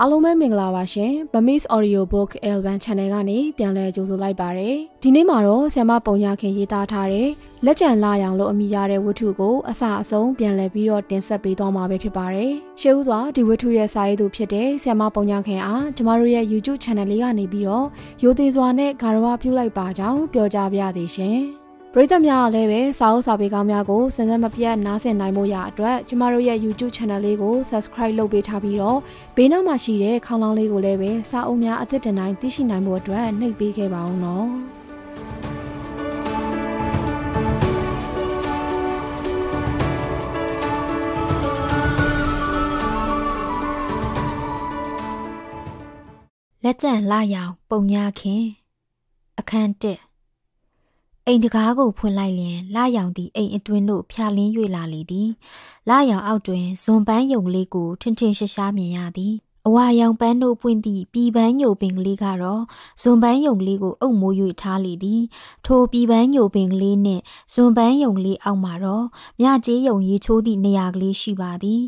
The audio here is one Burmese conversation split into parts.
အားလုံးပဲမင်္ဂလာပါရှင်။ Burmese Audio Book L1 Channel ကနေပြန်လည်ကြိုဆိုလိုက်ပါရစေ။ဒီနေ့မှာတော့ဆ iam ပုံရခင်ရေးသားထားတဲ့လက်ကျန်လာရောင်လို့အမည်ရတဲ့ဝတ္ထုကိုအစအဆုံးပြန်လည်ပြီးတော့တင်ဆက်ပေးသွားမှာပဲဖြစ်ပါတယ်။ရှေးဥစွာဒီဝတ္ထုရဲ့စာရေးသူဖြစ်တဲ့ဆ iam ပုံရခင်အားကျမတို့ရဲ့ YouTube Channel လေးကနေပြီးတော့ရိုသေစွာနဲ့ဂါရဝပြုလိုက်ပါကြောင်းပြောကြားပါရစေရှင်။ပရိသတ်များအားလည်းပဲစာအုပ်စာပေကောင်းများကိုစဉ်ဆက်မပြတ်နားဆင်နိုင်ဖို့ရအတွက်ကျမတို့ရဲ့ YouTube Channel လေးကို Subscribe လုပ်ပေးထားပြီးတော့ဘေးနားမှာရှိတဲ့ခေါင်းလောင်းလေးကိုလည်းပဲစာအုပ်များအသစ်တင်တိုင်းသိရှိနိုင်ဖို့အတွက်နှိပ်ပေးခဲ့ပါအောင်နော်။လက်ကျန်လာရောင်ပုံများခင်အခန်း1အိမ်တကားကိုဖွင့်လိုက်လျင်လာရောင်သည်အိမ်အတွင်းသို့ဖြာလင်း၍လာလေသည်လာရောင်အောက်တွင်ဇွန်ပန်းယုံလေးကိုထင်ထင်ရှားရှားမြင်ရသည်အဝါရောင်ပန်းတို့ပွင့်သည့်ပြည်ပန်းညိုပင်ကလေးကတော့ဇွန်ပန်းယုံလေးကိုအုပ်မိုး၍ထားလေသည်ထိုပြည်ပန်းညိုပင်ကလေးနှင့်ဇွန်ပန်းယုံလေးအောက်မှာတော့မြကြေးယုံရေချိုးသည့်နေရာကလေးရှိပါသည်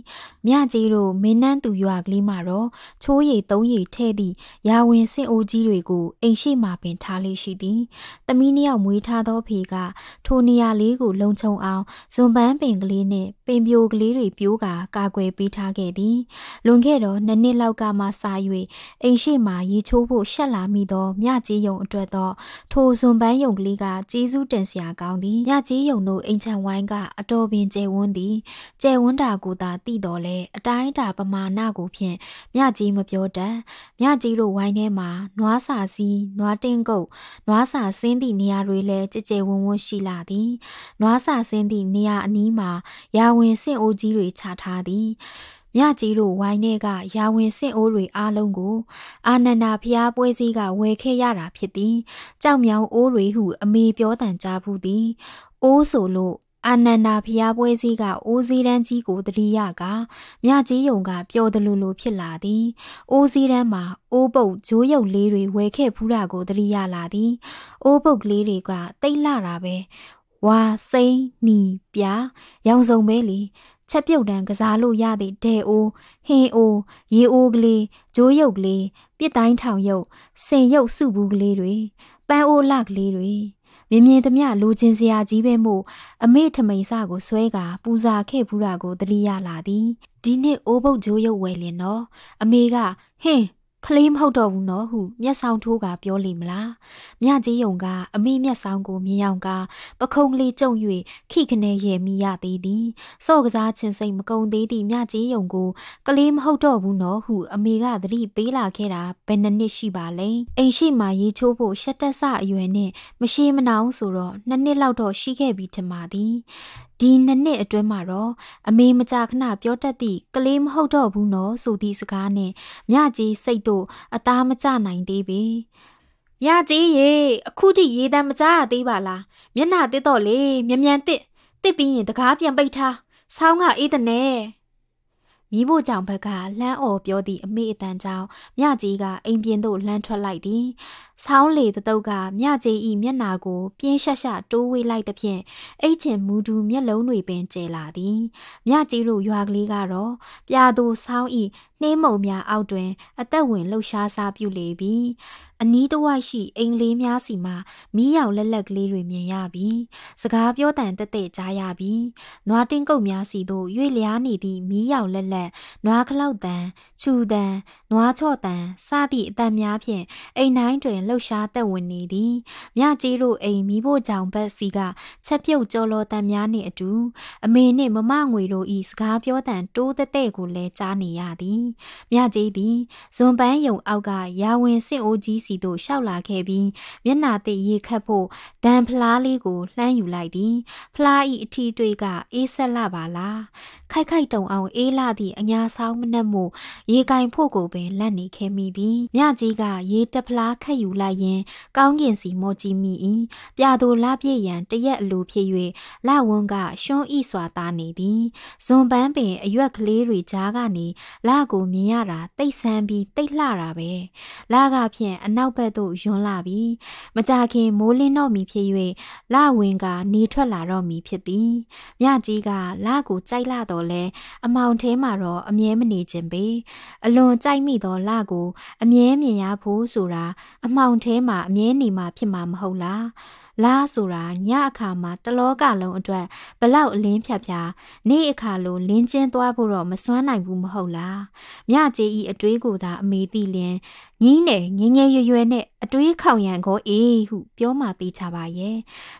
မြကြေးတို့မင်းနှန်းသူရွာကလေးမှာတော့ချိုးရည်သုံးရည်ထဲ့သည့်ရာဝင်စင်အိုကြီးတွေကိုအိမ်ရှိမှပင်ထားလေရှိသည်သမီးနှစ်ယောက်မွေးထားသောဖေက ထိုနေရာလေးကိုလုံခြုံအောင်ဇွန်ပန်းပင်ကလေးနှင့်ပင်ပြိုကလေးတွေပြိုးကာကာကွယ်ပေးထားခဲ့သည်လွန်ခဲ့တော့နှစ်နှစ်လောက်လောက်ကမှစ၍အိမ်ရှိမှရေချိုးဖို့ရှက်လာမိသောမြကြီးယုံအတွက်သော ထိုဇွန်ပန်းယုံကလေးကကျေးဇူးတင်စရာကောင်းသည်မြကြီးယုံတို့အိမ်ချံဝိုင်းကအတော်ပင်ကျယ်ဝန်းသည်ကျယ်ဝန်းတာကိုသာသိတော်လဲအတိုင်းတာပမာဏကိုဖြင့်မြကြီးမပြောတတ်မြကြီးတို့ဝိုင်းထဲမှာနွားစာစီးနွားတင်းကုတ်နွားစာဆင်းသည့်နေရာတွေလည်းကြဲကြဲဝန်းဝန်းရှိလာသည်နွားစာဆင်းသည့်နေရာအနီးမှာရာဝင်ဆင့်အိုးကြီးတွေချထားသည်မြကြီးတို့ဝိုင်းထဲကရာဝင်စင့်အိုးတွေအားလုံးကို အာနန္ဒာဖျားပွဲစည်းကဝယ်ခဲ့ရတာဖြစ်သည်ကြောက်မြောင်အိုးတွေဟု အမေပြောတန်ကြားဘူးသည်အိုးဆိုလို့အာနန္ဒာဖျားပွဲစည်းကအိုးစည်းတန်းကြီးကိုတတိယကမြကြီးယုံကပျော်တယ်လို့လို့ဖြစ်လာသည်အိုးစည်းတန်းမှာအိုးပုတ်ဂျိုးယုံလေးတွေဝယ်ခဲ့ဖူးတာကိုတတိယလာသည်အိုးပုတ်ကလေးတွေကတိတ်လာတာပဲဝါစိန်နီပြာရောင်စုံပဲလီချက်ပြုတ်တံကစားလို့ရသည့်ဒဲအိုးဟင်းအိုးရေအိုးကလေးဂျိုးရုပ်ကလေးပြစ်တိုင်းထောင်ရုပ်ဆင်ရုပ်စုဘူးကလေးတွေပန်းအိုးလကလေးတွေမြင်မြင်သမျှလူချင်းစရာကြီးပဲမို့အမေထမိန်စကိုဆွဲကပူဇာခဲ့ဘူးတာကိုသတိရလာသည်ဒီနှစ်အိုးပုတ်ဂျိုးရုပ်ဝယ်လင်တော့အမေကဟင်းခလေးမဟုတ်တော့ဘူးနော်ဟုမျက်ဆောင်ထိုးကပြောလိမ့်မလားမြကြီးယုံက အမေမျက်ဆောင်ကိုမြင်ရောင်ကပခုံးလေးကြုံ၍ခိခနဲရဲ့မိရသေးသည်စော့ကစားခြင်းစိတ်မကုံသေးသည့်မြကြီးယုံကိုကလေးမဟုတ်တော့ဘူးနော်ဟု အမေကသတိပေးလာခဲ့တာဘယ်နှစ်နှစ်ရှိပါလဲအိမ်ရှိမှာရေချိုးဖို့ရှက်တက်ဆအရွယ်နဲ့မရှိမနှောင်းဆိုတော့နှစ်နှစ်လောက်တော့ရှိခဲ့ပြီထင်ပါသည်ဒီနှစ်နှစ်အတွင်းမှာတော့အမေမကြာခဏပြောတတ်သည့်ကလေးမဟုတ်တော့ဘူးနော်ဆိုသည့်စကားနဲ့မြကြီးစိတ်တို့အသားမကျနိုင်သေးပေ။မြကြီးရေအခုထိရေတမ်းမကြရသေးပါလား။မျက်နှာတစ်တော့လေမြ мян တစ်တစ်ပြီးရင်တကားပြန်ပိတ်ထား။ဆောင်းကအေးတဲ့နဲ့။မိဖို့ကြောင့်ဘက်ကလှမ်းအော်ပြောသည့်အမေအတန်ကြောင့်မြကြီးကအိမ်ပြင်သို့လှမ်းထွက်လိုက်သည်။ဆောင်းလေတတုပ်ကမြကြီး၏မျက်နာကို ပြင်းရှက်ရှက်တိုးဝေးလိုက်သဖြင့်အိတ်ချင်မူဒူမျက်လုံးတွေပင်ကျဲလာသည်။မြကြီးတို့ရွာကလေးကတော့ပြာသူဆောင်း၏နှင်းမုံများအောက်တွင် အသက်ဝင်လှုပ်ရှားစားပြုလေပြီအနီးတစ်ဝိုက်ရှိအိမ်လေးများစီမှာမီးရောင်လက်လက်ကလေးတွေမြင်ရပြီစကားပြောတန်တက်တက်ကြားရပြီနွားတင်းကုတ်များစီတို့ရွေ့လျားနေသည့်မီးရောင်လက်လက်နွားခလောက်တန်ခြူတန်နွားချော့တန်စသည့်အတန်များဖြင့်အိမ်တိုင်းတွင်လှုပ်ရှားသက်ဝင်နေသည်မြကြီးတို့အိမ်မီးဖို့ကြောင်ဘက်စီကချက်ပြုတ်ကြော်လော်တန်များနှင့်အတူအမေနှင့်မမငွေတို့ဤစကားပြောတန်တိုးတက်တက်ကိုလည်းကြားနေရသည်မြကြီးသည်ဇွန်ပန်းယုံအောက်ကရာဝင်စင့်အိုးကြီးစီသို့ရှောက်လာခဲ့ပြီး မျက်နာသစ်ရေခတ်ဖို့ဒံဖလားလေးကိုလှမ်းယူလိုက်သည် ဖလားဤအထီးတွေကအေးဆက်လာပါလားခိုက်ခိုက်တုံအောင်အေးလာသည့်အညာဆောင်မနှက်မှုရေကင်ဖို့ကိုပင်လက်နေခဲ့မိသည်မြကြီးကရေတဖလားခတ်ယူလိုက်ရင်ကောင်းကင်စီမော်ကြည့်မိ၏ပြာသူလပြည့်ရန်တရက်အလိုဖြစ်၍လဝန်းကရှွန်းဤစွာသားနေသည်ဇွန်ပန်းပင်အရွက်ကလေးတွေကြားကနေလကိုကိုမြင်ရတာတိတ်ဆန်းပြီးတိတ်လှတာပဲလကဖြင့်အနောက်ဘက်သို့ယွန်းလာပြီးမကြခင်မိုးလင်းတော့မီဖြစ်၍လဝင်ကနေထွက်လာတော့မီဖြစ်သည်မြကြီးကလကိုကြိုက်လာတော့လဲအမောင်ထဲမှာတော့အမြဲမနေခြင်းပဲအလွန်ကြိုက်မိသောလကို အမြဲမြင်ရဖို့ဆိုတာအမောင်ထဲမှာအမြဲနေမှာဖြစ်မှာမဟုတ်လားလားဆိုတာညအခါမှာတလောကလုံးအတွက်ဘလောက်အလင်းဖြတ်ဖြာနေ့အခါလိုလင်းကျင်းသွားဖို့တော့မစွမ်းနိုင်ဘူးမဟုတ်လားမြကြေးဤအတွေးကိုသာအမေသိလျင်ညီးနဲ့ငငယ်ရွရွနဲ့အတွေးခေါင်ရန်ကိုအေးဟုပြောမှသိချပါရဲ့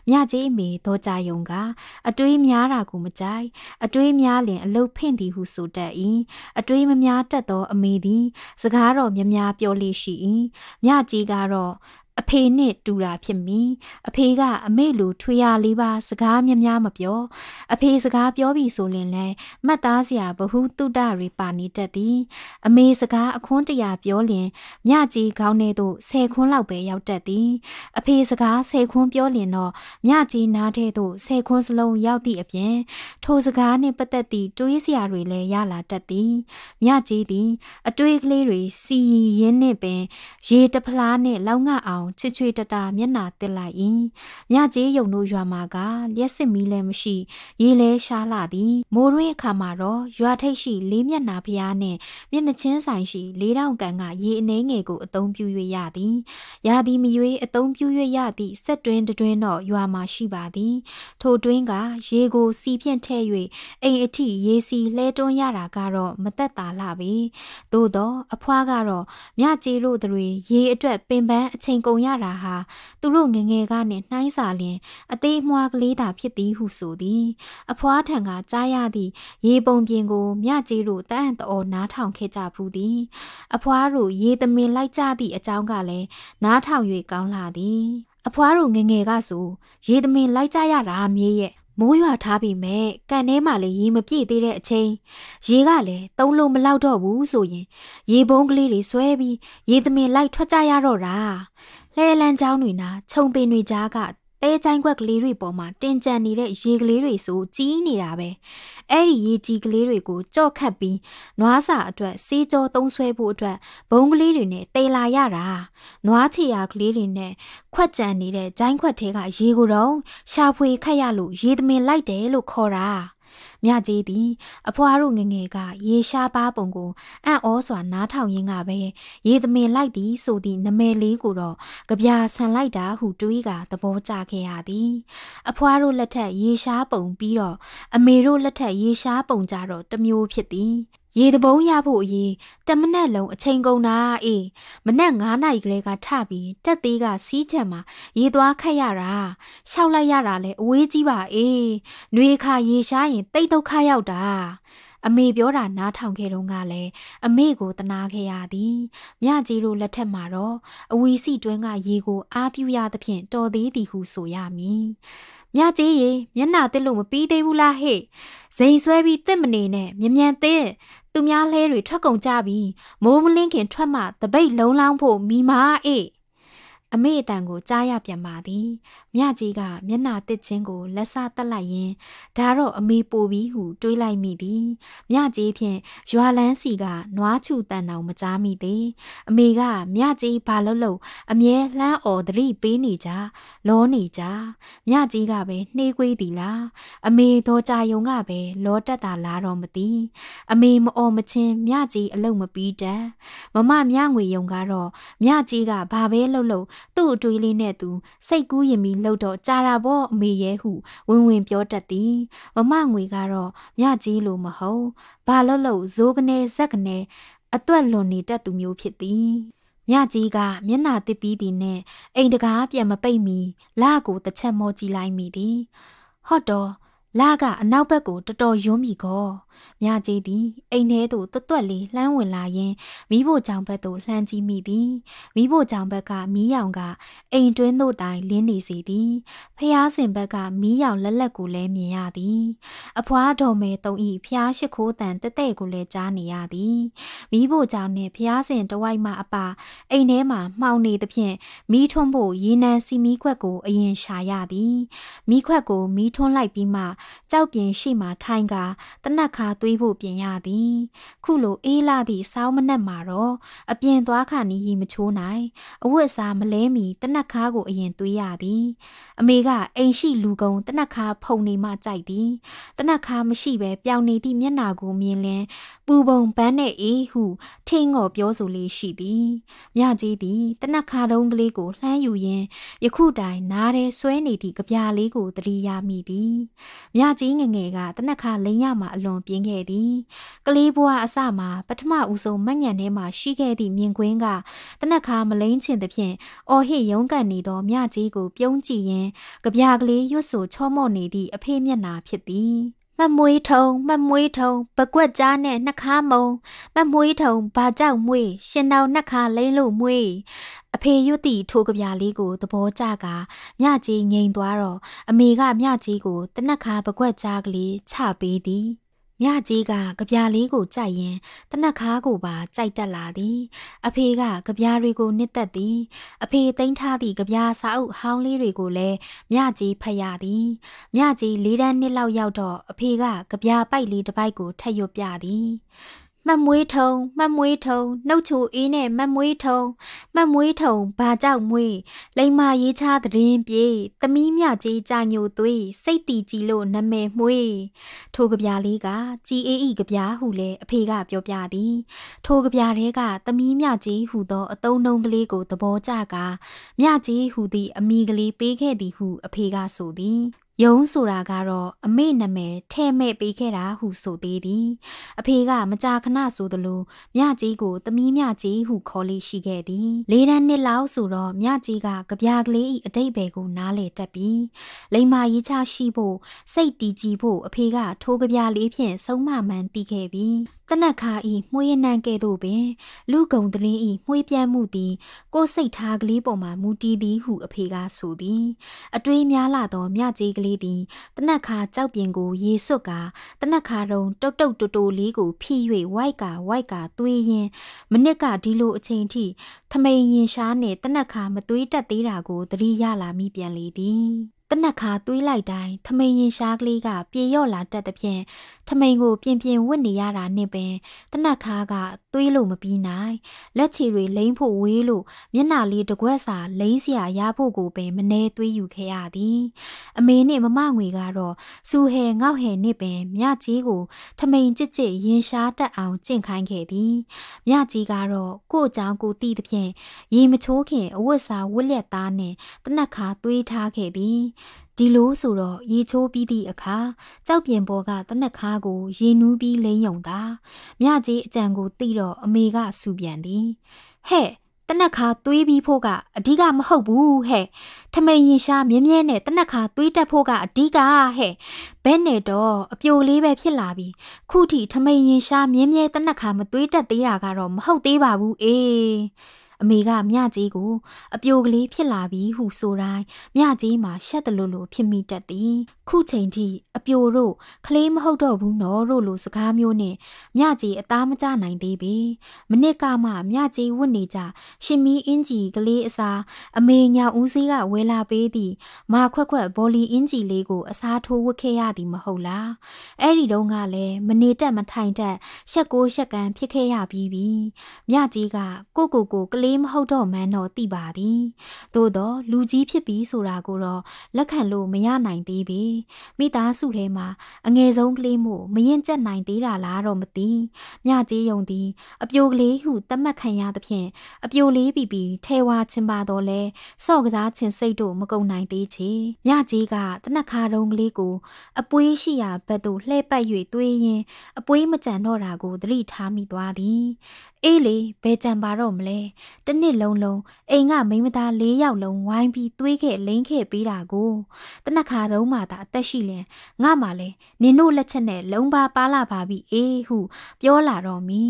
မြကြီးအမေတော့ကြယုံက အတွေးများတာကိုမကြိုက်အတွေးများလင်အလုတ်ဖင့်သည်ဟုဆိုတတ်၏အတွေးမများတတ်သောအမေသည်စကားတော်များများပြောလေရှိ၏မြကြီးကတော့အဖေနှင့်တူတာဖြစ်မိအဖေက အမေလိုထွေရလေးပါစကားများများမပြော အဖေစကားပြောပြီဆိုရင်လည်းမှတ်သားစရာဘ ഹു တုဒတွေပါနေတတ်သည်အမေစကားအခွန်းတရာပြောရင်မြကြီးခေါင်းထဲသို့ဆယ်ခွန်းလောက်ပဲရောက်တတ်သည်အဖေစကားဆယ်ခွန်းပြောရင်တော့မြကြီးနားထဲသို့ဆယ်ခွန်းစလုံးရောက်သည့်အပြင် ထိုစကားနှင့်ပတ်သက်သည့်တွေးစရာတွေလည်းရလာတတ်သည်မြကြီးသည် အတွေးကလေးတွေစီရင်နှင့်ပင်ရေတဖလားနှင့်လောက်ငှအောင်ချွေချွေတတမျက်နာတက်လိုက်၏မြကြေးယုံတို့ရွာမှာကလျက်စစ်မီးလည်းမရှိရေလည်းရှားလာသည်မိုးရင်းအခါမှာတော့ရွာထိပ်ရှိလေးမျက်နာဖျားနှင့်မျက်နှချင်းဆိုင်ရှိလေးတောင်ကန်ကရေအနှဲငယ်ကိုအသုံးပြု၍ရသည် ရာသီမရွေးအသုံးပြု၍ရသည့်ဆက်တွင်တွင်တော့ရွာမှာရှိပါသည်ထိုတွင်ကရေကိုစီဖြင့်ထည့်၍အိမ်အထိရေစီလှဲတွန်းရတာကတော့မသက်သာလှပေသို့သောအဖွားကတော့မြကြေးတို့တွေရေအတွက်ပင်ပန်းအချိန်ကုန်ရတာဟာသူတို့ငငယ်ကနေနှိုင်းစာလျင်အသေးမွှားကလေးသာဖြစ်သည်ဟုဆိုသည်အဖွားထံကကြားရသည့်ရေပုံပြင်ကိုမြကြီးတို့တန်တော်နားထောင်ခဲ့ကြဖူးသည် အဖွားတို့ရေသမင်လိုက်ကြသည့်အကြောင်းကလည်းနားထောင်၍ကောင်းလာသည် အဖွားတို့ငငယ်ကဆို ရေသမင်လိုက်ကြရတာမြေးရဲ့မိုးရွာထားပြီမဲ့ကန်ထဲမှာလည်းရေမပြည့်သေးတဲ့အချိန်ရေကလည်းသုံးလုံးမလောက်တော့ဘူးဆိုရင်ရေဘုံကလေးတွေဆွဲပြီးရေသမင်လိုက်ထွက်ကြရတော့တာလှဲလန်းချောင်းတွေနာခြုံပင်တွေကြားကတဲချိုင်းခွက်ကလေးတွေပေါ်မှာတင်ကြံနေတဲ့ရေကလေးတွေဆိုကြီးနေတာပဲအဲ့ဒီရေကြီးကလေးတွေကိုကြော့ခတ်ပြီးနွားစာအတွက်စေးကြောသုံးဆွဲဖို့အတွက်ဘုံကလေးတွေနဲ့တေလာရတာနွားချီယာကလေးတွေနဲ့ခွက်ကြံနေတဲ့ချိုင်းခွက်ထဲကရေကိုတော့ရှာဖွေခတ်ရလို့ရေသမင်လိုက်တယ်လို့ခေါ်တာမြကြီးသည် အဖွားတို့ငငယ်ကရေရှားပါပုံကိုအံ့ဩစွာနားထောင်ရင်းကပဲ ရေသမင်လိုက်သည်ဆိုသည့်နမယ်လေးကိုတော့ကြပြဆန်လိုက်တာဟုတွေးကသဘောကျခဲ့ရသည်အဖွားတို့လက်ထက် ရေရှားပုံပြီးတော့အမေတို့လက်ထက်ရေရှားပုံကြတော့တမျိုးဖြစ်သည်ရေတပုံးရဖို့အရေးတမနက်လုံးအချိန်ကုန်တာအေးမနက်9နာရီကလေးကထပြီးတက်သေးကစီးချက်မှာရေသွားခတ်ရတာရှောက်လိုက်ရတာလဲအဝေးကြီးပါအေးຫນွေခါရေရှားရင်တိတ်ဒုက္ခရောက်တာ အမေပြောတာနားထောင်ခဲ့တော့ကလည်းအမေကိုတနာခဲ့ရသည်မြကြီးတို့လက်ထက်မှာတော့အဝီစီတွင်းကရေကိုအားပြုရသဖြင့်တော်သေးသည်ဟုဆိုရမည်မြကြီးရေမျက်နှာတက်လို့မပြီးသေးဘူးလားဟဲ့။စိန်ဆွဲပြီးတက်မနေနဲ့မြ мян သေး။သူများလဲတွေထွက်ကုန်ကြပြီ။မိုးမလင်းခင်ထွက်မှတပိတ်လုံးလောင်းဖို့မိမာအေး။အမေအတန်ကိုကြားရပြန်ပါသည်မြကြီးကမျက်နှာတစ်ချင်းကိုလက်စတက်လိုက်ရင်ဒါတော့အမေပိုပြီးဟု တွေးလိုက်မိသည်မြကြီးဖြင့်ရွာလန်းစီကနွားချူတန်တော်မကြားမိသေးအမေကမြကြီးဘာလို့လို့အမြဲလှမ်းအော်သတိပေးနေကြလောနေကြမြကြီးကပဲနှေးကွေးသည်လားအမေတော်ကြာယုံကပဲလောတက်တာလားတော့မသိအမေမအော်မချင်းမြကြီးအလုံမပြီးတတ်မမမြငွေယုံကတော့မြကြီးကဘာပဲလို့လို့သူ့အတွေးလေးနဲ့သူစိတ်ကူးရင်ပြီးလှုပ်တော့ကြာတာပေါ့အမေရဲ့ဟုဝင်ဝင်ပြောတတ်သည်မမငွေကတော့မြကြီးလိုမဟုတ်ဘာလို့လို့ဇိုးကနေဇက်ကနေအသွက်လွန်နေတတ်သူမျိုးဖြစ်သည်ညကြီးကမျက်နာတစ်ပြီးသည်နဲ့အိမ်တကားပြန်မပိတ်မီလကိုတစ်ချက်မောကြည့်လိုက်မိသည်ဟုတ်တော့လကအနောက်ဘက်ကိုတော်တော်ယွန်းမိကောမြကြီးသည် အိမ်ထဲသို့တွတ်တွတ်လေးလှမ်းဝင်လာရင်းမိဖို့ကြောင်ဘက်သို့လှမ်းကြည့်မိသည်မိဖို့ကြောင်ဘက်ကမီးရောင်ကအိမ်တွင်းသို့တိုင်လင်းနေစေသည်ဖျားစင်ဘက်ကမီးရောင်လက်လက်ကိုလည်းမြင်ရသည် အဖွားတော်မဲတုံဤဖျားရှိခိုးတန်တဲ့တဲ့ကိုလည်းကြားနေရသည်မိဖို့ကြောင်နှင့်ဖျားစင်တဝိုက်မှအပါအိမ်ထဲမှမှောင်နေသဖြင့်မီးထွန်းဖို့ရေနံစီမီးခွက်ကိုအရင်ရှာရသည်မီးခွက်ကိုမီးထွန်းလိုက်ပြီးမှကြောက်ပြင်ရှိမှထိုင်ကတနက်ခါခါသွေးဖို့ပြင်ရသည်ခုလိုအေးလာသည့်စောင်းမနှက်မှာတော့အပြင်သွားခါနီးရီမချိုးနိုင်အဝတ်အစားမလဲမီတနက်ခါကိုအရင်သွေးရသည် အမေကအိမ်ရှိလူကုံတနက်ခါဖုန်နေမှကြိုက်သည်တနက်ခါမရှိဘဲပျောင်နေသည့်မျက်နှာကိုမြင်လင်းပူပုံပန်းနဲ့အေးဟုထင်းငော်ပြောဆိုလေးရှိသည်မြကြီးသည်တနက်ခါတုံးကလေးကိုလှမ်းယူရင်းယခုတိုင်နားထဲဆွဲနေသည့်ကြပြားလေးကိုတရိယာမိသည်မြကြီးငငယ်ကတနက်ခါလိန်ရမှာအလွန်ပပြင်းခဲ့သည် ကလေးဘွားအစမှာပထမဦးဆုံးမညံထဲမှာရှိခဲ့သည့်မြင်ကွင်းကတနက်ခါမလိန်ချင်သဖြင့်အော်ဟစ်ရုန်းကန်နေသောမြကြီးကိုပြုံးကြည့်ရင်းကြပြကလေးရွတ်ဆိုချောမော့နေသည့်အဖေမျက်နာဖြစ်သည်မမွေးထုံမမွေးထုံပကွက်ကြားနဲ့နှခါမုံမမွေးထုံဘာကြောက်မွေးရှင်တော်နှခါလိမ့်လို့မွေးအဖေရွတ်တီထိုကြပြလေးကိုသဘောကျကမြကြီးငြိမ်သွားတော့အမေကမြကြီးကိုတနက်ခါပကွက်ကြားကလေးချပေးသည်မြကြီးကကြပြာလေးကိုကြိုက်ရင်တနက်ခါကိုပါကြိုက်တက်လာသည်အဖေကကြပြာတွေကိုနှစ်သက်သည် အဖေသိမ်းထားသည့်ကြပြာစာအုပ်ဟောင်းလေးတွေကိုလည်းမြကြီးဖတ်ရသည်မြကြီးလေးတန်းနှစ်လောက်ရောက်တော့အဖေကကြပြာပိုက်လေးတစ်ပိုက်ကိုထပ်ရွတ်ပြသည်မှတ်မွေးထုံမှတ်မွေးထုံနှုတ်ချူအေးနဲ့မှတ်မွေးထုံမှတ်မွေးထုံဘာကြောင့်မွေးလိမ္မာရေးချသတင်းပြေးသမီးမြကြီးကြညိုသွေးစိတ်တီကြီးလို့နမဲမွေးထိုကဗျာလေးကကြည်အေးဤကဗျာဟုလည်းအဖေကပြောပြသည် ထိုကဗျာထဲကသမီးမြကြီးဟူသောအတုံးနှုံးကလေးကိုသဘောကျကမြကြီးဟူသည့်အမိကလေးပေးခဲ့သည်ဟုအဖေကဆိုသည်ယုံဆိုတာကတော့အမေနာမည်ထဲ့မဲ့ပေးခဲ့တာဟုဆိုသေးသည်အဖေကမကြာခဏဆိုသလိုမြကြီးကိုသမီးမြကြီးဟုခေါ်လေးရှိခဲ့သည်လေးတန်းနှစ်လောက်ဆိုတော့မြကြီးကကြပြာကလေးဤအတိတ်ဘယ်ကိုနားလေတက်ပြီးလိမ္မာရေးချရှိဖို့စိတ်တည်ကြည်ဖို့အဖေကထိုးကြပြာလေးဖြင့်ဆုံးမမှန်တီးခဲ့ပြီးတနက်ခါဤမှုရနံကဲ့သို့ပင် လူကုံတရင်ဤမှုပြန့်မှုသည် ကိုစိတ်ထားကလေးပေါ်မှာမူတည်သည်ဟုအဖေကဆိုသည် အတွေးများလာသောမြကြီးကလေးသည်တနက်ခါကြောက်ပင်ကို ရေစွတ်ကာတနက်ခါတုံတုတ်တုတ်တူတူလေးကိုဖြည့်၍ဝိုက်ကာဝိုက်ကာသွေးရင်မနစ်ကဒီလိုအချိန်ထိထမိန်ရင်ရှားနှင့်တနက်ခါမသွေးတက်သေးတာကိုသတိရလာမိပြန်လေသည်တနက်ခါသွေးလိုက်တိုင်းထမိန်ရင်ရှားကလေးကပြေရော့လာတတ်သဖြင့်ထမိန်ကိုပြင်ပြင်ဝတ်နေရတာနဲ့ပင်တနက်ခါကသွေးလို့မပြီးနိုင်လက်ချီတွေလိမ့်ဖို့ဝေးလို့မျက်နှာလေးတစ်ခွက်စာလိမ့်စရာရဖို့ကိုပင်မနှဲသွေးယူခဲ့ရသည်အမေနဲ့မမငွေကတော့စူဟဲငေါဟဲနဲ့ပင်မြကြီးကို ထမိန်ကြစ်ကြစ်ရင်ရှားတတ်အောင်ကြင့်ခိုင်းခဲ့သည်မြကြီးကတော့ကို့အကြောင်းကိုသိသဖြင့်ရေမချိုးခင်အဝတ်စာဝတ်လက်သားနဲ့တနက်ခါသွေးထားခဲ့သည်ဒီလိုဆိုတော့ရေချိုးပြီးသည့်အခါကြောက်ပြင်ပေါ်ကတနက်ခါကိုရေနူးပြီးလိမ့်ယုံတာမြကြီးအကြံကိုသိတော့အမေကဆူပြန်သည်ဟဲ့တနက်ခါသွေးပြီးဖို့ကအဓိကမဟုတ်ဘူးဟဲ့ထမိန်ရင်ရှားမြဲမြဲနဲ့တနက်ခါသွေးတက်ဖို့ကအဓိကဟဲ့ဘဲနဲ့တော့အပြိုလေးပဲဖြစ်လာပြီခုထိထမိန်ရင်ရှားမြဲမြဲတနက်ခါမသွေးတက်သေးတာကတော့မဟုတ်သေးပါဘူးအေးအမေကမြကြီးကို အပြိုကလေးဖြစ်လာပြီဟုဆိုတိုင်းမြကြီးမှာရှက်တလို့လို့ဖြစ်မိတတ်သည်ခုချိန်ထိအပြိုတို့ခလေးမဟုတ်တော့ဘူးနော်တို့လိုစကားမျိုးနဲ့မြကြီးအသားမကျနိုင်သေးပေမနစ်ကမှမြကြီးဝတ်နေကြရှင်မီအင်ကြီးကလေးအစားအမေညာဦးစည်းကဝဲလာပေးသည်မာခွက်ခွက်ဘော်လီအင်ကြီးလေးကို အစားထိုးဝတ်ခဲ့ရသည်မဟုတ်လားအဲ့ဒီတုန်းကလည်းမနေတက်မထိုင်တက် ရှက်ကိုရှက်ကန်ဖြစ်ခဲ့ရပြီးပြီမြကြီးကကိုကိုကိုကလေးမဟုတ်တော့မှန်းတော့သိပါသည်သို့တော့လူကြီးဖြစ်ပြီးဆိုတာကိုတော့လက်ခံလို့မရနိုင်သေးပေမိသားစုထဲမှာအငယ်ဆုံးကလေးမို့မရင်ကျက်နိုင်သေးတာလားတော့မသိမြကြေးယုံသည် အပြိုကလေးဟုသတ်မှတ်ခံရသဖြင့်အပြိုလေးပြီးပြီးထဲဝါချင်းပါတော့လဲစော့ကစားချင်းစိတ်တို့မကုန်နိုင်သေးချေမြကြေးကတနက်ခါတုံးကလေးကို အပွေးရှိရာဘက်သို့လှည့်ပတ်၍တွေးရင်းအပွေးမကြံတော့တာကိုသတိထားမိသွားသည်အေးလေဘယ်ကြံပါတော့မလဲတစ်နှစ်လုံးလုံးအိမ်ကမိန်းမသား၄ယောက်လုံးဝိုင်းပြီးသွေးခဲ့လိမ့်ခဲ့ပေးတာကိုတနခါတုံးမှသာအသက်ရှိလင်ငါမှလည်းနင်တို့လက်ချက်နဲ့လုံးပါပါလာပါပြီအေးဟုပြောလာတော့မီ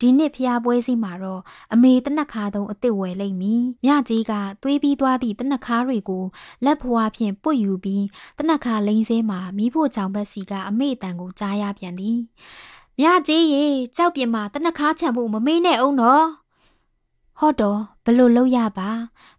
ဒီနှစ်ဖျားပွဲစီမှာတော့အမေတနခါတုံးအစ်စ်ဝယ်လိမ့်မည်မြကြီးကသွေးပြီးသွားသည့်တနခါတွေကိုလက်ဖွားဖြင့်ပွတ်ယူပြီးတနခါလိမ့်စဲမှာမိဖို့ကြောင့်ဘက်စီကအမေတန်ကိုကြားရပြန်သည်မြကြီးရေကြောက်ပြင်မှာတနခါချံဖို့မမေ့နဲ့အောင်နော်ဟော့တော်ဘလို့လောက်ရပါ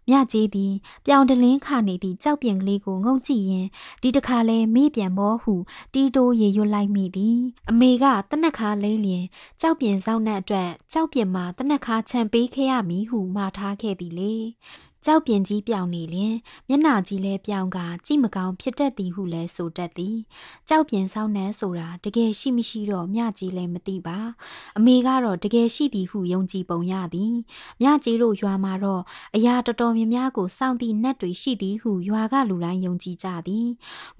မြကြီးသည်ပြောင်တလင်းခါနေသည့်ကြောက်ပြင်ကလေးကိုငုံကြည့်ရင်ဒီတခါလဲမေ့ပြန်မောဟုတီတိုးရေရွတ်လိုက်မိသည်အမေကတနခါလိမ့်လျင်ကြောက်ပြင်ဆောင်တဲ့အတွက်ကြောက်ပြင်မှာတနခါချံပေးခဲ့ရမည်ဟုမှားထားခဲ့သည်လေကြောက်ပြင်းကြီးပြောင်နေလျင်မျက်နှာကြီးလဲပြောင်ကကြည့်မကောင်းဖြစ်တတ်သည်ဟုလဲဆိုတတ်သည်ကြောက်ပြင်းဆောင်နှန်းဆိုတာတကယ်ရှိမရှိတော့မြကြီးလဲမသိပါအမေကတော့တကယ်ရှိသည်ဟုယုံကြည်ပုံရသည်မြကြီးတို့ရွာမှာတော့အရာတော်တော်များများကိုစောင့်သည့်နတ်တွေရှိသည်ဟုရွာကလူတိုင်းယုံကြည်ကြသည်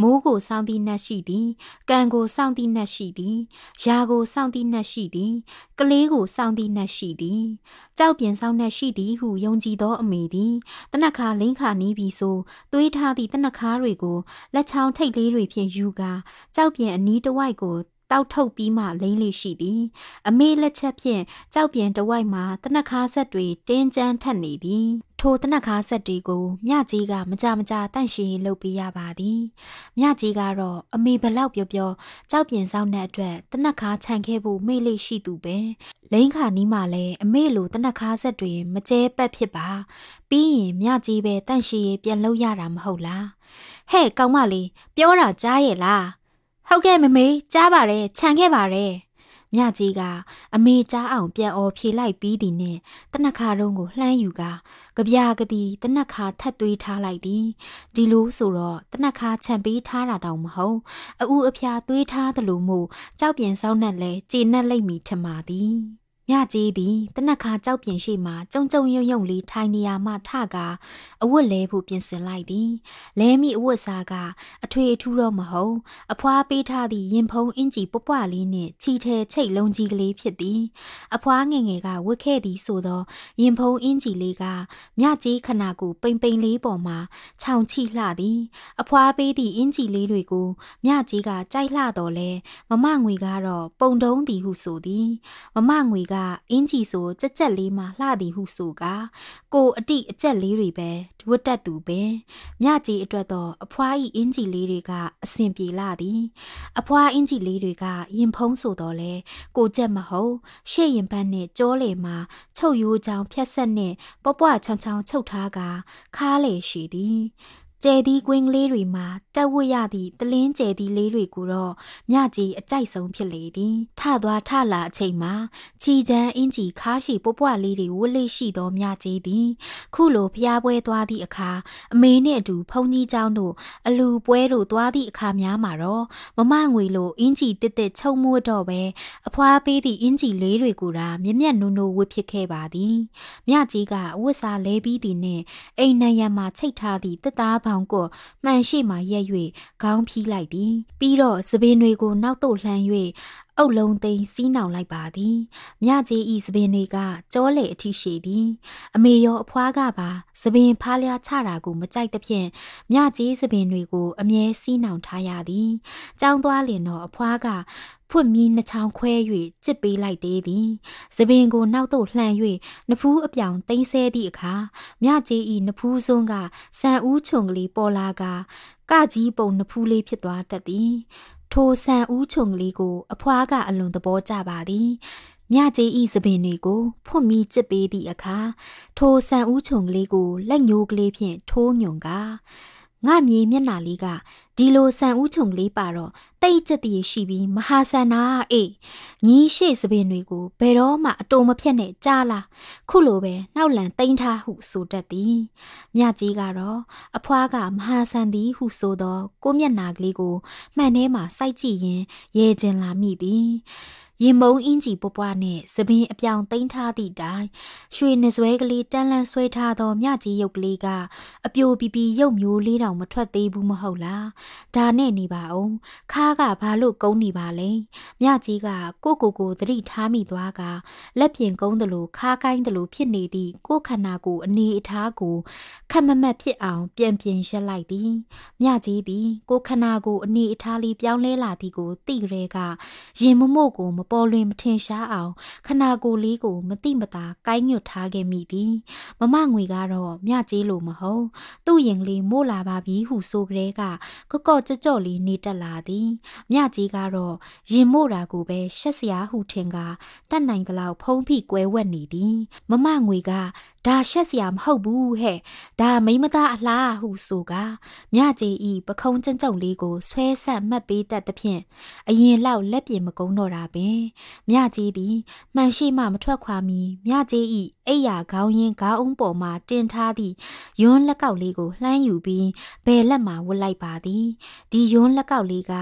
မိုးကိုစောင့်သည့်နတ်ရှိသည်ကံကိုစောင့်သည့်နတ်ရှိသည်ရာကိုစောင့်သည့်နတ်ရှိသည်ကလေးကိုစောင့်သည့်နတ်ရှိသည်ကြောက်ပြင်းဆောင်နှန်းရှိသည်ဟုယုံကြည်သောအမေသည်တနက်ခါလင်းခါနီးပြီဆိုသွေးထားသည့်တနက်ခါတွေကိုလက်ချောင်းထိတ်လေးတွေဖြင့်ယူကာကြောက်ပြန်အနီးတစ်ဝိုက်ကိုတောက်ထုတ်ပြီးမှလိမ့်လေရှိသည်အမေလက်ချက်ဖြင့်ကြောက်ပြန်တဝိုက်မှာတနက်ခါဆက်တွေတင်းကျန်းထက်နေသည်ထိုတနက်ခါဆက်တီကိုမြကြီးကမကြမကြတန့်ရှည်လုပ်ပေးရပါသည်မြကြီးကတော့အမေဘလောက်ပြောပြောကြောက်ပြင်းဆောင်တဲ့အတွက်တနက်ခါခြံခဲ့ဖို့မေ့လေးရှိသူပဲလိန်ခါနီးမှလည်းအမေလိုတနက်ခါဆက်တွေမကျဲပက်ဖြစ်ပါပြီးရင်မြကြီးပဲတန့်ရှည်ပြန်လုပ်ရတာမဟုတ်လားဟဲ့ကောင်မလေးပြောတာကြားရဲ့လားဟုတ်ကဲ့မမေကြားပါတယ်ခြံခဲ့ပါတယ်မြကြီးကအမေကြားအောင်ပြန်အော်ဖြေလိုက်ပြီးသည်နှင့်တနက်ခါတုံးကိုလှမ်းယူကကြပြကတိတနက်ခါထပ်သွေးထားလိုက်သည်ဒီလိုဆိုတော့တနက်ခါခြံပေးထားတာတောင်မဟုတ်အူအဖျားသွေးထားသလိုမို့ကြောက်ပြန်စောင်းနဲ့လဲကျေနပ်လိမ့်မည်ထင်ပါသည်ညကြီးသည်တနက်ခါကြောက်ပြင်ရှိမှကြုံကြုံရုံရုံလေးထိုင်နေရမှထကာအဝတ်လဲဖို့ပြင်ဆင်လိုက်သည်လဲမိအဝတ်စားကအထွေအထူးတော့မဟုတ်အဖွားပေးထားသည့်ရင်ဖုံးအင်ကြီးပွပွလေးနှင့်ချီထဲချိတ်လုံးကြီးကလေးဖြစ်သည် အဖွားငယ်ငယ်ကဝတ်ခဲ့သည်ဆိုသော ရင်ဖုံးအင်ကြီးလေးကညကြီးခနာကိုပိန်ပိန်လေးပေါ်မှာခြောင်ချိလှသည် အဖွားပေးသည့်အင်ကြီးလေးတွေကိုမြကြီးကကြိုက်လှတော့လဲမမငွေကတော့ပုံတုံးသည်ဟုဆိုသည် မမငွေကကအင်းကြီးဆိုကြက်ကြက်လေးမှလှသည်ဟုဆိုကာကိုအတိအကျက်လေးတွေပဲဝတ်တက်သူပင်မြကြီးအတွက်တော့အဖွားဤအင်းကြီးလေးတွေကအဆင်ပြေလာသည် အဖွားအင်းကြီးလေးတွေကရင်ဖုံးဆိုတော့လေကိုကြက်မဟုတ်ရှေ့ရင်ဘတ်နဲ့ကြောလေမှာချုပ်ရိုးချောင်ဖြက်ဆက်နဲ့ပွပွချောင်ချောင်ချုပ်ထားကာခါလေရှိသည်ကျဲသီးကွင်းကလေးတွေမှာတက်ဝတ်ရသည့်တလင်းကျဲသီးလေးတွေကိုတော့မြကြီးအကြိုက်ဆုံးဖြစ်လေသည်ထသွားထလာအချိန်မှာချီချန်းအင်ကြီးခါရှိပွပွလေးတွေဝတ်လေးရှိသောမြကြီးသည် ခုလိုဖျားပွဲသွားသည့်အခါအမေနှင့်အတူ ဖုန်ကြီးเจ้าတို့အလူပွဲတို့သွားသည့်အခါများမှာတော့မမငွေလိုအင်ကြီးတစ်တစ်ချုံမို့တော့ပဲအဖွားပေးသည့်အင်ကြီးလေးတွေကိုသာမြက်မြက်နုံနုံဝတ်ဖြစ်ခဲ့ပါသည်မြကြီးကအဝတ်စားလဲပြီးသည်နှင့်အိမ်နံရံမှာချိတ်ထားသည့်တက်သားပါကောင်ကိုမှန်ရှိမှရက်၍ခေါင်းဖြီးလိုက်သည်ပြီးတော့သပင်တွေကိုနောက်သို့လှမ်း၍အုတ်လုံးသိမ်းစီးနှောင်လိုက်ပါသည်မြကြီးဤသပင်တွေကကြောလေအထိရှိသည် အမေရောအဖွားကပါသပင်ဖားလျားချတာကိုမကြိုက်သဖြင့်မြကြီးသပင်တွေကိုအမြဲစီးနှောင်ထားရသည်ကြောင်းသွားလင်တော့အဖွားကဖွင့်မီနှချောင်းခွဲ၍ကြစ်ပေးလိုက်သေးသည်။သပင်ကိုနောက်သို့လှန်၍နဖူးအပြောင်တိမ့်ဆဲသည့်အခါမြကြီးဤနဖူးစွန်းကဆန်ဦးချုံကလေးပေါ်လာကကကြီးပုံနဖူးလေးဖြစ်သွားတတ်သည်။ထိုဆန်ဦးခြုံလေးကိုအဖွားကအလွန်သဘောကျပါသည်မြကြီးဤသပင်တွေကိုဖွင့်ပြီးကြစ်ပေးသည့်အခါထိုဆန်ဦးခြုံလေးကိုလက်ညိုးကလေးဖြင့်ထိုးညွန်ကာငါမြေမျက်နှာလေးကဒီလိုဆန်ဦးချုံလေးပါတော့တိတ်ချက်တည်းရှိပြီး မဟာဆန္နာအေးညီရှိစပင်တွေကိုဘယ်တော့မှအတုံမဖြတ်နဲ့ကြားလာခုလိုပဲနှောက်လန်တိန်ထားဟုဆိုတတ်သည်မြကြီးကတော့အဖွားကမဟာဆန်သည်ဟုဆိုသောကိုမျက်နှာကလေးကိုမှန်ထဲမှာ စိုက်ကြည့်ရင်ရေကျင်လာမိသည်ရင်မုံအင်းကြီးပွပွားနှင့်သပင်အပြောင်သိမ်းထားသည့်တိုင်ရွှေနှစွဲကလေးတန်လန်ဆွဲထားသောမြကြီးရုပ်ကလေးကအပြိုပီပီရုပ်မျိုးလေးတောင်မထွက်သေးဘူးမဟုတ်လားဒါနဲ့နေပါအောင်ခါကဘာလို့ကုန်းနေပါလဲမြကြီးကကိုကိုကိုသတိထားမိသွားကလက်ပြင်ကုန်းသလိုခါကိုင်းသလိုဖြစ်နေသည့်ကိုခန္ဓာကိုအနေအထားကိုခက်မမက်ဖြစ်အောင် ပြန်ပြင်ရက်လိုက်သည်မြကြီးသည် ကိုခန္ဓာကိုအနေအထားလေးပြောင်းလဲလာသည်ကိုသိရဲကရင်မမို့ကိုမပေါ်လွင်မထင်ရှားအောင်ခနာကိုလေးကိုမတိမသာကိုင်းညွတ်ထားခဲ့မိသည်မမငွေကတော့မြကြေးလိုမဟုတ်သူ့ရင်လေးမို့လာပါပြီဟုဆိုကြဲကကော့ကော့ကြော့ကြော့လေးနေတက်လာသည်မြကြေးကတော့ရင်မို့တာကိုပဲရှက်စရာဟုထင်ကတတ်နိုင်ကလောက်ဖုံးဖိကွဲဝက်နေသည်မမငွေကဒါရှက်စရာမဟုတ်ဘူးဟဲ့ဒါမိမသားအလားဟုဆိုကမြကြေးဤပခုံးကြံ့ကြုံလေးကိုဆွဲဆက်မှတ်ပေးတတ်သဖြင့်အရင်လောက်လက်ပြင်မကုန်းတော့တာပင်မြကြီးသည်မှန်ရှိမှမထွက်ခွာမီမြကြီးဤအိယာခေါင်းရင်းခေါင်းအုံးပေါ်မှာတင်ထားသည့်ယွန်းလက်ကောက်လေးကိုလှမ်းယူပြီးဘယ်လက်မှာဝတ်လိုက်ပါသည်ဒီယွန်းလက်ကောက်လေးက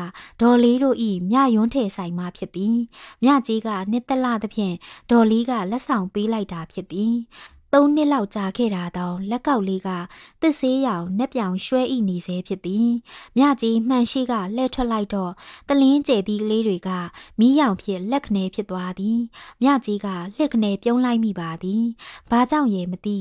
ဒေါ်လေးတို့ဤမြယွန်းထဲဆိုင်မှဖြစ်သည်မြကြီးကနှစ်သက်လာသဖြင့်ဒေါ်လေးကလက်ဆောင်ပေးလိုက်တာဖြစ်သည်သုံးနှစ်လောက်ကြာခဲ့တာတောင်လက်ကောက်လေးကသစ်ဆေးရောင်နှက်ပြောင်ရွှဲဤနေစေဖြစ်သည်မြကြီးမှန်ရှိကလှဲ့ထွက်လိုက်တော့တလင်းကျဲသီးကလေးတွေက မီးရောင်ဖြစ်လက်ခနဲဖြစ်သွားသည်မြကြီးကလှက်ခနဲပြုံးလိုက်မိပါသည်ဘာကြောင့်ရေမသိ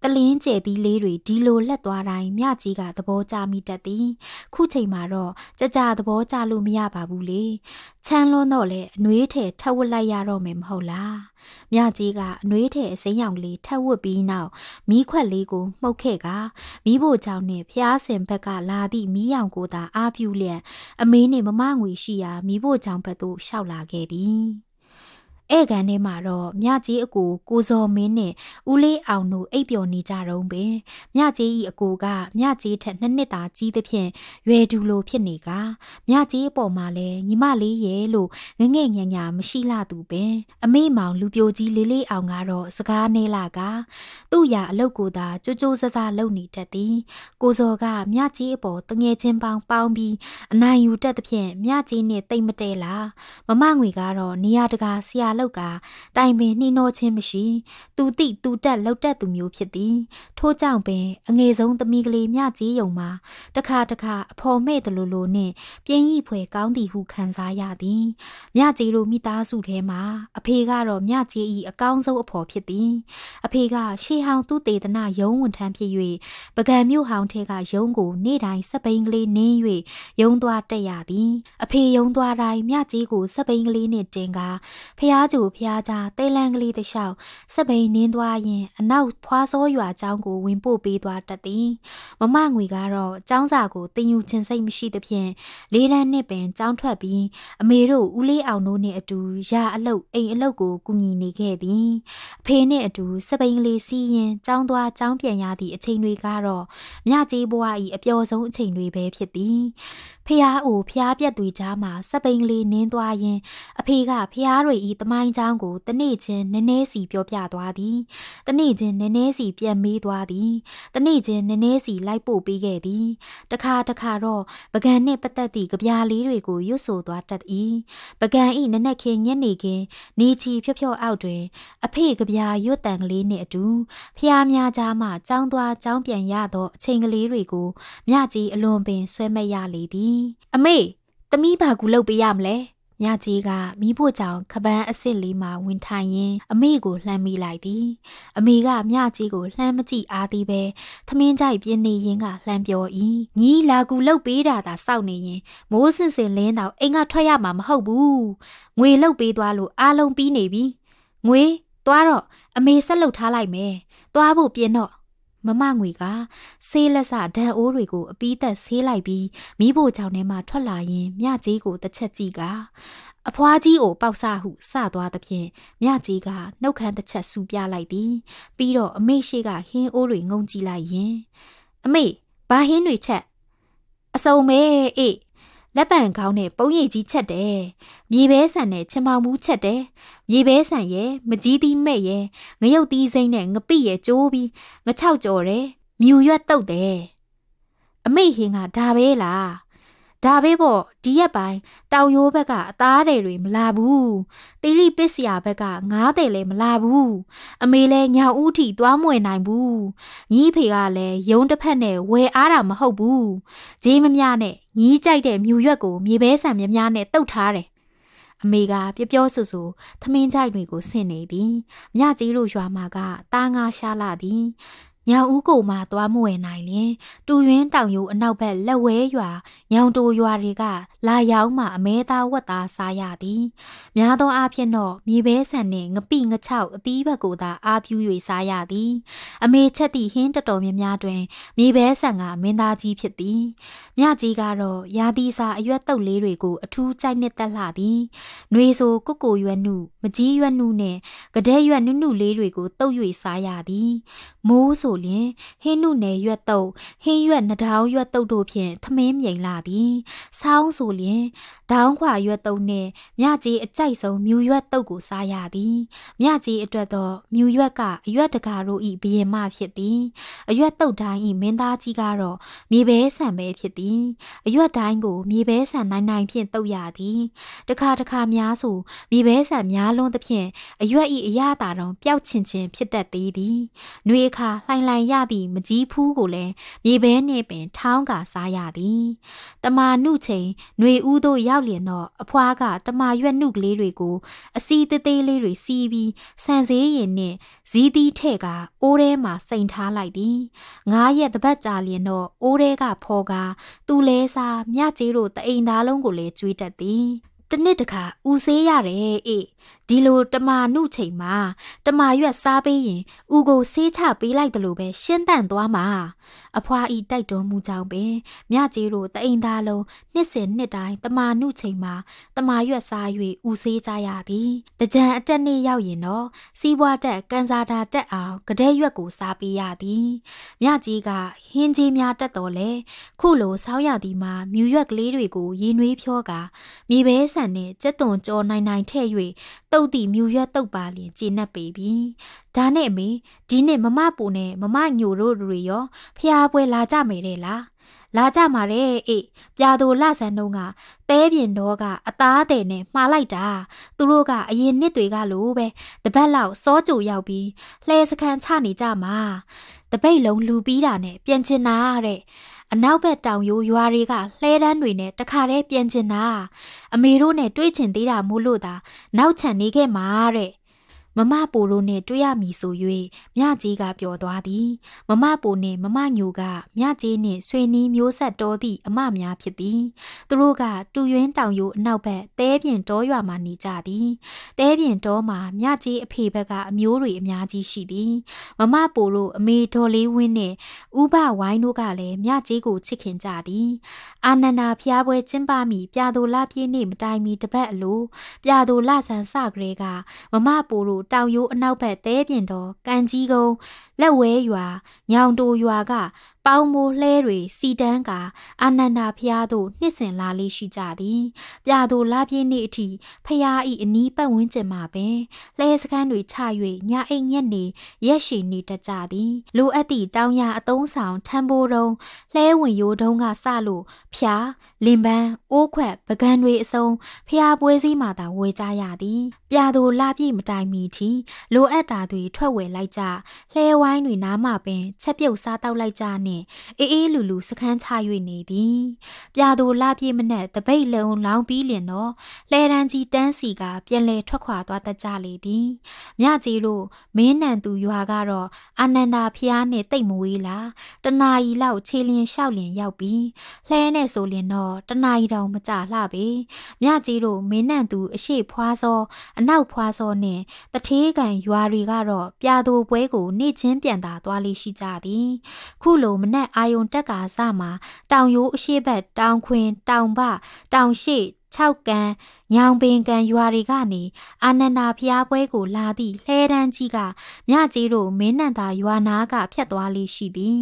။တလင်းကျဲသီးလေးတွေဒီလိုလက်သွားတိုင်းမြကြီးကသဘောကျမိတတ်သည်။ခုချိန်မှာတော့ကြကြသဘောကျလို့မရပါဘူးလေ။ချမ်းလွန်းတော့လေအနှွေးထဲထပ်ဝက်လိုက်ရတော့မယ်မဟုတ်လား။မြကြီးကအနှွေးထဲအစိမ်းရောင်လေးထပ်ဝက်ပြီးနောက်မီးခွက်လေးကိုမှုတ်ခဲ့ကမီးဖို့ကြောင့်နဲ့ဖျားစင်ဘက်ကလာသည့်မီးရောင်ကိုသာအားပြုလျက်အမေးနဲ့မမငွေရှိရာမီးဖို့ကြောင့်ဘက်သို့လျှောက်လာခဲ့သည်။ဧကန်ထဲမှာတော့မြကြီးအကိုကိုဇော်မင်းနဲ့ဦးလေးအောင်တို့အိပ်ပျော်နေကြတုံးပင်မြကြီးဤအကိုကမြကြီးထက်နှစ်နှစ်သာကြီးသဖြင့်ရွယ်တူလိုဖြစ်နေကမြကြီးအပေါ်မှာလည်းညီမလေးရဲ့လို့ငငယ်ညာညာမရှိလာသူပင် အမေမောင်လူပြိုကြီးလေးလေးအောင်ကတော့စကားနေလာကသူ့ရအလုပ်ကိုသာကြိုးကြိုးဆဆလုပ်နေတတ်သည်ကိုဇော်ကမြကြီးအပေါ်တငယ်ချင်းပေါင်းပေါင်းပြီးအနိုင်ယူတတ်သဖြင့်မြကြီးနဲ့တိတ်မတဲလာမမငွေကတော့နေရာတကာဆရာလောက်ကတိုင်ပင်နှီးနှောခြင်းမရှိသူတိသူတက်လောက်တက်သူမျိုးဖြစ်သည်ထို့ကြောင့်ပင်အငယ်ဆုံးသမီးကလေးမြကြီးယုံမှာတခါတခါအဖော်မဲ့တလူလိုနှင့်ပြင်းဤဖွယ်ကောင်းသည်ဟုခံစားရသည်မြကြီးတို့မိသားစုထဲမှာအဖေကတော့မြကြီး၏အကောင်းဆုံးအဖော်ဖြစ်သည် အဖေက ရှေဟောင်သူတေသနာယုံဝန်ထမ်းဖြစ်၍ပကံမြို့ဟောင်ထဲကယုံကို နေ့တိုင်းစပိန်ကလေးနင်း၍ယုံသွားတက်ရသည်အဖေယုံသွားတိုင်းမြကြီးကိုစပိန်ကလေးနှင့်တင်ကာဖျားကျူဖျားကြားတဲလန်ကလေးတစ်လျှောက်စပိန်နင်းသွားရင်အနောက်ဖွာစောရွာကျောင်းကိုဝင်ပို့ပေးသွားတတ်သည်မမငွေကတော့ကျောင်းစာကိုတင်ယူခြင်းစိတ်မရှိသဖြင့်လေးလန်းနှစ်ပင်ကျောင်းထွက်ပြီးအမေတို့ဦးလေးအောင်တို့နှင့်အတူရာအလုတ်အိမ်အလုတ်ကိုကူညီနေခဲ့သည်အဖေနှင့်အတူစပိန်ကလေးစီးရင်ကျောင်းသွားကျောင်းပြန်ရသည့်အချိန်တွေကတော့မြကြီးဘွား၏အပျော်ဆုံးအချိန်တွေပဲဖြစ်သည်ဖះအိုဖះပြက်တွေကြားမှာစပိန်ကလေးနင်းသွားရင်အဖေကဖះတွေ၏တမမိုင်းကြောင်းကိုတနေ့ချင်းနည်းနည်းစီပြောပြသွားသည်တနေ့ချင်းနည်းနည်းစီပြန်မေးသွားသည်တနေ့ချင်းနည်းနည်းစီလိုက်ပို့ပေးခဲ့သည်တခါတခါတော့ပကံနှင့်ပတ်သက်သည့်ကြပြာလေးတွေကိုရွတ်ဆိုသွားတတ်၏ပကံဤနနက်ခင်းညနေခင်းနေချီဖြော့ဖြော့အောက်တွင်အဖေကြပြာရွတ်တန်ကလေးနှင့်အတူဖျားများကြားမှကြောင်းသွားကြောင်းပြန်ရသောအချိန်ကလေးတွေကိုမြကြီးအလွန်ပင်ဆွဲမဲ့ရလေသည်အမေသမီးဘာကူလောက်ပေးရမလဲ။မြကြီးကမိဖို့ကြောင့်ခပန်းအစ်စ်လေးမှာ ဝင်ထိုင်ရင်းအမေကိုလှမ်းမိလိုက်သည်။အမေကမြကြီးကိုလှမ်းမကြည့်အားသေးပဲသမင်းကြိုက်ပြင်းနေရင်ကလှမ်းပြော၏။ညီလာကူလှုပ်ပေးတာသာစောက်နေရင်မိုးစင်စင်လင်းတော့အိမ်ကထွက်ရမှာမဟုတ်ဘူး။ငွေလှုပ်ပေးသွားလို့အားလုံးပြီးနေပြီ။ငွေသွားတော့အမေဆက်လှုပ်ထားလိုက်မယ်။သွားဖို့ပြင်တော့မမငွေကဆေးလက်စဒံအိုးတွေကိုအပီးသက်ဆေးလိုက်ပြီးမိဖို့ကြောင့်ထဲမှထွက်လာရင်မြကြီးကိုတစ်ချက်ကြည့်ကအဖွားကြီးကို ပေါက်ဆဟုစသွားသဖြင့်မြကြီးကနှုတ်ခမ်းတစ်ချက်ဆူပြလိုက်သည်ပြီးတော့အမေရှိကဟင်းအိုးတွေငုံကြည့်လိုက်ရင်အမေဘာဟင်းတွေချက်အစုံပဲအေးလက်ပံခေါင်းနဲ့ပုံရိပ်ကြီးချက်တယ်။မြေပဲဆန်နဲ့ချင်မောင်မူးချက်တယ်။မြေပဲဆန်ရဲ့မကြီးသီးမဲ့ရဲ့ငရုတ်သီးစိမ့်နဲ့ငပိရဲ့ကြိုးပြီးငချောက်ကြော်တယ်။မြူရွက်တုတ်တယ်။အမေဟင်းကဒါပဲလား။ဒါပဲပေါ့ဒီရက်ပိုင်းတောင်ရိုးဘက်ကအသားတယ်တွေမလာဘူးတိလိပစ္စယဘက်ကငားတယ်လည်းမလာဘူးအမေလည်းညောင်ဦးထီသွားမွေနိုင်ဘူးညီဖေကလည်းရုံတစ်ဖက်နဲ့ဝယ်အားတာမဟုတ်ဘူးဂျေးမမြနဲ့ညီးကြိုက်တဲ့မြူရွက်ကိုမြေဘဲဆံမြများနဲ့တုတ်ထားတယ်အမေကပြပြောဆူဆူသမင်းကြိုက်တွေကိုဆင့်နေသည်မြကြီးတို့ရွာမှာကတားငါရှာလာသည်ညောင်ဦးကိုမှသွားမဝယ်နိုင်လင် တူရင်းတောင်ယူအနောက်ဘက်လက်ဝဲရွာညောင်တူရွာတွေက လာရောက်မှ အမဲသားဝက်သားစားရသည်များသောအားဖြင့်တော့မြေဘဲဆန်နှင့်ငပိငချောက်အသီးဘက်ကိုသာအားပြု၍စားရသည် အမေချက်သည့်ဟင်းတတော်များများတွင်မြေဘဲဆန်ကမင်းသားကြီးဖြစ်သည်မြကြီးကတော့ရာသီစာအရွက်တုပ်လေးတွေကို အထူးကြိုက်နှစ်သက်လှသည်နှွေဆိုကုတ်ကိုရွက်နှုမကြီးရွက်နှုနဲ့ကဒဲရွက်နုနုလေးတွေကိုတုပ်၍စားရသည်မိုးဆိုလျင်ဟင်းနုနယ်ရွက်တုပ်ဟင်းရွက်နှဒောင်းရွက်တုပ်တို့ဖြင့်ထမင်းမြိန်လာသည် ဆောင်းဆိုလျင်ဒေါင်းခွာရွက်တုပ်နှင့်မြကြီးအကြိုက်ဆုံးမြူရွက်တုပ်ကိုစားရသည်မြကြီးအတွက်တော့မြူရွက်ကအရွက်တကာတို့၏ဘရင်မဖြစ်သည် အရွက်တုပ်တိုင်း၏မင်းသားကြီးကတော့မြေပဲဆန်ပဲဖြစ်သည်အရွက်တိုင်းကိုမြေပဲဆန်နိုင်နိုင်ဖြင့်တုပ်ရသည်တခါတခါများဆိုမြေပဲဆန်များလွန်သဖြင့်အရွက်ဤအရသာတောင်ပျောက်ချင်ချင်းဖြစ်တတ်သေးသည်။နှွေခါလှိုင်လှိုင်ရသည့်မကြီးဖူးကိုလည်းမြေဘဲနှင့်ပင်ထောင်းကာစားရသည်။တမာနုချိန်နှွေဦးသို့ရောက်လျင်တော့အဖွားကတမာရွက်နုကလေးတွေကို အစီသေးသေးလေးတွေစီးပြီးဆန်စေးရင်နှင့်ဇီးသီးထဲ့ကအိုးထဲမှာစိန်ထားလိုက်သည်။ငါးရက်တပတ်ကြာလျင်တော့အိုးထဲကဖော်ကာသူလဲစားမြကြီးတို့တအိမ်သားလုံးကိုလည်းကျွေးတတ်သည်။တနစ်တခါဦးဆေးရတယ်အေးဒီလိုတမာနုချိန်မှာတမာရွက်စားပေးရင်ဦးကိုဆေးချပေးလိုက်တယ်လို့ပဲရှင်းတန့်သွားမှာအဖွာဤတိုက်တွန်းမှုကြောင့်ပင်မြကြီးတို့တအိမ်သားလုံးနှစ်စဉ်နှစ်တိုင်းတမာနုချိန်မှာတမာရွက်စား၍ဦးဆေးကြရသည်တကြံအတက်နေ့ရောက်ရင်တော့စီးပွားတက်ကန်စာတာတက်အောင်ကတဲ့ရွက်ကိုစားပေးရသည်မြကြီးကဟင်းကြီးများတက်တော်လဲခုလိုဆောင်းရသည်မှာမြူရွက်ကလေးတွေကိုရေနွေးဖြောကမြေဘဲဆန်နဲ့ကြက်သွန်ကြောနိုင်နိုင်ထဲ့၍တုတ်တီမြူရွက်တုတ်ပါလျင်ကျေနပ်ပေပြီ။ဒါနဲ့အမေဒီနေ့မမပူနဲ့မမညိုတို့တွေရောဖျားပွဲလာကြမယ်တဲ့လား။လာကြမှာတဲ့အေးပြာသူလဆန်တို့ကတဲပြင်တော့ကအသားတဲ့နဲ့မှားလိုက်တာသူတို့ကအရင်နှစ်တွေကလိုပဲတပတ်လောက်စောကြိုရောက်ပြီးလှဲစခန်းချနေကြမှာတပိတ်လုံးလူပြီးတာနဲ့ပြန်ချင်တာတဲ့အနောက်ဘက်တောင်ရိုးရွာတွေကလှဲတန်းတွေနဲ့တခါတည်းပြန်ကျင်တာအမေတို့နဲ့တွေ့ချင်သေးတာမို့လို့သာနောက်ချန်နေခဲ့မှာတဲ့။မမပိုတို့နှင့်တွေ့ရမည်ဆို၍မြကြီးကပြောသွားသည်မမပိုနှင့်မမညိုကမြကြီးနှင့်ဆွေနီးမျိုးဆက်တော်သည့်အမများဖြစ်သည်သူတို့ကတူရင်းတောင်ယိုအနောက်ဘက်တဲပြင်တောရွာမှနေကြသည်တဲပြင်တောမှာမြကြီးအဖေဘက်ကအမျိုးတွေအများကြီးရှိသည်မမပိုတို့အမေဒေါ်လေးဝင်းနှင့်ဥပဝိုင်းတို့ကလည်းမြကြီးကိုချစ်ခင်ကြသည်အာနန္ဒာဖျားပွဲကျင်းပမိပြာသူလပြည့်နေ့မတိုင်မီတပတ်အလိုပြာသူလဆန်စကလေးကမမပိုတို့တောင်ရိုးအနောက်ဘက်တဲပြင်တော်ကန်ကြီးကုန်းလက်ဝဲရွာညောင်တိုရွာက ပေါင်းမိုးလှဲတွေစီတန်းကအာနန္ဒာဖျားသို့နှစ်ဆင်လာလေးရှိကြသည်ပြာသို့လာပြင်းနေ့အထိဖျားဤအနီးပတ်ဝန်းကျင်မှာပင်လှဲစခန်းတွေချ၍ညအိမ်ညက်နေရက်ရှည်နေတတ်ကြသည်လိုအပ်သည့်တောင်ရအသုံးဆောင်ထံပိုးတုံးလှဲဝင်ရိုးတုံးကစလို့ဖျား လင်ပန်းအိုးခွက်ပကံတွေအစုံဖျားပွဲစည်းမှသာဝယ်ကြရသည်ပြာသို့လာပြည့်မတိုင်မီထီလိုအပ်တာတွေ ထွက်ဝယ်လိုက်ကြလှဲဝိုင်းတွေနားမှပင်ချက်ပြုတ်စားတောက်လိုက်ကြနှင့်အေးအေးလူလူစခန်းချ၍နေသည်ပြာသူလှပြည့်မနှက်တပိတ်လုံလောင်းပြီးလင်တော့လဲတန်းကြီးတန်းစီကပြန်လဲထွက်ခွာသွားတတ်ကြလေသည်မြကြီးတို့မင်းနန်သူရွာကတော့အာနန္ဒာဖျားနဲ့တိတ်မဝေးလားတနာရီလောက်ခြေလျင်လျှောက်လျင် ရောက်ပြီးလှဲနဲ့ဆိုလျင်တော့တနာရီတောင်မကြလှပေမြကြီးတို့မင်းနန်သူအရှိဖွာစောအနောက်ဖွာစောနဲ့တထေးကန်ရွာတွေကတော့ပြာသူပွဲကိုနေ့ချင်းန်းပြန်သာသွားလေးရှိကြသည်ခုလိုမနက်အာယုံတက်ကာစမှာတောင်ရိုးအရှိတ်တောင်ခွင်တောင်ပတောင်ရှိ6ကန်ညောင်ပင်ကံရွာတွေကနေအာနန္ဒာဖျားပွဲကိုလာသည့်လှဲတန်းကြီးကမြကြီးတို့မင်းနန္တာရွာနာကဖြတ်သွားလေးရှိသည်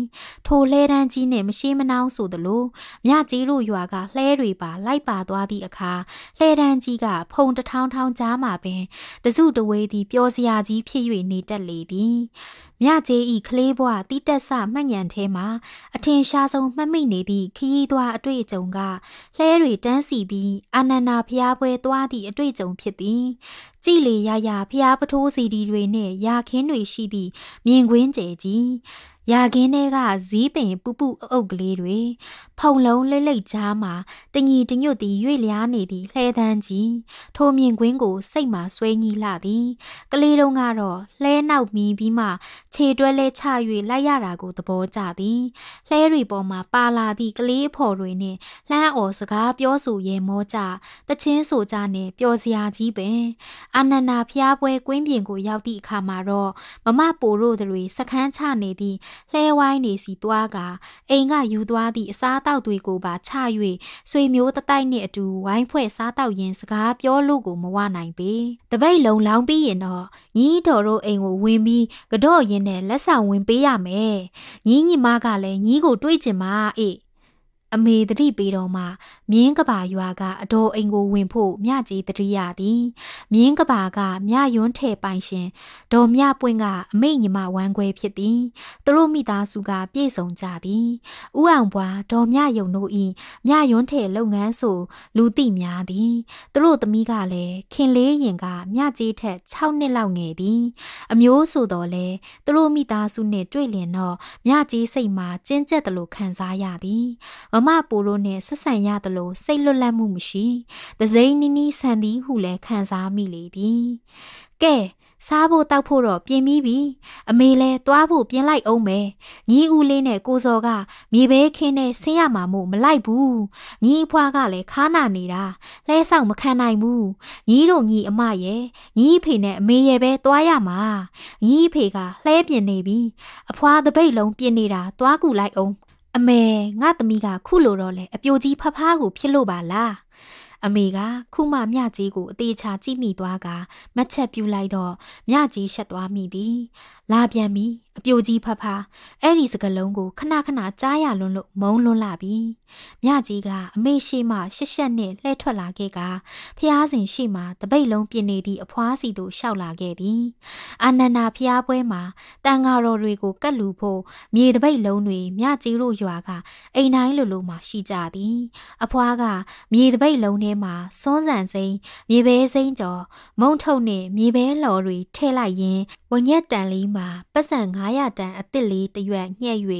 ထိုလှဲတန်းကြီးနှင့်မရှိမနှောင်းဆိုသလိုမြကြီးတို့ရွာကလှဲတွေပါလိုက်ပါသွားသည့်အခါလှဲတန်းကြီးကဖုံတထောင်းထောင်းကြားမှပင်တစုတဝေးသည်ပျော်စရာကြီးဖြစ်၍နေတက်လေသည်မြကျေးဤကလေးဘွားတိတက်ဆမှတ်ညံထဲမှာအထင်ရှားဆုံးမှတ်မိနေသည့်ခရီးသွားအတွေ့အကြုံကလှဲတွေတန်းစီပြီးအာနန္ဒာဖျားပွဲသွားသည့်အတွေ့အကြုံဖြစ်သည်ကြည်လေရရဖျားပထိုးစီဒီတွေနဲ့ရာခင်းတွေရှိသည့်မြင်ကွင်းကျယ်ကြီးရာခင်းထဲကဈေးပင်ပူပူအုပ်ကလေးတွေဖုံလုံးလိမ့်လိမ့်ကြားမှာတညီတညွတ်သည်ရွေ့လျားနေသည့်လှဲသန်းကြီးထိုမြင်ကွင်းကိုစိတ်မှဆွဲငီးလှသည် ကလေးတုံးကတော့လှဲနောက်မီးပြီးမှခြေတွဲလဲချ၍လိုက်ရတာကိုသဘောကျသည်လှဲတွေပေါ်မှာပါလာသည့်ကလေးအဖော်တွေနှင့်လှမ်းအော်စကားပြောဆိုရဲမောကြတချင်းဆိုကြနှင့်ပျော်စရာကြီးပင်အာနန္ဒာဖျားပွဲကွင်းပြင်ကိုရောက်သည့်အခါမှာတော့မမပိုတို့တွေစခန်းချနေသည့်လှဲဝိုင်းနေစီသွားကအိမ်ကယူသွားသည့်အစားတောက်တွေကိုပါချ၍ဆွေမျိုးတတိုက်နှင့်အတူဝိုင်းဖွဲ့စားတောက်ရင်စကားပြောလို့ကိုမဝနိုင်ပေ။တပိတ်လုံလောင်းပြီးရင်တော့ညီတော်တို့အိမ်ကိုဝင်ပြီးကတော့ရင်နဲ့လက်ဆောင်ဝင်ပေးရမယ်။ညီညီမကလည်းညီကိုတွေးချင်မှာအေးအမေသတိပေးတော်မှာမြင်းကဘာရွာက အတော်အိမ်ကိုဝင်ဖို့မြကြီးသတိရသည် မြင်းကဘာကမြယွန်းထဲပိုင်ရှင်ဒေါ်မြပွင့်ကအမိညီမဝမ်းခွဲဖြစ်သည်သူတို့မိသားစုကပြည့်စုံကြသည်ဥအောင်ဘွားဒေါ်မြယုံတို့ဤမြယွန်းထဲလုပ်ငန်းဆိုလူသိများသည်သူတို့သမီးကလည်းခင်လေးရင်ကမြကြီးထက်6နှစ်လောက်ငယ်သည် အမျိုးဆိုတော့လေသူတို့မိသားစုနဲ့တွေ့လင်တော့မြကြီးစိတ်မှာကျဉ်ကျက်တယ်လို့ခံစားရသည်မမပိုးတို့နဲ့ဆက်ဆံရသလိုစိတ်လွတ်လပ်မှုမရှိ။တစိမ့်နီးနီးဆန်သည်ဟုလည်းခံစားမိလေသည်။ကဲစားဖို့တောက်ဖို့တော့ပြင်ပြီးပြီအမေလဲသွားဖို့ပြင်လိုက်အောင်မယ်ညီဦးလေးနဲ့ကိုစော်ကမြေဘဲခင်းနဲ့ဆင်းရမှာမို့မလိုက်ဘူးညီအဖွားကလည်းခါနာနေတာလဲဆောင်မခံနိုင်ဘူးညီတို့ညီအမရဲ့ညီအဖေနဲ့အမေရဲ့ပဲသွားရမှာညီအဖေကလှဲပြင်နေပြီအဖွားတပိတ်လုံးပြင်နေတာသွားကူလိုက်အောင်အမေငါသမီးကခုလိုတော့လေအပြိုကြီးဖဖားကိုဖြစ်လို့ပါလားအမေက ခုမှမြကြီးကိုအသေးချာကြည့်မိသွားကမတ်ချက်ပြူလိုက်တော့မြကြီးရှက်သွားမိသည်လာပြန်ပြီအပြိုကြီးဖဖအဲ့ဒီစကလုံးကိုခဏခဏကြားရလွန်းလို့မုံလွန်းလာပြီမြကြီးကအမေရှိမှရှက်ရှက်နဲ့လှဲ့ထွက်လာခဲ့ကဖျားစဉ်ရှိမှတပိတ်လုံးပြင်းနေသည့်အဖွားစီသို့ရှောက်လာခဲ့သည် အာနန္ဒာဖျားပွဲမှာတန်ဃာတော်တွေကိုကတ်လူဖို့မြေတပိတ်လုံးတွေမြကြီးတို့ရွာကအိမ်တိုင်းလိုလိုမှရှိကြသည် အဖွားကမြေတပိတ်လုံးထဲမှာစွန်းစံစိမ်းမြေဘဲစိမ်းကျော်မုံထုပ်နဲ့မြေဘဲလော်တွေထည့်လိုက်ရင်ဝညက်တန်လေးမှာပတ်စံ900တန်အစ်စ်လေးတရွက်ညှက်၍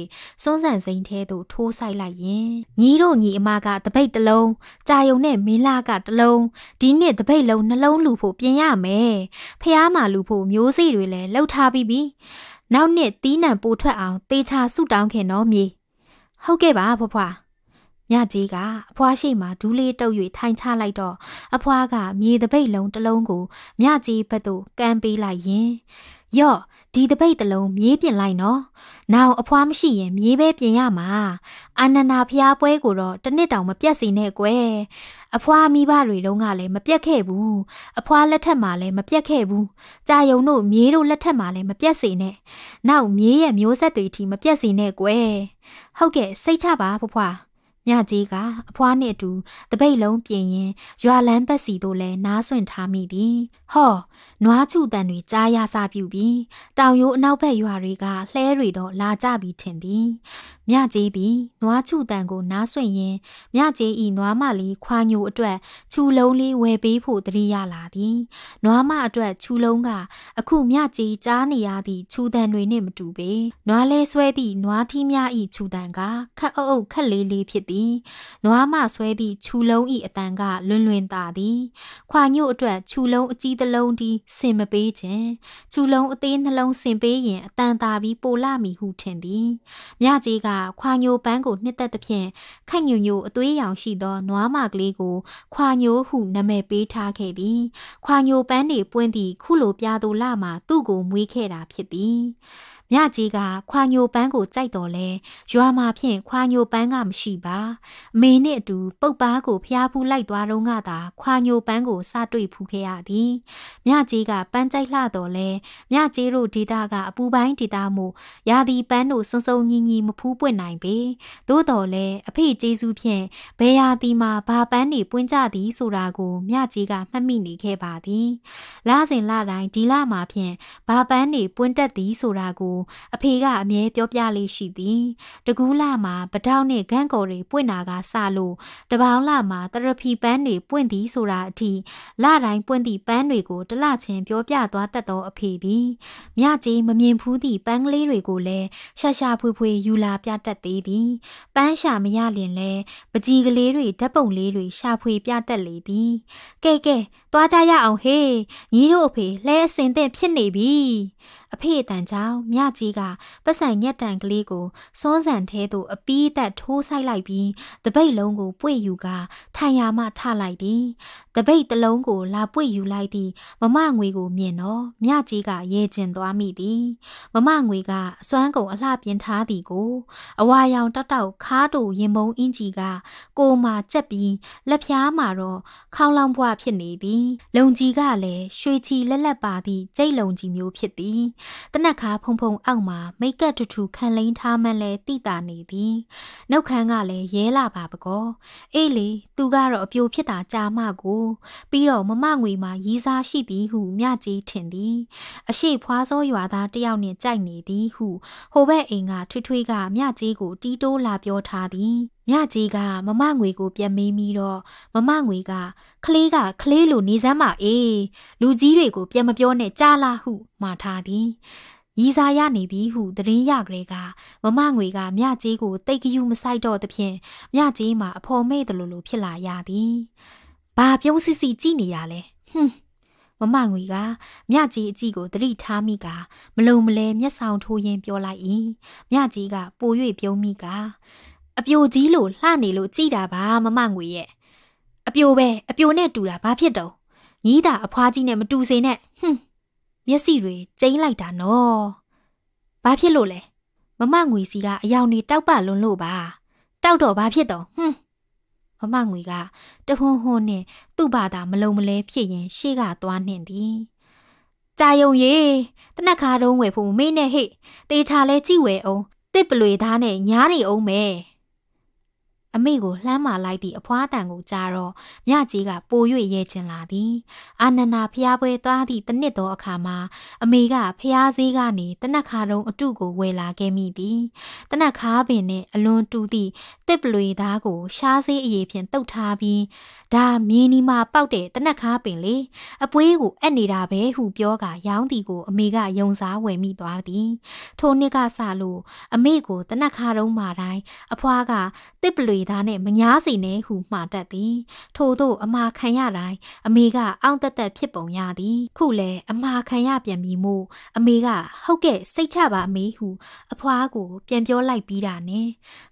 စွန်းစံစိန်ထဲသို့ထိုးဆိုင်လိုက်ရင်ညီတို့ညီအမကတပိတ်တစ်လုံးကြာယုံနဲ့မင်းလာကတစ်လုံးဒီနှစ်တပိတ်လုံးနှလုံးလူဖို့ပြင်ရမယ်ဖះမာလူဖို့မျိုးစေ့တွေလည်းလှုပ်ထားပြီးပြီနောက်နှစ်တီးနံပိုထွက်အောင်တေချာဆုတောင်းခင်နော်မြေဟုတ်ကဲ့ပါဖွားဖွားမြကြီးကအဖွားရှိမှဒူးလေးတုပ်၍ထိုင်ချလိုက်တော့အဖွားကမြေတပိတ်လုံးတစ်လုံးကိုမြကြီးဘက်သို့ကမ်းပေးလိုက်ရင်ယော့ဒီတပိတ်တလုံးမြေးပြင်လိုက်နော်။နောင်အဖွားမရှိရင်မြေးပဲပြင်ရမှာ။အာနန္ဒာဖျားပွဲကိုတော့တနစ်တောင်မပြတ်စေနဲ့ကွယ်။အဖွားမိဘတွေတုန်းကလည်းမပြတ်ခဲ့ဘူး။အဖွားလက်ထက်မှာလည်းမပြတ်ခဲ့ဘူး။ကြာယုံတို့မြေးတို့လက်ထက်မှာလည်းမပြတ်စေနဲ့။နောက်မြေးရဲ့မျိုးဆက်တွေထိမပြတ်စေနဲ့ကွယ်။ဟုတ်ကဲ့စိတ်ချပါဖွား။ညကြီးကအဖွားနှင့်အတူတပိတ်လုံးပြင်ရင်ရွာလန်းပတ်စီတို့လည်းနားဆွင့်ထားမိသည်။ဟော့နွားချူတန်တွေကြားရစပြုပြီးတောင်ရိုးအနောက်ဘက်ရွာတွေကလှဲတွေတော့လာကြပြီးထင်သည်။မြကြီးသည်နွားချူတန်ကိုနားဆွင့်ရင်းမြကြီးဤနွားမလေးခွာညိုအတွက်ချူလုံးလေးဝယ်ပေးဖို့တရိရလာသည်နွားမအတွက်ချူလုံးကအခုမြကြီးကြားနေရသည့်ချူတန်တွေနှင့်မတူပေနွားလဲဆွဲသည့်နွားထီးများဤချူတန်ကခက်အုပ်အုပ်ခက်လေးလေးဖြစ်သည် နွားမဆွဲသည့်ချူလုံးဤအတန်ကလွန်လွန်သာသည်ခွာညိုအတွက်ချူလုံးအကြီးတစ်လုံးဒီဆင်မပေးခြင်းချူလုံးအသေးနှလုံးဆင်ပေးရင်အတန်သာပြီးပိုလာမည်ဟုထင်သည်မြကြီးကခွာညိုပန်းကိုနှစ်သက်သဖြင့်ခက်ညိုညိုအသွေးရောင်ရှိသောနွားမကလေးကိုခွာညိုဟုနာမည်ပေးထားခဲ့သည်ခွာညိုပန်းနေပွင့်သည့်ခုလိုပြာသူလမှာသူ့ကိုမွေးခဲ့တာဖြစ်သည်။မြကြီးကခွာညိုပန်းကိုကြိုက်တော်လဲရွာမှာဖြင့်ခွာညိုပန်းကမရှိပါအမေနဲ့အတူ ပုတ်ပါးကိုဖျားဖူးလိုက်သွားတော့ကသာခွာညိုပန်းကိုစတွေ့ဖူးခဲ့ရသည်မြကြီးကပန်းကြိုက်လှတော်လဲမြကြီးတို့ဒေတာကအပူပိုင်းဒေတာမှုရာသီပန်းတို့စုံစုံညီညီမဖူးပွင့်နိုင်ပေသို့တော်လဲအဖေကျေးဇူးဖြင့်ဘယ်ရာသီမှာဘာပန်းတွေပွင့်ကြသည် ဆိုတာကိုမြကြီးကမှတ်မိနေခဲ့ပါသည်လစဉ်လတိုင်းဒီလမှာဖြင့်ဘာပန်းတွေပွင့်တတ်သည် ဆိုတာကိုကိုအဖေကအမြဲပြောပြလေးရှိသည် တကူးလာမှာပထောက်နဲ့ဂန့်ကော်တွေပွင့်တာကစလို့တပေါင်းလာမှာတရဖီပန်းတွေပွင့်သည်ဆိုတာအထိလတိုင်းပွင့်သည့်ပန်းတွေကိုတလချင်းပြောပြသွားတတ်သောအဖေသည်မြကြီးမမြင်ဘူးသည့်ပန်းကလေးတွေကိုလည်းရှာရှာဖွေဖွေယူလာပြတတ်သေးသည်ပန်းရှာမရလင်လဲပကြီးကလေးတွေဓာတ်ပုံလေးတွေရှာဖွေပြတတ်လေသည်ကဲကဲသွားကြရအောင်ဟေးညီတို့အဖေလဲအစင်တဲ့ဖြစ်နေပြီအဖေအတန်ကြောင့်မြကြီးကပတ်စံညက်တန်ကလေးကိုစွန်းစံထဲသို့အပီးသက်ထိုးဆိုင်လိုက်ပြီးတပိတ်လုံးကိုပွေယူကထိုင်ရာမှထလိုက်သည်တပိတ်တလုံးကိုလာပွေယူလိုက်သည်မမငွေကိုမြင်တော့မြကြီးကရဲကျင်သွားမိသည် မမငွေကအစွမ်းကုန်အလှပြင်ထားသည်ကိုအဝါရောင်တောက်တောက်ခါတူရင်မုံအင်းကြီးကကိုမာကြက်ပြီးလက်ဖျားမှာတော့ခေါင်းလောင်ဘွားဖြစ်နေသည်လုံကြီးကလည်းရွှေချီလက်လက်ပါသည့်ကျိတ်လုံကြီးမျိုးဖြစ်သည်တနက်ခါဖုံဖုံအောက်မှာမိတ်ကတူတူခံလိန်ထားမှလည်းတိတာနေသည်နှုတ်ခမ်းကလည်းရဲလာပါပကောအေးလေသူကတော့အပြိုဖြစ်တာကြာမှကိုဘူးပြီးတော့မမငွေမှာရီစားရှိသည်ဟုမြကြီးထင်သည်အရှိဖွာစောရွာသားတယောက်နှင့်ကြိုက်နေသည်ဟုဟိုဘက်အိမ်က ထွေထွေကမြကြီးကိုတီးတိုးလာပြောထားသည်မြကြီးကမမငွေကိုပြန်မေးပြီးတော့မမငွေကခလေးကခလေးလိုနေစမ်းပါအေးလူကြီးတွေကို ပြန်မပြောနဲ့ကြားလားဟုမှားထားသည် ရီစာရနေပြီဟုသတင်းရကလေးကမမငွေကမြကြီးကို တိတ်ကယူမဆိုင်တော့သဖြင့်မြကြီးမှာအဖော်မေ့တယ်လို့လို့ဖြစ်လာရသည်။ဘာပြုံးစစ်စစ်ကြည့်နေတာလဲဟွန်းမမငွေကမြကြီးအကြည့်ကိုသတိထားမိကမလုံမလဲမျက်ဆောင်ထိုးရင်းပြောလိုက်၏မြကြီးကပို၍ပြုံးမိကအပြိုကြီးလို့လှနေလို့ကြည်တာပါမမငွေရဲ့အပြိုပဲအပြိုနဲ့တူတာဘာဖြစ်တော့ညီးတာအဖွားကြီးနဲ့မတူစေနဲ့ဟွန်းမျက်စိတွေကျိန်းလိုက်တာနော်ဘာဖြစ်လို့လဲမမငွေစီကအယောင်တွေတောက်ပလွန်လို့ပါတောက်တော့ဘာဖြစ်တော့ဟွန်းမမငွေကတဟွန်းဟွန်းနဲ့သူ့ဘာသာမလုံမလဲဖြစ်ရင်ရှေ့ကသွားနှင့်သည်ကြာယုံရေတနက်ခါတုံးဝယ်ဖို့မမေ့နဲ့ဟဲ့တေချာလဲကြည့်ဝယ်အောင်တစ်ပလွေသားနဲ့ညားနေအောင်မယ်အမိကိုလှမ်းမာလိုက်သည့်အဖွားတန်ကိုကြားတော့မြကြီးကပို၍ရဲချင်လာသည်အာနန္ဒာဖျားပွဲသွားသည့်တနစ်သောအခါမှာအမေကဖျားစည်းကနေတနက်ခါတုံးအတုကိုဝယ်လာခဲ့မိသည်တနက်ခါပင်နဲ့အလွန်တူသည့်တစ်ပလွေသားကိုရှားစည်းအရေးဖြင့်တုတ်ထားပြီးဒါမြင်းနီမာပေါက်တဲ့တနက်ခါပင်လေအပွေးကိုအက်နေတာပဲဟုပြောကရောင်းတီကိုအမေကယုံစားဝယ်မိသွားသည်ထိုနှစ်ကစလို့အမေကိုတနက်ခါတုံးမှတိုင်းအဖွားကတစ်ပလွေသားနဲ့မညာစီနဲ့ဟုမှားတတ်သည်ထို့သောအမာခံရတိုင်းအမေကအောင့်တက်တက်ဖြစ်ပုံရသည် ခုလည်းအမာခံရပြန်ပြီမို့အမေကဟုတ်ကဲ့စိတ်ချပါအမေဟုအဖွားကို ပြန်ပြောလိုက်ပြီးတာနဲ့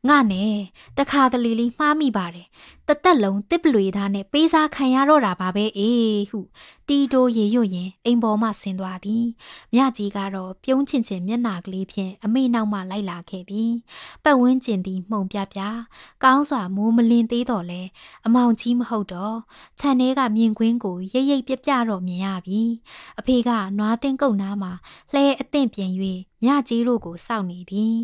ငါနဲ့တခါတလေလေးမှားမိပါတယ်တသက်လုံးတစ်ပလွေသားနဲ့ပေးစားခံရတော့တာပါပဲအေးဟုတီတိုရေရွရင်အိမ်ပေါ်မှဆင်းသွားသည်မြကြီးကတော့ပြုံးချင်ချင်မျက်နာကလေးဖြင့်အမေနောက်မှလိုက်လာခဲ့သည်ပတ်ဝန်းကျင်သည်မှုန်ပြပြကောင်းစွာမိုးမလင်းသေးတော့လဲအမောင်ကြီးမဟုတ်တော့ခြံထဲကမြင်ကွင်းကိုရိပ်ရိပ်ပြပြတော့မြင်ရပြီအဖေကနွားတင်းကုတ်နားမှာလှဲအသင့်ပြင်၍မြကြီးတို့ကိုစောင့်နေသည်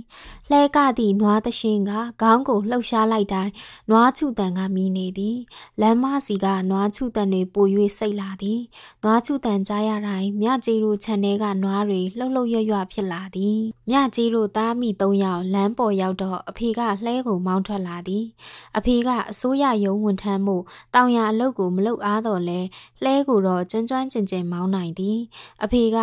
လှဲကသည့်နွားသရှင်ကခေါင်းကိုလှုပ်ရှားလိုက်တိုင်းနွားချုတန်ကမြည်နေသည်လမ်းမစီကနွားချုတန်တွေပို၍စိတ်လာသည်နွားချုတန်ကြားရတိုင်းမြကြီးတို့ခြံထဲကနွားတွေလှုပ်လှုပ်ရွရွဖြစ်လာသည်မြကြီးတို့သားမိ၃ယောက်လမ်းပေါ်ရောက်တော့အဖေကလှဲကိုမောင်းထွက်လာသည်အဖေကအစိုးရရုံးဝန်ထမ်းမှုတောင်ရအလုပ်ကိုမလုပ်အားတော့လဲလှဲကိုတော့ကျွမ်းကျွမ်းကျင်ကျင်မောင်းနိုင်သည်အဖေက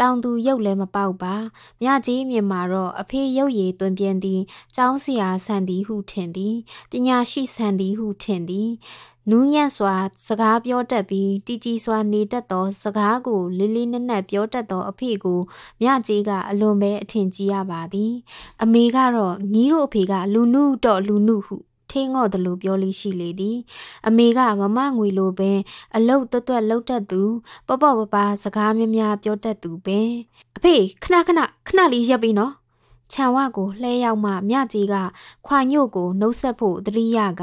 တောင်သူရုပ်လည်းမပေါက်ပါ။မြကြီးမြင်မှာတော့အဖေရုပ်ရည်တွင်ပြင်းသည်၊ចောင်းစရာဆန်သည်ဟုထင်သည်၊ပညာရှိဆန်သည်ဟုထင်သည်။နူးညံ့စွာ စကားပြောတတ်ပြီးတီကြီးစွာနေတတ်သော စကားကိုလေးလေးနက်နက်ပြောတတ်သောအဖေကိုမြကြီးက အလွန်ပဲအထင်ကြီးရပါသည်။အမေကတော့ညီတို့အဖေကလူနုတော့လူနုဟုထိငော့တယ်လို့ပြောလို့ရှိလေသည် အမေကမမငွေလိုပင် အလုတ်တွတ်တွတ်လှုပ်တတ်သူပပပပစကားများများပြောတတ်သူပင်အဖေခဏခဏခဏလေးရပ်ပြီးနော်။ခြံဝကိုလှဲရောက်မှမြကြီးကခွာညို့ကိုနှုတ်ဆက်ဖို့တတိယက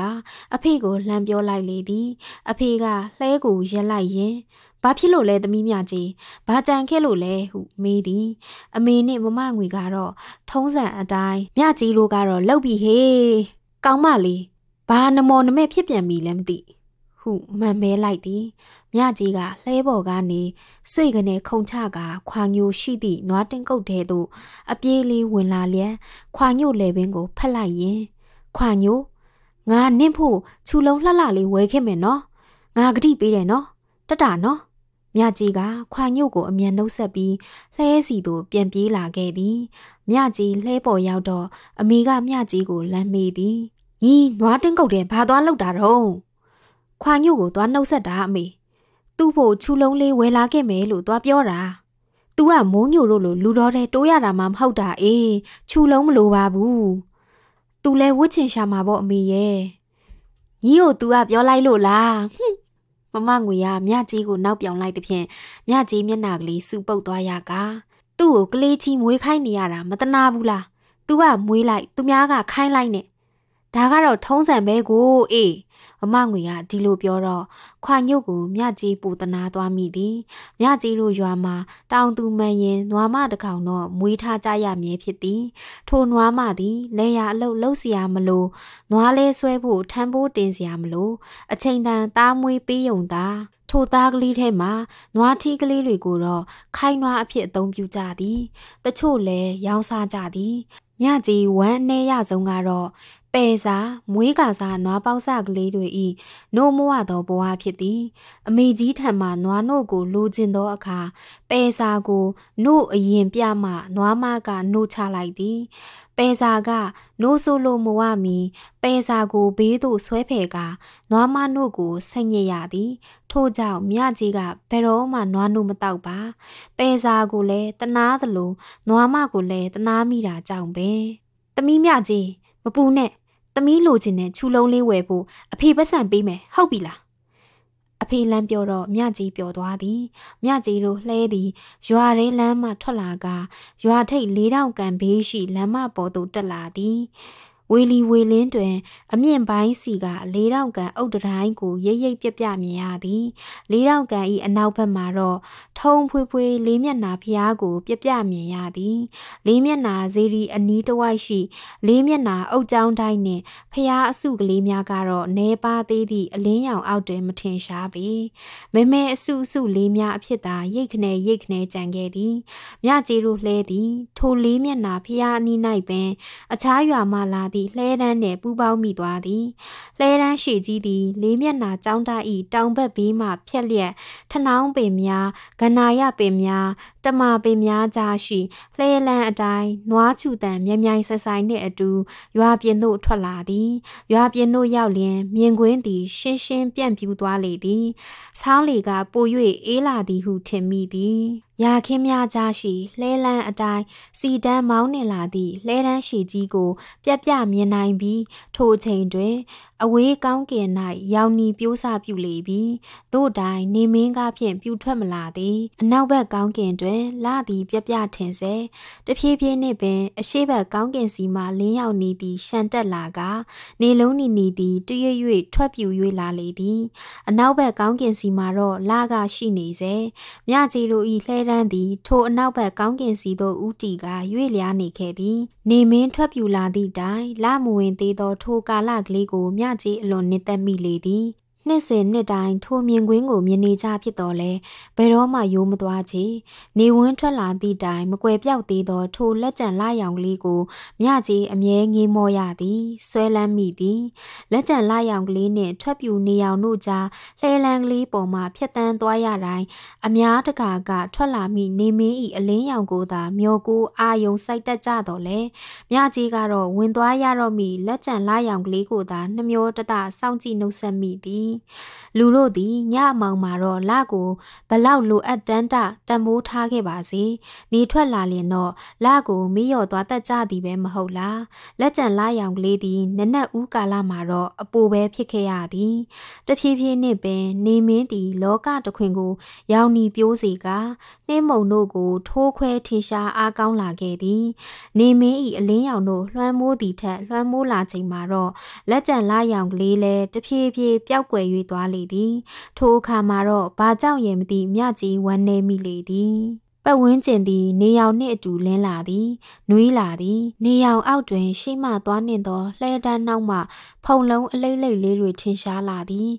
အဖေကိုလှမ်းပြောလိုက်လေသည်။အဖေကလှဲကိုရက်လိုက်ရင်ဘာဖြစ်လို့လဲသမီးမြကြီးဘာကြံခဲ့လို့လဲဟုမေးသည် အမေနဲ့မမငွေကတော့ထုံးစံအတိုင်းမြကြီးတို့ကတော့လှုပ်ပြီဟေးကောင်းမလေးဘာနမောနမဲ့ဖြစ်ပြန်ပြီလဲမသိဟုမှန်မဲလိုက်သည်မြကြီးကလှဲပေါ်ကနေဆွေကနေခုံချကခွာညိုရှိသည့်နွားတင်ကုတ်ထဲသို့အပြေးလေးဝင်လာလျက်ခွာညိုလေပင်ကိုဖက်လိုက်ရင်ခွာညိုငါနင့်ဖို့ခြူလုံးလှလှလေးဝဲခဲ့မယ်နော်ငါဂတိပေးတယ်နော်တတနော်မြကြီးကခွာညို့ကိုအမြန်နှုတ်ဆက်ပြီးလှဲစီသို့ပြန်ပြေးလာခဲ့သည်မြကြီးလှဲပေါ်ရောက်တော့အမေကမြကြီးကိုလမ်းမေးသည်ညီနွားတင်းကုတ်တဲ့ဘာသွားလောက်တာတော့ခွာညို့ကိုသွားနှုတ်ဆက်တာအမေသူ့ဖို့ချူလုံးလေးဝယ်လာခဲ့မယ်လို့သွားပြောတာ။ "तू ကမိုးညိုတို့လိုလူတော်တဲ့တိုးရတာမှမဟုတ်တာအေး။ချူလုံးမလိုပါဘူး။ तू လဲဝတ်ချင်ရှာမှာပေါ့အမေရဲ့။ကြီးကို तू ကပြောလိုက်လို့လား။ဟွန်း။မမငွေကမြကြီးကိုနောက်ပြောင်လိုက်တဲ့ဖြင့်မြကြီးမျက်နှာကလေးစူပုတ်သွားရကသူ့ကိုကလေးချီမွေးခိုင်းနေရတာမတနာဘူးလား။ तू ကမွေးလိုက်သူများကခိုင်းလိုက်နဲ့။ဒါကတော့ထုံးစံပဲကိုအေး။မငွေကဒီလိုပြောတော့ခွာညုတ်ကိုမြကြီးပူတနာသွားမိသည်မြကြီးတို့ရွာမှာ တောင်သူမန်ရင်နွားမတစ်ကောင်တော့မွေးထားကြရမည်ဖြစ်သည်ထိုနွားမသည်လဲရအလုတ်လှုပ်เสียမလို့နွားလဲဆွဲဖို့ထမ်းဖို့တင်เสียမလို့အချိန်တန်သားမွေးပေးုံသာ ထိုသားကလေးထဲမှာနွားထီးကလေးတွေကိုတော့ခိုင်နွားအဖြစ်အသုံးပြုကြသည်တချို့လည်းရောင်းစားကြသည်မြကြီးဝမ်းအနှဲရဆုံးကတော့ပယ်စာမွေးကာစာနွားပေါက်စကလေးတွေဤနို့မွားသောဘဝဖြစ်သည်အမေကြီးထံမှ နွားနို့ကိုလိုချင်သောအခါပယ်စာကိုနို့အရင်ပြမှ နွားမကနို့ချလိုက်သည်ပယ်စာကနို့ဆိုလိုမဝမီပယ်စာကိုဘေးသို့ဆွဲဖယ်က နွားမနို့ကိုဆက်ညစ်ရသည် ထို့ကြောင့်မြကြီးကဘယ်တော့မှနွားနို့မတောက်ပါပယ်စာကိုလည်းတနာသလိုနွားမကိုလည်းတနာမိတာကြောင့်ပဲသမီးမြကြီးမပူနဲ့သမီးလိုချင်တဲ့ချူလုံးလေးဝယ်ဖို့အဖေပတ်စံပေးမယ်ဟုတ်ပြီလားအဖေလမ်းပြောတော့မြကြီးပြောသွားသည်မြကြီးတို့လှဲသည်ရွာရဲလမ်းမှထွက်လာက ရွာထိပ်၄တောင်ကန်ဘေးရှိလမ်းမပေါ်သို့တက်လာသည်ဝေလီဝေလင်းတွင် အမြင့်ပိုင်းစီက၄တောင်ကန်အုတ်တတိုင်းကိုရိပ်ရိပ်ပြပြမြင်ရသည်၄တောင်ကန်၏အနောက်ဘက်မှာတော့ထုံဖွေဖွေလေးမျက်နာဖျားကို ပြပြမြင်ရသည် လေးမျက်နာဇေဒီအနီးတစ်ဝိုက်ရှိလေးမျက်နာအုတ်ကြောင်းတိုင်းနှင့်ဖျားအစုကလေးများကတော့နေပါသေးသည့်အလင်းရောင်အောက်တွင်မထင်ရှားပေမဲမဲအစုအစုလေးများအဖြစ်သာရိတ်ခနဲရိတ်ခနဲကြံခဲ့သည်မြကြီးတို့လှဲသည် ထိုလေးမျက်နာဖျားအနီး၌ပင် အခြားရွာမှလာသည်လှဲတန်းနှင့်ပူးပေါင်းမိသွားသည်လှဲတန်းရှည်ကြီးသည် လေးမျက်နှာကြောင်းတဤတောင်ဘက်ဘေးမှဖြက်လျက်ထနောင်းပင်များဂနာယပင်များ တမာပင်များကြားရှိလှဲလန်းအတိုင်းနွားချူတန်မြဲမြိုင်ဆဆိုင်နှင့်အတူရွာပြင်သို့ထွက်လာသည်ရွာပြင်သို့ရောက်လျင်မြင်ကွင်းသည် ရှင်းရှင်းပြန့်ပြူးသွားလေသည်ဆောင်းလေကပို၍အေးလာသည်ဟုထင်မိသည်ရာခင်းများကြားရှိလှဲလန်းအတိုင်းစီတန်းမောင်းနေလာသည့်လှဲတန်းရှိကြီးကို ပြက်ပြမြင်နိုင်ပြီးထိုချိန်တွင်အဝေးကောင်းကင်၌ရောင်နီပြိုးစပြုလေပြီတို့တိုင်းနေမင်းကားဖြင့်ပြူထွက်မလာသည်အနောက်ဘက်ကောင်းကင်တွင်လသည်ပြပြထင်စေတဖြည်းဖြည်းနှင့်ပင်အရှိဘက်ကောင်းကင်စီမှလင်းရောက်နေသည်ရှန်တက်လာကနေလုံးနီနီသည်တရွေ့ရွေ့ထွက်ပြူ၍လာလေသည်အနောက်ဘက်ကောင်းကင်စီမှတော့လကရှိနေစေမြကြီးတို့၏လှဲရန်သည် ထိုအနောက်ဘက်ကောင်းကင်စီသို့ဦးတီကရွေ့လျားနေခဲ့သည် နေမင်းထွက်ပြူလာသည့်တိုင်လမဝင်သေးသောထိုကာလကလေးကိုမြကြီးအလွန်နစ်သက်မိလေသည်နှစ်စဉ်နှစ်တိုင်းထိုမြင်ကွင်းကိုမြင်နေကြဖြစ်တော်လဲဘယ်တော့မှယိုးမသွားချေနေဝန်းထွက်လာသည့်တိုင်မကွယ်ပြောက်သေးသောထိုလက်ကြံလာရောင်လေးကိုမြကြီးအမြဲငေးမောရသည်ဆွဲလန်းမိသည်လက်ကြံလာရောင်ကလေးနှင့်ထွက်ပြူနေရောင်တို့ကြားလှဲလန်းကလေးပေါ်မှဖြတ်တန်းသွားရတိုင်းအများတကာကထွက်လာမိနေမင်း၏အလင်းရောင်ကိုသာ မျောကိုအာယုံစိုက်တက်ကြတော်လဲမြကြီးကတော့ဝင်သွားရတော့မိလက်ကြံလာရောင်ကလေးကိုသာနှမျောတတစောင့်ကြည့်နှုတ်ဆက်မိသည်လူတို့သည်ညအမောင်မှာတော့လကိုဘလောက်လိုအပ်တန်းတတံမိုးထားခဲ့ပါစေနေထွက်လာရင်တော့လကိုမေ့လျော့သွားတတ်ကြသည်ပဲမဟုတ်လားလက်ကြံလာရောင်ကလေးသည်နနက်ဦးကာလမှာတော့အပိုပဲဖြစ်ခဲ့ရသည်တဖြည်းဖြည်းနှင့်ပင်နေမင်းသည် လောကတခွင်ကို ရောင်နီပြိုးစေကနှင်းမုံတို့ကိုထိုးခွဲထင်ရှားအားကောင်းလာခဲ့သည် နေမင်း၏အလင်းရောင်တို့လွှမ်းမိုးသည်ထက်လွှမ်းမိုးလာချိန်မှာတော့လက်ကြံလာရောင်ကလေးလည်းတဖြည်းဖြည်းပျောက်ကွယ်ထွက်၍သွားလေသည်ထိုအခါမှာတော့ဘာကြောင့်ရင်မသိမြကြီးဝမ်းနေမိလေသည်ပတ်ဝန်းကျင်သည်နေရောင်နှင့်အတူလင်းလာသည်နွေးလာသည် နေရောင်အောက်တွင် ရှိမှသွားနှင့်သောလှဲတန်းနောက်မှ ဖုံလုံးအလိမ့်လိမ့်လေးတွေထင်ရှားလာသည်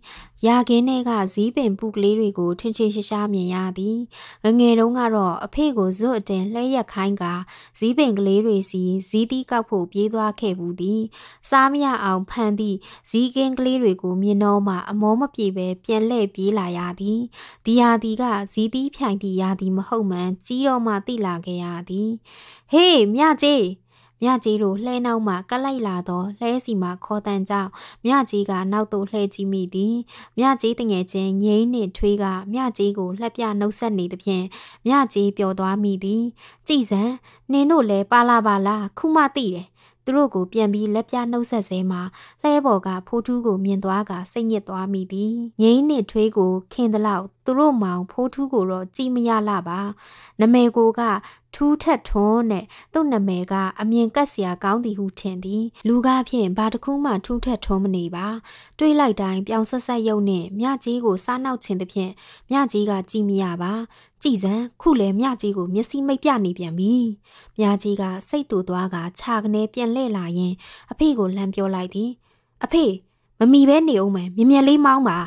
ရာခင်းထဲကဇီးပင်ပူကလေးတွေကိုထင်ထင်ရှားရှားမြင်ရသည်ငငယ်တုန်းကတော့အဖေကိုဇွတ်အတင်လှဲရက်ခိုင်းကဇီးပင်ကလေးတွေစီဇီးသီးကောက်ဖို့ပြေးသွားခဲ့ဘူးသည် စားမရအောင်ဖန်သည့်ဇီးကင်းကလေးတွေကိုမြင်တော့မှအမောမပြေပဲ ပြန်လှည့်ပြေးလာရသည်ဒီယာဒီကဇီးသီးဖြိုင်သည့်ယာဒီမဟုတ်မှန်ကြီးတော့မှတိလာခဲ့ရသည်ဟေးမြကြီးမြကြီးတို့လှဲနောက်မှကလိုက်လာသောလှဲစီမှခေါ်တန်ကြောင့်မြကြီးကနောက်သို့လှဲကြည့်မိသည်မြကြီးတငယ်ချင်းငိမ့်နှင့်ထွေးကမြကြီးကိုလှက်ပြနှုတ်ဆက်နေသည်ဖြင့်မြကြီးပျော်သွားမိသည်ကြည်စံနင်တို့လည်းပါလာပါလားခုမှသိတယ်သူတို့ကိုပြန်ပြီးလက်ပြနှုတ်ဆက်စဲမှာလှဲပေါ်ကဖိုးထူးကိုမြင်သွားကစိတ်ညစ်သွားမိသည်ငိမ့်နှင့်ထွေးကိုခင်သလောက်သူတို့မောင်ဖိုးထူးကိုတော့ကြည်မရလပါ နမေကိုကထူးထက်ထွန်းနဲ့သူ့နာမည်က အမြင်ကပ်စရာကောင်းသည်ဟုထင်သည် လူကားဖြင့်ဘာတစ်ခုမှထူးထက်ထွန်းမနေပါ တွေးလိုက်တိုင်းပြောင်ဆက်ဆက်ရုပ်နဲ့မြကြီးကိုစားနောက်ခြင်းသည်ဖြင့်မြကြီးကကြည်မရပါကြည်စံခုလဲမြကြီးကိုမျက်စိမိတ်ပြနေပြန်ပြီမြကြီးကစိတ်တူသွားကခြာကနေပြန်လှည့်လာရင်အဖေကိုလှမ်းပြောလိုက်သည် အဖေမမီပဲနေအောင်မယ်မြင်မြင်လေးမောင်းပါ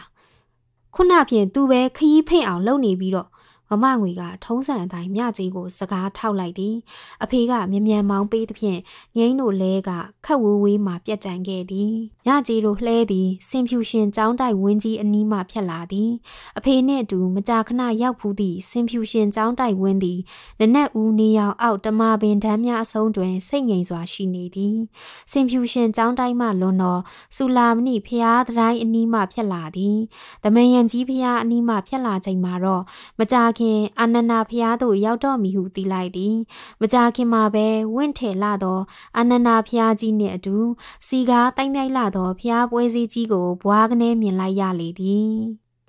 ခုနဖြင့်သူပဲခྱི་ဖိတ်အောင်လုပ်နေပြီးတော့မမငွေကထုံးစံအတိုင်းမြကြီးကို စကားထောက်လိုက်သည်အဖေကမြ мян မောင်းပေးသဖြင့်ငိမ့်တို့လဲကခက်ဝူးဝေးမှပြက်ကြံခဲ့သည်မြကြီးတို့လှဲသည်စင်ဖြူရှင်ចောင်းတိုက်ဝင်းကြီးအနီးမှဖြတ်လာသည်အဖေနှင့်အတူ မကြာခဏရောက်ဖူးသည့်စင်ဖြူရှင်ចောင်းတိုက်ဝင်းသည် နနက်ဦးနေရောင်အောက်တမပင်တန်းများအဆုံးတွင်စိတ်ငြိမ်စွာရှိနေသည်စင်ဖြူရှင်ចောင်းတိုက်မှလွန်တော်စူလာမဏိဖျားတိုင်းအနီးမှဖြတ်လာသည်သမန်ရန်ကြီးဖျားအနီးမှဖြတ်လာချိန်မှာတော့မကြာခင်အာနန္ဒာဖျားသို့ရောက်တော့မည်ဟုသိလိုက်သည်မကြာခင်မှာပဲဝင့်ထယ်လာသောအာနန္ဒာဖျားကြီးနှင့်အတူစီကားတိုက်မြိုက်လာသောဖျားပွဲစည်းကြီးကိုဘွားကနေမြင်လိုက်ရလေသည်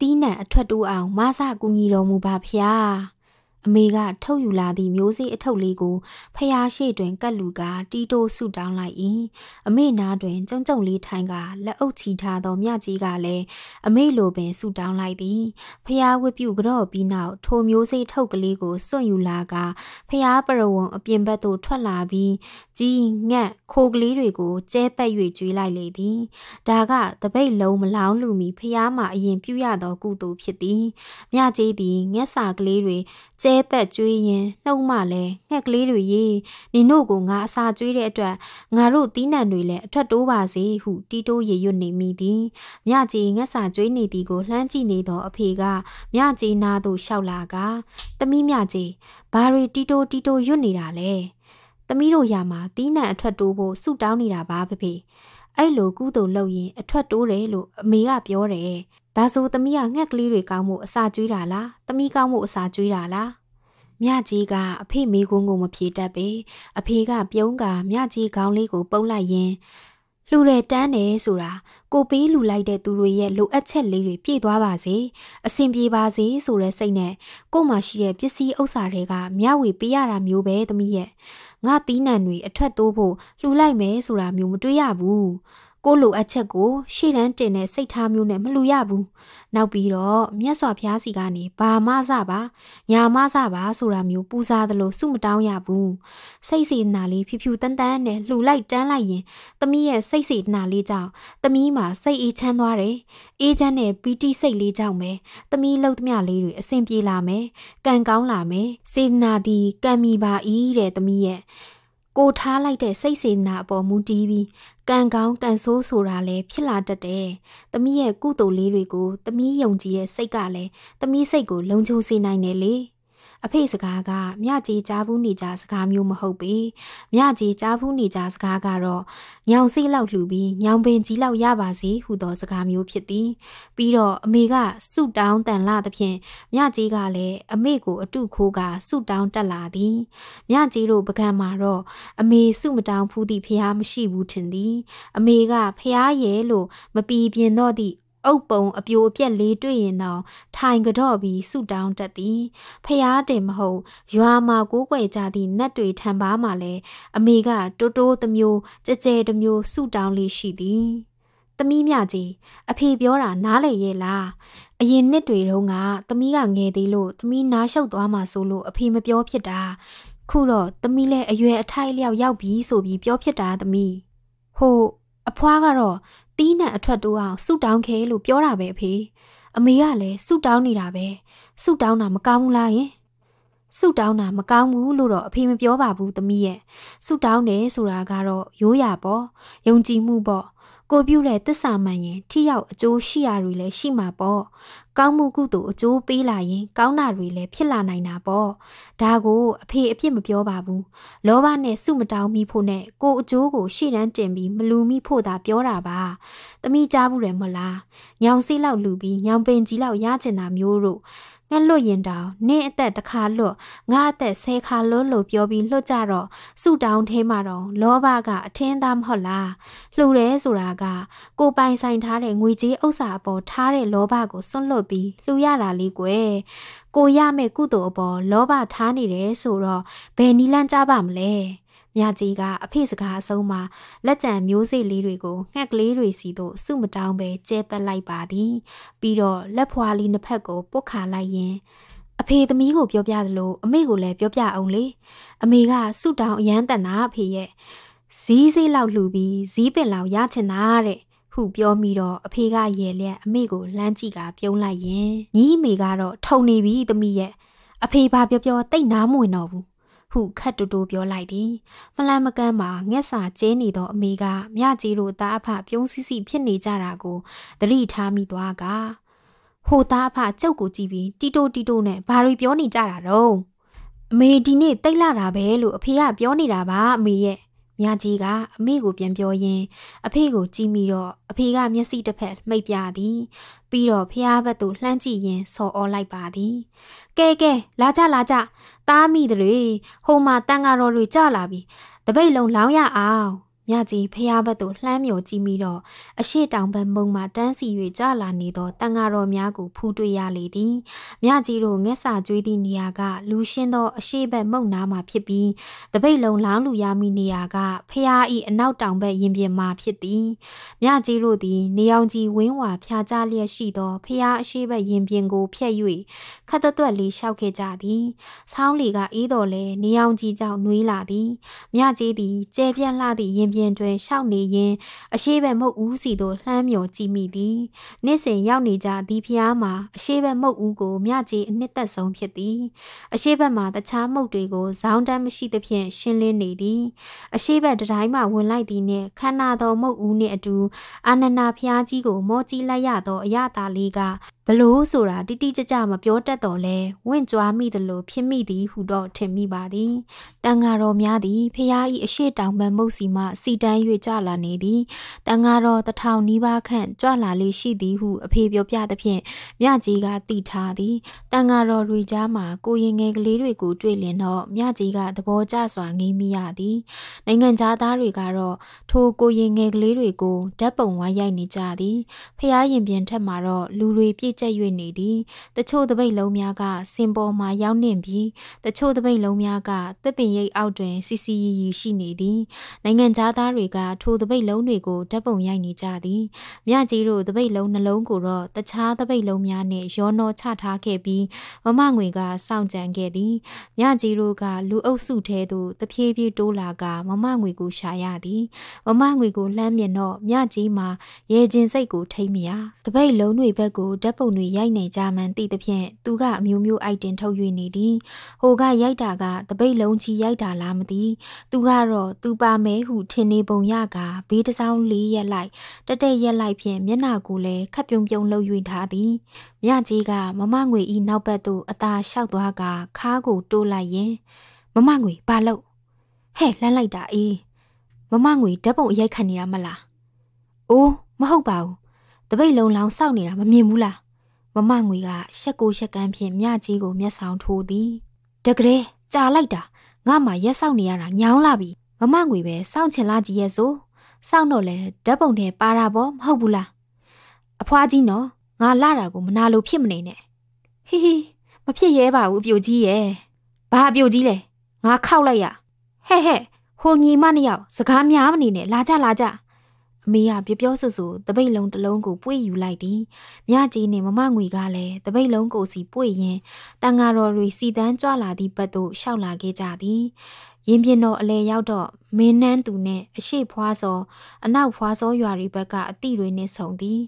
တီးနှံအထွက်တိုးအောင်မဆကူညီတော်မူပါဖျားအမေကထုတ်ယူလာသည့်မျိုးစေ့အထုပ်လေးကိုဖယားရှိတွင်ကတ်လူက တီးတိုးဆူတောင်းလိုက်၏အမေနားတွင်ကြုံကြုံလေးထိုင်ကလက်အုပ်ချီထားသောမြကြီးကလည်းအမေလိုပင်ဆူတောင်းလိုက်သည်ဖယားဝတ်ပြုကြော့ပြီးနောက်ထိုမျိုးစေ့ထုတ်ကလေးကိုစွန့်ယူလာကဖယားပရဝုံအပြင်ဘက်သို့ထွက်လာပြီးကြီးငက်ခိုကလေးတွေကိုကျဲပတ်၍ကျွေးလိုက်လေသည်ဒါကတပိတ်လုံးမလောင်းလူမီဖျားမှအရင်ပြုရသောကုသိုလ်ဖြစ်သည်မြကြီးသည်ငက်စာကလေးတွေကျဲပတ်ကျွေးရင်နှုတ်မှလည်းငှက်ကလေးတွေရေနင်တို့ကိုငါအစာကျွေးတဲ့အတွက်ငါတို့တီးနှံတွေလည်းအထွက်တိုးပါစေဟုတီးတိုးရရွတ်နေမိသည်မြကြီးငက်စာကျွေးနေသည်ကိုလှမ်းကြည့်နေသောအဖေကမြကြီးနာသို့လျှောက်လာကသမီးမြကြီးဘာရီတီတိုတီတိုရွတ်နေတာလဲသမီးတို့ယာမှာတီးနှံအထွက်တိုးဖို့ဆုတောင်းနေတာပါဖေဖေအဲ့လိုကုသိုလ်လုပ်ရင်အထွက်တိုးတယ်လို့အမေကပြောတယ်ဒါဆိုသမီးကငှက်ကလေးတွေကောင်းမှုအစာကျွေးတာလားသမီးကောင်းမှုအစာကျွေးတာလားမြကြီးကအဖေမိကုန်းကိုမဖြေတတ်ပေအဖေက ပြုံးကမြကြီးခေါင်းလေးကို ပုတ်လိုက်ရင်လှူတယ်တန်းတယ်ဆိုတာကိုပေးလှူလိုက်တဲ့သူတွေရဲ့လိုအပ်ချက်လေးတွေပြည့်သွားပါစေအဆင်ပြေပါစေဆိုတဲ့စိတ်နဲ့ကို့မှာရှိတဲ့ပစ္စည်းဥစ္စာတွေကမျှဝေပေးရတာမျိုးပဲသမီးရဲ့ငါတီးနှံတွေအထွက်တိုးဖို့လှူလိုက်မယ်ဆိုတာမျိုးမတွေးရဘူး။ကိုလိုအပ်ချက်ကိုရှေ့တန်းတင်တဲ့စိတ်ထားမျိုးနဲ့မလူရဘူးနောက်ပြီးတော့မြတ်စွာဘုရားစီကနေဘာမစပါညာမစပါဆိုတာမျိုးပူဇော်သလိုစုမတောင်းရဘူးစိတ်စေတနာလေးဖြူဖြူတန်းတန်းနဲ့လှူလိုက်တန်းလိုက်ရင် သမီးရဲ့စိတ်စေတနာလေးကြောင့်သမီးမှာစိတ်အေးချမ်းသွားတယ်အေးချမ်းတဲ့ပီတိစိတ်လေးကြောင့်ပဲသမီးလှုပ်သမျှလေးတွေအဆင်ပြေလာမယ်ကံကောင်းလာမယ်စေတနာသည်ကံမီပါ၏တဲ့သမီးရဲ့ကိုထားလိုက်တဲ့စိတ်စေနာအပေါ်မူတည်ပြီးကံကောင်းကံဆိုးဆိုတာလည်းဖြစ်လာတတ်တယ်။သမီးရဲ့ကုသိုလ်လေးတွေကိုသမီးယုံကြည်တဲ့စိတ်ကလည်းသမီးစိတ်ကိုလုံခြုံစေနိုင်တယ်လေ။အဖေစကားကမြကြီးကြားဘူးနေကြစကားမျိုးမဟုတ်ပေမြကြီးကြားဘူးနေကြစကားကတော့ညောင်စိလောက်လှူပြီးညောင်ပင်ကြီးလောက်ရပါစေဟူသောစကားမျိုးဖြစ်သည်ပြီးတော့အမေကဆုတောင်းတန်လာသဖြင့်မြကြီးကလည်းအမေကိုအတုခိုးကဆုတောင်းတက်လာသည်မြကြီးတို့ပကံမှာတော့အမေဆုမတောင်းဖူးသည့်ဖះမရှိဘူးထင်သည် အမေကဖះရဲလို့မပီပြင်တော့သည့်အုပ်ပုံအပြိုအပြက်လေးတွေ့ရင်တော့ထိုင်ကြတော့ပြီးဆူတောင်းတတ်သည်ဖျားတင်မဟုတ်ရွာမှာကိုးကွယ်ကြသည့်နတ်တွေထံပါမှလည်းအမေကတိုးတိုးတစ်မျိုးကြဲကြဲတစ်မျိုးဆူတောင်းလေးရှိသည်သမီးမြကြီးအဖေပြောတာနားလည်ရဲ့လားအရင်နှစ်တွေတုန်းကသမီးကငယ်သေးလို့သမီးနားလျှောက်သွားမှဆိုလို့အဖေမပြောဖြစ်တာခုတော့သမီးလည်းအရွယ်အထိုက်အလျောက်ရောက်ပြီဆိုပြီးပြောဖြစ်တာသမီးဟိုအဖွားကတော့တီးနဲ့အထွက်တိုးအောင်ဆူတောင်းခဲလို့ပြောတာပဲအဖေအမေကလည်းဆူတောင်းနေတာပဲဆူတောင်းတာမကောင်းဘူးလားယင်ဆူတောင်းတာမကောင်းဘူးလို့တော့အဖေမပြောပါဘူးသမီးရဲ့ဆူတောင်းတယ်ဆိုတာကတော့ရိုးရာပေါ့ယုံကြည်မှုပေါ့ကိုပြုတဲ့တစ္ဆာမှန်ရင်ထိရောက်အကျိုးရှိရာတွေလည်းရှိမှာပေါ့။ကောင်းမှုကုသိုလ်အကျိုးပေးလာရင် ကောင်းတာတွေလည်းဖြစ်လာနိုင်တာပေါ့။ဒါကိုအဖေအပြစ်မပြောပါဘူး။လောဘနဲ့စုမတောင်းမိဖို့နဲ့ကိုအကျိုးကို ရှေ့တန်းတင်ပြီးမလူမိဖို့သာပြောတာပါ။တမိကြားဘူးတယ်မလား။ညောင်စီလောက်လူပြီးညောင်ပင်ကြီးလောက်ရချင်တာမျိုးတို့ငါလွတ်ရင်တောင်နင့်အသက်တစ်ခါလွတ်ငါအသက်ဆယ်ခါလွတ်လို့ပြောပြီးလွတ်ကြတော့ဆူတောင်းထဲမှာတော့လောဘကအထင်းသားမဟုတ်လားလှူတယ်ဆိုတာက ကိုပိုင်ဆိုင်ထားတဲ့ငွေကြေးဥစ္စာအပေါ်ထားတဲ့လောဘကိုစွန့်လွတ်ပြီးလှူရတာလေးကွယ်ကိုရမဲ့ကုသိုလ်အပေါ်လောဘထားနေတယ်ဆိုတော့ဘယ်နီလန့်ကြပါမလဲ။မြကြီးကအဖေစကားအဆုံးမှာလက်ကျန်မျိုးစေ့လေးတွေကိုငှက်ကလေးတွေစီသို့စုမတောင်းပဲကျဲပတ်လိုက်ပါသည်ပြီးတော့လက်ဖွာလေးနှစ်ဖက်ကိုပုတ်ခါလိုက်ရင်အဖေသမီးကိုပြောပြသလိုအမေကိုလည်းပြောပြအောင်လေအမေကဆူတောင်းအရန်တန်တာအဖေရဲ့ဈီးစေးလောက်လှူပြီးဈီးပင်လောက်ရချင်တာတဲ့ဟုပြောမိတော့အဖေကရေလျက်အမေကိုလမ်းကြည့်ကပြုံးလိုက်ရင်ညီမေကတော့ထုံနေပြီသမီးရဲ့အဖေဘာပြောပြောတိတ်နားမဝင်တော့ဘူးဟုခတ်တူတူပြောလိုက်သည်မလန်မကန်းမှာငက်စာကျဲနေသောအမေကမြကြီးတို့သားအဖပြုံးစီစီဖြစ်နေကြတာကိုသတိထားမိသွားကဟိုသားအဖကြုတ်ကိုကြည့်ပြီးတီတိုတီတိုနဲ့ဘာတွေပြောနေကြတာတော့အမေဒီနေ့တိတ်လာတာပဲလို့အဖေကပြောနေတာပါအမေရဲ့မြကြီးကအမေကိုပြန်ပြောရင်အဖေကိုကြည့်မိတော့အဖေကမျက်စိတစ်ဖက်မှိတ်ပြသည်ပြီးတော့ဖះဘက်သို့လှမ်းကြည့်ရင်ဆော်အော်လိုက်ပါသည်ကဲကဲလာကြလာကြတားမိတယ်လေဟိုမှာတန်ဃာတော်တွေကြလာပြီတပိတ်လုံးလောင်းရအောင်ညကြီးဖျားဘက်သို့လှမ်းမြော်ကြည့်ပြီးတော့အရှိတောင်ဘက်မုံမှတန်းစီ၍ကြလာနေသောတန်ဃာတော်များကိုဖူးတွေ့ရလေသည်ညကြီးတို့ငက်စာကြွေးသည့်နေရာကလူရှင်းသော အရှိဘက်မုံနာမှဖြစ်ပြီးတပိတ်လုံးလောင်းလူရမိနေရာကဖျားဤအနောက်တောင်ဘက်ရင်ပြင်မှဖြစ်သည်ညကြီးတို့သည် နေအောင်ကြီးဝင်းဝါဖျားကြလျက်ရှိသောဖျားအရှိဘက်ရင်ပြင်ကိုဖြတ်၍ခတ်တွက်လေးလျှောက်ခဲ့ကြသည်ဆောင်းလီကအေးတော်လဲနေအောင်ကြီးကြောင့်နှွေးလာသည်ညကြီးသည်ကျဲပြန့်လှသည့်ရင်ပြင်ပြင်တွင်ရှောက်နေရင်းအရှိဘက်မုတ်ဦးစီသို့လှမ်းမြော်ကြည့်မိသည်နေ့စဉ်ရောက်နေကြသည်ဖျားမှာအရှိဘက်မုတ်ဦးကိုမြကြီးအနှစ်သက်ဆုံးဖြစ်သည် အရှိဘက်မှာတခြားမုတ်တွေကိုဇောင်းတမ်းမရှိသဖြင့်ရှင်းလင်းနေသည်အရှိဘက်တတိုင်းမှဝင်လိုက်သည်နှင့်ခန္ဓာတော်မုတ်ဦးနှင့်အတူအာနန္ဒာဖျားကြီးကို မောကြည့်လိုက်ရသောအရသာလေးကဘလို့ဆိုတာတိတိကျကျမပြောတတ်တော်လဲဝင့်ကြွားမိသလိုဖြစ်မိသည်ဟုတော့ထင်မိပါသည်တန်ဃာတော်များသည်ဖျားဤအရှိတောင်ပန်မုတ်စီမှစီတန်း၍ကြွလာနေသည်တန်ဃာတော်တထောင်နီးပါးခန့်ကြွလာလေရှိသည်ဟုအဖေပြောပြသဖြင့်မြကြီးကတိထားသည်တန်ဃာတော်တွေကြားမှာကိုရင်ငယ်ကလေးတွေကိုတွေ့လင်တော့မြကြီးကသဘောကျစွာငေးမိရသည်နိုင်ငံသားတွေကတော့ထိုကိုရင်ငယ်ကလေးတွေကိုဓာတ်ပုံဝိုင်းရိုက်နေကြသည်ဖျားရင်ပြင်ထက်မှာတော့လူတွေပြည့်ကျက်၍နေသည်တချို့တပိတ်လုံးများကစင်ပေါ်မှရောက်နှင့်ပြီးတချို့တပိတ်လုံးများကသစ်ပင်ရိပ်အောက်တွင်စီစီရီရီရှိနေသည်နိုင်ငံသားတွေကထိုတပိတ်လုံးတွေကိုဓာတ်ပုံရိုက်နေကြသည်မြကြီးတို့တပိတ်လုံးနှလုံးကိုတော့တခြားတပိတ်လုံးများနဲ့ရောနှောချထားခဲ့ပြီးမမငွေကစောင့်ကြံခဲ့သည်မြကြီးတို့ကလူအုပ်စုထဲသို့တဖြည်းဖြည်းတိုးလာကမမငွေကိုရှာရသည်မမငွေကိုလှမ်းမြင်တော့မြကြီးမှာရေကျင်စိတ်ကိုထိမ့်မရတပိတ်လုံးတွေဘက်ကိုဓာတ်ပုံတွေရိုက်နေကြမှန်းသိသဖြင့်သူကအမျိုးမျိုးအိုက်တင်ထုတ်၍နေသည်ဟိုကရိုက်တာကတပိတ်လုံးကြီးရိုက်တာလားမသိသူကတော့သူပါမဲဟုထင်နေပုံရကဘေးတစ်စောင်းလေးရက်လိုက်တတဲ့ရက်လိုက်ဖြင့်မျက်နှာကိုလည်းခပ်ပြုံပြုံလှုပ်၍ထားသည်မြကြီးကမမငွေဤနောက်ဘက်သို့အသာလျှောက်သွားကခါးကိုတိုးလိုက်ရင်မမငွေဘာလို့ဟဲ့လှမ်းလိုက်တာအေးမမငွေဓာတ်ပုံအရိုက်ခံနေရမလားအိုးမဟုတ်ပါဘူးတပိတ်လုံးလောင်းစောက်နေတာ မမြင်ဘူးလားမမငွေကရှက်ကိုရှက်ကန်းဖြင့်မြကြီးကိုမျက်ဆောင်ထိုးသည် တကယ်ကြာလိုက်တာငါမှရက်ဆောင်နေရတာညောင်းလာပြီမမငွေပဲစောင့်ချင်လာကြည့်ရဲ့ဆိုစောင့်တော့လဲဓာတ်ပုံထဲပါတာပေါ့မဟုတ်ဘူးလားအဖွားကြီးနော်ငါလာတာကိုမနာလို့ဖြစ်မနေနဲ့ဟီဟီမဖြစ်ရဲပါဘူးအပြိုကြီးရဲ့ဘာအပြိုကြီးလဲငါခောက်လိုက်ရဟဲ့ဟဲ့ဟိုညီမနှစ်ယောက်စကားများမနေနဲ့လာကြလာကြအမေကပြပြောဆိုဆိုတပိတ်လုံးတစ်လုံးကိုပွေယူလိုက်သည်မြကြီးနဲ့မမငွေကလည်းတပိတ်လုံးကိုစီပွေရင်တန်ဃာတော်တွေစီတန်းကြွလာသည့်ဘက်သို့ရှောက်လာခဲ့ကြသည်ရင်ပြင်တော်အလဲရောက်တော့မင်းနှန်းသူနဲ့အရှိဖွားစောအနောက်ဖွားစောရွာတွေဘက်ကအတိတွေနဲ့ဆုံသည်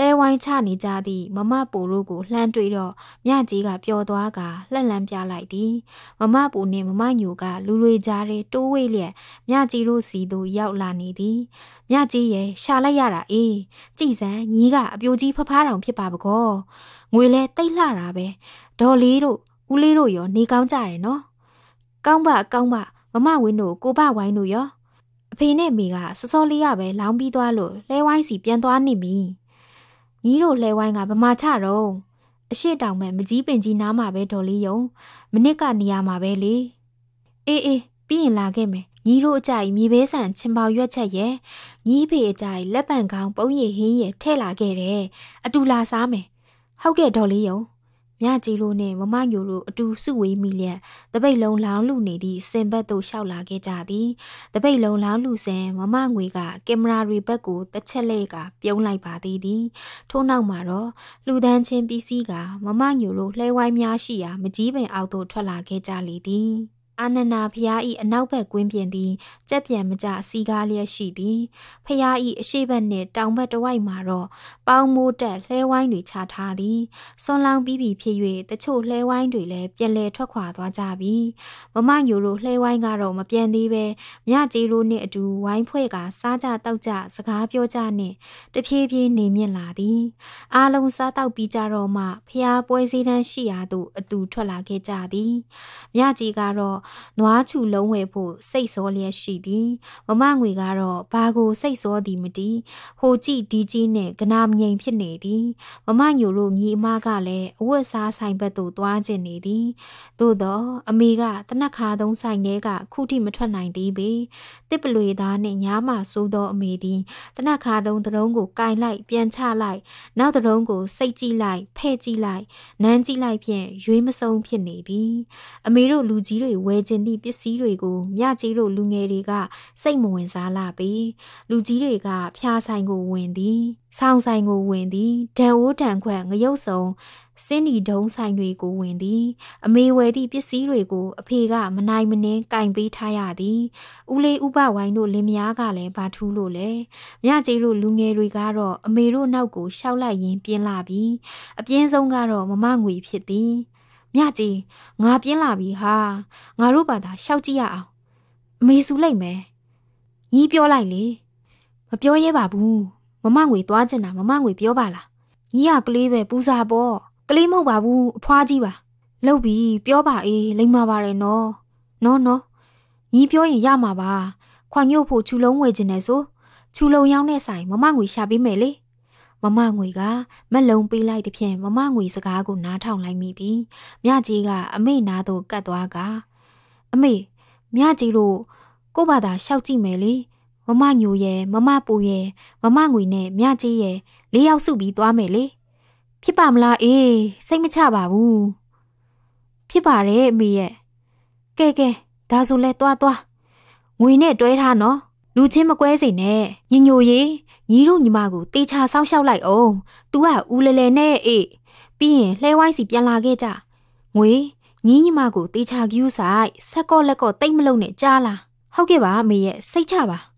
လဲဝိုင်းချနေကြသည့်မမပူတို့ကိုလှမ်းတွေးတော့မြကြီးကပျော်သွားကလှက်လန်းပြလိုက်သည်မမပူနှင့်မမညိုကလူတွေကြားထဲတိုးဝေးလျက်မြကြီးတို့စီသို့ရောက်လာနေသည်မြကြီးရဲ့ရှာလိုက်ရတာအေးကြည်စံညီးကအပြိုကြီးဖဖားတောင်ဖြစ်ပါပကောငွေလဲတိတ်လှတာပဲဒေါ်လေးတို့ဦးလေးတို့ရောနေကောင်းကြတယ်နော်ကောင်းပါကောင်းပါမမဝင်းတို့ကိုဘဝိုင်းတို့ရောအဖေနဲ့မိကစစောလေးရပဲလောင်းပြီးသွားလို့လဲဝိုင်းစီပြန်သွားနေပြီ။ညီတို့လှဲဝိုင်းကဗမာချတော့အရှိတောင်မဲ့မကြီးပင်ကြီးနားမှာပဲဒေါ်လေးယုံ မနစ်ကနေရမှာပဲလေအေးအေးပြီးရင်လာခဲ့မယ်ညီတို့အကြိုက်မြေဘဲဆန်ချင်ပေါရွက်ချက်ရဲ့ညီဖေအကြိုက်လက်ပံကောင်းပုံရည်ဟင်းရည်ထဲ့လာခဲ့တယ်အတူလာစားမယ်ဟုတ်ကဲ့ဒေါ်လေးယုံညကြီးလို့နဲ့မမညိုတို့အတူစုဝေးမိလျက်တပိတ်လုံးလောင်းလူနေသည့်စင်ဘက်သို့လျှောက်လာခဲ့ကြသည်တပိတ်လုံးလောင်းလူစဉ်မမငွေကကင်မရာတွေဘက်ကိုတစ်ချက်လေးကပြုံးလိုက်ပါသေးသည်ထို့နောက်မှာတော့လူဒန်းချင်းပစ္စည်းကမမညိုတို့လှဲဝိုင်းများရှိရာမကြီးပင်အောက်သို့ထွက်လာခဲ့ကြလေသည်အာနန္ဒာဖျားဤအနောက်ဘက်ကွင်းပြင်သည်ကြက်ပြန်မကြစီကားလျက်ရှိသည်ဖျားဤအရှိဘက်နှင့်တောင်ဘက်တစ်ဝိုက်မှာတော့ပေါင်းမိုးတက်လှဲဝိုင်းတွေချထားသည်ဆွန်လောင်ပြီးပြီဖြစ်၍တချို့လှဲဝိုင်းတွေလည်းပြန်လည်ထွက်ခွာသွားကြပြီမမညိုတို့လှဲဝိုင်းကတော့မပြန်သေးပဲမြကြီးတို့နှင့်အတူဝိုင်းဖွဲ့ကစားကြတောက်ကြစကားပြောကြနှင့်တဖြည်းဖြည်းနေမြင့်လာသည် အားလုံးစားတောက်ပြီးကြတော့မှဖျားပွဲစည်းတန်းရှိရာသို့အတူထွက်လာခဲ့ကြသည်မြကြီးကတော့နွားချူလုံးဝဲဖို့စိတ်စောလျက်ရှိသည်မမငွေကတော့ဘာကိုစိတ်စောသည်မတီးဟိုကြည့်ဒီကြည့်နဲ့ကနာမငိမ်ဖြစ်နေသည်မမညိုတို့ညီအမကလည်းအဝတ်စားဆိုင်ဘက်သို့သွားကျင်နေသည်သို့တော့အမေကတနက်ခါသုံးဆိုင်ထဲကခုထိမထွက်နိုင်သေးပေတစ်ပလွေသားနဲ့ညားမှဆိုးသောအမေသည်တနက်ခါသုံးသရုံးကိုကင်လိုက်ပြန်ချလိုက် နောက်သရုံးကိုစိတ်ကြည့်လိုက်ဖဲ့ကြည့်လိုက်နမ်းကြည့်လိုက်ဖြင့်ရွေးမဆုံးဖြစ်နေသည် အမေတို့လူကြီးတွေဝဲယ်ကျင်သည့်ပစ္စည်းတွေကိုမြကြီးတို့လူငယ်တွေကစိတ်မဝင်စားလာပြီးလူကြီးတွေကဖျားဆိုင်ကိုဝင်သည်ဆောင်းဆိုင်ကိုဝင်သည်ဒံအိုးဒံခွက်ငရုတ်စုံစင်းဒီဒုံဆိုင်တွေကိုဝင်သည် အမေဝယ်သည့်ပစ္စည်းတွေကိုအဖေကမနိုင်မနှင်းကင်ပေးထားရသည်ဦးလေးဥပဝိုင်းတို့လင်မယားကလည်းဘာထူးလို့လဲမြကြီးတို့လူငယ်တွေကတော့အမေတို့နောက်ကိုရှောက်လိုက်ရင်းပြင်းလာပြီးအပြင်းဆုံးကတော့မမငွေဖြစ်သည်မြကြီးငါပြင်းလာပြီဟာငါတို့ဘာသာရှောက်ကြည့်ရအောင်အမေဆူလိုက်မယ်ညီးပြောလိုက်လေမပြောရဲပါဘူးမမငွေသွားကျင်တာမမငွေပြောပါလားညီးကကလေးပဲပူစားပေါ့ကလေးမဟုတ်ပါဘူးအဖွားကြီးပါလောက်ပြီပြောပါအေးလိမ္မာပါတယ်နော်နော်နော်ညီးပြောရင်ရမှာပါခွန်ညို့ဖို့ခြူလုံးဝယ်ကျင်တယ်ဆိုခြူလုံးရောင်းတဲ့ဆိုင်မမငွေရှာပေးမယ်လေမမငွေကမက်လုံးပေးလိုက်သဖြင့်မမငွေစကားကိုနားထောင်လိုက်မိသည်မြကြီးကအမေနားသို့ကတ်သွားကအမေမြကြီးတို့ကို့ဘာသာရှောက်ကြည့်မယ်လေမမညိုရဲ့မမပူရဲ့မမငွေနဲ့မြကြီးရဲ့လေးယောက်စုပြီးသွားမယ်လေဖြစ်ပါမလားအေးစိတ်မချပါဘူးဖြစ်ပါတယ်အမေရဲ့ကဲကဲဒါဆိုလဲသွားသွားငွေနဲ့တွဲထားနော်လူချင်းမကွဲစေနဲ့ညညိုရေးညီတို့ညီမကိုတေချာစောင့်ရှောက်လိုက်အောင်။ तू ကဦးလဲလဲနဲ့အေးပြီးရင်လှဲဝိုင်းစီပြန်လာခဲ့ကြ။ငွေညီညီမကိုတေချာကယူဆိုင်ဆက်ကော့လက်ကော့တိတ်မလုံနဲ့ကြားလား။ဟုတ်ကဲ့ပါအမေရဲ့စိတ်ချပါ။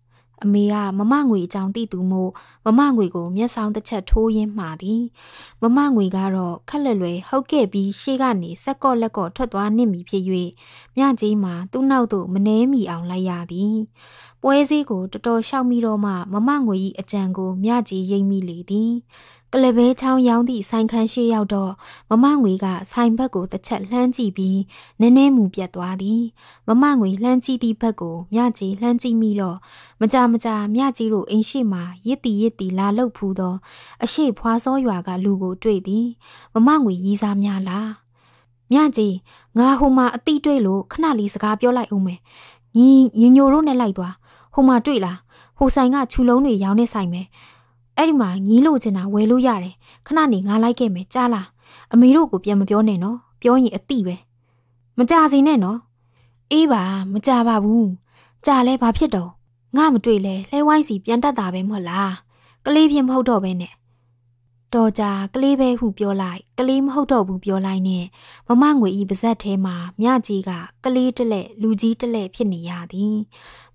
အမေကမမငွေအကြောင်းသိသူမို့မမငွေကိုမျက်စောင်းတစ်ချက်ထိုးရင်းမှာသည်။မမငွေကတော့ခက်လွယ်လွယ်ဟုတ်ခဲ့ပြီးရှေ့ကနေဆက်ကော့လက်ကော့ထွက်သွားနစ်မိဖြစ်၍မြကြီးမှာသူ့နောက်သို့မနှဲမိအောင်လိုက်ရသည်။ပွဲစည်းကိုတော်တော်ရှောက်မိတော့မှမမငွေကြီးအကြံကိုမြကြီးရိမ့်မိလေသည်ကလဘဲချောင်းရောင်းသည့်ဆိုင်ခန်းရှိရောက်တော့မမငွေကဆိုင်ဘက်ကိုတစ်ချက်လှမ်းကြည့်ပြီးနည်းနည်းမူပြတ်သွားသည်မမငွေလှမ်းကြည့်သည့်ဘက်ကိုမြကြီးလှမ်းကြည့်မိတော့မကြမကြမြကြီးတို့အိမ်ရှိမှာရစ်တီရစ်တီလာလှုပ်ဖူးသောအရှိဖွာစောရွာကလူကိုတွေ့သည်မမငွေရီစားများလားမြကြီးငါဟိုမှာအတိတွေ့လို့ခဏလေးစကားပြောလိုက်ဦးမယ်ညီညိုတို့နဲ့လိုက်သွားဟိုမှာတွေ့လားဟိုဆိုင်ကခြူလုံးတွေရောင်းနေဆိုင်ပဲအဲ့ဒီမှာညီးလို့ချင်တာဝယ်လို့ရတယ်ခဏနေငါလိုက်ခဲ့မယ်ကြားလားအမေတို့ကိုပြန်မပြောနဲ့နော်ပြောရင်အတိပဲမကြစေနဲ့နော်အေးပါမကြပါဘူးကြာလဲဘာဖြစ်တော့ငါမတွေ့လဲလဲဝိုင်းစီပြန်တက်တာပဲမဟုတ်လားကလေးဖြစ်မဟုတ်တော့ပဲနဲ့တော်ကြာကလေးပဲဟုပြောလိုက်ကလေးမဟုတ်တော့ဘူးပြောလိုက်နဲ့မမငွေဤပါဇက်ထဲမှာမြကြီးကကလေးတစ်လက်လူကြီးတစ်လက်ဖြစ်နေရသည်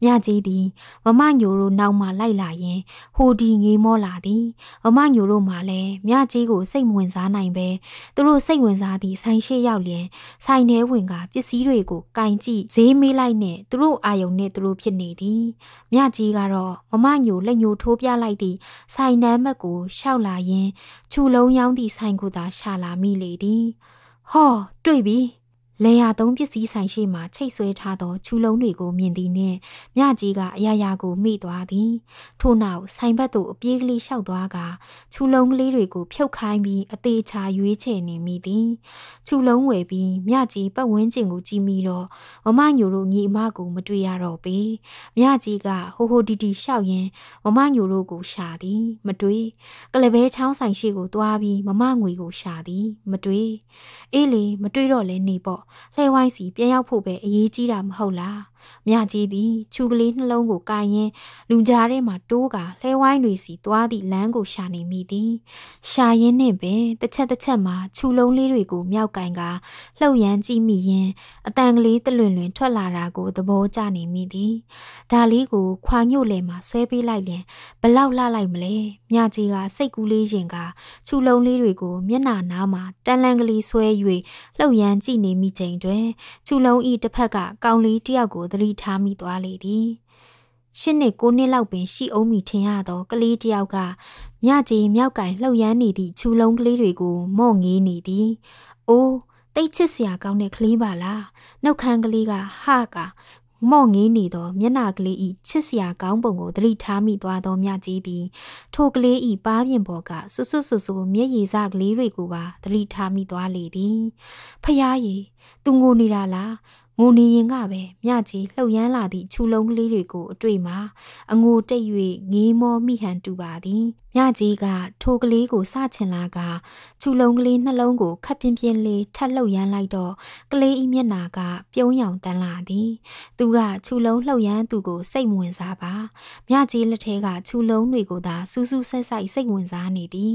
မြကြီးသည်မမညိုတို့နောက်မှလိုက်လာရင်ဟိုဒီငေးမောလာသည်မမညိုတို့မှလည်းမြကြီးကိုစိတ်ဝင်စားနိုင်ပဲသူတို့စိတ်ဝင်စားသည့်ဆိုင်ရှိရောက်လျင်ဆိုင်ထဲဝင်ကပစ္စည်းတွေကိုကင်ကြည့်ဈေးမေးလိုက်နဲ့သူတို့အာယုံနဲ့သူတို့ဖြစ်နေသည်မြကြီးကတော့မမညိုလက်ညိုထိုးပြလိုက်သည့်ဆိုင်နံမတ်ကိုရှောက်လာရင်ခြူလုံးရောင်းသည့်ဆိုင်ကိုသာရှာလာမိလေသည်ဟောတွေ့ပြီလေယာသုံးပစ္စည်းဆိုင်ရှိမှချိတ်ဆွဲထားသောချူလုံးတွေကိုမြင်သည်နှင့်မြကြီးကအရာရာကိုမိသွားသည်ထို့နောက်ဆိုင်ဘက်သို့အပြေးကလေးလျှောက်သွားကချူလုံးကလေးတွေကိုဖြုတ်ခိုင်းပြီးအသေးချာရွေးချယ်နေမိသည်ချူလုံးဝယ်ပြီးမြကြီးပတ်ဝန်းကျင်ကိုကြည့်မိတော့မမညိုတို့ညီအမကိုမတွေ့ရတော့ပေမြကြီးကဟိုဟိုဒီဒီလျှောက်ရင်းမမညိုတို့ကိုရှာသည် မတွေ့ကလဘဲချောင်းဆိုင်ရှိကိုသွားပြီးမမငွေကိုရှာသည် မတွေ့အေးလေမတွေ့တော့လဲနေပေါ့另外，是便要配备一支蓝后啦。။မြကြီးသည်ခြူကလေးနှလုံးကိုကာရင်လူကြားထဲမှတိုးကာလှဲဝိုင်းတွေစီ သွားသည့်လမ်းကိုရှာနေမိသည်။ရှာရင်းနှင့်ပင်တစ်ချက်တစ်ချက်မှာခြူလုံးလေးတွေကိုမြောက်ကင်ကာလှုပ်ရမ်းကြည့်မိရင်အတန်ကလေးတလွင်လွင်ထွက်လာတာကိုသဘောကျနေမိသည်။ဒါလေးကိုခွာညို့လေမှာဆွဲပေးလိုက်ရင်ဘလောက်လှလိုက်မလဲ။မြကြီးကစိတ်ကူးလေးရင်ကခြူလုံးလေးတွေကိုမျက်နှာနားမှာတန်လန်းကလေးဆွဲ၍လှုပ်ရမ်းကြည့်နေမိချိန်တွင်ခြူလုံးဤတစ်ဖက်ကကောင်လေးတယောက်ကိုသတိထားမိသွားလေသည်ရှစ်နှစ်ကိုနှစ်လောက်ပင်ရှိအောင်မိထင်ရသော ကလေးတစ်ယောက်ကမြကြီးမြောက်ကင်လှုပ်ရမ်းနေသည့်ချူလုံးကလေးတွေကိုမော့ငေးနေသည်။အိုးတိတ်ချစ်စရာကောင်းတဲ့ကလေးပါလား။နှုတ်ခမ်းကလေးကဟာကမော့ငေးနေသော မျက်နှာကလေးဤချစ်စရာကောင်းပုံကိုသတိထားမိသွားသောမြကြီးသည်ထိုကလေးဤပါးပြင်ပေါ်ကဆွဆွဆွဆွမျက်ရည်စကလေးတွေကိုပါသတိထားမိသွားလေသည်။ဖျားရည်သူငိုနေတာလား။ငိုနေရင်ကပဲမြကြီးလှုပ်ရမ်းလာသည့်ခြူလုံးကလေးတွေကိုအတွေ့မှာအငိုတိတ်၍ငေးမောမိဟန်တူပါသည်မြကြီးကထိုကလေးကိုစချင်လာကခြူလုံးကလေးနှလုံးကိုခပ်ပြင်းပြင်းလေးထပ်လှုပ်ရမ်းလိုက်တော့ကလေးဤမျက်နာက ပြုံးယောင်တန်းလာသည်သူကခြူလုံးလှုပ်ရမ်းသူကို စိတ်ဝင်စားပါမြကြီးလက်ထဲကခြူလုံးတွေကိုသာစူးစူးဆက်ဆိုင်စိတ်ဝင်စားနေသည်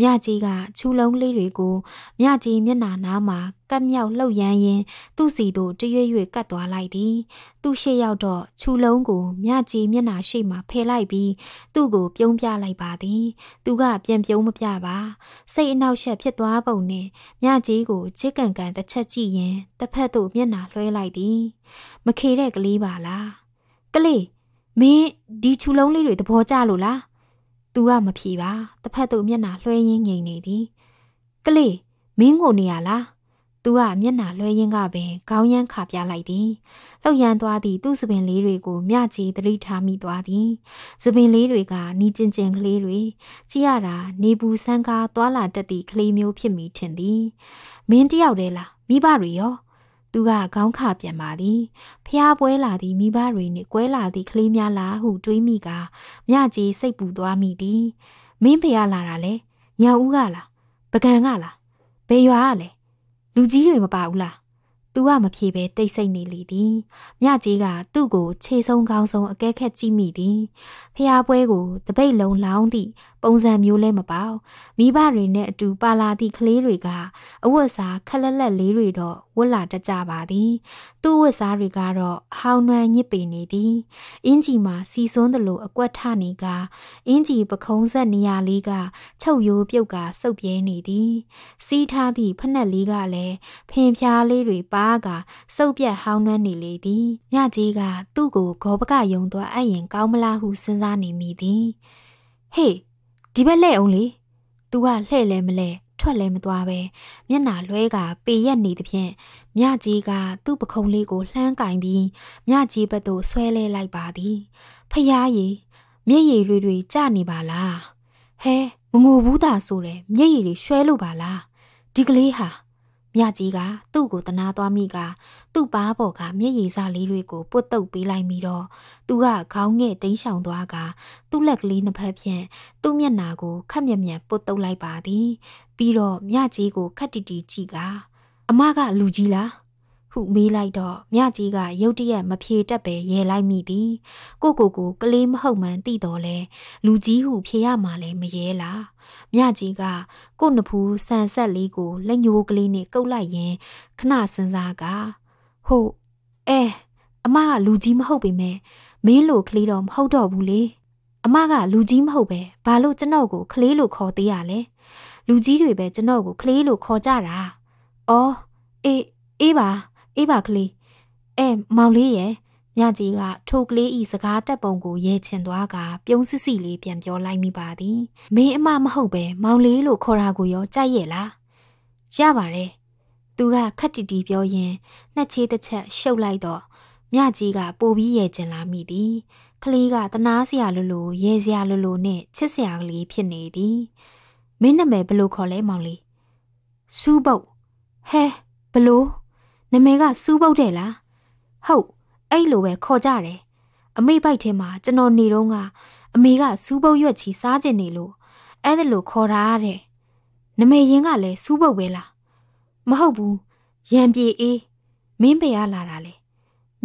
မြကြီးကခြူလုံးလေးတွေကိုမြကြီးမျက်နာနားမှာကက်မြောက်လှုပ်ရမ်းရင်းသူ့စီတို့တရွေ့ရွေ့ကတ်သွားလိုက်သည် သူ့ရှေ့ရောက်တော့ခြူလုံးကိုမြကြီးမျက်နာရှိမှဖယ်လိုက်ပြီးသူ့ကိုပြုံးပြလိုက်ပါသည်ပြီ။သူကပြန်ပြုံးမပြပါ။စိတ်အနှောက်ယှက်ဖြစ်သွားပုံနဲ့မြကြီးကိုချစ်ကန်ကန်တစ်ချက်ကြည့်ရင်တစ်ဖက်သို့မျက်နှာလွှဲလိုက်သည်။မခေတဲ့ကလေးပါလား။ကလေးမင်းဒီခြူလုံးလေးတွေသဘောကျလို့လား။ तू ကမဖြေပါ။တစ်ဖက်သို့မျက်နှာလွှဲရင်းငြိမ်နေသည်။ကလေးမင်းကိုနေရလားသူကမျက်နှာလွှဲရင်းကပင်ခေါင်းရမ်းခါပြလိုက်သည်လှုပ်ရမ်းသွားသည့်သူ့စပင်လေးတွေကိုမျှချေသတိထားမိသွားသည် စပင်လေးတွေကနီးကျင်ကျင်ကလေးတွေကြည့်ရတာနေပူဆန်းကားသွာလာတက်သည့်ကလေးမျိုးဖြစ်မိထင်သည်မင်းတယောက်တည်းလားမိဘတွေရောသူကခေါင်းခပြန်ပါသည်ဖျားပွဲလာသည်မိဘတွေနှင့်ကွဲလာသည်ကလေးများလားဟု တွေးမိကမြကြီးစိတ်ပူသွားမိသည် မင်းဖျားလာတာလဲညောင်ဦးကလားပကံကလားဘေရွာကလဲလူကြီးတွေမပါဘူးလား။ तू ကမဖြေပဲတိတ်ဆိတ်နေလေသည်။မြကြီးကသူ့ကိုခြေဆုံးကောင်းဆုံးအကဲခက်ကြည့်မိသည်။ဖျားပွဲကိုတပိတ်လုံးလောင်းသည့်ပုံစံမျိုးလည်းမပေါမိဘတွေနဲ့အတူပါလာသည့်ကလေးတွေကအဝတ်စားခက်လက်လက်လေးတွေတော့ဝတ်လာတတ်ကြပါသည်သူ့ဝတ်စားတွေကတော့ဟောင်းနှံညစ်ပေနေသည်အင်ဂျီမှာစီစွန်းသလိုအကွက်ထနေကအင်ဂျီပခုံးဆက်နေရာလေးကချုပ်ရိုးပြုတ်ကဆုပ်ပြဲနေသည် စီးထားသည့်ဖက်နှက်လေးကလည်းဖင်ဖြားလေးတွေ ပါကဆုပ်ပြက်ဟောင်းနှံနေလေသည်မြကြီးကသူ့ကိုဂောပကယုံသွားအပ်ရင်ကောင်းမလားဟုစဉ်းစားနေမိသည်ဟေးဒီဘက်လှဲ့အောင်လေသူကလှဲ့လဲမလဲထွက်လဲမသွားပဲမျက်နာလွဲကပေရက်နေသဖြင့်မြကြီးကသူ့ပခုံးလေးကိုလှမ်းကင်ပြီးမြကြီးဘက်သို့ဆွဲလဲလိုက်ပါသည်ဖျားရည်မျက်ရည်တွေတွေကျနေပါလားဟဲမငိုဘူးတာဆိုတယ်မျက်ရည်တွေရွှဲလို့ပါလားဒီကလေးဟာမြကြီးကသူ့ကိုတနာသွားမိက သူ့ပါပေါ်ကမျက်ရည်စလေးတွေကိုပုတ်တုပ်ပေးလိုက်ပြီးတော့သူကခေါင်းငယ်တိမ်းရှောင်သွားကသူ့လက်ကလေးနှစ်ဖက်ဖြင့်သူ့မျက်နာကိုခက်မြက်မြန်ပုတ်တုပ်လိုက်ပါသည်ပြီးတော့မြကြီးကိုခက်တီတီကြည့်ကအမကလူကြီးလားဟုမေးလိုက်တော့မြကြီးကရုတ်တရက်မဖြေတတ်ပဲရေလိုက်မိသည်ကိုကိုကိုကလေးမဟုတ်မှန်သိတော်လဲလူကြီးဟုဖြေရမှလည်းမရဲလားမြကြီးကကို့နဖူးဆန်ဆက်လေးကိုလက်ညိုးကလေးနဲ့ကုပ်လိုက်ရင်ခဏစဉ်းစားကဟုတ်အဲအမကလူကြီးမဟုတ်ပေမဲ့မင်းလိုကလေးတော့မဟုတ်တော့ဘူးလေအမကလူကြီးမဟုတ်ပဲဘာလို့ကျွန်တော်ကိုကလေးလို့ခေါ်သေးရလဲလူကြီးတွေပဲကျွန်တော်ကိုကလေးလို့ခေါ်ကြတာအော်အေးအေးပါအေးပါကလေးအဲမောင်လေးရဲ့မြကြီးကထိုကလေးဤစကားတက်ပုံကိုရဲချင်သွားကပြုံးစစ်စီလေးပြန်ပြောလိုက်မိပါသည်မင်းအမမဟုတ်ပဲမောင်လေးလို့ခေါ်တာကိုရောကြိုက်ရဲ့လားရပါတယ်သူက ခက်တီတီပြောရင်နှစ်ချေးတစ်ချက် ရှုပ်လိုက်တော့မြကြီးကပိုပြီးရဲချင်လာမိသည်ကလေးကတနာစရာလိုလိုရဲစရာလိုလိုနဲ့ချစ်စရာကလေးဖြစ်နေသည်မင်းနာမည်ဘယ်လိုခေါ်လဲမောင်လေးစူးပုတ်ဟဲဘလို့နမေကစူးပုတ်တယ်လားဟုတ်အဲ့လိုပဲခေါ်ကြတယ်အမေဘိုက်ထဲမှာကျွန်တော်နေတော့ကအမေကစူးပုတ်ရွက်ချီစားကျင်နေလို့အဲ့ဒါလိုခေါ်တာတဲ့နမေရင်ကလည်းစူးပုတ်ပဲလားမဟုတ်ဘူးရံပြေအေးမင်းဘယ်ကလာတာလဲ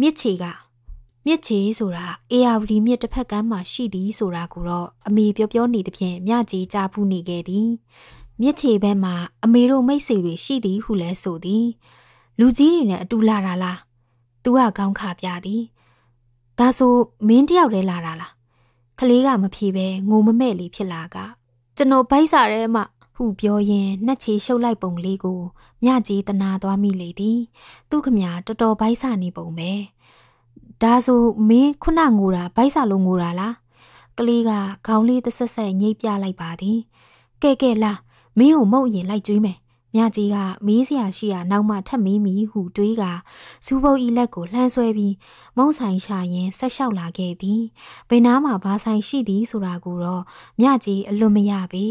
မြစ်ချေကမြစ်ချေဆိုတာအေယာဝတီမြစ်တစ်ဖက်ကမ်းမှာရှိသည်ဆိုတာကိုတော့အမေပြောပြောနေသဖြင့်မြကြီးကြားဘူးနေခဲ့သည် မြစ်ချေဘက်မှာအမေတို့မိတ်ဆွေတွေရှိသည်ဟုလဲဆိုသည်လူကြီးတွေနဲ့အတူလာတာလား။ "तू ကကောင်းခါပြသည်။ဒါဆိုမင်းတယောက်တည်းလာတာလား။ကလေးကမဖြေဘဲငိုမမဲ့လေးဖြစ်လာကကျွန်တော်ဗိုက်စားရဲမှဟုပြောရင်နှက်ချေရှုပ်လိုက်ပုံလေးကိုမြကြီးတနာသွားမိလေသည်။သူ့ခမတော်တော်ဗိုက်စားနေပုံပဲ။ဒါဆိုမင်းခုနငိုတာဗိုက်စားလို့ငိုတာလား။ကလေးကခေါင်းလေးတစ်ဆက်ဆက်ညှိပြလိုက်ပါသည်။ကဲကဲလားမင်းကိုမုတ်ရင်လိုက်ကြွေးမယ်။မြကြီးကမေးစရာရှိရာနောက်မှထပ်မေးမိဟုတွေးကဇူပုတ်ဤလက်ကိုလှမ်းဆွဲပြီးမုံဆိုင်ရှာရင်ဆက်လျှောက်လာခဲ့သည်ဘယ်နားမှာဘာဆိုင်ရှိသည်ဆိုတာကိုတော့မြကြီးအလွန်မရပေ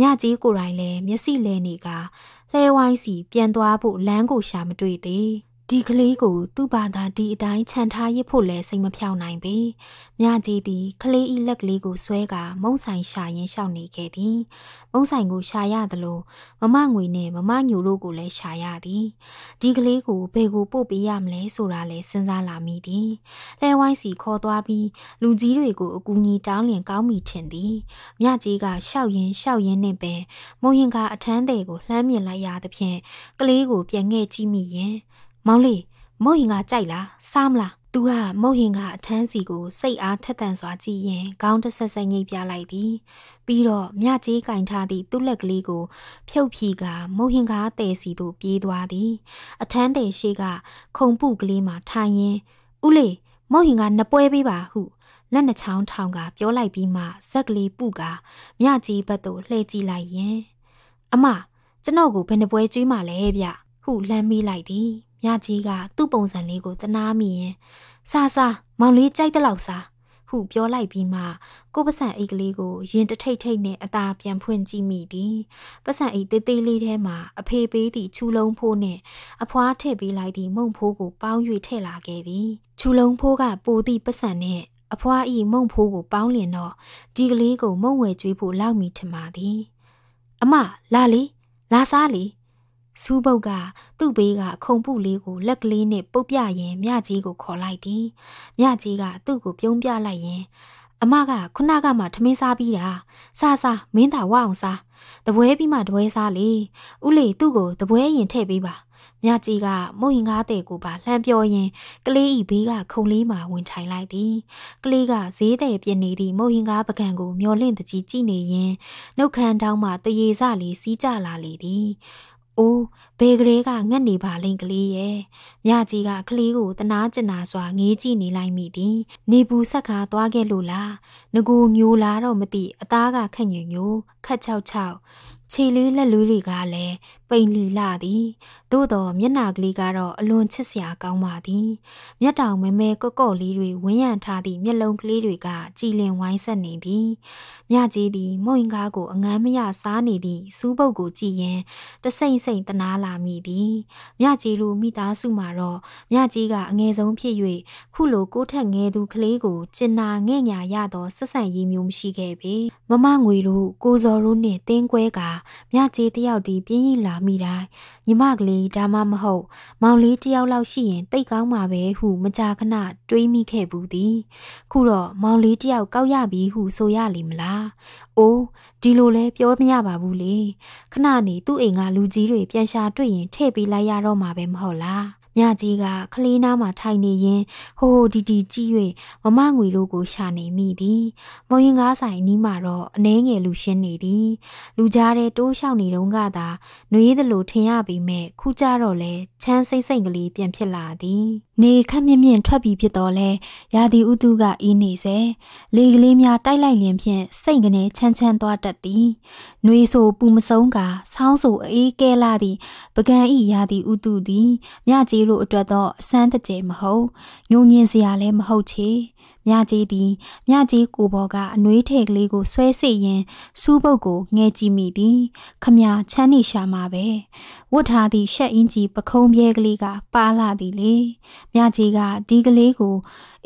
မြကြီးကိုယ်တိုင်လည်းမျက်စိလဲနေကလှဲဝိုင်းစီ ပြန်သွားဖို့လမ်းကိုရှာမတွေ့သေးဒီကလေးကိုသူ့ဘာသာဒီအတိုင်းခြံထားရစ်ဖို့လဲစိတ်မဖြောင်းနိုင်ပေ။မြကြီးသည်ကလေး၏လက်ကလေးကိုဆွဲကာမုံဆိုင်ရှာရင်းရှောက်နေခဲ့သည်။မုံဆိုင်ကိုရှာရသလိုမမငွေနဲ့မမညိုတို့ကိုလည်းရှာရသည်။ဒီကလေးကိုဘယ်ကိုပို့ပေးရမလဲဆိုတာလဲစဉ်းစားလာမိသည်။လဲဝိုင်းစီခေါ်သွားပြီးလူကြီးတွေကိုအကူအညီတောင်းလင်ကောင်းမိထင်သည်။မြကြီးကရှောက်ရင်းရှောက်ရင်းနဲ့ပင်မုံရင်ကအထမ်းတွေကိုလှမ်းမြင်လိုက်ရသဖြင့်ကလေးကိုပြန်ငဲ့ကြည့်မိရင်မောင်လေးမုတ်ဟင်ကကြိုက်လားစားမလား तू ကမုတ်ဟင်ကအထန်းစီကို စိတ်အားထက်သန်စွာကြည့်ရင်ခေါင်းတဆက်ဆက်ငိတ်ပြလိုက်သည်ပြီးတော့မြကြီးကင်ထားသည့်သူ့လက်ကလေးကို ဖြုတ်ဖြီကမုတ်ဟင်ကတဲစီသို့ပြေးသွားသည် အထန်းတဲရှိက ခုံပုကလေးမှာထိုင်ရင်းဥလေးမုတ်ဟင်ကနှပွဲပေးပါဟုလက်နှချောင်းထောင်ကပြောလိုက်ပြီးမှဇက်ကလေးပုကမြကြီးဘက်သို့လှည့်ကြည့်လိုက်ရင်အမကျွန်တော်ကိုဘယ်နှပွဲကျွေးမှလဲဗျဟုလှမ်းမေးလိုက်သည်မြကြီးကသူ့ပုံစံလေးကိုတနာမိရင်စာစာမောင်လေးကြိုက်တဲ့လောက်စာဟုပြောလိုက်ပြီးမှကိုပစံအိတ်ကလေးကိုရင်တထိတ်ထိတ်နဲ့အသာပြန်ဖွင့်ကြည့်မိသည်ပစံအိတ်သေးသေးလေးထဲမှာအဖေပေးသည့်ချူလုံးဖိုးနဲ့အဖွားထည့်ပေးလိုက်သည့်မုံဖိုးကို ပေါင်း၍ထည့်လာခဲ့သည် ချူလုံးဖိုးကပူသည့်ပစံနဲ့အဖွားဤမုံဖိုးကို ပေါင်းလင်တော့ဒီကလေးကိုမုံဝဲကျွေးဖို့လောက်မိထင်ပါသည်အမလာလေလာစားလေစူးပုတ်ကသူ့ဘေးကခုံပုလေးကိုလက်ကလေးနဲ့ပုတ်ပြရင်မြကြီးကိုခေါ်လိုက်သည်မြကြီးကသူ့ကိုပြုံးပြလိုက်ရင် အမကခုနကမှထမင်းစားပြီးတာ စားစားမင်းသာဝအောင်စားတပွဲပြီးမှတပွဲစားလေဥလေသူ့ကိုတပွဲရင်ထည့်ပေးပါမြကြီးကမုံရင်ကားတဲ့ကိုပါလှမ်းပြောရင်ကလေးဤဘေးကခုံလေးမှာဝင်ထိုင်လိုက်သည်ကလေးကဈေးတဲ့ပြနေသည့်မုံရင်ကားပကံကိုမျောလင့်တကြီးကြည့်နေရင်နှုတ်ခမ်းတောင်းမှတရေစလေးစီးကြလာလေသည်။အိုးဘေကလေးကငတ်နေပါလိမ့်ကလေးရဲ့။မြကြီးကကလေးကိုတနာကျင်နာစွာငေးကြည့်နေလိုက်မိသည်။နေပူဆက်ကားသွားခဲ့လို့လား။ငကိုညိုလာတော့မသိအသားကခက်ညင်ညိုခက်ချောက်ချောက်ခြေလေးလက်လွေးတွေကလည်းပိန်လီလာသည်သို့တော့မျက်နာကလေးကတော့အလွန်ချစ်စရာကောင်းပါသည်မျက်တောင်မဲမဲကော့ကော့လေးတွေဝန်းရံထားသည့်မျက်လုံးကလေးတွေကကြည်လင်ဝိုင်းဆက်နေသည်မြကြီးသည်မုံကားကို အငမ်းမရစားနေသည့်စူးပုတ်ကိုကြည့်ရင်တစိမ့်စိမ့်တနာလာမိသည်မြကြီးလူမိသားစုမှာတော့မြကြီးကအငယ်ဆုံးဖြစ်၍ခုလိုကိုထက်ငယ်သူကလေးကိုကျင်နာငဲ့ညာရသောဆက်ဆံရေးမျိုးမရှိခဲ့ပေမမငွေတို့ကိုဇော်တို့နှင့်တင်းကွဲကမြကြီးတယောက်ဒီပြင်းရလာမိတိုင်းညီမကလေးဒါမှမဟုတ်မောင်လေးတယောက်လောက်ရှိရင်တိတ်ကောင်းမှာပဲဟုမကြာခဏတွေးမိခဲ့ဘူးသည်ခုတော့မောင်လေးတယောက်ကောက်ရပြီဟုဆိုရလိမ့်မလားအိုးဒီလိုလဲပြောမရပါဘူးလေခဏနေသူ့အိမ်ကလူကြီးတွေပြန်ရှာတွေ့ရင်ထည့်ပေးလိုက်ရတော့မှာပဲမဟုတ်လားညကြီးကခလေးနားမှာထိုင်နေရင်ဟိုဟိုဒီဒီကြည့်၍မမငွေတို့ကိုရှာနေမိသည်မုံရင်ကားဆိုင်နီးမှာတော့အနှဲငယ်လူရှင်းနေသည်လူကြားတဲ့တိုးလျှောက်နေတုန်းကသာနှွေးသလိုထင်ရပေမဲ့ခုကြတော့လဲချမ်းစိမ့်စိမ့်ကလေးပြန်ဖြစ်လာသည်နေခက်မြင့်မြင့်ထွက်ပြီးဖြစ်တော်လဲရာသီဥတုကအေးနေစေလေကလေးများတိုက်လိုက်လင်ဖြင့်စိတ်ကနေချမ်းချမ်းသွားတတ်သည်နှွေဆိုပူမဆုံးကဆောင်းဆိုအေးကဲလာသည့်ပကံဤရာသီဥတုသည်မြကြီးတို့အတွက်တော့အဆန်းတကျမဟုတ်ညုံညင်စရာလည်းမဟုတ်ချေမြကြီးသည်မြကြီးကိုဘော်ကအနှွေးထည့်ကလေးကိုဆွဲစေရင်စူးပုတ်ကိုငဲကြည့်မိသည် ခမချမ်းနေရှာမှာပဲဝတ်ထားသည့်ရှက်အင်းကြီးပခုံးပြဲကလေးကပါလာသည်လေမြကြီးကဒီကလေးကို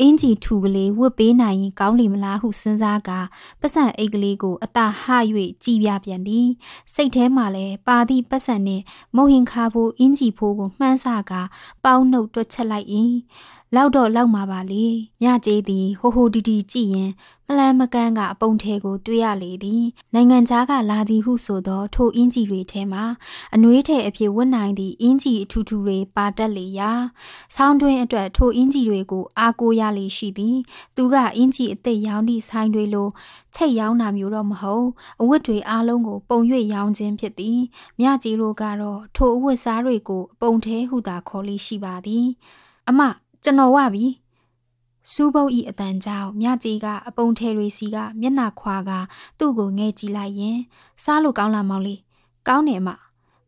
အင်းကြီးထူကလေးဝတ်ပေးနိုင်ရင်ကောင်းလိမလားဟုစဉ်းစားကပတ်စံအိတ်ကလေးကိုအတာဟ၍ကြည်ပြပြန်သည် စိတ်ထဲမှာလည်းပါသည့်ပတ်စံနှင့် မုံဟင်ခါဖို့အင်းကြီးဖိုးကိုမှန်းဆကပေါင်းနှုတ်တွက်ချက်လိုက်၏လောက်တော့လောက်မှာပါလေ။မြကြေးသည်ဟိုဟိုဒီဒီကြည့်ရင်မလန်မကန်းကအပုံထဲကိုတွေ့ရလေသည်။နိုင်ငံသားကလာသည်ဟုဆိုသော ထိုအင်းကြီးတွေထဲမှာအနှွေးထဲအဖြစ်ဝတ်နိုင်သည့်အင်းကြီးအထူးထူးတွေပါတက်လေရာ။ဆောင်းတွင်းအတွက်ထိုအင်းကြီးတွေကိုအားကိုးရလေရှိသည်။သူက အင်းကြီးအစ်စ်ရောင်းသည့်ဆိုင်တွေလိုချိတ်ရောင်းတာမျိုးတော့မဟုတ်အဝတ်တွေအားလုံးကိုပုံ၍ရောင်းခြင်းဖြစ်သည်မြကြီးတို့ကတော့ထိုအဝတ်စားတွေကိုအပုံသေးဟုသာခေါ်လေးရှိပါသည်အမကျွန်တော်ဝပြီစူးပုတ်ဤအတန်ကြောင့်မြကြီးကအပုံထဲတွေစီကမျက်နှာခွာကသူ့ကိုငဲကြည့်လိုက်ရင်စားလို့ကောင်းလာမောင်လေးကောင်းတယ်မ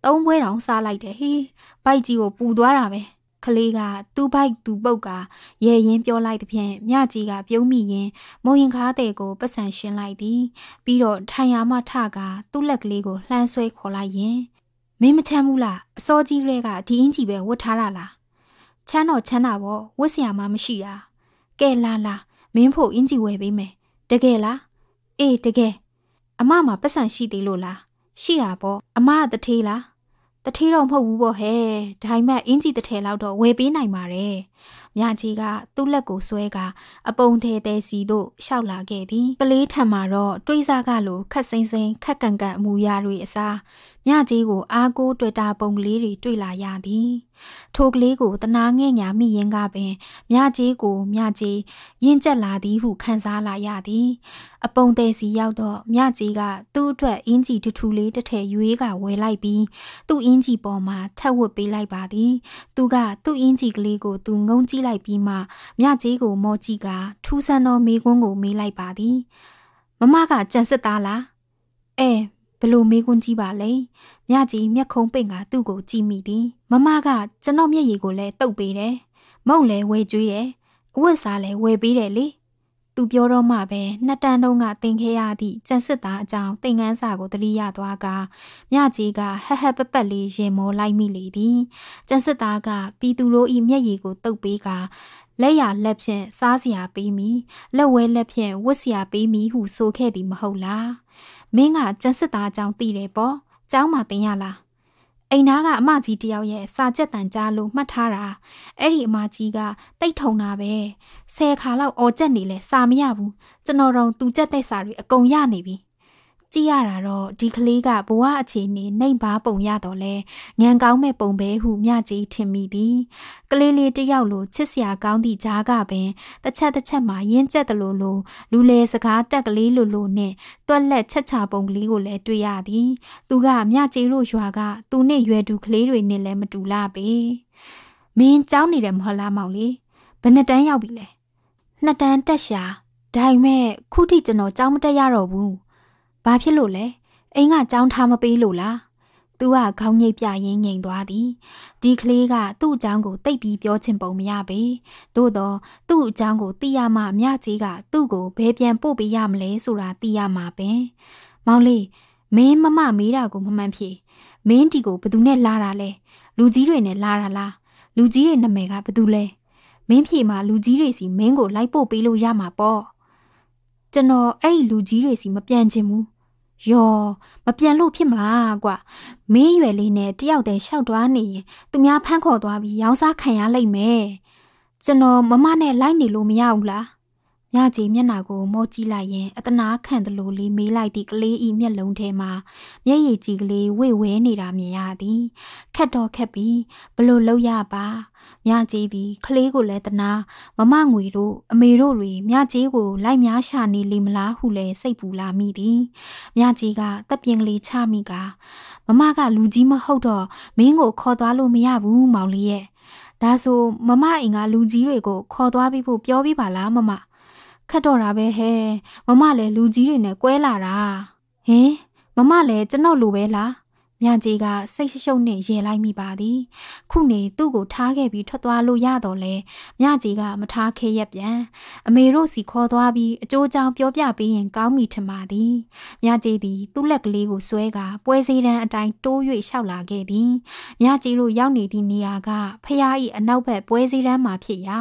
သုံးပွဲတောင်စားလိုက်တယ်ဟေးဘိုက်ကြီးကိုပူသွားတာပဲကလေးကသူ့ဘိုက်သူ့ပုတ်ကရဲရင်ပြောလိုက်တဲ့ဖြင့်မြကြီးကပြုံးမိရင်မုံရင်ခါတဲ့ကိုပတ်စံရှင်းလိုက်သည်ပြီးတော့ထိုင်ရမထကသူ့လက်ကလေးကိုလှမ်းဆွဲခေါ်လိုက်ရင်မင်းမချမ်းဘူးလားအစောကြီးကလေးကဒီအင်ကြီးပဲဝတ်ထားတာလားချမ်းတော့ချမ်းတာပေါ့ဝတ်စရာမှမရှိတာကဲလာလာမင်းဖို့အင်ဂျီဝယ်ပေးမယ်တကယ်လားအေးတကယ်အမမှာပတ်စံရှိသေးလို့လားရှိတာပေါ့အမကတထေးလားတထေးတော့မဟုတ်ဘူးပေါ့ဟဲ့ဒါမှမဟုတ်အင်ဂျီတထေးလောက်တော့ဝယ်ပေးနိုင်ပါတယ်မြကြီးကသူ့လက်ကိုဆွဲကာအပုံသေးသေးစီတို့ရှောက်လာခဲ့သည်ကလေးထံမှာတော့တွေးစားကလိုခက်စိမ့်စိမ့်ခက်ကန်ကန်အမူအရာတွေအစားမြကြီးကိုအားကိုးတွေ့တာပုံကလေးတွေတွေ့လာရသည် ထိုကလေးကိုတနာငဲ့ညာမိရင်ကပင်မြကြီးကိုမြကြီးရင့်ကျက်လာသည်ဟုခံစားလာရသည် အပုံသေးစီရောက်တော့မြကြီးကသူ့အတွက်အင်ဂျီထူထူလေးတစ်ထည်ရွေးကဝယ်လိုက်ပြီးသူ့အင်ဂျီပေါ်မှာထပ်ဝတ်ပေးလိုက်ပါသည် သူကသူ့အင်ဂျီကလေးကိုသူငုံကြည့်ည့်လိုက်ပြီးမှမြကြီးကိုမော်ကြည့်ကထူးဆန်းသောမိကွန်းကိုမေးလိုက်ပါသည်မမကကြံစစ်သားလားအဲဘလို့မေးခွန်းကြီးပါလဲမြကြီးမျက်ခုံးပိတ်ကသူ့ကိုကြည့်မိသည်မမကကျွန်တော်မျက်ရည်ကိုလည်းတုပ်ပေးတယ်မုံလည်းဝဲကျွေးတယ်အဝတ်စားလည်းဝယ်ပေးတယ်လေသူပြောတော့မှပဲနှစ်တန်းတုံးကတင်ခဲ့ရသည့်ကြံစစ်သားအကြောင်းသင်ခန်းစာကိုတရိရသွားကမြကြီးကဟဟပပလေးရင်မောလိုက်မိလေသည်ကြံစစ်သားကပြည်သူတို့၏မျက်ရည်ကိုတုပ်ပေးကလက်ရလက်ဖြင့်စားစရာပေးမိလက်ဝဲလက်ဖြင့်ဝတ်စရာပေးမိဟုဆိုခဲ့သည်မဟုတ်လားမင်းကကြံစစ်သားအကြောင်းသိတယ်ပေါ့เจ้ามาတင်ရလားအိမ်သားကအမကြီးတယောက်ရဲ့စာချက်တန်ကြားလို့မှတ်ထားတာအဲ့ဒီအမကြီးကတိတ်ထုံတာပဲဆယ်ခါလောက်အော်ကြက်နေလဲစာမရဘူးကျွန်တော်တို့သူကြက်တဲ့စာတွေအကုန်ရနေပြီကြည့်ရတာတော့ဒီကလေးကဘဝအခြေအနေနှိမ်ပါပုံရတော့လဲညံကောင်းမဲ့ပုံပဲဟုမြကြီးထင်မိသည်ကလေးလေးတယောက်လိုချစ်စရာကောင်းသည့်ကြားကပင်တစ်ချက်တစ်ချက်မှာရင်းကျက်တယ်လို့လိုလူလေစကားတက်ကလေးလိုလိုနဲ့တွက်လက်ချက်ချပုံကလေးကိုလည်းတွေ့ရသည်သူကမြကြီးတို့ရွာကသူနဲ့ရွယ်တူကလေးတွေနဲ့လည်းမတူလားပဲမင်းကြောင်းနေတယ်မဟုတ်လားမောင်လေးဘယ်နှစ်တန်းရောက်ပြီလဲနှစ်တန်းတက်ရှာဒါပေမဲ့ခုထိကျွန်တော်ကြောင်းမတက်ရတော့ဘူးဘာဖြစ်လို့လဲအိမ်ကကြောင်းထားမပေးလို့လားသူကခေါင်းငိတ်ပြရင်းငိမ်သွားသည်ဒီကလေးကသူ့အကြောင်းကိုတိတ်ပြီးပြောချင်ပုံမရပေသို့တော့သူ့အကြောင်းကိုသိရမှမြကြီးကသူ့ကိုဘယ်ပြန်ပို့ပေးရမလဲဆိုတာသိရမှာပင်မောင်လေးမင်းမမမေးတာကိုမမှန်ဖြစ်မင်းဒီကိုဘသူနဲ့လာတာလဲလူကြီးတွေနဲ့လာတာလားလူကြီးတွေနာမည်ကဘသူလဲမင်းဖြေမှာလူကြီးတွေစီမင်းကိုလိုက်ပို့ပေးလို့ရမှာပေါ့ကျွန်တော်အဲ့လူကြီးတွေစီမပြန်ချင်ဘူးယောမပြန်လို့ဖြစ်မလားကွာမင်းရွယ်လေးနဲ့တယောက်တည်းရှောက်သွားနေရင်သူများဖမ်းခေါ်သွားပြီးရောင်းစားခံရလိမ့်မယ်ကျွန်တော်မမနဲ့လိုက်နေလို့မရဘူးလားညကြီးမျက်နှာကိုမော့ကြည့်လိုက်ရင်အတနာခံတယ်လို့လေးမေးလိုက်သည့်ကလေးဤမျက်လုံးထဲမှာမျက်ရည်ကြီးကလေးဝေဝဲနေတာမြင်ရသည်ခက်တော့ခက်ပြီးဘလို့လောက်ရပါမြကြီးသည်ခလေးကိုလည်းတနာမမငွေတို့အမေတို့တွေမြကြီးကိုလိုက်များရှာနေလေမလားဟုလည်းစိတ်ပူလာမိသည်မြကြီးကတပ်ပြင်းကလေးချမိကမမကလူကြီးမဟုတ်တော့မင်းကိုခေါ်သွားလို့မရဘူးမောင်လေးရဲ့ဒါဆိုမမအိမ်ကလူကြီးတွေကိုခေါ်သွားပြီးဖို့ပြောပြီးပါလားမမခတ်တော့တာပဲဟဲ့မမလည်းလူကြီးတွေနဲ့ကွဲလာတာဟင်မမလည်းကျွန်တော်လူပဲလား။မြကြီးကစိတ်ရှုပ်နဲ့ရေလိုက်မိပါသည်။ခုနေသူ့ကိုထားခဲ့ပြီးထွက်သွားလို့ရတော့လဲ။မြကြီးကမထားခဲရက်ပြန်။အမေတို့စီခေါ်သွားပြီးအကျိုးကြောင့်ပြောပြပေးရင်ကောင်းမိထင်ပါသည်။မြကြီးသည်သူ့လက်ကလေးကိုဆွဲကပွဲစည်းတန်းအတိုင်းတိုး၍လျှောက်လာခဲ့သည်။မြကြီးတို့ရောက်နေသည့်နေရာကဖျား၏အနောက်ဘက်ပွဲစည်းတန်းမှာဖြစ်ရာ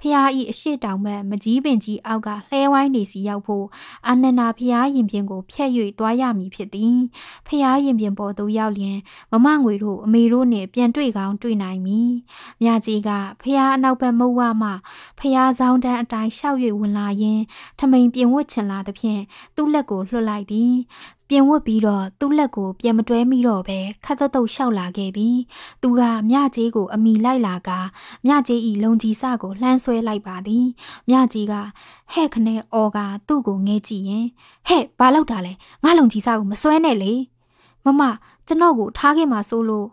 ဖျား၏အရှိတောင်ဘက်မကြီးပင်ကြီးအောက်ကလှဲဝိုင်းနေစီရောက်ဖို့အာနန္ဒာဖျားရင်ပြင်ကိုဖျက်၍သွားရမည်ဖြစ်သည်။ဖျားရင်ပြင်ပေါ်သို့ရောက်လျင်မမငွေတို့အမေတို့နဲ့ပြန်တွေ့ကောင်းတွေ့နိုင်မည်။မြကြီးကဖះအနောက်ဘက်မုတ်ဝမှဖះဆောင်တန်းအတိုင်းရှောက်၍ဝင်လာရင်းထမိန်ပြင်ဝတ်ချင်လာသဖြင့်သူ့လက်ကိုလွှတ်လိုက်သည်ပြင်ဝတ်ပြီးတော့သူ့လက်ကိုပြန်မတွဲမိတော့ပဲခတ်တုတ်လျှောက်လာခဲ့သည်။သူကမြကြီးကိုအမိလိုက်လာကမြကြီးဤလုံကြီးစကိုလှမ်းဆွဲလိုက်ပါသည်။မြကြီးကဟဲ့ခနဲ့အော်ကသူ့ကိုငဲကြည့်ရင်ဟဲ့ဘာလောက်တာလဲငါလုံကြီးစကိုမဆွဲနဲ့လေ။မမကျွန်တော်ကိုထားခဲ့မှာဆိုလို့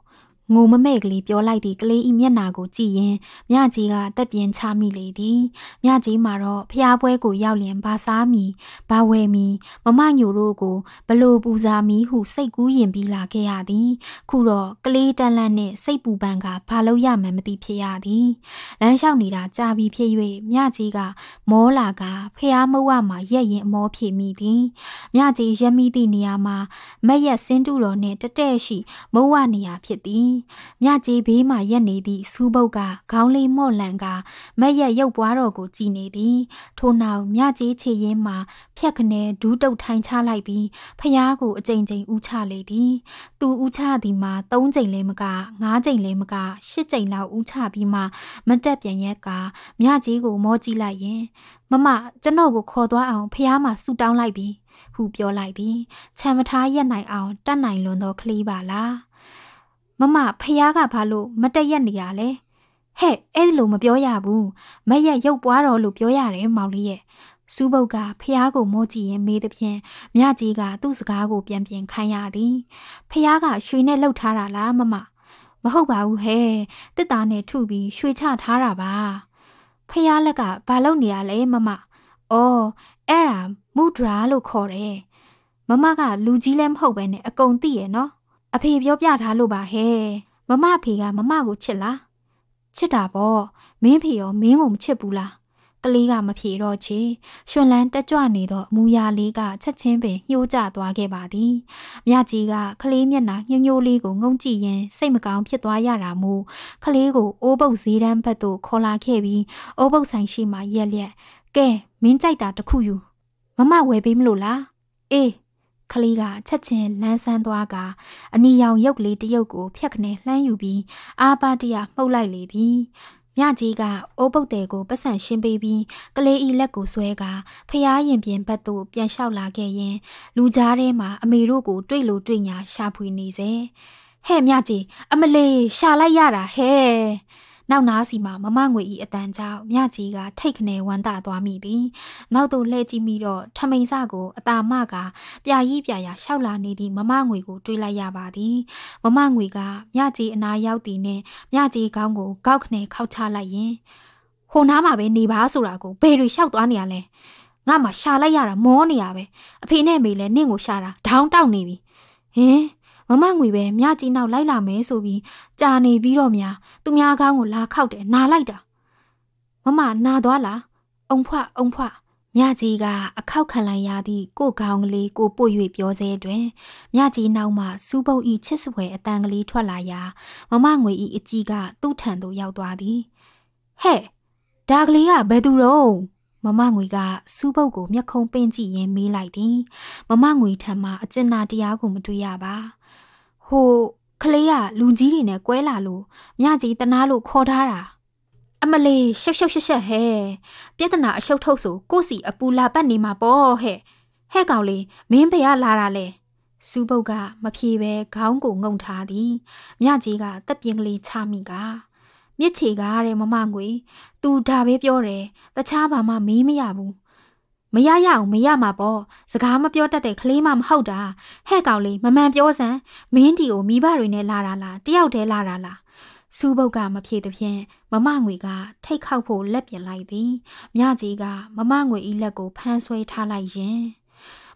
ငိုမမဲ့ကလေးပြောလိုက်သည့်ကလေး၏မျက်နာကိုကြည့်ရင်မြကြီးကတက်ပြင်းချမိလေသည်မြကြီးမှာတော့ဖျားပွဲကိုရောက်လျင်ဘာစားမီဘာဝယ်မီမမညိုတို့ကိုဘလို့ပူဇာမီဟုစိတ်ကူးရင်ပြီးလာခဲ့ရသည် ခုတော့ကလေးတန်လန့်နှင့်စိတ်ပူပန်ကဘာလို့ရမှန်းမသိဖြစ်ရသည်လမ်းလျှောက်နေတာကြာပြီဖြစ်၍မြကြီးကမောလာကဖျားမဝမှာရက်ရင်အမောဖြစ်မိသည်မြကြီးရမိသည့်နေရာမှာမက်ရက်စင်းတူတော်နှင့်တတဲ့ရှိမဝနေရာဖြစ်သည်မြကြေးဘေးမှရက်နေသည့်စူးပုတ်ကခေါင်းလေးမော့လန်ကမက်ရက်ရုပ်ပွားတော်ကိုကြည်နေသည်ထို့နောက်မြကြေးခြေရင်းမှာဖြက်ခနဲဒူးတုတ်ထိုင်ချလိုက်ပြီးဖျားကိုအကြိမ်ကြိမ်ဥချလေသည် သူဥချသည်မှာ၃ကြိမ်လည်းမက၅ကြိမ်လည်းမက၈ကြိမ်လောက်ဥချပြီးမှမတက်ပြန်ရက်ကမြကြီးကိုမောကြည့်လိုက်ရင်မမကျွန်တော်ကိုခေါ်သွားအောင်ဖះမှာဆူတောင်းလိုက်ပြီဟုပြောလိုက်သည်ခြံမထားရက်နိုင်အောင်တတ်နိုင်လွန်သောကလေးပါလားမမဖះကဘာလို့မတက်ရက်နေရလဲဟဲ့အဲ့လိုမပြောရဘူးမရက်ရုပ်ပွားတော်လို့ပြောရတယ်မောင်လေးရဲ့စူးပုတ်ကဖះကိုမောကြည့်ရင်မေးသဖြင့်မြကြီးကသူ့စကားကိုပြန်ပြန်ခိုင်းရသည်ဖះကရွှေနဲ့လှုပ်ထားတာလားမမမဟုတ်ပါဘူးဟဲ့တစ်သားနဲ့ထုပြီးရွှေချထားတာပါဖះလက်ကဘာလုပ်နေရလဲမမအော်အဲ့ဒါမူဒရာလို့ခေါ်တယ်မမကလူကြီးလည်းမဟုတ်ပဲနဲ့အကုန်သိရနော်အဖေပြောပြထားလို့ပါဟဲ့မမဖေကမမကိုချစ်လားချစ်တာပေါ့မင်းဖေရောမင်းကိုမချစ်ဘူးလားကလေးကမဖြေတော့ချေရွှင်လန်းတက်ကြွနေသောအမူအရာလေးကချက်ချင်းပင်ညှိုးကျသွားခဲ့ပါသည်မြကြီးကကလေးမျက်နှာညှိုးညှိုးလေးကိုငုံကြည့်ရင်းစိတ်မကောင်းဖြစ်သွားရတာမို့ကလေးကိုအိုးပုတ်ဈေးတန်းဘက်သို့ခေါ်လာခဲ့ပြီးအိုးပုတ်ဆိုင်ရှိမှရက်လျက်ကဲမင်းကြိုက်တာတခုယူမမဝယ်ပေးမလို့လားအေးကလေးကချက်ချင်းလန်းဆန်းသွားကအနီရောင်ရုပ်လေးတစ်ရုပ်ကို ဖြက်ခနဲ့လှမ်းယူပြီးအာပါတရမှုတ်လိုက်လေသည်မြကြီးကအိုးပုတ်တယ်ကိုပတ်စံရှင်းပေးပြီးကလေးဤလက်ကိုဆွဲကဖျားရင်ပြင်ဘက်သို့ပြန်လျှောက်လာခဲ့ရင် လူကြားထဲမှာအမေတို့ကို တွေ့လို့တွေ့ညာရှာဖွေနေစေဟဲ့မြကြီးအမလေးရှာလိုက်ရတာဟဲ့နောက်နားစီမှာမမငွေဤအတန်ကြောင့်မြကြီးကထိတ်ခနဲဝမ်းသာသွားမိသည်နောက်သို့လှည့်ကြည့်မိတော့ထမိန်စကိုအတာမကပြာကြီးပြာရာရှောက်လာနေသည့်မမငွေကို တွေးလိုက်ရပါသည်မမငွေကမြကြီးအနာရောက်သည်နှင့်မြကြီးခေါင်းကို ကောက်ခနဲခောက်ချလိုက်ရင်ဟိုနားမှာပဲနေပါဆိုတာကိုဘယ်တွေရှောက်သွားနေရလဲငါမှရှာလိုက်ရတာမောနေရပဲအဖေနဲ့မေလည်းနင့်ကိုရှာတာဒေါင်းတောက်နေပြီဟင်မမငွေပဲမြကြီးနောက်လိုက်လာမယ်ဆိုပြီးကြာနေပြီးတော့များသူများကောင်းကိုလာခောက်တယ်နာလိုက်တာမမနာသွားလားအုံဖွအုံဖွမြကြီးကအခောက်ခံလိုက်ရသည့်ကိုကောင်းကလေးကိုပို့၍ပြောစေတွင်မြကြီးနောက်မှစူးပုတ်ဤချစ်စွယ်အတန်ကလေးထွက်လာရာမမငွေဤအကြီးကသူ့ထံသို့ရောက်သွားသည်ဟဲ့ဒါကလေးကဘယ်သူတော့မမငွေကစူးပုတ်ကိုမျက်ခုံးပင့်ကြည့်ရင်းမေးလိုက်သည်မမငွေထံမှအကျဉ်းနာတရားကိုမတွေ့ရပါဟိုကလေးကလူကြီးတွေနဲ့ကွဲလာလို့မြကြီးတနာလို့ခေါ်ထားတာအမလေးရှက်ရှက်ရှက်ရှက်ဟဲ့ပြဿနာအရှုပ်ထုတ်ဆိုကိုစီအပူလာပတ်နေမှာပေါ့ဟဲ့ဟဲ့ကောင်လေးမင်းဖေကလာတာလေစူးပုတ်ကမဖြေပဲခေါင်းကိုငုံထားသည်မြကြီးကတက်ပြင်းကလေးချမိကမြစ်ချေကားတဲ့မမငွေ "तू ဒါပဲပြောတယ်တခြားဘာမှမေးမရဘူးမရရအောင်မရမှာပေါ့စကားမပြောတတ်တဲ့ကလေးမမဟုတ်တာဟဲ့ကောင်လေးမမှန်ပြောစမ်းမင်းတီကိုမိဘတွေနဲ့လာတာလားတယောက်တည်းလာတာလားစူးဘုတ်ကမဖြေသဖြင့်မမငွေကထိတ်ခေါက်ဖို့လက်ပြင်လိုက်သည်မြကြီးကမမငွေဤလက်ကိုဖမ်းဆွဲထားလိုက်ရင်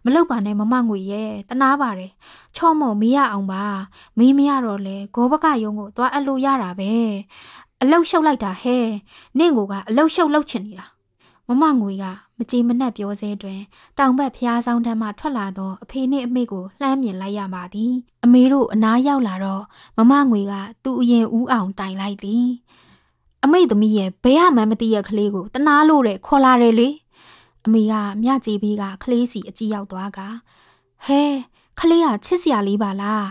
မလောက်ပါနဲ့မမငွေရဲ့တနာပါတယ်ချော့မော့မေးရအောင်ပါမေးမရတော့လဲဂောဘကယုံကိုသွားအလိုရတာပဲအလောက်ရှုပ်လိုက်တာဟဲ့နင့်ကိုကအလောက်ရှုပ်လောက်ချင်နေတာမမငွေကမကြည်မနှက်ပြောစဲတွင်တောင်ဘက်ဖျားဆောင်တမ်းမှထွက်လာသောအဖေနှင့်အမေကိုလှမ်းမြင်လိုက်ရပါသည် အမေတို့အနားရောက်လာတော့မမငွေက သူ့အရင်ဦးအောင်တိုင်လိုက်သည် အမေသမီးရဲ့ဘယ်မှမသိရကလေးကိုတနာလို့တဲ့ခေါ်လာတယ်လေအမေကမြကြည်ဘေးကကလေးစီအကြည့်ရောက်သွားကဟဲကလေးကချစ်စရာလေးပါလား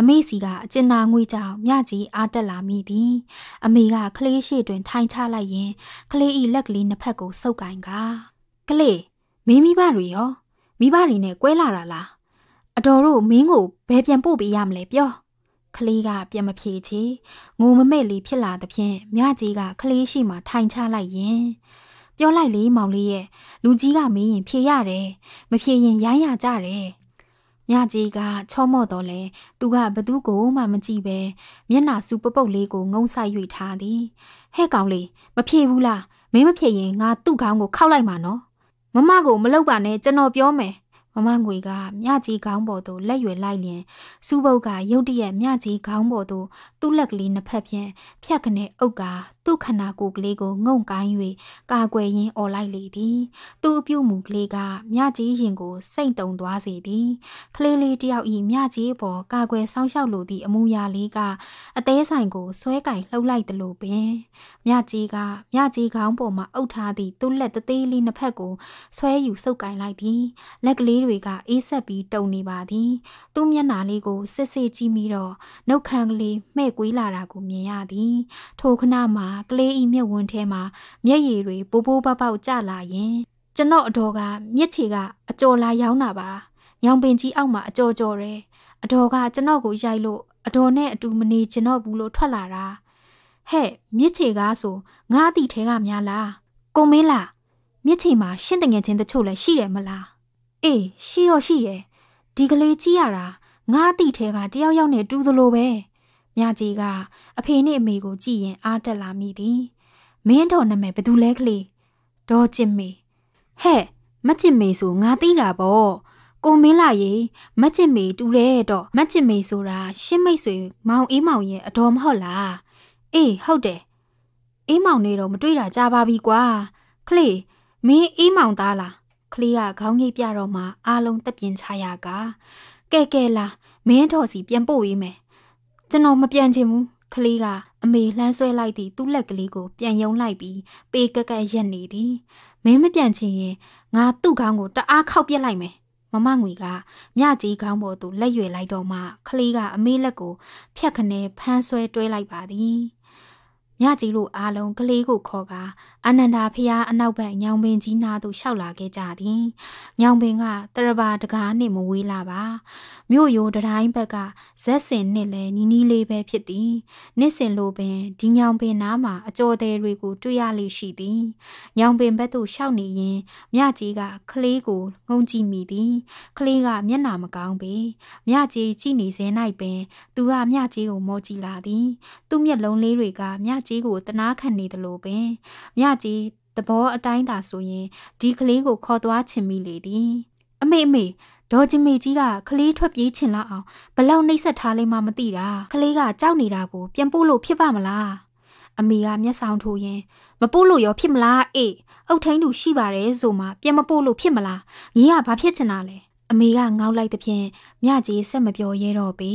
အမေစီကအကျဉ်းနာငွေကြောင့်မြကြီးအားတက်လာမိသည် အမေကကလေးရှိတွင်ထိုင်ချလိုက်ရင်ကလေးဤလက်ကလေးနှစ်ဖက်ကိုစုပ်ကင်ကားကလေးမင်းမိဘတွေရောမိဘတွေနဲ့ကွဲလာတာလားအတော်တို့မင်းကိုဘယ်ပြန်ပို့ပေးရမလဲပြောကလေးကပြန်မဖြေချေငိုမမဲ့လေးဖြစ်လာသဖြင့်မြကြီးကကလေးရှိမှထိုင်ချလိုက်ရင်ပြောလိုက်လေမောင်လေးရဲ့လူကြီးကမင်းရင်ဖြေရတယ်မဖြေရင်ရိုင်းရကြတယ်မြကြီးကချောမော့တော့လဲသူကဘသူ့ကိုမှမကြည့်ပဲမျက်နှာစူပပုတ်လေးကိုငုံဆိုင်၍ထားသည်ဟဲ့ကောင်လေးမဖြေဘူးလားမင်းမဖြေရင်ငါသူ့ခေါင်းကိုခောက်လိုက်မှာနော်မမကိုမလောက်ပါနဲ့ကျွန်တော်ပြောမယ်မမငွေကမြကြီးခေါင်းပေါ်သို့လက်ရွယ်လိုက်လျင်စူးပုတ်ကရုတ်တရက်မြကြီးခေါင်းပေါ်သို့သူ့လက်ကလေးနှစ်ဖက်ဖြင့်ဖြတ်ကနေအုပ်ကသူ့ခန္ဓာကိုယ်ကလေးကိုငုံကိုင်း၍ကာကွယ်ရင်းអော်လိုက်လေသည် သူ့အပြုတ်မူကလေးကမြကြီးရင်ကို စိတ်တုံသွားစေသည်ကလေးလေးတယောက်ဤမြကြီးပေါ်ကာကွယ်စောင့်ရှောက်လိုသည့်အမူအရာလေးကအသေးဆိုင်ကိုဆွဲကင်လှုပ်လိုက်သလိုပင်မြကြီးကမြကြီးခေါင်းပေါ်မှအုပ်ထားသည့်သူ့လက်တသေးလေးနှစ်ဖက်ကိုဆွဲယူဆုပ်ကင်လိုက်သည်လက်ကလေးတွေကအေးဆက်ပြီးတုန်နေပါသည်။သူ့မျက်နှာလေးကို စစ်စစ်ကြည့်ပြီးတော့နှုတ်ခမ်းကလေးမှဲ့ကွေးလာတာကိုမြင်ရသည်။ထိုခဏမှာကလေးဤမျက်ဝန်ထဲမှာမျက်ရည်တွေပိုးပိုးပေါက်ပေါက်ကျလာရင်ကျွန်တော်အတော်ကမျက်ခြေကအကြော်လာရောင်းတာပါ။ညောင်ပင်ကြီးအောက်မှာအကြော်ကြော်တယ်။အတော်ကကျွန်တော်ကိုရိုက်လို့အတော်နဲ့အတူမနေကျွန်တော်ဘူးလို့ထွက်လာတာ။ဟဲ့မြစ်ချေကားဆိုငါအတိထဲကများလား။ကိုမင်းလားမြစ်ချေမှာရှင်းတငယ်ချင်းတချို့လည်းရှိတယ်မလား။အေးရှိရောရှိရဲ့ဒီကလေးကြည့်ရတာငါအတိထဲကတယောက်ယောက်နဲ့တူးသလိုပဲမြကြီးကအဖေနဲ့အမေကိုကြည့်ရင်အားတက်လာမိသည်မင်းတော်နာမည်ဘသူလဲကလေးဒေါ်ချစ်မေဟဲ့မချစ်မေဆိုငါသိတာပေါ့ကိုမင်းလာရေမချစ်မေတူတယ်တော့မချစ်မေဆိုတာရှင်းမိတ်ဆွေမောင်အေးမောင်ရဲ့အတော်မဟုတ်လားအေးဟုတ်တယ်အေးမောင်နေတော့မတွေ့တာကြာပါပြီကွာကလေးမင်းအေးမောင်သားလားကလေးကခေါင်းငိတ်ပြတော့မှအားလုံးတက်ပြင်းချရကကဲကဲလာမင်းတော်စီပြန်ပို့ရေးမယ်ကျွန်တော်မပြန်ချင်ဘူးကလေးကအမေလှမ်းဆွဲလိုက်သည့်သူ့လက်ကလေးကိုပြန်ယုံလိုက်ပြီးပေကက်ကက်ရက်နေသည်မင်းမပြန်ချင်ရင်ငါသူ့ခေါင်းကိုတအားခောက်ပြက်လိုက်မယ်မမငွေကမြကြီးခေါင်းပေါ်သို့လက်ရွယ်လိုက်တော့မှကလေးကအမေလက်ကိုဖြတ်ခနဲဖမ်းဆွဲတွဲလိုက်ပါသည်။မြကြီးတို့အားလုံးကလေးကိုခေါ်ကာအနန္ဒာဖျားအနောက်ဘက်ညောင်ပင်ကြီးနားသို့လျှောက်လာခဲ့ကြသည်။ညောင်ပင်ကတရဘာတကားနှင့်မဝေးလာပါ။မြို့ရိုးတတိုင်းဘက်ကဇက်စင်နှင့်လည်းနီးနီးလေးပဲဖြစ်သည်။နှစ်စင်လိုပင်ဒီညောင်ပင်နားမှာအကြော်သေးတွေကို တွေ့ရလေရှိသည်။ညောင်ပင်ဘက်သို့လျှောက်နေရင်မြကြီးကကလေးကိုငုံကြည့်မိသည်။ကလေးကမျက်နာမကောင်းပေ။မြကြီးကြည့်နေစဉ်၌ပင်သူကမြကြီးကိုမောကြည့်လာသည်။သူ့မျက်လုံးလေးတွေကမြကြီးကိုတနာခံနေသလိုပင်မြကြီးသဘောအတိုင်းသာဆိုရင်ဒီကလေးကိုခေါ်သွားချင်မိလေသည် အမေအမေဒေါ်ချင်မေကြီးကကလေးထွက်ပြေးချင်လောက်အောင်ဘလောက်နှိပ်စက်ထားလိမ့်မမသိတာကလေးကကြောက်နေတာကို ပြန်ပို့လို့ဖြစ်ပါမလားအမေကမျက်ဆောင်ထိုးရင်မပို့လို့ရောဖြစ်မလားအေးအုတ်ထင်းတူရှိပါတယ်ဆိုမှပြန်မပို့လို့ဖြစ်မလားညီကဘာဖြစ်ချင်တာလဲအမေကငေါက်လိုက်သဖြင့်မြကြီးဆက်မပြောရဲတော့ပေ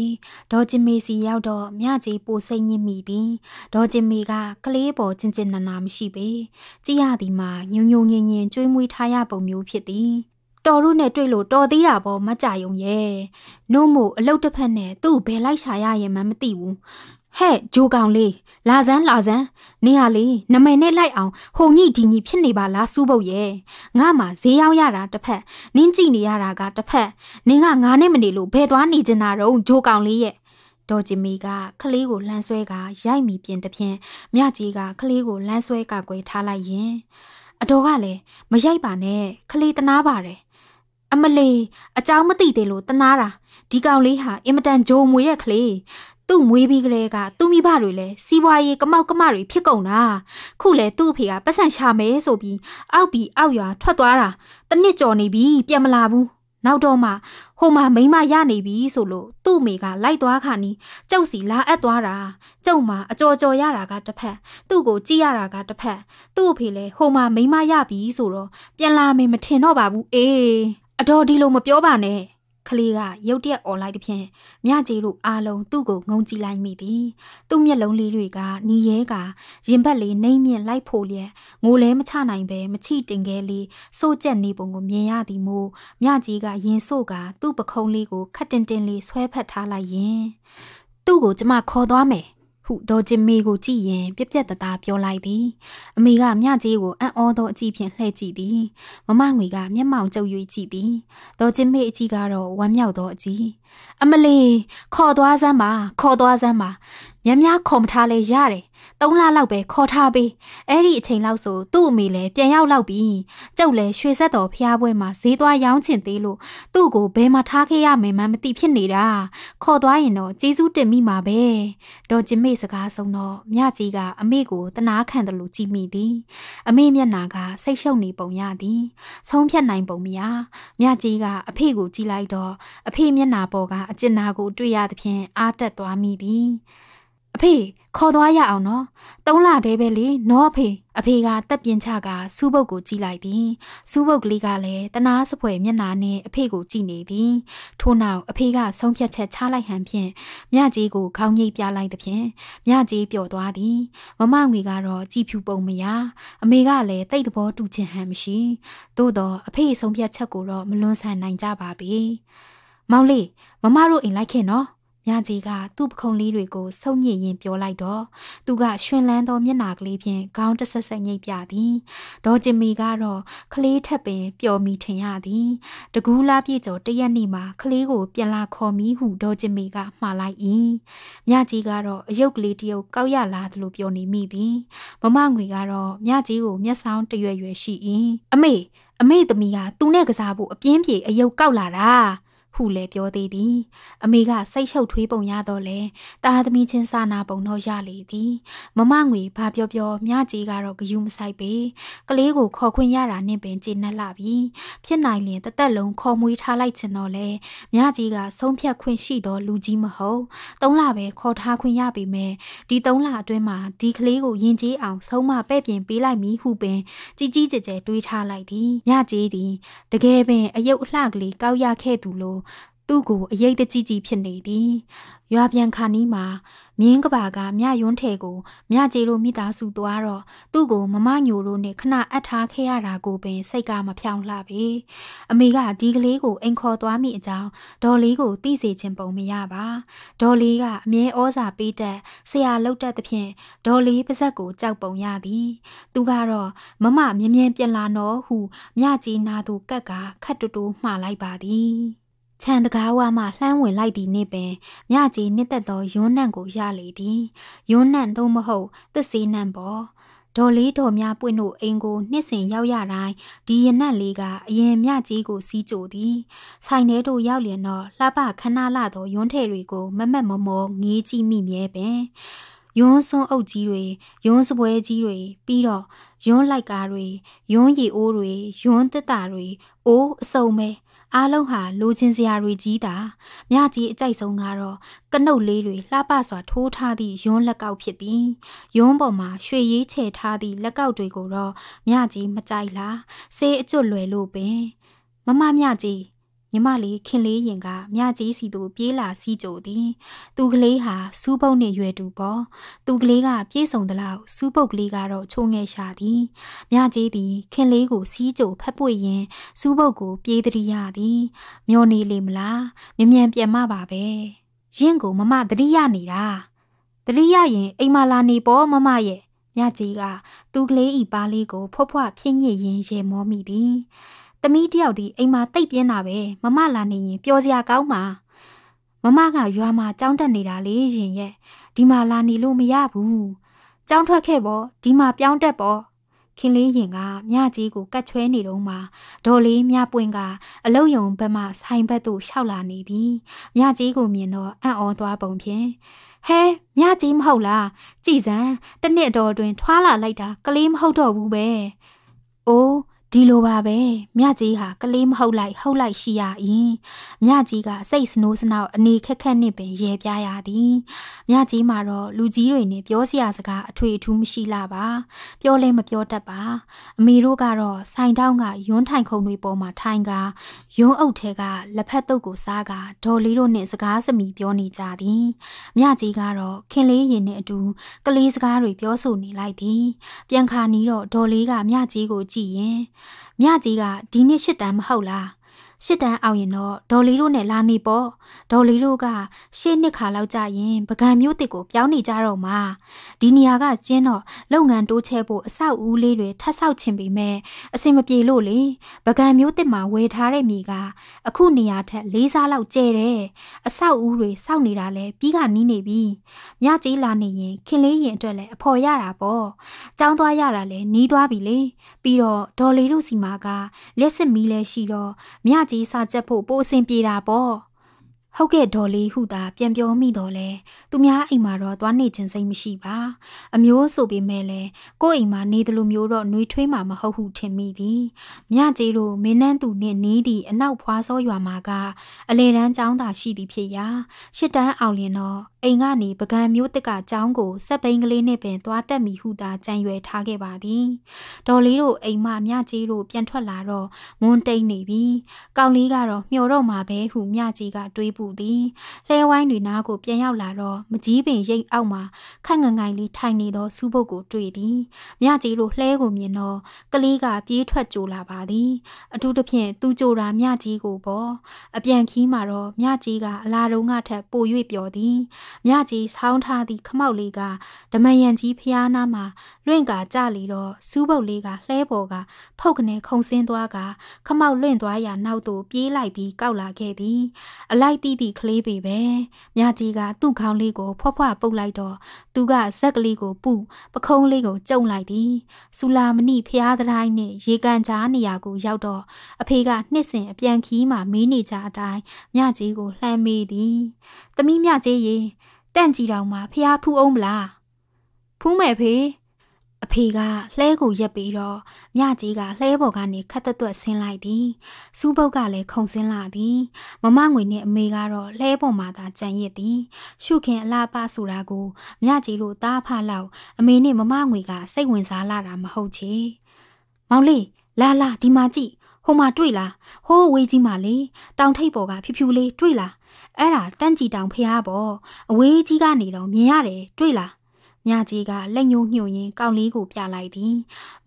ဒေါ်ကျင်မေစီရောက်တော့မြကြီးပိုစိတ်ညစ်မိသည်ဒေါ်ကျင်မေကကလေးပေါ်ချင်းချင်းနာနာမရှိပေကြည်ရသည်မှာညုံညုံငင်ငင်ကျွေးမွေးထားရပုံမျိုးဖြစ်သည်တော်တို့နဲ့တွေ့လို့တော်သေးတာပေါ့မကြယုံရဲ့နှုံးမို့အလုတ်တစ်ဖက်နဲ့သူ့ဘယ်လိုက်ရှာရရင်မှမသိဘူးဟဲ့ဂျိုးကောင်လေးလာစမ်းလာစမ်းနေဟာလေးနမယ်နဲ့လိုက်အောင်ဟိုညိဒီညိဖြစ်နေပါလားစူးပုတ်ရဲ့ငါမှဈေးရောက်ရတာတစ်ဖက်နင်းကြည့်နေရတာကတစ်ဖက်နင်းကငါနဲ့မနေလို့ဘယ်သွားနေချင်တာတော့ဂျိုးကောင်လေးရဲ့ဒေါ်ဂျင်မီကခလေးကိုလမ်းဆွဲကရိုက်မိပြင်တဖြင့်မြကြီးကခလေးကိုလမ်းဆွဲကကွယ်ထားလိုက်ရင်အတော်ကလည်းမရိုက်ပါနဲ့ခလေးတနာပါတယ်အမလေးအကြောင်းမသိသေးလို့တနာတာဒီကောင်လေးဟာအင်မတန်ဂျိုမွေတဲ့ကလေးသူ့မွေးပြီးကလေးကသူ့မိဘတွေလည်းစီးပွားရေးကမောက်ကမတွေဖြစ်ကုန်တာခုလေသူ့အဖေကပတ်စံရှာမယ်ဆိုပြီးအောက်ပြီးအောက်ရွာထွက်သွားတာတနစ်ကြော်နေပြီပြန်မလာဘူးနောက်တော့မှဟိုမှာမိမရနေပြီဆိုလို့သူ့မိကလိုက်သွားခါနီးကျုပ်စီလာအပ်သွားတာကျုပ်မှာအကြော်ကြော်ရတာကတစ်ဖက်သူ့ကိုကြည့်ရတာကတစ်ဖက်သူ့အဖေလည်းဟိုမှာမိမရပြီဆိုတော့ပြန်လာမယ်မထင်တော့ပါဘူးအေးအတော်ဒီလိုမပြောပါနဲ့။ကလေးကရုတ်တရက်អော်လိုက်သဖြင့်မြကြီးတို့အားလုံးသူ့ကိုငုံကြည့်လိုက်မိသည်။သူ့မျက်လုံးလေးတွေကနီရဲကရင်ဘက်လေးနှိမ့်မြင့်လိုက်ဖို့လျက်ငိုလဲမချနိုင်ပဲမချီတင်ခဲလေးစိုးကြက်နေပုံကိုမြင်ရသည်မို့မြကြီးကရင်ဆို့ကသူ့ပခုံးလေးကိုခတ်တင်တင်လေးဆွဲဖက်ထားလိုက်ရင်သူ့ကိုကျမခေါ်သွားမယ်။ဟုဒေါ်ဂျင်မေကိုကြည့်ရင်ပြက်ပြက်တသားပြောလိုက်သည်အမေကမြကြီးကိုအံ့ဩသောအကြည့်ဖြင့်လှည့်ကြည့်သည်မမငွေကမျက်မှောင်ကျုပ်၍ကြည့်သည်ဒေါ်ဂျင်မေအကြည့်ကတော့ဝမ်းမြောက်သောအကြည့်အမလီခေါ်သွားစမ်းပါခေါ်သွားစမ်းပါများများခေါ်မထားလဲရတယ်။၃လလောက်ပဲခေါ်ထားပေး။အဲ့ဒီအချိန်လောက်ဆိုသူ့အမေလည်းပြန်ရောက်လောက်ပြီ။ကျုပ်လည်းရွှေဆက်တော်ဖျားပွဲမှာဈေးသွားရောင်းချင်သေးလို့သူ့ကိုဘယ်မှာထားခဲ့ရမယ်မှမသိဖြစ်နေတာ။ခေါ်သွားရင်တော့ကျေးဇူးတင်မိမှာပဲ။ဒေါ်ကျင်မေစကားဆုံးတော့မြကြီးကအမေကိုတနာခံတယ်လို့ကြည်မိသည်။အမေမျက်နာက စိတ်ရှုပ်နေပုံရသည်။ဆုံးဖြတ်နိုင်ပုံမရ။မြကြီးကအဖေကိုကြည်လိုက်တော့အဖေမျက်နာပေါ်ကအကျဉ်းနာကို တွေ့ရသဖြင့်အားတက်သွားမိသည်။အဖေခေါ်သွားရအောင်နော်။သုံးလတည်းပဲလေနော်အဖေ။အဖေကတက်ပြင်းချကစူးပုတ်ကိုကြည့်လိုက်သည်။စူးပုတ်ကလေးကလည်းတနာစပွဲမျက်နာနဲ့အဖေကိုကြည့်နေသည်။ထို့နောက်အဖေကဆုံးဖြတ်ချက်ချလိုက်ဟန်ဖြင့်မြကြီးကိုခေါင်းငိတ်ပြလိုက်သဖြင့်မြကြီးပျော်သွားသည်။မမငွေကတော့ကြည်ဖြူပုံမရ။အမေကလည်းတိတ်တဘောတူချင်ဟန်မရှိ။သို့တော့အဖေဆုံးဖြတ်ချက်ကိုတော့မလွန်ဆန်နိုင်ကြပါပေ။မောင်လေးမမတို့အိမ်လိုက်ခဲ့နော်။မြကြီးကသူ့ပခုံးလေးတွေကိုစုံညစ်ရင်ပြောလိုက်တော့သူကရှင်လန်းသောမျက်နှာကလေးဖြင့်ခေါင်းတဆက်ဆက်ညိတ်ပြသည်ဒေါ်ဂျင်မီကတော့ကလေးထက်ပင်ပျော်မိထင်ရသည်တကူးလားပြည့်ကျော်တရက်နေ့မှာကလေးကိုပြန်လာခေါ်မိဟုဒေါ်ဂျင်မီကမှားလိုက်၏မြကြီးကတော့အယုတ်ကလေးတယုတ်ကောက်ရလားသလိုပြောနေမိသည်မမငွေကတော့မြကြီးကိုမျက်စောင်းတရွက်ရွယ်ရှိ၏အမေအမေသမီးဟာသူနဲ့ကစားဖို့အပြင်းပြေအယုတ်ကောက်လာတာဟုလည်းပြောသေးသည်အမေကစိတ်ရှုပ်ထွေးပုံရတော့လဲတာသမီချင်းစာနာပုံတော့ရလေသည်မမငွေဘာပြောပြောမြကြီးကတော့ဂယုမဆိုင်ပေကလေးကိုခေါ်ခွင့်ရတာနဲ့ပင်ကျေနပ်လာပြီဖြစ်နိုင်ရင်တသက်လုံးခေါ်မွေးထားလိုက်ချင်တော့လဲမြကြီးကဆုံးဖြတ်ခွင့်ရှိတော့လူကြီးမဟုတ်သုံးလပဲခေါ်ထားခွင့်ရပေမဲ့ဒီသုံးလအတွင်းမှာဒီကလေးကိုယဉ်ကျေးအောင်ဆုံးမပဲ့ပြင်ပေးလိုက်မည်ဟုပင်ကြီးကြီးကျယ်ကျယ်တွေးထားလိုက်သည်မြကြီးသည်တကယ်ပင်အယုတ်အလှကလေးကောက်ရခဲ့သူလို့သူ့ကိုအရေးတကြီးကြီးဖြစ်နေသည်။ရွာပြန်ခါနီးမှာ မြင်းကဘာကမြယွန်းထဲကိုမြကြေလိုမိသားစုသွားတော့သူ့ကိုမမညိုတို့နဲ့ခဏအပ်ထားခဲ့ရတာကိုပင်စိတ်ကမဖြောင်းလှပေ။အမေကဒီကလေးကိုအိမ်ခေါ်သွားမိအကြောင်းဒေါ်လေးကိုသိစေခြင်းပုံမရပါ။ဒေါ်လေးကအမြဲဩဇာပေးတတ်ဆရာလှုပ်တတ်သဖြင့်ဒေါ်လေးပါဇက်ကိုကြောက်ပုံရသည်။သူကတော့မမမြင်းမြင်းပြန်လာတော့ဟုမြကြေနာသူကက်ကခတ်တူတူမှားလိုက်ပါသည်။ခြံတကားဝမှလှမ်းဝင်လိုက်သည့်နေ့ပင်မြကြီးနှစ်သက်သောယွန်းနံကိုရလေသည်ယွန်းနံသို့မဟုတ်သစ်စေးနံပေါ်ဒေါ်လေးဒေါ်များပွင့်တို့အိမ်ကိုနှစ်စဉ်ရောက်ရတိုင်းဒီရနတ်လေးကအရင်မြကြီးကိုစီးကြိုသည်ဆိုင်ထဲသို့ရောက်လျင်တော့လှပခဏလာသောယွန်းထဲတွေကိုမမတ်မမောငေးကြည့်မိမြဲပင်ယွန်းစွန်းအုပ်ကြီးတွေယွန်းစပွဲကြီးတွေပြီးတော့ယွန်းလိုက်ကားတွေယွန်းရီအိုးတွေယွန်းတက်တာတွေအိုးအစုံပဲ။အားလုံးဟာလိုချင်စရာတွေကြီးတာမြကြီးအကြိုက်ဆုံးကတော့ကနုတ်လေးတွေလှပစွာထိုးထားသည့်ယွန်းလက်ကောက်ဖြစ်သည်ယွန်းပေါ်မှာရွှေရည်ချဲထားသည့်လက်ကောက်တွေကိုတော့မြကြီးမကြိုက်လားဆေးအကျွတ်လွယ်လို့ပင်မမမြကြီးမြမလေးခင်လေးရင်ကမြကြီးစီသူပြေးလာစီးကြသည် သူကလေးဟာစူးပုတ်နှင့်ရွယ်တူပေါ်သူကလေးကပြေးဆုံသလောက်စူးပုတ်ကလေးကတော့ချုံငယ်ရှာသည်မြကြီးသည်ခင်လေးကိုစီးကြဖက်ပွေရင်စူးပုတ်ကိုပြေးတရရသည် မျောနေလေမလားမြ мян ပြန်မပါပဲရင့်ကိုမမတရိရနေတာတရိရရင်အိမ်မလာနေပေါ်မမရဲ့မြကြီးကသူကလေးဤပါလေးကိုဖွဖွဖြင်းညစ်ရင်းရေမောမိသည်သမီးတယောက်ဒီအိမ်မှာတိတ်ပြင်းတာပဲမမလာနေရင်ပျော်စရာကောင်းမှာမမကရွာမှာကြောင်းတက်နေတာလေရင်ရဲ့ဒီမှာလာနေလို့မရဘူးကြောင်းထွက်ခဲ့ပေါ့ဒီမှာပြောင်းတက်ပေါ့ခင်လေးရင်ကမြကြီးကိုကတ်ချွဲနေတုန်းမှာဒေါ်လေးမြပွင့်ကအလုံယုံဘက်မှဆိုင်ဘက်သို့ရှောက်လာနေပြီမြကြီးကိုမြင်တော့အံ့ဩသွားပုံဖြင့်ဟဲမြကြီးမဟုတ်လားကြည်စံတနစ်တော်တွင်ထွာလာလိုက်တာကလေးမဟုတ်တော့ဘူးပဲအိုးဒီလိုပါပဲမြကြီးဟာကလေးမဟုတ်လိုက်ဟုတ်လိုက်ရှိရ၏မြကြီးကစိတ်စနိုးစနောက်အနေခက်ခက်နဲ့ပင်ရေပြားရသည်မြကြီးမှာတော့လူကြီးတွေနဲ့ပြောစရာစကားအထွေအထူးမရှိလာပါ ပြောလဲမပြောတတ်ပါအမေတို့ကတော့ဆိုင်တောင်းကယွန်းထိုင်ခုံတွေပေါ်မှာထိုင်ကယွန်းအုပ်ထဲကလက်ဖက်တုပ်ကိုစားကဒေါ်လေးတို့နဲ့စကားစမီပြောနေကြသည်မြကြီးကတော့ခင်လေးရင်နဲ့အတူကလေးစကားတွေပြောဆိုနေလိုက်သည် ပြန်ခါနီးတော့ဒေါ်လေးကမြကြီးကိုကြည့်ရင်မြကြီးကဒီနှစ်၈တန်းမဟုတ်လားရှစ်တန်းအောင်ရင်တော့ဒေါ်လီတို့နဲ့လာနေပေါ့ဒေါ်လီတို့ကရှေ့နှစ်ခါလောက်ကြာရင်ပကံမျိုးတစ်ကိုပြောင်းနေကြတော့မှာဒီနေရာကကျင်းတော့လုပ်ငန်းတိုးချဲ့ဖို့အဆောက်အဦလေးတွေထပ်ဆောက်ချင်ပေမဲ့အဆင်မပြေလို့လေပကံမျိုးတစ်မှာဝယ်ထားတဲ့မိကအခုနေရာထက်လေးစားလောက်ကျဲတယ်အဆောက်အဦတွေစောက်နေတာလဲပြီးကနီးနေပြီညကြီးလာနေရင်ခင်လေးရင်အတွက်လဲအဖော်ရတာပေါ့ចောင်းသွားရတာလဲနီးသွားပြီလေပြီးတော့ဒေါ်လီတို့စီမှာကလက်စစ်မီးလဲရှိတော့မြจีซาจะผูปูซิมปีราโปဟုတ်ကဲ့ဒေါ်လေးဟုသာပြန်ပြောမိတော့လဲသူများအိမ်မှာတော့သွားနေခြင်းစိတ်မရှိပါအမျိုးဆိုပေမဲ့လဲကိုယ့်အိမ်မှာနေတယ်လို့မျိုးတော့နှွေးထွေးမှာမဟုတ်ဟုထင်မိသည်မြကြီးတို့မင်းနှန်းသူနှင့်နီးသည့်အနောက်ဖွာစောရွာမှာက အလေတန်းကျောင်းသာရှိသည်ဖြစ်ရာရှစ်တန်းအောင်လင်တော့အိမ်ကနေပကံမျိုးတစ်ကကျောင်းကိုစက်ပိန်ကလေးနဲ့ပင်သွားတက်မိဟုသာကြံရွယ်ထားခဲ့ပါသည်ဒေါ်လေးတို့အိမ်မှမြကြီးတို့ပြန်ထွက်လာတော့မွန်းတိန်နေပြီကောင်လေးကတော့မျှော်တော့မှာပဲဟုမြကြီးကတွေးပပူသည်လှဲဝိုင်းတွေနားကိုပြန်ရောက်လာတော့မကြီးပင်ရိတ်အောက်မှာခန့်ငငိုင်လေးထိုင်နေသောစူးပုတ်ကိုတွေ့သည်မြကြီးတို့လှဲကိုမြင်တော့ကလေးကပြေးထွက်ကြိုလာပါသည်အထူးသဖြင့်သူကြိုတာမြကြီးကိုပေါ့အပြန်ခီးမှာတော့မြကြီးကအလာတုံးကထက်ပို၍ပျော်သည်မြကြီးဆောင်းထားသည့်ခမောက်လေးကဓမယံကြီးဖျားနာမှာလွင့်ကာကြလီတော့စူးပုတ်လေးကလှဲပေါ်ကဖုတ်ကနေခုံဆင်းသွားကခမောက်လွင့်သွားရာနောက်သို့ပြေးလိုက်ပြီးကောက်လာခဲ့သည်အလိုက်တီတိတိကလေးပေပဲမြကြီးကသူ့ခေါင်းလေးကိုဖွားဖွားပုတ်လိုက်တော့သူကဇက်ကလေးကိုပုပခုံးလေးကိုကျုံလိုက်သည်ဆူလာမဏိဖျားတိုင်းနဲ့ရေကန်ကြားနေရာကိုရောက်တော့အဖေကနှစ်စဉ်အပြန်ခီးမှမေးနေကြအတိုင်းမြကြီးကိုလှမ်းမေးသည်သမီးမြကြီးရေတန့်ကြည်တော်မှာဖျားဖူးအောင်မလားဖူးမယ်ဖေးအဖေကလှဲကိုရက်ပြီးတော့မြကြီးကလှဲပေါ်ကနေခက်သက်သွက်ဆင်းလိုက်သည်စူးပုတ်ကလည်းခုန်ဆင်းလာသည်မမငွေနဲ့အမေကတော့လှဲပေါ်မှာသာကြံရစ်သည် ရှုခင်အလားပါဆိုတာကိုမြကြီးတို့တားဖလောက်အမေနဲ့မမငွေကစိတ်ဝင်စားလာတာမဟုတ်ချေမောင်လေးလာလာဒီမှာကြည့်ဟိုမှာတွေ့လားဟိုးဝေးကြီးမှာလေတောင်ထိပ်ပေါ်ကဖြူဖြူလေးတွေ့လားအဲ့ဒါတန့်ကြည်တောင်ဖះပေါ့အဝေးကြီးကနေတော့မြင်ရတယ်တွေ့လားမြကြီးကလက်ညှိုးညှို့ရင်းကောင်လေးကိုပြလိုက်သည်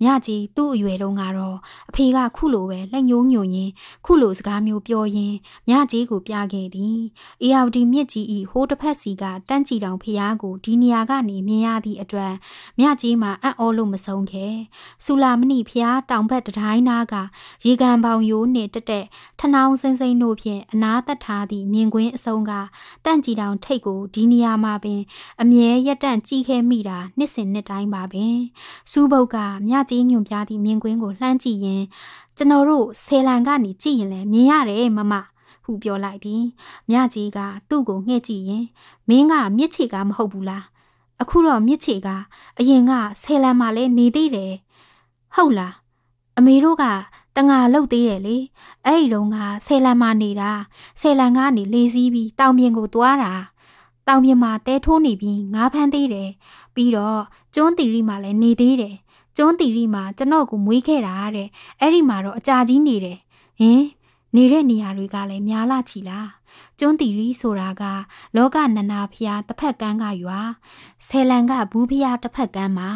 မြကြီး သူ့အရွယ်တုန်းကတော့အဖေကခုလိုပဲလက်ညှိုးညှို့ရင်းခုလိုစကားမျိုးပြောရင်းမြကြီးကိုပြခဲ့သည်အေယာဝတီမြစ်ကြီးဤဟိုးတစ်ဖက်စီကတန့်ကြည်တောင်ဖျားကိုဒီနေရာကနေမြင်ရသည့်အတွက်မြကြီးမှာအံ့ဩလို့မဆုံးခဲ့ဆူလာမဏိဖျားတောင်ဘက်တတိုင်းနာက ရေကန်ပေါင်ရိုးနှင့်တက်တက်ထနောင်းစိမ့်စိမ့်တို့ဖြင့်အနာသက်ထားသည့်မြင်ကွင်းအဆုံးကတန့်ကြည်တောင်ထိတ်ကိုဒီနေရာမှာပင်အမြဲရက်တန့်ကြည့်ခဲ့မ်းမိတာနှစ်စဉ်နှစ်တိုင်းပါပဲ။စူးဘုတ်ကမြကြီးညွန်ပြသည့်မြင်ကွင်းကိုလှမ်းကြည့်ရင်ကျွန်တော်တို့ဆယ်လန်ကနေကြည့်ရင်လည်းမြင်ရတယ်မမ။ဟုပြောလိုက်သည်။မြကြီးကသူ့ကိုငှဲ့ကြည့်ရင်မင်းကမြစ်ချေကမဟုတ်ဘူးလား။အခုတော့မြစ်ချေကအရင်ကဆယ်လန်မှလည်းနေသေးတယ်။ဟုတ်လား။အမေတို့ကတငါလှုပ်သေးတယ်လေအဲ့ဒီတုန်းကဆယ်လန်မှနေတာဆယ်လန်ကနေလေးစီးပြီးတောင်ပြင်ကိုသွားတာတောင်ပြင်မှာတဲထိုးနေပြီးငါးဖမ်းသေးတယ်ပြီးတော့ကျွန်းတီရီမှာလည်းနေသေးတယ်ကျွန်းတီရီမှာကျွန်တော်ကိုမွေးခဲ့တာတဲ့အဲ့ဒီမှာတော့အကြာကြီးနေတယ်ဟင်နေတဲ့နေရာတွေကလည်းများလာချီလားကျွန်းတီရီဆိုတာက လောကနနာဖျားတစ်ဖက်ကန်းကရွာဆယ်လန်ကဘူးဖျားတစ်ဖက်ကန်းမှာ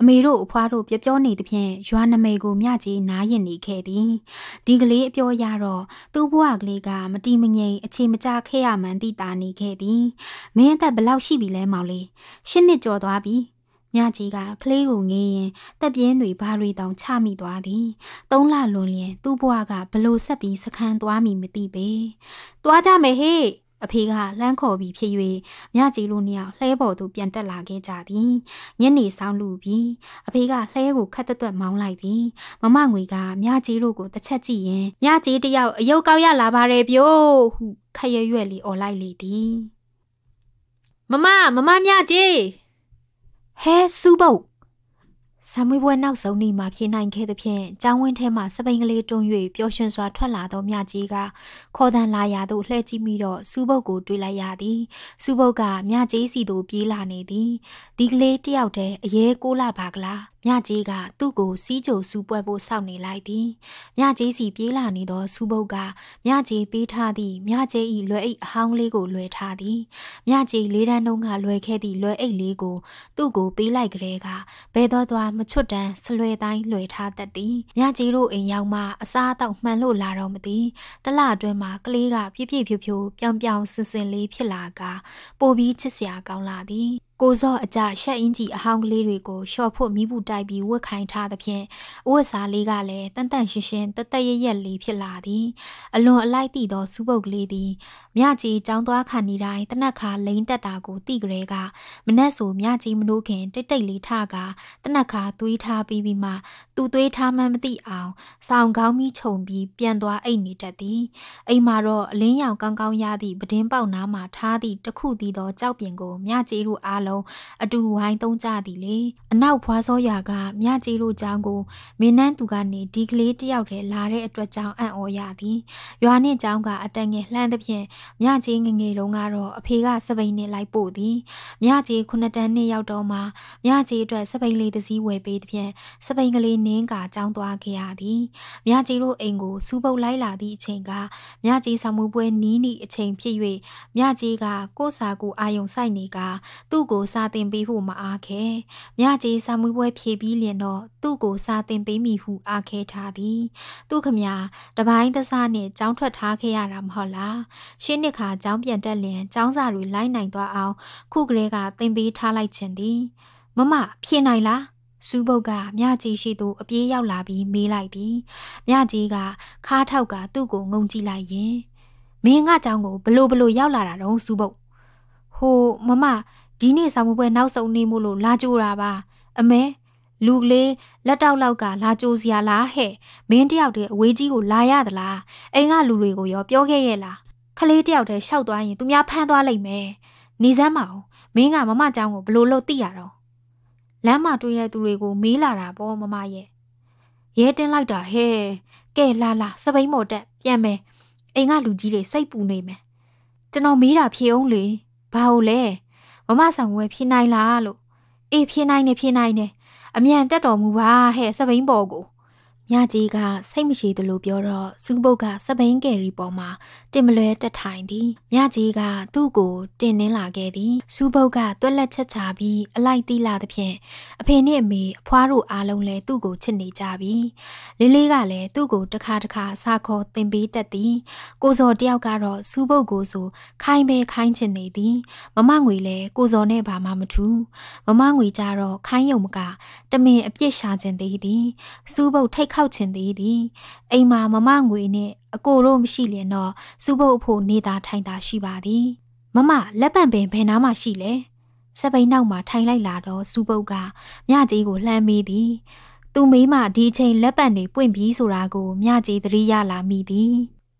အမေတို့အဖွားတို့ပြပြောနေသဖြင့်ရွာနမိတ်ကိုမြကြီးနားရင်နေခဲ့သည်ဒီကလေးအပြောရတော့သူ့ဘဝကလေးကမတီမငိမ်အခြေမကျခဲ့ရမှန်းသိတာနေခဲ့သည် မင်းအသက်ဘလောက်ရှိပြီလဲမောင်လေးရှစ်နှစ်ကျော်သွားပြီ။ညကြီးကကလေးကိုငေးရင်တက်ပြင်းတွေဘာတွေတောင်ချမိသွားသည်။သုံးလလွန်လျင် သူ့ဘဝကဘလို့ဆက်ပြီးစခန်းသွားမိမသိပေ။သွားကြမယ်ဟေ့အဖေကလမ်းခေါ်ပြီးဖြစ်၍မြကြီးလိုနှစ်ယောက်လှဲပေါ်သို့ပြန်တက်လာခဲ့ကြသည်ညနေဆောင်လူပြီးအဖေကလှဲကိုခတ်တသွက်မောင်းလိုက်သည် မမငွေကမြကြီးလိုကိုတစ်ချက်ကြည့်ရင်မြကြီးတယောက်အယုတ်ကောက်ရလာပါတယ်ပြို့ဟုခရရွက်လီអော်လိုက်လေသည် မမမမမြကြီးဟဲစူးပုတ်ဆံမွေးပွဲနောက်ဆုံးနေ့မှာဖြေနိုင်ခဲ့သဖြင့်ကျောင်းဝင်းထဲမှာစပိန်ကလေးတွန်း၍ပျော်ရွှင်စွာထွက်လာသောမြကြီးကခေါ်တန်လာရာသို့လှည့်ကြည့်မိတော့စူးပုတ်ကိုတွေ့လိုက်ရသည်စူးပုတ်ကမြကြီးစီသို့ပြေးလာနေသည်ဒီကလေးတယောက်တည်းအရေးကိုလာပါကလားမြကြီးကသူ့ကိုစီးကြိုစူးပွဲဖို့စောင့်နေလိုက်သည်မြကြီးစီပြေးလာနေသောစူးဘုတ်ကမြကြီးပေးထားသည့်မြကြီး၏လွယ်အိတ်အဟောင်းလေးကိုလွယ်ထားသည်မြကြီးလေးတန်းလုံးကလွယ်ခဲ့သည့်လွယ်အိတ်လေးကိုသူ့ကိုပေးလိုက်ကလေးကဘဲတော်သွားမချွတ်တန်းဆလွယ်တိုင်းလွယ်ထားတတ်သည်မြကြီးတို့အိမ်ရောက်မှအစားအသောက်မှန်လို့လာတော့မသိတလအတွင်းမှာကလေးကပြည့်ပြည့်ဖြူဖြူပြောင်ပြောင်စင်စင်လေးဖြစ်လာကပိုပြီးချစ်စရာကောင်းလာသည်ကိုစော့အကြရှက်အင်းကြီးအဟောင်းကလေးတွေကိုလျှော်ဖို့မိဘူးတိုက်ပြီးဝတ်ခိုင်းထားသဖြင့်အဝတ်စားလေးကလည်းတန်တန်ရှင်းရှင်းတသက်ရရက်လေးဖြစ်လာသည် အလွန်အလိုက်သည့်သောစူးပုတ်ကလေးသည်မြကြီးចောင်းသွားခါနေတိုင်းတနက်ခါလိန်တက်တာကိုသိကြဲကမနက်ဆိုမြကြီးမလို့ခင်တိတ်တိတ်လေးထကတနက်ခါသွေးထားပြီးပြီးမှသူ့သွေးထားမှန်းမသိအောင်စောင်ကောင်းပြီးခြုံပြီးပြန်သွားအိတ်နေတတ်သည်အိမ်မှာတော့အလင်းရောင်ကောင်းကောင်းရသည့်ပဒင်းပေါက်နားမှာထားသည့်တခုသီးသောကြောက်ပင်ကိုမြကြီးတို့အားလုံးလုံးအတူဝိုင်းသုံးကြသည်လေအနောက်ဖွာစောရွာကမြကြီးတို့เจ้าကိုမင်းနှန်းသူကနေဒီကလေးတယောက်တည်းလာတဲ့အတွက်ကြောင့်အံ့ဩရသည်ရွာနှင့်เจ้าကအတန်ငယ်လှမ်းသဖြင့်မြကြီးငငယ်တုန်းကတော့အဖေကစပိန်နဲ့လိုက်ပို့သည်မြကြီးခုနှစ်တန်းနဲ့ရောက်တော့မှမြကြီးအတွက်စပိန်လေးတစ်စီးဝယ်ပေးသဖြင့်စပိန်ကလေးနင်းကเจ้าသွားခဲ့ရသည်မြကြီးတို့အိမ်ကိုစူးပုတ်လိုက်လာသည့်အချိန်ကမြကြီးဆောင်မှုပွဲနီးနီးအချိန်ဖြစ်၍မြကြီးကကို့စာကိုအာယုံဆိုင်နေက သူ့ကိုကိုစာသင်ပေးဖို့မအားခဲမြကြီးစာမွေးပွဲဖြေပြီးလျင်တော့သူ့ကိုစာသင်ပေးမိဟုအားခဲထားသည် သူခမညာတပိုင်းသစားနှင့်ចောင်းထွက်ထားခဲ့ရတာမဟုတ်လားရှင်းနှစ်ခါចောင်းပြန်တက်လျင်ចောင်းစာတွေလိုက်နိုင်သွားအောင်ခုကလေးကသင်ပေးထားလိုက်ခြင်းသည်မမဖြေနိုင်လားစူးပုတ်ကမြကြီးရှိသူအပြေးရောက်လာပြီးမေးလိုက်သည်မြကြီးကခါထောက်ကသူ့ကိုငုံကြည့်လိုက်ရင်မင်းငါကြောင့်ကိုဘလို့ဘလို့ရောက်လာတာတော့စူးပုတ်ဟိုမမဒီနေ့ဆောင်ပွဲနောက်ဆုံးနေမို့လို့လာကြိုးတာပါ အမဲလူကလေးလက်တောက်လောက်ကလာကြိုးစရာလားဟဲ့မင်းတယောက်တည်းအဝေးကြီးကို လာရသလားအိမ်ကလူတွေကိုရောပြောခဲ့ရဲ့လားခလေးတယောက်တည်းရှောက်သွားရင်သူများဖမ်းသွားလိမ့်မယ်နေစမ်းမအောင်မင်းကမမကြောင်းကိုဘလို့လို့သိရတော့လမ်းမှာတွေ့တဲ့သူတွေကိုမေးလာတာပေါ့မမရဲ့ရဲတင်းလိုက်တာဟဲ့ကဲလာလာစပိန်မော်တက်ပြန်မယ်အိမ်ကလူကြီးတွေစိတ်ပူနေမယ်ကျွန်တော်မေးတာဖြေအောင်လေဘာလို့လဲမမဆောင်ဝဲဖြစ်နိုင်လားလို့အေးဖြစ်နိုင်နေဖြစ်နိုင်နေအမြန်တက်တော်မူပါဟဲ့စပိန်ပေါ်ကိုညကြီးကစိတ်မရှိသလိုပြောတော့စူးပုတ်ကစပိန်ကယ်ရီပေါ်မှာတင်မလွဲတက်ထိုင်သည်ညကြီးကသူ့ကိုတင်နှင်းလာခဲ့သည်စူးပုတ်ကတွက်လက်ချက်ချပြီးအလိုက်တီးလာသည်ဖြင့်အဖေနှင့်အမေအဖွားတို့အားလုံးလည်းသူ့ကို ချစ်နေကြပြီ လေးလေးကလည်းသူ့ကိုတစ်ခါတစ်ခါစခေါ်တင်ပေးတတ်သည်ကိုစော်တယောက်ကတော့စူးပုတ်ကိုဆိုခိုင်းပဲခိုင်းချင်နေသည်မမငွေလည်းကိုစော်နဲ့ဘာမှမထူးမမငွေကြတော့ခိုင်းယုံမက တမင်အပြစ်ရှာခြင်းသေးသည်စူးပုတ်ထိတ်ခဖောက်ချင်သေးသည်အိမ်မှာမမငွေနဲ့အကိုတို့မရှိလျင်တော့စုဖို့အဖို့နေတာထိုင်တာရှိပါသည်မမလက်ပံပင်ဘယ်နားမှရှိလဲစပိန်နောက်မှာထိုင်လိုက်လာတော့စူပုတ်ကမြကြီးကိုလှမ်းမေးသည် သူမေးမှဒီချိန်လက်ပတ်တွေပွင့်ပြီးဆိုတာကိုမြကြီးသတိရလာမိသည်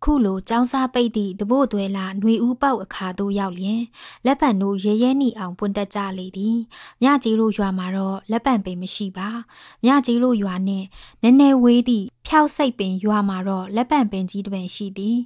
ခုလိုကြောင်းစားပိတ်သည့်တပို့သွဲလာຫນွေဦးပေါက်အခါသို့ရောက်လျင်လက်ပံတို့ရဲရဲနီအောင်ပွင့်တက်ကြလေသည်မြကြီးတို့ရွာမှာတော့လက်ပံပင်မရှိပါမြကြီးတို့ရွာနှင့်နည်းနည်းဝေးသည့်ဖြောက်စိတ်ပင်ရွာမှာတော့လက်ပံပင်ကြီးတစ်ပင်ရှိသည်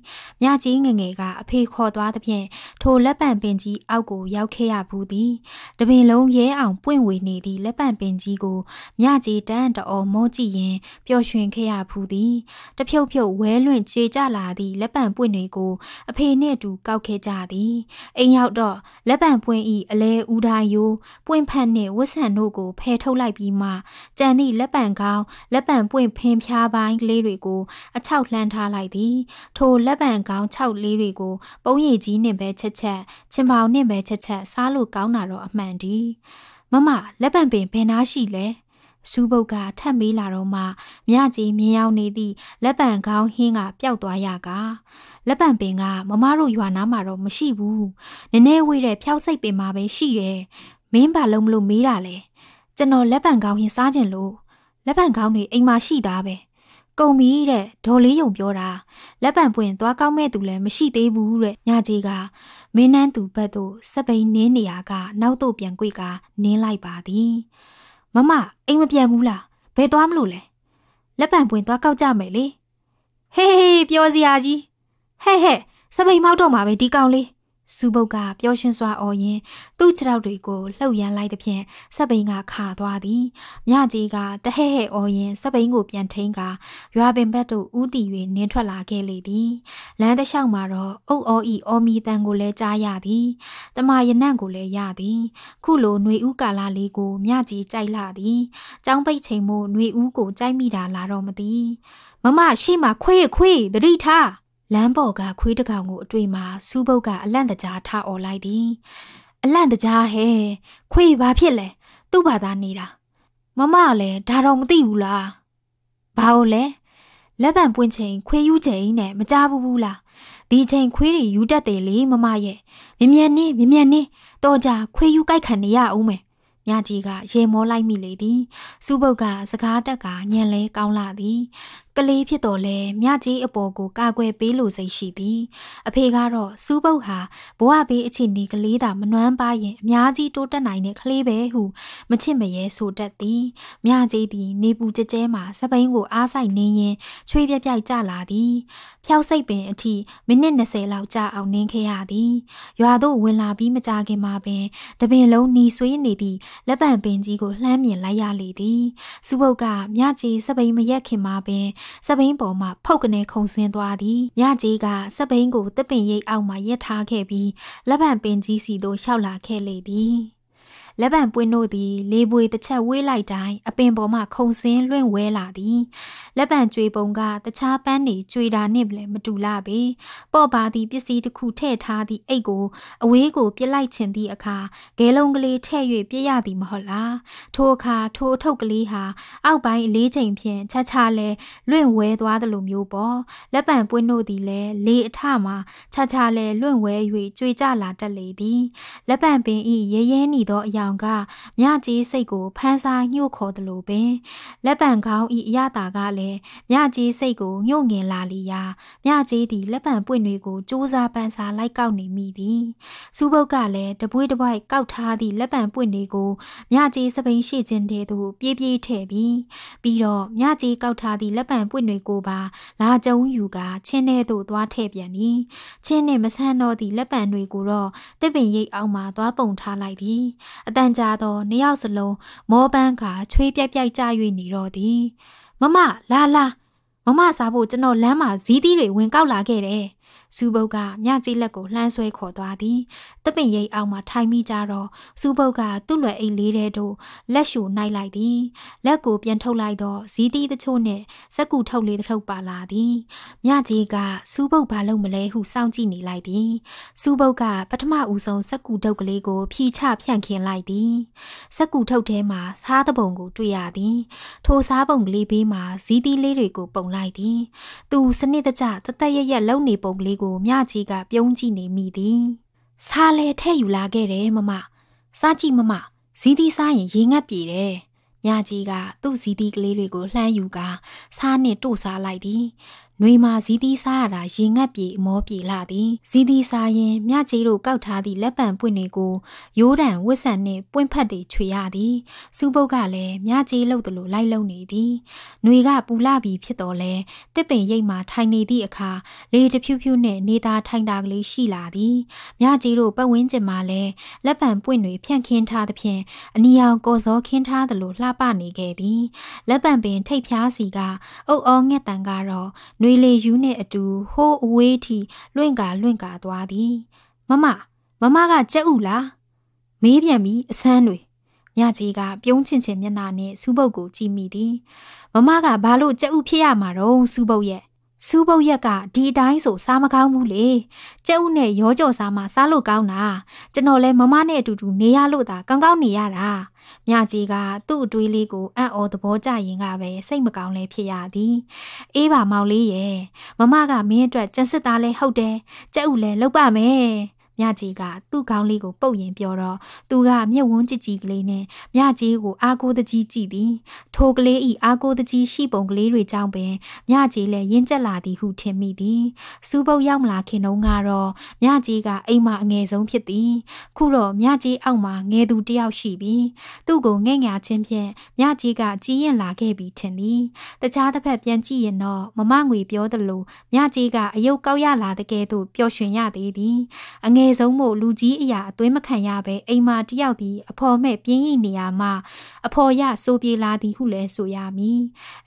မြကြီးငငယ်ကအဖေခေါ်သွားသဖြင့်ထိုလက်ပံပင်ကြီးအောက်ကိုရောက်ခဲ့ရဘူးသည် တပင်လုံးရဲအောင်ပွင့်ဝေနေသည့်လက်ပံပင်ကြီးကိုမြကြီးတန်းတော်မောကြည့်ရင်ပျော်ရွှင်ခဲ့ရဘူးသည်တဖြုတ်ဖြုတ်ဝဲလွင့်ကြွေကြလာသည့်ပြီးလက်ပံပွင့်တွေကိုအဖေနဲ့အတူကောက်ခဲ့ကြသည်အိမ်ရောက်တော့လက်ပံပွင့်ဤအလဲဦးတိုင်းယိုးပွင့်ဖက်နှင့်ဝတ်ဆန်တို့ကိုဖယ်ထုတ်လိုက်ပြီးမှကြံသည့်လက်ပံကောင်းလက်ပံပွင့်ဖင်ဖြားပိုင်းလေးတွေကို အချောက်လှမ်းထားလိုက်သည်ထိုလက်ပံကောင်း၆လေးတွေကို ပုံရည်ကြီးနှင့်ပဲချက်ချက်ချင်ပေါင်နှင့်ပဲချက်ချက်စားလို့ကောင်းတာတော့အမှန်တည်းမမလက်ပံပင်ဘယ်နာရှိလဲစူးပုတ်ကထပ်မေးလာတော့မှမြကြီးမြင်ရောက်နေသည့်လက်ပံခေါင်းဟင်းကပျောက်သွားရကလက်ပံပင်ကမမတို့ရွာနာမှာတော့မရှိဘူးနည်းနည်းဝေးတဲ့ဖျောက်စိတ်ပင်မှာပဲရှိရဲမင်းဘာလုံးမလို့မေးတာလဲကျွန်တော်လက်ပံခေါင်းဟင်းစားခြင်းလို့လက်ပံခေါင်းတွေအိမ်မှာရှိသားပဲကုန်ပြီတဲ့ဒေါ်လေးယုံပြောတာလက်ပံပွင့်သွားကောင်းမဲ့သူလည်းမရှိသေးဘူးတဲ့ညကြီးကမင်းနှန်းသူဘက်သို့စပိန်နင်းနေရာကနောက်သို့ပြန်ကြွေကနင်းလိုက်ပါသည်မမအိမ်မပြန်ဘူးလားဘယ်သွားမလို့လဲလက်ပံပွင့်သွားကောက်ကြမယ်လေဟေးဟေးပြောစရာကြီးဟဲ့ဟဲ့စပိန်မောက်တော့မှာပဲဒီကောင်လေးစူဘုတ်ကပျော်ရွှင်စွာအော်ရင် သူ့ခြေထောက်တွေကိုလှုပ်ရမ်းလိုက်သဖြင့်စပိန်ကခါသွားသည်မြကြီးကတဟဲ့ဟဲ့အော်ရင် စပိန်ကိုပြန်ထိန်ကရွာပင်ဘက်သို့ဦးတည်၍နင်းထွက်လာခဲ့လေသည်လမ်းတစ်လျှောက်မှာတော့အုတ်အော်ဤအော်မီတန်ကိုလည်းကြားရသည်တမယနန့်ကိုလည်းရသည် ခုလိုຫນွေဦးကာလာလေးကိုမြကြီးကြိုက်လာသည်ចောင်းပိတ်ချိန်မို့ຫນွေဦးကိုကြိုက်မိတာလားတော့မသိမမရှိမှခွေးခွေးတတိထားလမ်းပေါ်ကခွေးတစ်ကောင်ကိုအတွေ့မှာစူးပုတ်ကအလန့်တကြားထအော်လိုက်သည်အလန့်တကြားဟဲ့ခွေးဘာဖြစ်လဲသူ့ဘာသာနေတာမမလည်းဒါတော့မသိဘူးလားဘာလို့လဲလက်ပံပွင့်ချိန်ခွေးယူချိန်နဲ့မကြဘူးဘူးလားဒီချိန်ခွေးတွေယူတတ်တယ်လေမမရဲ့မမြန်နေမမြန်နေတော့ကြခွေးယူကြိုက်ခံနေရအောင်မယ်ညကြီးကရေမောလိုက်မိလေသည်စူးပုတ်ကစကားတက်ကညံလဲကောင်းလာသည်ကလေးဖြစ်တော်လဲမြကြီးအပေါ်ကိုကာကွယ်ပေးလိုစိတ်ရှိသည်အဖေကတော့စူးပုတ်ဟာဘဝဘေးအခြေအနေကလေးသာမနှွမ်းပါရင်အများကြီးတိုးတက်နိုင်တဲ့ကလေးပဲဟုမချစ်မရဲဆိုတတ်သည်မြကြီးသည်နေပူကြဲကြဲမှစပိန်ကိုအားဆိုင်နေရင်ချွေးပြပြိုက်ကျလာသည်ဖျောက်စိတ်ပင်အထိမိနစ်20လောက်ကြာအောင်နင်းခဲ့ရသည်ရွာသို့ဝင်လာပြီးမကြခင်မှာပင်တပင်လုံးနီဆွေးနေသည့်လက်ပံပင်ကြီးကိုလှမ်းမြင်လိုက်ရလေသည်စူးပုတ်ကမြကြီးစပိန်မရက်ခင်မှာပင်စပိန်ပေါ်မှဖုတ်ကနေခုန်ဆင်းသွားသည်ညကြီးကစပိန်ကိုတပင်ရိပ်အောက်မှရက်ထားခဲ့ပြီးလက်ဗန်ပင်ကြီးစီသို့လျှောက်လာခဲ့လေသည်လက်ပံပွင့်တို့သည်လေပွေတစ်ချက်ဝေးလိုက်တိုင်းအပင်ပေါ်မှခုံစင်းလွင့်ဝဲလာသည်လက်ပံကြွေပုံကတခြားပန်းတွေကြွေတာနှင့်လည်းမတူလာပေပေါ့ပါသည့်ပစ္စည်းတစ်ခုထည့်ထားသည့်အိတ်ကိုအဝေးကိုပြစ်လိုက်ခြင်းသည့်အခါဂဲလုံးကလေးထည့်၍ပြစ်ရသည်မဟုတ်လားထိုအခါထိုအထုပ်ကလေးဟာအောက်ပိုင်းအလေးချိန်ဖြင့်ချာချာလဲလွင့်ဝဲသွားသလိုမျိုးပေါ့လက်ပံပွင့်တို့သည်လည်းလေအထမှာချာချာလဲလွင့်ဝဲ၍ကြွေကြလာတတ်လေသည်လက်ပံပင်ဤရဲရဲနေသောအရာလောင်ကမြကြီးစိတ်ကို ဖန်းစားညှို့ခေါ်သလိုပင်လက်ပံကောင်းဤအရသာကလည်းမြကြီးစိတ်ကိုညှို့ငင်လာလီရာမြကြီးသည်လက်ပံပွင့်တွေကိုစူးစားပန်းစားလိုက်ကောက်နေမိသည်စူးပုတ်ကလည်းတပွေးတပွိုက်ကောက်ထားသည့်လက်ပံပွင့်တွေကိုမြကြီးစပိန်ရှိခြင်းတဲသို့ပြေးပြေးထည့်ပြီးပြီးတော့မြကြီးကောက်ထားသည့်လက်ပံပွင့်တွေကိုပါလာကြုံယူကချင်းထဲသို့သွားထည့်ပြန်သည်ချင်းနှင့်မဆန်းတော့သည့်လက်ပံတွေကိုတော့တစ်ပင်ရိပ်အောင်မှသွားပုံထားလိုက်သည်အတန်ကြာသောနှစ်ယောက်စလုံးမောပန်းကချွေးပြက်ပြက်ကြ၍နေတော့သည်မမလာလာမမစားဖို့ကျွန်တော်လမ်းမှာဇီးသီးတွေဝင်ကောက်လာခဲ့တယ်စူဘုတ်ကမြကြီးလက်ကိုလှမ်းဆွဲခေါ်သွားသည်တပင်ရိပ်အောက်မှာထိုင်မိကြတော့စူဘုတ်ကသူ့လွယ်အိတ်လေးထဲသို့လက်ရှူနှိုက်လိုက်သည် လက်ကိုပြန်ထုတ်လိုက်တော့ဇီးတီးတချို့နဲ့စက်ကူထုတ်လေးတစ်ထုပ်ပါလာသည်မြကြီးကစူဘုတ်ဘာလုပ်မလဲဟုစောင့်ကြည့်နေလိုက်သည်စူဘုတ်ကပထမဦးဆုံးစက်ကူထုတ်ကလေးကိုဖြီချဖြန့်ခင်းလိုက်သည်စက်ကူထုတ်ထဲမှာစားသပုံကိုတွေ့ရသည် ထိုစားပုံကလေးဘေးမှာဇီးတီးလေးတွေကိုပုံလိုက်သည် သူစနစ်တကျတသက်ရရက်လုံနေပုံကလေးကိုကိုမြကြီးကပြုံးကြည့်နေမိသည်။စားလဲထဲ့ယူလာခဲ့တယ်မမ။စားကြည့်မမ။ဇီးသီးစားရင်ရေငတ်ပြေတယ်။မြကြီးကသူ့ဇီးသီးကလေးတွေကိုလှမ်းယူကာစားနဲ့တို့စားလိုက်သည်။နှွေမာဇီးသီးစားရတာရေငတ်ပြေအမောပြေလာသည်။ဇီးသီးစားရင်မြကြီးတို့ကောက်ထားသည့်လက်ပံပွင့်တွေကိုရိုးတံဝစ်ဆန်နှင့်ပွင့်ဖက်တွေခြွေရသည်။စူးပုတ်ကလည်းမြကြီးလှုပ်သလိုလိုက်လုံနေသည်။နှွေက ပူလာပြီးဖြစ်တော်လဲတစ်ပင်ရိပ်မှထိုင်နေသည့်အခါလေတဖြူဖြူနှင့်နေသားထိုင်တာကလေးရှိလာသည်။မြကြီးတို့ပတ်ဝန်းကျင်မှာလည်းလက်ပံပွင့်တွေဖြန့်ခင်းထားသဖြင့်အနီအောင်ကော်စောခင်းထားသလိုလှပနေခဲ့သည်။လက်ပံပင်ထိတ်ဖျားစီကအုပ်အောငှက်တန်ကတော့နှွေရီလီယူနှင့်အတူဟိုးအဝေးထိလွင့်ကာလွင့်ကာသွားသည်မမမမကကြက်ဥလားမေးပြန်ပြီးအဆန်းတွေမြကြီးကပြုံးချင်ချင်မျက်နှာနဲ့စူးပုတ်ကိုကြည့်မိသည်မမကဘာလို့ကြက်ဥဖြစ်ရမှာတော့စူးပုတ်ရဲ့စူးပုတ်ရက်ကဒီအတိုင်းဆိုစားမကောင်းဘူးလေကျဲဥနဲ့ရောကြော်စားမှစားလို့ကောင်းတာကျွန်တော်လဲမမနဲ့အတူတူနေရလို့သာကောင်းကောင်းနေရတာမြကြီးကသူ့အတွေးလေးကိုအံ့ဩသဘောကျရင်ကပဲစိတ်မကောင်းလဲဖြစ်ရသည် အေးပါမောင်လေးရဲ့မမကမင်းအတွက်ကြံစစ်သားလဲဟုတ်တယ်ကျဲဥလဲလောက်ပါမယ်မြကြီးကသူ့ခေါင်းလေးကိုပုတ်ရင်ပြောတော့သူကမျက်ဝန်းကြည့်ကြည့်ကလေးနဲ့မြကြီးကိုအာကိုတကြီးကြည့်သည်ထိုကလေးဤအာကိုတကြီးရှိပုံကလေးတွေကြောင့်ပင်မြကြီးလည်းရင်းကျက်လာသည်ဟုထင်မိသည်စူးပုတ်ရောက်မလာခင်တုန်းကတော့မြကြီးကအိမ်မှာအငယ်ဆုံးဖြစ်သည် ခုတော့မြကြီးအောက်မှာငယ်သူတယောက်ရှိပြီးသူ့ကိုငဲ့ငါချင်းဖြင့်မြကြီးကကြီးရင်လာခဲ့ပြီးထင်သည်တခြားတစ်ဖက်ပြန်ကြည့်ရင်တော့မမငွေပြောသလိုမြကြီးကအယုတ်ကောက်ရလာတဲ့ကဲသို့ပျော်ရွှင်ရသေးသည်အငယ်ငယ်ဆုံးမို့လူကြီးအရာအသွင်းမခံရပဲအိမ်မာတယောက်သည်အဖော်မဲ့ပြင်းရိနေရမှအဖော်ရဆိုပြေလာသည်ဟုလည်းဆိုရမည်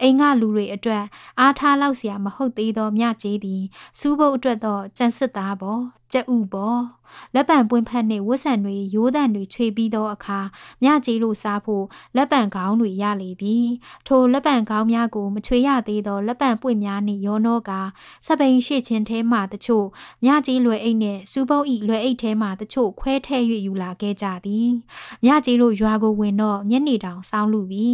အိမ်ကလူတွေအတွက် အားထားလောက်စရာမဟုတ်သေးသောမြကျေးသည်စူးဘုတ်အတွက်တော့ကြံစစ်သားပေါ်ကြက်ဥပေါ်လက်ပံပွင့်ဖက်နှင့်ဝတ်ဆံတွေရိုးတန်တွေခြွေပြီးသောအခါမြကြီးလိုစားဖို့လက်ပံခေါင်းတွေရလေပြီထိုလက်ပံခေါင်းများကိုမခြွေရသေးသောလက်ပံပွင့်များနှင့်ရောနှောကစပိန်ရှိချင်းထဲမှတချို့မြကြီးလွယ်အိတ်နှင့်စူးပုတ်ဤလွယ်အိတ်ထဲမှတချို့ခွဲထည့်၍ယူလာခဲ့ကြသည်မြကြီးလိုရွာကိုဝင်တော့ညနေတောင်ဆောင်းလူပြီ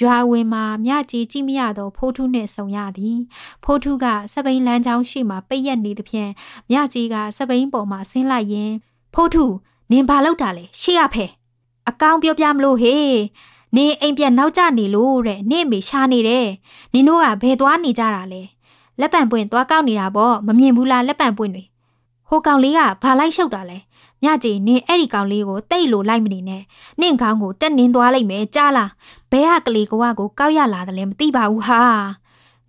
ရွာဝင်မှာမြကြီးကြည့်မရသော ဖိုးထုနှင့်ဆုံရသည်ဖိုးထုကစပိန်လမ်းကြောင်းရှိမှပိတ်ရက်နေသဖြင့်မြကြီးကစပိန်ပေါ်မှဆင်းလိုက်ရရင်ဖို့ထုနင်ဘာလောက်တာလဲရှေ့ရဖဲအကောင်ပြောပြမလို့ဟေးနင်အိမ်ပြန်နောက်ကျနေလို့တဲ့နင့်အမေရှာနေတယ်နင်တို့ကဘယ်သွားနေကြတာလဲလက်ပံပွင့်သွားကောက်နေတာပေါ့မမြင်ဘူးလားလက်ပံပွင့်တွေဟိုကောင်လေးကဘာလိုက်ရှုပ်တာလဲညကြီးနင်အဲ့ဒီကောင်လေးကိုတိတ်လို့လိုက်မနေနဲ့နင့်ခေါင်းကိုတက်နင်းသွားလိုက်မယ်ကြားလားဘဲကကလေးကွာကိုကောက်ရလာတယ်လဲမသိပါဘူးဟာ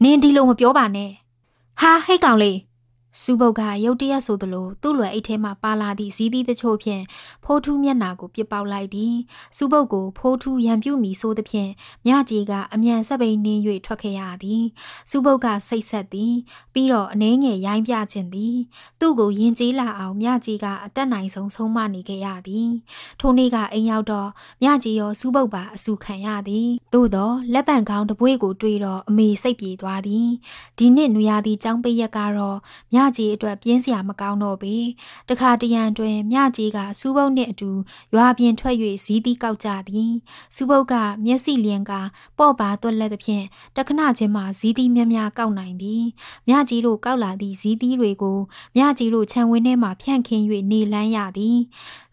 နင်ဒီလိုမပြောပါနဲ့ဟာဟဲ့ကောင်လေးစူပုတ်ကရုတ်တရက်ဆိုသလိုသူ့လွယ်အိတ်ထဲမှပါလာသည့်ဇီးသီးတချို့ဖြင့်ဖိုးထူးမျက်နာကိုပြစ်ပေါက်လိုက်သည်စူပုတ်ကိုဖိုးထူးရံပြူမီဆိုသဖြင့်မြကြီးကအမြန်ဆက်ပိန်နှင်း၍ထွက်ခဲ့ရသည်စူပုတ်ကစိတ်ဆက်သည်ပြီးတော့အနှဲငယ်ရိုင်းပြခြင်းသည်သူ့ကိုယဉ်ကျေးလာအောင်မြကြီးကအတက်နိုင်ဆုံးဆုံးမနေခဲ့ရသည်ထိုနေ့ကအိမ်ရောက်တော့မြကြီးရောစူပုတ်ပါအဆူခံရသည်သို့တော့လက်ပံကောင်းတပွေးကိုတွေ့တော့အမေစိတ်ပြေသွားသည်ဒီနှစ်နွေရာသီចောင်းပိတ်ရက်ကတော့မြကြီးအတွက်ပြင်းစရာမကောင်းတော့ပေတခါတရံတွင်မြကြီးကစူးပုတ်နှင့်အတူရွာပြင်ထွက်၍ဇီးသီးကောက်ကြသည်စူးပုတ်ကမျက်စိလျင်ကပော့ပါတွက်လက်သဖြင့်တခဏချင်းမှဇီးသီးများများကောက်နိုင်သည်မြကြီးတို့ကောက်လာသည့်ဇီးသီးတွေကိုမြကြီးတို့ခြံဝင်းထဲမှဖြန့်ခင်း၍နေလန်းရသည်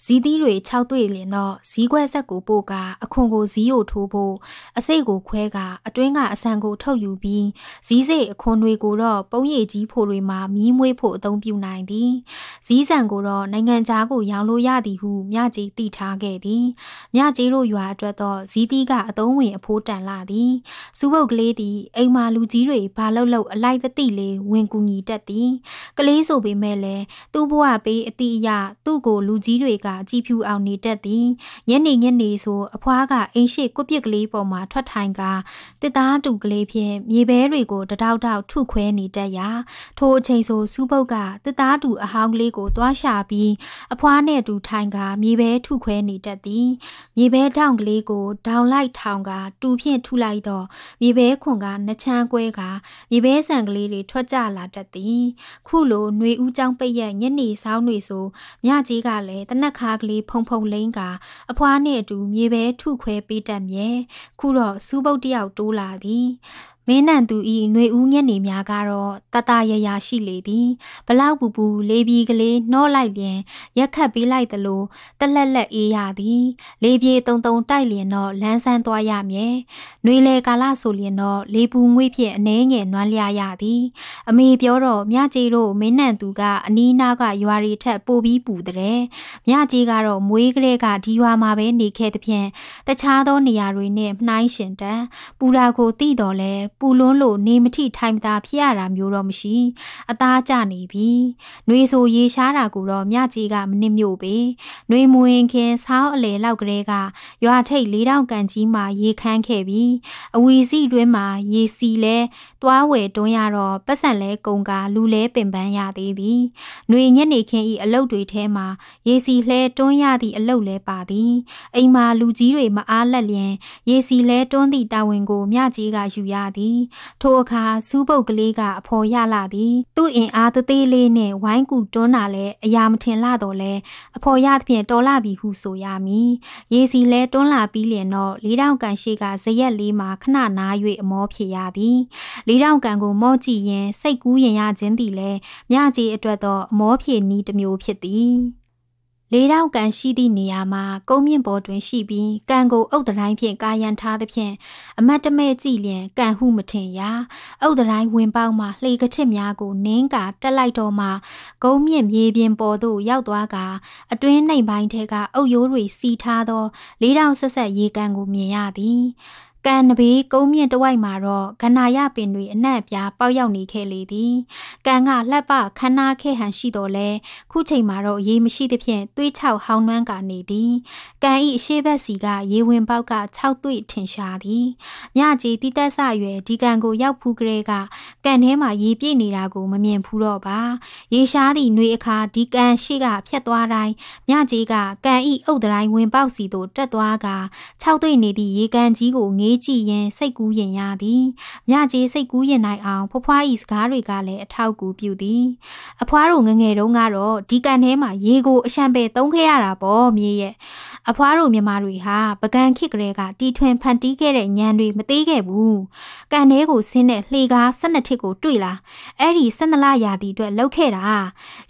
ဇီးသီးတွေ၆တွေ့လင်တော့ဇီးခွက်ဆက်ကိုပို့ကအခွန်ကိုဇီးကိုထိုးဖို့အစိတ်ကိုခွဲက အတွင်းကအဆန်ကိုထုတ်ယူပြီးဇီးစိတ်အခွန်တွေကိုတော့ပုံရိပ်ကြီးဖို့တွေမှာမီးမွေးဖို့အသုံးပြုနိုင်သည်ဇီးဆန်ကိုတော့နိုင်ငံသားကိုရောင်းလို့ရသည်ဟုမြကြီးသိထားခဲ့သည်မြကြီးတို့ရွာအတွက်တော့ဇီးသီးကအသုံးဝင်အဖိုးတန်လာသည်စူပုတ်ကလေးသည်အိမ်မှာလူကြီးတွေဘာလုပ်လို့အလိုက်တတိလေးဝင်ကူညီတတ်သည်ကလေးဆိုပေမဲ့လည်းသူ့ဘဝပေးအတိအယသူ့ကိုလူကြီးတွေကအကြည့်ဖြူအောင်နေတတ်သည်ညနေညနေဆို အဖွားကအိမ်ရှိကုတ်ပြစ်ကလေးပေါ်မှာထွက်ထိုင်ကတစ်သားတူကလေးဖြင့်မြေဘဲတွေကိုတတောက်တောက်ထုခွဲနေတတ်ရာ ထိုအချိန်ဆိုစူးပုတ်ကတစ်သားတူအဟောင်းကလေးကိုသွားရှာပြီး အဖွားနဲ့အတူထိုင်ကမြေဘဲထုခွဲနေတတ်သည်မြေဘဲတောင်ကလေးကိုဒေါင်လိုက်ထောင်ကတူဖြင့်ထုလိုက်တော့မြေဘဲခွန်ကနှချမ်းကွဲကမြေဘဲဆန်ကလေးတွေထွက်ကြလာတတ်သည် ခုလိုຫນွေဦးចောင်းပိတ်ရက်ညနေဆောင်တွေဆိုမြကြီးကလည်းတနက်ခခါကလေးဖုံဖုံလိမ့်ကအဖွားနှင့်အတူမြေပဲထုခွဲပေးတတ်မြဲခုတော့စူးပုတ်တယောက်တိုးလာသည်မေးနှံသူဤຫນွေဦးညက်နေများကတော့တတရရရှိလေသည်ဘလောက်ပူပူလေးပြီးကလေးနှော့လိုက်လျင်ရက်ခတ်ပေးလိုက်သလိုတလက်လက်အေးရသည် လေးပြေတုံတုံတိုက်လျင်တော့လန်းဆန်းသွားရမည်ຫນွေလေကာလဆိုလျင်တော့လေးပူငွေ့ဖြင့်အနှဲငယ်နွမ်းလျရသည်အမေပြောတော့မြကြီးတို့မင်းနှံသူက အနီးနားကရွာတွေထက်ပိုပြီးပူတဲ့မြကြီးကတော့မွေးကလေးကဒီရွာမှာပဲနေခဲ့သဖြင့်တခြားသောနေရာတွေနဲ့နှိုင်းရှင်တန်ပူရာကိုတိတော်လဲပူလွန်းလို့နေမထိထိုင်မသာဖြစ်ရတာမျိုးတော့မရှိ အသားကျနေပြီ။နှွေဆိုရေရှားတာကူတော့မြကြီးကမနစ်မြို့ပဲ။နှွေမဝင်ခင်ဆောင်းအလေလောက်ကလေးကရွာထိတ်လေးတောင်ကန်ကြီးမှာရေခမ်းခဲ့ပြီးအဝီစီတွင်းမှာ ရေစီလဲသွားဝယ်တွန်းရတော့ပတ်စံလဲကုံကလူလဲပင်ပန်းရသေးသည်။နှွေညက်နေခင်းဤအလုပ်တွေထဲမှာရေစီလှဲတွန်းရသည့်အလုပ်လဲပါသည်။အိမ်မှာလူကြီးတွေမအားလက်လျင်ရေစီလဲတွန်းသည့်တာဝန်ကိုမြကြီးကယူရသည်သည်ထိုအခါစူးပုတ်ကလေးကအဖော်ရလာသည် သူ့အင်အားသေးသေးလေးနှင့်ဝိုင်းကူတွန်းတာလည်းအရာမထင်လာတော့လဲအဖော်ရသဖြင့်တော်လာပြီဟုဆိုရမည်ရေစီလဲတွန်းလာပြီးလျင်တော့လေးတောင်ကန်ရှိကဇရက်လေးမှာခဏနား၍အမောဖြစ်ရသည်လေးတောင်ကန်ကိုမော့ကြည့်ရင်စိတ်ကူးရင်ရခြင်းသည်လဲမြကြီးအတွက်တော့အမောဖြစ်နီးတစ်မျိုးဖြစ်သည်လေးတောင်ကန်ရှိသည့်နေရာမှာကုန်းမြင့်ပေါ်တွင်ရှိပြီးကံကိုအုတ်တတိုင်းဖြင့်ကာယံထားသဖြင့်အမတ်တမဲ့ကြည့်လျင်ကံဟုမထင်ရာအုတ်တတိုင်းဝင်ပေါက်မှလှေကထစ်များကို နင်းကာတက်လိုက်တော့မှကုန်းမြင့်မြေပြင်ပေါ်သို့ရောက်သွားကာအတွင်းနှိမ်ပိုင်းထဲကအုတ်ရိုးတွေစီထားသော လေးတောင်ဆက်ဆက်ရေကန်ကိုမြင်ရသည်ကံနဘေးကုန်းမြင့်တဝိုက်မှာတော့ကနာယပင်တွေအနက်အပြားပေါက်ရောက်နေခဲ့လေသည်ကံကလှက်ပခန်းနာခဲ့ဟန်ရှိတော်လဲခုချိန်မှာတော့ရေမရှိသဖြင့်သွေးချောက်ဟောင်းနှွမ်းကာနေသည်ကံဤအရှိဘက်စီကရေဝင်ပေါက်က6သွေ့ထင်ရှားသည်ညကြီးတိတက်ဆရွယ်ဒီကံကိုရောက်ဖူးကလေးကကံထဲမှာရေပြည့်နေတာကိုမမြင်ဘူးတော့ပါ ရေရှားသည့်နှွေအခါဒီကံရှိကဖြတ်သွားတိုင်းညကြီးကကံဤအုတ်တိုင်းဝင်ပေါက်စီသို့တက်သွားက6သွေ့နေသည့်ရေကံကြီးကိုငေးရေးကြည့်ရင်စိတ်ကူးရင်ရသည်မြကြီးစိတ်ကူးရင်နိုင်အောင်ဖွားဖွားဤစကားတွေကလည်းအထောက်ကူပြုသည်အဖွားတို့ငငယ်တုန်းကတော့ဒီကန်ထဲမှာရေကို အရှံပဲသုံးခဲ့ရတာပေါ့မြေရဲ့အဖွားတို့မြမတွေဟာပကံခစ်ကလေးကတီထွင်ဖန်တီးခဲ့တဲ့ညံတွေမသေးခဲ့ဘူးကန်ထဲကိုဆင်းတဲ့လှေကား၁၂ထစ်ကိုတွေ့လာအဲ့ဒီ၁၂လရာသီအတွက်လောက်ခဲ့တာ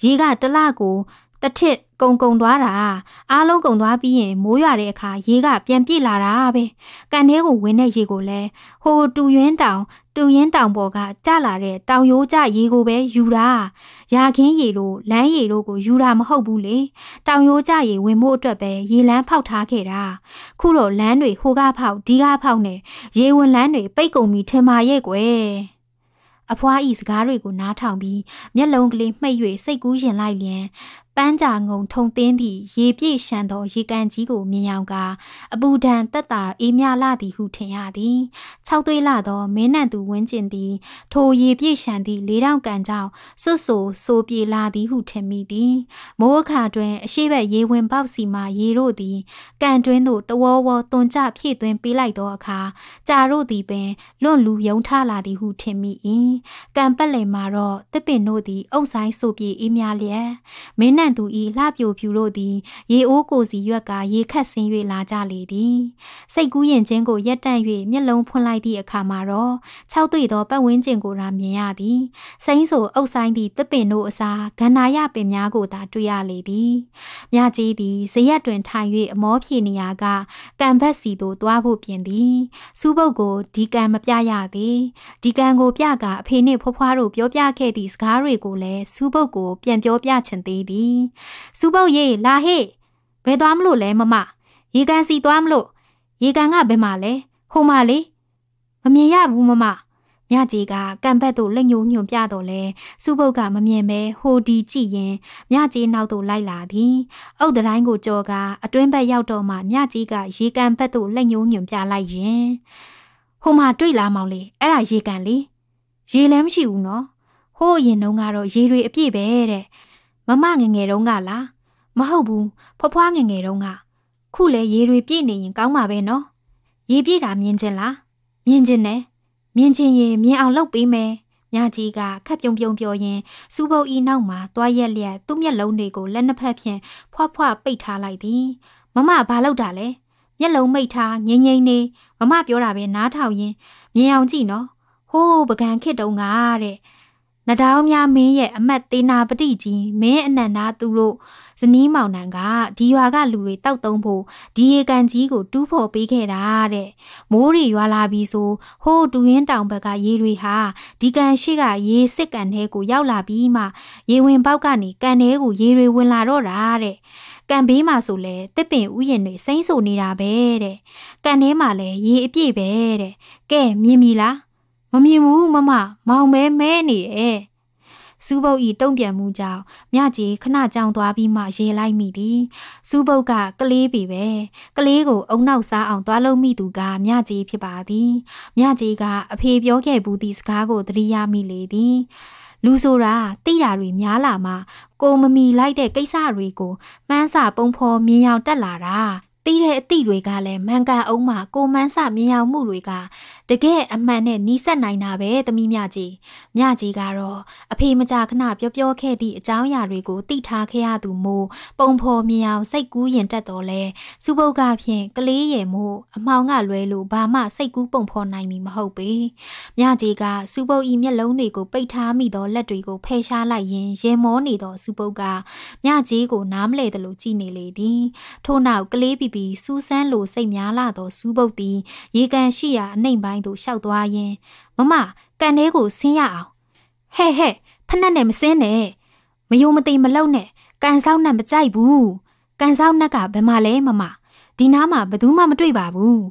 ရေကတလကိုတထစ်ကုံကုံသွားတာအားလုံးကုံသွားပြီးရင်မိုးရွာတဲ့အခါရေကပြန်ပြည့်လာတာပဲကန်ထဲကိုဝင်တဲ့ရေကိုလည်းဟိုတူရင်းတောင် တူရင်းတောင်ပေါ်ကကျလာတဲ့တောင်ရိုးကျရေကိုပဲယူတာရာခင်းရေတို့လမ်းရေတို့ကိုယူတာမဟုတ်ဘူးလေတောင်ရိုးကျရေဝင်မှုအတွက်ပဲရေလမ်းဖောက်ထားခဲ့တာ ခုတော့လမ်းတွေဟိုကဖောက်ဒီကဖောက်နဲ့ရေဝင်လမ်းတွေပိတ်ကုန်ပြီထင်ပါရဲ့ကွယ်အဖွားဤစကားတွေကိုနားထောင်ပြီးမျက်လုံးကလေးမှိတ်၍စိတ်ကူးရင်လိုက်လျင်ပန်းကြာငုံထုံသင်းသည့်ရေပြည့်ရှမ်းသောရေကန်ကြီးကို မြင်ရောင်ကအပူဒဏ်တက်တာအေးမြလာသည်ဟုထင်ရသည်။ခြောက်သွေးလာသောမင်းနံသူဝင်းကျင်သည် ထိုရေပြည့်ရှမ်းသည့်လေးတောင်ကန်ကြောင့်ဆွတ်ဆိုဆိုပြေလာသည်ဟုထင်မိသည်။မိုးအခါတွင်အရှိဘက်ရေဝင်ပေါက်စီမှရေတို့သည်ကန်တွင်းသို့တဝောဝောတွန်ကျဖြည့်သွင်းပေးလိုက်သောအခါကြာတို့သည်ပင်လွန့်လူယုံထလာသည်ဟုထင်မိ၏။ကန်ပက်လယ်မှာတော့တစ်ပင်တို့သည်အုပ်ဆိုင်ဆိုပြေအေးမြလျက်မင်းနှံ့သူ၏လှပြိုဖြူတို့သည် ရေအိုးကိုစီရွက်ကရေခတ်ဆင်း၍လာကြလေသည်စိတ်ကူးရင်ချင်းကိုရက်တန့်၍မျက်လုံးဖွင့်လိုက်သည့်အခါမှာတော့ခြောက်သွေ့သောပတ်ဝန်းကျင်ကိုသာမြင်ရသည်စိမ့်ဆိုအုပ်ဆိုင်သည့်တစ်ပင်တို့အစားဂန္ဓာယပင်များကိုသာတွေ့ရလေသည်မြကြီးသည်ဇရက်တွင်ထိုင်၍အမောဖြေနေရာက ကံဘက်စီသို့သွားဖို့ပြင်သည်စူးပုတ်ကိုဒီကံမပြရသည်ဒီကံကိုပြကအဖေနှင့်ဖွားဖွားတို့ပြောပြခဲ့သည့်စကားတွေကိုလည်းစူးပုတ်ကိုပြန်ပြောပြချင်သေးသည်စူပုတ်ရေးလာဟေ့ဘယ်သွားမလို့လဲမမရေကန်စီသွားမလို့ရေကန်ကဘယ်မှာလဲဟိုမှာလေမမြင်ရဘူးမမမြကြီးကကံဘက်သို့လက်ညှိုးညွန်ပြတော့လဲစူပုတ်ကမမြင်ပဲဟိုဒီကြည့်ရင်မြကြီးနောက်သို့လိုက်လာသည်အုတ်တိုင်းကိုကြော်ကအတွင်းဘက်ရောက်တော့မှမြကြီးကရေကန်ဘက်သို့လက်ညှိုးညွန်ပြလိုက်ရင်ဟိုမှာတွေ့လားမောင်လေးအဲ့ဒါရေကန်လေရေလည်းမရှိဘူးနော်ဟိုးအရင်တုန်းကတော့ရေတွေအပြည့်ပဲတဲ့မငငယ်တုန်းကလားမဟုတ်ဘူးဖွားဖွားငငယ်တုန်းကခုလဲရေတွေပြည့်နေရင်ကောင်းပါပဲနော်ရေပြည့်တာမြင်ချင်းလားမြင်ချင်းနဲ့မြင်ချင်းရင်မြင်အောင်လုပ်ပေးမယ်ညကြီးကခက်ပြုံပြုံပြောရင်စူပုတ်ဤနောက်မှာတွားရက်လျက်သူ့မျက်လုံးတွေကိုလက်နှစ်ဖက်ဖြင့်ဖွားဖွားပိတ်ထားလိုက်သည်မမဘာလုပ်တာလဲမျက်လုံးမိတ်ထားငိမ့်ငိမ့်နေမမပြောတာပဲနားထောင်ရင် မြင်အောင်ကြည့်နော်ဟိုးပကံခစ်တုံးကတဲ့နဒေါင်းများမင်းရဲ့အမတ်သေနာပတိကြီးမင်းအနန္ဒာသူတို့ဇနီးမောင်နှံကဒီရွာကလူတွေတောက်သုံးဖို့ဒီရေကန်ကြီးကိုတူးဖော်ပေးခဲ့တာတဲ့မိုးတွေရွာလာပြီဆိုဟိုးတူရင်တောင်ဘက်ကရေတွေဟာဒီကန်ရှိကရေစစ်ကန်ထဲကိုရောက်လာပြီးမှရေဝင်ပေါက်ကနေကန်ထဲကိုရေတွေဝင်လာတော့တာတဲ့ကန်ဘေးမှာဆိုလဲတစ်ပင်ဥယျာဉ်တွေစိမ့်ဆိုနေတာပဲတဲ့ကန်ထဲမှာလဲရေအပြည့်ပဲတဲ့ကဲမြင်ပြီလားမမြင်ဘူးမမမောင်မဲမဲနေရဲ့စူးပုတ်ဤတုံ့ပြန်မှုကြောင့်မြကြီးခဏကြောင်သွားပြီးမှရေလိုက်မိသည်စူးပုတ်ကကလေးပေပဲကလေးကိုအုံနောက်စားအောင်သွားလုံးမိသူကမြကြီးဖြစ်ပါသည်မြကြီးကအဖေပြောခဲ့ဘူးသည့်စကားကိုသတိရမိလေသည်လူဆိုတာတိတာတွေများလာမှကိုမမီလိုက်တဲ့ကိစ္စတွေကိုမှန်းစာပုံဖော်မြင်ရောက်တက်လာတာတိတဲ့အသည့်တွေကလည်းမန်ကန်အောင်မှကိုမန်းစမြင်ရောက်မှုတွေကတကယ်အမှန်နဲ့နီးစပ်နိုင်တာပဲသမီးမြကြီးမြကြီးကတော့အဖေမကြခဏပြောပြောခဲ့သည့်အကြောင်းအရာတွေကိုသိထားခဲ့ရသူမို့ပုံဖော်မြင်အောင်စိတ်ကူးရင်တက်တော်လဲစူပုတ်ကဖြင့်ကလေးရဲ့မို့အမောင်ကလွဲလို့ဘာမှစိတ်ကူးပုံဖော်နိုင်မီမဟုတ်ပေမြကြီးကစူပုတ်ဤမျက်လုံးတွေကိုပိတ်ထားမိသောလက်တွေကိုဖယ်ရှားလိုက်ရင်ရေမောနေသောစူပုတ်ကမြကြီးကိုနားမလဲသလိုကြည့်နေလေသည်ထို့နောက်ကလေးပီပီစူးစမ်းလိုစိတ်များလာသောစူပုတ်သည်ရေကန်ရှိရာအနှိမ်ပိုင်းသို့ရှောက်သွားရင်မမကန်ထဲကိုဆင်းရအောင်ဟဲ့ဟဲ့ဖနှက်နဲ့မဆင်းနဲ့မယုံမသိမလောက်နဲ့ကန်ဆောင်နဲ့မကြိုက်ဘူးကန်ဆောင်နဲ့ကဘယ်မှာလဲမမဒီနားမှာဘယ်သူမှမတွေ့ပါဘူး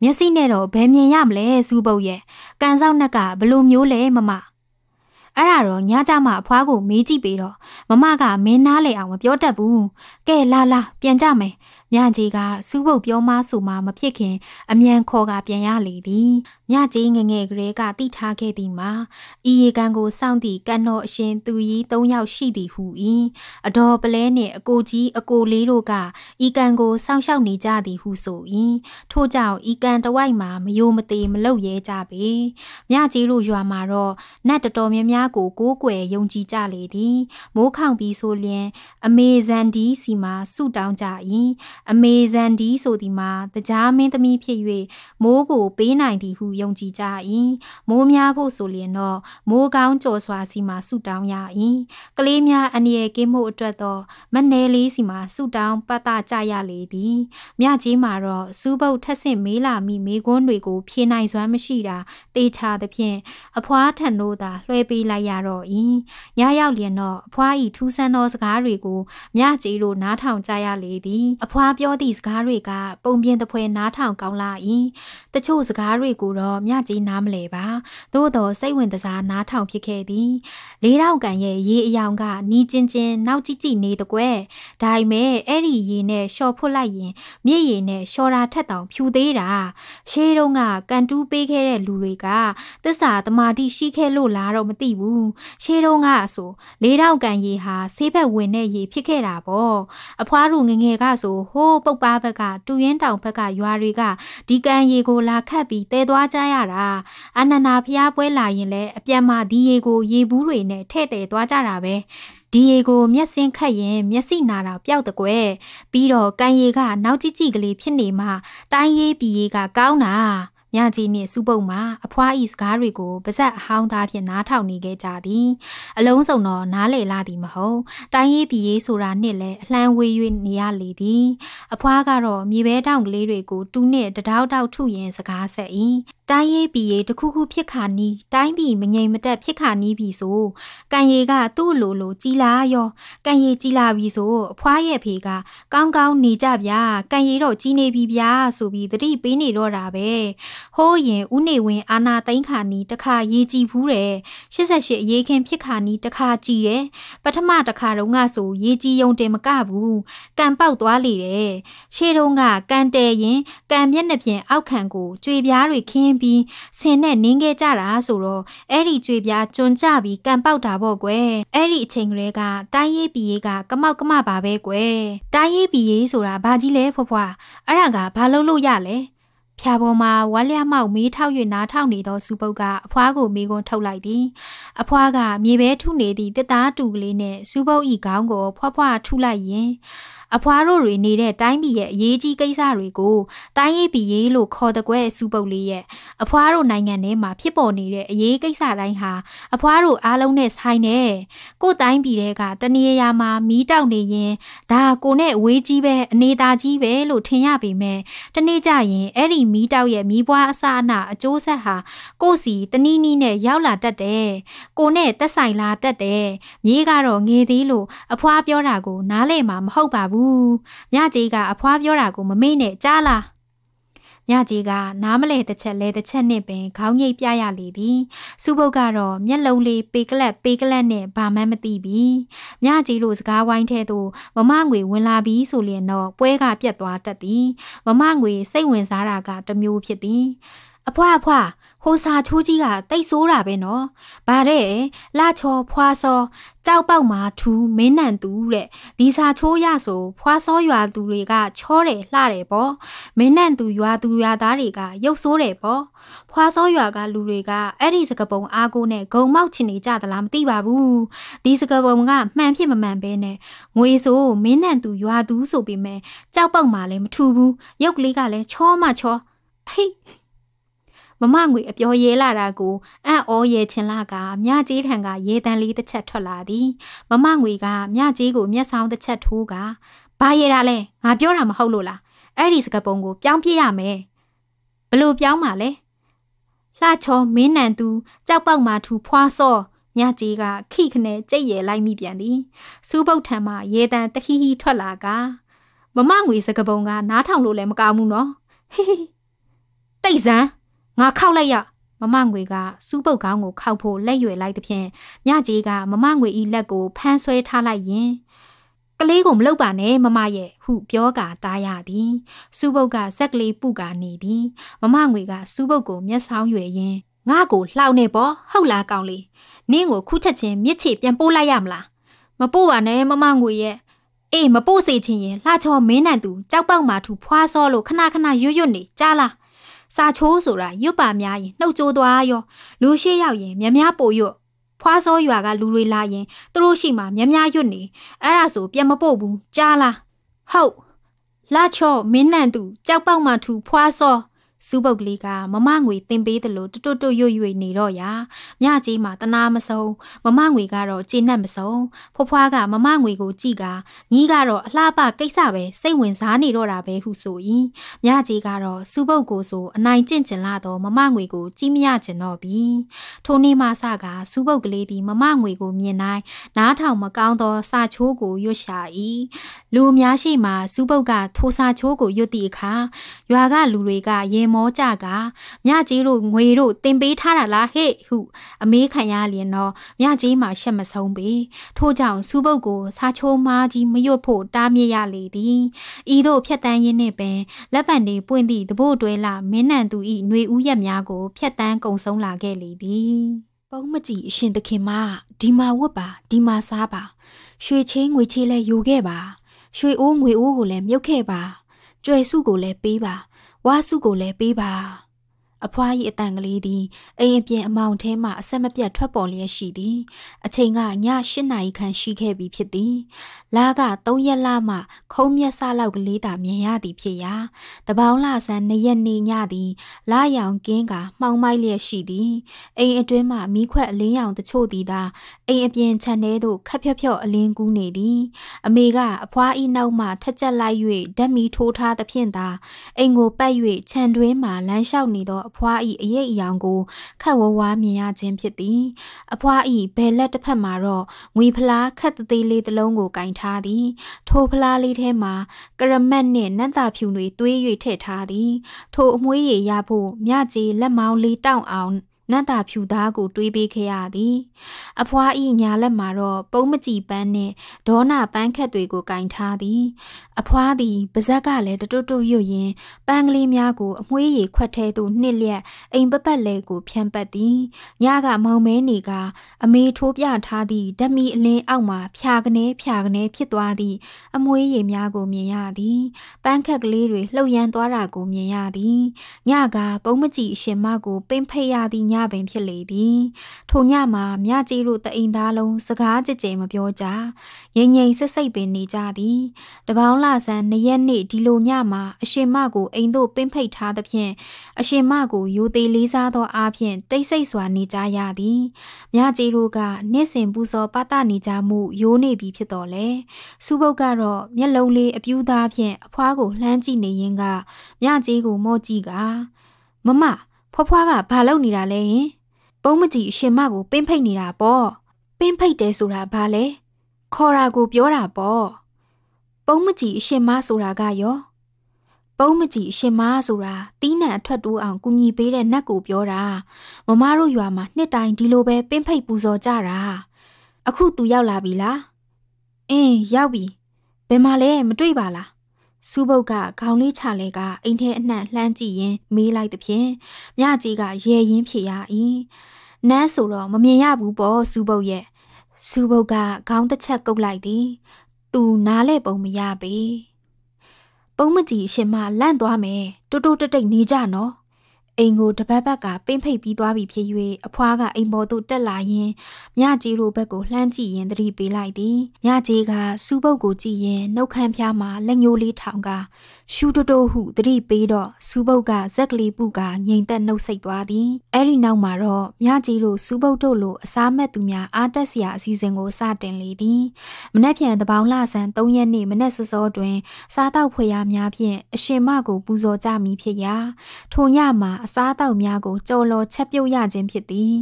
မျက်စိနဲ့တော့ဘယ်မြင်ရမလဲစူးပုတ်ရဲ့ကန်ဆောင်နဲ့ကဘလိုမျိုးလဲမမအဲ့ဒါတော့ညကြမှာအဖွားကိုမေးကြည့်ပေတော့မမကမင်းနားလေအောင်မပြောတတ်ဘူးကဲလာလာ ပြန်ကြမယ်။မြကြီးကစူးပုတ်ပြောမဆိုမှမဖြစ်ခင်အ мян ခေါ်ကပြန်ရလေသည်။မြကြီးငငယ်ကလေးကတိထားခဲ့သည်မှာဤရေကန်ကိုစောင့်သည့်ကန်တော်အရှင်သူကြီး၃ယောက်ရှိသည်ဟု၏အတော်ပလဲနှင့်အကိုကြီးအကိုလေးတို့ကဤကန်ကိုစောင့်ရှောက်နေကြသည်ဟုဆို၏ထို့ကြောင့်ဤကန်တဝိုက်မှာမယိုမသေးမလောက်ရဲကြပေမြကြီးတို့ရွာမှာတော့နတ်တတော်များများကိုကိုးကွယ်ယုံကြည်ကြလေသည် မိုးခေါင်ပြီးဆိုလျင်အမေဇန်ဒီစီမှာဆုတောင်းကြ၏အမေဇန်ဒီဆိုသည်မှာတရားမင်းသမီးဖြစ်၍မိုးကိုပေးနိုင်သည်ဟုယုံကြည်ကြ၏မိုးများဖို့ဆိုလျင်တော့မိုးကောင်းကြော်စွာစီမှာဆုတောင်းရ၏ကလေးများအနေရကင်းမှုအတွက်တော့မနယ်လေးစီမှာဆုတောင်းပတ်တာကြရလေသည်မြကြီးမှာတော့စူးပုတ်ထက်ဆင့်မေးလာမိမေကွန်းတွေကိုဖြေနိုင်စွမ်းမရှိတာတေချာသဖြင့်အဖွားထန်တို့သာလွှဲပေးလိုက်ရတော့၏ညရောက်လျင်တော့အဖွားဤထူးဆန်းသောစကားတွေကိုမြကြီးတို့နားထောင်ကြရလေသည်အဖွားသားပြောသည့်စကားတွေကပုံပြင်သဖွယ်နားထောင်ကောင်းလာ၏တချို့စကားတွေကိုတော့မျှကြီးနားမလဲပါသို့တော်စိတ်ဝင်စားနားထောင်ဖြစ်ခဲ့သည်လေးထောင်ကန်ရဲ့ရေအယောင်ကနီးချင်းချင်းနောက်ကြည့်ကြည့်နေတကွယ်ဒါပေမဲ့အဲ့ဒီရေနဲ့လျှော်ဖွတ်လိုက်ရင်မြစ်ရေနဲ့လျှော်တာထက်တောင်ဖြူသေးတာရှေးတုန်းကကန်တူးပေးခဲ့တဲ့လူတွေကသစ္စာတမာတိရှိခဲ့လို့လားတော့မသိဘူးရှေးတုန်းကအဆိုလေးထောင်ကန်ရေဟာဆေးဘက်ဝင်တဲ့ရေဖြစ်ခဲ့တာပေါ့အဖွားတို့ငငယ်ကဆိုဟိုဟိုးပုတ်ပါဘက်ကတူရင်တောင်ဘက်ကရွာတွေကဒီကံရေကိုလာခတ်ပြီးတဲသွားကြရတာအနန္နာဖျားပွဲလာရင်လည်းအပြတ်မှဒီရေကိုရေဘူးတွေနဲ့ထဲ့တဲသွားကြတာပဲဒီရေကိုမျက်စင်းခတ်ရင်မျက်စိနာတာပျောက်တကွယ်ပြီးတော့ကံရေကနောက်ကြည့်ကြည့်ကလေးဖြစ်နေမှတိုင်းရေးပြည်ရေကကောင်းတာညကြီးနှင့်စူပုတ်မှာအဖွားဤစကားတွေကိုပါဇက်အဟောင်းသားဖြင့်နားထောင်နေခဲ့ကြသည် အလုံးစုံတော့နားလေလာသည်မဟုတ်တိုင်းရေးပြည်ရေးဆိုတာနှင့်လည်းအလှမ်းဝေး၍နေရလေသည်အဖွားကတော့မြေဘဲတောင်ကလေးတွေကို တူးနှင့်တထောက်တောက်ထုရင်စကားဆက်၏တိုင်းရေးပြည်ရေးတခုခုဖြစ်ခါနီးတိုင်းပြည်မငြိမ်မသက်ဖြစ်ခါနီးပြီဆိုကံရီကသူ့လိုလိုကြီးလာရောကံရီကြီးလာပြီဆိုအဖွားရဲ့ဖေက ကောင်းကောင်းနေကြဗျာကံရီတော့ကြီးနေပြီဗျာဆိုပြီးသတိပေးနေတော့တာပဲဟိုးရင်ဦးနေဝင်အာနာသိန်းခါနီးတခါရေးကြည့်ဘူးတယ်88အရေးခင်ဖြစ်ခါနီးတခါကြည်တယ်ပထမတခါတုန်းကဆို ရေးကြည့်ယုံတယ်မကဘူးကံပေါက်သွားလေတယ်ရှေးတုန်းကကံတဲရင်ကံမျက်နှာပြင်အောက်ခံကိုကြွေပြားတွေခင်းပြီးဆင်နဲ့နင်းခဲ့ကြတာဆိုတော့အဲ့ဒီကြွေပြားကျွံကြပြီးကန်ပေါက်တာပေါ့ကွယ်အဲ့ဒီအချိန်ကလေးကတိုင်းရေးပြည်ရေးကကမောက်ကမပါပဲကွယ်တိုင်းရေးပြည်ရေးဆိုတာဘာကြီးလဲဖွားဖွားအဲ့ဒါကဘာလုပ်လို့ရလဲဖျာပေါ်မှာဝါလျမောက်မေးထောက်၍နားထောင်နေသောစုပုတ်ကအဖွားကိုမိကွန်းထုတ်လိုက်သည်အဖွားကမြေပဲထုနေသည့်တက်သားတူကလေးနှင့်စုပုတ်ဤခေါင်းကိုဖွားဖွားထုလိုက်ရင်အဖွားတို့တွေနေတဲ့တိုင်းပြည်ရဲ့အရေးကြီးကိစ္စတွေကိုတိုင်းရေးပြည်ရေးလို့ခေါ်တဲ့ကွဲစုပုတ်လေးရဲ့အဖွားတို့နိုင်ငံထဲမှာဖြစ်ပေါ်နေတဲ့အရေးကိစ္စတိုင်းဟာအဖွားတို့အားလုံးနဲ့ဆိုင်တယ်ကိုတိုင်းပြည်တွေကတနေရာမှာမီးတောက်နေရင်ဒါကိုနဲ့အဝေးကြီးပဲအနေသာကြီးပဲလို့ထင်ရပေမဲ့တနေ့ကျရင်အဲ့ဒီမီးတောက်ရဲ့မီးပွားအစအနအကျိုးဆက်ဟာကိုစီတနည်းနည်းနဲ့ရောက်လာတတ်တယ်ကိုနဲ့သက်ဆိုင်လာတတ်တယ်မြေးကတော့ငေသေးလို့အဖွားပြောတာကိုနားလည်မှာမဟုတ်ပါဘူးဘူး။မြကြီးကအဖွားပြောတာကိုမမေ့နဲ့ကြားလား။ညကြီးကနားမလဲတစ်ချက်လဲတစ်ချက်နဲ့ပင်ခေါင်းငိတ်ပြရလေသည်စူပုတ်ကတော့မျက်လုံးလေးပေကလက်ပေကလက်နဲ့ဘာမှမသိပြီညကြီးတို့စကားဝိုင်းထဲသို့မမငွေဝင်လာပြီဆိုလျင်တော့ပွဲကပြတ်သွားတတ်သည်မမငွေစိတ်ဝင်စားတာကတမျိုးဖြစ်သည် အဖွားအဖွားဟိုစာချိုးကြီးကတိတ်ဆိုးတာပဲနော်။ဗါတဲ့လာချောဖွာစောကြောက်ပေါက်မှာထူးမင်းနံသူတဲ့ဒီစာချိုးရဆိုဖွာစောရွာသူတွေကချောတယ်လှတယ်ပေါ့။မင်းနံသူရွာသူရွာသားတွေကရုပ်ဆိုးတယ်ပေါ့။ဖွာစောရွာကလူတွေကအဲ့ဒီစကပုံအားကိုနဲ့ဂုံမောက်ချင်နေကြသလားမသိပါဘူး။ဒီစကပုံကမှန်ဖြစ်မမှန်ပဲနဲ့ငွေဆိုမင်းနံသူရွာသူဆိုပေမဲ့ကြောက်ပေါက်မှာလည်းမထူဘူး။ရုပ်ကလေးကလည်းချောမှချောဟိမမငွေအပြောရဲလာတာကိုအံ့ဩရဲခြင်းလာကမြကြီးထံကရေတန်လေးတစ်ချက်ထွက်လာသည်မမငွေကမြကြီးကို မျက်ဆောင်တစ်ချက်ထိုးကဘာရဲတာလဲငါပြောတာမဟုတ်လို့လားအဲ့ဒီစကပုံကိုပြောင်းပြရမယ်ဘလို့ပြောင်းပါလဲလှချောမင်းနန်သူကြောက်ပေါက်မာထူဖွာစော့ညကြီးကခိခနဲ့ကြိတ်ရဲလိုက်မိပြန်သည်စူးပုတ်ထံမှရေတန်တဟီဟီထွက်လာကမမငွေစကပုံကနားထောင်လို့လည်းမကောင်းဘူးနော်ဟိဟိတိတ်စမ်းငါခောက်လိုက်ရမမငွေကစူးပုတ်ကောင်းကိုခောက်ဖို့လက်ရွယ်လိုက်သဖြင့်မြကြီးကမမငွေဤလက်ကိုဖမ်းဆွဲထားလိုက်ရင်ကလေးကိုမလုပ်ပါနဲ့မမရဲ့ဟုပြောကာတားရသည်စူးပုတ်ကဇက်ကလေးပုကာနေသည်မမငွေကစူးပုတ်ကိုမျက်စောင်းရွယ်ရင်းငါ့ကိုလှောင်နေပေါ့ဟုတ်လားကောင်လေးနင်းကိုခုချက်ချင်းမြစ်ချေပြန်ပို့လိုက်ရမလားမပို့ပါနဲ့မမငွေရဲ့အေးမပို့စေချင်ရင်လှချောမင်းနန်သူကြောက်ပေါက်မာထူဖွာစောလို့ခဏခဏရွရွနေကြားလားစာချိုးဆိုတာရွတ်ပါများရင်နှုတ်ကြိုးသွားရောလူရှိရောက်ရင်မြများပို့ရွတ်ဖွာစောရွာကလူတွေလာရင်သူတို့ရှိမှမြများရွတ်နေအဲ့ဒါဆိုပြန်မပို့ဘူးကြားလားဟုတ်လာချော့မင်းနန်သူကြောက်ပေါက်မှထူဖွာစောစူးပုတ်ကလေးကမမငွေတင်ပေးတယ်လို့တွတ်တွတ်ရွရွနေတော့ရာမြကြီးမှတနာမဆုံးမမငွေကတော့ကျေနပ်မဆုံးဖွားဖွားကမမငွေကိုကြည့်ကညီးကတော့အလှပကိစ္စပဲစိတ်ဝင်စားနေတော့တာပဲဟုဆို၏မြကြီးကတော့စူးပုတ်ကိုဆိုအနိုင်ကျင့်ကျင်လာတော့မမငွေကိုကြည့်မရကျင်တော့ပြီထိုနေ့မှစကစူးပုတ်ကလေးသည်မမငွေကိုမြင်တိုင်းနားထောင်မကောင်းသောစာချိုးကိုရွတ်ရှာ၏လူအများရှိမှစူးပုတ်ကထိုစာချိုးကိုရွတ်သည့်အခါရွာကလူတွေကရင်င်မောကြကမြကြီးတို့ငွေတို့တင်ပေးထားတာလားဟဲ့ဟု အမေးခံရလျင်တော့မြကြီးမှရှက်မဆုံးပေထို့ကြောင့်စူးပုတ်ကိုစားချိုးမားကြီးမရွတ်ဖို့တားမြစ်ရလေသည်ဤသို့ဖြတ်တန်းရင်းနှင့်ပင်လက်ပံတွေပွင့်သည့်တဘို့တွဲလာမင်းနံသူ၏ຫນွေဦးရက်များကို ဖြတ်တန်းကုံဆုံးလာခဲ့လေသည်ပုံမကြည့်အရှင်သခင်မဒီမှာဝတ်ပါဒီမှာစားပါရွှေချင်းငွေချေးလဲယူခဲ့ပါရွှေအိုးငွေအိုးကိုလည်းမြုပ်ခဲ့ပါကြွယ်စုကိုလည်းပေးပါ我是个乐琵琶。အဖွားကြီးအတန်ကလေးသည်အိမ်အပြင်အမောင်ထဲမှအဆက်မပြတ်ထွက်ပေါ်လျက်ရှိသည်အချိန်ကည၈နာရီခန့်ရှိခဲ့ပြီဖြစ်သည်လက၃ရက်လမှခုံးမျက်စလောက်ကလေးသာမြင်ရသည်ဖြစ်ရာတပေါင်းလဆန်း၂ရက်နေညသည်လရောင်ကင်းကမှောင်မိုက်လျက်ရှိသည်အိမ်အတွင်းမှမီးခွက်အလင်းရောင်တချို့သည်သာအိမ်အပြင်ခြံထဲသို့ခက်ဖြက်ဖြော့အလင်းကူးနေသည် အမေကအဖွားဤနောက်မှထက်ချက်လိုက်၍ဓာတ်မီထိုးထားသဖြင့်သာ အိမ်ကိုပတ်၍ခြံတွင်းမှလမ်းလျှောက်နေသောအဖွားဤအရေးအယောင်ကိုခတ်ဝဝါမြင်ရခြင်းဖြစ်သည် အဖွားဤဘယ်လက်တစ်ဖက်မှာတော့ငွေဖလားခတ်သေးလေးတစ်လုံးကိုကင်ထားသည် ထိုဖလားလေးထဲမှာကရမတ်နှင့်နတ်သားဖြူတွေတွေး၍ထည့်ထားသည် ထိုအမွှေးရရဖို့မြကြေလက်မောင်းလေးတောင့်အောင်နတ်တာဖြူသားကိုတွေးပေးခဲ့ရသည် အဖွားဤညာလက်မှာတော့ပုံမကြည့်ပန်းနှင့်ဒေါနာပန်းခက်တွေကိုကင်ထားသည်အဖွားသည်ပါဇက်ကလည်းတတွတ်တွတ်ရွတ်ရင်းပန်းကလေးများကို အမွှေးရီခွက်ထဲသို့နှစ်လျက်အိမ်ပပတ်လေကိုဖြန့်ပတ်သည်ညကမောင်မဲနေကအမေထိုးပြထားသည့်ဓမီအလင်းအောက်မှာဖြာကနေဖြာကနေဖြစ်သွားသည့်အမွှေးရီများကိုမြင်ရသည်ပန်းခက်ကလေးတွေလှုပ်ရမ်းသွားတာကိုမြင်ရသည်ညကပုံမကြည့်အရှင်မကို ပင်ဖိတ်ရသည့်ညပင်ဖြစ်လေသည်ထိုညမှာမြကြီးတို့တအိမ်သားလုံးစကားကြကြဲမပြောကြငြိမ်ငြိမ်ဆက်စိတ်ပင်နေကြသည်တပေါင်းလဆန်းနှစ်ရက်နေ့ဒီလိုညမှာအရှင်မကိုအိမ်သို့ပင်းဖိတ်ထားသဖြင့်အရှင်မကိုရိုသေလေးစားသောအားဖြင့်တိတ်ဆိတ်စွာနေကြရသည်မြကြီးတို့ကနှစ်စဉ်ပူဇော်ပသနေကြမှုရိုးနေပြီဖြစ်တော်လဲစုဘုတ်ကတော့မျက်လုံးလေးအပြူးသားဖြင့်အဖွားကိုလှမ်းကြည့်နေရင်းကမြကြီးကိုမော့ကြည့်ကမမဖွားဖွားကဘာလုပ်နေတာလဲယင်ပုံမကြည့်အရှင်မကိုပင်းဖိတ်နေတာပေါ့ပင်းဖိတ်တယ်ဆိုတာဘာလဲခေါ်တာကိုပြောတာပေါ့ပုံမကြည့်အရှင်မဆိုတာကရောပုံမကြည့်အရှင်မဆိုတာတီးနှံအထွက်တိုးအောင်ကူညီပေးတဲ့နတ်ကိုပြောတာမမတို့ရွာမှာနှစ်တိုင်းဒီလိုပဲပင်းဖိတ်ပူဇော်ကြတာအခုသူရောက်လာပြီလားအင်းရောက်ပြီဘယ်မှာလဲမတွေ့ပါလားစူးဘုတ်ကခေါင်းလေးချလဲကအိမ်ထဲအနှံ့လှမ်းကြည့်ရင်းမေးလိုက်သဖြင့်မြကြီးကရေရင်ဖြေရ၏နန်းဆိုတော့မမြင်ရဘူးပေါ့စူးဘုတ်ရဲ့စူးဘုတ်ကခေါင်းတစ်ချက်ကုတ်လိုက်သည်သူနားလဲပုံမရပေပုံမကြည့်ရှင်မလန့်သွားမယ်တိုးတိုးတက်တက်နေကြနော်အိမ်ကိုတပတ်ဘက်က ပင့်ဖိတ်ပြီးသွားပြီဖြစ်၍အဖွားကအိမ်ပေါ်သို့တက်လာရင်းမြကြီးတို့ဘက်ကိုလှမ်းကြည့်ရင်းသတိပေးလိုက်သည်မြကြီးကစူးပုတ်ကိုကြည့်ရင်းနှုတ်ခမ်းဖျားမှာလက်ညိုးလေးထောင်ကရှူတိုတိုဟုသတိပေးတော့စူးပုတ်ကဇက်ကလေးပုကငြိမ်သက်နှုတ်ဆက်သွားသည်အဲ့ဒီနောက်မှာတော့မြကြီးတို့စူးပုတ်တို့လိုအစားမဲ့သူများအားတက်စရာအစီအစဉ်ကိုစတင်လေသည်မနက်ဖြန်တပေါင်းလဆန်၃ရက်နေ့မနက်စောစောတွင်စားတောက်ဖွေရများဖြင့်အရှင်မကိုပူဇော်ကြမည်ဖြစ်ရာ ထုံရမှာအအစားအသောက်များကိုကြော်လော်ချက်ပြုတ်ရခြင်းဖြစ်သည်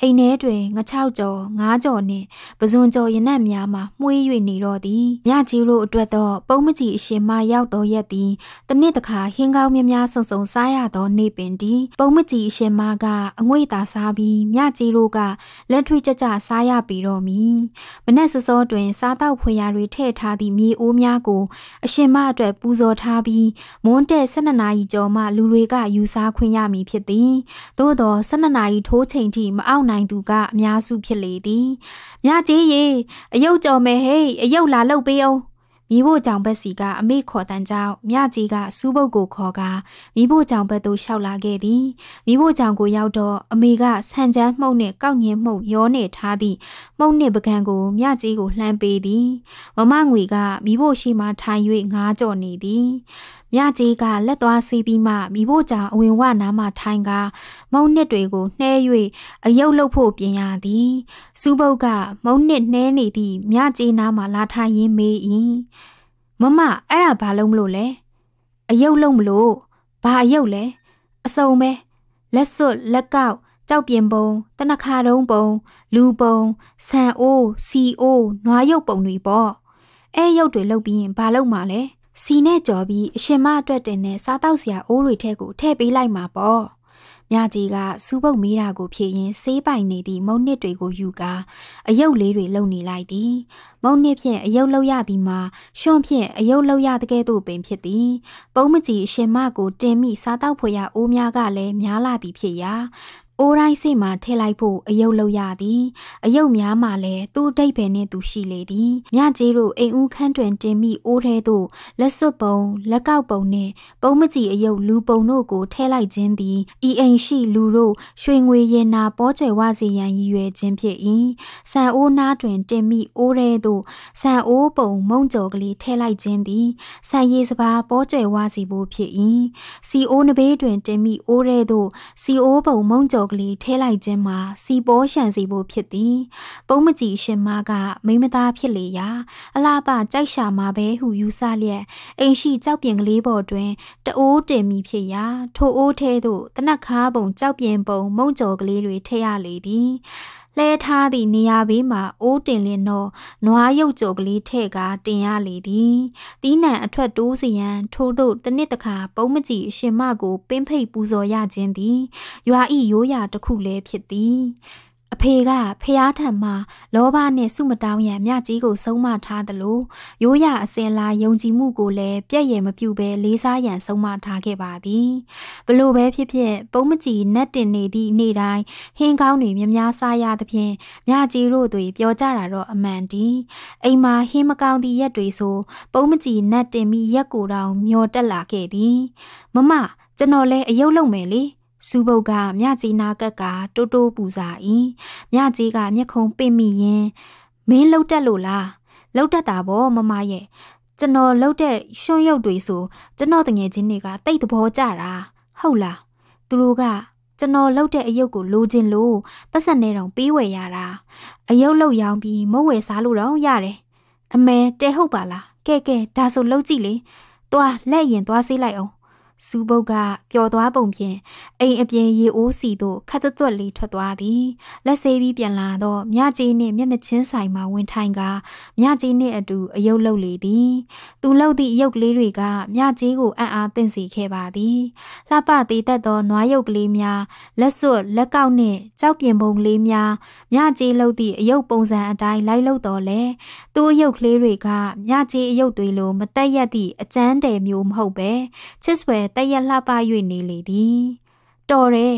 အိမ်ထဲတွင်ငချောက်ကြော်ငါးကြော်နှင့်ပဇွန်ကြော်ရနက်များမှမှွေး၍နေတော့သည်မြကြီးတို့အတွက်တော့ပုံမကြီးအရှင်မရောက်တော်ရက်သည်တနစ်တခါဟင်းကောင်းများများဆုံဆုံစားရသော နေပင်သည်ပုံမကြီးအရှင်မကအငွေ့သာစားပြီးမြကြီးတို့ကလက်ထွေးကြကြစားရပြီတော့မည်မနက်စောစောတွင် စားတောက်ဖွေရာတွေထည့်ထားသည့်မြေအိုးများကိုအရှင်မအတွက်ပူဇော်ထားပြီးမွန်းတဲ့၁၂နာရီကျော်မှလူတွေကယူစားခွင့်ရမည်ဖြစ်သည်သို့သော12နာရီထိုးချိန်ထိမအောင်နိုင်သူကအများစုဖြစ်လေသည်မြကြီးရေအယုတ်ကြော်မယ်ဟေးအယုတ်လာလှုပ်ပေးအောင်မိဖို့ကြောင့်ဘက်စီကအမေခေါ်တန်းကြောင့်မြကြီးကစူးပုတ်ကိုခေါ်ကမိဖို့ကြောင့်ဘက်သို့လျှောက်လာခဲ့သည်မိဖို့ကြောင့်ကိုရောက်တော့အမေကဆန်ချမ်းမှုန့်နှင့်ကောက်ငင်းမှုန့်ရောနေထားသည့်မှုန့်နှင့်ပကံကိုမြကြီးကိုလှမ်းပေးသည်မမငွေကမိဖို့ရှိမှထိုင်၍ငားကြော်နေသည်မြကြီးကလက်သွားစီးပြီးမှမိဖို့ကြောင့်အဝင်ဝနာမှထိုင်ကမုံနှစ်တွေကိုနှဲ၍အယုတ်လုတ်ဖို့ပြင်ရသည်စူးပုတ်ကမုံနှစ်နှဲနေသည့်မြကြီးနားမှလာထိုင်ရင်းမေး၏မမအဲ့ဒါဘာလုံးမလို့လဲအယုတ်လုံးမလို့ဘာအယုတ်လဲအစုံပဲလက်စွပ်လက်ကောက်ကြောက်ပြင်ပုံတနခါတုံးပုံလူပုံဆန်အိုးစီအိုးနွားရုပ်ပုံတွေပေါ့အဲရုပ်တွေလုတ်ပြီးရင်ဘာလုပ်မှာလဲစီနဲ့ကြော်ပြီးအရှင်မအတွက်တင်တဲ့စားတောက်စရာအိုးတွေထဲကိုထည့်ပေးလိုက်မှာပေါ့။မြကြီးကစူးပုတ်မေးတာကိုဖြေရင်းဆေးပိုင်နေသည့်မုံနစ်တွေကိုယူကာအယုတ်လေးတွေလုံနေလိုက်သည်။မုံနစ်ဖြင့်အယုတ်လောက်ရသည်မှာရွှွန်ဖြင့်အယုတ်လောက်ရတကဲ့သို့ပင်ဖြစ်သည်။ပုံမကြီးအရှင်မကိုတင်မိစားတောက်ဖွေရအိုးများကလည်းများလာသည်ဖြစ်ရာအိုးတိုင်းစိတ်မှာထည့်လိုက်ဖို့အယုတ်လောက်ရသည်အယုတ်များမှလည်းသူ့အတိတ်ပဲနဲ့သူရှိလေသည်မြကြီးတို့အိမ်ဦးခန်းတွင်တင်မိအိုးထဲသို့လက်စွပ်ပုံလက်ကောက်ပုံနှင့်ပုံမကြည့်အယုတ်လူပုံတို့ကိုထည့်လိုက်ခြင်းသည်ဤအိမ်ရှိလူတို့ရွှေငွေရင်နာပေါကြွယ်ဝစေရန်ရည်ရွယ်ခြင်းဖြစ်၏ဆန်အိုးနားတွင်တင်မိအိုးထဲသို့ဆန်အိုးပုံမုံကြော်ကလေးထည့်လိုက်ခြင်းသည်ဆန်ရည်စပါးပေါကြွယ်ဝစေဖို့ဖြစ်၏စီအိုးနဘေးတွင်တင်မိအိုးထဲသို့စီအိုးပုံမုံကြော်တော်ကလေးထဲလိုက်ခြင်းမှာစီပေါရှန်စီဖို့ဖြစ်သည် ပုံမကြည်ရှင်မကမိမသားဖြစ်လေရာအလားပါကြိုက်ရှာမှာပဲဟုယူဆလျက်အိမ်ရှိကြောက်ပြင်ကလေးပေါ်တွင်တအိုးတင်မိဖြစ်ရာ ထိုအိုးထဲသို့တနက်ခါပုံကြောက်ပြင်ပုံမုံကြော်ကလေးတွေထည့်ရလေသည်လှဲထားသည့်နေရာဘေးမှာအိုးတင်လင်းသောနွားရုပ်ကြိုကလေးထဲ့ကတင်ရလေသည်။တီးနံအထွက်တိုးစီရန်ထို့သို့တနစ်တခါပုံမကြည့်အရှင်မကို ပင်းဖိတ်ပူဇော်ရခြင်းသည်ရွာဤရိုးရာတစ်ခုလည်းဖြစ်သည်။အဖေကဖျားထံမှာလောဘနဲ့စုမတောင်းရန်မြကြီးကို ဆုံးမထားသလိုရိုးရအစင်လာယုံကြည်မှုကိုလည်းပြည့်ရမပြူပဲလေးစားရန်ဆုံးမထားခဲ့ပါသည်ဘလို့ပဲဖြစ်ဖြစ်ပုံမကြည်နတ်တင်နေသည့်နေ့တိုင်းဟင်းကောင်းတွေမြများစားရသဖြင့်မြကြီးတို့တွေပြောကြတာတော့အမှန်တည်းအိမ်မှာဟင်းမကောင်းသည့်ရက်တွေဆို ပုံမကြည်နတ်တင်ပြီးရက်ကိုယ်တောင်မျောတက်လာခဲ့သည် မမကျွန်တော်လဲအယုတ်လုံမယ်လေစူးပုတ်ကမြကြီးနာကက်ကတိုးတိုးပူစာ၏မြကြီးကမျက်ခုံးပင့်မိရင်မင်းလှုပ်တက်လို့လားလှုပ်တက်တာဗောမမရဲ့ကျွန်တော်လှုပ်တဲ့ရွှွန်ရုပ်တွေဆိုကျွန်တော်တငယ်ချင်းတွေကတိတ်သဘောကြတာဟုတ်လားသူတို့ကကျွန်တော်လှုပ်တဲ့အယုတ်ကိုလိုချင်လို့ပတ်စံနေတော့ပေးဝယ်ရတာအယုတ်လှုပ်ရောင်းပြီးမဝယ်စားလို့တော့ရတယ်အမဲတဲဟုတ်ပါလားကဲကဲဒါဆိုလှုပ်ကြည့်လေသွားလက်ရင်သွားဆေးလိုက်အောင်စူးပုတ်ကပျော်သွားပုံဖြင့်အိမ်အပြင်ရေအိုးစီတို့ခတ်သွက်လေးထွက်သွားသည်လက်ဆေးပြီးပြန်လာတော့မြကြီးနှင့်မျက်နှချင်းဆိုင်မှာဝင်ထိုင်ကမြကြီးနှင့်အတူအယုတ်လုပ်လေသည်သူလှုပ်သည့်ရုပ်ကလေးတွေကမြကြီးကိုအံ့အားသင့်စေခဲ့ပါသည်လှပသေးတတ်သောနွားရုပ်ကလေးများလက်စွပ်လက်ကောက်နှင့်ကြောက်ပြင်ပုံကလေးများမြကြီးလှုပ်သည့်အယုတ်ပုံစံအတိုင်းလိုက်လှုပ်တော်လဲသူ့အယုတ်ကလေးတွေကမြကြီးအယုတ်တွေလိုမတက်ရက်သည့်အကျန်းတယ်မျိုးမဟုတ်ပဲချစ်စွယ်တရက်လှပ၍နေလေသည်တော်တယ်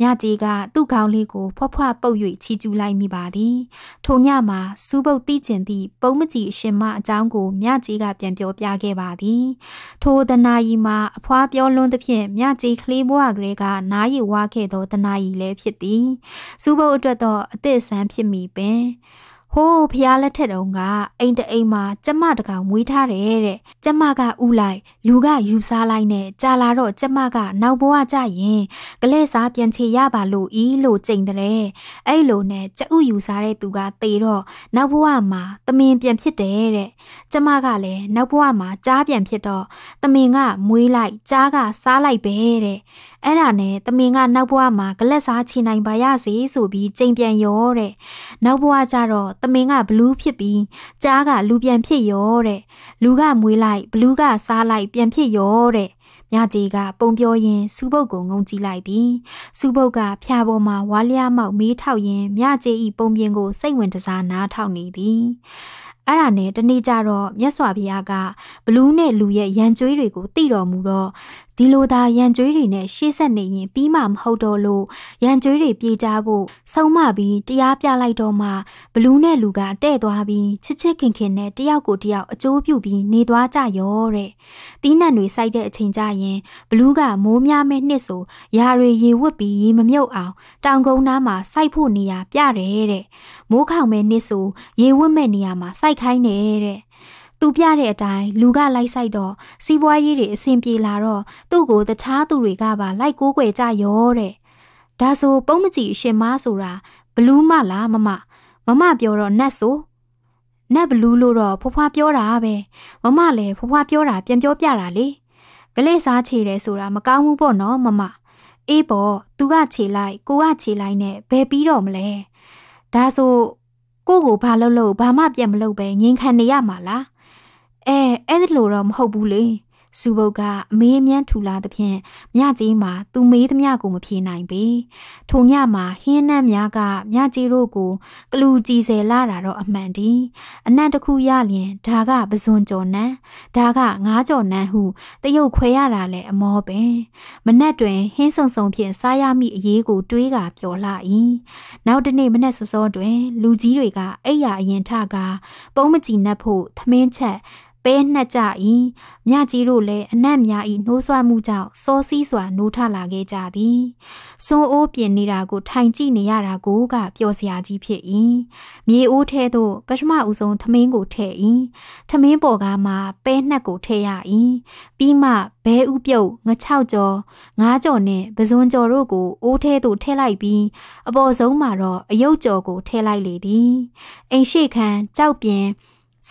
မြကြီးကသူ့ခေါင်းလေးကိုဖွားဖွားပုတ်၍ချီကျူးလိုက်မိပါသည်ထိုညမှာစူးပုတ်တိကျင်သည့်ပုံမကြီးအရှင်မအကြောင်းကိုမြကြီးကပြန်ပြောပြခဲ့ပါသည် ထိုတနာယီမှာအဖွားပြောလွန်းသဖြင့်မြကြီးကလေးဘွားကလေးကနားရီဝါခဲ့သောတနာယီလည်းဖြစ်သည်စူးပုတ်အတွက်တော့အသက်ဆန်းဖြစ်မိပင်ဟိုးဖះလက်ထက်တုန်းကအိမ်တအိမ်မှာကျမတကောင်မွေးထားတယ်တဲ့ကျမကဥလိုက် လူကယူစားလိုက်နဲ့ကြာလာတော့ကျမက နောက်ဘဝကြရင် ကလဲစားပြန်ချေရပါလို့ဤလို့ကြိမ်တဲ့အဲ့လိုနဲ့ကျဥယူစားတဲ့သူကသေတော့နောက်ဘဝမှာသမင်ပြန်ဖြစ်တယ်တဲ့ကျမကလည်းနောက်ဘဝမှာကြားပြန်ဖြစ်တော့သမင်ကမွေးလိုက်ကြားကစားလိုက်ပဲတဲ့အဲ့ဒါနဲ့တမင်ကနောက်ဘဝမှာဂလက်စားချီနိုင်ပါရစေဆိုပြီးကြိမ်ပြန်ရောတဲ့နောက်ဘဝကျတော့တမင်ကဘလူးဖြစ်ပြီးကြားကလူပြန်ဖြစ်ရောတဲ့လူကမွေးလိုက်ဘလူးကစားလိုက်ပြန်ဖြစ်ရောတဲ့မြကြီးကပုံပြောရင်စူပုတ်ကိုငုံကြည့်လိုက်သည်စူပုတ်ကဖျာပေါ်မှာဝါလျာမောက်မေးထောက်ရင်မြကြီးဤပုံပြင်ကိုစိတ်ဝင်တစားနားထောင်နေသည်အဲ့ဒါနဲ့တနေ့ကျတော့မြတ်စွာဘုရားကဘလူးနဲ့လူရဲ့ရန်ကြွေးတွေကိုတိတော်မူတော့ဒီလိုသာရန်ကြွေးတွေနဲ့ရှေ့ဆက်နေရင်ပြီးမှမဟုတ်တော့လို့ရန်ကြွေးတွေပြေးကြဖို့ဆုံးမပြီးတရားပြလိုက်တော့မှဘလူးနဲ့လူကတဲ့သွားပြီးချစ်ချစ်ခင်ခင်နဲ့တယောက်ကိုတယောက်အကျိုးပြုပြီးနေသွားကြရောတဲ့တီးနှံတွေစိုက်တဲ့အချိန်ကြရင်ဘလူးကမိုးများမဲ့နှစ်ဆိုရာတွေရေဝတ်ပြီးရေမမြုပ်အောင်တောင်ကုန်းနားမှာစိုက်ဖို့နေရာပြတယ်တဲ့မိုးခေါင်မဲ့နှစ်ဆို ရေဝတ်မဲ့နေရာမှာစိုက်ခိုင်းတယ်တဲ့သူပြတဲ့အတိုင်းလူကလိုက်ဆိုင်တော့စီးပွားရေးတွေအဆင်ပြေလာတော့သူ့ကိုတခြားသူတွေကပါလိုက်ကိုးကွယ်ကြရောတဲ့ဒါဆိုပုံမကြည့်အရှင်မဆိုတာဘလူးမလားမမမမပြောတော့နတ်ဆိုနတ်ဘလူးလို့တော့ဖွားဖွားပြောတာပဲမမလည်းဖွားဖွားပြောတာပြန်ပြောပြတာလေကလေးစားချေတယ်ဆိုတာမကောင်းဘူးပေါ့နော်မမအေးပေါ့သူကခြေလိုက်ကိုကခြေလိုက်နဲ့ဘယ်ပြီးတော့မလဲဒါဆိုကိုကိုဘာလုပ်လို့ဘာမှပြန်မလုပ်ပဲငြိမ်ခံနေရမှာလားအဲအဲ့ဒါလိုတော့မဟုတ်ဘူးလေစူဘုတ်ကအမေးအမြန်းထူလာသဖြင့်မြကြီးမှာသူမေးသမျှကိုမဖြေနိုင်ပေထိုညမှာဟင်းနတ်များကမြကြီးတို့ကိုကလူကြည်စဲလာတာတော့အမှန်တည်းအနံ့တစ်ခုရလျင်ဒါကပဇွန်ကြော်နန်းဒါကငါးကြော်နန်းဟုတရုတ်ခွဲရတာလည်းအမောပင်မနက်တွင်ဟင်းဆုံဆုံဖြင့်စားရမိအရေးကိုတွေးကပျော်လာ၏နောက်တနေ့မနက်စောစောတွင်လူကြီးတွေကအဲ့ရအရင်ထကပုံမကြည့်နှက်ဖို့သမင်းချက်ပဲနှက်ကြ၏မြကြီးတို့လည်းအနက်များ၏နှိုးဆွမှုကြောင့်စောစည်းစွာနိုးထလာခဲ့ကြသည်စွန်အိုးပြင်နေတာကိုထိုင်ကြည့်နေရတာကိုကပျော်စရာကြီးဖြစ်၏မြေအိုးထဲသို့ပထမဦးဆုံးထမင်းကိုထည့်၏ထမင်းပေါ်ကမှပဲနှက်ကိုထည့်ရ၏ပြီးမှဘဲဥပြုတ်ငချောက်ကြော်ငါးကြော်နှင့်ပဇွန်ကြော်တို့ကိုအိုးထဲသို့ထည့်လိုက်ပြီးအပေါ်ဆုံးမှာတော့အယုတ်ကြော်ကိုထည့်လိုက်လေသည်အိမ်ရှိခန်းကြောက်ပြင်း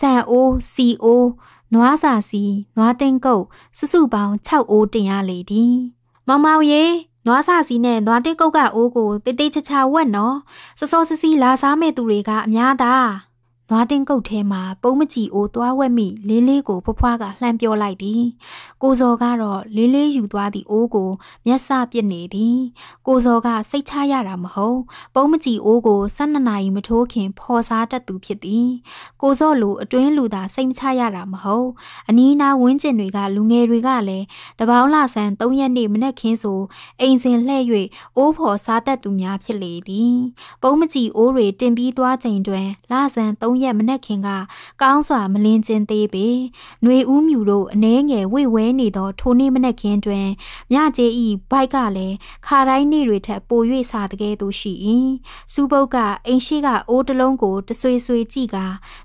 ဆန်အိုးစီအိုးနွားစာစီ နွားတင်းကုတ်စုစုပေါင်း6အိုးတင်ရလေသည်မောင်မောင်ရေနွားစာစီနဲ့နွားတင်းကုတ်ကအိုးကိုတိတ်တိတ်ချာချာဝက်နော်စောစောစီစီလာစားမဲ့သူတွေကအများသားနွားတင်းကုတ်ထဲမှာပုံမကြည့်အိုးသွားဝက်မိလေးလေးကိုဖွားဖွားကလှမ်းပြောလိုက်သည် ကိုဇော်ကတော့လေးလေးယူသွားသည့်အိုးကိုမျက်စပစ်နေသည်ကိုဇော်ကစိတ်ချရတာမဟုတ်ပုံမကြည့်အိုးကို12နာရီမထိုးခင်ဖော်စားတတ်သူဖြစ်သည် ကိုဇော်လိုအတွင်းလူသာစိတ်မချရတာမဟုတ်အနီးနားဝင်းကျင်တွေကလူငယ်တွေကလည်းတပေါင်းလဆန်3ရက်နေ့မနက်ခင်းဆိုအိမ်စဉ်လှည့်၍အိုးဖော်စားတတ်သူများဖြစ်လေသည် ပုံမကြည့်အိုးတွေတင်ပြီးသွားချိန်တွင်လဆန်3 3ရက်မနက်ခင်ကကောင်းစွာမလင်းချင်းသေးပေ။ຫນွေဦးမြူတို့အနှဲငယ်ဝေဝဲနေသောထိုနေ့မနက်ခင်းတွင်မြကျေးဤဘိုက်ကလည်းခါတိုင်းနေ့တွေထက်ပို၍စာတကယ်သူရှိ၏။စူပုတ်ကအိမ်ရှိကအိုးတလုံးကိုတဆွေဆွေကြည့်က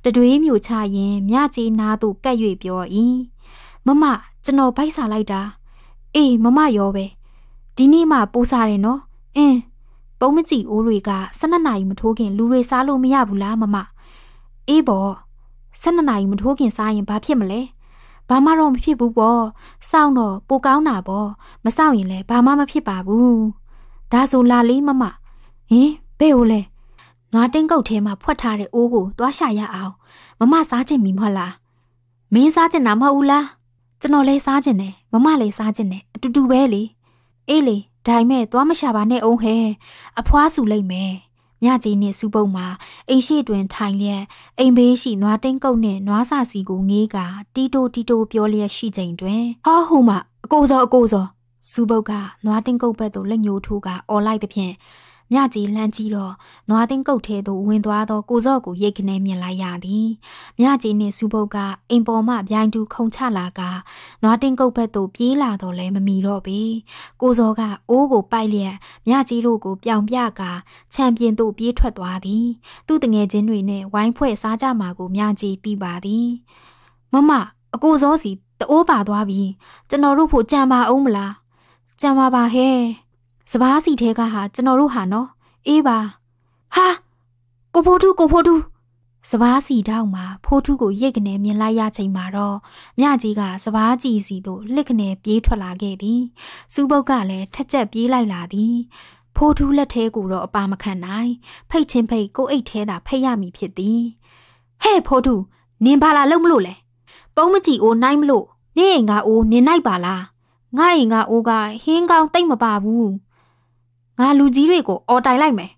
တတွေးမြူချရင်မြကျေးနားသို့ကပ်၍ပြော၏။မမကျွန်တော်ဘိုက်စာလိုက်တာ။အေးမမရောပဲ။ဒီနေ့မှပိုးစားတယ်နော်။အင်းပုံမကြည့်အိုးတွေက12နာရီမထိုးခင်လူတွေစားလို့မရဘူးလားမမ။အေးပေါ့12နာရီမထိုးခင်စားရင်ဘာဖြစ်မလဲဘာမှတော့မဖြစ်ဘူးပေါ့စောင့်တော့ပိုကောင်းတာပေါ့မစောင့်ရင်လည်းဘာမှမဖြစ်ပါဘူးဒါဆိုလာလေးမမဟင်ဘယ် ਉਹ လဲနွားတင်းကုတ်ထဲမှာဖွက်ထားတဲ့အိုးကိုသွားရှာရအောင်မမစားချင်ပြီမဟုတ်လားမင်းစားချင်တာမဟုတ်ဘူးလားကျွန်တော်လည်းစားချင်တယ်မမလည်းစားချင်တယ်အတူတူပဲလေအေးလေဒါိုင်မဲ့သွားမရှာပါနဲ့အောင်ဟဲအဖွားဆူလိုက်မယ်ညကြီးနှင့်စူပုတ်မှာအိမ်ရှိတွင်ထိုင်လျက်အိမ်ဘေးရှိနွားတင်းကုတ်နှင့်နွားစာစီကိုငေးကတီတိုတီတိုပြောလျက်ရှိချိန်တွင်ဟာဟိုမှာအကိုစောအကိုစောစူပုတ်ကနွားတင်းကုတ်ဘက်သို့လက်ညှိုးထိုးကအော်လိုက်သည်ဖြင့်မြကြီးလှမ်းကြည့်တော့နွားတင်းကုတ်ထဲသို့ဝင်သွားသောကိုစော့ကိုရိတ်ခနဲမြင်လိုက်ရသည်မြကြီးနှင့်စူပုတ်ကအိမ်ပေါ်မှဗျိုင်တူခုံချလာကနွားတင်းကုတ်ဘက်သို့ပြေးလာတော့လဲမမီတော့ပေကိုစော့ကအိုးကိုပိုက်လျက်မြကြီးတို့ကိုပြောင်ပြကခြံပြင်သို့ပြေးထွက်သွားသည် သူ့တငယ်ချင်းတွေနဲ့ဝိုင်းဖွဲ့စားကြမှာကိုမြကြီးသိပါသည်မမအကိုစောစီတအိုးပါသွားပြီ ကျွန်တော်တို့ဖို့ကြံပါအောင်မလားကြံပါပါဟဲ့စပားစီထဲကဟာကျွန်တော်တို့ဟာနော်အေးပါဟာကိုဖိုးထုကိုဖိုးထုစပားစီတောက်မှာဖိုးထုကိုရိတ်ကနေမြင်လိုက်ရချိန်မှာတော့မြကြီးကစပားကြည်စီတို့လှစ်ကနေပြေးထွက်လာခဲ့သည်စူးပုတ်ကလည်းထက်ချက်ပြေးလိုက်လာသည်ဖိုးထူးလက်ထဲကိုတော့အပါမခံနိုင်ဖိတ်ချင်းဖိတ်ကိုအိတ်ထဲသာဖိတ်ရမည်ဖြစ်သည်ဟဲ့ဖိုးထူးနင်ဘာလာလုံးမလို့လဲပုံမကြည့်အိုးနိုင်မလို့နင်ငါအိုးနင်နိုင်ပါလားငါ့ငါအိုးကဟင်းကောင်းတိတ်မပါဘူးငါလူကြီးတွေကိုအော်တိုင်လိုက်မယ်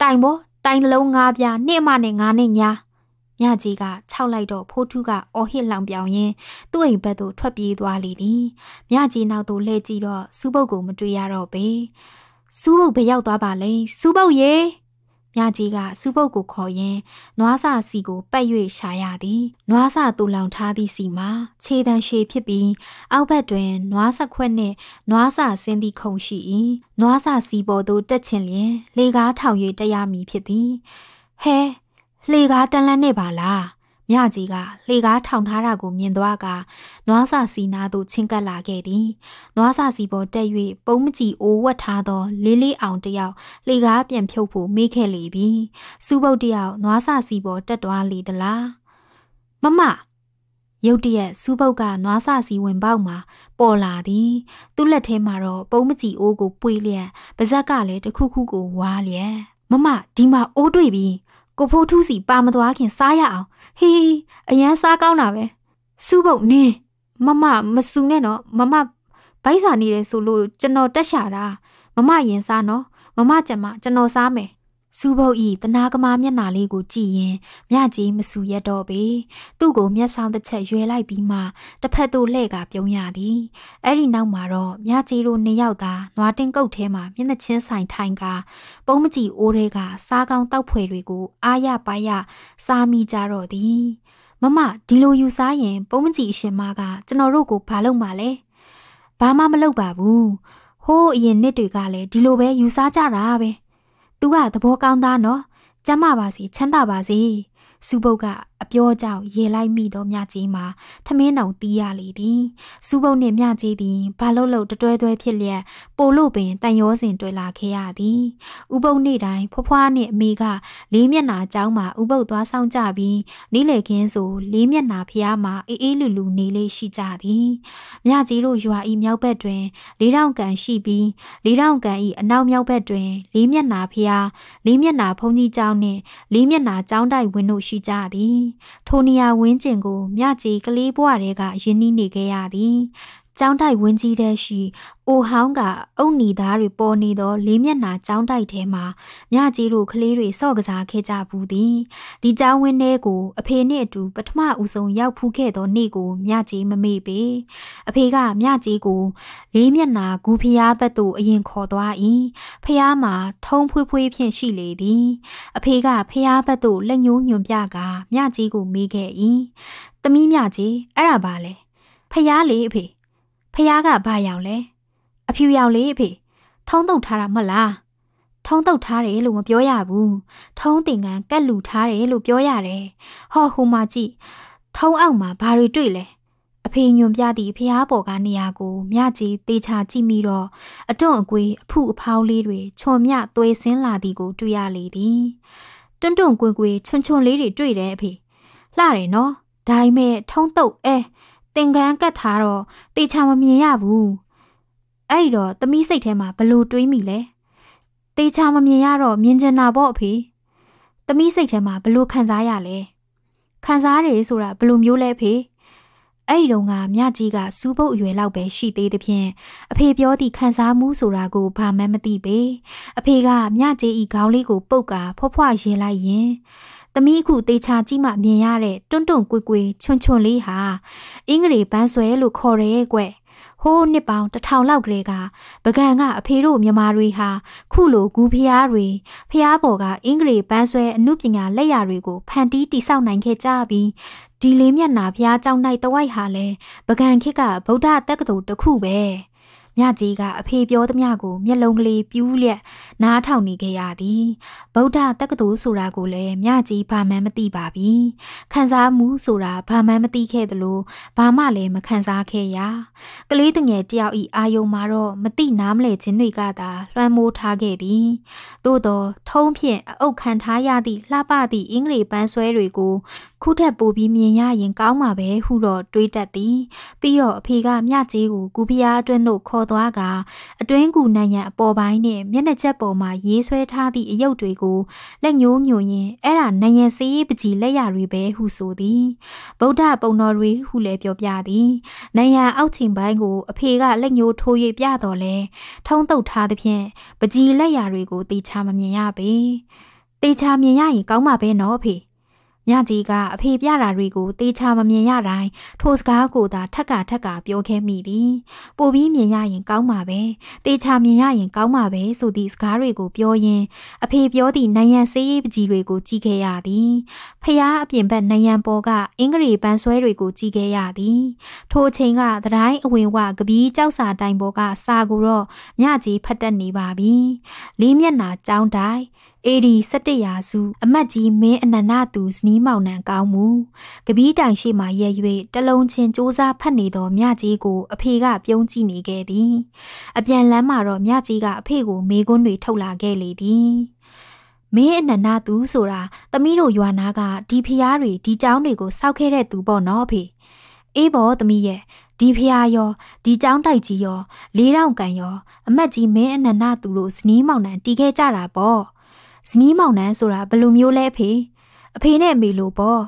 တိုင်ပေါ်တိုင်လုံးငါးပြားနှစ်မနဲ့ငါနဲ့ညာမြကြီးကခြောက်လိုက်တော့ဖိုးထုကအော်ဟစ်လောင်ပြောင်ရင်းသူ့အိမ်ဘက်သို့ထွက်ပြေးသွားလေသည်မြကြီးနောက်သို့လှည့်ကြည့်တော့စူးပုတ်ကိုမတွေ့ရတော့ပေစူးပုတ်ဘယ်ရောက်သွားပါလဲစူးပုတ်ရေမြကြီးကစူပုတ်ကိုခေါ်ရင်းနွားစာစီကိုပတ်၍ရှာရသည်နွားစာတူလောင်ထားသည့်စီမှာခြေတံရှည်ဖြစ်ပြီး အောက်ဘက်တွင်နွားဆက်ခွက်နှင့်နွားစာဆင်းသည့်ခုံရှိ၏နွားစာစီပေါ်သို့တက်ချင်လျင်လေကားထောင်၍တက်ရမည်ဖြစ်သည်ဟဲလေကားတန်လန်းနေပါလားမြကြီးကလှေကားထောင်ထားတာကိုမြင်သွားကနွားစာစီနာသို့ချင်းကပ်လာခဲ့သည်နွားစာစီပေါ်တက်၍ပုံးမကြီးအိုးဝတ်ထားသောလေးလေးအောင်တယောက်လှေကားပြန်ဖြုတ်ဖို့မေ့ခဲ့လေပြီစူးပုတ်တယောက်နွားစာစီပေါ်တက်သွားလေသလားမမရုတ်တရက်စူးပုတ်ကနွားစာစီဝင်ပေါက်မှာပေါ်လာသည်သူ့လက်ထဲမှာတော့ပုံးမကြီးအိုးကိုပွေလျက်ပါဇက်ကလည်းတခုခုကိုဝါလျက်မမဒီမှာအိုးတွေ့ပြီကိုဖိုးထူးစီပါမသွားခင်စားရအောင်ဟေးအရန်စားကောင်းတာပဲစူးပုတ်နင်းမမမစူနဲ့နော်မမဘိုက်စာနေတယ်ဆိုလို့ကျွန်တော်တက်ရှာတာမမရင်စားနော်မမကြံမကျွန်တော်စားမယ်စူဘုတ်ဤတနာကမာမျက်နာလေးကိုကြည့်ရင်မြကြီးမစူရက်တော့ပေသူ့ကိုမျက်ဆောင်တစ်ချက်ရွယ်လိုက်ပြီးမှတစ်ဖက်သို့လှဲ့ကပြုံးရသည်အဲ့ဒီနောက်မှာတော့မြကြီးတို့နှစ်ယောက်သာနွားတင်ကုတ်ထဲမှာမျက်နှချင်းဆိုင်ထိုင်က ပုံမကြည့်အိုးတွေက စားကောင်းတောက်ဖွယ်တွေကို အာရပါရစားမိကြတော့သည်မမဒီလိုယူစားရင် ပုံမကြည့်အရှင်မကကျွန်တော်တို့ကိုဘာလုပ်မှာလဲဘာမှမလုပ်ပါဘူးဟိုးအရင်နှစ်တွေကလည်းဒီလိုပဲယူစားကြတာပဲ။ "तू ကသဘောကောင်းသားနော်။ကျမ်းမာပါစေချမ်းသာပါစေ။"စုပုတ်ကအပြောကြောင့်ရေလိုက်မိသောမြကြီးမှာထမင်းတောင်တီးရလေသည်စူးပုတ်နှင့်မြကြီးသည်ဘာလို့လို့တွဲတွဲဖြစ်လျက်ပိုလို့ပင်တန်ရောစဉ်တွေ့လာခဲ့ရသည်ဥပုပ်နေ့တိုင်းဖွားဖွားနှင့်အမိကလေးမျက်နှာကြောင်းမှာဥပုပ်သွားဆောင်ကြပြီးနီးလေခင်းဆိုလေးမျက်နှာဖျားမှာအေးအေးလူလူနေလေးရှိကြသည်မြကြီးတို့ရွာဤမြောက်ဘက်တွင်လေးတောင်ကန်ရှိပြီးလေးတောင်ကန်ဤအနောက်မြောက်ဘက်တွင်လေးမျက်နှာဖျားလေးမျက်နှာဖုံးကြီးကျောင်းနှင့်လေးမျက်နှာကျောင်းတိုက်ဝင်းတို့ရှိကြသည်ထိုနေရာဝင်းကျင်ကိုမြကြီးကလေးဘွားတွေကယင်းနှီးနေခဲ့ရသည်ကျောင်းတိုက်ဝင်းကြီးထဲရှိအိုဟောင်းကအုတ်နီသားတွေပေါ်နေသောလေးမျက်နှာကျောင်းတိုက်ထဲမှာမြကြီးတို့ကလေးတွေဆော့ကစားခဲ့ကြဘူးသည်ဒီကျောင်းဝင်းထဲကို အဖေနဲ့အတူပထမဦးဆုံးရောက်ဖူးခဲ့သောနေ့ကိုမြကြီးမမေ့ပေ အဖေကမြကြီးကို လေးမျက်နှာဂူဖျားဘက်သို့အရင်ခေါ်သွား၏ဖျားမှာထုံးဖွေးဖွေးဖြင့်ရှိလေသည် အဖေကဖျားဘက်သို့လက်ညှိုးညွန်ပြကမြကြီးကိုမေးခဲ့၏သမီးမြကြီးအဲ့ဒါပါလေဖျားလေအဖေဖះကဘာရောက်လဲအဖြူရောက်လေအဖေထုံးတုပ်ထားတာမဟုတ်လားထုံးတုပ်ထားတယ်လို့မပြောရဘူးထုံးတင်ကန်ကက်လူထားတယ်လို့ပြောရတယ်ဟောဟိုမှာကြည့်ထုံးအောင်မှာဘာတွေတွေ့လဲအဖေညွန်ပြသည့်ဖះပေါ်ကနေရာကိုမြကြီးတေချာကြည့်မိတော့အတွန့်အကွေးအဖုအဖောင်းလေးတွေချွန်မြသွေးဆင်းလာသည်ကိုတွေ့ရလေသည်တွန့်တွန့်ကွင်ကွင်ချွန်ချွန်လေးတွေတွေ့တယ်အဖေလှတယ်နော်ဒါပေမဲ့ထုံးတုပ်အဲသင်္ကန်းကတ်ထားတော့တေချာမမြင်ရဘူးအဲ့တော့သမီးစိတ်ထဲမှာဘလို့တွေးမိလဲတေချာမမြင်ရတော့မြင်ချင်တာပေါ့အဖေသမီးစိတ်ထဲမှာဘလို့ခံစားရလဲခံစားတယ်ဆိုတာဘလို့မျိုးလဲအဖေအဲ့ဒီတုန်းကမြကြီးကစူးပုတ်အရွယ်လောက်ပဲရှိသေးသဖြင့်အဖေပြောသည့်ခံစားမှုဆိုတာကိုဘာမှမသိပေအဖေကမြကြီးဤခေါင်းလေးကိုပုတ်ကာဖွားဖွားရင်လိုက်ရင်သမီးအခုတေချာကြီးမှမြင်ရတဲ့တွန့်တွန့်ကွေကွေချွန်ချွန်လေးဟာအင်္ဂရေပန်းဆွဲလို့ခေါ်ရဲကွယ်ဟိုးနှစ်ပေါင်းတထောင်လောက်ကလေးကပကံကအဖေတို့မြမာတွေဟာခုလိုဂူဖျားတွေဖျားပေါ်ကအင်္ဂရေပန်းဆွဲအမှုပညာလက်ရာတွေကိုဖန်တီးတိဆောက်နိုင်ခဲ့ကြပြီးဒီလေးမျက်နာဖျားကြောင်း၌တဝိုက်ဟာလဲပကံခေတ်ကဗုဒ္ဓတက္ကသိုလ်တစ်ခုပဲ။မြကြီးကအဖေပြောသမျှကိုမျက်လုံးကလေးပြူးလျက်နားထောင်နေခဲ့ရသည်ဗုဒ္ဓတက္ကသိုလ်ဆိုတာကိုလည်းမြကြီးဘာမှမသိပါပြီခံစားမှုဆိုတာဘာမှမသိခဲ့သလိုဘာမှလည်းမခံစားခဲ့ရကလေးတငယ်တယောက်ဤအာယုံမှာတော့မသိနားမလဲခြင်းတွေကသာလွှမ်းမိုးထားခဲ့သည် သို့သောထုံးဖြင့်အုပ်ခံထားရသည့်လှပသည့်အင်္ဂလိပ်ပန်းဆွဲတွေကိုခုထက်ပိုပြီးမြင်ရရင် ကောင်းမှာပဲဟုတော့တွေးတတ်သည်ပြီးတော့အဖေကမြကြေးကိုကူဖျားအတွင်းသို့ခေါ်သွားကအတွင်းကူနံရံအပေါ်ပိုင်းနဲ့မျက်နှာချက်ပေါ်မှာရေးဆွဲထားသည့်အယုတ်တွေကိုလက်ညှိုးညွန်ရင်အဲ့ဒါနံရံစေးပကြီးလက်ရတွေပဲဟုဆိုသည်ဗုဒ္ဓပုံတော်တွေဟုလည်းပြောပြသည်နံရံအောက်ချိန်ပိုင်းကို အဖေကလက်ညှိုးထိုး၍ပြတော်လဲထုံးတုပ်ထားသဖြင့်ပကြီးလက်ရတွေကိုတေချာမမြင်ရပေတေချာမြင်ရရင်ကောင်းမှာပဲနော်အဖေညကြီးကအဖေပြတာတွေကိုတေချာမမြင်ရတိုင်းထိုစကားကိုသာထက်ကထက်ကပြောခဲ့မိသည်ပိုပြီးမြင်ရရင်ကောင်းပါပဲတေချာမြင်ရရင်ကောင်းပါပဲဆိုသည့်စကားတွေကိုပြောရင်အဖေပြောသည့်နိုင်ရန်စေးရေးပကြီးတွေကိုကြည့်ခဲ့ရသည်ဖျားအပြင်ဘက်နိုင်ရန်ပေါ်ကအင်္ဂရီပန်းဆွဲတွေကိုကြည့်ခဲ့ရသည်ထိုအချိန်ကသတိုင်းအဝင်ဝကပီးကြောက်စာတိုင်ပေါ်ကစာကိုတော့ညကြီးဖတ်တတ်နေပါပြီလေးမျက်နှာကြောင်းတိုင်း AD 17ရာစုအမတ်ကြီးမင်းအနန္ဒသူဇနီးမောင်နှံကောင်းမှုကပီးတိုင်ရှိမှရက်၍တလုံးချင်းစူးစားဖတ်နေသောမြကြီးကိုအဖေကပြုံးကြည့်နေခဲ့သည်အပြန်လမ်းမှာတော့မြကြီးကအဖေကိုမေးခွန်းတွေထုတ်လာခဲ့လေသည်မင်းအနန္ဒသူဆိုတာသမီးတို့ရွာနာကဒီဖျားတွေဒီเจ้าတွေကိုစောက်ခဲ့တဲ့သူပေါ့နော်အဖေအေးဘောသမီးရဲ့ဒီဖျားရောဒီเจ้าတိုက်ကြီးရော လေးတောင်ကန်ရော အမတ်ကြီးမင်းအနန္ဒသူတို့ဇနီးမောင်နှံတီးခဲ့ကြတာပေါ့ဇနီးမောင်နှံဆိုတာဘယ်လိုမျိုးလဲအဖေအဖေနဲ့အမေလိုပေါ့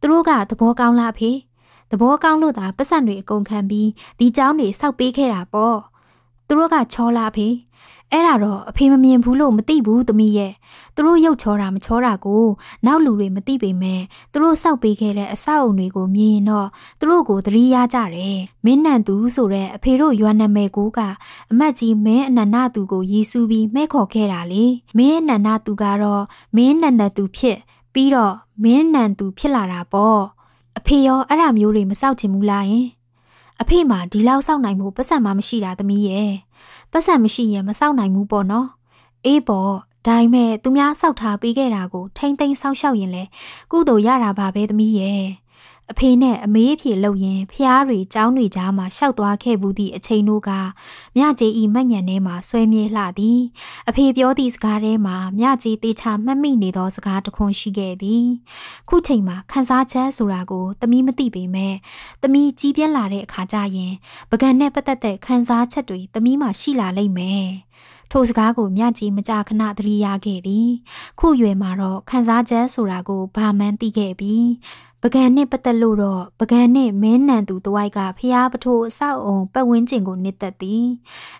သူတို့ကသဘောကောင်းလားအဖေသဘောကောင်းလို့သာပတ်စံတွေအကုန်ခံပြီးဒီเจ้าတွေစောက်ပေးခဲ့တာပေါ့သူတို့ကချောလားအဖေအဲ့ဒါတော့အဖေမမြင်ဘူးလို့မသိဘူးသမီးရဲ့သူတို့ရုပ်ချောတာမချောတာကိုနောက်လူတွေမသိပေမဲ့သူတို့စောက်ပေးခဲ့တဲ့အဆောက်အုံတွေကိုမြင်ရင်တော့သူတို့ကိုသတိရကြတယ်မင်းနန်သူဆိုတဲ့အဖေတို့ရွာနာမည်ကိုကအမတ်ကြီးမင်းအနန္ဒသူကိုရည်စူးပြီးမဲ့ခေါ်ခဲ့တာလေမင်းအနန္ဒသူကတော့မင်းနန္ဒသူဖြစ်ပြီးတော့မင်းနန်သူဖြစ်လာတာပေါ့အဖေရောအဲ့ဒါမျိုးတွေမစောက်ချင်ဘူးလားယင်အဖေမှာဒီလောက်စောက်နိုင်မှုပတ်စံမှမရှိတာသမီးရဲ့ပတ်စံမရှိရင်မစောက်နိုင်ဘူးပေါ့နော်အေးပေါ့ဒါပေမဲ့သူများစောက်ထားပေးခဲ့တာကိုထိမ့်သိမ်းဆောက်ရှောက်ရင်လဲကုသိုလ်ရတာပါပဲသမီးရဲ့အဖေနဲ့အမေအဖေလှုပ်ရင်ဖျားတွေကြောင်းတွေကြားမှာရှောက်သွားခဲ့ဘူးသည့်အချိန်တို့ကမြကြီးဤမက်ညံထဲမှာဆွဲမြေလှသည်အဖေပြောသည့်စကားထဲမှာမြကြီးတေချာမှတ်မိနေသောစကားတစ်ခွန်းရှိခဲ့သည် ခုချိန်မှာခန်းစားချက်ဆိုတာကိုတမီးမသိပေမဲ့တမီးကြီးပြက်လာတဲ့အခါကျရင် ပကံနဲ့ပတ်သက်တဲ့ခန်းစားချက်တွေတမီးမှာရှိလာလိမ့်မယ်ထိုစကားကိုမြကြီးမကြခဏသတိရခဲ့သည်ခုရွယ်မှာတော့ခန်းစားချက်ဆိုတာကိုဘာမှန်းသိခဲ့ပြီးပကံနဲ့ပတ်သက်လို့တော့ပကံနဲ့မင်းနန်သူတဝိုက်ကဖျားပထိုးအဆောက်အုံပတ်ဝန်းကျင်ကိုနစ်သက်သည်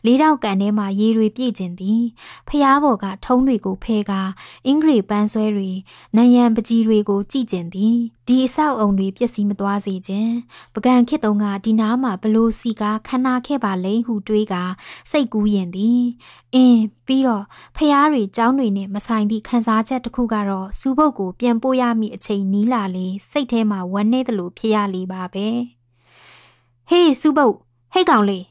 လေးတောက်ကန်ထဲမှာရေတွေပြည့်ကျင်သည်ဖျားဘော်ကထုံးတွေကိုဖဲကအင်္ဂရိပန်းဆွဲတွေနယံပကြီးတွေကိုကြည့်ကျင်သည်ဒီအဆောက်အုံတွေပျက်စီးမသွားစေခြင်းပကံခစ်တုံးကဒီနားမှာဘလို့စီကားခဏခဲ့ပါလိမ့်ဟုတွေးကစိတ်ကူးရင်သည်အင်းပြီးတော့ဖျားတွေကြောင်းတွေနဲ့မဆိုင်သည့်ခန်းစားချက်တစ်ခုကတော့စူးပုတ်ကိုပြန်ပို့ရမည့်အချိန်နီးလာလေစိတ်ထဲမှာဝမ်းနေတယ်လို့ဖြစ်ရလေပါပဲဟေးစုပုတ်ဟိတ်ကောင်လေး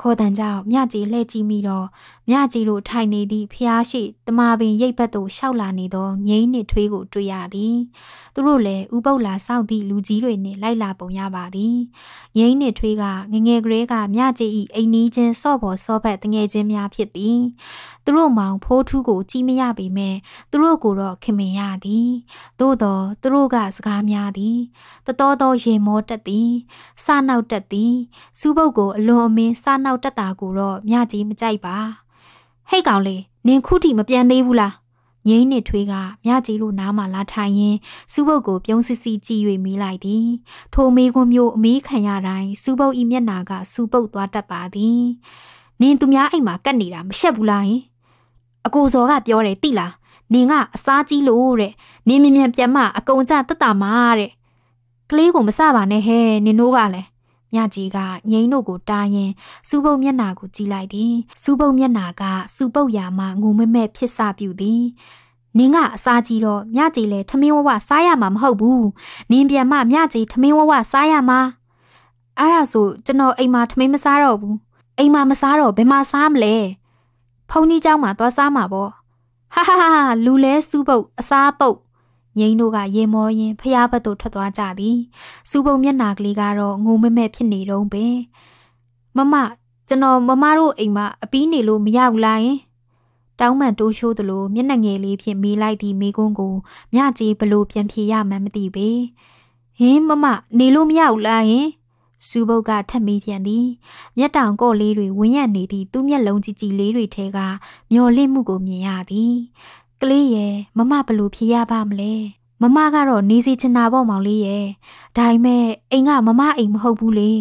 ခေါ်တန်ကြောင့်မြကြီးလှည့်ကြည့်မိတော့မြကြီးတို့ထိုင်နေသည့်ဖျားရှိတမာပင်ရိပ်ဘက်သို့ရှောက်လာနေသောငိမ့်နှင့်ထွေးကိုတွေ့ရသည်သူတို့လည်းဥပုပ်လာစောင့်သည့်လူကြီးတွေနှင့်လိုက်လာပုံရပါသည်ငိမ့်နှင့်ထွေးကငငယ်ကလေးကမြကြီး၏အိမ်နီးချင်းဆော့ပေါ်ဆော့ဘက်တငယ်ချင်းများဖြစ်သည်သူတို့မောင်ဖိုးထူးကို ကြည့်မရပေမဲ့သူတို့ကိုတော့ခင်မင်ရသည် သို့သောသူတို့ကစကားများသည်တတော်တော်ရေမောတက်သည်စနောက်တက်သည်စူးပုတ်ကိုအလွန်အမင်းစနောက်တက်တာကိုတော့မြကြီးမကြိုက်ပါဟိတ်ကောင်လေးနင်ခုထိမပြန်သေးဘူးလားငိမ့်နစ်ထွေးကမြကြီးတို့နားမှာလာထိုင်ရင်းစူးပုတ်ကိုပြုံးစစ်စစ်ကြည့်၍မေးလိုက်သည်ထိုမေခွန်းမျိုးအမေးခံရတိုင်းစူးပုတ်ဤမျက်နာကစူးပုတ်သွားတတ်ပါသည်နင်သူများအိမ်မှာကတ်နေတာမရှက်ဘူးလားဟင်အကိုစော်ကပြောတယ်တိလားနင်ကအစားကြီးလို့တဲ့နင်မြင်မြန်ပြန်မအကုန်ကြတက်တာမာတဲ့ကလေးကိုမစပါနဲ့ဟဲ့နင်တို့ကလည်းမြကြီးကငိမ့်တို့ကိုတားရင်စူပုတ်မျက်နာကိုကြည့်လိုက်သည်စူပုတ်မျက်နာကစူပုတ်ရာမှငုံမဲ့မဲ့ဖြစ်စပြုသည်နင်းကအစာကြီးတော့မြကြီးလည်းထမင်းဝဝစားရမှာမဟုတ်ဘူးနင်းပြန်မှမြကြီးထမင်းဝဝစားရမှာအဲ့ဒါဆိုကျွန်တော် အိမ်မှာထမင်းမစားတော့ဘူးအိမ်မှာမစားတော့ဘယ်မှာစားမလဲဖုန်ကြီးเจ้าမှာသွားစားမှာပေါ့ဟာဟာဟာလူလဲစူးပုတ်အစားပုတ်ငိမ့်တို့ကရေမောရင်ဖျားဘက်သို့ထွက်သွားကြသည်စူပုံမျက်နာကလေးကတော့ငိုမဲမဲဖြစ်နေတော့ပဲမမကျွန်တော်မမတို့အိမ်မှာအပီးနေလို့မရဘူးလားယင်တောင်းပန်တိုးရှိုးသလိုမျက်နှာငယ်လေးဖြင့်မေးလိုက်သည့်မိကုန်းကိုမြကြီးဘလို့ပြန်ဖြေရမှန်းမသိပေဟင်းမမနေလို့မရဘူးလားယင်စူဘုတ်ကထက်မေးပြန်သည်မျက်တောင်ကော့လေးတွေဝင်းရနေသည့်သူ့မျက်လုံးကြီးကြီးလေးတွေထဲကမျောလင့်မှုကိုမြင်ရသည်ကလေးရဲ့မမဘလို့ဖြစ်ရပါမလဲမမကတော့နေစီချင်တာပေါ့မောင်လေးရဲ့ဒါပေမဲ့အိမ်ကမမအိမ်မဟုတ်ဘူးလေ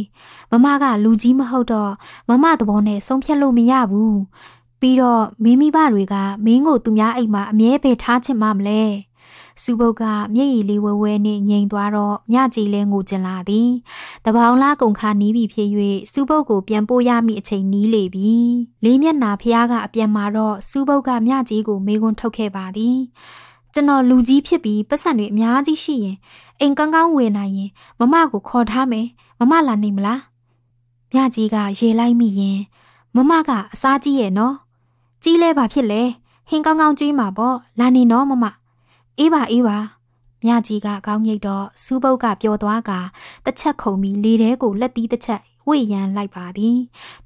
မမကလူကြီးမဟုတ်တော့မမသဘောနဲ့ဆုံးဖြတ်လို့မရဘူးပြီးတော့မင်းမိဘတွေကမင်းကို သူများအိမ်မှာအမြဲပဲထားချင်မှမလဲစူပုတ်ကမျက်ရည်လေးဝဲဝဲနဲ့ငြိမ်သွားတော့မြကြည်လဲငိုကျင်လာသည်တပေါင်းလားကုန်ခါနီးပြီဖြစ်၍စူပုတ်ကို ပြန်ပို့ရမည့်အချိန်နီးလေပြီလေးမျက်နာဖျားကအပြန်မှာတော့စူပုတ်ကမြကြည်ကို မေခွန်းထုတ်ခဲ့ပါသည်ကျွန်တော်လူကြီးဖြစ်ပြီးပတ်စံတွေအများကြီးရှိရင်အိမ်ကောင်းကောင်းဝင်နိုင်ရင်မမကိုခေါ်ထားမယ်မမလာနေမလားမြကြီးကရေလိုက်မိရင်မမကအစားကြီးရဲ့နော်ကြီးလဲဘာဖြစ်လဲဟင်ကောင်းကောင်းကျွေးမှာပေါ့လာနေနော်မမအေးပါအေးပါမြကြီးကကောင်းရိတ်တော့စူးပုတ်ကပျော်သွားကတစ်ချက်ခုံပြီးလေထဲကိုလက်တီးတစ်ချက် ဝေ့ရန်လိုက်ပါသည်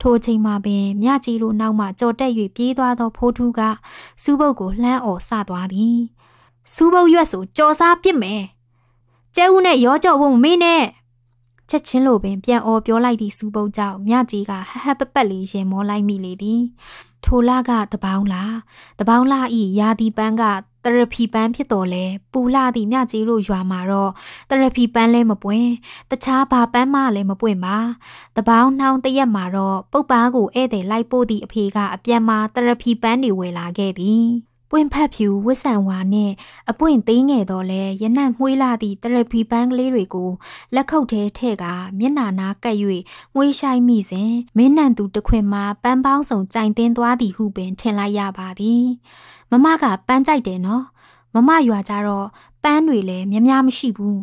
ထိုအချိန်မှာပင်မြကြီးလိုနောက်မှကြော်တက်၍ပြေးသွားသောဖိုးထူးကစူးပုတ်ကိုလှမ်းအော်ဆသွားသည်စူးပုတ်ရွက်ဆိုကြော်စားပစ်မယ်ကျဲဦးနဲ့ရောကြော့ဖို့မမေ့နဲ့ချက်ချင်းလိုပင်ပြန်အော်ပြောလိုက်သည့်စူပုတ်ကြောင့်မြကြီးကဟဟပပက်လေးရင်မောလိုက်မိလေသည် ထိုလကတပေါင်းလာတပေါင်းလာဤရာဒီပန်းကတရဖီပန်းဖြစ်တော်လဲပူလာသည့်မြကြီးတို့ရွာမှာတော့တရဖီပန်းလဲမပွင့်တခြားဘာပန်းမှလည်းမပွင့်ပါတပေါင်းနှောင်းတရက်မှာတော့ပုတ်ပားကိုဧည့်သည်လိုက်ပို့သည့်အဖေက အပြန်မှာတရဖီပန်းတွေဝယ်လာခဲ့သည်ပွင့်ဖက်ဖြူဝစ်ဆန်ဝါနဲ့အပွင့်သေးငယ်တော့လဲရနံ့မှွေးလာသည့်တရဖီပန်းကလေးတွေကိုလက်ခုပ်ထဲထည့်ကမျက်နာနာကပ်၍ငွေရှိုင်းမိစဉ်မင်းနံသူတခွင်မှာပန်းပေါင်းစုံကြိုင်တင်းသွားသည်ဟုပင်ထင်လိုက်ရပါသည် မမကပန်းကြိုက်တယ်နော် မမရွာကြတော့ပန်းတွေလည်းများများမရှိဘူး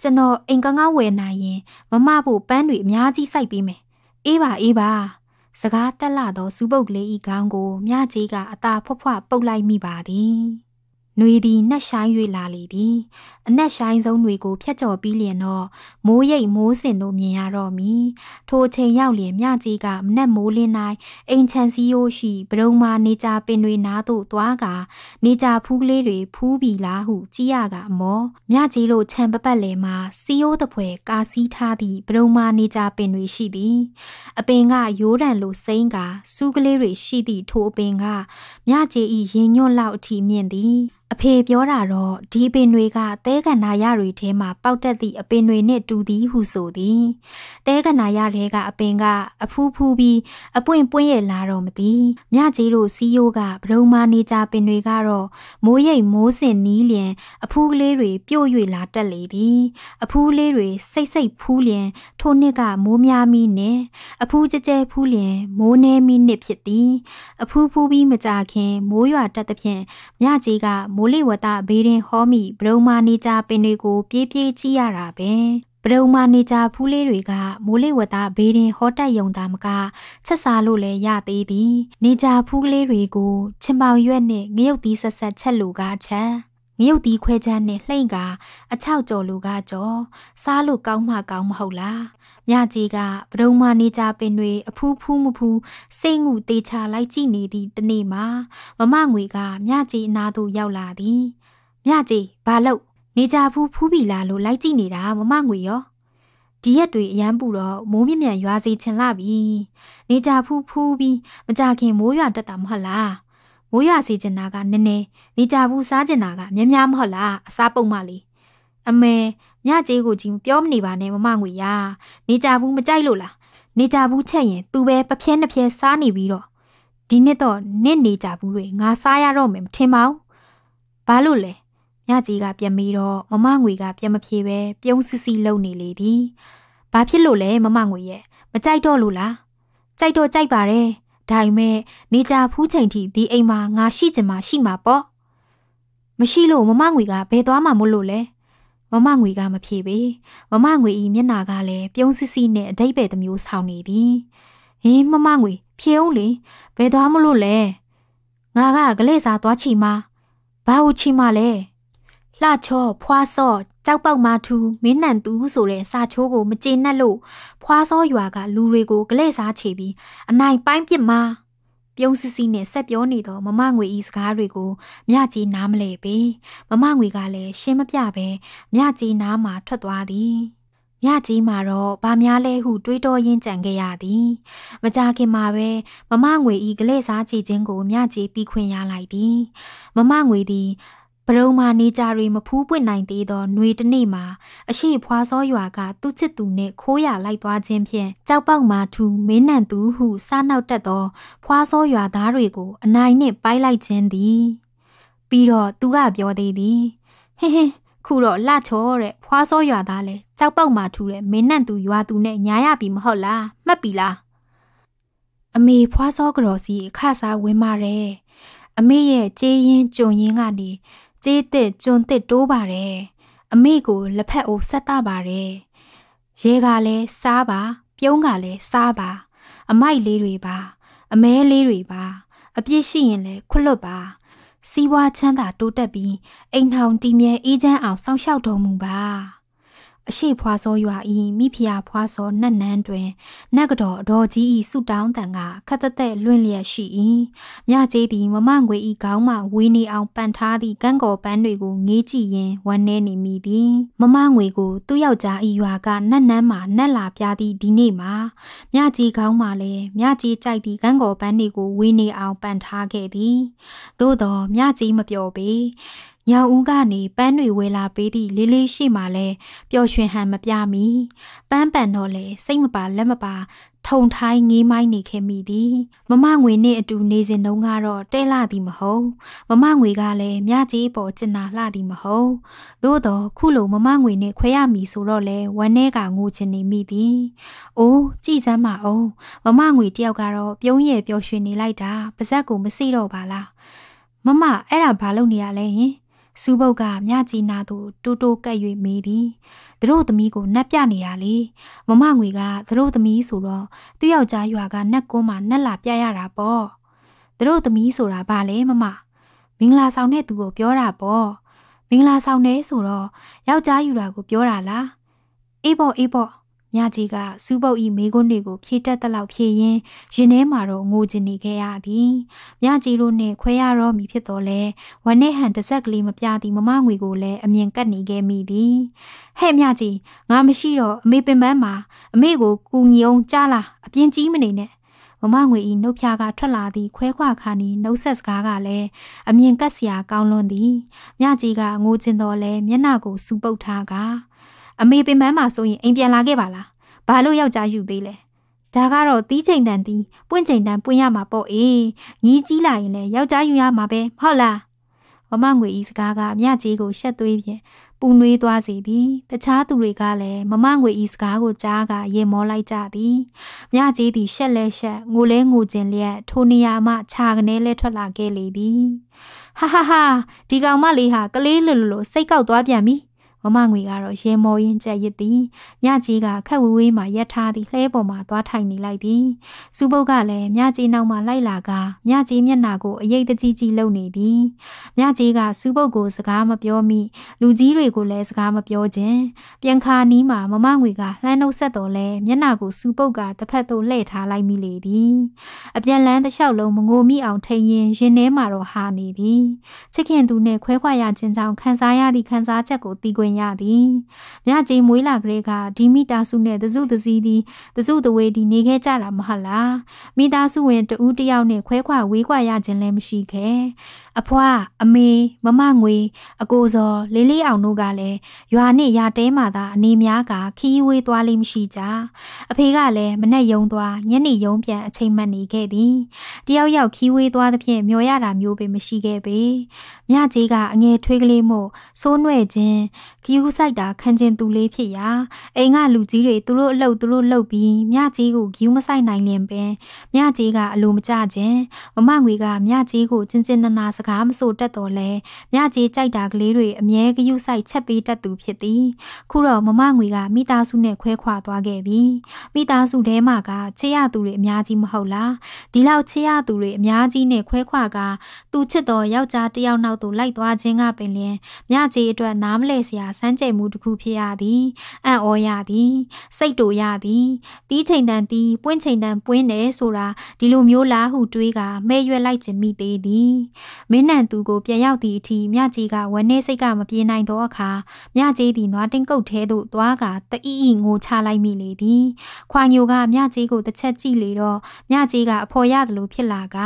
ကျွန်တော်အိမ်ကငါဝယ်နိုင်ရင်မမဖို့ပန်းတွေအများကြီးစိုက်ပေးမယ်အေးပါအေးပါစကားတက်လာသောစူးပုတ်ကလေးဤခေါင်းကိုမြကြီးကအตาဖွက်ဖွက်ပုတ်လိုက်မိပါသည်။နှွေသည်နှက်ရှိုင်း၍လာလေသည်အနှက်ရှိုင်းဆုံးနှွေကိုဖျက်ကျော်ပြီးလျင်တော့မိုးရိပ်မိုးစင်တို့မြင်ရတော့မီထိုချိန်ရောက်လျင်မြကြီးကမနက်မိုးလင်း၌အိမ်ချန်စီယိုးရှိဗရုံမာနေကြပင်တွေနားသို့သွားက နေကြဖူးလေးတွေဖူးပြီလားဟု ကြည်ရကမောမြကြီးလိုခြံပပတ်လယ်မှာစီယိုးတပွဲကာစီးထားသည့်ဗရုံမာနေကြပင်တွေရှိသည် အပင်ကရိုးတန်လိုစိမ့်ကစူးကလေးတွေရှိသည့်ထိုအပင်ကမြကြီး၏ရင်ညွန့်လောက်အထိမြင့်သည်အဖေပြောတာတော့ဒီပင်တွေကတဲကနာရတွေထဲမှာပေါက်တက်သည့်အပင်တွေနှင့်တူသည်ဟုဆိုသည်တဲကနာရထဲကအပင်က အဖူးဖူးပြီးအပွင့်ပွင့်ရဲ့လာတော့မသိမြကြီးတို့စီယိုးကဗရုံမာနေကြပင်တွေကတော့မိုးရိပ်မိုးစင်နီးလျင် အဖူးကလေးတွေပြို့၍လာတက်လေသည်အဖူးလေးတွေစိတ်စိတ်ဖူးလျင်ထိုနှစ်ကမိုးများမီနှင့်အဖူးကြဲကြဲဖူးလျင်မိုးနှဲမီနှစ်ဖြစ်သည်အဖူးဖူးပြီးမကြခင်မိုးရွာတက်သဖြင့်မြကြီးကမိုမိုးလေဝသဘေးရင်ဟောမိဘရုံမာနေကြပင်တွေကိုပြေးပြေးကြည့်ရတာပဲပရုံမာနေကြဖူးလေးတွေက မိုးလေဝသဘေးရင်ဟောတက်ယုံတာမကချက်စားလို့လည်းရသေးသည် နေကြဖူးလေးတွေကိုချင်ပေါင်ရွက်နဲ့ငရုတ်သီးဆက်ဆက်ချက်လူကချက်ငရုတ်တီးခွဲချမ်းနဲ့လှိမ့်က အချောက်ကြော်လူကကြော်စားလို့ကောင်းမှကောင်းမဟုတ်လားမြကြီးကဗဒုံမနေကြပင်တွေ အဖူးဖူးမဖူးစိတ်ငုတေချာလိုက်ကြည့်နေသည့်တနေ့မှာမမငွေကမြကြီးအနာသို့ရောက်လာသည်မြကြီးဘာလို့နေကြဖူးဖူးပြီလားလို့လိုက်ကြည့်နေတာမမငွေရောဒီရက်တွေအရန်ပူတော့မိုးမြမြန်ရွာစီချင်လာပြီနေကြဖူးဖူးပြီးမကြခင်မိုးရွာတက်တာမဟုတ်လားဝိုးရစေချင်တာကနည်းနည်းနေကြဘူးစားချင်တာကများများမဟုတ်လားအစားပုံမလေးအမေညကြေးကိုကြီးပြောမနေပါနဲ့မမငွေရနေကြဘူးမကြိုက်လို့လားနေကြဘူးချက်ရင်သူပဲပဖြဲနှဖြဲစားနေပြီးတော့ဒီနှစ်တော့နစ်နေကြဘူးတွေငါစားရတော့မယ်မထင်ပါဘူးဘာလို့လဲညကြီးကပြန်ပြီးတော့မမငွေကပြန်မဖြေပဲပြုံးစစ်စစ်လုံနေလေသည်ဘာဖြစ်လို့လဲမမငွေရဲ့မကြိုက်တော့လို့လားကြိုက်တော့ကြိုက်ပါတယ်ဒါပေမဲ့နေကြဖူးချိန်ထိဒီအိမ်မှာငါရှိချင်မှရှိမှာပေါ့မရှိလို့မမငွေကဘယ်သွားမှမလို့လဲမမငွေကမဖြေပေမမငွေဤမျက်နာကလည်းပြုံးစစ်စစ်နဲ့အတိတ်ပဲတမျိုးဆောင်နေသည်ဟင်းမမငွေဖြေဦးလေဘယ်သွားမလို့လဲငါကကလေးစားသွားချီမဘာဟုချီမလဲလှချောဖွာစော့ကြောက်ပေါက်မာထူမင်းနန်သူဆိုတဲ့စာချိုးကိုမကျေနပ်လို့ဖွာစောရွာကလူတွေကိုကလဲ့စားချေပြီးအနိုင်ပိုင်းပစ်မှာပြုံးစစ်စစ်နဲ့ဆက်ပြောနေသောမမငွေဤစကားတွေကိုမြကြီးနားမလဲပေမမငွေကလည်းရှင်းမပြပဲမြကြီးနားမှာထွက်သွားသည်မြကြီးမှာတော့ဗာများလဲဟု တွေးတော်ရင်းကြံခဲ့ရသည်မကြခင်မှာပဲမမငွေဤကလေးစားချီခြင်းကိုမြကြီးတီးခွင်ရလိုက်သည်မမငွေသည်ဘရုံမာနေကြရီမဖူးပွင့်နိုင်သေးသောຫນွေတစ်နေ့မှာအရှိဖွာစောရွာကသူ့ချစ်သူနှင့်ခိုးရလိုက်သွားခြင်းဖြင့်ကြောက်ပေါက်မာထူမင်းနံသူဟုစားနောက်တက်သော ဖွာစောရွာသားတွေကိုအနိုင်နှင့်ပိုင်းလိုက်ခြင်းသည်ပြီးတော့သူကပြောသေးသည်ဟင်းဟင်းခုတော့လှချောတဲ့ဖွာစောရွာသားလဲကြောက်ပေါက်မာထူတဲ့မင်းနံသူရွာသူနဲ့ညာရပြီမဟုတ်လားမှတ်ပြီလားအမေဖွာစောကြော်စီအခစားဝင်မာတယ်အမေရဲ့ကြေးရင်ကြုံရင်ကနေကြေးတစ်ကျွန်းတစ်တိုးပါတယ်အမေကိုလက်ဖက်အိုးဆက်တာပါတယ်ရေကလည်းစားပါပြုံးကလည်းစားပါအမိုက်လေးတွေပါအမဲလေးတွေပါအပြစ်ရှိရင်လည်းခွလွတ်ပါစီးပွားချမ်းသာတိုးတက်ပြီးအိမ်ထောင်တည်မြဲအေးချမ်းအောင်စောင့်ရှောက်တော်မူပါအရှိဖွာစောရွာဤမိဖုရားဖွာစောနတ်နန်းတွင်နတ်ကတော်အတော်ကြီးဤဆုတောင်းတန်ကခတ်သက်သက်လွင့်လျက်ရှိ၏မြကြီးသည်မမငွေဤခေါင်းမှဝေနေအောင်ပန်ထားသည့်ကန်းကော်ပန်းတွေကိုငေးကြည့်ရင်းဝမ်းနည်းနေမိသည်မမငွေကိုသူ့ယောက်ျားဤရွာကနတ်နန်းမှနတ်လာပြသည့်ဒီနေ့မှာမြကြီးခေါင်းမှလည်းမြကြီးကြိုက်သည့်ကန်းကော်ပန်းတွေကိုဝေနေအောင်ပန်ထားခဲ့သည်သို့တော်မြကြီးမပြောပေညောင်ဦးကနေပန်းတွေဝယ်လာပေးသည့်လေးလေးရှိမှလဲပျော်ရွှင်ဟန်မပြမီပန်းပန်တော့လဲစိတ်မပါလက်မပါထုံထိုင်းငေးမိုင်းနေခဲ့မိသည်မမငွေနှင့်အတူနေစဉ်တုန်းကတော့တဲလာသည်မဟုတ်မမငွေကလည်းမြကြီးပေါ်ကျင်နာလှသည်မဟုတ်သို့တော့ခုလိုမမငွေနှင့်ခွဲရမည်ဆိုတော့လဲဝမ်းထဲကငိုချင်နေမိသည်အိုးကြည်စမ်းမအောင်မမငွေတယောက်ကတော့ပြုံးရပျော်ရွှင်နေလိုက်တာပါဇက်ကိုမစိတော့ပါလားမမအဲ့ဒါဘာလုပ်နေရလဲဟင်စူးဘုတ်ကမြကြီးနာသို့တူတူကပ်၍မေးသည်သူတို့သမီးကိုနှက်ပြနေတာလေမမငွေကသူတို့သမီးဆိုတော့သူ့ယောက်ျားရွာကနှက်ကုန်းမှာနှက်လာပြရတာပေါ့သူတို့သမီးဆိုတာဗာလဲမမမင်္ဂလာဆောင်တဲ့သူကိုပြောတာပေါ့မင်္ဂလာဆောင်တယ်ဆိုတော့ယောက်ျားယူတာကိုပြောတာလားအေးပေါ့အေးပေါ့မြကြီးကစူးပုတ်ဤမိခွန်းတွေကိုဖြည့်တက်သလောက်ဖြည့်ရင်းရင်ထဲမှာတော့ငိုကျင်နေခဲ့ရသည်မြကြီးတို့နဲ့ခွဲရတော့မည်ဖြစ်တော်လဲဝနဲ့ဟန်တစ်ဆက်ကလေးမပြသည်မမငွေကိုလည်းအမြင်ကပ်နေခဲ့မိသည်ဟဲ့မြကြီးငါမရှိတော့အမေပင်ပန်းမှာအမေကိုကူညီအောင်ကြားလာအပြင်းကြီးမနေနဲ့မမငွေဤနှုတ်ဖျားကထွက်လာသည့်ခွဲခွာခါနီနှုတ်ဆက်စကားကလည်းအမြင်ကက်စရာကောင်းလွန်းသည်မြကြီးကငိုကျင်တော်လဲမျက်နှာကိုစူပုတ်ထားကားအမေပင်ပန်းမှာဆိုရင်အိမ်ပြန်လာခဲ့ပါလားဘာလို့ယောက်ျားယူသေးလဲဒါကတော့တီးချိန်တန်တီးပွင့်ချိန်တန်ပွင့်ရမှာပေါ့အေးညီးကြီးလာရင်လည်းယောက်ျားယူရမှာပဲဟုတ်လားမမငွေဤစကားကအမြကြီးကိုရှက်သွေးပြင်ပူနွေးသွားစေသည်တခြားသူတွေကလည်းမမငွေဤစကားကိုကြားကရင်မောလိုက်ကြသည်မြကြီးသည်ရှက်လဲရှက်ငိုလဲငိုခြင်းလျက်ထိုနေရာမှခြာကနေလဲထွက်လာခဲ့လေသည်ဟာဟာဟာဒီကောင်မလေးဟာကလေးလွတ်လွတ်စိတ်ကောက်သွားပြန်ပြီဝမငွေကတော့ရေမော်ရင်ကြက်ရစ်သည်ညကြီးကခက်ဝေးဝေးမှရက်ထားသည့်လှဲပေါ်မှသွားထိုင်နေလိုက်သည်စူပုတ်ကလည်းညကြီးနောက်မှလိုက်လာကညကြီးမျက်နှာကိုအရေးတကြီးကြီးလှုပ်နေသည်ညကြီးကစူပုတ်ကိုစကားမပြောမိလူကြီးတွေကိုလည်းစကားမပြောခြင်းပြန်ခါနီးမှမမငွေကလှမ်းနှုတ်ဆက်တော်လဲမျက်နှာကိုစူပုတ်ကတစ်ဖက်သို့လှည့်ထားလိုက်မိလေသည် အပြန်လန်းတစ်လျှောက်လုံးမငိုမိအောင်ထိန်ရင်ရင်ထဲမှာတော့ဟာနေသည်ချစ်ခင်သူနဲ့ခွဲခွာရခြင်းကြောင့်ခံစားရသည့်ခံစားချက်ကိုတီးခွင်ပြန်ရသည်။မြကြီးမွေးလာကလေးကဒီမိသားစုနဲ့သစုသစည်းသည်သစုသဝေးသည်နေခဲ့ကြတာမဟုတ်လား။မိသားစုဝင်တဦးတယောက်နဲ့ခွဲခွာဝေးကွာရခြင်းလည်းမရှိခဲ့။အဖွားအမေမမငွေအကိုစောလေးလေးအောင်တို့ကလည်းရွာနဲ့ရာတဲမှာသာအနေများက ခီးဝေးသွားလိမ့်မရှိကြအဖေကလည်းမနဲ့ယုံသွားညနေယုံပြန်အချိန်မှတ်နေခဲ့သည်တယောက်ယောက်ခီးဝေးသွားသဖြင့်မျောရတာမျိုးပင်မရှိခဲ့ပေမြကြီးကအငယ်ထွေးကလေးမို့စိုးနှဲ့ခြင်းခီးကူးဆိုင်တာခံခြင်းသူလေးဖြစ်ရာအိမ်ကလူကြီးတွေသူတို့အလုပ်သူတို့လုပ်ပြီးမြကြီးကိုခီးမဆိုင်နိုင်လင်ပင်မြကြီးကအလိုမကျခြင်းမမငွေကမြကြီးကိုချင်းချင်းနာနာစကားမဆိုတတ်တော်လဲမြကြီးကြိုက်တာကလေးတွေအမြဲကယူဆိုင်ချက်ပေးတတ်သူဖြစ်သည် ခုတော့မမငွေကမိသားစုနဲ့ခွဲခွာသွားခဲ့ပြီမိသားစုထဲမှာကချစ်ရသူတွေအများကြီးမဟုတ်လားဒီလောက်ချစ်ရသူတွေအများကြီးနဲ့ခွဲခွာကသူချစ်တော်ယောက်ျားတယောက်နောက်သို့လိုက်သွားခြင်းကပင်လျင်မြကြီးအတွက်နားမလဲစရာစမ်းကြဲမှုတစ်ခုဖြစ်ရသည်အံ့ဩရသည် စိတ်တူရသည်တီးချိန်တန်တီးပွင့်ချိန်တန်ပွင့်တယ်ဆိုတာဒီလိုမျိုးလားဟုတွေးကမဲရွက်လိုက်ခြင်းမိသေးသည်မင်းနံသူကိုပြန်ရောက်သည့်အထိမြကြီးကဝန်းနေစိတ်ကမပြေနိုင်သောအခါမြကြီးသည်နွားတင်းကုတ်ထဲသို့သွားကာတအီအီငိုချလိုက်မိလေသည် ခွာညိုကမြကြီးကိုတစ်ချက်ကြည့်လေတော့မြကြီးကအဖော်ရသလိုဖြစ်လာက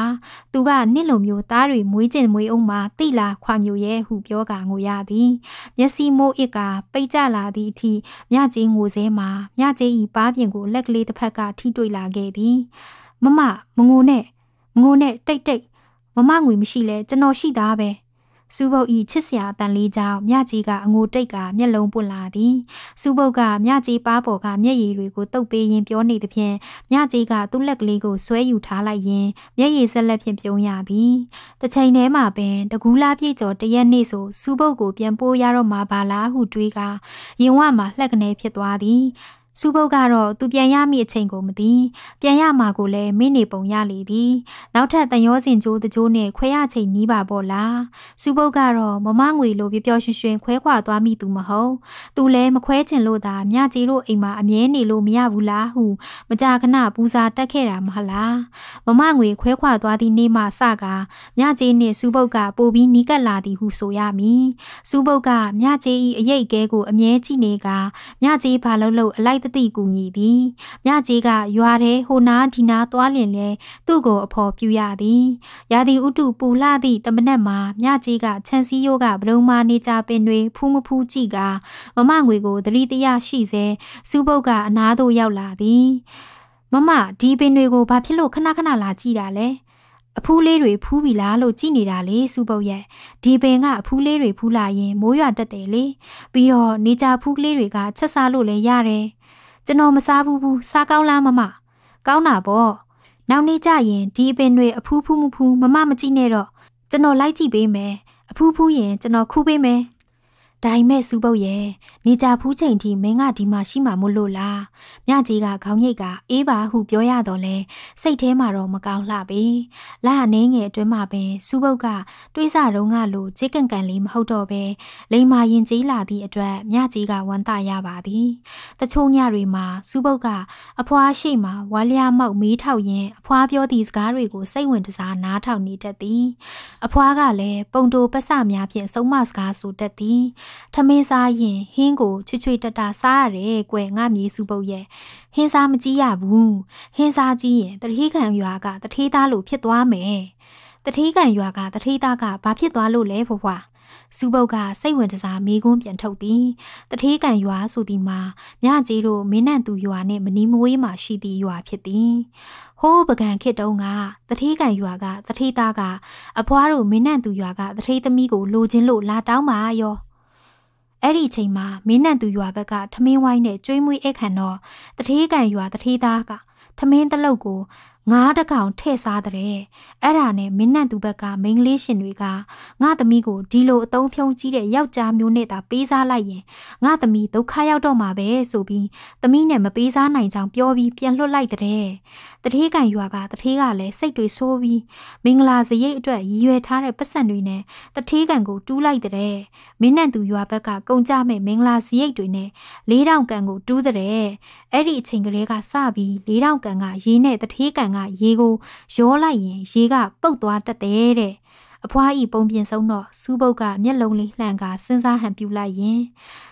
သူကနှစ်လိုမျိုးသားတွေမွေးကျင်မွေးအောင်မှတိလာခွာညိုရဲ့ဟုပြောကာငိုရသည်မျက်စိမိုးအစ်ကပိတ်ကျလာသည့်အထိမြကြီးငိုစဲမှာမြကြီး၏ပါးပြင်ကိုလက်ကလေးတစ်ဖက်ကထိတွေ့လာခဲ့သည်မမမငိုနဲ့ငိုနဲ့တိတ်တိတ်မမငွေမရှိလဲကျွန်တော်ရှိသားပဲစူဘုတ်ဤချစ်စရာတန်လေးကြောင့်မြကြီးကအငိုတိတ်ကမျက်လုံးပွင့်လာသည်စူဘုတ်ကမြကြီးပါပေါ်ကမျက်ရည်တွေကိုတုပ်ပေးရင်းပြောနေသဖြင့်မြကြီးကသူ့လက်ကလေးကိုဆွဲယူထားလိုက်ရင်းမျက်ရည်ဆက်လက်ဖြင့်ပြုံးရသည်တစ်ချိန်တည်းမှာပင်တကူးလားပြည့်ကျော်တရက်နေ့ဆိုစူဘုတ်ကို ပြန်ပို့ရတော့မှာပါလားဟုတွေးကရင်ဝမှာလှက်ကနေဖြစ်သွားသည်စူပုတ်ကတော့သူပြန်ရမည့်အချိန်ကိုမသိပြန်ရမှာကိုလည်းမင်းနေပုံရလေသည်နောက်ထပ်တန်ရောစင်ကျိုးတကျိုးနဲ့ခွဲရချိန်နီးပါပေါ့လားစူပုတ်ကတော့မမငွေလိုပျော်ပျော်ရွှင်ရွှင် ခွဲခွာသွားမိသူမဟုတ်သူလည်းမခွဲချင်လို့သာမြကြီးတို့အိမ်မှာအမြဲနေလို့မရဘူးလားဟု မကြာခဏပူဇာတက်ခဲ့တာမဟုတ်လားမမငွေခွဲခွာသွားသည့်နေ့မှစကမြကြီးနှင့်စူပုတ်ကပိုပြီးနီးကပ်လာသည်ဟုဆိုရမည်စူပုတ်ကမြကြီး၏အရေးအကဲကိုအမြဲကြည့်နေကမြကြီးဘာလို့လို့အလိုက်တတိကူညီသည်မြကြီးကရွာထဲဟိုနားဒီနားသွားလျင်လဲသူ့ကို အဖော်ပြူရသည်ရာဒီဥတုပူလှသည့်တမနက်မှာမြကြီးကခြံစည်းရိုးကဘလုံးမနေကြပင်တွေဖူးမဖူးကြည့်ကမမငွေကိုသတိတရရှိစေစူးပုတ်ကအနားသို့ရောက်လာသည်မမဒီပင်တွေကိုဘာဖြစ်လို့ခဏခဏလာကြည့်တာလဲအဖူးလေးတွေဖူးပြီလားလို့ကြည်နေတာလေစူပုတ်ရဲ့ဒီပင်ကအဖူးလေးတွေဖူးလာရင် မိုးရွာတက်တယ်လေပြီးတော့နေကြဖူးကလေးတွေကချက်စားလို့လည်းရတယ်ကျွန်တော်မစားဘူးဘူးစားကောင်းလားမမကောင်းတာပေါ့နောက်နေ့ကျရင်ဒီအပင်တွေအဖူးဖူးမဖူးမမမကြည့်နဲ့တော့ကျွန်တော်လိုက်ကြည့်ပေးမယ်အဖူးဖူးရင်ကျွန်တော်ခူးပေးမယ်ဒါိမဲ့စူပုတ်ရဲ့နေကြဖူးချိန်ထိမင်းကဒီမှာရှိမှာမို့လို့လားမြကြီးကခေါင်းရိပ်ကအေးပါဟုပြောရတော့လဲစိတ်ထဲမှာတော့မကောင်းလှပြီလာအနေငယ်အတွင်းမှာပင်စူပုတ်ကတွေးဆတုံးကလို့ခြေကန်ကန်လေးမဟုတ်တော့ပဲလိန်မာရင်ကြီးလာသည့်အတွက်မြကြီးကဝမ်းသာရပါသည်တချို့ညတွေမှာစူပုတ်ကအဖွားရှိမှဝါလျာမောက်မေးထောက်ရင်အဖွားပြောသည့်စကားတွေကိုစိတ်ဝင်တစားနားထောင်နေတတ်သည်အဖွားကလည်းပုံတိုပတ်စများဖြင့်ဆုံးမစကားဆိုတတ်သည်ထမင်းစားရင်ဟင်းကိုချွချွတက်တာစားရတယ်ကွယ်ငါမြေစုပုတ်ရဲ့ဟင်းစားမကြည့်ရဘူးဟင်းစားကြည့်ရင်တတိခံရွာကတတိသားလိုဖြစ်သွားမယ်တတိခံရွာကတတိသားကဘာဖြစ်သွားလို့လဲဖွားဖွားစူပုတ်ကစိတ်ဝင်တစားမိကွန်းပြန်ထုတ်သည်တထေးကန်ရွာဆိုသည်မှာမြကြီးတို့မင်းနံသူရွာနှင့်မနီးမဝေးမှရှိသည့်ရွာဖြစ်သည်ဟိုးပကံခေတုံးကတထေးကန်ရွာကတထေးသားကအဖွားတို့မင်းနံသူရွာကတထေးသမီးကိုလိုချင်လို့လာတောင်းပါရောအဲ့ဒီအချိန်မှာမင်းနတ်သူရွာဘက်ကထမင်းဝိုင်းနဲ့ကျွေးမွေးဧကန်တော့တထေးကန်ရွာတထေးသားကထမင်းတလုတ်ကိုငါးတကောင်ထည့်စားတဲ့အဲ့ဒါနဲ့မင်းနဲ့သူဘက်ကမိန်းကလေးရှင်တွေကငါသမီးကိုဒီလိုအသုံးဖြုံးကြီးတဲ့ယောက်ျားမျိုးနဲ့သာပေးစားလိုက်ရင်ငါသမီးဒုက္ခရောက်တော့မှာပဲဆိုပြီးသမီးနဲ့မပေးစားနိုင်ကြောင်ပြောပြီးပြန်လွတ်လိုက်တဲ့တထေးကန်ရွာကတထေးကလည်းစိတ်တွေ ဆိုးပြီးမင်္ဂလာစရိတ်အတွက်ရည်ရွယ်ထားတဲ့ပတ်စံတွေနဲ့တထေးကန်ကိုတူးလိုက်တဲ့မင်းနဲ့သူရွာဘက်ကကုန်ကြမဲ့မင်္ဂလာစရိတ်တွေနဲ့၄000ကန်ကိုတူးတဲ့အဲ့ဒီအချိန်ကလေးကစပြီး၄000ကန်ကရေးနဲ့တထေးကန်ကကရေကိုရောလိုက်ရင်ရေကပုတ်သွားတတ်တယ်တဲ့အဖွားဤပုံပြင်ဆုံးတော့စူးပုတ်ကမျက်လုံးလေးလှန်ကစဉ်းစားဟန်ပြူလိုက်ရင်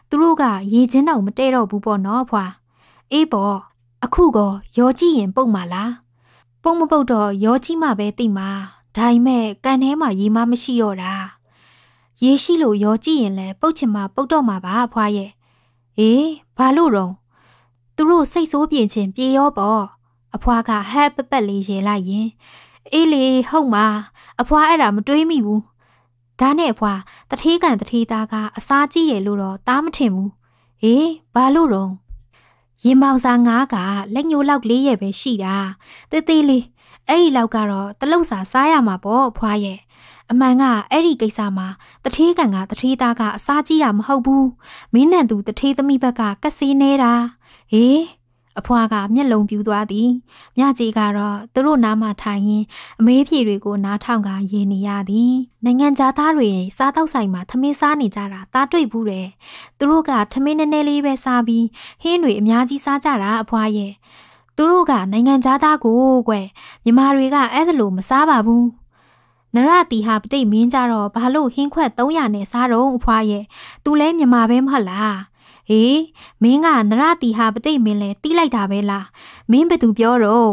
သူတို့ကရေချင်းတော့မတဲ့တော့ဘူးပေါ့နော်အဖွားအေးပေါ့အခုကောရောကြည့်ရင်ပုတ်မှာလားပုံမပုတ်တော့ရောကြည့်မှပဲသိမှာဒါပေမဲ့ကန်ထဲမှာရေမမရှိတော့တာရေရှိလို့ရောကြည့်ရင်လည်းပုတ်ချင်မှပုတ်တော့မှာပါအဖွားရဲ့အေးဘာလို့တော့သူတို့စိတ်ဆိုးပြင်ချင်းပြေရောပေါ့အဖွားကဟဲ့ပက်ပက်လေးရေလိုက်ရင်အေးလေဟုတ်မှာအဖွားအဲ့ဒါမတွေးမိဘူးဒါနဲ့အဖွားတထေးကန်တထေးသားကအစာကြည့်ရလို့တော့သားမထင်ဘူးဟေးဘာလို့တော့ရင်မောင်စာငါးကလက်ညိုလောက်လေးရဲ့ပဲရှိတာတေးသေးလေးအဲ့ဒီလောက်ကတော့တလုတ်စာစားရမှာပေါ့အဖွားရဲ့အမှန်ကအဲ့ဒီကိစ္စမှာတထေးကန်ကတထေးသားကအစားကြီးတာမဟုတ်ဘူးမင်းနဲ့သူတထေးသမီးဘက်ကကက်ဆေးနေတာဟေးအဖွာကမျက်လုံးပြူးသွားသည်မြကြီးကတော့သူတို့နားမှထိုင်ရင်းအမေးဖြေတွေကိုနားထောင်က ရေနေရသည်နိုင်ငံသားသားတွေစားတောက်ဆိုင်မှာသမင်းစားနေကြတာသားတွေ့ဘူးတယ်သူတို့ကသမင်းနည်းနည်းလေးပဲစားပြီးဟင်းတွေအများကြီးစားကြတာအဖွာရဲ့သူတို့ကနိုင်ငံသားကိုကွယ်မြမာတွေကအဲ့ဒါလိုမစားပါဘူးနရတီဟာပတိတ်မင်းကြတော့ဘာလို့ဟင်းခွက်300နဲ့စားတော့အဖွားရဲ့။ तू လဲမြမာပဲမဟုတ်လား။ဟေးမင်းကနရတီဟာပတိတ်မင်းလဲတီးလိုက်တာပဲလားမင်းဘသူပြောတော့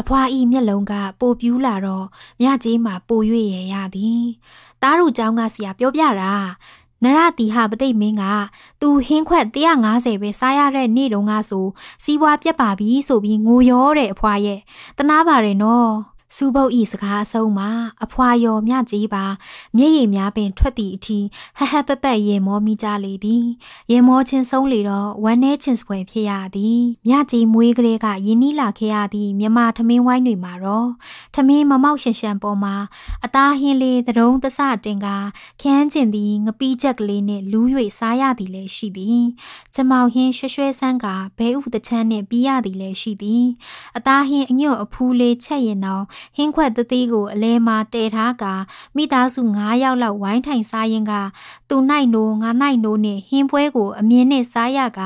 အဖွာဤမျက်လုံးကပိုပြူးလာတော့မြကြီးမှာပိုရွေ့ရရသည်တားတို့เจ้าကဆရာပြောပြတာနရတီဟာပတိတ်မင်းကသူဟင်းခွက်150ပဲစားရတဲ့နေ့တုန်းကဆိုစီးပွားပြက်ပါပြီဆိုပြီးငိုရောတဲ့အဖွာရဲ့တနာပါတယ်နော်စူပုတ်ဤစကားအဆုံးမှာအဖွာရော်မြကြီးပါမျက်ရည်များပင်ထွက်သည့်အထိဟဟပပရင်မောမိကြလေသည်ရင်မောချင်းဆုံးလေတော့ဝမ်းနေချင်းစွယ်ဖြစ်ရသည်မြကြီးမွေးကလေးကယင်းနီးလာခဲ့ရသည့်မြမထမင်းဝိုင်းတွေမှာတော့ထမင်းမမောက်ရှန်ရှန်ပေါ်မှာအသားဟင်းလေးသတုံးသစတင်ကခန်းကျင်သည်ငပီးချက်ကလေးနှင့်လူး၍စားရသည်လည်းရှိသည်ကျမောင်ဟင်းရွှဲရွှဲဆန်းကဘဲဥတချမ်းနှင့်ပြီးရသည်လည်းရှိသည်အသားဟင်းအညွန့်အဖူးလေးချက်ရင်တော့ဟင်းခွက်သသီးကိုအလဲမှာတဲထားကမိသားစု9ယောက်လောက်ဝိုင်းထိုင်စားရင်းကသူ၌နိုးငါ၌နိုးနဲ့ဟင်းပွဲကိုအမြင်နဲ့စားရက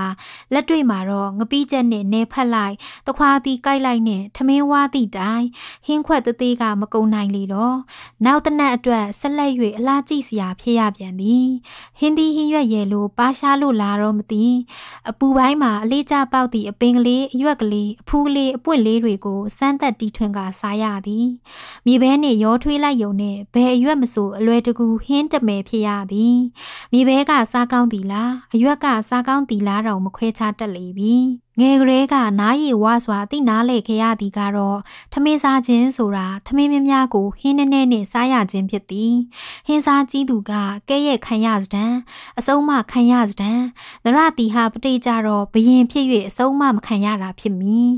လက်တွေ့မှာတော့ငပိချက်နဲ့နေဖက်လိုက်တခွာသီးကြိုက်လိုက်နဲ့ထမင်းဝါသည့်တိုင်ဟင်းခွက်သသီးကမကုံနိုင်လေတော့နောက်တနက်အတွက်ဆက်လက်၍အလားကြည့်စရာဖြစ်ရပြန်သည်ဟင်းဒီဟင်းရွက်ရဲလို့ပါရှားလို့လာတော့မသိအပူပိုင်းမှာအလေးကျပေါက်သည့်အပင်ကလေးအရွက်ကလေးအဖူးကလေးအပွင့်လေးတွေကိုစမ်းသက်တီထွင်ကစားရသည်မြေဘဲနှင့်ရောထွေးလိုက်ယုံနှင့်ဘယ်အရွက်မဆိုအလွယ်တကူဟင်းတမယ်ဖြစ်ရသည်မြေဘဲကစားကောင်းသည်လားအရွက်ကစားကောင်းသည်လားတော့မခွဲခြားတတ်လေပြီငယ်ကလေးကနားရည်ဝစွာသိနာလေခရသည်ကတော့ထမင်းစားခြင်းဆိုတာထမင်းများများကိုဟင်းနဲ့နဲ့နဲ့စားရခြင်းဖြစ်သည်ဟင်းစားကြီးသူကကဲ့ရဲ့ခံရစတံအဆုံးမခံရစတံနရတီဟာပတိကြတော့ဘယင်ဖြစ်၍အဆုံးမမခံရတာဖြစ်မည်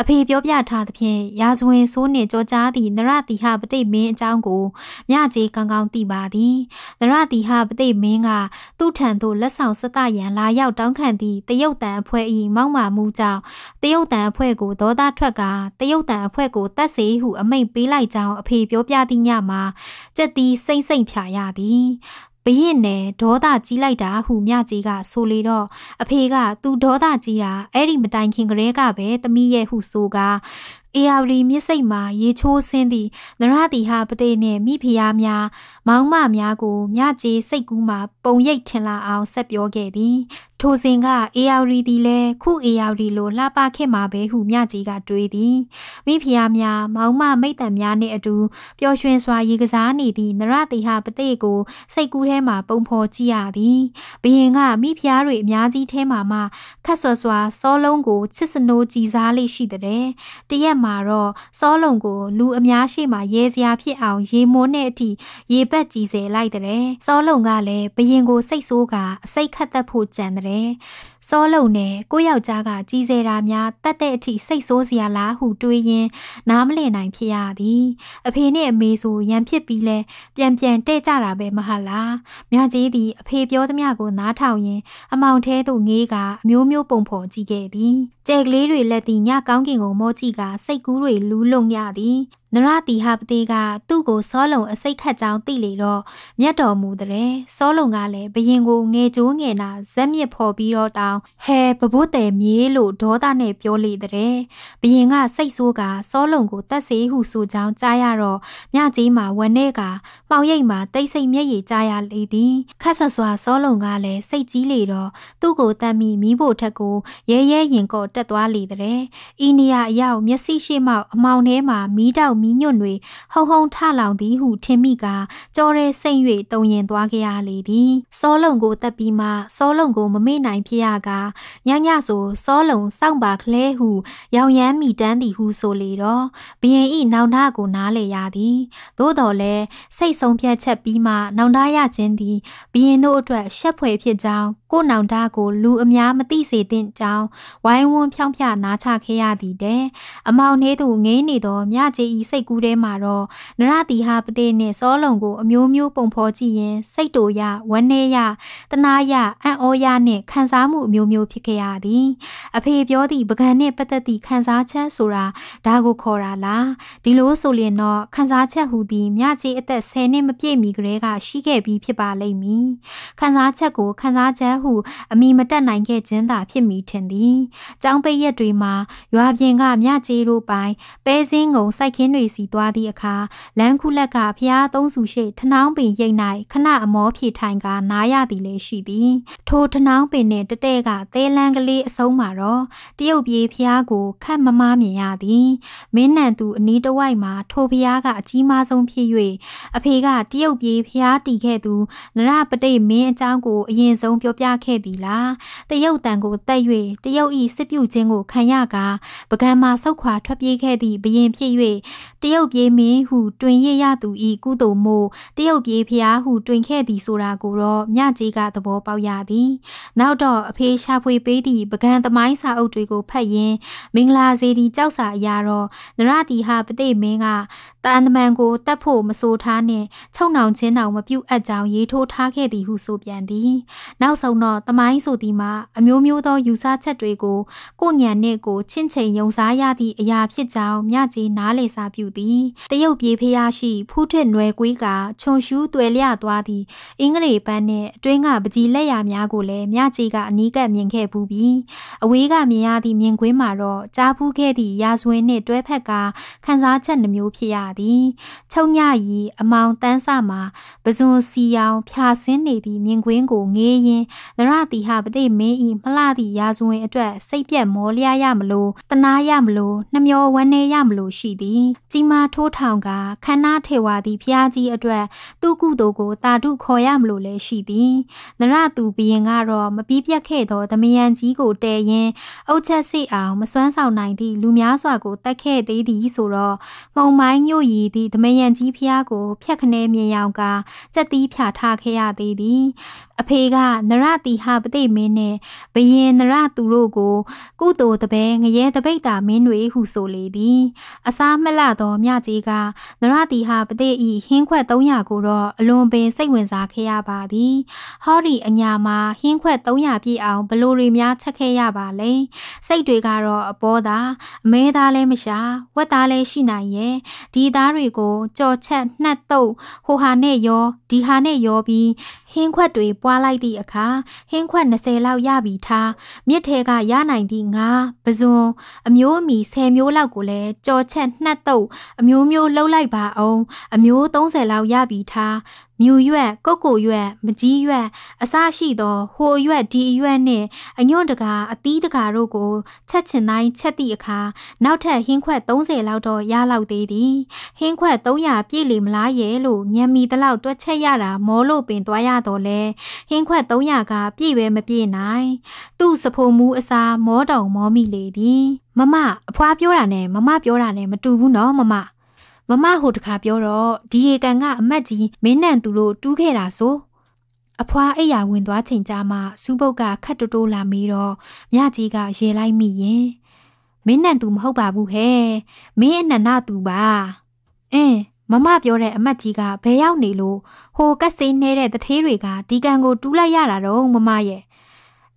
အဖေပြောပြထားသဖြင့်ရာဇဝင်ဆိုးနှင့်ကြောကြားသည့်နရတီဟာပတိမင်းအကြောင်းကိုမြကြေးကောင်းကောင်းသိပါသည်နရတီဟာပတိမင်းကသူ့ထံသို့လက်ဆောင်စသရန်လာရောက်တောင်းခံသည့်တရုတ်တန်အဖွဲ့၏မောက်မာမှုမှုကြောင့်တရုတ်တန်အဖွဲ့ကိုဒေါသထွက်ကတရုတ်တန်အဖွဲ့ကိုတတ်စေဟုအမိန့်ပေးလိုက်ကြောင်းအဖေပြောပြသည့်ညမှာကြက်တီးစိမ့်စိမ့်ဖြာရသည်ဘရင်နဲ့ဒေါသကြီးလိုက်တာဟုမြကြီးကဆိုလေတော့အဖေက "तू ဒေါသကြီးတာအဲ့ဒီမတိုင်ခင်ကလေးကပဲသမီးရဲ့"ဟုဆိုကာအေယာရီမြစ်စိတ်မှာရေချိုးဆင်းသည့်နရတိဟာပတေနှင့်မိဖုရားများမောင်မများကိုမြကြီးစိတ်ကူးမှပုံရိပ်ထင်လာအောင်ဆက်ပြောခဲ့သည်ထိုစဉ်ကအေယာရီသည်လည်းခုအေယာရီလိုလှပခဲ့မှာပဲဟုမြကြီးကတွေးသည်မိဖုရားများမောင်မမိတ်တန်များနှင့်အတူပျော်ရွှင်စွာရေကစားနေသည့်နရတိဟပတိကိုစိတ်ကူးထဲမှပုံဖော်ကြည့်ရသည်ဘယင်က မိဖုရားတွေအများကြီးထဲမှမှခက်ဆွဆွာစောလုံးကိုချစ်စနိုးကြည်စားလေးရှိတဲ့တရက်မှာတော့စောလုံးကိုလူအများရှိမှရေစရာဖြစ်အောင်ရေမွန်းတဲ့အထိရေပတ်ကြည်စေလိုက်တဲ့စောလုံးကလည်းဘယင်ကိုစိတ်ဆိုးကအစိတ်ခတ်သက်ဖို့ကြံတဲ့ 때문에 စောလုံနဲ့ကိုယောက်ျားကကြီးစေတာများတတ်တဲ့အထိစိတ်ဆိုးစရာလားဟုတွေးရင်းနားမလည်နိုင်ဖြစ်ရသည်အဖေနဲ့အမေဆိုရန်ဖြစ်ပြီးလဲပြန်ပြန်တဲ့ကြတာပဲမဟုတ်လားမြကြီးသည်အဖေပြောသမျှကိုနားထောင်ရင်းအမောင်ထဲသို့ငေးကအမျိုးမျိုးပုံဖော်ကြည့်ခဲ့သည်ကြဲကလေးတွေလက်သည်ညကောင်းကင်ကိုမောကြည့်ကစိတ်ကူးတွေလူးလုံရသည်နရတိဟပတိကသူ့ကိုစောလုံအစိတ်ခတ်ကြောင်းသိလေတော့မြတ်တော်မူတဲ့စောလုံကလည်းဘရင်ကိုငယ်ကျိုးငယ်နာဇက်မြစ်ဖော်ပြီးတော့တောင်တောင်ဟဲဘဘုတ်တယ်မြေးလို့ဒေါသနဲ့ပြောလေတဲ့။ဘရင်ကစိတ်ဆိုးကစောလုံကိုတတ်စေဟုဆိုကြောင်းကြားရတော့ညကြီးမှာဝန်내ကပေါင်ရိပ်မှာတိတ်ဆိတ်မျက်ရည်ကြားရလေသည်။ခက်ဆဆွာစောလုံကလည်းစိတ်ကြီးလေတော့သူ့ကိုတမ်းမိမိဖို့ထက်ကိုရဲရဲရင်ကော့တက်သွားလေတဲ့။ဤနေရာအရောက်မျက်စိရှိမှအမောင်ထဲမှာမီးတောက်မီးညွန့်တွေဟုံဟုံထလောင်သည်ဟုထင်မိကကြော်ရဲစိတ်၍တုံရင်သွားခဲ့ရလေသည်။စောလုံကိုတက်ပြီးမှစောလုံကိုမမေ့နိုင်ဖြစ်ရကညညဆိုစောလုံစောင့်ပါကလဲဟု ရောင်ရမ်းမိတမ်းသည်ဟုဆိုလေတော့ဘရင်ဤနောင်တကိုနားလေရသည်သို့တော်လဲစိတ်ဆုံးဖြတ်ချက်ပြီးမှနောင်တရခြင်းသည်ဘရင်တို့အတွက်ရှက်ဖွယ်ဖြစ်ကြောင်းကိုနောင်တကိုလူအများမသိစေသင့်ကြောင်းဝိုင်းဝန်းဖြောင်းဖြနားချခဲ့ရသည်တဲ့အမောင်နှဲသူငေးနေသောမြကြေးဤစိတ်ကူးထဲမှာတော့နရတိဟာပတေနှင့်စောလုံကိုအမျိုးမျိုးပုံဖော်ကြည့်ရင်စိတ်တူရဝန်းနေရတနာရအံ့ဩရနှင့်ခံစားမှုအမျိုးမျိုးဖြစ်ခဲ့ရသည် အဖေပြောသည့်ပကံနှင့်ပတ်သက်သည့်ခံစားချက်ဆိုတာဒါကိုခေါ်တာလားဒီလိုဆိုရင်တော့ခံစားချက်ဟူသည်မြကြီးအသက်10နှစ်မပြည့်မီကတည်းကရှိခဲ့ပြီးဖြစ်ပါလိမ့်မည်ခံစားချက်ကိုခံစားချက်ဟုအမိမတက်နိုင်ခဲ့ခြင်းသာဖြစ်မိထင်သည်ကျောင်းပိတ်ရက်တွေမှာရွာပြင်ကမြကြီးတို့ပိုင်ပဲစင်းကုန်စိုက်ခင်းတွေစီသွားသည့်အခါလမ်းခုလက်ကဖျားသုံးစုရှိထနှောင်းပင်ရိတ်၌ခဏအမောဖြေထိုင်က နားရသည်လည်းရှိသည် ထိုထနှောင်းပင်နှင့်တတဲ့ကသဲလန်းကလေးအဆုံးမှာတော့တရုတ်ပြည်ဖျားကိုခတ်မမမြင်ရသည်မင်းနန်သူအနီးတစ်ဝိုက်မှာ ထိုဖျားကအကြီးမားဆုံးဖြစ်၍အဖေကတရုတ်ပြည်ဖျားတီခဲ့သူနရပတိမင်းအကြောင်းကိုအရင်ဆုံးပြောပြခဲ့သည်လားတရုတ်တန်ကိုတက်၍တရုတ်ဤစစ်ပြုခြင်းကိုခံရကပကံမှာဆုတ်ခွာထွက်ပြေးခဲ့သည့်ဘရင်ဖြစ်၍တရုတ်ပြည်မင်းဟု တွင်ရရသူဤကုသိုလ်မို့တရုတ်ပြည်ဖျားဟု တွင်ခဲ့သည်ဆိုတာကိုတော့မြကြီးကသဘောပေါက်ရသည်နောက်တော့အဖေတွေရှာဖွေပေးသည့်ပကံသမိုင်းစာအုပ်တွေကိုဖတ်ရင်းမင်္ဂလာစေတီကြောက်စာအရာတော့နရတီဟာပတိမင်းကတန်တမန်ကိုတတ်ဖို့မဆိုထားနှင့်ချုံနှောင်ချင်းအောင်မပြုတ်အပ်ကြောင်းရေးထိုးထားခဲ့သည်ဟုဆိုပြန်သည်နောက်ဆုံးတော့တမိုင်းဆိုသည်မှာအမျိုးမျိုးသောယူဆချက်တွေကိုကိုညံနှင့်ကိုချင့်ချိန်ယုံစားရသည့်အရာဖြစ်ကြောင်းမြကြီးနားလည်စာပြုသည်တရုတ်ပြည်ဖျားရှိဖူးထက်နွယ်ကွေးကခြုံရှူးတွယ်လျသွားသည့်အင်္ဂရိပန်းနှင့်အတွင်းကပကြီးလက်ရာများကိုလည်းမြကြီးကအနီးကပ်မြင်ခဲ့ပူပြီးအဝေးကမြင်ရသည့်မြင်ကွင်းမှာတော့ကြားဖူးခဲ့သည့် ရာဇဝင်နှင့်တွဲဖက်ကခန်းစားချက်နှမျိုးဖြစ်ရသည်ချုံညရီအမောင်တန်းဆမှာပဇွန်စီယောင်ဖြာဆင်းနေသည့်မြင်ကွင်းကိုငေးရင်းနရတိဟပတိမင်းဤမလှသည့်ရာဇဝင်အတွက်စိတ်ပြက်မောလျာရမလို့တနာရမလို့နှမျောဝန်းနေရမလို့ရှိသည်ကြီးမားထိုးထောင်ကခန္ဓာထေဝါသည်ဖျားကြီးအတွက်သူကုသူကိုတာတု ခေါ်ရမလို့လည်းရှိသည်နရသူဘရင်ကတော့မပြီးပြတ်ခဲ့သောသမယံကြီးကိုတဲရင်အုတ်ချက်စိအောင်မစွမ်းဆောင်နိုင်သည့်လူများစွာကိုတတ်ခဲ့သေးသည်ဆိုတော့မုံမိုင်းညို့တို့ရည်သည့်ဒမယံကြီးဖျားကိုဖျက်ခနဲမြင်ရောင်ကစက်သီးဖြာထားခဲ့ရသေးသည်အဖေကနရတိဟပတိမင်းနဲ့ဘယင်နရသူတို့ကိုကုသိုလ်တပဲငရဲတပိတ်တာမင်းတွေဟုဆိုလေသည် အစားမလှသောမြကြီးကနရတိဟပတိဤဟင်းခွက်300ကိုတော့အလွန်ပင်စိတ်ဝင်စားခဲ့ရပါသည် ဟောဒီအညာမှာဟင်းခွက်300ပြည့်အောင်ဘလို့တွေများချက်ခဲ့ရပါလဲစိတ်တွေကတော့အပေါ်သာအမဲသားလည်းမရှာဝက်သားလည်းရှိနိုင်ရဲ့ဒီသားတွေကိုကြော်ချက်နှက်တုပ်ဟိုဟာနဲ့ရောဒီဟာနဲ့ရောပြီးဟင်းခွက်တွေပွားလိုက်သည့်အခါဟင်းခွက်20လောက်ရပြီထားမြစ်ထဲကရနိုင်သည့်ငါပဇွန်အမျိုးအမီ10မျိုးလောက်ကိုလည်းကြော်ချက်နှက်တုပ်အမျိုးမျိုးလှုပ်လိုက်ပါအောင် အမျိုး30လောက်ရပြီထားမြူရွက်ကုတ်ကိုရွက်မကြီးရွက် အစရှိသောဟိုရွက်ဒီရွက်နှင့်အညွန့်တကာအသီးတကာတို့ကိုချက်ချင်တိုင်းချက်သည့်အခါနောက်ထပ်ဟင်းခွက်30လောက်တော့ရလောက်သေးသည်ဟင်းခွက်300ပြည့်လီမလားရဲ့လို့ညံမီတလောက်တွက်ချက်ရတာမောလို့ပင်သွားရတော့လဲဟင်းခွက်300ကပြည့်ပဲမပြည့်နိုင်သူ့စဖိုမူးအစာမောတောင်မောမိလေသည်မမအဖွားပြောတာနဲ့မမပြောတာနဲ့မတူဘူးနော်မမမမဟိုတခါပြောတော့ဒီရေကန်ကအမတ်ကြီးမင်းနန်သူတို့တူးခဲ့တာဆိုအဖွာအိယာဝင်သွားချိန်ကြမှာစူးပုတ်ကခတ်တိုးတိုးလာမေးတော့မြကြီးကရေလိုက်မိရင်မင်းနန်သူမဟုတ်ပါဘူးဟဲ့မင်းအနန္နသူပါအင်းမမပြောတဲ့အမတ်ကြီးကဘယ်ရောက်နေလို့ဟိုကက်စေးနှဲတဲ့တထေးတွေကဒီကန်ကို တူးလိုက်ရတာတော့မမရဲ့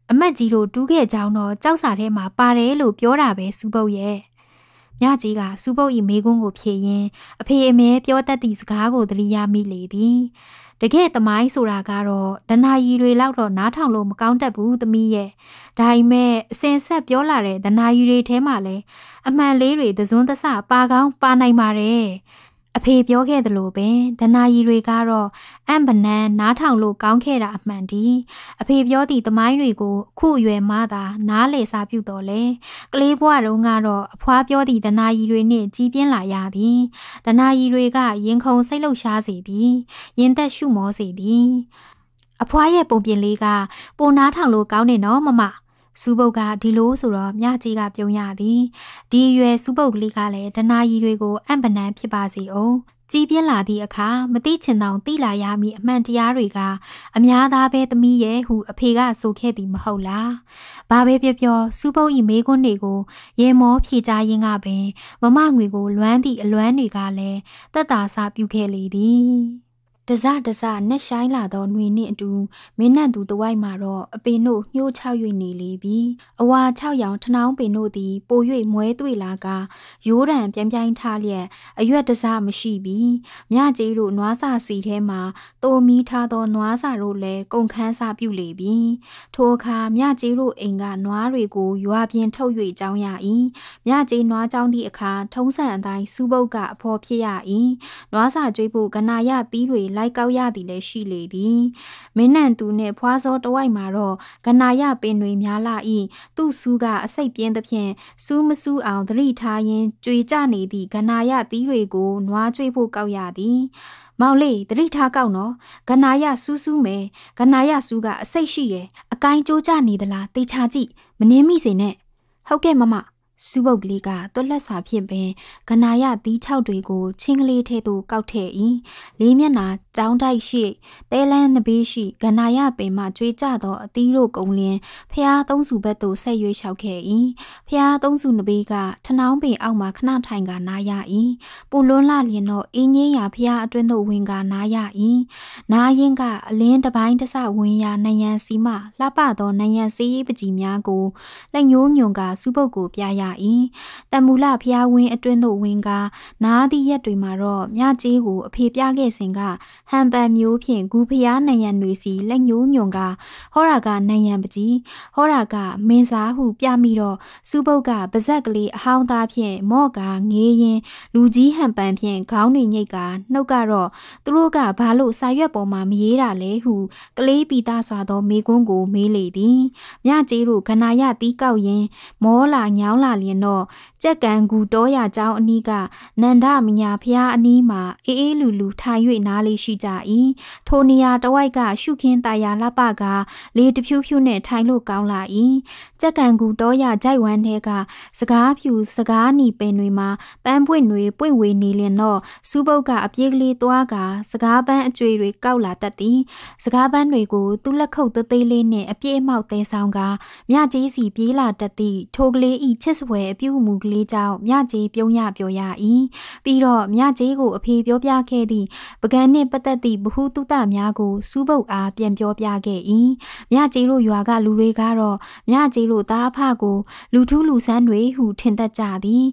အမတ်ကြီးတို့တူးခဲ့ကြောင်းတော့ကြောက်စာထဲမှာပါတယ်လို့ပြောတာပဲစူးပုတ်ရဲ့မြကြီးကစူပုတ်ဤမိကုန်းကိုဖြည့်ရင်းအဖေအမဲပြောတတ်သည့်စကားကိုသတိရမိလေသည်တကယ်သမိုင်းဆိုတာကတော့ဒနာယီတွေလောက်တော့နားထောင်လို့မကောင်းတတ်ဘူးသမီးရဲ့ဒါပေမဲ့အစင်ဆက်ပြောလာတဲ့ဒနာယီတွေထဲမှာလည်းအမှန်လေးတွေသစွန်းသစပါကောင်းပါနိုင်ပါတယ်အဖေပြောခဲ့သလိုပင်ဒနာကြီးတွေကတော့အံ့ဗနန်းနားထောင်လို့ကောင်းခဲ့တာအမှန်တည်းအဖေပြောသည့်သမိုင်းတွေကိုအခုအရွယ်မှသာနားလေစာပြုတော်လဲကလေးဘွားတုန်းကတော့အဖွားပြောသည့်ဒနာကြီးတွေနှင့်ကြီးပြင်းလာရသည်ဒနာကြီးတွေကရင်ခုန်စိတ်လှုပ်ရှားစေသည်ရင်သက်ရှုမောစေသည်အဖွားရဲ့ပုံပြင်လေးကပုံနားထောင်လို့ကောင်းနေနော်မမစူးပုတ်ကဒီလိုဆိုတော့မြကြီးကပြုံးရသည်ဒီရွယ်စူးပုတ်ကလေးကလည်းဒနာရီတွေကိုအံ့ပနံဖြစ်ပါစေအောင်ကြည်ပြင်းလာသည့်အခါမသိချင်တောင်သိလာရမည်အမှန်တရားတွေက အများသားပဲသမီးရဲ့ဟုအဖေကဆိုခဲ့သည်မဟုတ်လား။ဘာပဲပြောပြောစူးပုတ်ဤမေခွန်းတွေကိုရေမောဖြေချရင်းကပင်မမငွေကို လွမ်းသည့်အလွမ်းတွေကလည်းတက်တာစပြုခဲ့လေသည်။တစတစနက်ရှိုင်းလာသောနှွေနှင့်အတူမင်းနတ်သူတဝိုက်မှာတော့အပင်တို့ညှိုးချောက်၍နေလေပြီ။အဝါ၆ရောင်ထနှောင်းပင်တို့သည်ပို၍မွဲတွေ့လာကရိုးတံပြိုင်ပြိုင်ထားလျက်အရွက်တစမရှိပြီ။မြကြီးတို့နွားစာစီထဲမှာတုံမီထားသောနွားစာတို့လည်းကုန်ခန်းစာပြုလေပြီ။ထိုအခါမြကြီးတို့အိမ်ကနွားတွေကိုရွာပြင်ထုတ်၍ကြောင်းရ၏။မြကြီးနွားကြောင်းသည့်အခါထုံးစံအတိုင်းစူးပုတ်ကအဖော်ဖြစ်ရ၏။နွားစာကြွေးဖို့ကနာရသီးတွေလိုက်ကောက်ရသည်လည်းရှိလေသည်မင်းနံသူနှင့်ဖွာစောတဝိုက်မှာတော့ကနာယပင်တွေများလာ၏သူ့ဆူးကအစိတ်ပြင်းသဖြင့်ဆူးမဆူးအောင်သတိထားရင်းကြွေကြနေသည့်ကနာယသီးတွေကိုနွားကြွေဖို့ကောက်ရသည်မောင်လေးသတိထားကောက်နော်ကနာယဆူးဆူးမယ်ကနာယဆူးကအစိတ်ရှိတယ်အကိုင်းကြိုးကြနေသလားသိချာကြည့်မနှင်းမိစေနဲ့ဟုတ်ကဲ့မမစူးပုတ်ကလေးကသွက်လက်စွာဖြင့်ပင်ကနာယသီးခြောက်တွေကိုချင်းကလေးထဲသို့ကောက်ထည့်၏လေးမျက်နာကြောင်းတိုက်ရှိတဲလန်းနှပေးရှိကနာယပင်မှကြွေးကြသောအသီးတို့ကုံလင်းဖျားသုံးစုဘက်သို့ဆက်ရွေးလျှောက်ခဲ့၏ဖျားသုံးစုနှပေးကထနောင်းပင်အောက်မှခဏထိုင်ကနာယ၏ပူလွန်းလာလျင်တော့အင်းငင်းရာဖျားအတွင်းသို့ဝင်ကနာယ၏နာရင်ကအလင်းတစ်ပိုင်းတစ်စဝင်ရာနယံစီမှလှပသောနယံစီးပကြီးများကိုလက်ညှိုးညွန်ကစူးပုတ်ကိုပြရာ၏တမူလဖျားဝင်းအတွင်းသို့ဝင်ကာနားသည့်ရက်တွေမှာတော့မြကြီးကိုအဖေပြခဲ့စဉ်ကဟန်ပန်မျိုးဖြင့်ဂူဖျားနံရံတွေစီလက်ညှိုးညွန်ကဟောရာကနံရံပကြီးဟောရာကမင်းစားဟုပြမိတော့စူးပုတ်ကပါဇက်ကလေးအဟောင်းသားဖြင့်မော့ကငေးရင်လူကြီးဟန်ပန်ဖြင့်ခေါင်းတွေညိတ်ကနှုတ်ကတော့သူတို့ကဘာလို့စာရွက်ပေါ်မှာမရေးတာလဲဟုကလေးပီတာစွာသောမိကွန်းကို မေးလေသည်မြကြီးတို့ခဏရတီးကောက်ရင်မောလာညောင်းလာလျင်တော့ကြက်ကံကူတောရเจ้าအနီးကနန္ဒမညာဖျားအနီးမှာအေးအေးလူလူထိုင်၍နားလေးရှိကြ၏ထိုနေရာတဝိုက်ကရှုခင်းတာယာလပကလေတဖြူဖြူနဲ့ထိုင်လို့ကောင်းလာ၏ကြက်ကံကူတောရကြိုက်ဝမ်းထဲကစကားဖြူစကားနီပင်တွေမှာပန်းပွင့်တွေပွင့်ဝေနေလျင်တော့စူးပုတ်ကအပြေးကလေးသွားက စကားပန်းအကျွေတွေကောက်လာတတ်သည်စကားပန်းတွေကိုသူ့လက်ခုပ်သေးသေးလေးနဲ့အပြည့်အမောက်သဲဆောင်ကမြကြီးစီပြေးလာတတ်သည့်ထိုကလေးဤချစ်စွဝယ်အပြုအမူကလေးကြောင့်မြကြီးပြုံးရပြောရ၏ပြီးတော့မြကြီးကိုအဖေပြောပြခဲ့သည့်ပကံနှင့်ပတ်သက်သည့်ဘ ഹു တုတများကိုစူးပုတ်အားပြန်ပြောပြခဲ့၏မြကြီးတို့ရွာကလူတွေကတော့မြကြီးတို့သားအဖကိုလူထူးလူဆန်းတွေဟုထင်သက်ကြသည်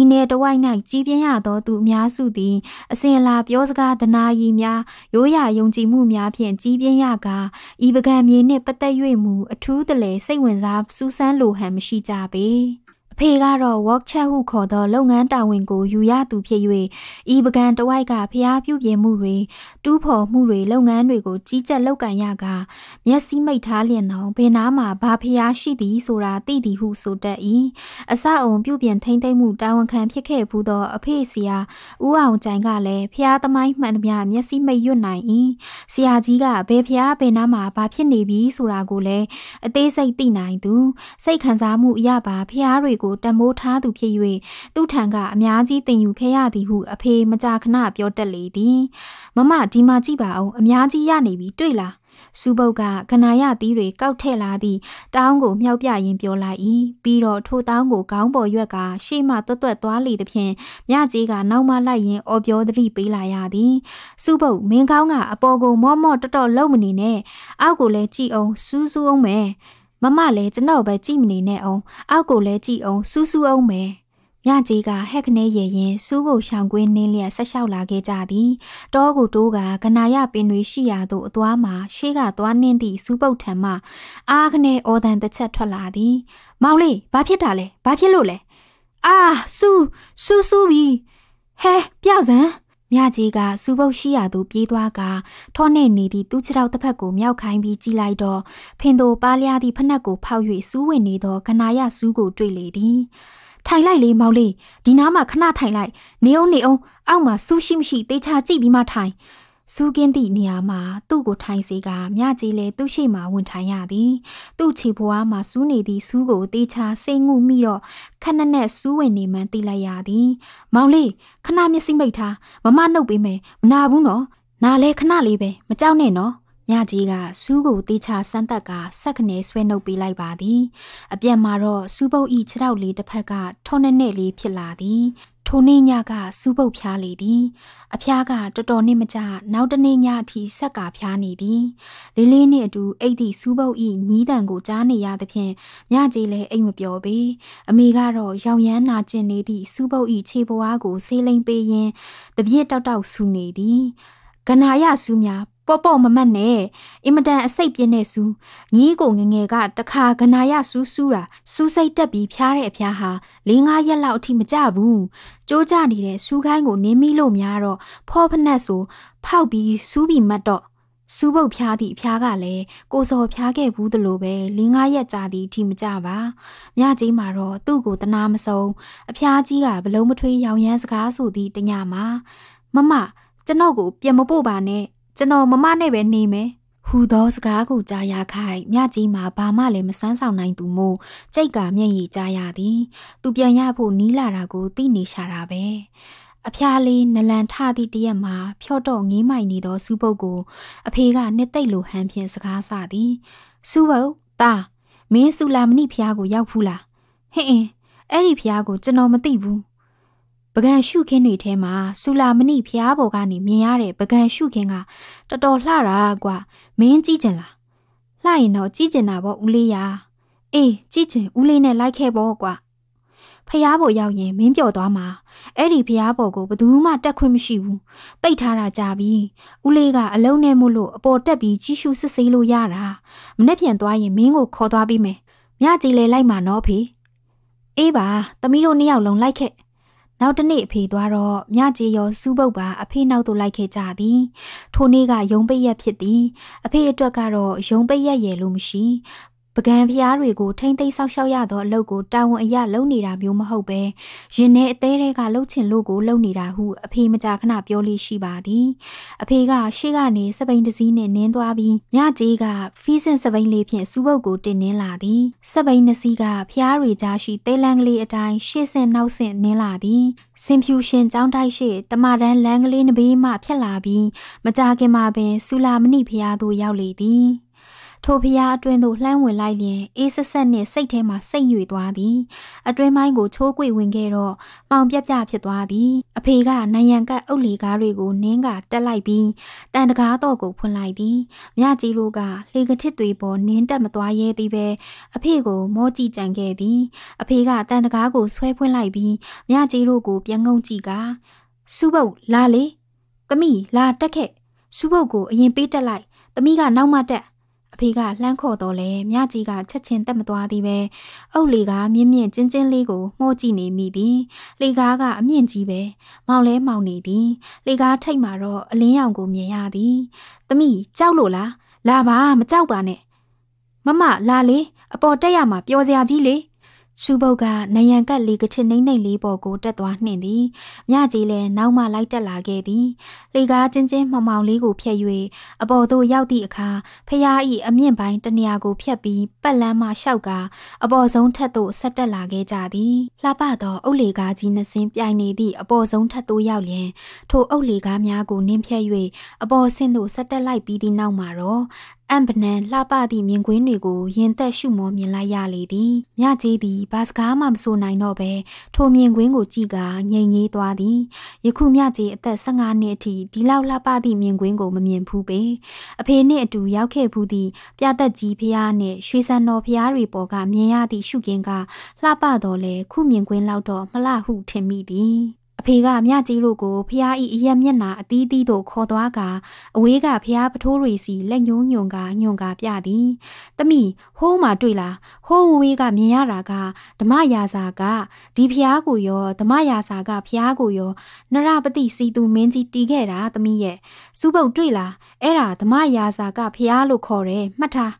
ဤနယ်တဝိုက်၌ကြီးပြင်းရသောသူအများစုသည်အစဉ်အလာပြောစကားဒနာရီများရိုးရာယုံကြည်မှုများဖြင့်ကြီးပြင်းရကဤပကံမြေနှင့်ပတ်သက်၍မူအထူးတလဲစိတ်ဝင်စားစူးစမ်းလိုဟန်မရှိကြပေ။အဖေကတော့ workshop ဟုခေါ်သော လုပ်ငန်းတာဝန်ကိုယူရသူဖြစ်၍ဤပကံတဝိုက်ကဖျားပြုပြင်မှုတွေတူးဖော်မှုတွေလုပ်ငန်းတွေကိုကြီးကြပ်လုပ်ကန်ရက မျက်စိမိတ်ထားလျင်တော့ဘယ်နာမှာဘာဖျားရှိသည်ဆိုတာသိသည်ဟု ဆိုတတ်၏အစအုံပြုပြင်ထိမ့်သိမ့်မှုတာဝန်ခံဖြစ်ခဲ့ဘူးသောအဖေဆရာဦးအောင်ကြိုင်ကလည်းဖျားသမိုင်းမှန်သမျှမျက်စိမိတ်ရွတ်နိုင်၏ဆရာကြီးကဘယ်ဖျားဘယ်နာမှာဘာဖြစ်နေပြီဆိုတာကိုလည်းအသေးစိတ်သိနိုင်သူ စိတ်ခံစားမှုအရပါဖျားတွေကိုတမိုးထားသူဖြစ်၍သူထံကအများကြီးတင်ယူခဲ့ရသည်ဟုအဖေမကြာခဏပြောတတ်လေသည်မမဒီမှာကြည့်ပါအောင်အများကြီးရနေပြီတွေ့လားစူပုတ်ကကနာရသီးတွေကောက်ထည့်လာသည့်တောင်းကိုမြှောက်ပြရင်းပြောလိုက်၏ပြီးတော့ထိုတောင်းကိုခေါင်းပေါ်ရွက်ကရှေ့မှတွတ်တွတ်သွားလေသဖြင့်မြကြီးကနောက်မှလိုက်ရင်းအော်ပြောသတိပေးလာရသည်စူပုတ်မင်းကောင်းကအပေါ်ကိုမော့မော့တော်တော်လုံမနေနဲ့အောက်ကိုလည်းကြည့်အောင်စူးစူးအောင်မယ်မမလည်းကျွန်တော်ပဲကြည့်မနေနဲ့အောင်အောက်ကိုလည်းကြည့်အောင်စူးစူးအောင်မယ်မြကြီးကဟက်ကနေရရင်စူးကိုရှောင်ကွင်းနင်းလျက်ဆက်လျှောက်လာခဲ့ကြသည်တောကိုတိုးကကနာရပင်တွေရှိရာသို့အသွားမှာရှေးကသွားနင်းသည့်စူးပုတ်ထံမှအာခနေအော်တန်တစ်ချက်ထွက်လာသည် မောင်လေးဘာဖြစ်တာလဲဘာဖြစ်လို့လဲအာစူးစူးစူးပြီဟဲပြစမ်းမြကြီးကစူပုတ်ရှိရာသို့ပြေးသွားကထောနဲ့နေသည့်သူ့ခြေထောက်တစ်ဖက်ကိုမြောက်ခိုင်းပြီးကြည်လိုက်တော့ဖင်တို့ပါလျားသည့်ဖနှက်ကိုဖောက်၍စူးဝင်နေသောကနာရစူးကိုတွေ့လေသည် ထိုင်လိုက်လေမောင်လေးဒီနားမှာခဏထိုင်လိုက် နေအောင်နေအောင်အောက်မှာစူးရှိမရှိတေချာကြည့်ပြီးမှထိုင်စူးကင်းသည့်နေရာမှာသူ့ကိုထိုင်စေကမြကြီးလဲသူ့ရှိမှဝန်ထိုင်ရသည် သူ့ခြေဘွားမှာစူးနေသည့်စူးကိုတေချာစိတ်ငုမိတော့ခဏနဲ့စူးဝင်နေမှန်းသိလိုက်ရသည် မောင်လေးခဏမျက်စိမိတ်ထားမမနှုတ်ပေးမယ်မနာဘူးနော်နာလဲခဏလေးပဲမကြောက်နဲ့နော်မြကြီးကစူးကိုတေချာစမ်းသပ်ကဆက်ကနေဆွဲနှုတ်ပေးလိုက်ပါသည် အပြန်မှာတော့စူးပုတ်ဤခြေထောက်လေးတစ်ဖက်ကထုံနဲ့နဲ့လေးဖြစ်လာသည်ထိုနေ့ညကစူးပုတ်ဖျားလေသည်အဖျားကတော်တော်နှင့်မကြနောက်တနေ့ညအထိဆက်ကဖျားနေသည်လေးလေးနှင့်အတူအိတ်သည့်စူးပုတ်ဤညီးတံကိုကြားနေရသဖြင့်ညကြီးလည်းအိတ်မပြောပေအမေကတော့ရောင်ရမ်းနာကျင်နေသည့်စူးပုတ်ဤခြေပွားကိုဆေးလိမ်ပေးရင်းတပြည့်တောက်တောက်ဆူနေသည်ကနာယဆူးများပေါ့ပေါ့မမတ်နဲ့အင်မတန်အစိတ်ပြင်းတဲ့စူးညီးကိုငငယ်ကတခါကနာရစူးစူးတာစူးစိတ်တက်ပြီးဖျားတဲ့အဖျားဟာ၄၅ရက်လောက်အထိမကြဘူးကြိုးကြနေတဲ့စူးခိုင်းကိုနင်းမိလို့များတော့ဖောဖနက်ဆိုဖောက်ပြီးစူးပြီးမတ်တော့စူးပုတ်ဖျားသည့်အဖျားကလည်းကိုစော်ဖျားခဲ့ဘူးသလိုပဲ၄၅ရက်ကြာသည့်အထိမကြပါမြကြီးမှာတော့သူ့ကိုတနာမဆုံးအဖျားကြီးကဘလုံးမထွေးရောင်ရမ်းစကားဆိုသည့်တညမှာမမကျွန်တော်ကိုပြန်မပို့ပါနဲ့ကျွန်တော်မမနဲ့ပဲနေမယ်ဟူသောစကားကိုကြားရခိုင်မြကြီးမှာဘာမှလည်းမစွမ်းဆောင်နိုင်သူမို့ကြိတ်ကမျက်ရည်ကြားရသည်သူပြန်ရဖို့နီးလာတာကိုသိနေရှာတာပဲအဖျားလေးနလန်ထသည့်တရက်မှာဖြော့တော့ငေးမိုင်နေသောစူးပုတ်ကို အဖေကနှစ်သိမ့်လိုဟန်ဖြင့်စကားဆသည်စူးပုတ်တာမင်းစူလာမဏိဖျားကိုရောက်ဘူးလားဟင်းအင်းအဲ့ဒီဖျားကိုကျွန်တော်မသိဘူးပကံရှုခင်းတွေထဲမှာဆူလာမဏိဖျားပေါ်ကနေမြင်ရတဲ့ပကံရှုခင်းကတော်တော်လှတာကွာမင်းကြည့်ချင်လားလှရင်တော့ကြည့်ချင်တာပေါ့ဦးလေးရာအေးကြည့်ချင်ဦးလေးနဲ့လိုက်ခဲ့ပေါ့ကွာဖျားပေါ်ရောက်ရင်မင်းပြော့သွားမှာအဲ့ဒီဖျားပေါ်ကိုဘယ်သူမှတက်ခွင့်မရှိဘူးပိတ်ထားတာကြာပြီဦးလေးကအလုံးနဲ့မို့လို့အပေါ်တက်ပြီးကြီးရှုစစ်ဆေးလို့ရတာမနေ့ပြန်သွားရင်မင်းကိုခေါ်သွားပြီးမယ်ညကြည်လေလိုက်မှာနော်ဖေအေးပါသမီးတို့နှစ်ယောက်လုံးလိုက်ခဲ့နောက်တစ်နေ့အဖေသွားတော့မြကြီးရောစူးပုတ်ပါ အဖေနောက်သို့လိုက်ခဲ့ကြသည်ထိုနေ့ကယုံပိတ်ရက်ဖြစ်သည် အဖေအတွက်ကတော့ယုံပိတ်ရက်ရယ်လို့မရှိပကံဖျားတွေကိုထိမ့်သိမ်းဆောက်ရှောက်ရသောအလုပ်ကိုတာဝန်အရလုပ်နေတာမျိုးမဟုတ်ပဲရင်ထဲအသေးတွေကလှုပ်ချင်လို့ကိုလုပ်နေတာဟုအဖေမကြာခဏပြောလေးရှိပါသည်အဖေကရှေ့ကနေစပိန်တစည်းနဲ့နင်းသွားပြီးညကြီးကဖီးစင်စပိန်လေးဖြင့်စူးပုတ်ကိုတင်နင်းလာသည်စပိန်နစီကဖျားတွေကြားရှိသေးလန်းကလေးအတိုင်းရှေ့ဆင့်နောက်ဆင့်နင်းလာသည်စင်ဖြူရှင်ចောင်းတိုက်ရှိတမရန်လန်းကလေးနဘေးမှဖြက်လာပြီးမကြာခင်မှာပင်ဆူလာမဏိဖျားတို့ရောက်လေသည်ထိုဖျားအတွင်သို့လှမ်းဝင်လိုက်လျင်အေးဆက်ဆက်နှင့်စိတ်ထဲမှစိတ်ရွေသွားသည်အတွင်မိုင်းကိုချိုးကွေဝင်ခဲ့တော့မောင်ပြပြဖြစ်သွားသည်အဖေကနိုင်ငံကပ်အုပ်လီကားတွေကိုနင်းကတက်လိုက်ပြီးတန်တကားတော့ကိုဖွင့်လိုက်သည်မြကြီးလိုကလေကထစ်တွေပေါ်နင်းတက်မသွားရဲသည်ပဲအဖေကိုမောကြည့်ကြံခဲ့သည်အဖေကတန်တကားကိုဆွဲဖွင့်လိုက်ပြီးမြကြီးလိုကို ပြန်ငုံကြည့်ကစုပုတ်လာလေသမီးလာတက်ခဲ့စုပုတ်ကိုအရင်ပေးတက်လိုက်သမီးကနောက်မှတက်အဖေကလှမ်းခေါ်တော့လဲမြကြီးကချက်ချင်းတက်မသွားသေးပဲအုတ်လီကမြင့်မြင့်ကျဉ်းကျဉ်းလေးကိုမှုတ်ကြည့်နေမိသည်လေကားကအမြင့်ကြီးပဲမောင်လဲမောင်နေသည်လေကားထိတ်မှာတော့အလင်းရောင်ကိုမြင်ရသည် သမီးကြောက်လို့လားလာပါမကြောက်ပါနဲ့မမလာလေအပေါ်တက်ရမှာပျော်စရာကြီးလေးရှုဘုတ်ကနယံကတ်လီကထစ်နှိမ့်နှိမ့်လေးပေါ်ကိုတက်သွားနှင့်သည်မြကြီးလည်းနောက်မှလိုက်တက်လာခဲ့သည်လေကားချင်းချင်းမှောင်မှောင်လေးကိုဖြတ်၍အပေါ်သို့ရောက်သည့်အခါဖယားဤအမြင့်ပိုင်းတနေရာကိုဖြတ်ပြီးပတ်လန်းမှလျှောက်ကာအပေါ်ဆုံးထက်သို့ဆက်တက်လာခဲ့ကြသည်လှပသောအုတ်လေကားကြီးနှစင်းပြိုင်နေသည့်အပေါ်ဆုံးထက်သို့ရောက်လျင်ထိုအုတ်လေကားများကိုနင်းဖြတ်၍အပေါ်ဆင်းသို့ဆက်တက်လိုက်ပြီးသည့်နောက်မှာတော့အံပနံလှပသည့်မြင်ကွင်းတွေကိုရင်သက်ရှုမောမြင်လိုက်ရလေသည်။မြကြီးသည်ဘာစကားမှမဆိုနိုင်တော့ဘဲထိုမြင်ကွင်းကိုကြည့်ကငြိမ်ငေးသွားသည်။ယခုမြကြီးအသက်15နှစ်အထိဒီလောက်လှပသည့်မြင်ကွင်းကိုမမြင်ဘူးပေ။အဖေနှင့်အတူရောက်ခဲ့ဘူးသည့်ပြသက်ကြီးဖျားနှင့်ရွှေစံတော်ဖျားတွေပေါ်ကမြင်ရသည့်ရှုကင်ကလှပတော်လဲခုမြင်ကွင်းလောက်တော့မလှဟုထင်မိသည်။အဖေကမြကြီးတို့ကိုဖះဤအရက်မျက်နာအသီးသီးတို့ခေါ်သွားကအဝေးကဖះပထိုးတွေစီလက်ညှိုးညွန်ကညွန်ကပြသည်။တမိဟိုးမှာတွေ့လားဟိုးဝေးကမြင်ရတာကဓမ္မရာစာကဒီဖះကိုရောဓမ္မရာစာကဖះကိုရော နရပတိစီသူမင်းကြီးတီးခဲ့တာတမိရဲ့စူးပုတ်တွေ့လားအဲ့ဒါဓမ္မရာစာကဖះလို့ခေါ်တယ်မှတ်ထား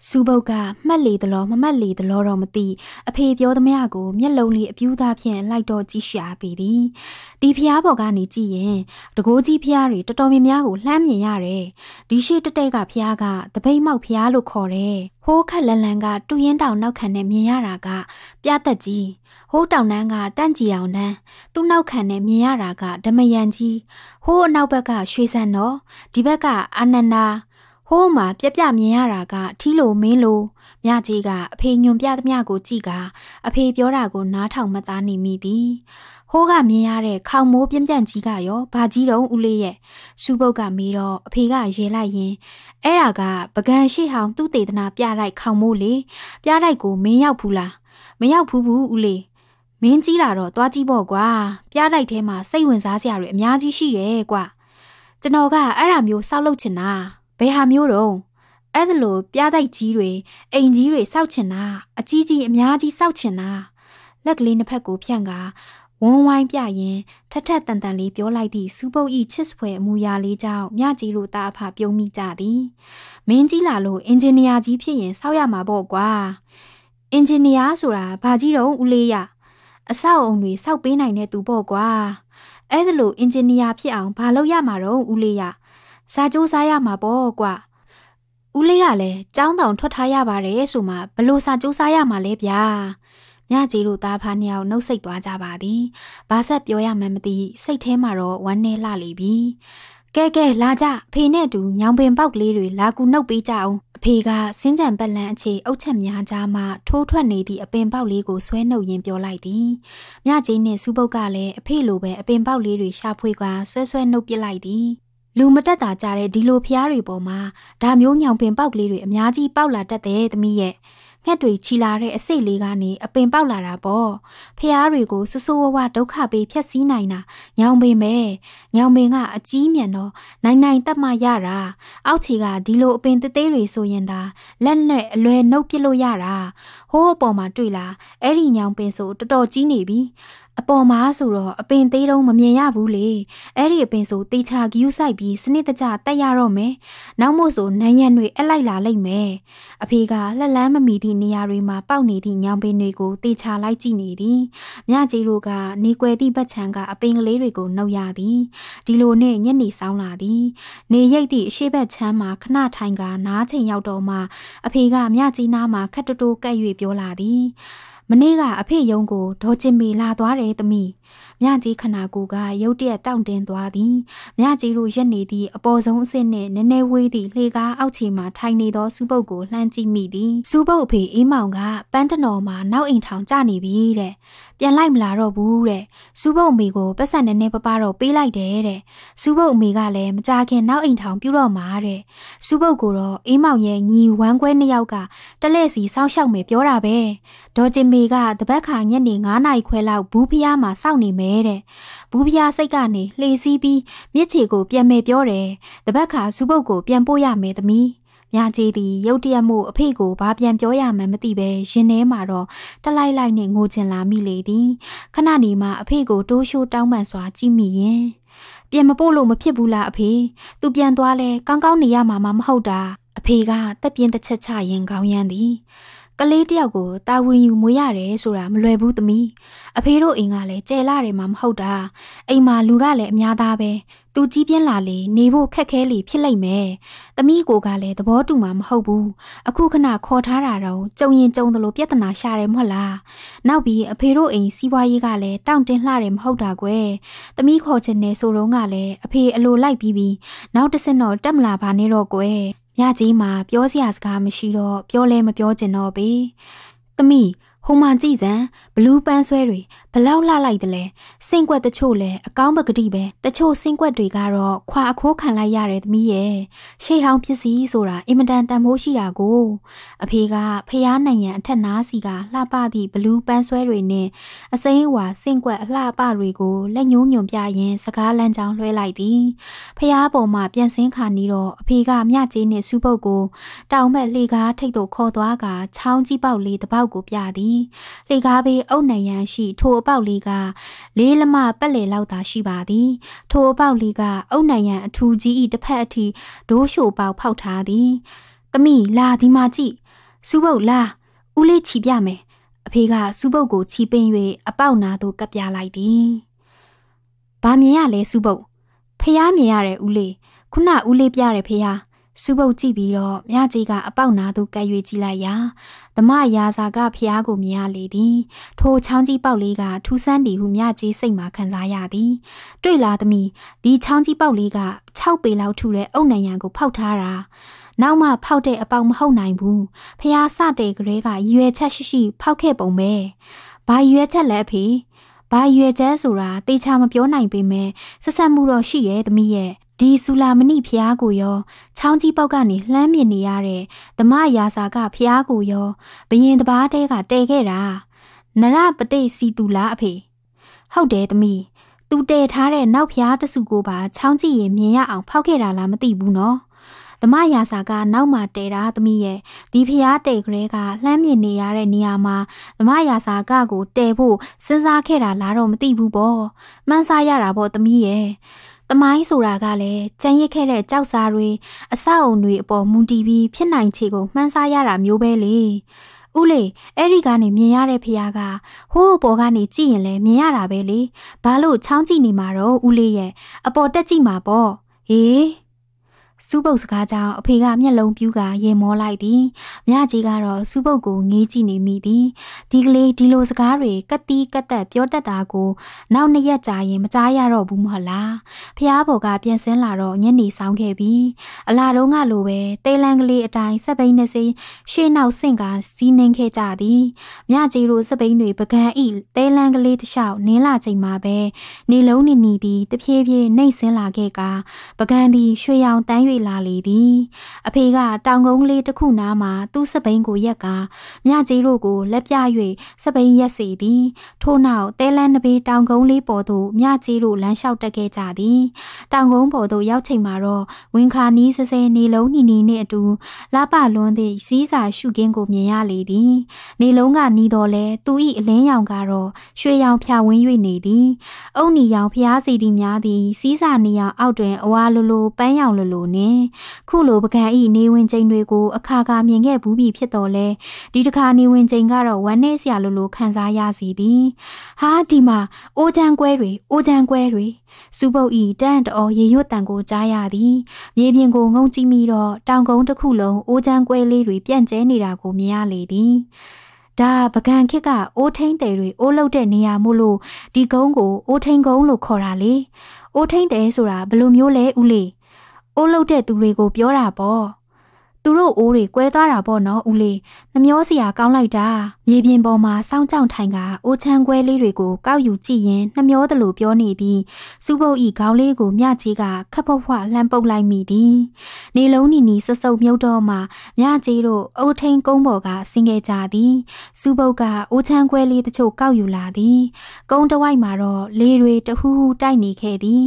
။စူပုတ်ကမှတ်လေသလားမမှတ်လေသလားတော့မသိအဖေပြောသမျှကိုမျက်လုံးလေးအပြူးသားဖြင့်လိုက်တော့ကြည့်ရှာပေသည်။ဒီဖျားပေါ်ကနေကြည့်ရင် တကိုးကြီးဖျားတွေတော်တော်များများကိုလှမ်းမြင်ရတယ်။ဒီရှိတက်တက်ကဖျားကတပိတ်မောက်ဖျားလို့ခေါ်တယ်။ဟိုးခက်လန်လန်ကတူရင်တောင်နောက်ခံနဲ့မြင်ရတာက ပြတ်သက်ကြီး။ဟိုးတောင်နှန်းကတန့်ကြည်အောင်နှန်းသူ့နောက်ခံနဲ့မြင်ရတာကဓမယန်ကြီး။ဟိုးအနောက်ဘက်ကရွှေစံတော်ဒီဘက်ကအာနန္ဒာဟိုးမှာပြက်ပြမြင်ရတာကထီးလိုမင်းလိုမြကြီးကအဖေညွန်ပြသမျှကိုကြည့်ကအဖေပြောတာကိုနားထောင်မသားနေမိသည်ဟိုးကမြင်ရတဲ့ခေါင်မိုးပြင်းပြန့်ကြီးကရောဘာကြီးတုံးဦးလေးရဲ့စူပုတ်ကမေးတော့အဖေကရေလိုက်ရင်အဲ့ဒါကပကံရှိဟောင်သူ့တေသနာပြလိုက်ခေါင်မိုးလေပြလိုက်ကိုမင်းရောက်ဘူးလားမရောက်ဘူးဘူးဦးလေးမင်းကြီးလာတော့သွားကြည့်ပေါ့ကွာပြလိုက်ထဲမှာစိတ်ဝင်စားစရာတွေအများကြီးရှိတယ်ကွာကျွန်တော်ကအဲ့ဒါမျိုးစောက်လုပ်ချင်တာဘယ်ဟာမျိုးတော့အဲ့ဒါလိုပြားတိုက်ကြီးတွေအိမ်ကြီးတွေစောက်ချင်တာအကြီးကြီးအများကြီးစောက်ချင်တာလက်ကလေးနှစ်ဖက်ကိုဖြန့်ကာဝန်းဝိုင်းပြရင်ထထက်တန်တန်လေးပြောလိုက်သည့်စူပုတ်ဤချစ်ဖွယ်အမူအရာလေးကြောင့်မြကြီးတို့တာအဖပြုံးမိကြသည်မင်းကြီးလာလို့အင်ဂျင်နီယာကြီးဖြစ်ရင်စောက်ရမှာပေါ့ကွာအင်ဂျင်နီယာဆိုတာဘာကြီးတော့ဦးလေးရအဆောက်အုံတွေစောက်ပေးနိုင်တဲ့သူပေါ့ကွာအဲ့ဒါလို့အင်ဂျင်နီယာဖြစ်အောင်ဘာလုပ်ရမှာတော့ဦးလေးရစာကြိုးစားရမှာပေါ့ကွာဦးလေးကလည်းចောင်းတောင်ထွက်ထားရပါတယ်ဆိုမှဘလို့စာကြိုးစားရမှာလဲဗျာညကြီးတို့သားဖားနှစ်ယောက်နှုတ်ဆက်သွားကြပါသည်ဘာဆက်ပြောရမှန်းမသိစိတ်ထဲမှာတော့ဝမ်းနည်းလှလိပြီကဲကဲလာကြဖေနဲ့တူညောင်ပင်ပေါက်ကလေးတွေလာကူနှုတ်ပေးကြအောင်အဖေကစင်းကြံပက်လန်အခြေအုတ်ချက်များကြားမှထိုးထွက်နေသည့်အပင်ပေါက်လေးကိုဆွဲနှုတ်ရင်းပြောလိုက်သည်မြကြီးနှင့်စူပုတ်ကလည်းအဖေလိုပဲအပင်ပေါက်လေးတွေရှာဖွေကဆွဲဆွဲနှုတ်ပစ်လိုက်သည်လူမတက်တာကြတဲ့ဒီလိုဖျားတွေပေါ်မှာဒါမျိုးညောင်ပင်ပေါက်ကလေးတွေအများကြီးပေါက်လာတတ်တယ်သမီးရဲ့ငှက်တွေချီလာတဲ့အစိတ်လေးကနေအပင်ပေါက်လာတာပေါ့ဖျားတွေကိုဆူဆူဝဝဒုက္ခပေးဖြက်စီးနိုင်တာညောင်ပင်ပဲညောင်ပင်ကအကြီးမြန်တော့နိုင်နိုင်တက်မှရတာအောက်ခြေကဒီလိုအပင်တသေးတွေဆိုရင်ဒါလက်နဲ့အလွယ်နှုတ်ပြလို့ရတာဟိုးအပေါ်မှာတွေ့လာအဲ့ဒီညောင်ပင်ဆိုတော်တော်ကြီးနေပြီအပေါ်မှာဆိုတော့အပင်သေးတုံးမမြင်ရဘူးလေအဲ့ဒီအပင်ဆိုတေချာဂယူးဆိုင်ပြီးစနစ်တကျတက်ရတော့မယ်နောက်မို့ဆိုနန်းရံတွေအက်လိုက်လာလိမ့်မယ်အဖေကလက်လန်းမမီသည့်နေရာတွေမှာပေါက်နေသည့်ညောင်ပင်တွေကိုတေချာလိုက်ကြည့်နေသည်မြကြီးတို့ကနေကွယ်သည့်ဘက်ခြံကအပင်ကလေးတွေကိုနှုတ်ရသည်ဒီလိုနဲ့ညနေဆောင်လာသည်နေရိပ်သည့်အရှိဘက်ခြမ်းမှာခဏထိုင်ကနားချိန်ရောက်တော့မှအဖေကမြကြီးနားမှာခက်တူတူကပ်၍ပြောလာသည်မနေ့ကအဖေယုံကိုဒေါ်ချင်မီလာသွားတယ်သမီး။မြကြီးခနာကိုကရုတ်တရက်တောင့်တင်းသွားသည်။မြကြီးတို့ရက်နေသည့်အပေါ်ဆုံးအဆင့်နှင့်နည်းနည်းဝေးသည့်လှေကားအောက်ခြေမှထိုင်နေသောစူးပုတ်ကိုလှမ်းကြည့်မိသည်။စူးပုတ်အဖေအေးမောင်ကပန်းတနော်မှာနောက်အိမ်ထောင်ကျနေပြီတဲ့။ပြန်လိုက်မလာတော့ဘူးတဲ့။စူးပုတ်အမေကိုပတ်စံနည်းနည်းပပတော့ပေးလိုက်တယ်တဲ့။စူးပုတ်အမေကလည်းမကြခင်နောက်အိမ်ထောင်ပြုတော့မှာတဲ့။စူးပုတ်ကိုတော့အေးမောင်ရဲ့ညီဝမ်းခွဲနှစ်ယောက်ကတလဲစီစောင်းရှောက်မယ်ပြောတာပဲ။ဒေါ်ကျင်မေကတပတ်ခါညနေ9နာရီခွဲလောက်ဘူးဖျားမှာစောင့်ရောက်နေမယ်တဲ့။ဘူးပြားစိတ်ကနေလှေစီးပြီးမြစ်ချေကိုပြန်မယ်ပြောတယ်။တပတ်ခါစူပုတ်ကိုပြန်ပို့ရမယ်သမီး။မြကြီးသည်ရုတ်တရက်မှုအဖေကိုဘာပြန်ပြောရမှန်းမသိပဲရင်ထဲမှာတော့တလိုက်လိုက်နဲ့ငိုချင်လာမိလေသည်ခဏနေမှအဖေကိုတိုးရှိုးတောင်းပန်စွာကြည့်မိရင်ပြန်မပို့လို့မဖြစ်ဘူးလားအဖေသူပြန်သွားလဲကောင်းကောင်းနေရမှာမဟုတ်တာ အဖေကတက်ပြင်းတစ်ချက်ချရင်ခေါင်းရမ်းသည်ကလေးတယောက်ကိုတာဝန်ယူမွေးရတယ်ဆိုတာမလွယ်ဘူးသမီးအဖေတို့အိမ်ကလည်းကြဲလာတယ်မှမဟုတ်တာအိမ်မှာလူကလည်းအများသားပဲသူကြီးပြင်းလာလေနေဖို့ခက်ခဲလေဖြစ်လိမ့်မယ်သမီးကိုကလည်းသဘောတူမှာမဟုတ်ဘူးအခုခဏခေါ်ထားတာတော့ကြုံရင်ကြုံသလိုပြဿနာရှာတယ်မဟုတ်လားနောက်ပြီးအဖေတို့အိမ်စီးပွားရေးကလည်းတောင့်တင်းလှတယ်မဟုတ်တာကွယ်သမီးခေါ်ချင်နေဆိုတော့ကလည်းအဖေအလိုလိုက်ပြီးပြီးနောက်တစ်ဆင့်တော့တက်မလာပါနဲ့တော့ကွယ်ညကြီးမှာပြောစရာစကားမရှိတော့ပြောလဲမပြောချင်တော့ပေ။သမီးဟိုမှာကြည့်စမ်းဘလူးပန်းဆွဲတွေဘလောက်လှလိုက်တယ်လဲစင်ကွက်တချို့လဲအကောင်းပကတိပဲတချို့စင်ကွက်တွေကတော့ခွာအခိုးခံလိုက်ရတယ်သမီးရဲ့ရှေ့ဟောင်းဖြစ်စီဆိုတာအင်မတန်တန်ဖိုးရှိတာကိုအဖေကဖျားနိုင်ရန်အထက်နားစီကလှပသည့်ဘလူးပန်းဆွဲတွေနဲ့အစိမ်းဝါစင်ကွက်အလှပတွေကိုလက်ညှိုးညွန်ပြရင်းစကားလမ်းကြောင်းလွှဲလိုက်သည်ဖျားပေါ်မှာပြန်စင်းခါနီးတော့အဖေကမြကြေးနဲ့စူးပုတ်ကိုတောင်ဘက်လေကားထိတ်သို့ခေါ်သွားကချောင်းကြီးပေါက်လေးတစ်ပေါက်ကိုပြသည်သည်။လေကားဘေးအုတ်နံရန်ရှိ ထိုအပေါက်လေးကလေးလမပက်လေလောက်သာရှိပါသည်။ထိုအပေါက်လေးကအုတ်နံရန်အထူးကြီးဤတစ်ဖက်အထိဒိုးရှိုပေါက်ဖောက်ထားသည်။သမီးလာဒီမှာကြည့်။စူးပုတ်လာ။ဦးလေးချီပြမယ်။အဖေကစူးပုတ်ကိုချီပင်၍အပေါက်နာသို့ကပ်ပြလိုက်သည်။ဘာမြင်ရလဲစူးပုတ်။ဖះမြင်ရတဲ့ဦးလေး။ခုနဦးလေးပြတဲ့ဖះ။စူပုတ်ကြည့်ပြီးတော့မြကြီးကအပေါက်နာသူကပ်၍ကြည့်လိုက်ရာဓမ္မရာဇာကဖျားကိုမြင်ရလေသည်ထိုချောင်းကြီးပေါက်လေးကထူးဆန်းသည်ဟုမြကြီးစိတ်မှခံစားရသည်တွေ့လားသမီးဒီချောင်းကြီးပေါက်လေးက6ပေလောက်ထူတဲ့အုတ်နံရံကိုဖောက်ထားတာနောက်မှ ဖောက်တဲ့အပေါက်မဟုတ်နိုင်ဘူးဖျားစတဲ့ကလေးကရွယ်ချက်ရှိရှိ ဖောက်ခဲ့ပုံပဲဘာရွယ်ချက်လဲအဖေဘာရွယ်ချက်ဆိုတာတေချာမပြောနိုင်ပေမဲ့ဆက်ဆက်မှုတော့ရှိရဲ့သမီးရဲ့ဒီဆူလာမဏိဖျားကိုရောချောင်းကြီးပေါက်ကနေလှမ်းမြင်နေရတဲ့ဓမ္မရာစာကဖျားကိုရောဘယင်တပားတဲကတဲခဲ့တာနရပတိစီတူလာအဖေဟုတ်တယ်သမီးသူတဲထားတဲ့နောက်ဖျားတစုကိုပါချောင်းကြည့်ရင်မြင်ရအောင်ဖောက်ခဲ့တာလားမသိဘူးနော်ဓမ္မရာစာကနောက်မှတဲတာသမီးရဲ့ဒီဖျားတဲကလေးကလှမ်းမြင်နေရတဲ့နေရာမှာဓမ္မရာစာကကိုတဲဖို့စဉ်းစားခဲ့တာလားတော့မသိဘူးပေါ့မှန်းဆရတာပေါ့သမီးရဲ့တမိုင်းဆိုတာကလည်းကြံရစ်ခဲ့တဲ့ကြောက်စာတွေအဆောက်အုံတွေအပေါ်မူတည်ပြီးဖြစ်နိုင်ခြေကိုမှန်းဆရတာမျိုးပဲလေဥလေအဲ့ဒီကနေမြင်ရတဲ့ဖះကဟိုးအပေါ်ကနေကြည့်ရင်လည်းမြင်ရတာပဲလေဘာလို့ချောင်းကြည့်နေမှာတော့ဥလေရဲ့အပေါ်တက်ကြည့်မှာပေါ့ဟေးစူးပုတ်စကားကြောင့်အဖေကမျက်လုံးပြူးကရေမောလိုက်သည်မြကြီးကတော့စူးပုတ်ကိုငေးကြည့်နေမိသည်ဒီကလေးဒီလိုစကားတွေကတိကတက်ပြောတတ်တာကိုနောက်နှစ်ရက်ကြာရင်မကြားရတော့ဘူးမဟုတ်လားဖျားဘော်ကပြန်ဆင်းလာတော့ညနေဆောင်ခဲ့ပြီအလာတော့ကလိုပဲတေးလန်ကလေးအတိုင်းစပိန်နဲ့စေးရှေ့နောက်ဆင့်ကစီးနှင်းခဲ့ကြသည်မြကြီးတို့စပိန်တွေ ပကံဤတေးလန်ကလေးတစ်လျှောက်နင်းလာချိန်မှာပဲနေလုံးနေနေသည်တဖြည်းဖြည်းနှိမ့်ဆင်းလာခဲ့ကပကံသည်ရွှေရောင်တန်း၍ဖြစ်လာလေသည် အဖေကတောင်ကုန်းလေးတစ်ခုနားမှာသူ့စပိန်ကိုရက်ကမြကြီးတို့ကိုလက်ပြ၍စပိန်ရက်စေသည်ထို့နောက်တဲလန်းနှဘေးတောင်ကုန်းလေးပေါ်သို့မြကြီးတို့လမ်းလျှောက်တက်ခဲ့ကြသည်တောင်ကုန်းပေါ်သို့ရောက်ချိန်မှာတော့ဝင်းခါနီးစစဲနေလုံးနီနီနှင့်အတူလာပလွန်းသည့်စီးစာရှုကင်းကိုမြင်ရလေသည်နေလုံးကနီးတော်လဲသူ၏အလင်းရောင်ကတော့ရွှေရောင်ဖြာဝင်း၍နေသည်အုံနီရောင်ဖျားစီတီများသည် စီးစာနေရောင်အောက်တွင်အဝါလိုလိုပန်းရောင်လိုလိုနှင့်ရှင်ခုလိုပကံဤနေဝင်ချိန်တွေကို အခါခါမြင်ခဲ့ဘူးပြီဖြစ်တော်လဲဒီတစ်ခါနေဝင်ချိန်ကတော့ဝမ်းနဲ့ဆရာလိုလိုခံစားရစီသည်ဟာဒီမှာအိုချန်ကွဲတွေအိုချန်ကွဲတွေစူပုတ်ဤတန်တော်ရေရွတ်တန်ကိုကြားရသည်မြေပြင်ကိုငုံကြည့်မိတော့တောင်ကုန်းတစ်ခုလုံးအိုချန်ကွဲလေးတွေပြန့်ကျဲနေတာကိုမြင်ရလေသည်ဒါပကံခစ်ကအိုးထိန်တယ်တွေအိုးလောက်တဲ့နေရာမို့လို့ဒီကုန်းကိုအိုးထိန်ကုန်းလို့ခေါ်တာလေအိုးထိန်တယ်ဆိုတာဘယ်လိုမျိုးလဲဦးလေးကိုလှုပ်တဲ့သူတွေကိုပြောတာပေါ့သူတို့အိုးတွေကွဲသွားတာပေါ့နော်ဦးလေးနှမျောစရာကောင်းလိုက်တာမြေပြင်ပေါ်မှာစောင်းကြောင်ထိုင်ကအိုးချမ်းခွဲလေးတွေကိုကောက်ယူကြည့်ရင်နှမျောတယ်လို့ပြောနေသည်စူးပုတ်ဤခေါင်းလေးကိုမြကြီးကခက်ဖွဖွလှမ်းပုတ်လိုက်မိသည်နေလုံးနီနီဆဆုပ်မြုပ်တော့မှမြကြီးတို့အိုးထိန်ကုန်းပေါ်ကဆင်းခဲ့ကြသည်စူးပုတ်ကအိုးချမ်းခွဲလေးတချို့ကောက်ယူလာသည်ကုန်းတဝိုက်မှာတော့လေတွေ တဟူးဟူးတိုက်နေခဲ့သည်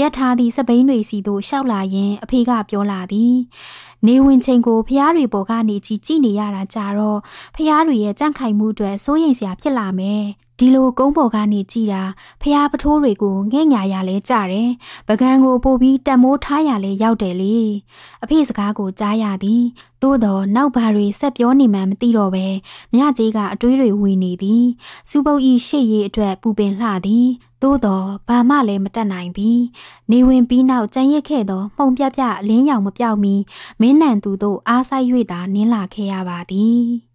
ရထားသည့်စပိန်တွေစီသို့ရှောက်လာရင်အဖေကပြောလာသည်နေဝင်ချိန်ကိုဖျားတွေပေါ်ကနေကြီးကြည့်နေရတာကြတော့ဖျားတွေရဲ့ကြန့်ခိုင်မှုအတွက်စိုးရိမ်စရာဖြစ်လာမယ်ဒီလိုကုန်းပေါ်ကနေကြည်တာဖျားပထိုးတွေကိုငဲ့ညာရလဲကြတယ်။ပကံကိုပို့ပြီးတံမိုးထားရလဲရောက်တယ်လေ။အဖေစကားကိုကြားရသည်။သို့တော့နောက်ဘာတွေဆက်ပြောနေမှမသိတော့ပဲမြကြီးကအတွေးတွေဝင်နေသည်။စူပုတ်ဤရှေ့ရေးအတွက်ပူပင်လှသည်။သို့တော့ဘာမှလည်းမတက်နိုင်ပြီးနေဝင်ပြီးနောက်ကြံရစ်ခဲ့သောမှုံပြပြအလင်းရောင်မပြောက်မီမင်းနံသူတို့အားဆိုင်၍သာနင်းလာခဲ့ရပါသည်။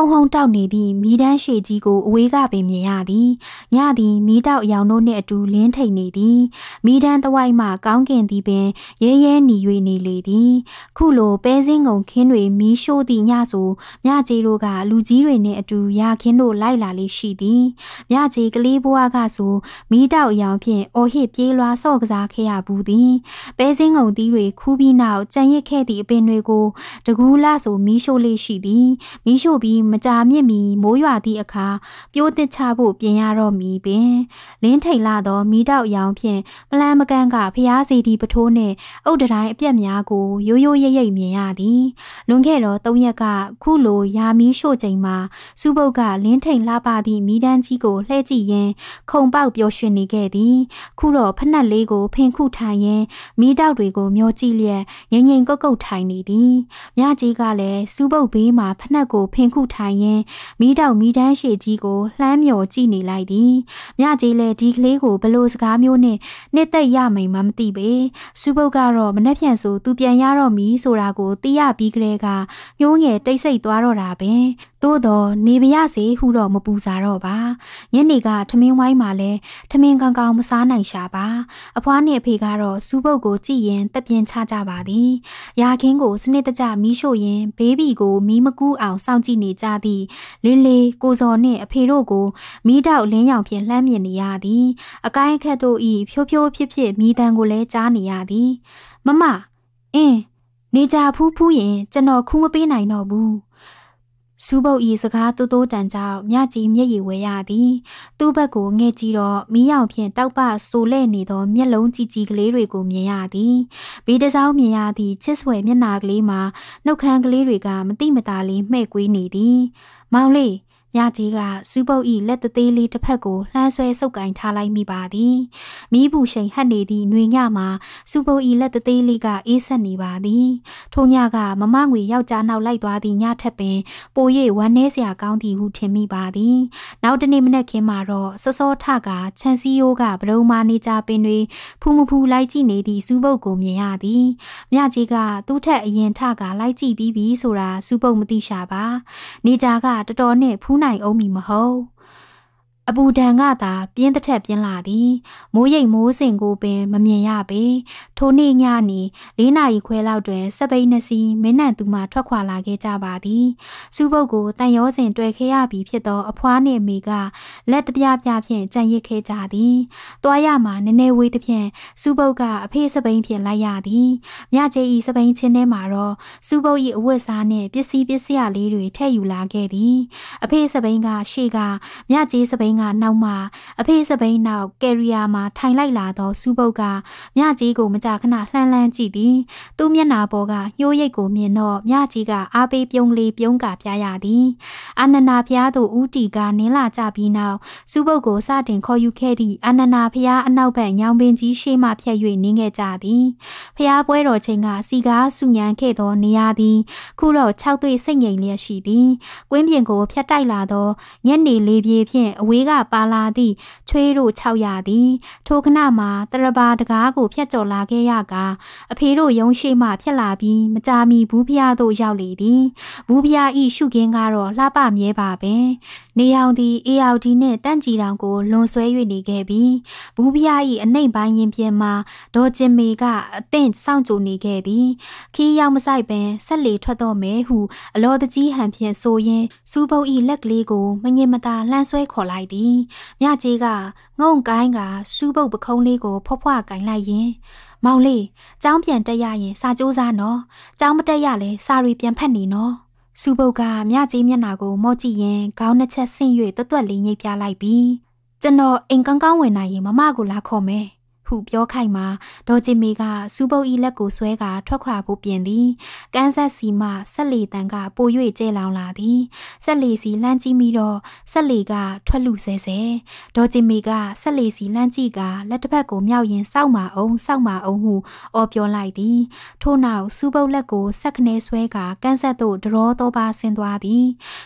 ဟုံဟုံတောက်နေသည့်မီးတန်းရှည်ကြီးကိုအဝေးကပင်မြင်ရသည်။ညသည်မီးတောက်ရောင်တို့နှင့်အတူလင်းထိတ်နေသည်။မီးတန်းတဝိုက်မှကောင်းကင်သည်ပင်ရဲရဲနီ၍နေလေသည်။ခုလိုပဲစင်းငုံခင်းတွေမီးရှို့သည့်ညဆိုမြကြီးတို့ကလူကြီးတွေနှင့်အတူရာခင်းတို့လိုက်လာလေးရှိသည်။မြကြီးကလေးဘွားကဆိုမီးတောက်ရောင်ဖြင့်အော်ဟစ်ပြေးလွှာဆော့ကစားခဲ့ရဘူးသည်။ပဲစင်းငုံသီးတွေခူးပြီးနောက်ကြံရစ်ခဲ့သည့်အပင်တွေကိုတကူးလာဆိုမီးရှို့လေးရှိသည်။မီးရှို့ပြီးမကြာမြင့်မီမိုးရွာသည့်အခါပြိုးတစ်ချဖို့ပြင်ရတော့မီပင်လင်းထိတ်လာသောမီးတောက်ရောင်ဖြင့်မလန်မကန်းကဖျားစီဒီပထိုးနှင့်အုတ်တတိုင်းအပြက်များကိုရိုးရိုးရိပ်ရိပ်မြင်ရသည်လွန်ခဲ့တော့၃ရက်ကခုလိုယာမီးရှို့ချိန်မှာစူးပုတ်ကလင်းထိတ်လှပသည့်မီးတန်းကြီးကိုလှဲ့ကြည့်ရင်းခုံပေါက်ပျော်ရွှင်နေခဲ့သည် ခုတော့ဖက်နှက်လေးကိုဖင်ခုထိုင်ရင်းမီးတောက်တွေကိုမျောကြည့်လျက်ငငိမ်ကုတ်ကုတ်ထိုင်နေသည်မြကြီးကလည်းစူးပုတ်ဘေးမှာဖက်နှက်ကိုဖင်ခုထိုင်ရင်းမိတောက်မိတန်းရှိကြီးကိုလှမ်းမြော်ကြည့်နေလိုက်သည်မြကြီးလည်းဒီကလေးကိုဘလို့စကားမျိုးနဲ့နှစ်သက်ရမိန်မှမသိပေစူပုတ်ကတော့မနှက်ပြန်ဆိုသူပြန်ရတော့မီဆိုတာကို သိရပြီးကလေးကညိုးငယ်တိတ်ဆိတ်သွားတော့တာပင်သို့တော့နေပါရစေဟုတော့မပူစားတော့ပါညနေက ထမင်းဝိုင်းမှာလဲထမင်းကောင်ကောင်မစားနိုင်ရှာပါအဖွားနဲ့အဖေကတော့စူးပုတ်ကိုကြည့်ရင်တပြင်းချကြပါသည်ရာခင်းကိုစနစ်တကျမီးရှို့ရင်ဘေးဘီကိုမီးမကူးအောင်စောင့်ကြည့်နေကြသည်လင်းလေးကိုစော်နှင့်အဖေတို့ကိုမီးတောက်လင်းရောင်ဖြင့်လှမ်းမြင်နေရသည်အကိုင်းခက်တို့ဤဖြိုးဖြိုးဖြစ်ဖြစ်မီးတန်းကိုလည်းကြားနေရသည်မမအင်းနေကြဖူးဖူးရင်ကျွန်တော်ခူးမပေးနိုင်တော့ဘူးစူးပုတ်ဤစကားတိုးတိုးတန်ကြောင့်မြကြီးမျက်ရည်ဝဲရသည်သူ့ဘက်ကိုငဲ့ကြည့်တော့မီးရောင်ဖြင့်တောက်ပဆိုလဲ့နေသောမျက်လုံးကြီးကြီးကလေးတွေကိုမြင်ရသည်ဘေးတစ်စောင်းမြင်ရသည့်ချစ်ဆွယ်မျက်နာကလေးမှာနှုတ်ခမ်းကလေးတွေကမတိမတာလေးမှဲ့ကွေးနေသည် မောင်လေး။မြကြီးကစူးပုတ်ဤလက်တသေးလေးတစ်ဖက်ကိုလှမ်းဆွဲဆုပ်ကင်ထားလိုက်မိပါသည်။မိဘူးရှိန်ဟတ်နေသည့်နှွေညမှာစူးပုတ်ဤလက်တသေးလေးကအေးဆက်နေပါသည်။ထိုညကမမငွေယောက်ျားနောက်လိုက်သွားသည့်ညထက်ပင်ပို၍ဝမ်းနည်းစရာကောင်းသည်ဟုထင်မိပါသည်။နောက်တနေ့မနက်ခင်းမှာတော့စစောထကခြံစည်းရိုးကဗရုံမာနေကြပင်တွေဖူးမဖူးလိုက်ကြည့်နေသည့်စူးပုတ်ကိုမြင်ရသည်။မြကြီးကသူ့ထက်အရင်ထကလိုက်ကြည့်ပြီးပြီဆိုတာစူးပုတ်မသိရှာပါ။နေကြကတော်တော်နဲ့ဖူးနာနိုင်အောင်မီမဟုတ်အပူဒဏ်ကသာ ပြင်းတစ်ထက်ပြင်းလာသည်မိုးရိပ်မိုးစင်ကိုပင်မမြင်ရပေထိုနေ့ညနေ၄နာရီခွဲလောက်တွင် စပိန်နှစီမင်းနံသူမှထွက်ခွာလာခဲ့ကြပါသည်စူးပုတ်ကိုတန်ရောစဉ်တွေ့ခဲ့ရပြီးဖြစ်သောအဖွားနှင့်အမေကလက်တပြားပြားဖြင့်ကြံရစ်ခဲ့ကြသည်တွားရမှာနည်းနည်းဝေးသည်ဖြင့်စူးပုတ်ကအဖေစပိန်ဖြင့်လိုက်ရသည်မြချေဤစပိန်ချင်းထဲမှာတော့စူးပုတ်၏အဝတ်စားနှင့်ပစ္စည်းပစ္စည်းလေးတွေထည့်ယူလာခဲ့သည် အဖေစပိန်ကရှေ့ကမြချေစပိန်ကနောက်မှအဖေစပိန်နောက်ကယ်ရီယာမှာထိုင်လိုက်လာသောစူးပုတ်ကမြကြီးကိုမကြာခဏလှမ်းလှမ်းကြည့်သည်သူ့မျက်နှာပေါ်ကညှိုးရိပ်ကိုမြင်တော့မြကြီးကအားပေးပြုံးလေးပြုံးကပြရသည်အာနန္ဒာဖျားတို့ဦးတီကနင်းလာကြပြီးနောက်စူးပုတ်ကိုစတင်ခေါ်ယူခဲ့သည့်အာနန္ဒာဖျားအနောက်ဘက်ညောင်ပင်ကြီးရှေ့မှဖြတ်၍နင်းခဲ့ကြသည်ဖျားပွဲတော်ချိန်ကစီကားဆူညံခဲ့သောနေရာသည်ခုတော့၆သွေးစိတ်ငြိမ်လျက်ရှိသည်ကွင်းပြင်ကို ဖြတ်တိုက်လာသောညနေလေးပြေဖြင့်အဝေးကပါလာသည့်ချွေးတို့၆ရာသည် ထိုခဏမှာတရဘာတကားကိုဖျက်ကျော်လာခဲ့ရကာအဖေတို့ရုံးရှိမှဖျက်လာပြီးမကြာမီဘူးဖျားတို့ရောက်လေသည်ဘူးဖျားဤရှုခင်းကတော့လှပမြဲပါပင်နေရောင်သည် AOD နှင့်တန့်ကြည်တောင်ကိုလွန်ဆွဲ၍နေခဲ့ပြီးဘူးပြား၏အနှိမ်ပိုင်းရင်ပြင်မှာဒေါ်ကျင်မေကအသင့်စောင့်ကြိုနေခဲ့သည်ခီးရောက်မဆိုင်ပင်ဆက်လေထွက်တော့မယ်ဟုအလောတကြီးဟန်ဖြင့်ဆိုရင်းစူးပုတ်၏လက်ကလေးကိုမငင်မသာလှမ်းဆွဲခေါ်လိုက်သည်မြကြီးကငုံကိုင်းကစူးပုတ်ပခုံးလေးကိုဖွားဖွားကင်လိုက်ရင်မောင်လေးចောင်းပြန်တက်ရရင်စာစ조사နော်ចောင်းမတက်ရလဲစာရီပြန်ဖတ်နေနော်စူပုတ်ကမြကြီးမျက်နာကိုမော့ကြည့်ရင်ခေါင်းနှစ်ချက်ဆင့်၍တွတ်တွတ်လေးညိတ်ပြလိုက်ပြီးကျွန်တော်အိမ်ကောင်းကောင်းဝင်နိုင်ရင်မမကိုလာခေါ်မယ်ဟုပြောခိုင်မှာဒေါ်ဂျင်မီကစူးပုတ်ဤလက်ကိုဆွဲကာထွက်ခွာဖို့ပြင်သည်ကန်းဆက်စီမှဆက်လီတန်ကပို၍ကျဲလောင်လာသည်ဆက်လီစီလမ်းကြည့်ပြီးတော့ဆက်လီကထွက်လူဆဲဆဲဒေါ်ဂျင်မီကဆက်လီစီလမ်းကြည့်ကလက်တစ်ဖက်ကိုမြောက်ရင်စောက်မအောင်စောက်မအောင်ဟုအော်ပြောလိုက်သည် ထို့နောက်စူးပုတ်လက်ကိုဆက်ခနဲဆွဲကာကန်းဆက်သို့ဒရောတော်ပါဆင်းသွားသည်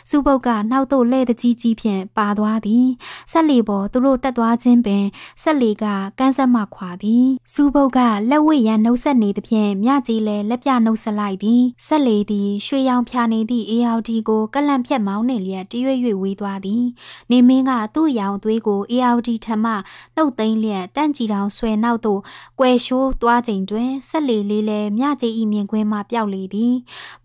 စူးပုတ်ကနောက်သို့လဲ့တကြီးကြီးဖြင့်ပါသွားသည်ဆက်လီပေါ်သူတို့တက်သွားခြင်းပင်ဆက်လီကကန်းဆက်မှခွာသည်စူးပုတ်ကလက်ဝိရန်နှုတ်ဆက်နေသဖြင့်မြကြီးလည်းလက်ပြနှုတ်ဆက်လိုက်သည်ဆက်လေသည်ရွှေရောင်ဖြာနေသည့် ARD ကိုကလန့်ဖြက်မောင်းနေလျက်တရွေ့ရွေ့ဝေးသွားသည် နေမင်းကသူ့ရောင်သွေးကို ARD ထမနှုတ်သိမ့်လျက်တန့်ကြည်တောင်ဆွဲနောက်သို့ကွယ်ရှိုးသွားချိန်တွင်ဆက်လေလေးလည်းမြကြီး၏မြင်ကွင်းမှပျောက်လေသည်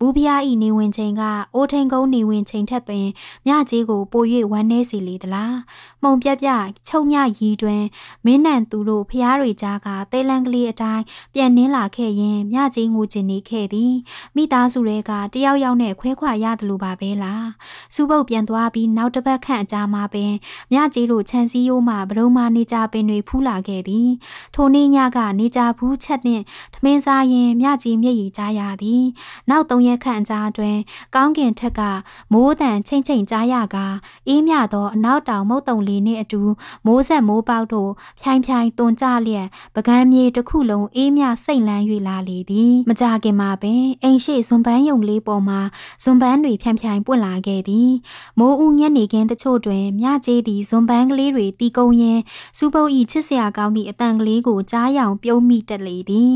ဘူးဖျား၏နေဝင်ချိန်ကအိုးထိန်ကုန်းနေဝင်ချိန်ထက်ပင်မြကြီးကိုပို၍ဝမ်းနည်းစေလေသလားမှုံပြက်ပြချုံညရီတွင်မင်းနံသူတို့ဖျားသားတွေကြားကသေလံကလေးအတိုင်းပြန်နှင်းလာခဲ့ရင်မြကြီးငိုချင်နေခဲ့သည်မိသားစုတွေကတယောက်ယောက်နဲ့ခွဲခွာရတယ်လို့ပါပဲလားစူပုတ်ပြန်သွားပြီးနောက်တစ်ပတ်ခန့်အကြာမှာပင်မြကြီးတို့ခြံစည်းရိုးမှာဘရုံမာနေကြပင်တွေဖူးလာခဲ့သည်ထိုနေ့ညကနေကြဘူးချက်နှင့်ထမင်းစားရင်မြကြီးမျက်ရည်ကြားရသည်နောက်၃ရက်ခန့်အကြာအတွင်းကောင်းကင်ထက်ကမိုးတန်ချိန်ချိန်ကြားရကအေးမြသောအနောက်တောင်မုတ်တုံလေးနှင့်အတူမိုးဆက်မိုးပေါက်တို့ဖြိုင်ဖြိုင်တွန်ကြလလျက်ပကံမြေတစ်ခုလုံးအေးမြစိတ်လန်း၍လာလေသည်မကြခင်မှာပင်အိမ်ရှိဇွန်ပန်းယုံလေးပေါ်မှာဇွန်ပန်းတွေဖြန့်ဖြန့်ပွင့်လာခဲ့သည်မိုးဦးညနေခင်းတချို့တွင်မြကြီးသည်ဇွန်ပန်းကလေးတွေတီကုံရင်းစူပုတ်ဤချစ်စရာကောင်းသည့်အတန်ကလေးကိုကြားရောင်ပြုံးမိတက်လေသည်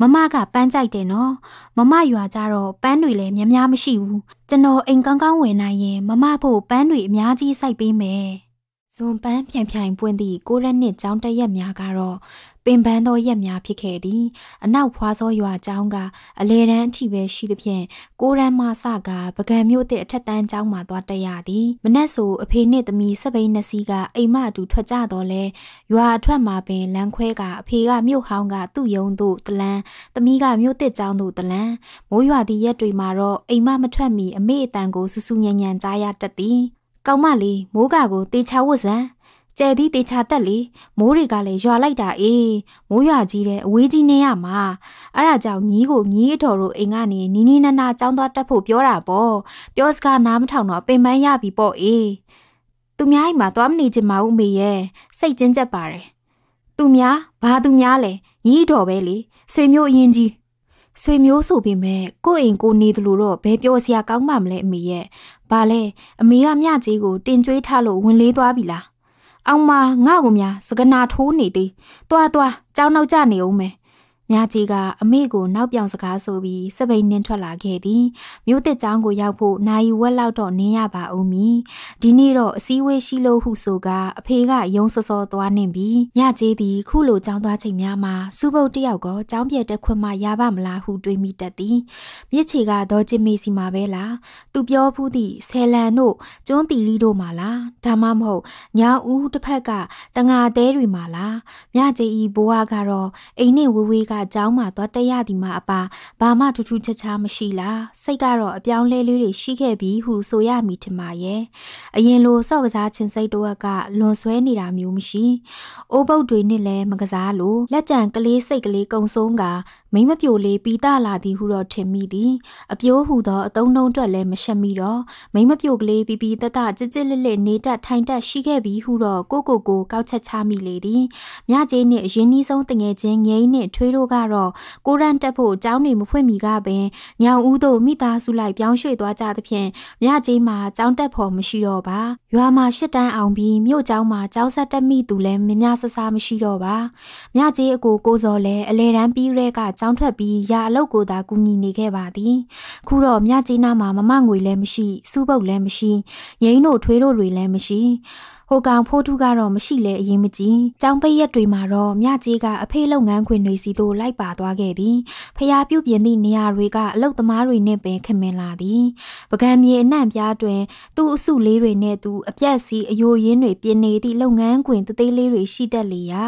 မမကပန်းကြိုက်တယ်နော်မမရွာကြတော့ပန်းတွေလည်းများများမရှိဘူးကျွန်တော်အိမ်ကောင်းကောင်းဝင်နိုင်ရင်မမဖို့ပန်းတွေအများကြီးစိုက်ပေးမယ်ဇွန်ပန်းပြန်ပြန်ပွင့်သည့်ကိုရက်နှစ်ကျောင်းတက်ရက်များကတော့ပင်ပန်းသောရက်များဖြစ်ခဲ့သည်အနောက်ဖွာသောရွာကျောင်းကအလေတန်းအထိပဲရှိသဖြင့်ကိုရန်မဆကပကံမြို့တဲ့အထက်တန်းကျောင်းမှာသွားတက်ရသည်မနက်ဆိုအဖေနှင့်သမီးစပိန်နှစ်စီးကအိမ်မအတူထွက်ကြတော့လဲရွာအထွက်မှာပင်လမ်းခွဲကအဖေကမြို့ဟောင်းကသူ့ယုံတို့တလန်းသမီးကမြို့တစ်ကျောင်းတို့တလန်းမိုးရွာသည့်ရက်တွေမှာတော့အိမ်မမထွက်မီ အမေအတန်ကိုစူးစူးညံညံကြားရတတ်သည်။ကောင်းမလေးမိုးကကိုတေချာဝတ်စမ်းကျဲသည်တေချာတက်လေမိုးတွေကလည်းရွာလိုက်တာအေးမိုးရွာကြီးတဲ့အဝေးကြီးနေရမှာအဲ့ဒါကြောင့်ညီးကိုညီးအတော်တို့အိမ်ကနေနီးနီးနားနာចောင်းသွားတက်ဖို့ပြောတာပေါ့ပြောစကားနားမထောင်တော့ပင်ပန်းရပြီပေါ့အေးသူများအိမ်မှာသွားမနေချင်ပါဘူးအမေရဲ့စိတ်ကျဉ်ကျက်ပါတယ်သူများဘာသူများလဲညီးတော်ပဲလေဆွေမျိုးအရင်ကြီးဆွေမျိုးဆိုပေမဲ့ကိုယ့်အိမ်ကိုနေသလိုတော့ဘယ်ပြောစရာကောင်းမှမလဲအမေရဲ့ဘာလဲအမေကမြကြီးကိုတင်ကျွေးထားလို့ဝင်လေးသွားပြီလားအောင်မငါ့ကိုများစကနာထိုးနေသေးတွားတွားကြောင်းနောက်ကြနေအောင်မယ်မြကြီးကအမေကိုနောက်ပြောင်စကားဆိုပြီးစပိန်နင်းထွက်လာခဲ့သည်မြို့တစ်ကျောင်းကိုရောက်ဖို့နိုင်ဝက်လောက်တော့နင်းရပါဦးမည်ဒီနေ့တော့အစည်းဝေးရှိလို့ဟုဆိုကအဖေကယုံစောစောသွားနှင့်ပြီးမြကြီးသည်ခုလိုကျောင်းသွားချိန်များမှာစူပုတ်တယောက်ကောကျောင်းပြက်တက်ခွင့်မှရပါမလားဟုတွေးမိတတ်သည်မြစ်ချေကတော့ချစ်မေစီမှာပဲလားသူပြောဖူးသည့်ဆယ်လန်တို့ကျွန်းတီရီတို့မှာလားဒါမှမဟုတ်ညာဦးတစ်ဖက်ကတငါသေးတွေမှာလားမြကြီးဤဘိုးကတော့အိမ်နှင့်ဝေးဝေးကကျောင်းမှာသွားတက်ရသည်မှာအပါဘာမှထူးထူးခြားခြားမရှိလားစိတ်ကတော့အပြောင်းလဲလေးတွေရှိခဲ့ပြီဟုဆိုရမည်ထင်ပါရဲ့အရင်လိုစော့ကစားခြင်းစိတ်တော့ကလွန်ဆွဲနေတာမျိုးမရှိအိုးပုတ်တွေနဲ့လည်းမကစားလို့လက်ကြံကလေးစိတ်ကလေးကုံဆုံးကမိမပြိုလေးပီတာလာသည်ဟုတော့ထင်မိသည်အပြိုးဟုသောအတုံးတုံးအတွက်လည်းမရှက်မိတော့မိမပြိုကလေးပီပီတတကြစ်ကြစ်လစ်လစ်နေတတ်ထိုင်တတ်ရှိခဲ့ပြီဟုတော့ကိုကိုကိုကောက်ချက်ချမိလေသည်မြကြီးနှင့်အရင်နီးဆုံးတငယ်ချင်းငိမ့်နှင့်ထွေးတို့ကတော့ကိုရန်တက်ဖို့အကြောင်းနေမဖွင့်မီကပင်ညောင်ဦးတို့မိသားစုလိုက်ပြောင်းရွှေ့သွားကြသဖြင့်မြကြီးမှာအကြောင်းတက်ဖို့မရှိတော့ပါရွာမှာရှစ်တန်းအောင်ပြီးမြို့เจ้าမှာเจ้าဆက်တက်မိသူလည်းမများဆဆမရှိတော့ပါမြကြီးအကိုကိုစော်လည်းအလေတန်းပြီးရဲကကြောင်းထွက်ပြီးရာအလုတ်ကိုသာကူညီနေခဲ့ပါသည်ခုတော့မြကြီးနားမှာမမငွေလည်းမရှိစူးပုတ်လည်းမရှိငိမ့်တို့ထွေးတို့တွေလည်းမရှိဟိုကောင်ဖိုးထုကတော့မရှိလဲအရင်မကြည့်။ကြောင်ပိတ်ရက်တွေမှာတော့မြကြီးကအဖေလုပ်ငန်းခွင်တွေစီသို့လိုက်ပါသွားခဲ့သည်။ဖျားပြုတ်ပြင်းသည့်နေရာတွေကအလုတ်သမားတွေနဲ့ပင်ခင်မင်လာသည်။ပကံမြေအနှံ့ပြားတွင်သူ့အစုလေးတွေနဲ့သူအပြက်စီအယိုရင်းတွေပြင်းနေသည့်လုပ်ငန်းခွင်တသေးလေးတွေရှိတတ်လေရာ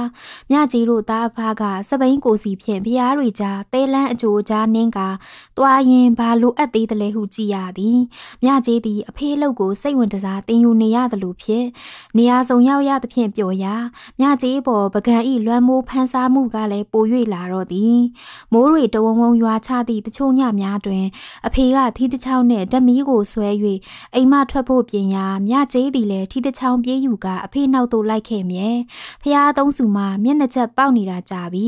မြကြီးတို့သားအဖကစပိန်ကိုစီဖြင့်ဖျားတွေကြားတဲလန်းအချိုးကြားနင်းကသွားရင်ဘာလိုအပ်သေးသလဲဟုကြည်ရသည်။မြကြီးသည်အဖေလုပ်ကိုစိတ်ဝင်တစားတင်ယူနေရသလိုဖြစ်နေရာစုံရောက်ရသဖြင့်ပျော်ရာမြကြီးပေါ်ပကံဤလွမ်းမိုးဖန်းစားမှုကလည်းပို၍လာတော့သည်မိုးတွေတဝုံဝုံရွာချသည့်တချို့ညများတွင်အဖေကထီးတစ်ချောင်းနှင့်ဓမီးကိုဆွဲ၍အိမ်မထွက်ဖို့ပြင်ရာမြကြီးသည်လည်းထီးတစ်ချောင်းပြေးယူကအဖေနောက်သို့လိုက်ခဲ့မြဲဖျားသုံးစုမှာမျက်နှာချက်ပေါက်နေတာကြာပြီ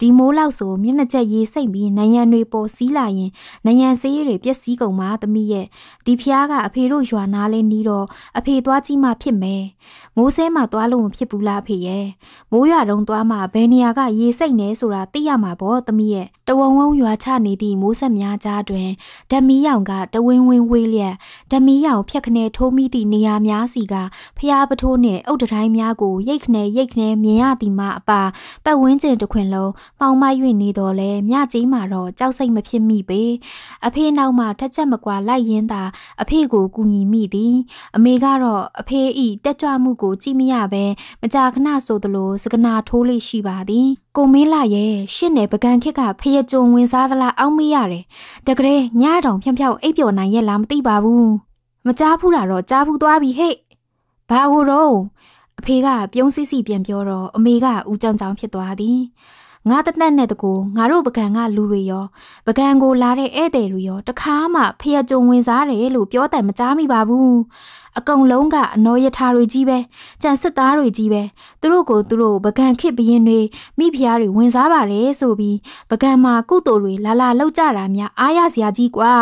ဒီမိုးလောက်ဆိုမျက်နှာချက်ရေးစိမ့်ပြီးနယံတွေပေါ်စီးလာရင်နယံဆေးတွေပျက်စီးကုန်မှာသမီးရဲ့ဒီဖျားကအဖေတို့ရွာနာလဲနီးတော့အဖေသွားကြည့်မှဖြစ်မယ်။မိုးစဲမှသွားလို့မဖြစ်ဘူးလားဖေရဲ့။မိုးရွာတုံးသွားမှဘယ်နေရာကရေစိတ်နေဆိုတာသိရမှာပေါ့သမီးရဲ့ဝုံဝုံရွာချနေသည့်မိုးဆက်များကြားတွင်ဓမီရောင်ကတဝင်းဝင်းဝေးလျက်ဓမီရောင်ဖြက်ခနဲထိုးမိသည့်နေရာများစီကဖျားပထိုးနှင့်အုတ်တိုင်းများကိုရိတ်ခနဲရိတ်ခနဲမြင်ရသည်မှအပါပတ်ဝန်းကျင်တစ်ခွင်လုံးမှောင်မ၍နေတော်လဲမြကြီးမှာတော့ကြောက်စိတ်မဖြစ်မိပေအဖေနောက်မှထက်ချက်မကွာလိုက်ရင်းသာ အဖေကိုကူညီမိသည်အမေကတော့အဖေဤတက်ကြွမှုကိုကြည့်မရဘဲမကြာခဏဆိုသလိုစကနာထိုးလေးရှိပါသည်ကိုမင်းလာရဲ့ရှင့်နယ်ပကံခက်ကဖျက်ရဲ့ကြုံဝင်စားသလားအောက်မေ့ရတယ်။တကယ်ညတောင်ဖြန့်ဖြောက်အိပ်ပျော်နိုင်ရဲ့လားမသိပါဘူး။မကြားဘူးတာတော့ကြားဘူးသွားပြီဟဲ့။ဘာကိုတော့အဖေကပြုံးစီစီပြန်ပြောတော့အမေကဦးကြောင်ကြောင်ဖြစ်သွားသည်။ငါတနက်နဲ့တကူငါတို့ပကံကလူတွေရော ပကံကိုလာတဲ့ဧည့်သည်တွေရော တခါမှဖျက်ကြုံဝင်စားတယ်လို့ပြောတယ်မကြားမိပါဘူး။အကုန်လုံးကအနောယထာတွေကြီးပဲကြံစစ်သားတွေကြီးပဲသူတို့ကိုသူတို့ပကံခစ်ဘရင်တွေမိဖုရားတွေဝင်စားပါတယ်ဆိုပြီးပကံမှာကုသိုလ်တွေလာလာလောက်ကြတာများအားရစရာကြီးကွာ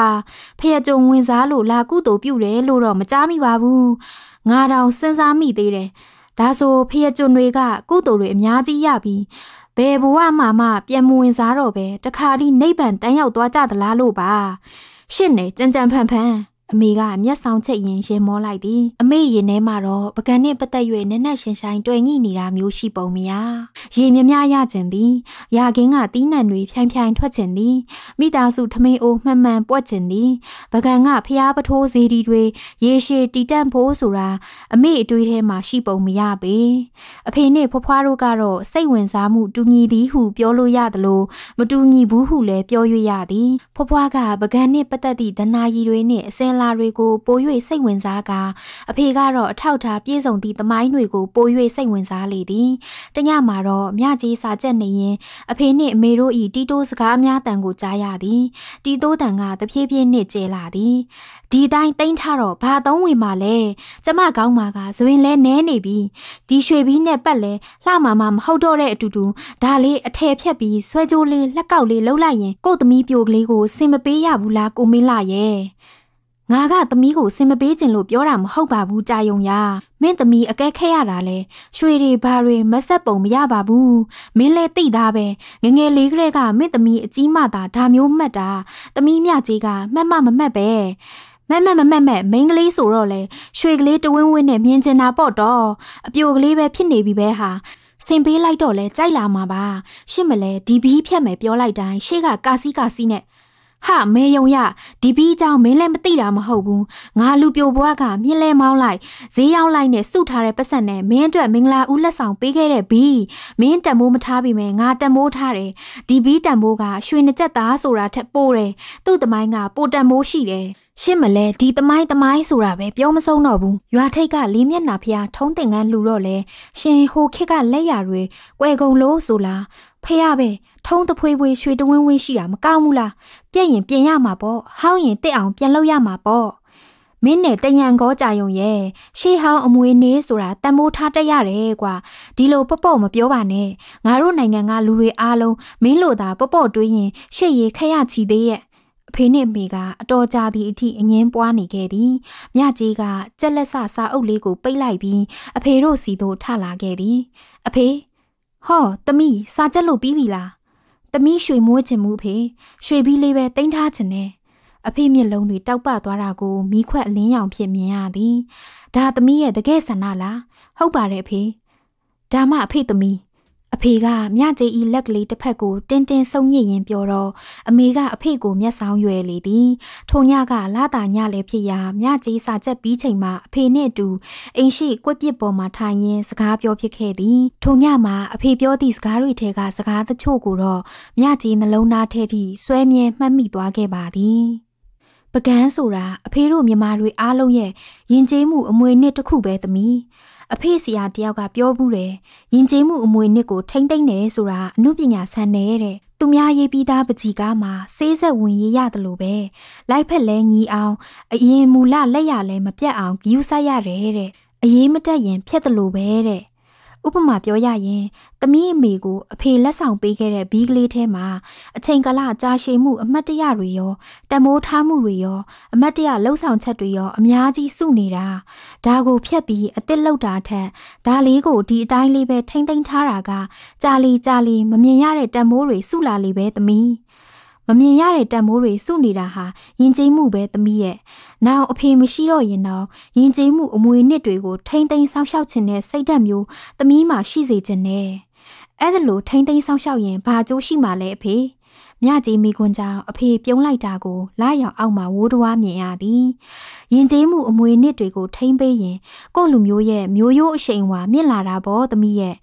ဖယကြုံဝင်စားလို့လာကုသိုလ်ပြုတယ်လို့တော့မကြားမိပါဘူးငါတောင်စဉ်းစားမိသေးတယ်ဒါဆိုဖယကြုံတွေက ကုသိုလ်တွေအများကြီးရပြီးဘယ်ဘဝမှာမှပြန်မဝင်စားတော့ပဲတခါတည်းနိဗ္ဗာန်တန်းရောက်သွားကြသလားလို့ပါ ရှင့်နေကြံကြံဖန်ဖန်အမေကမျက်ဆောင်ချက်ရင်ရင်မောလိုက်သည်အမေရင်ထဲမှာတော့ပကံနဲ့ပတ်သက်၍နက်နက်ရှင်ရှိုင်းတွေ့ငိနေတာမျိုးရှိပုံမရရေမြမြရကျင်သည်ရာခင်းကတီးနှံတွေဖြိုင်ဖြိုင်ထွက်ကျင်သည်မိသားစုထမင်းအိုမှန်မှန်ပွက်ကျင်သည်ပကံကဖျားပထိုးဇေဒီတွေရေရှည်တီတန့်ဖို့ဆိုတာအမေအတွေ့ထဲမှာရှိပုံမရပေအဖေနဲ့ဖွားဖွားတို့ကတော့စိတ်ဝင်စားမှုတူညီသည်ဟုပြောလို့ရသလိုမတူညီဘူးဟုလည်းပြော၍ရသည်ဖွားဖွားကပကံနဲ့ပတ်သက်သည့်ဒနာရီတွေနဲ့အစင်လာတွေကိုပို၍စိတ်ဝင်စားကာအဖေကတော့အထောက်ထားပြည့်စုံသည့်သမိုင်းတွေကိုပို၍စိတ်ဝင်စားလေသည်။တညမှာတော့မြကြီးစာချက်နေရင်အဖေနှင့်အမေတို့၏တီတိုးစကားအများတန်ကိုကြားရသည်။တီတိုးတန်ကတဖြည်းဖြည်းနှင့်ကျဲလာသည်။ဒီတိုင်းတိမ့်ထတော့ဘာသုံးဝင်မှလဲ။ကျမကောင်းမှာကဇဝင်လဲနဲနေပြီ။ဒီရွှေဘီးနဲ့ပတ်လဲလှမမမဟုတ်တော့တဲ့အတူတူဒါလေးအထယ်ဖြတ်ပြီးဆွဲကြိုးလေးလက်ကောက်လေးလှုပ်လိုက်ရင်ကို့သမီးပြိုကလေးကိုဆင်မပေးရဘူးလားကိုမင်းလာရဲ့။ငါကသမီးကိုစင်မပေးခြင်းလို့ပြောတာမဟုတ်ပါဘူးကြာယုံရမင်းသမီးအကဲခဲရတာလေရွှေတွေဘာတွေမဆက်ပုံမရပါဘူးမင်းလည်းသိသားပဲငငယ်လေးကလေးကမင်းသမီးအကြီးမသာဒါမျိုးမှတ်တာသမီးမြကြီးကမှတ်မမမှတ်ပဲမမမမမမင်းကလေးဆိုတော့လေရွှေကလေးတဝင်းဝင်းနဲ့မြင်ကျင်တာပေါ့တော့အပြိုကလေးပဲဖြစ်နေပြီပဲဟာစင်ပေးလိုက်တော့လဲကြိုက်လာမှာပါရှင့်မလဲဒီဘီးဖြတ်မယ်ပြောလိုက်တိုင်းရှေ့ကကာစီကာစီနဲ့ဟာမဲယုံရဒီပြီးကြောင့်မင်းလည်းမသိတာမဟုတ်ဘူးငါလူပြိုဘွားကမြင်းလဲမောင်းလိုက်ဈေးရောက်လိုက်နဲ့စုထားတဲ့ပတ်စံနဲ့မင်းအတွက်မင်္ဂလာဦးလက်ဆောင်ပေးခဲ့တဲ့ဘီမင်းတံမိုးမထားပြီမယ်ငါတံမိုးထားတယ်ဒီဘီတံမိုးကရွှေနှစ်ချက်သားဆိုတာထက်ပိုတယ်သူ့တမိုင်းကပိုတံမိုးရှိတယ်ရှင်းမလဲဒီတမိုင်းတမိုင်းဆိုတာပဲပြောမဆုံးတော့ဘူးရွာထိတ်ကလေးမျက်နှာဖျားထုံးတင်ငန်းလူတော့လဲရှင်ဟိုခက်ကလက်ရတွေကွဲကုံလို့ဆိုလားဖះပဲထုံးတဖွေးဖွေးရွှေတဝင်းဝင်းရှိတာမကောင်းဘူးလားပြက်ရင်ပြင်ရမှာပေါ့ဟောင်းရင်တက်အောင် ပြန်လုပ်ရမှာပေါ့မင်းနဲ့တယံကောကြာယုံရဲ့ရှေးဟောင်းအမွေနေဆိုတာတန်မိုးထားတက်ရတယ်ကွာဒီလိုပပော့မပြောပါနဲ့ငါတို့နိုင်ငံကလူတွေအားလုံးမင်းလိုသာပပော့တွေးရင်ရှေ့ရေခက်ရချီသေးရဲ့အဖေနဲ့အမေကအတော်ကြာသည့်အထိအငင်းပွားနေခဲ့သည်မြကြီးကကြက်လက်ဆစာအုပ်လေးကို ပိတ်လိုက်ပြီး အဖေတို့စီသို့ထလာခဲ့သည် အဖေဟောသမီးစာချက်လို့ပြီးပြီလားသမီးရွှေမိုးချင်မှုဖေရွှေပြီးလေးပဲတင်ထားချင်တယ်အဖေမျက်လုံးတွေတောက်ပသွားတာကိုမီးခွက်အလင်းရောင်ဖြစ်မြင်ရသည်ဒါသမီးရဲ့တကယ်ဆန္ဒလားဟုတ်ပါတယ်အဖေဒါမှအဖေသမီးအဖေကမြကြေးဤလက်ကလေးတစ်ဖက်ကိုတင်းတင်းဆုံညစ်ရင်းပြောတော့အမေကအဖေကိုမျက်စောင်းရွယ်လေသည်ထိုညကလာတာညလည်းဖြစ်ရာမြကြေးစာချက်ပြီးချိန်မှာအဖေနဲ့အတူအိမ်ရှိကွက်ပစ်ပေါ်မှာထိုင်ရင်းစကားပြောဖြစ်ခဲ့သည်ထိုညမှာအဖေပြောသည့်စကားတွေထဲကစကားတချို့ကိုတော့မြကြေးနှလုံးသားထဲထိဆွဲမြဲမှတ်မိသွားခဲ့ပါသည်ပကန်းဆိုတာအဖေတို့မြမာတွေအားလုံးရဲ့ယဉ်ကျေးမှုအမွေနှစ်တစ်ခုပဲသမီးအဖေဆရာတယောက်ကပြောဘူးတယ်ယဉ်ကျေးမှုအမွေနှစ်ကိုထိမ့်သိမ့်တယ်ဆိုတာအမှုပညာဆန်နေတဲ့သူများရေးပြီးသားပကြီကားမှာစေးဆက်ဝင်ရေးရတယ်လို့ပဲလိုက်ဖက်လဲညီအောင်အရင်မူလလက်ရလဲမပြတ်အောင်ဂယူးဆိုင်ရတယ်တဲ့အရေးမတက်ရင်ဖြတ်တယ်လို့ပဲတဲ့။ဥပမာပြောရရင်သမီးအမေကိုအဖေလက်ဆောင်ပေးခဲ့တဲ့ဘီးကလေးထဲမှာအချိန်ကာလကြာရှည်မှုအမှတ်တရတွေရောတမိုးထားမှုတွေရော အမှတ်တရလှုပ်ဆောင်ချက်တွေရော အများကြီးစုနေတာ။ဒါကိုဖြတ်ပြီးအစ်စ်လောက်တာထက်ဒါလေးကိုဒီအတိုင်းလေးပဲထိမ့်သိမ်းထားတာကကြာလီကြာလီမမြင်ရတဲ့တမိုးတွေ စုလာလေပဲသမီး။မမြင်ရတဲ့တန်မိုးတွေစုနေတာဟာယဉ်ကျေးမှုပဲသမီးရဲ့။နောက်အဖေမရှိတော့ရင်တော့ယဉ်ကျေးမှုအမွေနှစ်တွေကိုထိမ့်သိမ်းဆောက်ရှောက်ခြင်းနဲ့စိတ်ဓာတ်မျိုးသမီးမှာရှိစေခြင်းနဲ့အဲ့ဒါလိုထိမ့်သိမ်းဆောက်ရှောက်ရင်ဘာအကျိုးရှိမှာလဲအဖေ။မြကြီးမိခွန်းကြောင့်အဖေပြုံးလိုက်တာကိုလာရောက်အောက်မှာဝိုးတွားမြင်ရသည်ယဉ်ကျေးမှုအမွေနှစ်တွေကိုထိမ့်ပေးရင်ကို့လူမျိုးရဲ့မျိုးရိုးအရှိန်ဝါမြင့်လာတာပေါ့သမီးရဲ့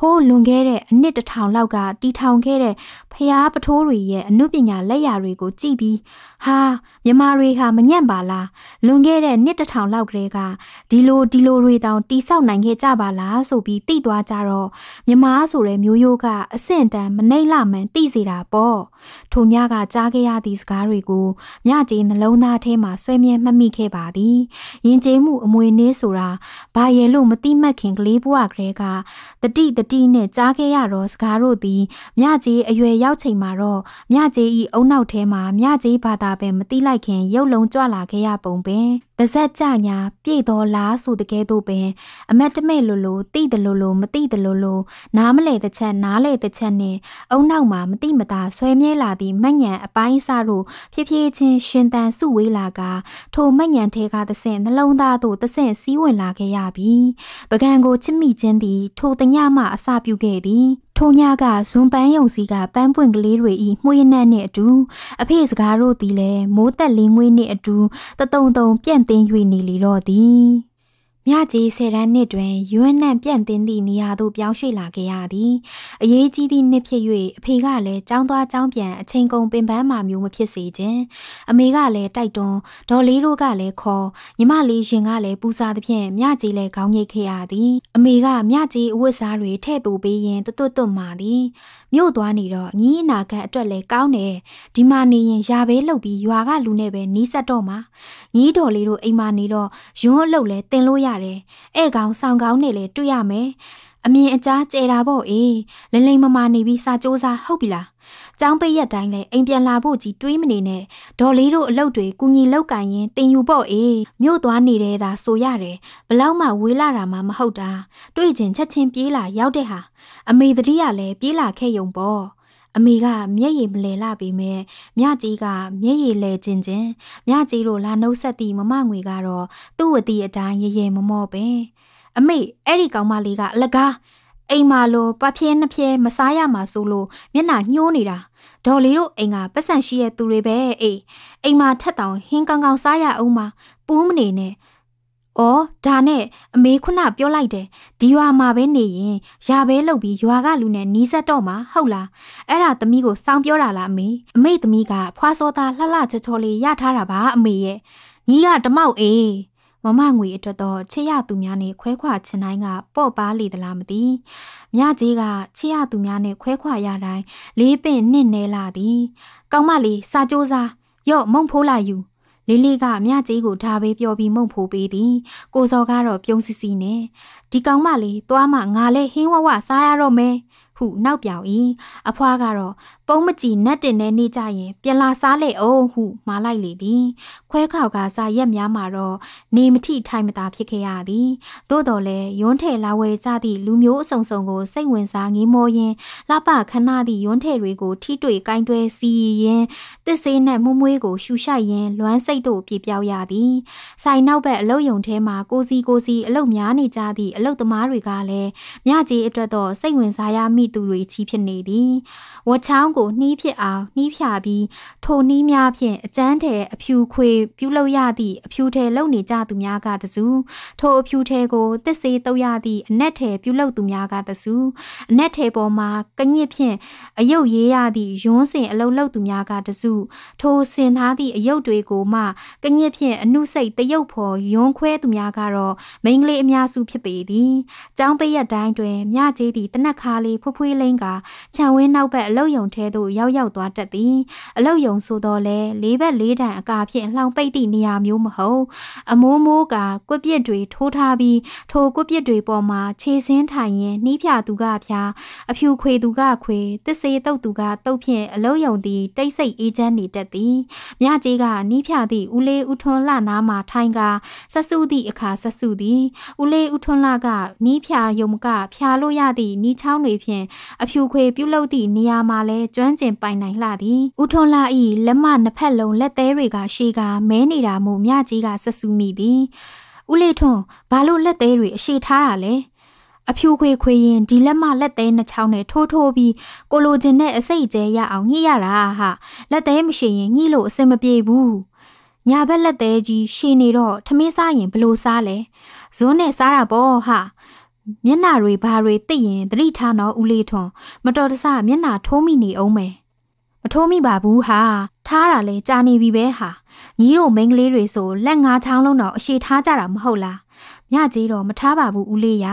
ဟိုးလွန်ခဲ့တဲ့အနှစ်တစ်ထောင်လောက်ကတီထောင်ခဲ့တဲ့ဖျားပထိုးတွေရဲ့အမှုပညာလက်ရာတွေကိုကြည့်ပြီးဟာမြမတွေဟာမညံ့ပါလားလွန်ခဲ့တဲ့နှစ်တစ်ထောင်လောက်ကလေးကဒီလိုဒီလိုတွေတောင်တိဆောက်နိုင်ခဲ့ကြပါလားဆိုပြီးသိသွားကြတော့မြမဆိုတဲ့မျိုးရိုးကအဆင့်တန်းမနှိမ့်လာမှန်သိစေတာပေါ့။ထိုညကကြားခဲ့ရသည့်စကားတွေကိုမြကြီးနှလုံးသားထဲမှာဆွဲမြဲမှတ်မိခဲ့ပါသည်။ယဉ်ကျေးမှုအမွေနှင်းဆိုတာဘာရယ်လို့မတိမှတ်ခင်ကလေးဘဝကလေးကတတိတတိနဲ့ကြားခဲ့ရတော့စကားတို့သည်မြကြီးအရွယ်ရောက်ချိန်မှာတော့မြကြီးဤအုံနောက်ထဲမှာမြကြီးဘာသာပဲမတိလိုက်ခင်ရုပ်လုံးကြွလာခဲ့ရပုံပင်။တဇက်ကြညာပြည့်တော်လားဆိုတကယ်တော့ပင် အမတ်တမဲ့လိုလိုတိတလိုလိုမတိတလိုလိုနားမလဲတစ်ချက်နားလဲတစ်ချက်နဲ့အုံနောက်မှာမတိမတာဆွဲမြဲလာသည့်မညံအပိုင်းစတို့ဖြည်းဖြည်းချင်းရှင်တန်စုဝေးလာကထိုမညံထဲကသဆင့်နှလုံးသားသို့သဆင့်စည်းဝင်လာခဲ့ရပြီ ပကံကို ချစ်မိခြင်းသည် ထိုတညမှအစပြုခဲ့သည်ထိုညကဇွန်ပန်းယုံစီကပန်းပွင့်ကလေးတွေဤမှုရနှက်နှင့်အတူအဖေစကားတို့သည်လည်းမိုးသက်လေးငွေနှင့်အတူတတုံတုံပြန့်သင်း၍နေလေတော့သည်။မြကြီးဆယ်တန်းနှစ်တွင်ရွန်းနှံ့ပြန့်သင်းသည့်နေရာသို့ပြောင်းရွှေ့လာခဲ့ရသည်။အရေးကြီးသည့်နှစ်ဖြစ်၍အဖေကလည်းចောင်းသွားចောင်းပြန်အချိန်ကုန်ပင်ပန်းမှမျိုးမဖြစ်စေခြင်း။အမေကလည်းတိုက်တွန်းဒေါ်လေးတို့ကလည်းခေါ်ညီမလေးရင်ကလည်းပူစားသဖြင့်မြကြီးလည်းခေါင်းညိတ်ခဲ့ရသည်။အမေကမြကြီးအဝတ်စားတွေထဲ့သူပေးရင်တွတ်တွတ်မာသည်။မြို့သွားနေတော့ညီအနာကတ်အတွက်လဲကောင်းတယ်ဒီမှာနေရင်ရာပဲလှုပ်ပြီးရွာကလူနဲ့ပဲနီးစပ်တော့မှာညီတော်လေးတို့အိမ်မှာနေတော့ယွန်းအလုပ်လဲတင်လို့ရတယ်ဧည့်ကောင်ဆောင်ကောင်းနဲ့လဲတွေ့ရမယ်အမြင်အကြားကျဲတာပေါ့အေးလိမ့်လိမ့်မမနေပြီးစာစ조사ဟုတ်ပြီလား။ကျောင်းပိတ်ရက်တိုင်းလဲအိမ်ပြန်လာဖို့ကြီးတွေးမနေနဲ့။ဒေါ်လေးတို့အလုပ်တွေကူညီလောက်ကင်ရင်တင်ယူပေါ့အေး။မြို့သွားနေတဲ့သာဆိုရတယ်။ဘလောက်မှဝေးလာတာမှမဟုတ်တာ။တွေ့ချင်းချက်ချင်းပြေးလာရောက်တဲ့ဟာအမေသတိရလဲပြေးလာခဲ့ယုံပေါ့။အမေကမျက်ရည်မလဲလာပေမဲ့မြကြီးကမျက်ရည်လဲခြင်းချင်းမြကြီးတို့လာနှုတ်ဆက်သည့်မမငွေကတော့သူ့ဝတီအတိုင်းရရမမော့ပဲအမေအဲ့ဒီကောင်မလေးကအလကားအိမ်မှာလိုပဖြဲနှစ်ဖြဲမစားရမှာဆိုလို့မျက်နှာညှိုးနေတာဒေါ်လေးတို့အိမ်ကပတ်စံရှိရဲ့သူတွေပဲအေးအိမ်မှာထက်တောင်ဟင်းကောင်းကောင်းစားရအောင်ပါပူးမနေနဲ့။အော်ဒါနဲ့အမေခုနပြောလိုက်တယ်ဒီရွာမှာပဲနေရင်ယာပဲလုပ်ပြီးရွာကလူနဲ့နီးစပ်တော့မှာဟုတ်လား။အဲ့ဒါသမီးကိုစောင်းပြောတာလားအမေ။အမေသမီးကဖွာစောသားလှလှချောချောလေးရထားတာပါအမေရဲ့။ညီကတမောက်အေး။မမငွေအတွက်တော့ချစ်ရသူများနဲ့ခွဲခွာခြင်းတိုင်းကပေါ့ပါလေသလားမသိမြကြီးကချစ်ရသူများနဲ့ခွဲခွာရတိုင်းလေးပင့်နစ်နေလာသည် ကောင်းမလေးစာကြိုးစားရော့မုံဖိုးလာယူလေးလေးကမြကြီးကိုဒါပဲပြောပြီးမုံဖိုးပေးသည်ကိုစော်ကတော့ပြုံးစစ်စစ်နဲ့ဒီကောင်မလေးသွားမှငါလဲဟင်းဝဝစားရတော့မယ်ဟုနောက်ပြောင်၏အဖွားကတော့ပုံမကြည့်နတ်တင်နဲ့နေကြရင်ပြန်လာစားလေအောင်ဟုမှားလိုက်လေသည် ခွဲခေါက်ကစားရက်များမှာတော့နေမထိထိုင်မသာဖြစ်ခဲ့ရသည်သို့တော်လည်းယွန်းထဲလာဝဲကြသည့်လူမျိုးအစုံစုံကိုစိတ်ဝင်စားငေးမောရင်းလပခဏသည့်ယွန်းထဲတွေကိုထိတွေ့ကိုင်းတွဲစီရင်တစ်စေးနဲ့မွမွေးကိုရှူရှိုက်ရင်းလွမ်းစိတ်တို့ပြေပြောက်ရသည်ဆိုင်နောက်ဘက်အလုတ်ယုံထဲမှာကိုစီကိုစီအလုတ်များနေကြသည့်အလုတ်သမားတွေကလည်းညကြီးအတွက်တော့စိတ်ဝင်စားရမိသူတွေချီးဖြစ်နေသည်ဝချောင်းကိုနှီးဖြစ်အောင်နှီးဖြပြီးထိုနှီးများဖြင့်အကျန်းထဲအဖြူခွေပြုလုပ်ရသည့်အဖြူထဲလုံနေကြသူများကတစုထိုအဖြူထဲကိုတစ်စေးတုပ်ရသည့်အနက်ထဲပြုလုပ်သူများကတစုအနက်ထဲပေါ်မှာကညစ်ဖြင့်အယုတ်ရေးရသည့်ရွန်းစင်အလုံးလုံးသူများကတစုထိုစင်ထားသည့်အယုတ်တွေကိုမှကညစ်ဖြင့်အနုစိတ်တယုတ်ဖော်ရွန်းခွဲသူများကတော့မိန်းကလေးအများစုဖြစ်ပေသည်။ចောင်းပိတ်ရက်တိုင်းတွင်မြကျေးသည့်တနက်ခါလေးဖွဖွေးလိမ့်ကခြံဝင်းနောက်ဘက်အလုတ်ယုံထဲသို့ရောက်ရောက်သွားတတ်သည်အလုတ်ယုံဆိုတော့လေလေးဘက်လေးတန်အကာဖြင့်လှောင်ပိတ်သည့်နေရာမျိုးမဟုတ် အမိုးမိုးကကွက်ပြစ်တွေထိုးထားပြီးထိုကွက်ပြစ်တွေပေါ်မှာခြေဆင်းထိုင်ရင်နှီးဖြသူကဖြာအဖြူခွေသူကခွေတစ္ဆေတုတ်သူကတုတ်ဖြင့်အလုတ်ယုံသည်တိတ်ဆိတ်အေးချမ်းနေတတ်သည်မြကြီးကနှီးဖြသည့်ဦးလေးဦးထွန်းလှနာမှာထိုင်ကဆဆုသည့်အခါဆဆုသည်ဦးလေးဦးထွန်းလှကနီးဖြာယုံကဖြာလို့ရသည့်နီးချောင်းတွေဖြင့်အဖြူခွေပြုတ်လုသည့်နေရာမှာလဲကျွမ်းကျင်ပိုင်နိုင်လှသည်ဦးထွန်းလာဤလက်မနှစ်ဖက်လုံးလက်သေးတွေက ရှေးကမဲနေတာမှုမြကြီးကဆက်ဆူမိသည်ဦးလေးထွန်းဘာလို့လက်သေးတွေအရှိထားတာလဲအဖြူခွေခွေရင်ဒီလက်မလက်သေးနှစ်ချောင်းနဲ့ထိုးထိုးပြီးကိုလိုချင်တဲ့အစိတ်ကျဲရအောင်ညှိရတာဟာလက်သေးမရှိရင်ညှိလို့အဆင်မပြေဘူးညာဘက်လက်သေးကြီးရှည်နေတော့ထမင်းစားရင်ဘလို့စားလဲဇွန်းနဲ့စားတာပေါ့ဟာမျက်နှာတွေဘာတွေသိရင်သတိထားနော်ဦးလေးထွန်းမတော်တဆမျက်နှာထိုးမိနေအောင်မယ်မထိုးမိပါဘူးဟာထားတာလဲကြာနေပြီပဲဟာညီတို့မိန်းကလေးတွေဆိုလက်ငါးချောင်းလုံးတော့အရှိထားကြတာမဟုတ်လားမြကြီးတော့မထားပါဘူးဦးလေးရ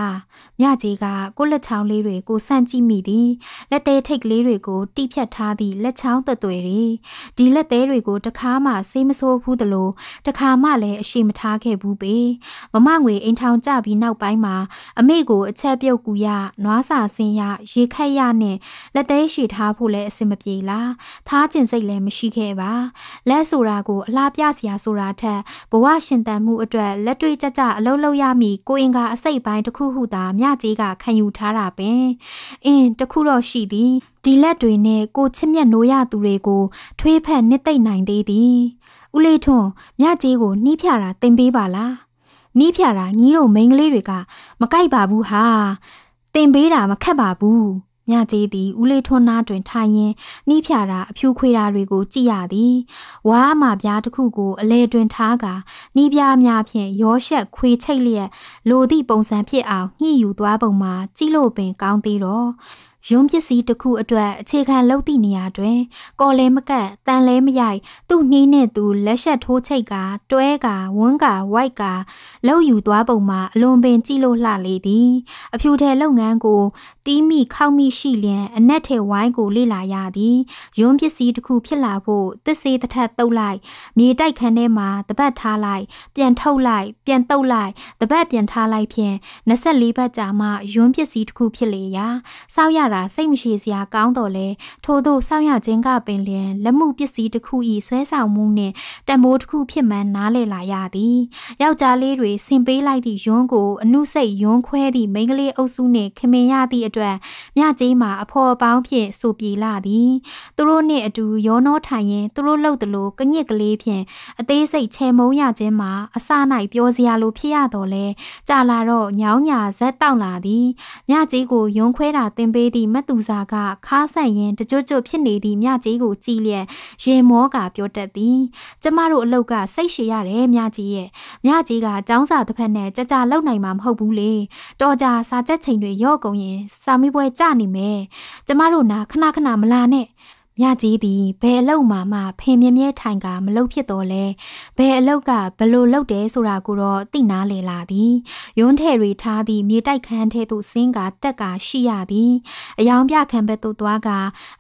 မြကြီးကကိုလက်ချောင်းလေးတွေကိုစန့်ကြည့်မိသည်လက်သေးထိတ်ကလေးတွေကို တိဖြတ်ထားသည့်လက်ချောင်းသွဲ့တွေဒီလက်သေးတွေကို တခါမှဆေးမဆိုးဘူးသလိုတခါမှလည်းအရှိမထားခဲ့ဘူးပေမမငွေအိမ်ထောင်ကြပြီးနောက်ပိုင်းမှာအမေကို အချက်ပြုတ်ကူရနွားစာဆင်းရရေခက်ရနဲ့လက်သေးရှိထားဖို့လည်းအဆင်မပြေလားထားကျင်စိတ်လည်းမရှိခဲ့ပါလက်ဆိုတာကိုအလားပြစရာဆိုတာထက်ဘဝရှင်သန်မှုအတွက်လက်တွေ့ကြကြအလုပ်လုပ်ရရမည်ကိုရင်ကအစိတ်ပိုင်းတစ်ခုဟုသာမြကြီးကခံယူထားတာပင် အင်းတစ်ခုတော့ရှိသည်ဒီလက်တွေနဲ့ကို ချစ်မြတ်နိုးရသူတွေကို ထွေးဖက်နှစ်သိမ့်နိုင်သေးသည်ဦးလေးထွန်းမြကြီးကိုနှီးဖြတာတင်ပေးပါလားနှီးဖြတာညီတို့မိန်းကလေးတွေက မကြိုက်ပါဘူးဟာတင်ပေးတာမခက်ပါဘူးမြကြီးသည်ဦးလေးထွန်းနားတွင်ထိုင်ရင်းနှီးဖြာတာအဖြူခွေတာတွေကို ကြည့်ရသည်ဝါအမပြားတစ်ခုကို အလဲတွင်ထားကာနှီးပြားများဖြင့်ရောရှက်ခွေချိတ်လျက် လိုသည့်ပုံစံဖြစ်အောင်ညှိယူသွားပုံမှာကြည့်လို့ပင်ကောင်းသေးတော့ရုံးပစ္စည်းတစ်ခုအတွက်အခြေခံလုပ်သည့်နေရာတွင် ကော်လဲမကတ်တန်လဲမရိုက်သူ့နှီးနှင့်သူလက်ဆက်ထိုးချိတ်ကတွဲကဝန်းကဝိုက်ကလှုပ်ယူသွားပုံမှာအလွန်ပင်ကြည့်လို့လှလေသည်အဖြူထဲလုပ်ငန်းကိုတီးမိခောက်မိရှိလျင် အနက်ထဲဝိုင်းကိုလေ့လာရသည်ယွန်းပစ္စည်းတစ်ခုဖြစ်လာဖို့သစ်စေးတစ်ထပ်တုပ်လိုက်မြေတိုက်ခန်းထဲမှာတပတ်ထားလိုက်ပြန်ထုတ်လိုက်ပြန်တုပ်လိုက်တပတ်ပြန်ထားလိုက်ဖြင့်24ဘတ်ကြာမှယွန်းပစ္စည်းတစ်ခုဖြစ်လေရာစောက်ရတာစိတ်မရှိစရာကောင်းတော့လဲထို့သောစောက်ရခြင်းကပင်လျင်လက်မှုပစ္စည်းတစ်ခု၏ဆွဲဆောင်မှုနှင့်တံမိုးတစ်ခုဖြစ်မှန်းနားလည်လာရသည်ယောက်ျားလေးတွေဆင်ပေးလိုက်သည့်ယွန်းကိုအနုစိတ်ယွန်းခွဲသည့်မိန်းကလေးအုပ်စုနှင့်ခမင်ရသည့်အတွက်မြကြီးမှာအဖော်ပေါင်းဖြင့်စူပြေလာသည်သူတို့နှင့်အတူ ရောနှောထိုင်ရင်သူတို့လှုပ်သလိုကညစ်ကလေးဖြင့်အသေးစိတ်ချေမုံရခြင်းမှာအစ၌ပြောစရာလိုဖြစ်ရတော့လဲကြာလာတော့ညောင်းညာဇက်တောက်လာသည်မြကြီးကိုယုံခွဲတာတင်ပေးသည့်မတူစာကခါဆက်ရင်တကြွကြွဖြစ်နေသည့်မြကြီးကိုကြည်လျက်ရင်မောကပြောတတ်သည်ကျမတို့အလောက်ကစိတ်ရှည်ရတယ်မြကြီးရဲ့မြကြီးကចောင်းစာတစ်ဖက်နဲ့ကြကြလောက်နိုင်မှာမဟုတ်ဘူးလေတော်ကြာစာချက်ချိန်တွေရော့ကုန်ရင်စสามีบวยจ้าหนิเม จะมาหลุนนะขนาขนามาลาเนี่ยမြကြီးသည်ဘယ်အလုပ်မှမဖင်မြဲမြဲထိုင်က မလုပ်ဖြစ်တော်လဲဘယ်အလုပ်ကဘလို့လုပ်တယ်ဆိုတာကိုတော့သိနာလေလာသည်ယွန်းထဲရီထားသည့်မြေတိုက်ခန်းထဲသို့ဆင်းကတက်ကရှိရသည်အယောင်ပြခံဘက်သို့သွားက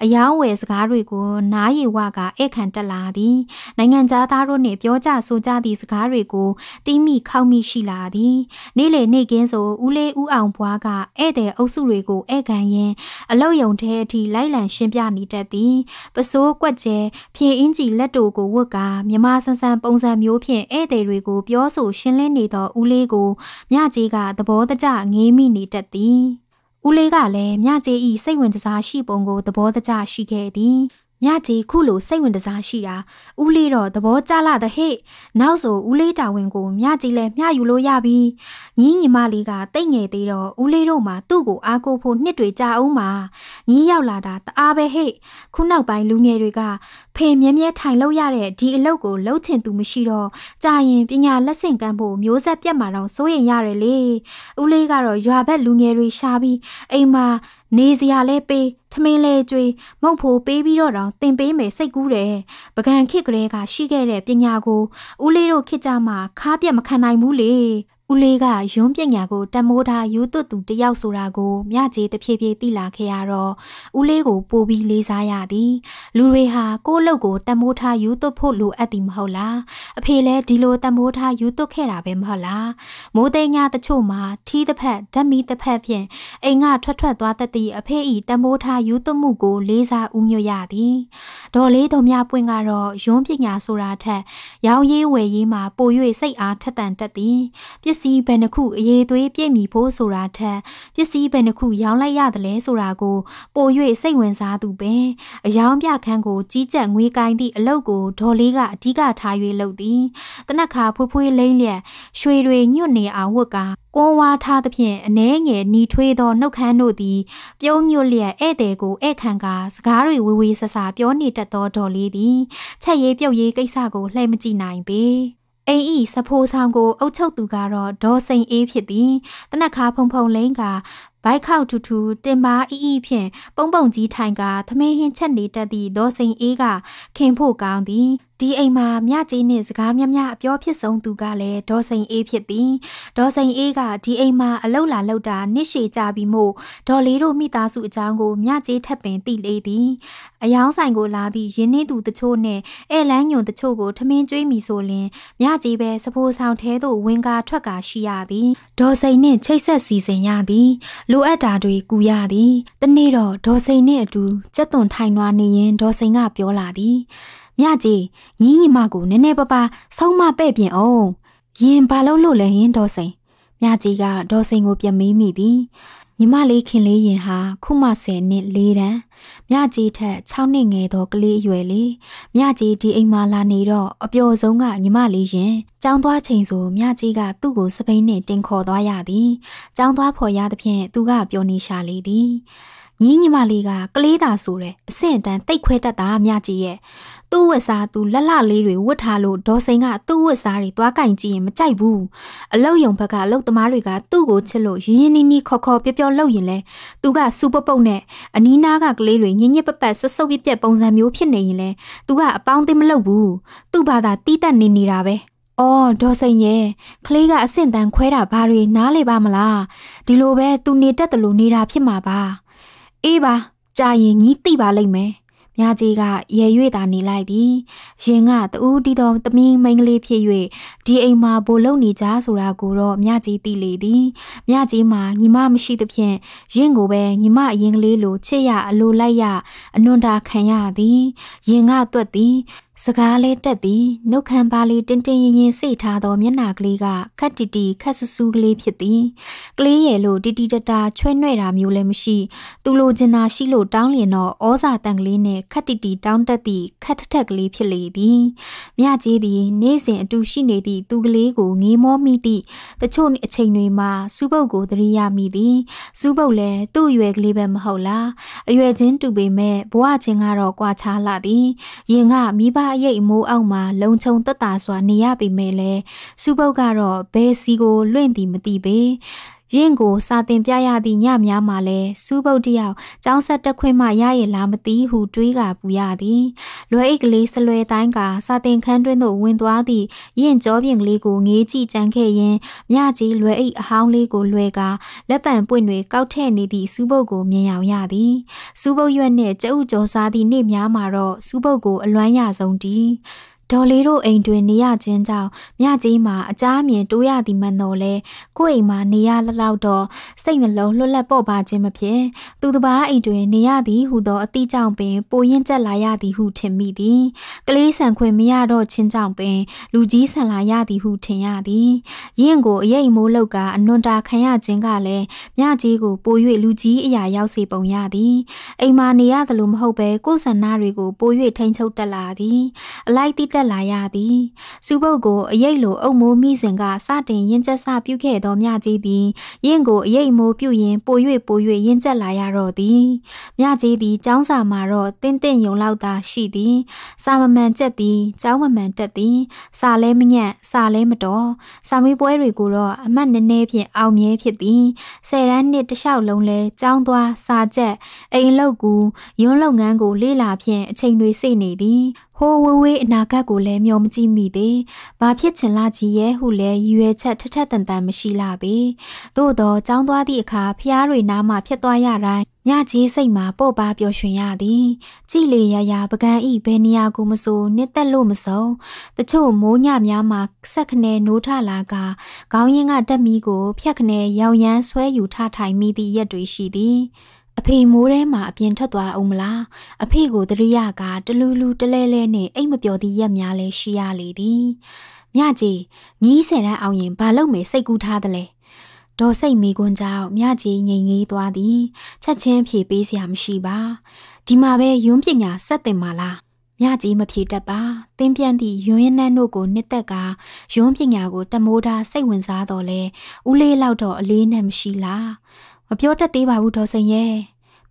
အယောင်ဝယ်စကားတွေကို နားရီဝကဧကန်တက်လာသည် နိုင်ငံသားတို့နှင့်ပြောကြဆိုကြသည့်စကားတွေကိုတီးမိခောက်မိရှိလာသည် နေ့လေနေ့ကင်းဆိုဦးလေးဦးအောင်ဘွားကဧည့်သည်အုပ်စုတွေကိုဧကန်ရင်အလောက်ယုံထဲအထိလိုက်လံရှင်းပြနေတတ်သည်ပစိုးကွက်ကျဲဖြင်းအင်းကြီးလက်တူကိုဝတ်ကာမြမဆန်းဆန်းပုံစံမျိုးဖြင့်ဧည့်သည်တွေကိုပြောဆိုရှင်းလင်းနေသောဦးလေးကိုမြကြီးကသဘောတကျငေးမိနေတတ်သည်ဦးလေးကလည်းမြကြီး၏စိတ်ဝင်စားရှိပုံကိုသဘောတကျရှိခဲ့သည်။မြကြီးခုလိုစိတ်ဝင်တစားရှိတာဦးလေးတော့သဘောကျလာတဲ့ဟဲ့နောက်ဆိုဦးလေးတာဝန်ကိုမြကြီးလည်းမျှယူလို့ရပြီညီညီမလေးကတိတ်ငယ်သေးတော့ဦးလေးတို့မှသူ့ကိုအားကိုးဖို့နှစ်တွေကြာအောင်မှာညီရောက်လာတာတအားပဲဟဲ့ခုနောက်ပိုင်းလူငယ်တွေကဖေမြဲမြဲထိုင်လို့ရတဲ့ဒီအလုပ်ကိုလှုပ်ချင်သူမရှိတော့ကြာရင်ပညာလက်ဆင့်ကမ်းဖို့မျိုးဆက်ပြတ်မှာတော့စိုးရင်ရတယ်လေဦးလေးကတော့ရွာဘက်လူငယ်တွေရှာပြီးအိမ်မှာနေစရာလဲပေးထမင်းလဲကျွေးမုတ်ဖိုးပေးပြီးတော့တောင်တင်ပေးမယ်စိတ်ကူးတယ် ပကံခစ်ကလေးကရှိခဲ့တဲ့ပညာကိုဦးလေးတို့ခစ်ကြမှာခါးပြတ်မခံနိုင်ဘူးလေဦးလေးကရုံးပညာကိုတမိုးထားယူသွတ်သူတယောက်ဆိုတာကိုမြကြီးတဖြည်းဖြည်းသိလာခဲ့ရတော့ဦးလေးကို ပိုပြီးလေးစားရသည် လူတွေဟာကိုယ့်လုပ်ကိုတမိုးထားယူသွတ်ဖို့လိုအပ်သည်မဟုတ်လားအဖေလည်းဒီလိုတမိုးထားယူသွတ်ခဲ့တာပဲမဟုတ်လားမိုးသိညာတချို့မှာထီးတစ်ဖက်ဓာတ်မီတစ်ဖက်ဖြင့်အိမ်ကထွက်ထွက်သွားတတ်သည့်အဖေဤတမိုးထားယူသွတ်မှုကိုလေးစားဦးညွတ်ရသည်ဒေါ်လေးတော်မြပွင့်ကတော့ရုံးပညာဆိုတာထက်ရောင်းရေးဝယ်ရေးမှာပို၍စိတ်အားထက်သန်တတ်သည်ပစ္စစ္စည်းဘယ်နှခုအရေးသွေးပြည့်မီဖို့ဆိုတာထက်ပစ္စည်းဘယ်နှခုရောင်းလိုက်ရတယ်လဲဆိုတာကိုပို၍စိတ်ဝင်စားသူပင်အယောင်ပြခန်းကို ကြီးကြပ်ငွေကိုင်းသည့်အလုပ်ကိုဒေါ်လေးကအဓိကထား၍လုပ်သည်တနက်ခါဖွေးဖွေးလိမ့်လျက်ရွှေတွေညွတ်နေအောင်ဝတ်ကာကွန်ဝါထားသဖြင့်အနှဲငယ်နီထွေးသောနှုတ်ခမ်းတို့သည် ပြုံးညွတ်လျက်ဧည့်သည်ကိုဧည့်ခံကစကားတွေဝေဝေဆဆပြောနေတတ်သောဒေါ်လေးသည်ချက်ရေးပြုတ်ရေးကိစ္စကိုလှည့်မကြည့်နိုင်ပေ။အိမ်ဤစဖိုးဆောင်ကိုအုပ်ချုပ်သူကတော့ဒေါ်စိန်အေးဖြစ်သည်တနက်ခါဖုံဖုံလိန်ကဘိုက်ခောက်ထူထူတင်ပါအီအီဖြင့်ပုံပုံကြီးထိုင်ကသမင်းဟင်းချက်နေတတ်သည့်ဒေါ်စိန်အေးကခင်ဖို့ကောင်းသည်ဒီအိမ်မှာမြကြီးနှင့်စကားများများအပြောဖြစ်ဆုံးသူကလည်းဒေါ်စိန်အေးဖြစ်သည်ဒေါ်စိန်အေးကဒီအိမ်မှာအလောက်လာလောက်တာနှစ်ရှည်ကြပြီးမို့ဒေါ်လေးတို့မိသားစုအကြောင်းကိုမြကြီးထပ်ပင်သိလေသည်အယောင်းဆိုင်ကိုလာသည့်ရင်းနှီးသူတချို့နဲ့ဧလန်းညွန်တချို့ကိုထမင်းကျွေးမိဆိုလင်မြကြီးပဲစပိုးဆောင်ထဲသို့ဝင်ကာထွက်ကာရှိရသည်ဒေါ်စိန်နှင့်ချိတ်ဆက်စီစဉ်ရသည်လိုအပ်တာတွေကူရသည်တနေ့တော့ဒေါ်စိန်နှင့်အတူစက်သွန်ထိုင်နွားနေရင်ဒေါ်စိန်ကပြောလာသည်မြကြီးညီညီမကိုနည်းနည်းပါပါဆောင်းမပဲ့ပြင်အောင်ယင်ဘာလို့လို့လဲယင်ဒေါ်စိန်မြကြီးကဒေါ်စိန်ကိုပြန်မေးမိသည်ညီမလေးခင်လေးရင်ဟာခုမှ10နှစ်4တန်းမြကြီးထက်6နှစ်ငယ်သောကလေးအရွယ်လေးမြကြီးဒီအိမ်မှာလာနေတော့အပျော်ဆုံးကညီမလေးရင်ကျောင်းသွားချိန်ဆိုမြကြီးကသူ့ကိုစပိန်နဲ့တင်ခေါ်သွားရသည်ကျောင်းသွားဖော်ရသဖြင့်သူကပျော်နေရှာလေသည်ညီညီမလေးကကလေးသာဆိုတဲ့အဆင့်အတန်းတိတ်ခွဲတတ်တာမြကြီးရဲ့သူ့ဝတ်စားသူလက်လှလေးတွေဝတ်ထားလို့ဒေါ်စိန်ကသူ့ဝတ်စားတွေသွားကင်ကြည့်ရင်မကြိုက်ဘူးအလောက်ယုံဘက်ကအလောက်သမားတွေကသူ့ကိုချစ်လို့ရင်းရင်းနှီးနှီးခေါ်ခေါ်ပြောပြောလှုပ်ရင်လဲသူကစူပပုတ်နဲ့အနီးနားကကလေးတွေညင်ညက်ပပဆဆုပ်ပြက်ပြက်ပုံစံမျိုးဖြစ်နေရင်လဲသူကအပေါင်းသိမလုပ်ဘူးသူ့ဘာသာတီးတက်နေနေတာပဲအော်ဒေါ်စိန်ရဲ့ကလေးကအဆင့်တန်းခွဲတာဘာတွေနားလေပါမလားဒီလိုပဲသူနေတတ်တယ်လို့နေတာဖြစ်မှာပါအေးပါကြာရင်ကြီးတိပါလိမ့်မယ်မြကြီးကရေ၍သာနေလိုက်သည် ရင်ကတူးတီတော်သမီးမိန်းကလေးဖြစ်၍ဒီအိမ်မှာဘိုလ်လုံနေကြဆိုတာကိုတော့မြကြီးသိလေသည်မြကြီးမှာညီမမရှိသဖြင့်ရင်ကိုပဲညီမအရင်ကလေးလိုချစ်ရအလိုလိုက်ရအနွန်တာခံရသည် ရင်ကတွက်သည်စကားလဲတက်သည်နှုတ်ခမ်းပါလေးတင်းတင်းရင်ရင်စိတ်ထားသောမျက်နှာကလေးကခက်တီတီခက်ဆူဆူကလေးဖြစ်သည်ကလေးရဲ့လို့တီတီတတာချွဲ့နှဲ့တာမျိုးလည်းမရှိသူလိုချင်တာရှိလို့တောင်းလျင်တော့ဩဇာတန်ကလေးနဲ့ခက်တီတီတောင်းတက်သည့်ခက်ထက်ထက်ကလေးဖြစ်လေသည်မြကြီးသည် နေ့စဉ်အတူရှိနေသည့်သူကလေးကိုငေးမောမိသည့်တချို့အချိန်တွေမှာစူးပုတ်ကိုသတိရမိသည်စူးပုတ်လည်းသူ့အရွယ်ကလေးပဲမဟုတ်လားအရွယ်ချင်းတူပေမဲ့ဘဝချင်းကတော့ကွာခြားလာသည်ရင်ကမိဘအရိပ်မိုးအောက်မှာလုံခြုံသက်သာစွာနေရပေမဲ့လည်းစူပုတ်ကတော့ဘဲစီကိုလွင့်သည်မသိပေရင့်ကိုစာတင်ပြရသည့်ညများမှာလဲစူးပုတ်တယောက်ចောင်းဆက်တက်ခွင့်မှရရလားမသိဟုတွေးကပူရသည်လွယ်အိတ်ကလေးဆလွယ်တိုင်းကစာတင်ခန်းတွင်းသို့ဝင်သွားသည့်ရင့်ကြောပြင်ကလေးကိုငေးကြည့်ကြံခဲ့ရင်းမြကြီးလွယ်အိတ်အဟောင်းလေးကိုလွယ်ကလက်ပံပွင့်တွေကောက်ထည့်နေသည့်စူးပုတ်ကိုမြင်ရောက်ရသည်စူးပုတ်ရွက်နှင့်ကြအုပ်ကြောစားသည့်နေ့များမှာတော့စူးပုတ်ကိုအလွမ်းရဆုံးတည်ဒေါ်လေးတို့အိမ်တွင်နေရခြင်းကြောင့်မြကြီးမှာအကြအမြင်တိုးရသည်မှန်တော်လဲကိုယ့်အိမ်မှာနေရလောက်တော့စိတ်နှလုံးလွတ်လပ်ပေါ့ပါခြင်းမဖြစ်သူတစ်ပါးအိမ်တွင် နေရသည်ဟူသောအတိကြောင့်ပင်ပိုရင်ကျက်လာရသည်ဟုထင်မိသည်ကလေးဆန်ခွင်မရတော့ခြင်းကြောင့်ပင်လူကြီးဆန်လာရသည်ဟုထင်ရသည်ရင့်ကိုအရေးမိုးလောက်ကအနွန်တာခံရခြင်းကလည်းမြကြီးကိုပို၍လူကြီးအရာရောက်စေပုံရသည်အိမ်မှာနေရသလိုမဟုတ်ဘဲကိုယ်ဆန္ဒတွေကိုပို၍ထိန်းချုပ်တက်လာသည်အလိုက်တိတက်လာရသည်စူပုတ်ကိုအရေးလိုအုပ်မိုးမိစဉ်ကစတင်ရင်ကျက်စပြုခဲ့သောမြကြီးသည်ရင့်ကိုအရေးမိုးပြုရင်ပို၍ပို၍ရင်ကျက်လာရတော့သည်မြကြီးသည်ចောင်းစာမှာတော့တင်းတင်းယုံလောက်သာရှိသည်စာမမှန်ချက်သည်ចောင်းမမှန်တက်သည် စာလဲမညံ့စာလဲမတော်စာမေးပွဲတွေကိုတော့အမှတ်နည်းနည်းဖြင့်အောင်မြဲဖြစ်သည်ဆယ်တန်းနှစ်တစ်လျှောက်လုံးလဲចောင်းသွားစာချက်အိမ်လောက်ကူရုံးလုပ်ငန်းကို လေးလာဖြင့်အချိန်တွေစေနေသည်ဟိုးဝေးဝေးအနာဂတ်ကိုလည်းမျှော်မကြည့်မိသေး။ဘာဖြစ်ချင်လားကြီးရဲ့ဟုလည်းရည်ရွယ်ချက်ထထတန်တန်မရှိလာပေ။သို့တော့ចောင်းသွားသည့်အခါဖျားတွေနားမှဖြစ်သွားရတိုင်းညကြီးစိတ်မှာပေါ့ပါပျော်ရွှင်ရသည် ကြည်လေရရပကံဤဘယ်နေရာကိုမဆိုနှစ်သက်လို့မစုံတချို့မိုးညများမှာဆက်ခနဲနိုးထလာကခေါင်းရင်းကတက်မီကိုဖြက်ခနဲရောင်ရမ်းဆွဲယူထထိုင်မိသည့်ရက်တွေရှိသည်အဖေမိုးထဲမှာအပြင်ထွက်သွားအောင်မလားအဖေကိုတရိယာကတလူးလူးတလဲလဲနဲ့အိမ်မပျော်သေးရက်များလဲရှိရလေသည်မြကြီးညီးဆယ်တန်းအောင်ရင်ဘာလုပ်မယ်စိတ်ကူးထားသလဲဒေါ်စိတ်မိကွန်းကြောင့်မြကြီးငိမ်ငေးသွားသည်ချက်ချင်းဖြေပေးစရာမရှိပါဒီမှာပဲယွန်းပညာဆက်တင်ပါလားမြကြီးမဖြေတတ်ပါ သင်ပြန်သည့်ယွန်းရနှန်းတို့ကိုနှစ်သက်ကယွန်းပညာကို တမိုးတာစိတ်ဝင်စားတော်လဲဦးလေးလောက်တော့အလေးနဲ့မရှိလားပြောတတ်သေးပါဘူးဒေါ်စိန်ရဲ့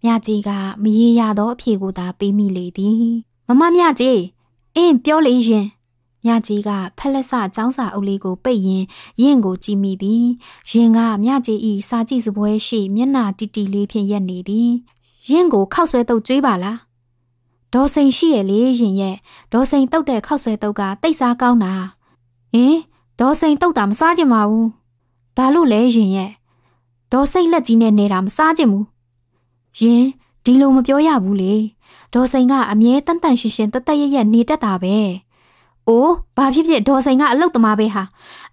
မြကြီးကမရေရသောအဖြေကိုသာ ပေးမိလေသည် မမမြကြီးအင်းပြောလေရင်မြကြီးကဖက်လက်စចောင်းစာအုပ်လေးကိုပိတ်ရင်းရင်ကိုကြည့်မိသည် ရင်ကမြကြီးဤစာကြည့်စပွဲရှိမျက်နှာတီတီလေးဖြင့်ရက်နေသည်ရင်ကိုခောက်ဆွဲတုပ်ကျွေးပါလားဒေါ်စိန်ရှိရလေရင်ရဲ့ဒေါ်စိန်တုတ်တဲ့ခောက်ဆွဲတုပ်ကတိတ်စားကောင်းတာဟင်ဒေါ်စိန်တုတ်တာမစားကြပါဘူးဘာလို့လဲရင်ရဲ့ဒေါ်စိတ်လက်ကြီးနဲ့နေတာမစားချင်ဘူးယင်ဒီလိုမပြောရဘူးလေဒေါ်စိန်ကအမြဲတန်တန်ရှင်းရှင်းတသက်ရရနေတတ်တာပဲအိုးဘာဖြစ်ဖြစ်ဒေါ်စိန်ကအလုတ်သမားပဲဟာ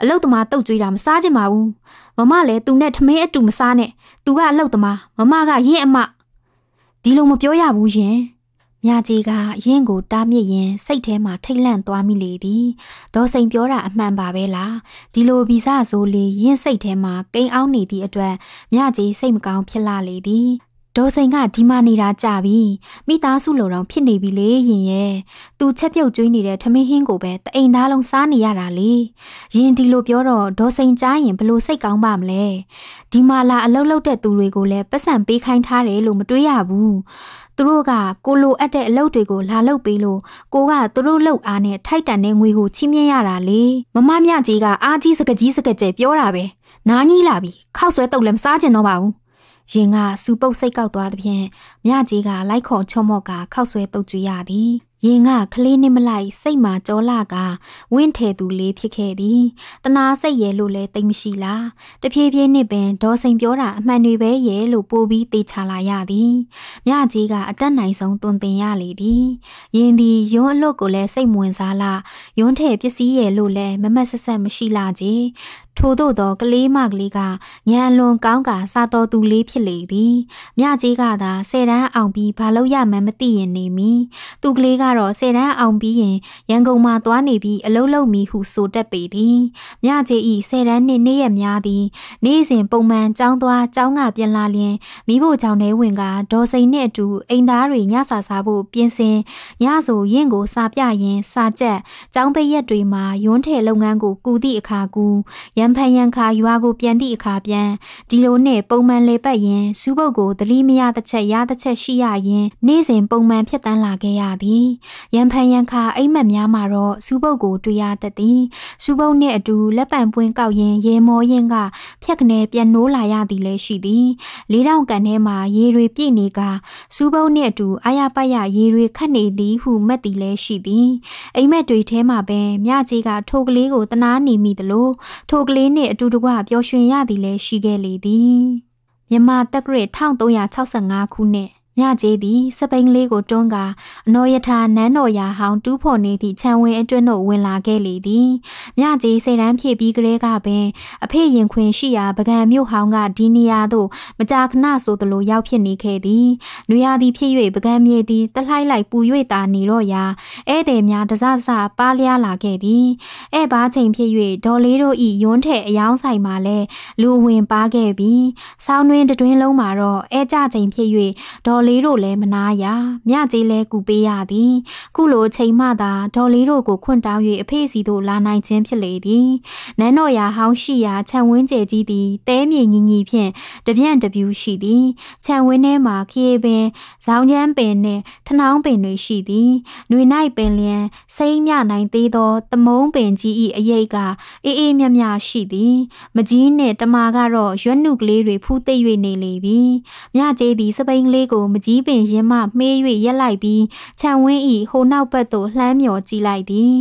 အလုတ်သမားတုတ်ကြွေးတာမစားချင်ပါဘူးမမလည်းသူနဲ့ထမင်းအတူမစားနဲ့သူကအလုတ်သမားမမကယင်အမဒီလိုမပြောရဘူးယင်မြကြီးကရင့်ကိုတားမြစ်ရင်စိတ်ထဲမှာထိတ်လန့်သွားမိလေသည်ဒေါ်စိန်ပြောတာအမှန်ပါပဲလားဒီလိုဗီဇဆိုလေရင့်စိတ်ထဲမှာကိန်းအောင်နေသည့်အတွက်မြကြီးစိတ်မကောင်းဖြစ်လာလေသည်ဒေါ်စိန်ကဒီမှနေတာကြပြီမိသားစုလိုတော့ဖြစ်နေပြီလေရင်ရဲ့သူချက်ပြုတ်ကျွေးနေတဲ့ထမင်းဟင်းကိုပဲတအိမ်သားလုံးစားနေရတာလေရင်ဒီလိုပြောတော့ဒေါ်စိန်ကြားရင်ဘလို့စိတ်ကောင်းပါမလဲဒီမှလာအလုတ်လုတ်တဲ့သူတွေကိုလည်းပတ်စံပေးခိုင်းထားတယ်လို့မတွေးရဘူးသူတို့ကကိုလိုအပ်တဲ့အလုပ်တွေကိုလာလုပ်ပေးလို့ကိုကသူတို့လုပ်အားနဲ့ထိုက်တန်တဲ့ငွေကိုချီးမြှင့်ရတာလေမမမြကြီးကအာကြီးစကကြီးစကကြဲပြောတာပဲနားကြီးလာပြီခောက်ဆွဲတုပ်လည်းမစားကျင်တော့ပါဘူးရင်ကစူပုတ်စိတ်ကောက်သွားသဖြင့်မြကြီးကလိုက်ခေါ်ချုံမော့ကခောက်ဆွဲတုပ်ကြွရသည်ရင်ကကလေးနှစ်မလိုက်စိတ်မှာကြောလာကဝင့်ထဲသူလေးဖြစ်ခဲ့သည်တနာစိတ်ရဲလို့လဲတိတ်မရှိလားတဖြည်းဖြည်းနဲ့ပင်ဒေါ်စိန်ပြောတာအမှန်တွေပဲရဲလို့ပိုပြီးသိချလာရသည်မြကြီးကအတက်နိုင်ဆုံးတွင်တင်ရလေသည်ရင်သည်ယွန်းအလွတ်ကိုလဲစိတ်မဝင်စားလားယွန်းထဲပစ္စည်းရဲလို့လဲမမတ်ဆက်ဆက်မရှိလာကြထို့သောသောကလေးမကလေးကညံလွန်ကောင်းကစားတော်သူလေးဖြစ်လေသည်မြကြီးကသာဆယ်တန်းအောင်ပြီးဘာလို့ရမှန်းမသိရင်နေမီသူကလေးကတော့ဆယ်တန်းအောင်ပြီးရင်ရန်ကုန်မှာသွားနေပြီးအလုံးလုံးမီဟုဆိုတတ်ပေသည်မြကြီးဤဆယ်တန်းနှင့်နေ့ရက်များသည်နေ့စဉ်ပုံမှန်ကြောင်းသွားကြောင်းကပြန်လာလျင်မိဖို့ကြောင့်နေဝင်ကဒေါ်စိန်နှင့်အတူအိမ်သားတွေညစာစားဖို့ပြင်ဆင်ညဆိုရင့်ကိုစာပြရင်စာကြက်ကျောင်းပိတ်ရက်တွေမှာရွန်းထည်လုပ်ငန်းကိုကူသည့်အခါကူရံန်ဖန်ရန်ခါရွာကိုပြန်သည့်အခါပြန်ဒီလိုနဲ့ပုံမှန်လေပတ်ရင်စူးပုတ်ကိုသတိမရတစ်ချက်ရတစ်ချက်ရှိရရင်နေ့စဉ်ပုံမှန်ဖြစ်တန်းလာခဲ့ရသည်ရန်ဖန်ရန်ခါအိမ်မက်များမှာတော့စူးပုတ်ကိုတွေ့ရတတ်သည်စူးပုတ်နှင့်အတူလက်ပံပွင့်ကောက်ရင် ရေမောရင်က ဖြက်ကနေပြန်နိုးလာရသည်လည်းရှိသည် လေးတောင်ကန်ထဲမှာရေတွေပြည့်နေကစူးပုတ်နှင့်အတူအာရပရရေတွေခတ်နေသည်ဟုမှတ်သည်လည်းရှိသည်အိမ်မက်တွေထဲမှာပင်မြကြီးကထိုကလေးကိုတနာနေမိသလိုထိုကကလေးနှင့်အတူတကွပျော်ရွှင်ရသည်လည်းရှိခဲ့လေသည်မြမတက္ကရာ1365ခုနှစ်ညကျေးသည်စပိန်လေးကိုတွန်းကာအနော်ယထာနန်းတော်ရာဟောင်းတူးဖော်နေသည့်ခြံဝင်းအတွင်းသို့ဝင်လာခဲ့လေသည်ညကျေးစိတ်တမ်းဖြစ်ပြီးကလေးကပင်အဖေရင်ခွင်ရှိရာပကံမြို့ဟောင်းကဒီနေရာသို့မကြာခဏဆိုသလိုရောက်ဖြစ်နေခဲ့သည်နွေရာသီဖြစ်၍ပကံမြေသည်တလှိုက်လိုက်ပူ၍တာနေတော့ရာဧည့်သည်များတစစပါလျားလာခဲ့သည်ဧည့်ပါချိန်ဖြစ်၍ဒေါ်လေးတို့၏ယွန်းထဲအယောင်းဆိုင်မှာလဲလူဝင်ပါခဲ့ပြီးဆောင်းတွင်တွင်လုံးမှာတော့ဧည့်ကြချိန်ဖြစ်၍ဒေါ်လေးတို့လည်းမနာရမြကြီးလည်းကူပေးရသည်ခုလိုချိန်မှသာဒေါ်လေးတို့ကိုခွန့်တောင်း၍အဖေစီတို့လာနိုင်ခြင်းဖြစ်လေသည်နန်းတော်ရာဟောင်းရှိရာခြံဝင်းကျဲကြီးသည်တဲမြေညီညီဖြင့်တပြန့်တပြူးရှိသည်ခြံဝင်းထဲမှာခေပင်ဇောင်းချမ်းပင်နှင့်ထနောင်းပင်တွေရှိသည်နှွေ၌ပင်လျံစိမ့်မြနိုင်သေးသောတမုံပင်ကြီး၏အရိပ်ကအေးအေးမြမြရှိသည်မကြီးနှင့်တမာကတော့ရွက်နုကလေးတွေဖူးသိပ်၍နေလေပြီမြကြီးသည်စပိန်လေးကိုမကြီးပင်ရင်မှမှေး၍ရက်လိုက်ပြီးခြံဝင်းဤဟိုနောက်ဘက်သို့လှမ်းမြော်ကြည့်လိုက်သည်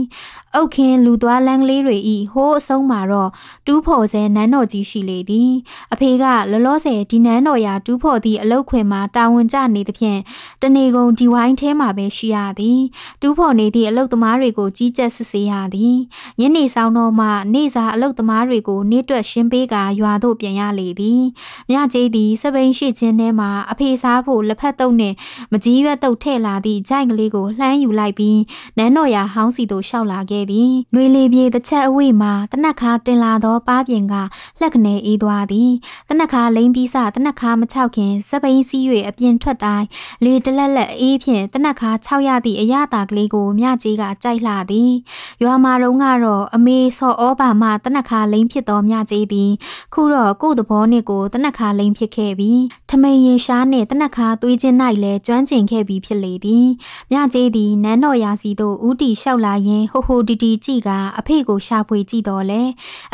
။အုတ်ခင်းလူသွားလမ်းကလေးတွေဤဟိုးအဆုံးမှာတော့တူးဖော်စဲနန်းတော်ကြီးရှိလေသည်။အဖေကလောလောဆယ်ဒီနန်းတော်ရာတူးဖော်သည့်အလုတ်ခွင်မှာတာဝန်ကျနေသဖြင့်တနေကုန်ဒီဝိုင်းထဲမှာပဲရှိရသည်။တူးဖော်နေသည့်အလုတ်သမားတွေကိုကြီးကြပ်စစ်ဆေးရသည်။ညနေဆောင်တော့မှနေ့စာအလုတ်သမားတွေကိုနေ့တွက်ရှင်းပေးကာရွာသို့ပြန်ရလေသည်။မြကျေးသည်စပိန်ရှိခြင်းထဲမှာအဖေစားဖို့လက်ဖက်တုပ်နှင့်မကြီးရွက်တုပ်ထည့်လာသည့်ဂျိုက်ကလေးကိုလှမ်းယူလိုက်ပြီးနန်းတော်ရာဟောင်းစီသို့လျှောက်လာခဲ့ခဲ့သည်။နှွေလေပြေတစ်ချက်အဝေးမှာတနက်ခါတင်လာသောပါးပြင်က လက်ကနေအေးသွားသည်။တနက်ခါလိမ့်ပြီးစတနက်ခါမချောက်ခင်စပိန်စီး၍အပြင်ထွက်တိုင်းလေတလက်လက်အေးဖြင့်တနက်ခါချောက်ရသည့်အရသာကလေးကိုမြကြီးကကြိုက်လှသည်။ရွာမာတုံးကတော့အမေဆော်ဩဘာမှတနက်ခါလိမ့်ဖြစ်သောမြကြီးသည် ခုတော့ကို့သဘောနှစ်ကိုတနက်ခါလိမ့်ဖြစ်ခဲ့ပြီးထမိန်ရင်ရှားနှင့်တနက်ခါသွေးချင်း၌လည်းကျွမ်းကျင်ခဲ့ပြီးဖြစ်လေသည်။မြကြီးသည်နန်းတော်ရာစီသို့ဦးတီလျှောက်လာရင်းဟိုဟိုတီတီကြည့်ကအဖေကိုရှာဖွေကြည့်တော့လေ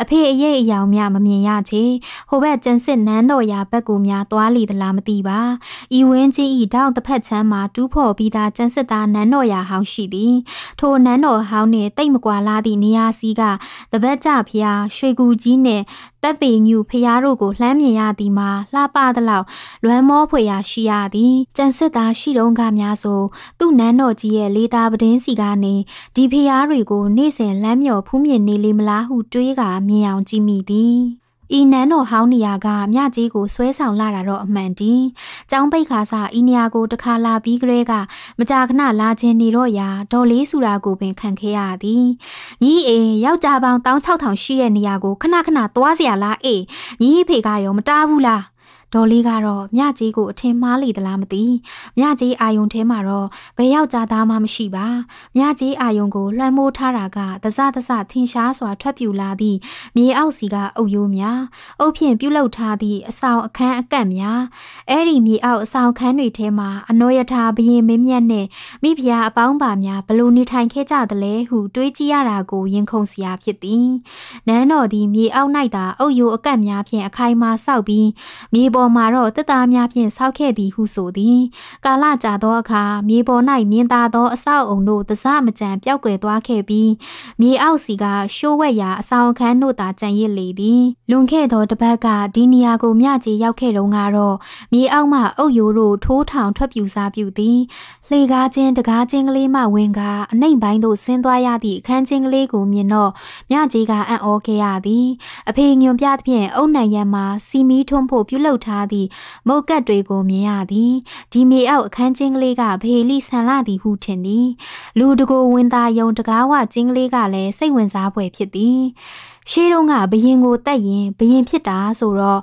အဖေအရေးအယောင်များမမြင်ရချေဟိုဘက်ကျန်စစ်နန်းတော်ရာဘက်ကူများသွားလေသလားမသိပါဤဝင်းချင်းဤတောင်တစ်ဖက်ချမ်းမှာတူးဖော်ပြီးသားကျန်စစ်သားနန်းတော်ရာဟောင်းရှိသည်ထိုနန်းတော်ဟောင်းနှင့်တိတ်မကွာလာသည့်နေရာစီကတပတ်ကြဖျားရွှေကူကြီးနှင့်တပ်ပေညူဖျားတို့ကိုလှမ်းမြင်ရသည်မှာလှပသလောက်လွမ်းမောဖွေရာရှိရသည်ကြံစစ်သားရှိတုံးကများဆို သူ့နန်းတော်ကြီးရဲ့လေးသားပဒင်းစီကနေဒီဖျားတွေကိုနေ့စဉ်လမ်းမြော်ဖူးမြင်နေလေမလားဟုတွေးကမြင်အောင်ကြည့်မိသည်ဤနန်းတော်ဟောင်းနေရာကမြကြီးကိုဆွဲဆောင်လာတာတော့အမှန်တည်း။ကျောင်းပိတ်ခါစာဤနေရာကိုတခါလာပြီးကလေးကမကြာခဏလာခြင်းနေတော့ရာဒေါ်လေးဆိုတာကိုပင်ခံခဲ့ရသည်။ညီအေယောက်ျားပေါင်း16000ရှိတဲ့နေရာကိုခဏခဏသွားเสียလားအေးညီဖေကရောမတားဘူးလား။ဒေါ်လေးကတော့မြကြီးကိုအထင်မှားလေသလားမသိမြကြီးအာယုံထဲမှာတော့ဘယ်ယောက်ျားသားမှမရှိပါမြကြီးအာယုံကိုလွှမ်းမိုးထားတာက သစသစထင်ရှားစွာထွက်ပြူလာသည့်မြေအောက်စီကအုပ်ရိုးများအုပ်ဖြင့်ပြုလုပ်ထားသည့်အဆောင်အခန်းအကန့်များအဲ့ဒီမြေအောက်အဆောင်ခန်းတွေထဲမှာအနောယထာဘရင်မင်းမြတ်နဲ့မိဖုရားအပေါင်းပါများဘလို့နေထိုင်ခဲ့ကြသလဲဟုတွေးကြည့်ရတာကိုရင်ခုန်စရာဖြစ်သည်နန်းတော်သည်မြေအောက်၌သာအုပ်ရိုးအကန့်များဖြင့်အခိုင်အမာဆောက်ပြီးမြေပေါ်ပေါ်မှာတော့တက်သားများဖြင့်ဆောက်ခဲ့သည်ဟုဆိုသည် ကာလကြာသောအခါမြေပေါ်၌မြင်သာသောအဆောက်အုံတို့တစမကြံပျောက်ကွယ်သွားခဲ့ပြီးမြေအောက်စီကရှိုးဝက်ရာအဆောင်ခန်းတို့သာကျန်ရစ်လေသည်လွန်ခဲ့သောတစ်ပတ်ကဒီနေရာကိုမြကြီးရောက်ခဲ့တုန်းကတော့မြေအောက်မှအုတ်ယိုးတို့ထိုးထောင်ထွက်ပြူစားပြူသည်လှေကားချင်းတကားချင်းကလေးမှဝင်ကားအနှိမ်ပိုင်းသို့ဆင်းသွားရသည့်အခန်းချင်းကလေးကိုမြင်တော့မြကြီးကအံ့ဩခဲ့ရသည်အဖေညွန်ပြသဖြင့်အုံနံရံမှာစီမီထွန်းဖို့ပြုလုပ်ထားသည့်မုတ်ကတ်တွေကိုမြင်ရသည်ဒီမေအောက်အခန်းချင်းကလေးကဖေလိဆန်လာသည်ဟုထင်သည်လူတကိုဝင်သားယုံတကားဝချင်းကလေးကလည်းစိတ်ဝင်စားဖွယ်ဖြစ်သည် ရှေးတုန်းကဘရင်ကိုတတ်ရင်ဘရင်ဖြစ်တာဆိုတော့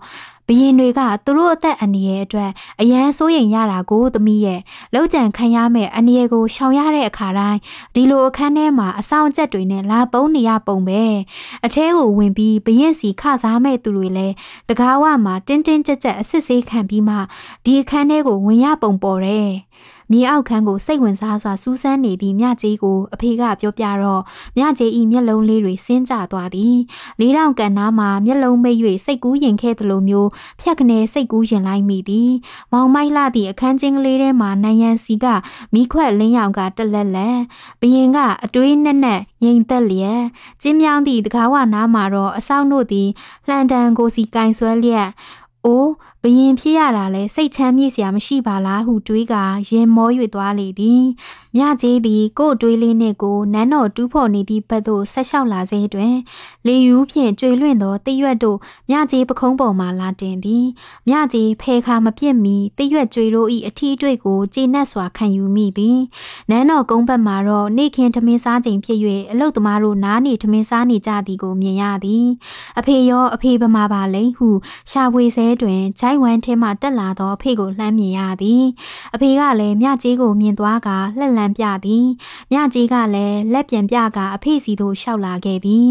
ဘယင်တွေကသူတို့အသက်အန္တရာယ်အတွက်အယမ်းစိုးရိမ်ရတာကိုသမီးရဲ့လောက်ကြံခံရမယ့်အန္တရာယ်ကိုရှောင်ရတဲ့အခါတိုင်းဒီလိုအခန်းထဲမှာအဆောင်အကျက်တွေနဲ့လာပုံနေရပုံပဲအထဲကိုဝင်ပြီးဘယင်စီခစားမဲ့သူတွေလည်းတကားဝမှာတင်းတင်းကြပ်ကြပ်အစစ်ဆေးခံပြီးမှဒီအခန်းထဲကိုဝင်ရပုံပေါ်တယ်မြေအောက်ခန်းကိုစိတ်ဝင်စားစွာစူးစမ်းနေသည့်မြကြီးကိုအဖေကပြောပြတော့မြကြီးဤမျက်လုံးလေးတွေစင်းကျသွားသည်လေးတောင်ကန်နားမှာမျက်လုံးမိတ်၍စိတ်ကူးရင်ခဲ့သလိုမျိုးဖြက်ကနေစိတ်ကူးရင်လိုက်မိသည်မောင်မိုက်လာသည့်အခန်းချင်းကလေးထဲမှာနိုင်ရန်စီကမိခွက်လင်းရောင်ကတက်လက်လက်ဘရင်က အတွေးနဲ့နဲ့ငိမ်သက်လျက်ကျင်းမြောင်းသည့်တကားဝနားမှာတော့အဆောင်တို့သည်လှန်တန်ကိုစီကင်ဆွဲလျက်အိုးဘရင်ဖြစ်ရတာလဲစိတ်ချမ်းမြေ့စရာမရှိပါလားဟုတွေးကရင်မော၍သွားလေသည်မြကြီးသည်ကို့တွေးလေးနှင့်ကိုနန်းတော်တူးဖော်နေသည့်ဘက်သို့ဆက်လျှောက်လာစေတွင်လေယူဖြင့်ကျွေလွင့်သောတိရွတ်တို့မြကြီးပခုံးပေါ်မှလာတင်သည်မြကြီးဖဲခါမပြစ်မီတိရွတ်ကျွေတို့၏အထီးတွေ့ကိုကျေနပ်စွာခံယူမိသည်နန်းတော်ကုန်းဘက်မှာတော့နေခင်ထမင်းစားချိန်ဖြစ်၍အလုတ်သမားတို့နားနေထမင်းစားနေကြသည်ကိုမြင်ရသည်အဖေရောအဖေဗမာပါလိမ့်ဟုရှာဖွေစဲတွင်ဂျိုက်လိုက်ဝမ်းထဲမှတက်လာသောအဖေကိုလှမ်းမြင်ရသည် အဖေကလည်းမြကြီးကိုမြင်သွားကလှက်လန်းပြသည်မြကြီးကလည်းလက်ပြန်ပြကအဖေစီသို့လျှောက်လာခဲ့သည်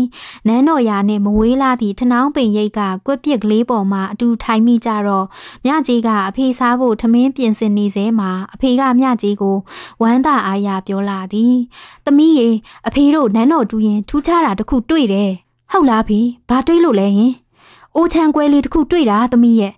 နန်းတော်ရာနှင့်မဝေးလာသည့်ထနောင်းပင်ရိပ်ကကွက်ပစ်ကလေးပေါ်မှာအတူထိုင်မိကြတော့မြကြီးကအဖေစားဖို့ထမင်းပြင်ဆင်နေစေမှာအဖေကမြကြီးကိုဝမ်းသာအားရပြောလာသည်။သမီးရေအဖေတို့နန်းတော်တူရင်ထူးခြားတာတခုတွေ့တယ်။ဟုတ်လားဖေ။ဘာတွေ့လို့လဲဟင်။အိုချန်ကွဲလေးတခုတွေ့တာသမီးရဲ့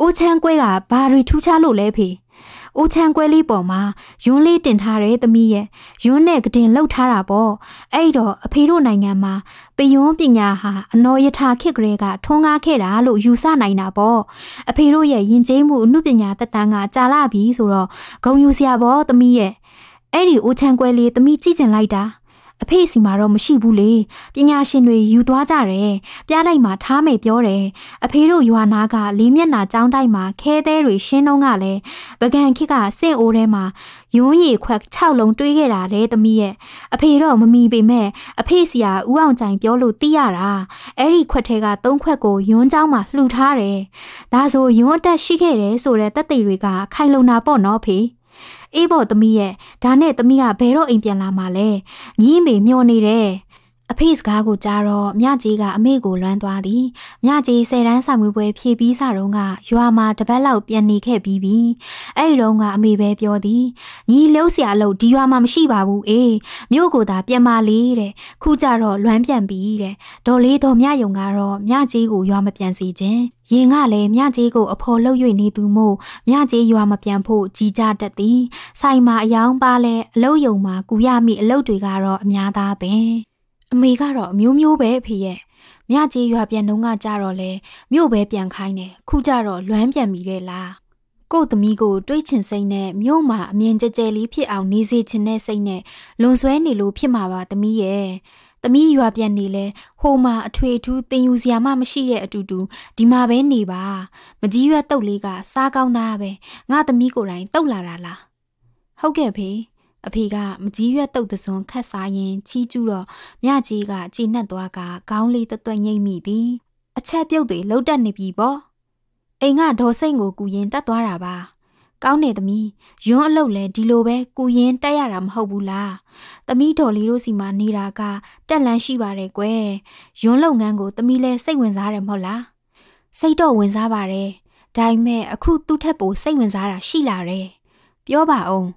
အိုချမ်းကွဲကဘာရီထူးခြားလို့လဲဖေ။အိုချမ်းကွဲလေးပေါ်မှာယွန်းလေးတင်ထားတဲ့သမီးရဲ့ယွန်းနဲ့ကတင်လှုပ်ထားတာပေါ့။အဲ့တော့အဖေတို့နိုင်ငံမှာပယွန်းပညာဟာအနော်ယထာခေတ်ကလေးကထွန်းကားခဲ့တာလို့ယူဆနိုင်တာပေါ့။အဖေတို့ရဲ့ယဉ်ကျေးမှုအမှုပညာတက်တန်းကကြာလာပြီဆိုတော့ဂုံယူစရာပေါ့သမီးရဲ့။အဲ့ဒီအိုချမ်းကွဲလေးသမီးကြည့်ကျင်လိုက်တာ။အဖေစီမှာတော့မရှိဘူးလေပညာရှင်တွေယူသွားကြတယ်ပြလိုက်မှာထားမယ်ပြောတယ်အဖေတို့ရွာနာကလေးမျက်နာကြောင်းတိုက်မှာခဲသေးတွေရှင်းတော့ကလည်းပကံခစ်ကစင့်အိုးထဲမှာရွန်းရည်ခွက်6လုံးတွေးခဲ့တာလေသမီးရဲ့အဖေတော့မမီပေမဲ့အဖေစီကဦးအောင်ကြိုင်ပြောလို့သိရတာအဲ့ဒီခွက်ထဲက3ခွက်ကိုရွန်းเจ้าမှာလှူထားတယ်ဒါဆိုရွန်းအတက်ရှိခဲ့တယ်ဆိုတဲ့တက်တွေတွေကခိုင်လုံတာပေါ့နော်ဖေအေးပေါ့သမီးရဲ့ဒါနဲ့သမီးကဘယ်တော့အိမ်ပြန်လာမှာလဲညီမေမျောနေတယ်အဖေစကားကိုကြားတော့မြကြီးကအမေကိုလွမ်းသွားသည်မြကြီးဆယ်တန်းစာမွေးပွဲဖြည့်ပြီးစတုန်းကရွာမှာတပတ်လောက်ပြန်နေခဲ့ပြီးပြီအဲ့ဒီတုန်းကအမေပဲပြောသည်ညီလှုပ်ဆရာလို့ဒီရွာမှာမရှိပါဘူးအေးမြို့ကိုသာပြန်ပါလေတဲ့ခုကြတော့လွမ်းပြန်ပြီတဲ့ဒေါ်လေးဒေါ်မြယုံကတော့မြကြီးကိုရွာမပြန်စီခြင်းရင်ကလည်းမြကြီးကိုအဖော်လှုပ်၍နေသူမို့မြကြီးရွာမပြန်ဖို့ကြီးကြတတ်သည်ဆိုင်မှာအယောင်ပါလဲအလုတ်ယုံမှာကူရမိအလုတ်တွေကတော့အများသားပဲအမေကတော့အမျိုးမျိုးပဲဖေရဲ့မြကြီးရွာပြန်တော့ကကြတော့လေမြို့ပဲပြန်ခိုင်းတယ်ခုကြတော့လွမ်းပြန်ပြီလေလားကို့သမီးကို တွေးချင်စိမ့်နဲ့မြို့မှာအမြင်ကြဲကြဲလေးဖြစ်အောင်နေစေချင်တဲ့စိမ့်နဲ့လွန်ဆွဲနေလို့ဖြစ်မှာပါသမီးရဲ့သမီးရွာပြန်နေလဲဟိုမှာအထွေထူးတင်ယူစရာမှမရှိတဲ့အတူတူဒီမှာပဲနေပါမကြီးရွက်တုတ်လေးကစားကောင်းသားပဲငါသမီးကိုယ်တိုင်တုတ်လာတာလားဟုတ်ကဲ့ဖေအဖေကမကြီးရွက်တုတ်သစွန်ခတ်စားရင်ချီးကျူးတော့မြကြီးကခြေနှက်သွားကခေါင်းလေးတွတ်တွတ်ငိမ့်မိသည်အချက်ပြုတ်တွေလှုပ်တက်နေပြီပေါ့အိမ်ကဒေါ်စိတ်ကိုကူရင်တက်သွားတာပါကောင်းတယ်သမီးရွန်းအလုပ်လဲဒီလိုပဲကုရင်တက်ရတာမဟုတ်ဘူးလားသမီးတော်လေးတို့စီမှာနေတာကတက်လန်းရှိပါတယ်ကွယ်ရွန်းလုပ်ငန်းကိုသမီးလဲစိတ်ဝင်စားတယ်မဟုတ်လားစိတ်တော့ဝင်စားပါတယ်ဒါပေမဲ့အခုသူ့ထက်ပိုစိတ်ဝင်စားတာရှိလာတယ်ပြောပါအောင်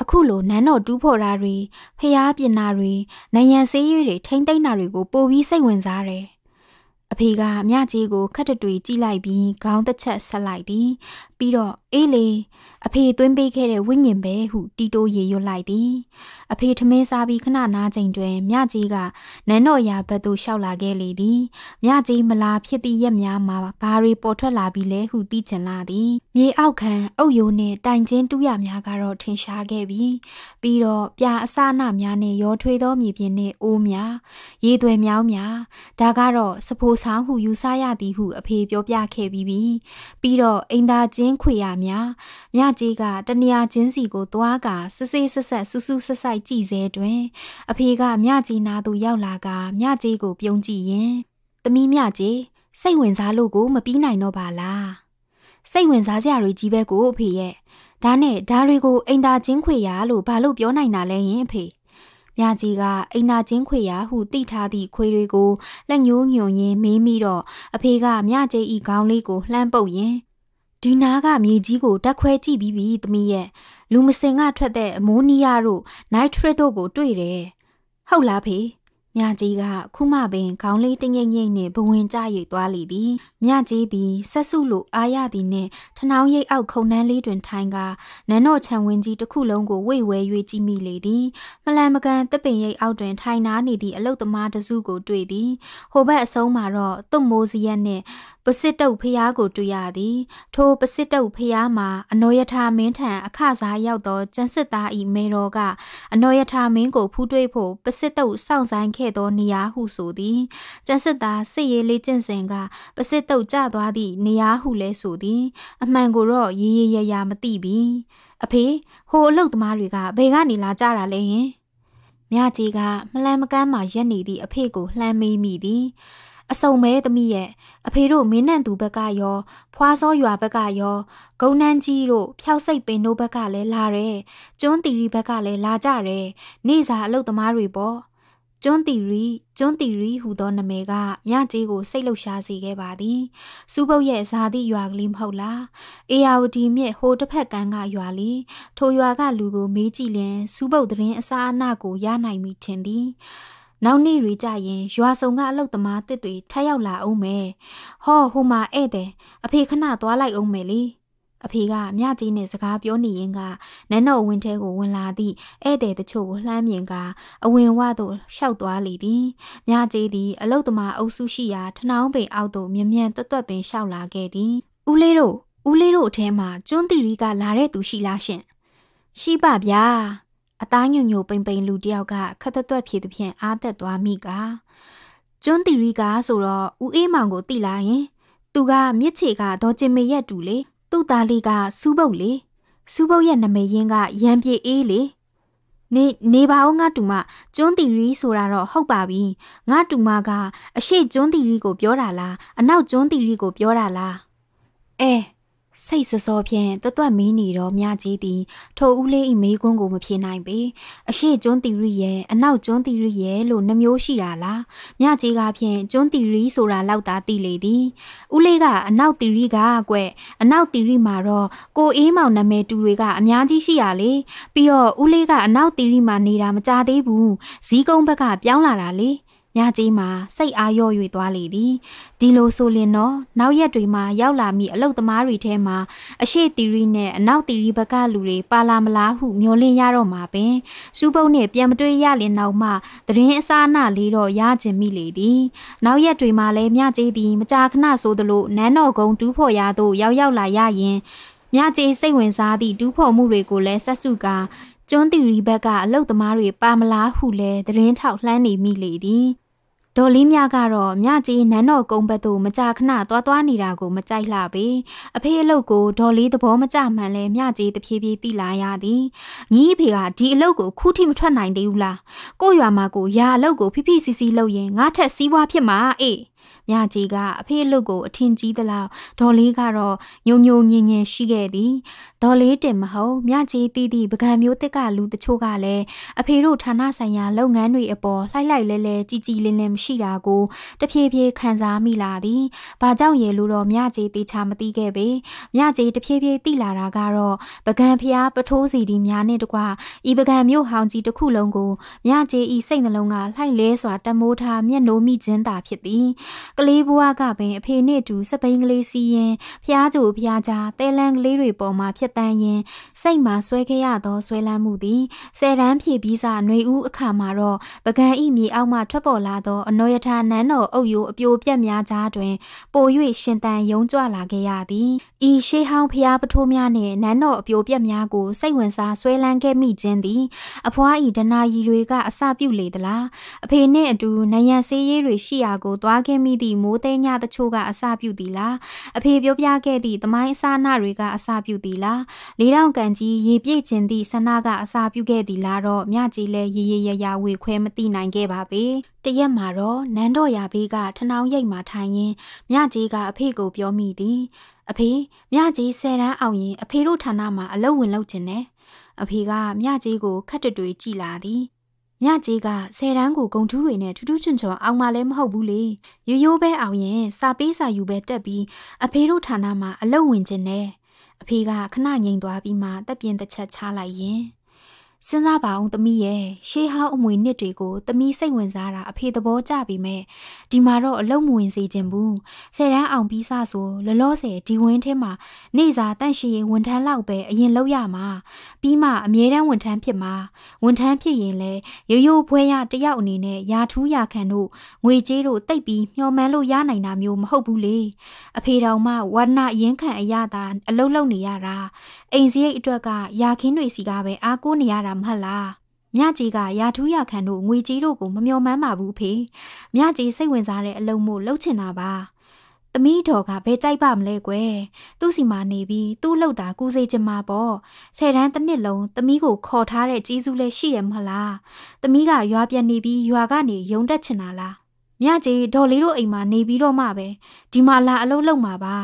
အခုလိုနန်းတော်တူးဖို့တာတွေဖျားပြင်တာတွေနယံဆေးရည်တွေထိမ့်သိမ့်တာတွေကိုပိုပြီးစိတ်ဝင်စားတယ်အဖေကအမြကြီးကိုခက်တတွေကြည့်လိုက်ပြီးခေါင်းတစ်ချက်ဆက်လိုက်သည်ပြီးတော့အေးလေအဖေသွင်းပေးခဲ့တဲ့ဝိညာဉ်ပဲဟု တီတိုးရေရွတ်လိုက်သည် အဖေထမင်းစားပြီးခဏနားချိန်တွင်မြကြီးကနန်းတော်ရာဘက်သို့လျှောက်လာခဲ့လေသည်မြကြီးမလာဖြစ်သည့်ရက်များမှာဘာတွေပေါ်ထွက်လာပြီလဲဟုသိချင်လာသည်မြေအောက်ခံအုပ်ယိုးနှင့်တိုင်ချင်းတူးရများကတော့ထင်ရှားခဲ့ပြီးပြီးတော့ပြာအစနများနှင့်ရောထွေးသောမြေပြင်နှင့်အိုးများရေသွယ်မြောင်းများဒါကတော့စဖိုးဆောင်ဟုယူဆရသည်ဟုအဖေပြောပြခဲ့ပြီးပြီးတော့အိမ်သာချင်းင်းခွေရများမြကြီးကတနေရာချင်းစီကို သွားကစစေးဆက်ဆက်ဆူဆူဆက်ဆိုင်ကြည့်စေတွင် အဖေကမြကြီးနာသူရောက်လာကမြကြီးကိုပြုံးကြည့်ရင်သမီးမြကြီးစိတ်ဝင်စားလို့ကို မပြီးနိုင်တော့ပါလားစိတ်ဝင်စားစရာတွေကြီးပဲကိုအဖေရဲ့ဒါနဲ့ဒါတွေကိုအိမ်သာချင်းခွေရလို့ဘာလို့ပြောနိုင်တာလဲယင်အဖေမြကြီးကအိမ်နာချင်းခွေရာဟုသိထားသည့်ခွေတွေကိုလက်ညှိုးညွန်ရင်းမေးမိတော့အဖေကမြကြီးဤခေါင်းလေးကိုလှမ်းပုတ်ရင်းဒီနာကမြေကြီးကိုတက်ခွဲကြည့်ပြီးပြီသမီးရဲ့လူမစင်ကထွက်တဲ့အမိုးနီးယားတို့နိုက်ထရစ်တို့ကိုတွေ့တယ်ဟုတ်လားဖေ။မြကြီးကခုမှပင်ခေါင်းလေးတငိမ့်ငိမ့်နဲ့ဘဝင်ကြရိတ်သွားလိသည်။မြကြီးသည်ဆက်စုလိုအားရသည်နှင့်ထဏောင်းရိတ်အောက်ခုံနှန်းလေးတွင်ထိုင်ကနန်းတော်ခြံဝင်းကြီးတစ်ခုလုံးကိုဝိတ်ဝဲ၍ကြည့်မိလေသည်။မလန်မကန်တပင်ရိတ်အောက်တွင်ထိုင်နာနေသည့်အလုတ်သမားတစုကိုတွေ့သည်။ဟိုဘက်အဆုံးမှာတော့သွတ်မိုးစရက်နှင့်ပစစ်တုတ်ဖျားကိုတွေ့ရသည်။ထိုပစစ်တုတ်ဖျားမှာအနောယထာမင်းထံအခစားရောက်သောကျန်စစ်သားဤမေတော်ကအနောယထာမင်းကိုဖူးတွေ့ဖို့ပစစ်တုတ်စောင့်ဆိုင်ခခဲ့သောနေရာဟုဆိုသည်ကျန်စစ်သားစစ်ရေးလေးကျင့်စဉ်က ပစစ်တုတ်ကျသွားသည့်နေရာဟုလဲဆိုသည် အမှန်ကိုတော့ရေရေရရမသိပြီအဖေဟိုအလုတ်သမားတွေကဘယ်ကနေလာကြတာလဲဟင်မြကြီးကမလန်မကန်းမှာရက်နေသည့်အဖေကိုလှမ်းမေးမိသည်အစုံမဲသမီးရဲ့အဖေတို့မင်းနန့်သူဘက်ကရော ဖွာစောရွာဘက်ကရောဂုံနန်းကြီးတို့ဖျောက်စိတ်ပင်တို့ဘက်ကလည်းလာတယ်ကျွန်းတီရီဘက်ကလည်းလာကြတယ်နေစာအလုတ်သမားတွေပေါ့ကျွန်းတီရီကျွန်းတီရီဟူသောနာမည်ကမြကြီးကိုစိတ်လှုပ်ရှားစေခဲ့ပါသည်စူးပုတ်ရဲ့ဇာတိရွာကလေးမဟုတ်လားအေယာဝတီမြစ်ဟိုတစ်ဖက်ကမ်းကရွာလေထိုရွာကလူကိုမေးကြည့်လင်စူးပုတ်သတင်းအစားအနကိုရနိုင်မိထင်သည်နောက်နေ့တွေကြရင်ရွာစုံကအလုတ်သမားတစ်တွေထပ်ရောက်လာအောင်မယ်ဟောဟိုမှာဧည့်သည်အဖေခဏသွားလိုက်အောင်မယ်လေအဖေကမြကြီးနဲ့စကားပြောနေရင်ကနန်းတော်ဝင်ထဲကိုဝင်လာသည့်ဧည့်သည်တချို့ကိုလှမ်းမြင်ကအဝင်ဝသို့ရှောက်သွားလေသည်မြကြီးသည် အလုတ်သမားအုပ်စုရှိရာ ထနောင်းပင်အောက်သို့မြ мян တွတ်တွတ်ပင်ရှောက်လာခဲ့သည်ဦးလေးတို့ဦးလေးတို့အထဲမှာကျွန်းတိရီကလာတဲ့သူရှိလားရှင်ရှိပါဗျာအသားညိုညိုပိန်ပိန်လူတယောက်ကခက်တွတ်တွတ်ဖြည်သဖြင့်အားသက်သွားမိကကျွန်းတိရီကဆိုတော့ဦးအေးမောင်ကိုတိလာရင်သူကမြစ်ချေကဒေါ်ကျင်မေရက်တူလေသူ့သားလေးကစူးပုတ်လေစူးပုတ်ရဲ့နာမည်ရင်းကရံပြေအေးလေနေနေပါအောင်ငါတူမကျွန်းတီရီ ဆိုတာတော့ဟုတ်ပါပြီငါတူမက အရှိကျွန်းတီရီကိုပြောတာလားအနောက်ကျွန်းတီရီကိုပြောတာလားအဲစိတ်ဆစောဖြင့်တွတ်တွတ်မင်းနေတော့မြကြီးသည်ထိုဦးလေး၏မေးခွန်းကိုမဖြေနိုင်ပေအရှိကျွန်းတီရီရဲ့အနောက်ကျွန်းတီရီရဲ့လို့နှမျိုးရှိတာလားမြကြီးကဖြင့်ကျွန်းတီရီဆိုတာလောက်သာသိလေသည်ဦးလေးကအနောက်တီရီကကွဲ့အနောက်တီရီမှာတော့ကိုအေးမောင်နာမည်တူတွေကအများကြီးရှိရလေပြီးတော့ဦးလေးကအနောက်တီရီမှာနေတာမကြသေးဘူးဇီးကုန်းဘက်ကပြောင်းလာတာလေ။ညကြီးမှာစိတ်အားရော့၍သွားလေသည်။ဒီလိုဆိုလင်တော့နောက်ရက်တွေမှာရောက်လာမိအလုတ်သမားတွေထဲမှာအရှိတီရီနဲ့အနောက်တီရီဘကလူတွေပါလာမလားဟုမျှော်လင့်ရတော့မှာပင်။စူးပုတ်နဲ့ပြန်မတွေ့ရလင်နောက်မှသတင်းအစအနလေးတော့ရခြင်းမိလေသည်။နောက်ရက်တွေမှာလည်းညကြီးသည်မကြာခဏဆိုသလိုနန်းတော်ကုန်းတူးဖော်ရာသို့ရောက်ရောက်လာရရင်မြကြေးစိတ်ဝင်စားသည့်ဒူးဖော်မှုတွေကိုလည်းဆက်စုကာကျွန်းတီရီဘက်ကအလုတ်သမားတွေပါမလားဟုလည်းသတင်းထောက်လှမ်းနေမိလေသည်ဒေါ်လေးမြကတော့မြကြီးနန်းတော်ကုန်းဘက်သို့မကြာခဏသွားသွားနေတာကို မကြိုက်လှပေအဖေအလုပ်ကိုဒေါ်လေးသဘောမကျမှန်လဲမြကြီးတဖြည်းဖြည်းသိလာရသည်ညီအဖေကဒီအလုပ်ကိုခုထိမထွက်နိုင်သေးဘူးလားကို့ရွာမှာကိုရာအလုပ်ကိုဖိဖိစီစီလုပ်ရင်ငါထက်စီးပွားဖြစ်မှာအေးညကြီးကအဖေလုတ်ကိုအထင်ကြီးသလောက်ဒေါ်လေးကတော့ညုံညုံညင်ညင်ရှိခဲ့သည်ဒေါ်လေးတင်မဟုတ်ညကြီးတီးတီးပကံမျိုးတစ်ကလူတချို့ကလည်းအဖေတို့ဌာနဆိုင်ရာလုပ်ငန်းတွေအပေါ်လှိုက်လိုက်လဲလဲကြည်ကြည်လင်းလင်းမရှိတာကိုတဖြည်းဖြည်းခံစားမိလာသည်ဘာကြောင့်ရေလို့တော့ညကြီးတေချာမသိခဲ့ပေညကြီးတဖြည်းဖြည်းတိလာတာကတော့ပကံဖျားပထိုးစီဒီများနဲ့တကွဤပကံမျိုးဟောင်းကြီးတစ်ခုလုံးကိုမြကြီးဤစိတ်နှလုံးကလှိုက်လဲစွာ တမိုးထားမျက်နှိုးမိခြင်းသာဖြစ်သည်ကလေးဘွားကပင်အဖေနဲ့တူစပိန်ကလေးစီးရင်ဖျားကြိုဖျားကြားတဲလန်းကလေးတွေပေါ်မှာဖြတ်တန်းရင်စိတ်မှာဆွဲခဲ့ရသောဆွဲလန်းမှုသည်ဆယ်တန်းဖြည့်ပြီးစຫນွေဦးအခါမှာတော့ပကံဤမြေအောက်မှထွက်ပေါ်လာသောအနောယထာနန်းတော်အုပ်ယိုအပြိုပြက်များကြားတွင်ပို၍ရှင်တန်ယုံကြွလာခဲ့ရသည်ဤရှေးဟောင်းဖျားပထိုးများနှင့်နန်းတော်အပြိုပြက်များကိုစိတ်ဝင်စားဆွဲလန်းခဲ့မိခြင်းသည်အဖွားဤဒနာရီတွေကအစပြုလေသလားအဖေနှင့်အတူနယံစေးရေးတွေရှိရာကိုသွားခဲ့မိသည့်ည့်မိုးသိညတချို့ကအစာပြုသည်လားအဖေပြောပြခဲ့သည့်သမိုင်းအစနာတွေကအစာပြုသည်လားလေးတောင်ကန်ကြီးရေပြည့်ခြင်းသည့်ဆန္ဒကအစာပြုခဲ့သည်လားတော့မြကြီးလည်းရေရေရရဝေခွဲမသိနိုင်ခဲ့ပါပေတရက်မှာတော့နန်းတော်ရာဘေးကထဏောင်းရိပ်မှာထိုင်ရင်းမြကြီးကအဖေကိုပြောမိသည်အဖေမြကြီးဆယ်တန်းအောင်ရင် အဖေတို့ဌာနမှာအလုပ်ဝင်လုပ်ခြင်းနဲ့အဖေကမြကြီးကိုခက်တတွေကြည်လာသည်မြကြီးကဆယ်တန်းကိုဂုံထူးတွေနဲ့ထူးထူးချွန်ချွန်အောင်မလဲမဟုတ်ဘူးလေရိုးရိုးပဲအောင်ရင်စာပေးစာယူပဲတက်ပြီးအဖေတို့ဌာနမှာအလုပ်ဝင်ခြင်းနဲ့အဖေကခဏငြိမ်သွားပြီးမှတက်ပြင်းတစ်ချက်ချလိုက်ရင်စဉ်းစားပါအောင်သမီးရဲ့ရှေးဟောင်းအမွေနှစ်တွေကိုသမီးစိတ်ဝင်စားတာအဖေသဘောကျပြီမဲ့ဒီမှာတော့အလုံးမဝင်စေခြင်းဘူးဆယ်တန်းအောင်ပြီးစဆိုလောလောဆယ်ဒီဝင်းထဲမှာနေစာတန့်ရှည်ဝန်ထမ်းလောက်ပဲအရင်လောက်ရမှာပြီးမှအမြဲတမ်းဝန်ထမ်းဖြစ်မှာဝန်ထမ်းဖြစ်ရင်လဲရိုးရိုးဖွဲရတယောက်အနေနဲ့ယာထူးယာခံတို့ငွေကြေးတို့တိတ်ပြီးမျှော်မှန်းလို့ရနိုင်တာမျိုးမဟုတ်ဘူးလေအဖေတော်မှဝါဒနာအရင်ခံအရသာ အလုံးလုံးနေရတာအိမ်စရိတ်အတွက်ကယာခင်းတွေစီကပဲအားကိုးနေရတာမဟုတ်လားမြကြီးကရာထူးရခန်တို့ငွေကြီးတို့ကိုမမျှော်မှန်းပါဘူးဖေမြကြီးစိတ်ဝင်စားတဲ့အလုံးမို့လှုပ်ချင်တာပါသမီးတော်ကဘယ်ကြိုက်ပါမလဲကွယ်သူ့စီမှာနေပြီးသူ့လောက်တာကူစေချင်မှာပေါ့ဆယ်တန်းတစ်နှစ်လုံးသမီးကိုခေါ်ထားတဲ့ကြီးစုလည်းရှိတယ်မဟုတ်လားသမီးကရွာပြန်နေပြီးရွာကနေရုံတက်ချင်တာလားမြကြီးဒေါ်လေးတို့အိမ်မှာနေပြီးတော့မှပဲဒီမှာလာအလုပ်လုပ်မှာပါ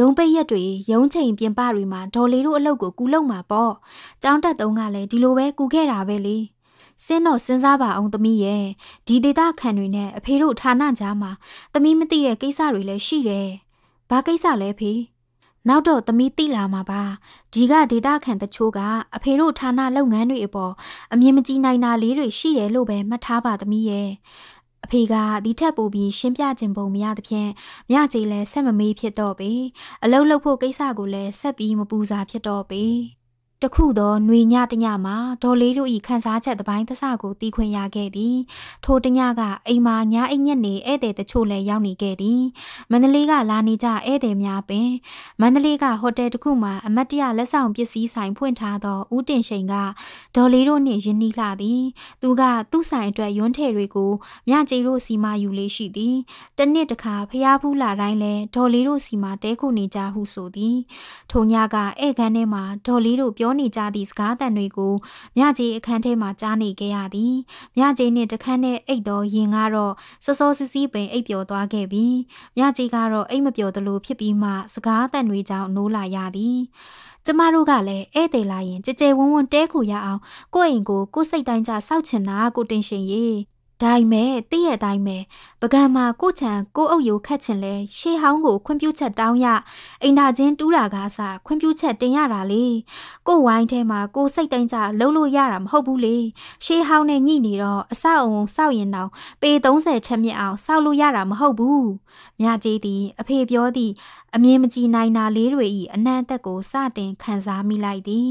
ရုံပိတ်ရက်တွေရုံချိန်ပြင်ပတွေမှာဒေါ်လေးတို့အလုပ်ကိုကူလုံမှာပေါ့။ကြောင်းတက်တုံးကလည်းဒီလိုပဲကူခဲ့တာပဲလေ။စင်းတော့စဉ်းစားပါအောင်သမီးရဲ့ဒီဒေတာခံတွေနဲ့အဖေတို့ဌာနကြားမှာသမီးမသိတဲ့ကိစ္စတွေလည်းရှိတယ်။ဘာကိစ္စလဲဖေ။နောက်တော့သမီးသိလာမှာပါ။ဒီကဒေတာခံတချို့ကအဖေတို့ဌာနလုပ်ငန်းတွေအပေါ်အမြင်မကြည်နိုင်တာလေးတွေရှိတယ်လို့ပဲမှတ်ထားပါသမီးရဲ့။အဖေကဒီထက်ပိုပြီးရှင်းပြခြင်းပုံမရသဖြင့်မြကြေးလည်းဆက်မမေးဖြစ်တော့ပေအလုံးလုံးဖို့ကိစ္စကိုလည်းဆက်ပြီးမပူစားဖြစ်တော့ပေတခုသောຫນွေညတညမှာဒေါ်လေးတို့၏ခန်းစားချက်တပိုင်းသစကိုတီးခွင်ရခဲ့သည်ထိုတညကအိမ်မှာညာအိမ်ညက်နေဧည့်သည်တချို့လည်းရောက်နေခဲ့သည်မန္တလေးကလာနေကြဧည့်သည်များပင်မန္တလေးကဟိုတယ်တစ်ခုမှာအမတ်တရလက်ဆောင်ပစ္စည်းဆိုင်ဖွင့်ထားသောဦးတင်ရှိန်ကဒေါ်လေးတို့နှင့်ယဉ်နီးလှသည်သူကသူ့ဆိုင်အတွက်ရွန်းထည်တွေကိုမြကြေတို့စီမယူလေးရှိသည်တနှစ်တခါဖျားဖူးလာတိုင်းလဲဒေါ်လေးတို့စီမတဲခုနေကြဟုဆိုသည်ထိုညကဧည့်ခန်းထဲမှာဒေါ်လေးတို့ပြောနေကြသည့်စကားသံတွေကိုမြကြီးအခန်းထဲမှကြားနေခဲ့ရသည်မြကြီးနှင့်တခန်းနဲ့အိတ်သောရင်ကတော့စစောစစ်စီးပင်အိပ်ပျော်သွားခဲ့ပြီးမြကြီးကတော့အိတ်မပျော်သလိုဖြစ်ပြီးမှစကားသံတွေကြောင့်နိုးလာရသည်ကျမတို့ကလည်းဧည့်သည်လာရင်ကြဲကြဲဝန်းဝန်းတဲခုရအောင်ကိုယ့်အိမ်ကိုကိုယ်စိတ်တိုင်းကြစောက်ချင်တာကိုတင်ရှင်ရေဒါိမဲ့တည့်ရဲ့တိုင်းပဲပကံမှာကိုချံကိုအုပ်ယိုခတ်ချင်လဲရှေးဟောင်းကိုခွင့်ပြုချက်တောင်းရအိမ်သာချင်းတူးတာကားစားခွင့်ပြုချက်တင်ရတာလေကိုဝိုင်းထဲမှာကိုစိတ်တိုင်းကြလှုပ်လို့ရတာမဟုတ်ဘူးလေရှေးဟောင်းနဲ့ညှိနေတော့အဆောက်အုံစောက်ရင်တောင်ပေ30ချက်မြင့်အောင်စောက်လို့ရတာမဟုတ်ဘူးမြကြီးသည်အဖေပြောသည့်အမြင်မကြည်နိုင်တာလေးတွေ၏အနံ့အသက်ကိုစတင်ခံစားမိလိုက်သည်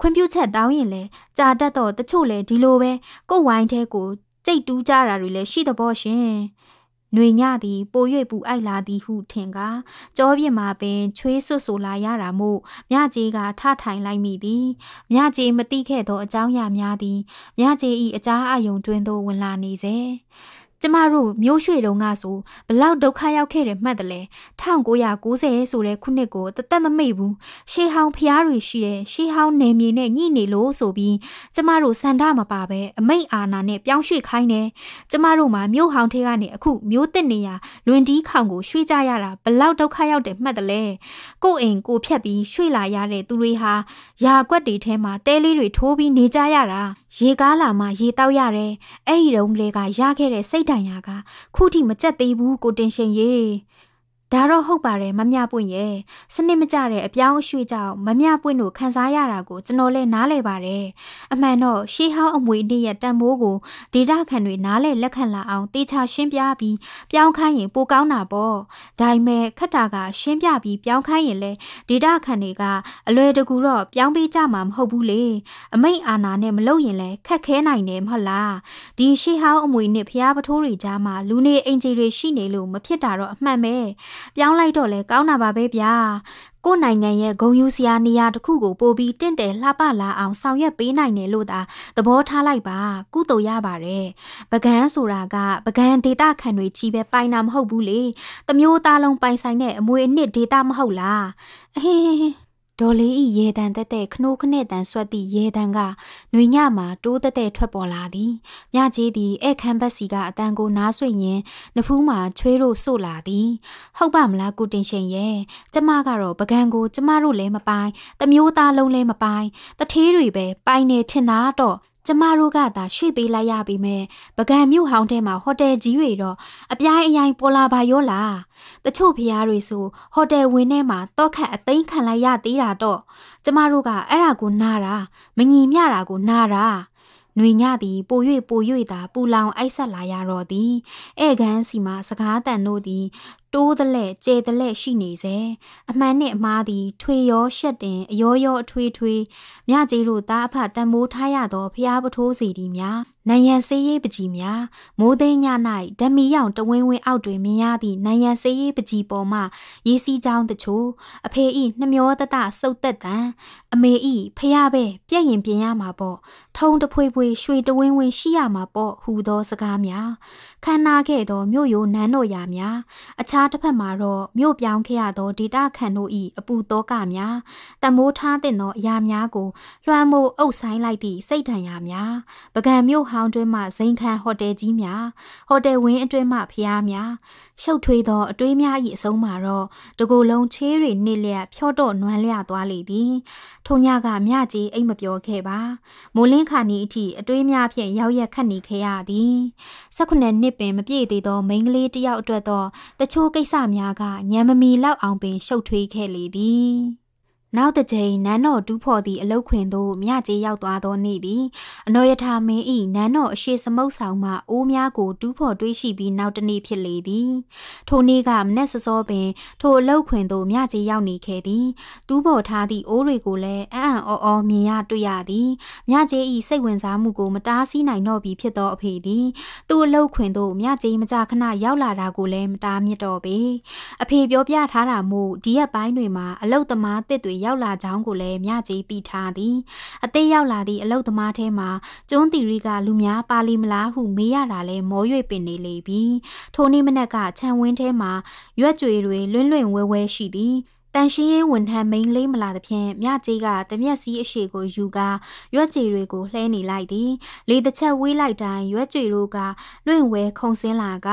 ခွင့်ပြုချက်တောင်းရင်လဲကြာတတ်တော့တချို့လဲဒီလိုပဲကိုဝိုင်းထဲကိုကြိတ်တူးကြတာတွေလည်းရှိသဘောရှင်။ຫນွေညသည်ပို၍ပူအိုက်လာသည်ဟုထင်ကားကြောပြင်မှာပင်ချွေးဆွတ်ဆိုလာရတာမို့မြကြီးကထထိုင်လိုက်မိသည်မြကြီးမတိခဲ့သောအကြောင်းအရာများသည်မြကြီး၏အကြားအယုံတွင်သို့ဝင်လာနေစေ။ကျမတို့မျိုးရွှေတုံးကဆိုဘလောက်ဒုက္ခရောက်ခဲ့တယ်မှတ်တယ်လဲ1990ဆိုတဲ့ခုနှစ်ကိုတသက်မမိတ်ဘူးရှေးဟောင်းဖျားတွေရှိတယ်ရှေးဟောင်းနယ်မြေနဲ့ညှိနေလို့ဆိုပြီးကျမတို့စန္ဒမပါပဲအမိတ်အာဏာနဲ့ပြောင်းရွှေ့ခိုင်းတယ်ကျမတို့မှာမြို့ဟောင်းထဲကနေအခုမျိုးတက်နေရလွင်တီးခေါင်ကိုရွှေ့ကြရတာဘလောက်ဒုက္ခရောက်တယ်မှတ်တယ်လဲကို့အိမ်ကိုဖြတ်ပြီးရွှေ့လာရတဲ့သူတွေဟာယာကွက်တွေထဲမှာတဲလေးတွေထိုးပြီးနေကြရတာရေကားလာမှရေတောက်ရတယ်အဲ့ဒီတုန်းကလေးကရခဲ့တဲ့စိတ်ဒဏ်ရာကခုထိမကြက်သေးဘူးကိုတင်ရှင်ရေဒါတော့ဟုတ်ပါတယ်မမျှပွင့်ရဲ့စနစ်မကျတဲ့အပြောင်းအရွှေ့ကြောင့်မမျှပွင့်တို့ခံစားရတာကိုကျွန်တော်လည်းနားလည်ပါတယ်အမှန်တော့ရှေးဟောင်းအမွေအနှစ်ရဲ့တန်ဖိုးကိုဒေတာခံတွေနားလည်လက်ခံလာအောင်တေချာရှင်းပြပြီးပြောင်းခိုင်းရင်ပိုကောင်းတာပေါ့ဒါပေမဲ့ခက်တာကရှင်းပြပြီးပြောင်းခိုင်းရင်လည်းဒေတာခံတွေက အလွယ်တကူတော့ပြောင်းပေးကြမှာမဟုတ်ဘူးလေအမိတ်အာနာနဲ့မလုပ်ရင်လည်းခက်ခဲနိုင်တယ်မဟုတ်လားဒီရှေးဟောင်းအမွေအနှစ်ဖျားပထိုးတွေကြားမှာလူနေအင်ဂျီတွေရှိနေလို့မဖြစ်တာတော့အမှန်ပဲပြောင်းလိုက်တော့လဲကောင်းတာပါပဲဗျာကိုနိုင်ငံရဲ့ဂုံယူစရာနေရာတစ်ခုကိုပို့ပြီးတင့်တယ်လှပလာအောင်ဆောင်ရွက်ပေးနိုင်တယ်လို့သာသဘောထားလိုက်ပါကုသိုလ်ရပါတယ်ပကန်းဆိုတာကပကန်းဒေတာခံတွေကြီးပဲပိုင်တာမဟုတ်ဘူးလေတမျိုးသားလုံးပိုင်ဆိုင်တဲ့အမွေအနှစ်ဒေတာမဟုတ်လားအဟင်းဒေါ်လေး၏ရေတံတက်တဲ့ခနိုးခနဲ့တန်ဆွတ်သည့်ရေတံကနှွေညမှာတိုးတက်တဲ့ထွက်ပေါ်လာသည်။မြကြီးသည်ဧခမ်းဘက်စီကအတန်ကိုနားဆွင့်ရင်းနဖူးမှာချွေးတို့ဆို့လာသည်။ဟုတ်ပါမလားကုတင်ရှင်ရဲ့။ကျမကတော့ပကံကို ကျမတို့လည်းမပိုင်၊တမျိုးသားလုံးလည်းမပိုင်၊တထေးတွေပဲပိုင်နေထင်တာတော့။ကျမတို့ကသာရွှေ့ပေးလိုက်ရပြီမဲ့ပကံမြို့ဟောင်းထဲမှာဟိုတယ်ကြီးတွေတော့အပြိုင်အယိုင်ပေါ်လာပါရောလားတချို့ဖျားတွေဆိုဟိုတယ်ဝင်းထဲမှာတောခတ်အသိမ်းခံလိုက်ရသေးတာတော့ကျမတို့ကအဲ့ဒါကိုနာတာမငြီမျှတာကိုနာတာနွေညသည်ပို၍ပို၍သာပူလောင်အိုက်ဆက်လာရတော့သည်ဧကန်းစီမှာစကားတန်တို့သည်တိုးသလဲကျဲသလဲရှိနေစေအမှန်နဲ့အမှားသည်ထွေရော ရှက်တင်အယောယောအထွေထွေမြကြီးတို့သားအဖတန်မိုးထားရသောဖျားပထိုးစီဒီများနယံစေးရေးပကြီးများမိုးသိည၌ဓမီရောင်တဝင်းဝင်းအောက်တွင်မြင်ရသည့်နယံစေးရေးပကြီးပေါ်မှရေးစီးကြောင်းတချို့အဖေဤနှမျောတတစုတ်သက်တန်အမေဤဖျားပဲပြက်ရင်ပြင်ရမှာပေါ့ထုံတဖွေဖွေရွှေတဝင်းဝင်းရှိရမှာပေါ့ဟူသောစကားများခန္ဓာခဲ့သောမြို့ရိုးနန်းတော်ရာများအခြားအခြားတစ်ဖက်မှာတော့မြို့ပြောင်းခဲ့ရသောဒေတာခန်တို့၏အပူတောကများတမိုးထားတဲ့သောအရာများကိုလွှမ်းမိုးအုပ်ဆိုင်လိုက်သည့်စိတ်ဒဏ်ရာများပကံမြို့ဟောင်းတွင်မှဇိန်ခံဟိုတယ်ကြီးများဟိုတယ်ဝင်းအတွင်းမှဖျားများရှုပ်ထွေးသောအတွေးများ၏အဆုံးမှာတော့တကိုယ်လုံးချေးတွေနစ်လျက်ဖြော့တော့နွမ်းလျသွားလေသည်ထုံညကမြကြီးအိမ်မပြောခဲ့ပါမိုးလင်းခါနီအထိအတွေးများဖြင့်ရောက်ရက်ခတ်နေခဲ့ရသည်၁၈နှစ်ပင်မပြည့်သေးသောမိန်းကလေးတစ်ယောက်အတွက်တော့တချို့ကိစ္စများကညံမမီလောက်အောင်ပင်ရှုပ်ထွေးခဲ့လေသည်။နောက်တစ်ချိန်နန်းတော်တူးဖော်သည့်အလုတ်ခွင်သို့မြကြေးရောက်သွားသောနေ့သည်အနော်ယထာမင်း၏နန်းတော်အရှိစမုတ်ဆောင်မှအိုးများကိုတူးဖော်တွေးရှိပြီးနောက်တစ်နေ့ဖြစ်လေသည်ထိုနေ့ကမနက်စစောပင်ထိုအလုတ်ခွင်သို့မြကြေးရောက်နေခဲ့သည်တူးဖော်ထားသည့်အိုးတွေကိုလည်းအံ့အံ့ဩဩမြင်ရတွေ့ရသည်မြကြေး၏စိတ်ဝင်စားမှုကိုမတားဆီးနိုင်တော့ပြီဖြစ်သောအဖေသည်သူ့အလုတ်ခွင်သို့မြကြေးမကြခဏရောက်လာတာကိုလည်းမတားမြစ်တော့ပေအဖေပြောပြထားတာမို့ဒီရက်ပိုင်းတွင်မှာအလုတ်သမားတစ်တွေရောက်လာကြောင်းကိုလည်းမြကြီးသိထားသည် အသေးရောက်လာသည့်အလုတ်သမားထဲမှာကျွန်းတီရီကလူများပါလီမလားဟုမေးရတာလဲမော၍ပင်နေလေပြီထိုနေ့မနက်ကခြံဝင်းထဲမှာရွက်ကြွေတွေ လွင့်လွင့်ဝဲဝဲရှိသည်တန်ရှင်းရေးဝန်ထမ်းမိန်လေးမလာသဖြင့်မြကြီးကတမျက်စီအရှိကိုယူကာရွက်ကြွေတွေကိုလှဲနေလိုက်သည်လေတစ်ချက်ဝေးလိုက်တိုင်းရွက်ကြွေတို့ကလွင့်ဝဲခုန်ဆင်းလာက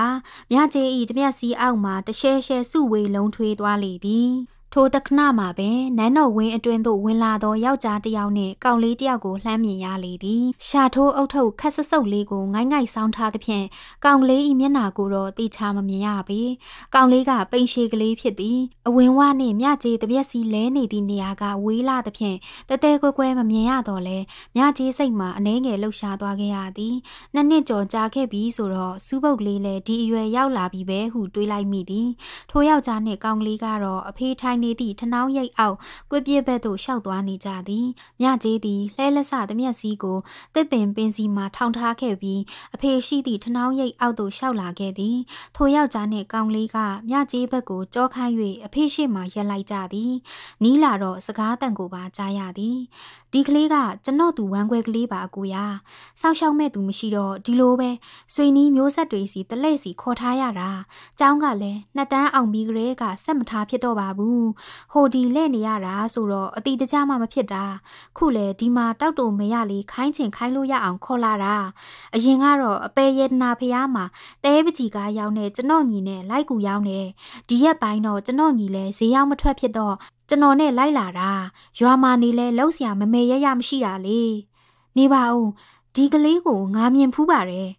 မြကြီးဤတမျက်စီအောက်မှာတရှဲရှဲစုဝေးလုံးထွေးသွားလေသည်ထိုတခဏမှာပင်နန်းတော်ဝင်းအတွင်းသို့ဝင်လာသောယောက်ျားတစ်ယောက်နှင့်ကောင်လေးတစ်ယောက်ကိုလှမ်းမြင်ရလေသည်။ရှာထိုးအုပ်ထုပ်ခက်ဆဆုပ်လေးကိုငိုင်းငိုက်ဆောင်းထားသဖြင့်ကောင်လေး၏မျက်နှာကိုတော့တိချာမမြင်ရပေ။ကောင်လေးကပိန်ရှည်ကလေးဖြစ်သည်။အဝင်ဝနှင့်မြကြေးတပြက်စီလဲနေသည့်နေရာကဝေးလာသဖြင့်တဲတဲကွဲကွဲမမြင်ရတော့လဲမြကြေးစိတ်မှာအနှဲငယ်လှုပ်ရှားသွားခဲ့ရသည်။နှစ်နှစ်ကျော်ကြာခဲ့ပြီဆိုတော့စူးပုတ်လေးလည်းဒီအရွယ်ရောက်လာပြီပဲဟုတွေးလိုက်မိသည်။ထိုယောက်ျားနှင့်ကောင်လေးကတော့အဖေးထိုင်းနေသည့်ထနောင်းရိပ်အောက်ကွပြစ်ဘက်သို့ရှောက်သွားနေကြသည်မြကြီးသည်လှဲလက်ဆသည်မျက်စီကိုတစ်ပင်ပင်စီမှထောင်ထားခဲ့ပြီးအဖေရှိသည့်ထနောင်းရိပ်အောက်သို့ရှောက်လာခဲ့သည်ထိုယောက်ျားနှင့်ကောင်လေးကမြကြီးဘက်ကိုကြောခိုင်း၍အဖေရှိမှရက်လိုက်ကြသည်နီးလာတော့စကားတန်ကိုပါကြားရသည်ဒီကလေးကကျွန်တော်သူဝမ်းခွဲကလေးပါအကိုရာစောက်ရှောက်မဲ့သူမရှိတော့ဒီလိုပဲဆွေနီးမျိုးဆက်တွေစီတလဲစီခေါ်ထားရတာเจ้าကလည်းနှစ်တန်းအောင်ပြီးကလေးကဆက်မထားဖြစ်တော့ပါဘူးဟိုဒီလဲနေရတာဆိုတော့အတိတကြမှမဖြစ်တာခုလေဒီမှာတောက်တူမရလေးခိုင်းချင်ခိုင်းလို့ရအောင်ခေါ်လာတာအရင်ကတော့အပေယေဒနာဖျားမှာတဲပကြီးကရောက်နေကျွန်တော်ညီနဲ့လိုက်ကူရောက်နေဒီရက်ပိုင်းတော့ကျွန်တော်ညီလဲဈေးရောက်မထွက်ဖြစ်တော့ကျွန်တော်နဲ့လိုက်လာတာရွာမှာနေလဲလောက်စရာမမေရရမရှိတာလေနေပါဦးဒီကလေးကိုငါမြင်ဖူးပါတယ်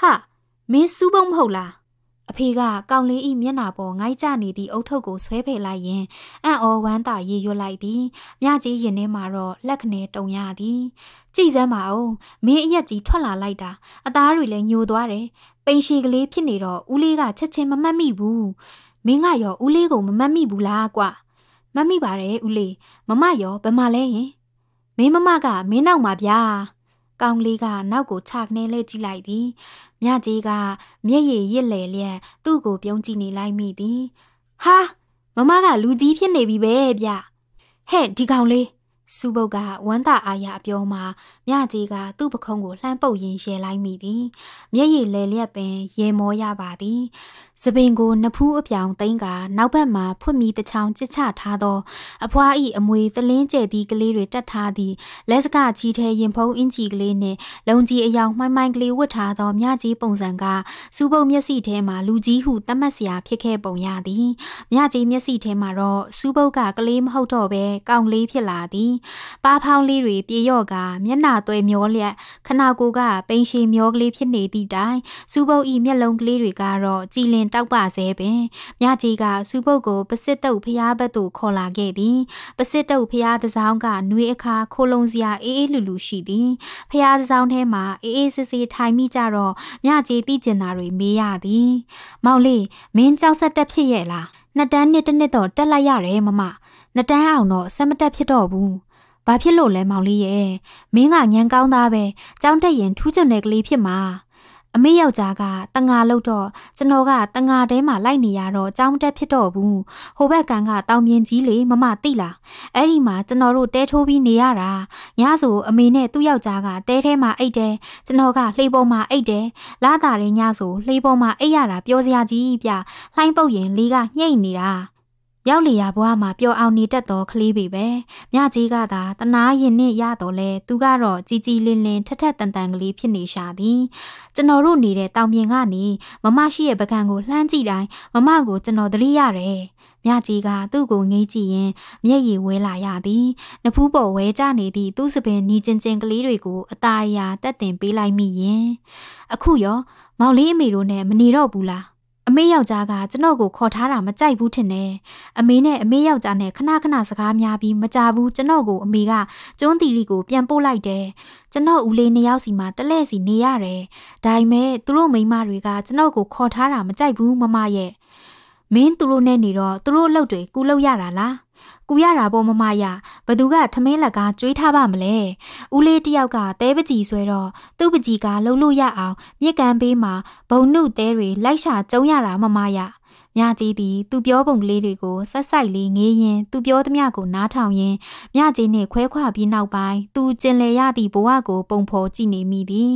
ဟာမင်းစူးပုံမဟုတ်လားအဖေကကောင်လေးဤမျက်နာပေါ်ငိုက်ကြနေသည့်အုတ်ထုပ်ကိုဆွဲဖယ်လိုက်ရင်အံ့ဩဝမ်းသာရေရွတ်လိုက်သည်မြကြီးရင်ထဲမှာတော့လက်ခနဲတုံရသည် ကြည်စမ်းပါဦးမင်းအရက်ကြီးထွက်လာလိုက်တာအသားတွေလည်းညိုသွားတယ်ပိန်ရှည်ကလေးဖြစ်နေတော့ဦးလေးကချက်ချင်းမမှတ်မိဘူးမင်းကရောဦးလေးကိုမမှတ်မိဘူးလားကွာမမိပါတယ်ဦးလေးမမရောဘမလဲယင်မင်းမမကမင်းနောက်မှာဗျာကောင်းလေးကနောက်ကိုခြာခနဲလဲကြည့်လိုက်သည်မြကြီးကမျက်ရည်ရစ်လေလျက်သူ့ကိုပြုံးကြည့်နေလိုက်မိသည်ဟာမမကလူကြီးဖြစ်နေပြီပဲဗျဟဲ့ဒီကောင်လေးစူပုတ်ကဝမ်းသာအားရအပြောမှာမြကြီးကသူ့ပခုံးကိုလှမ်းပုတ်ရင်းရဲလိုက်မိသည်မျက်ရည်လေလျက်ပင်ရေမောရပါသည်။စပင်ကိုနဖူးအပြောင်သိမ့်ကနောက်ဘက်မှာဖွင့်ပြီးတချောင်ချစ်ချထားသောအဖွားဤအမွေသလင်းကျဲသည့်ကလေးတွေတက်ထားသည့်လက်စကချီထဲရင်ဖုံးအင်ကြီးကလေးနှင့်လုံကြီးအယောင်မှိုင်းမှိုင်းကလေးဝတ်ထားသောမြကြီးပုံစံကစူးပုံမျက်စိထဲမှာလူကြီးဟုသတ်မှတ်စရာဖြစ်ခဲ့ပုံရသည်။မြကြီးမျက်စိထဲမှာတော့စူးပုတ်ကကလေးမဟုတ်တော့ဘဲကောင်လေးဖြစ်လာသည်။ပါဖောင်းလေးတွေပြေရော့ကမျက်နာသွဲမျောလျက်ခနာကိုကပိန်ရှည်မျောကလေးဖြစ်နေသည့်တိုင်စူးပုတ်ဤမျက်လုံးကလေးတွေကတော့ကြည်လင်တောက်ပဆဲပင်မြကြီးကစူပုတ်ကိုပစစ်တုတ်ဖျားဘက်သို့ခေါ်လာခဲ့သည် ပစစ်တုတ်ဖျားတစောင်းကနှွေအခါခိုလုံစရာအေးအေးလူလူရှိသည်ဖျားတစောင်းထဲမှာအေးအေးဆေးဆေးထိုင်မိကြတော့မြကြီးတိကျင်တာတွေမေးရသည် မောင်လေးမင်းကြောက်ဆက်တက်ဖြစ်ရဲ့လားနှစ်တန်းနှစ်တစ်နှစ်တော့တက်လိုက်ရတယ်မမနှစ်တန်းအောင်တော့ဆက်မတက်ဖြစ်တော့ဘူးဘာဖြစ်လို့လဲမောင်လေးရဲ့မင်းကညံကောင်းသားပဲကြောင်းတက်ရင်ထူးချွန်တဲ့ကလေးဖြစ်မှာအမေယောက်ျားကတငါလို့တော့ကျွန်တော်ကတငါတဲမှာလိုက်နေရတော့ကြောင်းတက်ဖြစ်တော့ဘူးဟိုဘက်ကန်ကတောင်မြင်ကြီးလေမမသိလားအဲ့ဒီမှာကျွန်တော်တို့တဲထိုးပြီးနေရတာညဆိုအမေနဲ့သူ့ယောက်ျားကတဲထဲမှာအိတ်တယ်ကျွန်တော်ကလှေပေါ်မှာအိတ်တယ်လာတာတဲ့ညဆိုလှေပေါ်မှာအိတ်ရတာပြောစရာကြီးပြလှိုင်းပုတ်ရင်လေးကညှိတ်နေတာရောက်လျာဘွားမှာပျော်အောင်နေတတ်သောကလေးပေပဲမြကြီးကသာတနာရင်နဲ့ရတော့လဲသူကတော့ជីជីလင်းလင်းထက်ထက်တန်တန်ကလေးဖြစ်နေရှာသည်ကျွန်တော်တို့နေတဲ့တောင်ပြင်ကနေမမရှိရဲ့ပကံကိုလှမ်းကြည့်တိုင်းမမကိုကျွန်တော်သတိရတယ်မြကြီးကသူ့ကိုငေးကြည့်ရင် မျက်ရည်ဝဲလာရသည်နဖူးပေါ်ဝဲကျနေသည့်သူ့စပင်နီချင်းချင်းကလေးတွေကိုအသားအရာတက်တင်ပေးလိုက်မိရင်အခုရော မောင်လေးအမေတို့နဲ့မနေတော့ဘူးလားမေယောက်ျားကကျွန်တော်ကိုခေါ်ထားတာမကြိုက်ဘူးထင်တယ်။အမေနဲ့အမေယောက်ျားနဲ့ခဏခဏစကားများပြီးမကြဘူးကျွန်တော်ကို အမေကကျွန်းတီရီကိုပြန်ပို့လိုက်တယ်။ကျွန်တော်ဦးလေးနှစ်ယောက်စီမှာတလဲစီနေရတယ်။ဒါပေမဲ့သူတို့မိန်းမတွေကကျွန်တော်ကိုခေါ်ထားတာမကြိုက်ဘူးမမရဲ့။မင်းသူတို့နဲ့နေတော့သူတို့အလုပ်တွေကုလုပ်ရတာလား။ကူရတာပေါ့မမရဘသူကထမင်းလက်ကားကျွေးထားပါမလဲဦးလေးတယောက်ကတဲပကြီးဆွဲတော့သူ့ပကြီးကလှုပ်လို့ရအောင်မြစ်ကန်ဘေးမှာဘုံနုတဲတွေလိုက်ရှာကျုံရတာမမရမြကြီးသည်သူပြောပုံကလေးတွေကိုဆက်ဆိုင်လေးငေးရင် သူပြောသမျှကိုနားထောင်ရင်မြကြီးနှင့်ခွဲခွာပြီးနောက်ပိုင်းသူကျင်လည်ရသည့်ဘဝကို ပုံဖော်ကြည့်နေမိသည်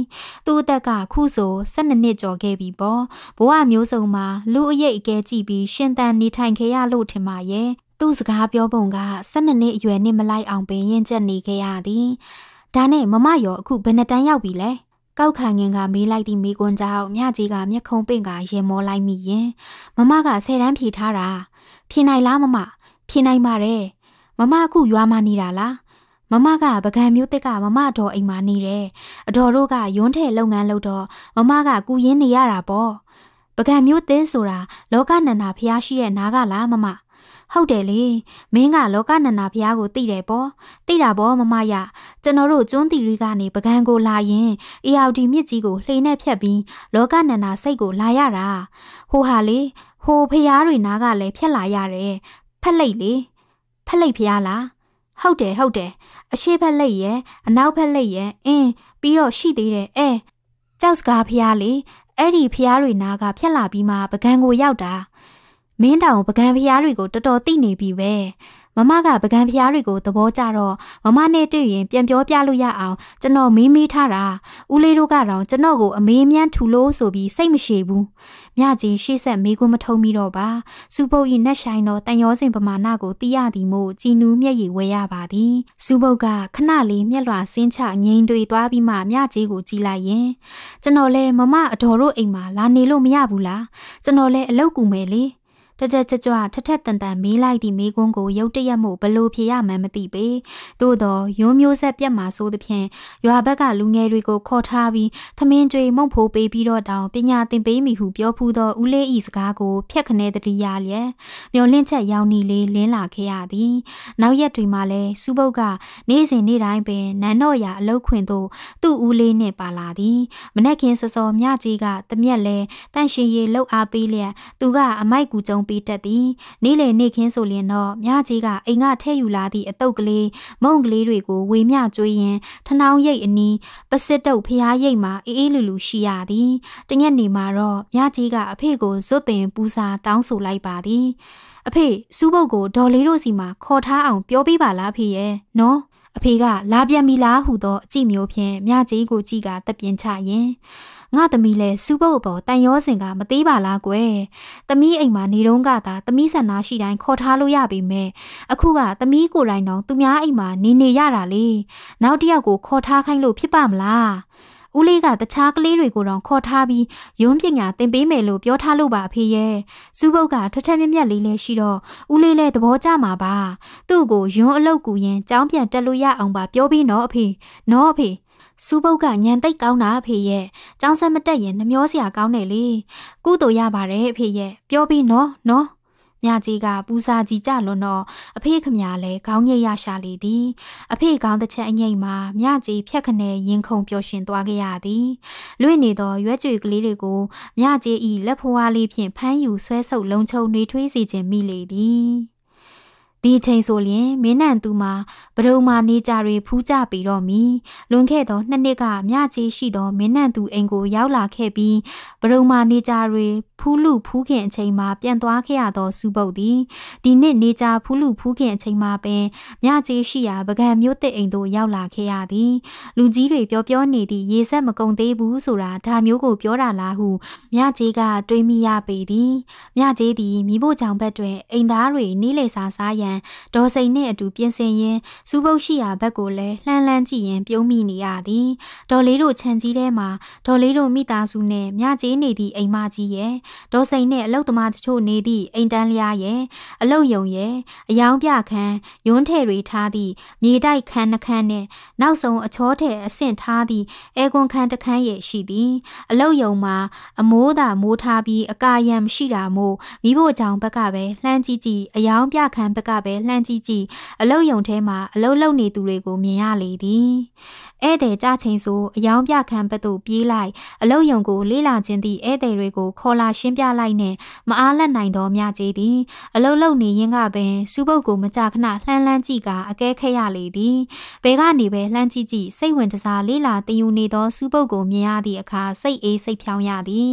သူအသက်ကခုဆို12နှစ်ကျော်ခဲ့ပြီပေါ့ဘဝမျိုးစုံမှာလူအရေးအကဲကြည့်ပြီးရှင်သန်နေထိုင်ခဲ့ရလို့ထင်ပါရဲ့သူ့စကားပြောပုံက12နှစ်အရွယ်နှစ်မလိုက်အောင်ပင်ရင့်ကျက်နေခဲ့ရသည်။ဒါနဲ့မမရောအခုဘယ်နှတန်းရောက်ပြီလဲ။ကောက်ခံငင်ကမေးလိုက်သည့်မိကွန်းကြောင့်မြကြီးကမျက်ခုံးပင့်ကရင်မောလိုက်မိရင်မမကဆယ်တန်းဖြေထားတာ။ဖြေနိုင်လားမမ။ဖြေနိုင်ပါတယ်။မမအခုရွာမှာနေတာလား။မမက ပကံမျိုးတစ်ကမမတော်အိမ်မှာနေတယ်။အတော်တို့ကယွန်းထဲလုပ်ငန်းလုပ်တော့မမကကူရင်းနေရတာပေါ့။ပကံမျိုးသင်းဆိုတာလောကနန္ဒာဖျားရှိရဲ့နားကလားမမဟုတ်တယ်လေမင်းကလောကနန္ဒာဘုရားကိုသိတယ်ပေါ့သိတာပေါ့မမရကျွန်တော်တို့ကျွန်းတီရီကနေပကံကိုလာရင်အေယော်ဒီမြစ်ကြီးကိုလှေနဲ့ဖြတ်ပြီးလောကနန္ဒာစိတ်ကိုလာရတာဟိုဟာလေဟိုဖျားတွေနားကလည်းဖြတ်လာရတယ်ဖက်လိုက်လေဖက်လိုက်ဖျားလားဟုတ်တယ်ဟုတ်တယ်အရှိဖက်လက်ရဲ့အနောက်ဖက်လက်ရဲ့အင်းပြီးတော့ရှိသေးတယ်အဲကြောက်စကားဖျားလေအဲ့ဒီဖျားတွေနာကဖြက်လာပြီးမှပကံကိုရောက်တာမင်းတောင်ပကံဖျားတွေကိုတော်တော်သိနေပြီပဲမမကပကံဖျားတွေကိုသဘောကျတော့မမနဲ့တွေ့ရင် ပြန်ပြောပြလို့ရအောင်ကျွန်တော်မေးမေးထားတာဦးလေးတို့ကတော့ကျွန်တော်ကိုအမေးမြန်းထူလို့ဆိုပြီးစိတ်မရှိဘူးမြကြီးရှေ့ဆက်မေးခွန်းမထုံမိတော့ပါစူပုတ်ဤနှက်ဆိုင်သောတန်ရောစင်ပမာဏကိုသိရသည်မို့ကြည်နူးမျက်ရည်ဝဲရပါသည်စူပုတ်ကခဏလေးမျက်လွှာဆင်းချငိန်တွေသွားပြီးမှမြကြီးကိုကြည်လိုက်ရင်ကျွန်တော်လဲမမအတော်တို့အိမ်မှာလာနေလို့မရဘူးလားကျွန်တော်လဲအလောက်ကူမယ်လေတတကြွကြွထထက်တန်တန်မေးလိုက်သည့်မိကွန်းကိုရုတ်တရက်မှုဘလို့ဖြေရမှန်းမသိပေသို့တော့ရုံးမျိုးဆက်ပြတ်မှာဆိုသဖြင့်ရွာဘက်ကလူငယ်တွေကိုခေါ်ထားပြီးသမင်းကြွေမုံဖိုးပေးပြီးတော့တောင်ပညာသင်ပေးမိဟု ပြောဖူးသောဦးလေးဤစကားကိုဖျက်ခနဲတတိယလျက်မျောလင့်ချက်ရောင်နီလေးလင်းလာခဲ့ရသည် နောက်ရက်တွင်မှလည်းစူပုတ်ကနေ့စဉ်နေ့တိုင်းပင်နန်းတော့ရာအလောက်ခွင်သို့သူ့ဦးလေးနှင့်ပါလာသည် မနက်ခင်းစောစောမြကြီးကတမျက်လဲတန့်ရှင်ရေလှုပ်အားပေးလျက်သူကအမိုက်ကူကျုံဆောင်ပေးတတ်သည်နေ့လေနေ့ခင်းဆိုလျင်တော့မြကြီးကအိမ်ကထဲ့ယူလာသည့်အတုပ်ကလေးမုံကလေးတွေကိုဝေမျှကျွေးရင်ထဏောင်းရိပ်အနီးပစစ်တုပ်ဖျားရိပ်မှာအေးအေးလူလူရှိရသည်တညက်နေမှာတော့မြကြီးကအဖေကိုဇွတ်ပင်ပူစာတောင်းဆိုလိုက်ပါသည်အဖေစူးပုတ်ကိုဒေါ်လေးတို့စီမှာခေါ်ထားအောင်ပြောပေးပါလားဖေရဲ့နော်အဖေကလာပြန်ပြီလားဟူသောအကြည့်မျိုးဖြင့်မြကြီးကိုကြည့်ကတပြင်းချရင်ငါသမီးလဲစူးပုတ်ပေါ်တန်ရောစင်ကမသေးပါလားကွယ်သမီးအိမ်မှာနေတုန်းကသာသမီးဆန္ဒရှိတိုင်းခေါ်ထားလို့ရပြီမဲ့အခုက သမီးကိုယ်တိုင်တော့သူများအိမ်မှာနေနေရတာလေနောက်တစ်ယောက်ကိုခေါ်ထားခိုင်းလို့ဖြစ်ပါမလားဦးလေးကတခြားကလေးတွေကိုတော့ခေါ်ထားပြီးရုံးပညာသင်ပေးမယ်လို့ပြောထားလို့ပါအဖေရဲ့စူးပုတ်ကထထမြက်မြက်လေးလဲရှိတော့ဦးလေးလဲသဘောကျမှာပါသူ့ကိုရုံးအလုပ်ကူရင်ကြောင်းပြန်တက်လို့ရအောင်ပါပြောပြီးနော်အဖေနော်အဖေစူးပုတ်ကညံတိတ်ကောင်းတာအဖေရဲ့ចောင်းဆက်မတက်ရင်နှမျောစရာကောင်းတယ်လေကုတူရပါတယ်အဖေရဲ့ပြောပြီးနော်နော်မြကြီးကပူစာကြီးကြလွန်းတော့အဖေခမရလဲခေါင်းငိတ်ရရှာလေသည်အဖေခေါင်းတစ်ချက်အငိတ်မှာမြကြီးဖြက်ခနဲရင်ခုန်ပျော်ရွှင်သွားကြရသည် လွင့်နေသောရွက်ကြွေကလေးတွေကိုမြကြီးဤလက်ဖွားလေးဖြင့်ဖမ်းယူဆွဲဆုပ်လုံခြုံနေထွေးစီခြင်းမိလေသည်ဒီချိန်ဆိုလျင်မင်းနန်သူမှာဗဒုံမာနေကြတွေဖူးကြပြီးတော့မီလွန်ခဲ့သောနှစ်နှစ်ကမြချေရှိသောမင်းနန်သူအိမ်ကိုရောက်လာခဲ့ပြီးဗဒုံမာနေကြတွေဖူးလူဖူးခင်အချိန်မှာပြန်သွားခဲ့ရသောစုပုတ်သည်ဒီနှစ်နေကြာဖူးလူဖူးခင်အချိန်မှာပင်မြကြီးရှိရာပကံမျိုးတစ်အိမ်သို့ရောက်လာခဲ့ရသည် လူကြီးတွေပြောပြောနေသည့်ရေဆက်မကုန်သေးဘူးဆိုတာဒါမျိုးကိုပြောတာလားဟုမြကြီးကတွေးမိရပေသည်မြကြီးသည်မိဖို့ကြောင့်ဘက်တွင် အိမ်သားတွေနီးလေစာစားရန်ဒေါ်စိန်နှင့်အတူပြင်ဆင်ရင်းစုပုတ်ရှိရာဘက်ကိုလည်းလှမ်းလှမ်းကြည့်ရင်ပြုံးမိနေရသည်ဒေါ်လေးတို့ခြံကြီးထဲမှာဒေါ်လေးတို့မိသားစုနဲ့မြကြီးနေသည့်အိမ်မကြီးရဲ့ဒေါ်စိန်နဲ့အလုတ်သမားတချို့နေသည့်အိမ်တန်းလျားရဲ့အလုတ်ယုံရဲ့အယောင်ပြခန်းရုံးထဲတွေထားသည့်မြေတိုက်ခန်းနှခန်းနဲ့နောက်ဆုံးအချောထဲအဆင့်ထားသည့်အဲကွန်ခန်းတခန်းရဲ့ရှိသည်အလုတ်ယုံမှာအမိုးသာမိုးထားပြီးအကာရံမရှိတာမို့မိဖို့ကြောင့်ဘက်ကပဲလှမ်းကြည့်ကြည့်အယောင်ပြခန်းဘက်ကပဲလှမ်းကြည့်ကြည့်အလုတ်ယုံထဲမှာအလုတ်လုံနေသူတွေကိုမြင်ရလေသည်ဧည့်သည်ကြချိန်ဆိုအယောင်ပြခံဘသူပြေးလိုက်အလုံယုံကိုလေးလာခြင်းသည့်ဧည့်သည်တွေကိုခေါ်လာရှင်းပြလိုက်နှင့်မအားလက်နိုင်သောမြကြီးသည်အလုံလုံနေရင်းကပင်စူပုတ်ကိုမကြာခဏလှမ်းလှမ်းကြည့်ကအကဲခက်ရလေသည်ဘဲကနေပဲလှမ်းကြည့်ကြည့်စိတ်ဝင်တစားလေးလာတင်ယူနေသောစူပုတ်ကိုမြင်ရသည့်အခါစိတ်အေးစိတ်ဖြောင်းရသည်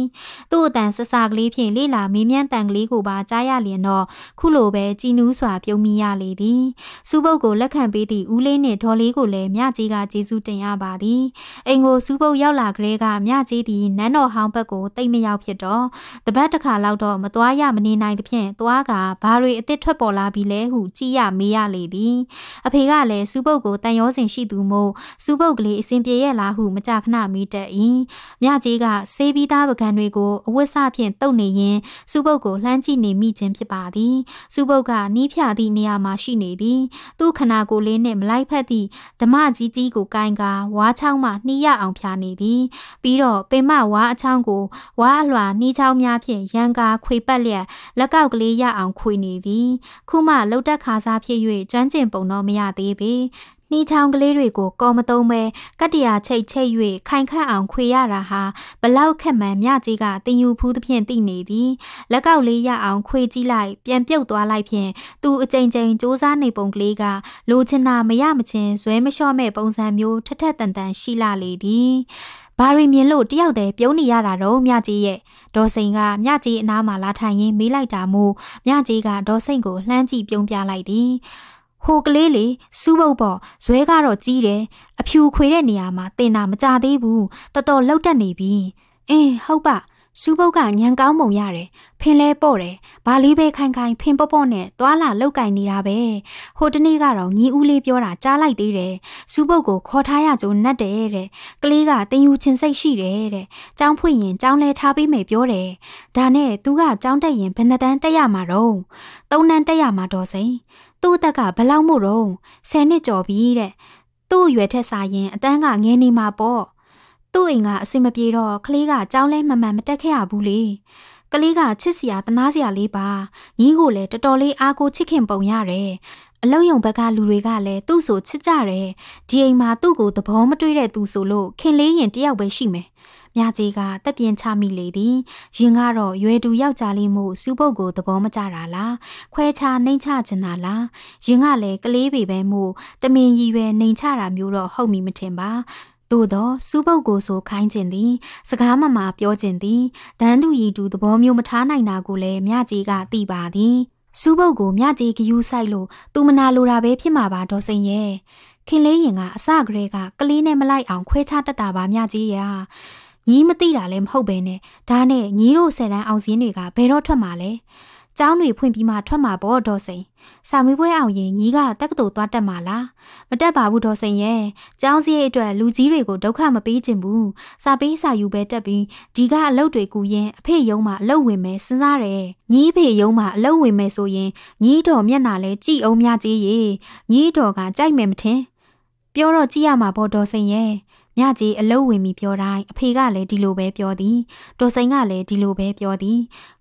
သူ့အတန်ဆဆကလေးဖြင့်လေးလာမေးမြန်းတန်ကလေးကိုပါကြားရလျင်တော့ခုလိုပဲကြည်နူးစွာပြုံးမိရလေသည်စူပုတ်ကိုလက်ခံပေးသည့်ဦးလေးနှင့်ဒေါ်လေးကိုလည်းမြကြီးကကျေးဇူးတင်ရပါသည်အိမ်ကိုစူးပုတ်ရောက်လာကလေးကမြကြီးသည်နန်းတော်ဟောင်းဘက်ကိုတိတ်မရောက်ဖြစ်တော့တပတ်တစ်ခါလောက်တော့မသွားရမနေနိုင်သဖြင့်သွားကဘာတွေအစ်စ်ထွက်ပေါ်လာပြီလဲဟုကြည့်ရမေးရလေသည်အဖေကလည်းစူးပုတ်ကိုတန်ရောစင်ရှိသူမို့စူးပုတ်ကလေးအစဉ်ပြေရဲ့လားဟုမကြခဏမေးတတ်၏မြကြီးကဆေးပြီးသားပကံတွေကိုအဝတ်စဖြင့်တုပ်နေရင်းစူးပုတ်ကိုလှမ်းကြည့်နေမိခြင်းဖြစ်ပါသည်စူးပုတ်ကနီးဖြာသည့်နေရာမှာရှိနေသည်သူ့ခနာကိုယ်လေးနှင့်မလိုက်ဖက်သည့်ဓမ္မကြီးကြီးကိုကိုင်းကသာဝါးချောင်းမှနှီးရအောင်ဖျားနေသည်ပြီးတော့ပင်မဝါးအချောင်းကိုဝါးအလွှာနှီးချောင်းများဖြင့်ရန်ကာခွေပတ်လျက်လက်ကောက်ကလေးရအောင်ခွေနေသည် ခုမှလှုပ်တက်ခါစားဖြစ်၍ကျွမ်းကျင်ပုံတော့မရသေးပေနှီးချောင်းကလေးတွေကိုကော်မတုံးပဲကတ္တရာချိတ်ချိတ်၍ခိုင်ခန့်အောင်ခွေရတာဟာဘလောက်ခက်မှန်မြကြီးကတင်ယူဖူးသဖြင့်သိနေသည်လက်ကောက်လေးရအောင်ခွေကြည့်လိုက်ပြန်ပြုတ်သွားလိုက်ဖြင့်သူအကြိမ်ကြိမ်စူးစမ်းနေပုံကလေးကလိုချင်တာမရမချင်းဇွဲမလျှော့မဲ့ပုံစံမျိုးထထက်တန်တန်ရှိလာလေသည်ဘာရီမြင်လို့တယောက်တည်းပြုံးနေရတာတော့မြကြီးရဲ့ဒေါ်စိန်ကမြကြီးအနားမှာလာထိုင်ရင်းမေးလိုက်တာမို့မြကြီးကဒေါ်စိန်ကိုလှမ်းကြည့်ပြုံးပြလိုက်သည်ဟိုကလေးလေစူးပုတ်ပေါ့ဇွဲကတော့ကြီးတယ်အဖြူခွေတဲ့နေရာမှာတင်တာမကြသေးဘူးတော်တော်လှုပ်တက်နေပြီအင်းဟုတ်ပါစူးပုတ်ကညံကောင်းမုံရတယ်ဖင်လဲပေါ့တယ်ဘာလေးပဲခိုင်ခိုင်ဖင်ပေါ့ပေါ့နဲ့သွာလာလောက်ကင်နေတာပဲဟိုတနေ့ကတော့ညီဦးလေးပြောတာကြားလိုက်သေးတယ်စူးပုတ်ကိုခေါ်ထားရကြုံနဲ့တယ်တဲ့ကလေးကတင်ယူချင်းစိတ်ရှိတယ်တဲ့ចောင်းဖွင့်ရင်ចောင်းလဲထားပေးမယ်ပြောတယ်ဒါနဲ့သူကចောင်းတက်ရင်ဘယ်နှတန်းတက်ရမှာတော့သုံးတန်းတက်ရမှာတော့စိမ့်သူ့အသက်ကဘလောက်မို့တော့ဆယ်နှစ်ကျော်ပြီတဲ့သူ့ရွယ်ထက်စာရင်အတန်းကငယ်နေမှာပေါ့သူ့အိမ်ကအဆင်မပြေတော့ကလေးကကြောင်းလဲမမှန်မတက်ခဲ့ရဘူးလေကလေးကချစ်စရာတနာစရာလေးပါညီကိုလည်းတော်တော်လေးအားကိုချစ်ခင်ပုံရတယ်အလုံယုံဘက်ကလူတွေကလည်းသူ့ဆိုချစ်ကြတယ်ဒီအိမ်မှာသူ့ကိုသဘောမတွေ့တဲ့သူဆိုလို့ခင်လေးရင်တယောက်ပဲရှိမယ်မြကြီးကတက်ပြင်းချမိလေသည်ရင်ကတော့ရွယ်တူယောက်ျားလေးမှုစူးပုတ်ကိုသဘောမကျတာလားခွဲခြားနှိမ့်ချချင်တာလားရင်ကလည်းကလေးပေပဲမှုတမင်ရည်ရွယ်နှိမ့်ချတာမျိုးတော့ဟုတ်မီမထင်ပါ သို့သောစူးပုတ်ကိုဆိုခိုင်းခြင်းသည် စကားမမှပြောခြင်းသည်ဒန်းသူရီတူသဘောမျိုးမထားနိုင်တာကိုလည်းမြကြီးကသိပါသည်စူးပုတ်ကိုမြကြီးကယူဆိုင်လို့သူမနာလိုတာပဲဖြစ်မှာပါဒေါ်စိန်ရဲ့ခင်လေးရင်ကအစကတည်းကကလေးနဲ့မလိုက်အောင် ခွဲခြားတတ်တာပါမြကြီးရာညီးမသိတာလည်းမဟုတ်ပဲနဲ့ဒါနဲ့ညီးတို့ဆယ်တန်းအောင်စင်းတွေကဘယ်တော့ထွက်မှာလဲကျောင်းတွေဖွင့်ပြီးမှထွက်မှာပေါ့ဒေါ်စိန်။စာမေးပွဲအောင်ရင်ညီကတက္ကသိုလ်သွားတက်မှာလား။မတက်ပါဘူးဒေါ်စိန်ရဲ့။ကျောင်းစရိတ်အတွက်လူကြီးတွေကိုဒုက္ခမပေးချင်ဘူး။စာပေးစာယူပဲတက်ပြီးဒီကအလုပ်တွေကူရင်အဖေယုံမှအလုပ်ဝင်မယ်စဉ်းစားတယ်။ညီဖေယုံမှအလုပ်ဝင်မယ်ဆိုရင်ညီတော်မျက်နှာလဲကြည်အောင်များကြီးရေ။ညီတော်ကကြိုက်မယ်မထင်။ပြောတော့ကြည့်ရမှာပေါ့ဒေါ်စိန်ရဲ့။ညကြီးအလုံးဝင်ပြီးပြောတိုင်းအဖေကလည်းဒီလိုပဲပြောသည်ဒေါ်စိန်ကလည်းဒီလိုပဲပြောသည်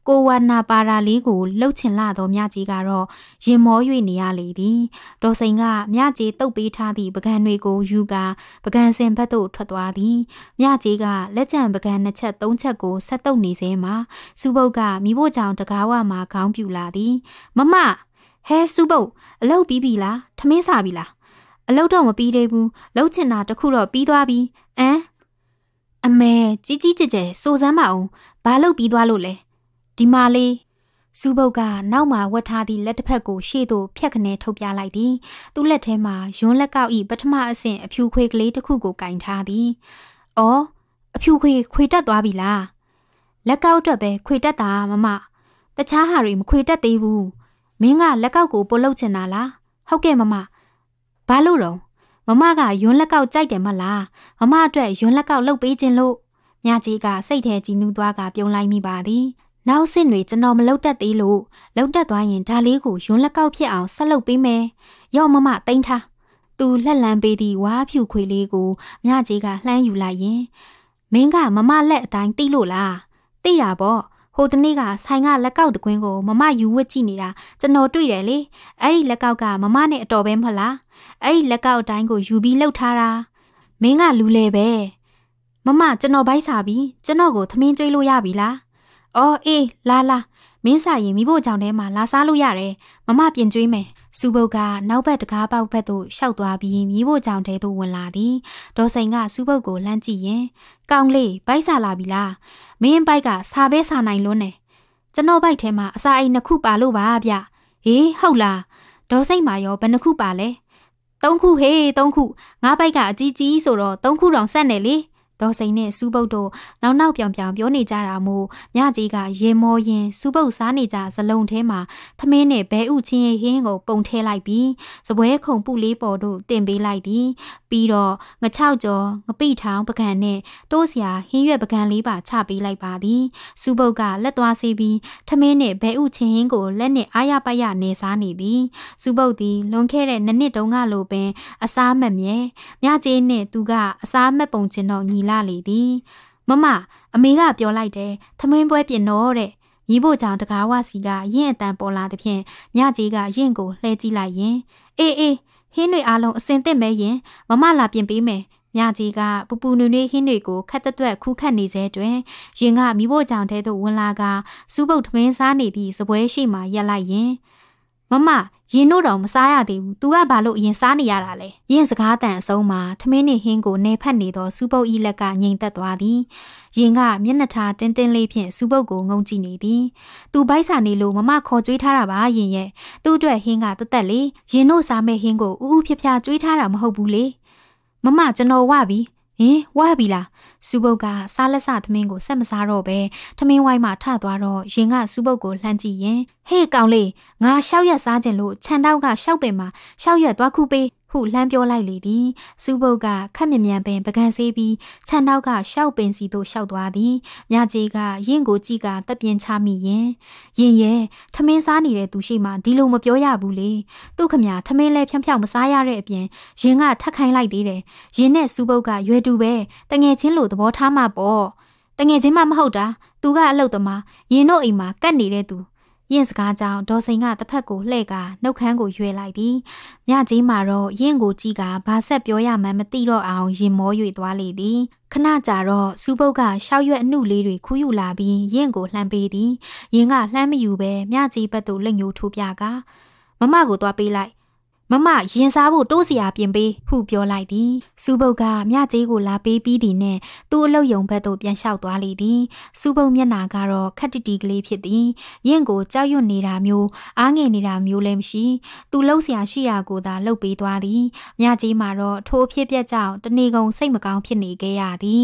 ကိုဝါနာပါရာလေးကိုလှုပ်ချင်လာတော့ညကြီးကတော့ရင်မော၍နေရလေသည်ဒေါ်စိန်ကညကြီးတုတ်ပေးထားသည့်ပကံတွေကိုယူကာပကံစင်ဘက်သို့ထွက်သွားသည်ညကြီးကလက်ကျန်ပကံနှစ်ချက်သုံးချက်ကိုဆက်တုတ်နေစေမှာစူပုတ်ကမိဖို့ကြောင့်တကားဝမှာခေါင်းပြူလာသည်မမဟဲစူပုတ်အလုပ်ပြီးပြီလားထမင်းစားပြီလားအလုပ်တော့မပြီးသေးဘူးလှုပ်ချင်တာတခုတော့ပြီးသွားပြီအမ်အမေကြီးကြီးကျယ်ကျယ်စိုးစမ်းမအောင်ဘာလုပ်ပြီးသွားလို့လဲဒီမာလေးစူးပုတ်ကနောက်မှဝတ်ထားသည့်လက်တစ်ဖက်ကိုရှေ့သို့ဖြတ်ခနဲထုတ်ပြလိုက်သည် သူ့လက်ထဲမှာယွန်းလက်ကောက်ဤပထမအဆင့်အဖြူခွေကလေးတစ်ခုကိုကင်ထားသည်အော်အဖြူခွေ ခွေတက်သွားပြီလားလက်ကောက်အတွက်ပဲခွေတက်တာမမတခြားဟာတွေမခွေတက်သေးဘူးမင်းကလက်ကောက်ကိုပို့လုပ်ချင်တာလားဟုတ်ကဲ့မမဘာလို့တော့မမကယွန်းလက်ကောက်ကြိုက်တယ်မလားမမအတွက်ယွန်းလက်ကောက်လှုပ်ပေးခြင်းလို့မြကြီးကစိတ်ထဲကြည်နူးသွားကပြုံးလိုက်မိပါသည်နောက်စစ်တွေကျွန်တော်မလုတ်တက်သေးလို့လုတ်တက်သွားရင်ဒါလေးကိုယွန်းလက်ကောက်ဖြစ်အောင်ဆက်လုပ်ပေးမယ်ရော့မမတိန်ထားသူလက်လန်းပေးသည့်ဝါဖြူခွေလေးကိုမြကြီးကလှမ်းယူလိုက်ရင်မင်းကမမလက်အတိုင်းတိလို့လားတိတာပေါ့ဟိုတနေ့ကဆိုင်ကလက်ကောက်တကွင်းကိုမမယူဝတ်ကြည့်နေတာကျွန်တော်တွေ့တယ်လေအဲ့ဒီလက်ကောက်ကမမနဲ့အတော်ပဲမဟုတ်လားအဲ့ဒီလက်ကောက်တိုင်းကိုယူပြီးလှုပ်ထားတာမင်းကလူလေပဲမမကျွန်တော်ဘိုက်စားပြီးကျွန်တော်ကိုသမင်းကျွေးလို့ရပြီလားအော်အေးလာလာမင်းစာရင်မိဖို့ကြောင့်ထဲမှာလာစားလို့ရတယ်မမပြင်ကျွေးမယ်စူဘုတ်ကနောက်ဘက်တကားပေါက်ဘက်သို့ရှောက်သွားပြီးမိဖို့ကြောင့်ထဲသို့ဝင်လာသည်ဒေါ်စိန်ကစူဘုတ်ကိုလှမ်းကြည့်ရင်ကောင်းလေးဘိုက်စားလာပြီလားမင်းဘိုက်ကစာပဲစာနိုင်လွန်းတယ်ကျွန်တော်ဘိုက်ထဲမှာအစာအိမ်နှစ်ခုပါလို့ပါဗျဟေးဟုတ်လားဒေါ်စိန်မှာရောဘယ်နှခုပါလဲ၃ခုဟေး၃ခုငါးဘိုက်ကအကြီးကြီးဆိုတော့၃ခုတောင်ဆက်နေလေဒေါ်စိန်နဲ့စူးပုတ်တို့နောက်နောက်ပြောင်ပြောင်ပြောနေကြတာမို့မြကြီးကရေမောရင်စူးပုတ်စားနေကြဇလုံးထဲမှာသမင်းနဲ့ဘဲဥချင်းရဟင်းကိုပုံထဲလိုက်ပြီးစပွဲခုံပုလေးပေါ်တို့တင်ပေးလိုက်သည်ပြီးတော့ငချောက်ကျော်ငပိထောင်ပကံနဲ့တိုးစရာဟင်းရွက်ပကံလေးပါချပေးလိုက်ပါသည်စူးပုတ်ကလက်သွားစေးပြီးသမင်းနဲ့ဘဲဥချင်းဟင်းကိုလက်နဲ့အားရပါရနေစားနေသည်စူးပုတ်သည်လွန်ခဲ့တဲ့နှစ်နှစ်တုန်းကလိုပင်အစားမက်မြဲမြကြီးနဲ့သူကအစားမက်ပုံချင်တော့ညီလာလေသည်မမအမေကပြောလိုက်တယ်သမင်းပွဲပြင်တော့တဲ့မိဖို့ကြောင့်တကားဝစီကရင့်အတန်ပေါ်လာသည်ဖြင့်မြကြီးကရင့်ကိုလှဲကြည့်လိုက်ရင်အေးအေးဟင်းတွေအားလုံးအစင်သင့်မဲရင်မမလာပြင်ပေးမယ်မြကြီးကပူပူနွေနွေဟင်းတွေကိုခတ်တွက်ခူးခတ်နေစေတွင် ရင်ကမိဖို့ကြောင့်တဲသို့ဝင်လာကစူးပုတ်ထမင်းစားနေသည့်စပွဲရှိမှရက်လိုက်ရင်မမရင်တို့တော့မစားရသေးဘူး။ तू ကဘာလို့အရင်စားနေရတာလဲ။ရင်စကားတန်အဆုံးမှာထမင်းနှင့်ဟင်းကိုနေဖက်နေသောစူပုတ်ဤလက်ကငြိမ်သက်သွားသည်။ရင်ကမျက်နှာထားတင်းတင်းလေးဖြင့်စူပုတ်ကိုငုံကြည့်နေသည်။ तू ဘိုက်စာနေလို့မမခေါ်ကြွေးထားတာပါရင်ရဲ့။သူ့အတွက်ဟင်းကတသက်လေး။ရင်တို့စားမဲ့ဟင်းကိုဥဥဖျက်ဖျက်ကြွေးထားတာမဟုတ်ဘူးလေ။မမကျွန်တော်ဝပြီ။ဟင်ဝါပြီလားစူပုတ်ကစားလက်စသမင်းကိုဆက်မစားတော့ပဲသမင်းဝိုင်းမှာထသွားတော့ရင်ကစူပုတ်ကိုလှမ်းကြည့်ရင်ဟေးကောင်လေးငါရှောက်ရက်စားခြင်းလို့ခြံတောက်ကရှောက်ပင်မှာရှောက်ရက်သွားခုပေးဟုလှမ်းပြောလိုက်လေသည်စူးဘုတ်ကခက်မြ мян ပင်ပကံစေးပြီးခြံနောက်ကရှောက်ပင်စီသို့ရှောက်သွားသည်ညကြီးကရင့်ကိုကြည့်ကတက်ပြင်းချမိရင်ရင်ရဲ့ထမင်းစားနေတဲ့သူရှိမှဒီလိုမပြောရဘူးလေသူ့ခမညာထမင်းလဲဖြောင်ဖြောင်မစားရတဲ့အပြင်ရင်ကထက်ခိုင်းလိုက်သေးတယ်ရင်နဲ့စူးဘုတ်ကရွယ်တူပဲတငယ်ချင်းလိုသဘောထားမှာပေါ့တငယ်ချင်းမှမဟုတ်တာသူကအလုပ်သမားရင်တို့အိမ်မှာကတ်နေတဲ့သူ။ယင့်စကားကြောင့်ဒေါ်စိန်ကတစ်ဖက်ကိုလှဲ့ကနှုတ်ခမ်းကိုရွေလိုက်သည်။မြကြီးမှာတော့ယင့်ကိုကြည့်ကဘာဆက်ပြောရမှန်းမသိတော့အောင်ရင်မော၍သွားလေသည်။ခဏကြာတော့စူးပုတ်ကရှောက်ရွက်အနှုလေးတွေခူးယူလာပြီးယင့်ကိုလှမ်းပေးသည်။ယင့်ကလှမ်းမယူပဲမြကြီးဘက်သို့လက်ညှိုးထိုးပြကမမကိုသွားပေးလိုက်မမရင်စားဖို့တိုးစရာပြင်ပေးဟုပြောလိုက်သည်စူပုတ်ကမြကြီးကိုလာပေးပြီးသည်နှင့်သူ့အလုပ်ယုံဘက်သို့ပြန်လျှောက်သွားလေသည်စူပုတ်မျက်နာကတော့ခက်တီတီကလေးဖြစ်သည်ရင့်ကိုကြောက်ရွံ့နေတာမျိုးအားငယ်နေတာမျိုးလည်းမရှိ သူလှုပ်စရာရှိရာကိုသာလှုပ်ပေးသွားသည်မြကြီးမှာတော့ထိုးဖြစ်ပြက်ကြောင့်တနေကုန်စိတ်မကောင်းဖြစ်နေခဲ့ရသည်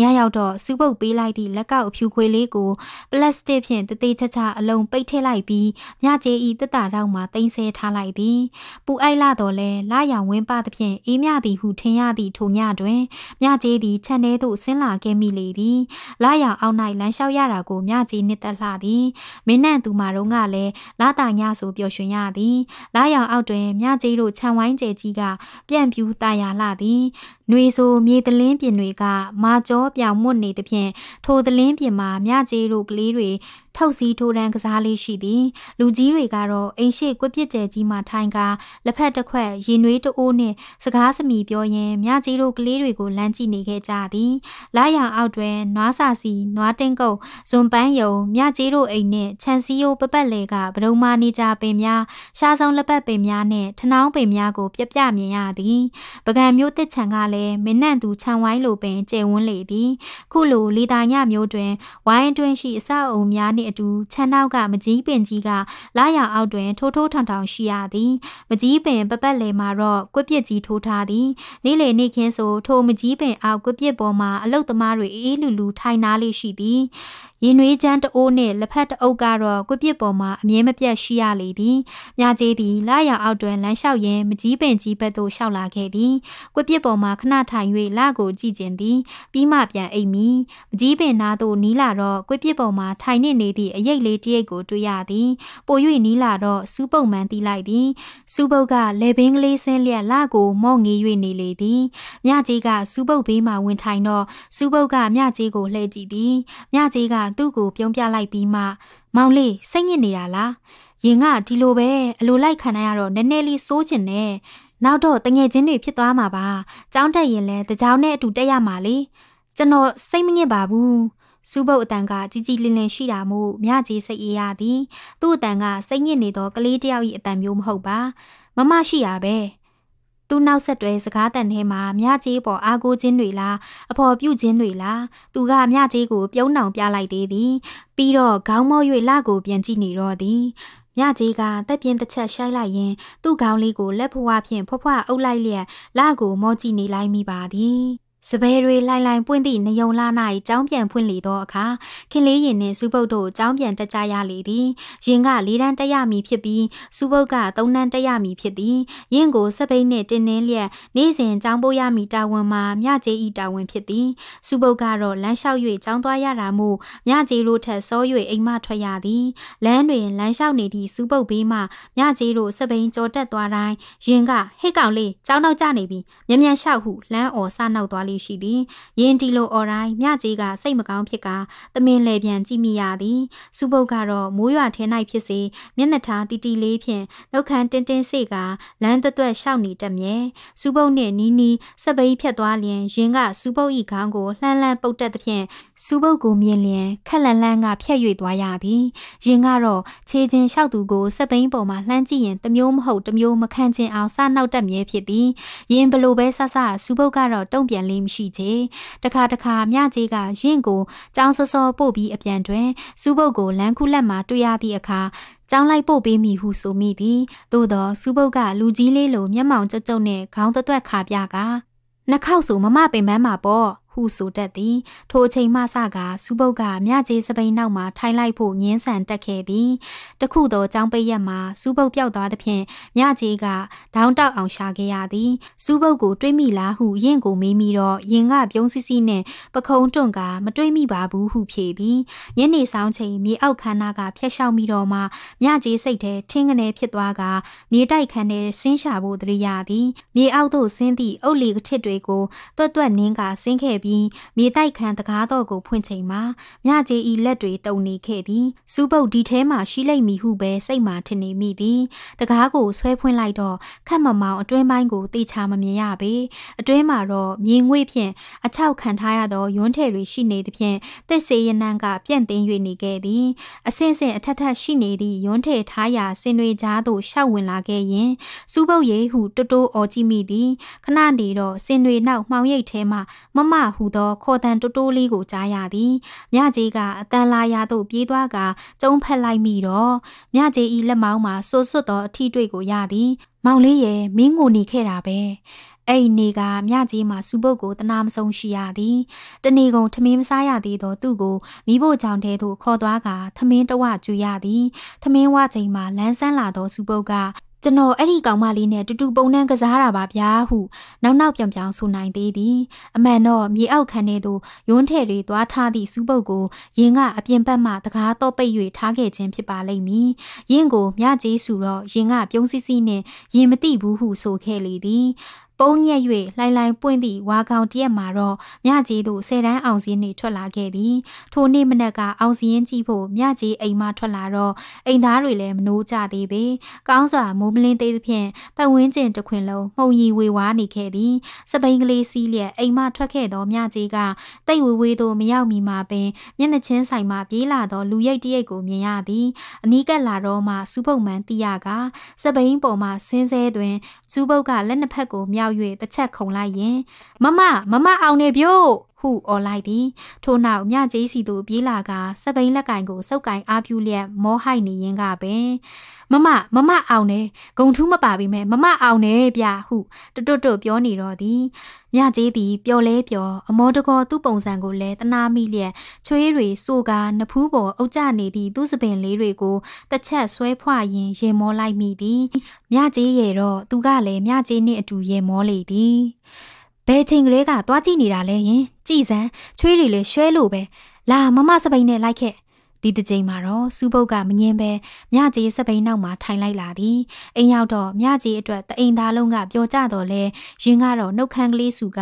ညရောက်တော့စူပုတ်ပေးလိုက်သည့်လက်ကောက်အဖြူခွေလေးကိုပလတ်စတစ်ဖြင့်တသေးချာချာအလုံးပိတ်ထည့်လိုက်ပြီးမြကြီးဤတက်တာတော့မှတင်ဆဲထားလိုက်သည်ပူအိုက်လာတော့လဲလာရဝင်းပသဖြင့်အေးမြသည်ဟုထင်ရသည့်ထိုညတွင်မြကြီးသည်ခြံထဲသို့ဆင်းလာခဲ့မိလေသည်လာရအောင်၌လမ်းလျှောက်ရတာကိုမြကြီးနှစ်သက်လှသည်မင်းနဲ့သူမတို့ကလည်းလာတာညဆိုပျော်ရွှင်ရသည်လာရအောက်တွင်မြကြီးတို့ခြံဝိုင်းကျဲကြီးကပြန့်ပြူးတာယာလှသည်။နှွေဆိုမြေတလင်းပြင်တွေကမာကြောပြောင်မွတ်နေသဖြင့်ထိုတလင်းပြင်မှာမြကြီးတို့ကလေးတွေထောက်စည်းထိုးတန်းကစားလေးရှိသည်။လူကြီးတွေကတော့အိမ်ရှိကွက်ပစ်ကျဲကြီးမှထိုင်ကာလက်ဖက်တစ်ခွက်ရင်နွေးတအိုးနှင့်စကားစမီပြောရင်းမြကြီးတို့ကလေးတွေကိုလမ်းကြည့်နေခဲ့ကြသည်။လာရောင်အောက်တွင်နွားစာစီနွားတင်းကုတ်ဇွန်ပန်းယုံမြကြီးတို့အိမ်နှင့်ခြံစည်းရိုးပပတ်လေကဗဒုံမာနေကြပင်များရှားဆောင်လက်ပတ်ပင်များနှင့်ထနောင်းပင်များကို ပြပြမြင်ရသည်။ပကံမျိုးတစ်ချံကလည်းလည်းမနှံ့သူခြံဝိုင်းလိုပင်ကျယ်ဝန်းလေသည်ခုလိုလီတာညမျိုးတွင်ဝိုင်းအတွင်းရှိအဆောက်အုံများနှင့်အတူခြံနောက်ကမကြီးပင်ကြီးကလာရအောက်တွင်ထိုးထိုးထောင်ထောင်ရှိရသည်မကြီးပင်ပပတ်လေမှာတော့ကွက်ပြစ်ကြီးထိုးထားသည်နေ့လေနေ့ခင်းဆိုထိုမကြီးပင်အောက်ကွက်ပြစ်ပေါ်မှာအလုတ်သမားတွေအေးလူလူထိုင်နာလေးရှိသည်ရင်နွေးချမ်းတအိုးနှင့်လက်ဖက်တအုပ်ကတော့ကွပစ်ပေါ်မှာအမြဲမပြတ်ရှိရလေသည်။မြကြီးသည်လာရောင်အောက်တွင်လမ်းလျှောက်ရင်းမကြီးပင်ကြီးဘက်သို့လျှောက်လာခဲ့သည်။ကွပစ်ပေါ်မှာခဏထိုင်၍လကိုကြည့်ခြင်းသည်ပြီးမှပြန်အိပ်မိ။မကြီးပင်နာသို့နီးလာတော့ကွပစ်ပေါ်မှာထိုင်နေနေသည့်အရိပ်လေးတစ်ရိပ်ကိုတွေ့ရသည်။ပို၍နီးလာတော့စူးပုတ်မှန်တီးလိုက်သည်။စူးပုတ်ကလေပင်ကလေးဆင်းလျက်လကိုမော့ငေး၍နေလေသည်။မြကြီးကစူးပုတ်ဘေးမှဝင်ထိုင်တော့စူးပုတ်ကမြကြီးကိုလှည့်ကြည့်သည်။မြကြီးကသူ့ကိုပြုံးပြလိုက်ပြီးမှမောင်လေးစိတ်ညစ်နေတာလားရင်ကဒီလိုပဲအလိုလိုက်ခံရတော့နည်းနည်းလေးစိုးကျင်နေနောက်တော့တငယ်ချင်းတွေဖြစ်သွားမှာပါចောင်းတက်ရင်လဲတကြောင်နဲ့အတူတက်ရမှာလေကျွန်တော်စိတ်မညစ်ပါဘူးစူးပုတ်အတန်ကကြီးကြီးလင်းလင်းရှိတာမို့မြကြီးစိတ်အေးရသည်သူ့အတန်ကစိတ်ညစ်နေသောကလေးတယောက်၏အတန်မျိုးမဟုတ်ပါမမရှိရပဲသူနောက်ဆက်တွဲစကားတန်ထဲမှာမြကြီးပေါ်အာကိုချင်းတွေလားအဖော်ပြုချင်းတွေလားသူကမြကြီးကိုပြုံးနှောင်ပြလိုက်သေးသည်ပြီးတော့ခေါင်းမော့၍လကိုပြန်ကြည့်နေတော့သည်မြကြီးကတက်ပြင်းတစ်ချက်ရှိုက်လိုက်ရင်သူ့ခေါင်းလေးကိုလက်ဖွားဖြင့်ဖွားဖွားအုပ်လိုက်လျက်လကိုမော့ကြည့်နေလိုက်မိပါသည်စပယ်တွေလှိုင်လှိုင်ပွင့်သည့်နယုံလာ၌ကြောင်းပြန်ဖွင့်လေသောအခါခင်လေးရင်နှင့်စူပုတ်တို့ကြောင်းပြန်တက်ကြရလေသည်ရင်ကလေးတန်းတက်ရမည်ဖြစ်ပြီးစူပုတ်ကသုံးတန်းတက်ရမည်ဖြစ်သည်ရင့်ကိုစပိတ်နှင့်တင်းနှင်းလျက်နေ့စဉ်ကြောင်းပို့ရမည်တာဝန်မှာမြကြေးဤတာဝန်ဖြစ်သည်စူပုတ်ကတော့လမ်းလျှောက်၍ကြောင်းသွားရတာမို့မြကြေးတို့ထက်စော၍အိမ်မထွက်ရသည်လမ်းတွင်လမ်းလျှောက်နေသည့်စူပုတ်ဘေးမှမြကြေးတို့စပိန်ကြော်တက်သွားတိုင်းရင်ကဟဲ့ကောင်လေးကြောင်းတော့ကြနေပြီမြ мян လျှောက်ဟုလမ်းအော်စနောက်သွားလေလေရှိသည်ယင်တီလိုအော်တိုင်းမြကြီးကစိတ်မကောင်းဖြစ်ကသမင်လေပြန်ကြည့်မိရသည်စူပုတ်ကတော့မိုးရွာထဲ၌ဖြစ်စေမျက်နှာထားတီတီလေးဖြင့်နှုတ်ခမ်းတင်းတင်းစေကလမ်းတွတ်တွတ်ရှောက်နေတတ်မြဲစူပုတ်နှင့်နီးနီးစပိန်ဖြတ်သွားလျင်ယင်ကစူပုတ်၏ခေါင်းကိုလှမ်းလှမ်းပုတ်တက်သဖြင့်စူပုတ်ကိုမြင်လျင်ခက်လန်လန်းကဖြတ်၍သွားရသည်ယင်ကတော့ခြေချင်းလျှောက်သူကိုစပိန်ပေါ်မှာလှမ်းကြည့်ရင်တမျိုးမဟုတ်တမျိုးမခံချင်အောင်စနောက်တက်မြဲဖြစ်သည်ယင်ဘလို့ပဲဆဆစူပုတ်ကတော့တုံ့ပြန်လေးမရှိချေတခါတခါမြကြီးကရင့်ကိုကြောင်းစောစောပို့ပြီးအပြန်တွင်စူးပုတ်ကိုလမ်းခုလက်မှာတွေ့ရသည့်အခါကြောင်းလိုက်ပို့ပေးမိဟုဆိုမိသည်သို့သောစူးပုတ်ကလူကြီးလေးလိုမျက်မှောင်ကြုတ်ကြုတ်နဲ့ခေါင်းသွက်ခါပြကနှာခေါက်ဆိုမမပင်ပန်းမှာပေါ့ဟုဆိုတတ်သည်ထိုအချိန်မှစကစူပုတ်ကမြကြီးစပိန်နောက်မှာထိုင်လိုက်ဖို့ငင်းဆန်တက်ခဲ့သည်တခုသောចောင်းပိတ်ရက်မှာစူပုတ်ပြောက်သွားသဖြင့်မြကြီးကဒေါင်းတောက်အောင်ရှာခဲ့ရသည်စူပုတ်ကိုတွေးမိလားဟုယင့်ကိုမေးမိတော့ယင်ကပြုံးစစ်စစ်နဲ့ပခုံးတွန့်က မတွေးမိပါဘူးဟုဖြေသည်ညနေဆောင်ချိန်မြေအောက်ခန်းနာကဖျက်လျှောက်မိတော့မှမြကြီးစိတ်ထဲထင်းကနေဖြစ်သွားကမြေတိုက်ခန်းထဲဆင်းရှာဖို့တရိယာသည်မြေအောက်သို့ဆင်းသည့်အုတ်လီကထစ်တွေကိုတွတ်တွတ်နင်းကဆင်းခဲ့ပြီးမြေတိုက်ခံတကားတော်ကိုဖွင့်ချိန်မှာမြကြေးဤလက်တွေတုံနေခဲ့သည်စူးပုတ်ဒီထဲမှာရှိလိမ့်မည်ဟုပဲစိတ်မှထင်နေမိသည်တကားကိုဆွဲဖွင့်လိုက်တော့ခက်မမောင်အတွင်းပိုင်းကိုတိချာမမြင်ရပေအတွင်းမှာတော့မြေငွေ့ဖြင့်အချောက်ခံထားရသောရွန်းထည်တွေရှိနေသည်ဖြင့်တစ်စေရနံကပြန့်တင်း၍နေခဲ့သည်အစင်းစင်အထက်ထက်ရှိနေသည့်ရွန်းထည်ထားရာဆင်တွေကြားသို့ရှောက်ဝင်လာခဲ့ရင်စူးပုတ်ရေဟုတိုးတိုးအော်ကြည့်မိသည်ခဏနေတော့ဆင်တွေနောက်မှောင်ရိပ်ထဲမှမမဟူသောခေါ်တန်တိုးတိုးလေးကိုကြားရသည်မြကြီးကအတန်လာရာသို့ပြေးသွားကကျုံဖက်လိုက်မိတော့မြကြီး၏လက်မောင်းမှာဆွဆွတ်သောအထီးတွေ့ကိုရသည် မောင်လေးရဲ့မင်းကိုနေခဲ့တာပဲအဲ့နေကမြကြီးမှာစူပုတ်ကိုတနာမဆုံးရှိရသည်တနေကုန်ထမင်းမစားရသေးသောသူ့ကိုမိဖို့ကြောင့်တဲသို့ခေါ်သွားကထမင်းတဝကျူရသည် ထမင်းဝချိန်မှာလန်းဆန်းလာသောစူပုတ်ကကျွန်တော်အဲ့ဒီကောင်မလေးနဲ့တူတူပုံနှံကစားတာပါဗျာဟု နောက်နောက်ပြောင်ပြောင်ဆိုနိုင်သေးသည်အမှန်တော့မြေအောက်ခန်းထဲသို့ရုံးထဲ့တွေသွားထားသည့်စူးပုတ်ကိုရင်ကအပြင်ဘက်မှတကားတော့ပိတ်၍ထားခဲ့ခြင်းဖြစ်ပါလိမ့်မည်ရင်ကိုမြကြီးစုတော့ရင်ကပြုံးစစ်စစ်နဲ့ရင်မတိဘူးဟုဆိုခဲ့လေသည်ပုံညက်၍လှိုင်လှိုင်ပွင့်သည့်ဝါကောင်တရက်မှာတော့မြကြီးတို့ဆယ်တန်းအောင်စင်းနေထွက်လာခဲ့သည်ထိုနေ့မနက်ကအောင်စင်းကြီးဖို့မြကြီးအိမ်မှထွက်လာတော့အိမ်သားတွေလည်းမနှိုးကြသေးပေကောင်းစွာမိုးမလင်းသေးသဖြင့်ပတ်ဝန်းကျင်တစ်ခွင်လုံးမှုံရီဝေဝါနေခဲ့သည်စပိန်ကလေးစီးလျက်အိမ်မှထွက်ခဲ့သောမြကြီးကတိတ်ဝေဝေသို့မရောက်မီမှာပင်မျက်နှာချင်းဆိုင်မှပြေးလာသောလူရိပ်တရိပ်ကိုမြင်ရသည်အနီးကပ်လာတော့မှစူးပုတ်မှန်တိရကစပိန်ပေါ်မှဆင်းဆဲတွင်စူးပုတ်ကလက်နှစ်ဖက်ကိုမြောက်ရောက်၍တစ်ချက်ခုန်လိုက်ရင်မမမမအောင်နေပြို့ဟုအော်လိုက်သည်ထို့နောက်မြကြီးစီသူပြေးလာက စပိန်လက်ကင်ကိုစုပ်ကင်အားပြုလျက်မောဟိုက်နေရင်းကပင်မမမမအောင်နေဂုံထူးမပါပြီမဲ့မမအောင်နေဗျဟုတွတ်တွတ်ပြောနေတော့သည်မြကြီးသည်ပျော်လဲပျော်အမောတကောသူ့ပုံစံကိုလည်းတနာမိလျက်ချွေးတွေဆိုကာနဖူးပေါ်အုပ်ကျနေသည့်သူ့စပင်လေးတွေကိုတစ်ချက်ဆွဲဖွာရင်ရေမောလိုက်မိသည်မြကြီးရဲ့တော့သူကလည်းမြကြီးနှင့်အတူရေမောလေသည်ဘယ်ချိန်ကလေးကသွားကြည့်နေတာလဲယင်ကြည်စမ်းချွေးတွေလည်းရွှဲလို့ပဲလာမမစပိန်နဲ့လိုက်ခဲ့ဒီတစ်ချိန်မှာတော့စူးပုတ်ကမငင်းပဲမြကြီးစပိန်နောက်မှာထိုင်လိုက်လာသည်အိမ်ရောက်တော့မြကြီးအတွက်တအိမ်သားလုံးကပျော်ကြတော့လဲရင်ကတော့နှုတ်ခမ်းကလေးစုက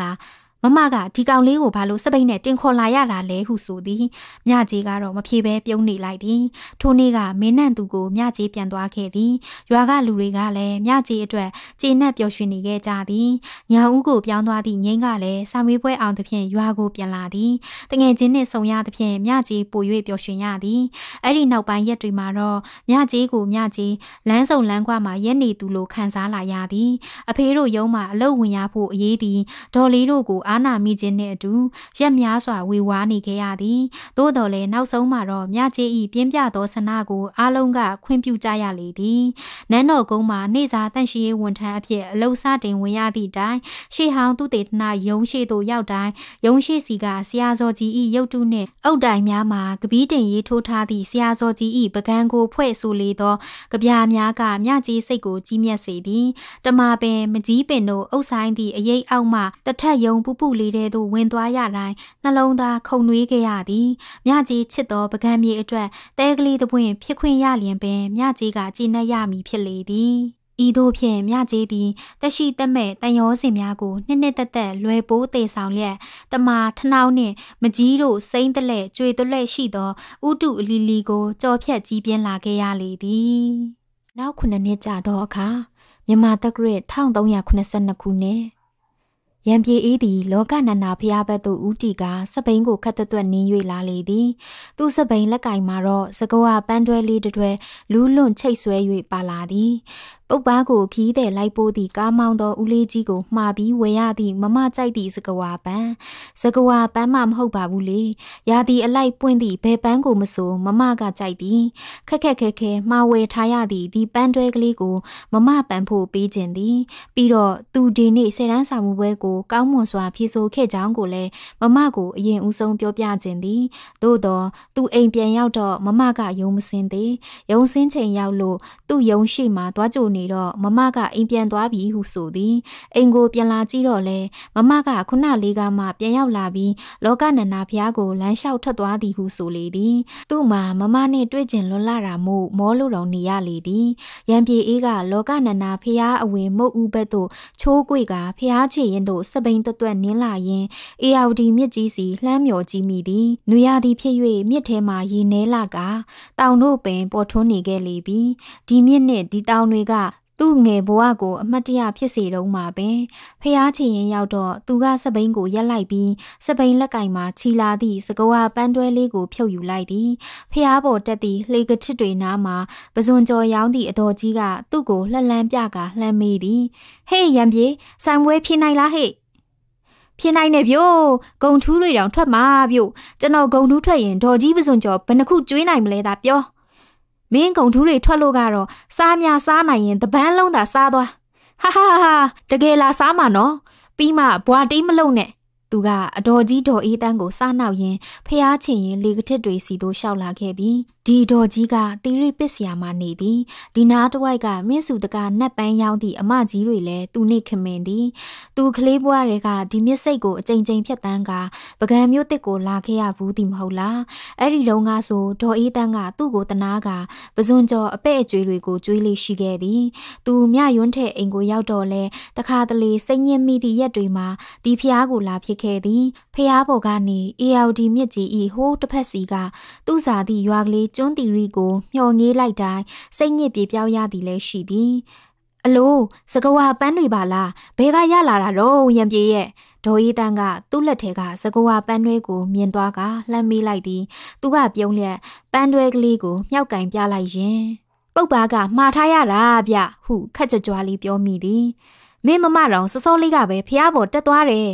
မမကဒီကောင်လေးကိုဘာလို့စပိတ်နဲ့တင်ခေါ်လာရတာလဲဟုဆိုသည်မြကြီးကတော့မဖြေဘဲပြုံးနေလိုက်သည်ထိုနေ့ကမင်းနန့်သူကိုမြကြီးပြန်သွားခဲ့သည်ရွာကလူတွေကလည်းမြကြီးအတွက်ကျေနပ်ပျော်ရွှင်နေခဲ့ကြသည်ညာဦးကိုပြောင်းသွားသည့်ငိမ့်ကလည်းစာမေးပွဲအောင်သဖြင့်ရွာကိုပြန်လာသည်တငယ်ချင်းနှင့်ဆုံရသဖြင့်မြကြီးပို၍ပျော်ရွှင်ရသည်အဲ့ဒီနောက်ပိုင်းရက်တွေမှာတော့မြကြီးကိုမြကြီးလမ်းစုံလမ်းကွာမှာရက်နေသူလိုခံစားလာရသည်အဖေတို့ရုံးမှာအလုပ်ဝင်ရဖို့အရေးသည်ဒေါ်လေးတို့ကိုအအာနာမိခြင်းနဲ့အတူရက်များစွာဝေဝါးနေခဲ့ရသည်သို့တော်လည်းနောက်ဆုံးမှာတော့မြချေဤပြင်းပြသောဆန္ဒကိုအားလုံးကခွင့်ပြုကြရလေသည်နန်းတော်ကုန်းမှာနေစာတန့်ရှင်းရေးဝန်ထမ်းအဖြစ်အလုံစတင်ဝင်ရသည့်တိုင်ရှေဟောင်းသူတေသနာယုံရှိသို့ရောက်တိုင်းယုံရှိစီကဆရာဇော်ကြီးဤရုပ်တုနှင့်အုတ်တိုင်များမှာကပီးတင်ရေးထိုးထားသည့်ဆရာဇော်ကြီးဤပကံကိုဖွဲ့ဆိုလေသောကြပြာများကမြကြီးစိတ်ကိုကြီးမြတ်စေသည်တမာပင်မကြီးပင်တို့အုပ်ဆိုင်သည့်အရေးအောက်မှတထက်ယုံပူပပုလေးထဲသို့ဝင်သွားရတိုင်းနှလုံးသားခုန်နှွေးခဲ့ရသည်။မြကြီးချစ်သောပကံမြေအတွက်တဲကလေးသပွင့်ဖြစ်ခွင့်ရလျင်ပင်မြကြီးကကြည်နက်ရမည်ဖြစ်လေသည်။ဤသို့ဖြင့်မြကြီးသည်တက်ရှိတက်မဲ့တန်ရောစင်များကိုနှစ်နှစ်သက်သက်လွယ်ပိုးတေဆောင်လျက်တမာထနှောင်းနှင့် မကြီးတို့စိမ့်တလက်ကြွေတလက်ရှိသောဥတုအလီလီကိုကြော်ဖြတ်ကြီးပြင်းလာခဲ့ရလေသည်နောက်ခုနှစ်နှစ်ကြာသောအခါမြန်မာတက္ကရာ1382ခုနှစ်ရံပြေအေးသည်လောကနန္နာဖျားဘက်သို့ဦးတီကစပိန်ကို ခတ်သွက်နင်း၍လာလေသည် သူစပိန်လက်ကင်မှာတော့စကောဝပန်းတွဲလေးတစ်တွဲလူးလွန့်ချိတ်ဆွဲ၍ပါလာသည်ပုပ်ပားကိုခီးတဲ့လိုက်ပိုးသည့်ကားမောင်းသောဦးလေးကြီးကိုမှားပြီးဝယ်ရသည့်မမကြိုက်သည့်စကဝါပန်းစကဝါပန်းမှမဟုတ်ပါဘူးလေရာသီအလိုက်ပွင့်သည့်ဘယ်ပန်းကိုမဆိုမမကကြိုက်သည်ခက်ခက်ခဲခဲမှားဝယ်ထားရသည့်ဒီပန်းတွဲကလေးကိုမမပန်းဖို့ပေးခြင်းသည်ပြီးတော့သူဒီနေ့ဆယ်တန်းစာမူပွဲကိုကောင်းမွန်စွာဖြေဆိုခဲ့ကြောင်းကိုလည်းမမကိုအရင်ဦးဆုံးပြောပြခြင်းသည်သို့တော့သူအိမ်ပြန်ရောက်တော့မမကယုံမစင်သေးယုံစင်းချိန်ရောက်လို့သူ့ယုံရှိမှသွားကြိုနေနေတော့မမကအိမ်ပြန်သွားပြီဟုဆိုသည်အိမ်ကိုပြန်လာကြည့်တော့လဲမမကခုနလေးကမှပြန်ရောက်လာပြီးလောကနန္ဒာဖျားကိုလမ်းလျှောက်ထွက်သွားသည်ဟုဆိုလေသည် သူ့မှာမမနဲ့တွေ့ကျင်လွန်လာတာမို့မောလို့တော့နေရလေသည်ရံပြေအေးက လောကနန္ဒာဖျားအဝင်မုတ်ဥဘက်သို့ချိုးကွေ့ကဖျားချေရင်တို့စပိန်တသွက်နင်းလာရင်အေယာဝတီမြစ်ကြီးစီလှမ်းမြော်ကြည့်မိသည်။နွေရာသီဖြစ်၍မြစ်ထဲမှာရေနှဲလာကတောင်တို့ပင်ပေါ်ထွန်းနေခဲ့လေပြီ။ဒီမြစ်နှင့်ဒီတောင်တွေကသူ့ငယ်ဘဝကို အမတ်တရဖြစ်စေတော့မှာပဲဖះချင်ရင်ရောက်တော့သူကစပိန်ကိုရက်လိုက်ပြီးစပိန်လက်ကင်မှာခြီလာသည့်စကောဝါပန်းတွဲလေးကိုဖြုတ်ယူလိုက်သည်ဖះပေါ်တက်သည့်လှေကထစ်တွေနားမှာပဇွန်ကျော်ရောင်းသည့်အတော်ကြီးကသူ့ကိုလှလန်းပြကလှမ်းမေးသည်ဟေ့ရံပြေဆိုင်ပွဲဖြင်းနိုင်လားဟေ့ဖြစ်နိုင်တယ်ဗျို့ဂုံထူးတွေတောင်ထွက်မှာဗျို့ကျွန်တော်ဂုံထူးထွက်ရင်ဒေါ်ကြီးပစွန်ကျော်ဘယ်နှခုကျွေးနိုင်မလဲသာပြောမင်းဂုံထူးတွေထွက်လို့ကတော့စားများစားနိုင်ရင်တပန်းလုံးသာစားသွားဟာဟာဟာတကယ်လားစားမှာနော်ပြီးမှဘွားတီးမလုံနဲ့သူကအတော်ကြီးဒေါ်အေးတန်းကိုစနောက်ရင်ဖျားချင်ရင်လေကထစ်တွေစီတို့လျှောက်လာခဲ့ပြီးဒီဒေါ်ကြီးကတီရိပစ္စယာမှာနေသည်ဒီနားတစ်ဝိုက်ကမင်းစုတကနတ်ပန်းရောက်သည့်အမကြီးတွေလည်းသူနှင့်ခင်မင်သည် သူကလေးဘွားတွေကဒီမြစ်စိတ်ကိုအကြိမ်ကြိမ်ဖြတ်တန်းကပကံမျိုးတစ်ကိုလာခဲ့ရဘူးသည်မဟုတ်လားအဲ့ဒီလုံးကဆိုဒေါ်အေးတန်းကသူ့ကိုတနာကပဇွန်ကျော်အပဲ့အကျွေးတွေကိုကျွေးလေးရှိခဲ့သည်သူမြယွန်းထဲအိမ်ကိုရောက်တော့လဲတခါတလေစိတ်ညစ်မိသည့်ရက်တွေမှာဒီဖျားကိုလာဖြစ်ခဲ့သည်ဖျားပေါ်ကနေ ALD မြစ်ကြီးဤဟိုးတစ်ဖက်စီကသူ့စာသည့်ရွာကလေးကျွန်းတီရီကိုမျှော်ငေးလိုက်တိုင်းစိတ်ညစ်ပြေပြောင်းရသည်လည်းရှိသည်အလိုစကဝါပန်းတွေပါလားဘဲကရလာတာတော့ရံပြေရဲ့ဒေါ်အေးတန်းကသူ့လက်ထဲကစကဝါပန်းတွဲကိုမြင်သွားကလှမ်းမိလိုက်သည် သူကပြုံးလျက် ပန်းတွဲကလေးကိုမြောက်ကင်ပြလိုက်ရင် ပုတ်ပါကမှားထားရတာဗျဟု ခက်ကြွကြွားလေးပြောမိသည်မင်းမမတော်စောစောလေးကပဲဖျားပေါ်တက်သွားတယ်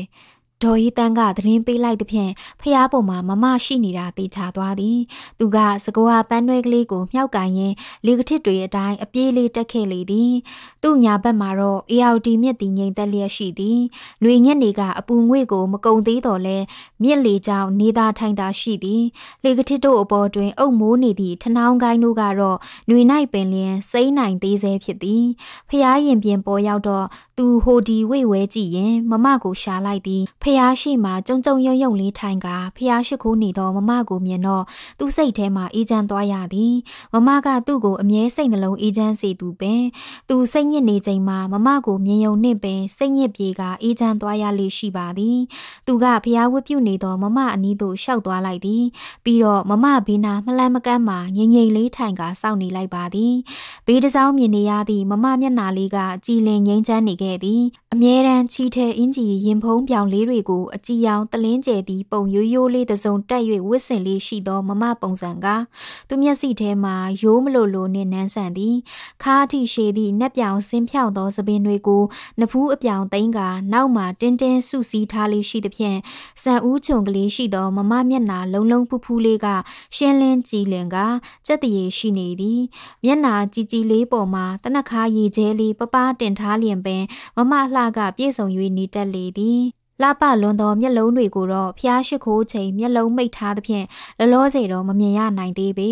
ဒေါ်ရီတန်းကသတင်းပေးလိုက်သဖြင့်ဖျားပေါ်မှာမမရှိနေတာသိချသွားသည် သူကစကောဟာပန်းတွဲကလေးကိုမြှောက်ကန်ရင်းလေကထစ်တွေအတိုင်းအပြေးလေးတက်ခဲ့လေသည်သူ့ညာဘက်မှာတော့ AOD မြစ်တီငိမ့်သက်လျက်ရှိသည်ຫນွေညက်တွေကအပူငွေ့ကိုမကုံသေးတော့လဲမြစ်လေကြောင့်နေသာထိုင်သာရှိသည်လေကထစ်တို့အပေါ်တွင်အုပ်မိုးနေသည့်ထနောင်းကိုင်းတို့ကတော့ຫນွေနိုင်ပင်လျင်စိမ့်နိုင်သေးစေဖြစ်သည်ဖျားရင်ပြင်ပေါ်ရောက်တော့သူဟိုဒီဝိဝဲကြည့်ရင်မမကိုရှာလိုက်သည်ဖဖျားရှိမှကြုံကြုံရုံရုံလေးထိုင်ကဖျားရှိခိုးနေသောမမကိုမြင်တော့သူ့စိတ်ထဲမှာအေးချမ်းသွားရသည်မမကသူ့ကိုအမြဲစိတ်နှလုံးအေးချမ်းစေသူပင်သူစိတ်ညစ်နေချိန်မှာမမကိုမြင်ယုံနှင့်ပင်စိတ်ညစ်ပြေကအေးချမ်းသွားရလေရှိပါသည် သူကဖျားဝတ်ပြုနေသောမမအနီးသို့ရှောက်သွားလိုက်သည် ပြီးတော့မမဘေးနာမလန်မကန်းမှာငြိမ်ငြိမ်လေးထိုင်ကစောင့်နေလိုက်ပါသည်ဘေးတစ်စောင်းမြင်နေရသည့်မမမျက်နှာလေးကကြည်လင်ငြိမ်းချမ်းနေခဲ့သည်အမြဲတမ်းချီထဲအင်ကြီးရင်ဖုံးပြောင်လေးတွေတွေကိုအကြည်အောင်တလင်းကျဲသည့်ပုံရိုးရိုးလေးတစ်စုံတက်၍ဝစ်စင်လေးရှိသောမမပုံစံကသူမျက်စိထဲမှာရိုးမလိုလိုနဲ့နန်းဆန်သည်ခါအထိရှည်သည့်နှက်ပြောင်ဆင်းဖြောက်သောသပင်တွေကိုနဖူးအပြောင်သိန်းကနောက်မှတင်းတင်းစုစည်းထားလေးရှိသဖြင့်စံဦးချုံကလေးရှိသောမမမျက်နာလုံးလုံးဖူးဖူးလေးကရှင်းလင်းကြည်လင်ကကြက်တရေရှိနေသည်မျက်နာကြည်ကြည်လေးပေါ်မှာတနခါရေကျဲလေးပပတင်ထားလျင်ပင်မမလှကပြေဆောင်၍နေတတ်လေသည်လှပလွန်သောမျက်လုံးတွေကိုတော့ဖျားရှိခိုးချိန်မျက်လုံးမိတ်ထားသဖြင့်လလောစေတော့မမြင်ရနိုင်သေးပေ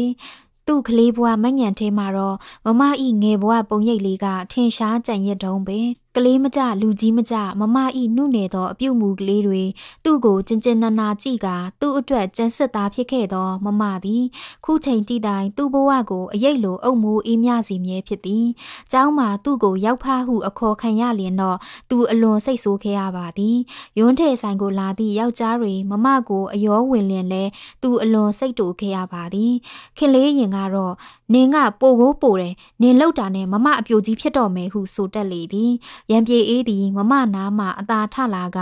သူ့ကလေးဘွားမညံထဲမှာတော့မမဤငယ်ဘွားပုံရိပ်လေးကထင်ရှားကြံ့ရတုံးပဲကလေးမကြလူကြီးမကြမမဤနုနယ်သောအပြုမူကလေးတွေသူ့ကိုကျင်ကျင်နာနာကြည့်ကာသူ့အတွက်ကြံစစ်သားဖြစ်ခဲ့သောမမသည် ခုချိန်တိတိုင်သူ့ဘဝကိုအရေးလိုအုပ်မိုးအေးမြစီမြဲဖြစ်သည်။ကျောင်းမှာသူ့ကိုရောက်ဖားဟုအခေါ်ခံရလျင်တော့သူအလွန်စိတ်ဆိုးခဲ့ရပါသည်။ရွန်းထဲဆိုင်ကိုလာသည့်ယောက်ျားတွေမမကိုအယောဝင်လျင်လဲသူအလွန်စိတ်တူခဲ့ရပါသည်။ခင်လေးရင်ကတော့နင်းကပိုကိုပိုတယ်နင်းလောက်တာနဲ့မမအပြိုကြီးဖြစ်တော့မယ်ဟုဆိုတတ်လေသည်ရံပြေအေးသည်မမနာမှအသာထလာက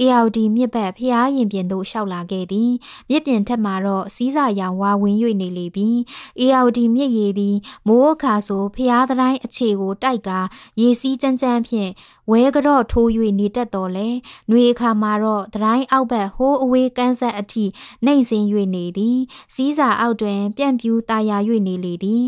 AOD မြစ်ဘက်ဖျားရင်ပြင်သို့လျှောက်လာခဲ့သည်မြစ်ပြင်ထက်မှာတော့စီးစာရောင်ဝါဝင်၍နေလေပြီ AOD မြစ်ရည်သည် မိုးအခါဆိုဖျားတိုင်းအခြေကိုတိုက်ကာရေစီးကြမ်းကြမ်းဖြင့်ဝဲကတော့ထိုး၍နေတတ်တော်လဲ။နှွေအခါမှာတော့တတိုင်းအောက်ဘက်ဟိုးအဝေးကန်းဆက်အထိနှိမ့်စင်း၍နေသည်။စီးစာအောက်တွင်ပြန့်ပြူးตาရ၍နေလေသည်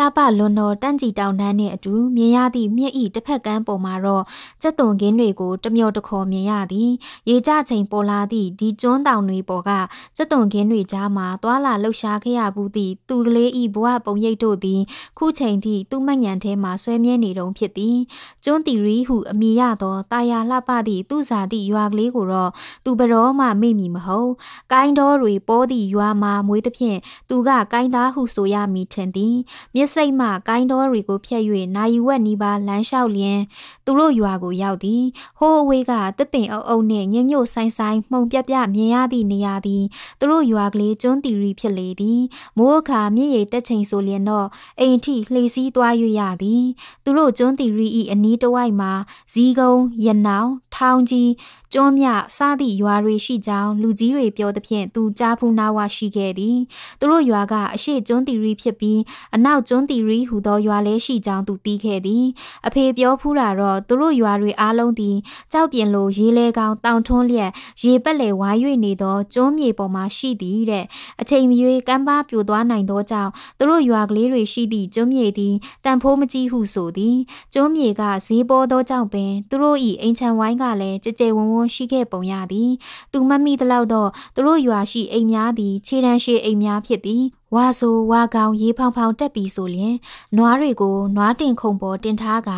လှပလွန်တော်တန့်ကြည်တောင်တန်းနှင့်အတူမြင်ရသည့်မြက်ဤတစ်ဖက်ကမ်းပေါ်မှာတော့စက်သွန်ကင်းတွေကိုတမျောတခေါ်မြင်ရသည်ရေကြချိန်ပေါ်လာသည့်ဒီကျွန်းတောင်တွေပေါ်ကစက်သွန်ကင်းတွေကြားမှာသွာလာလှုပ်ရှားခဲ့ရဘူးသည့်သူကလေးဤဘဝပုံရိပ်တို့သည်ခုချိန်ထိသူ့မညံထဲမှာဆွဲမြဲနေတုံဖြစ်သည်ကျွန်းတီရီဟုအမိရသောတာယာလှပသည့်သူဇာတိရွာကလေးကိုတော့သူဘရောမှမေ့မိမဟုတ်ကိုင်းတော်တွေပေါ်သည့်ရွာမှာမွေးသဖြင့်သူကကိုင်းသားဟုဆိုရမည်ထင်သည်မြစ်စိတ်မှကိုင်းတော်တွေကိုဖျက်၍နာယူဝက်နီးပါးလမ်းလျှောက်လျင် သူတို့ရွာကိုရောက်သည်ဟိုးအဝေးကတစ်ပင်အုပ်အုပ်နှင့်ညညို့ဆိုင်ဆိုင်မှုံပြပြမြင်ရသည့်နေရာသည်သူတို့ရွာကလေးကျွန်းတီရီဖြစ်လေသည်မိုးအခါမြစ်ရေတက်ချိန်ဆိုလျင်တော့အိမ်ထိလှေစည်းသွား၍ရသည် သူတို့ကျွန်းတီရီ၏အနီးတစ်ဝိုက်မှာဇီးကုန်းရနောင်ထောင်ကြီးကျွန်းမြစသည့်ရွာတွေရှိကြောင်းလူကြီးတွေပြောသဖြင့်သူကြားဖူးနာဝရှိခဲ့သည်သူတို့ရွာကအရှိကျွန်းတီရီဖြစ်ပြီးအနောက်ကျွန်းတီရီဟူသောရွာလည်းရှိကြောင်းသူသိခဲ့သည်အဖေပြောဖူးတာတော့သူတို့ရွာတွေအားလုံးသည်ကြောက်ပြင်းလိုရေလဲကောင်းတောင်ထွန်းလျက်ရေပက်လေဝိုင်း၍နေသောကျွန်းမြေပေါ်မှာရှိသည်တဲ့အချိန်မရွေးကမ်းပါပြိုသွားနိုင်သောကြောင့်သူတို့ရွာကလေးတွေရှိသည့်ကျွန်းမြေသည်တန်ဖိုးမကြီးဟုဆိုသည်ကျွန်းမြေကဈေးပေါ်သောကြောင့်ပင်သူတို့၏အိမ်ခြံဝိုင်းကလည်းကြဲကြဲဝန်းဝန်းဝန်ရှိခဲ့ပုံရသည် သူမမိသလောက်တော့သူတို့ရွာရှိအိမ်များသည်ခြေတန်းရှိအိမ်များဖြစ်သည်ဝါဆိုဝါကောင်ရေဖောင်ဖောင်တက်ပြီးဆိုလျင်နွားတွေကိုနွားတင်ခုံပေါ်တင်ထားက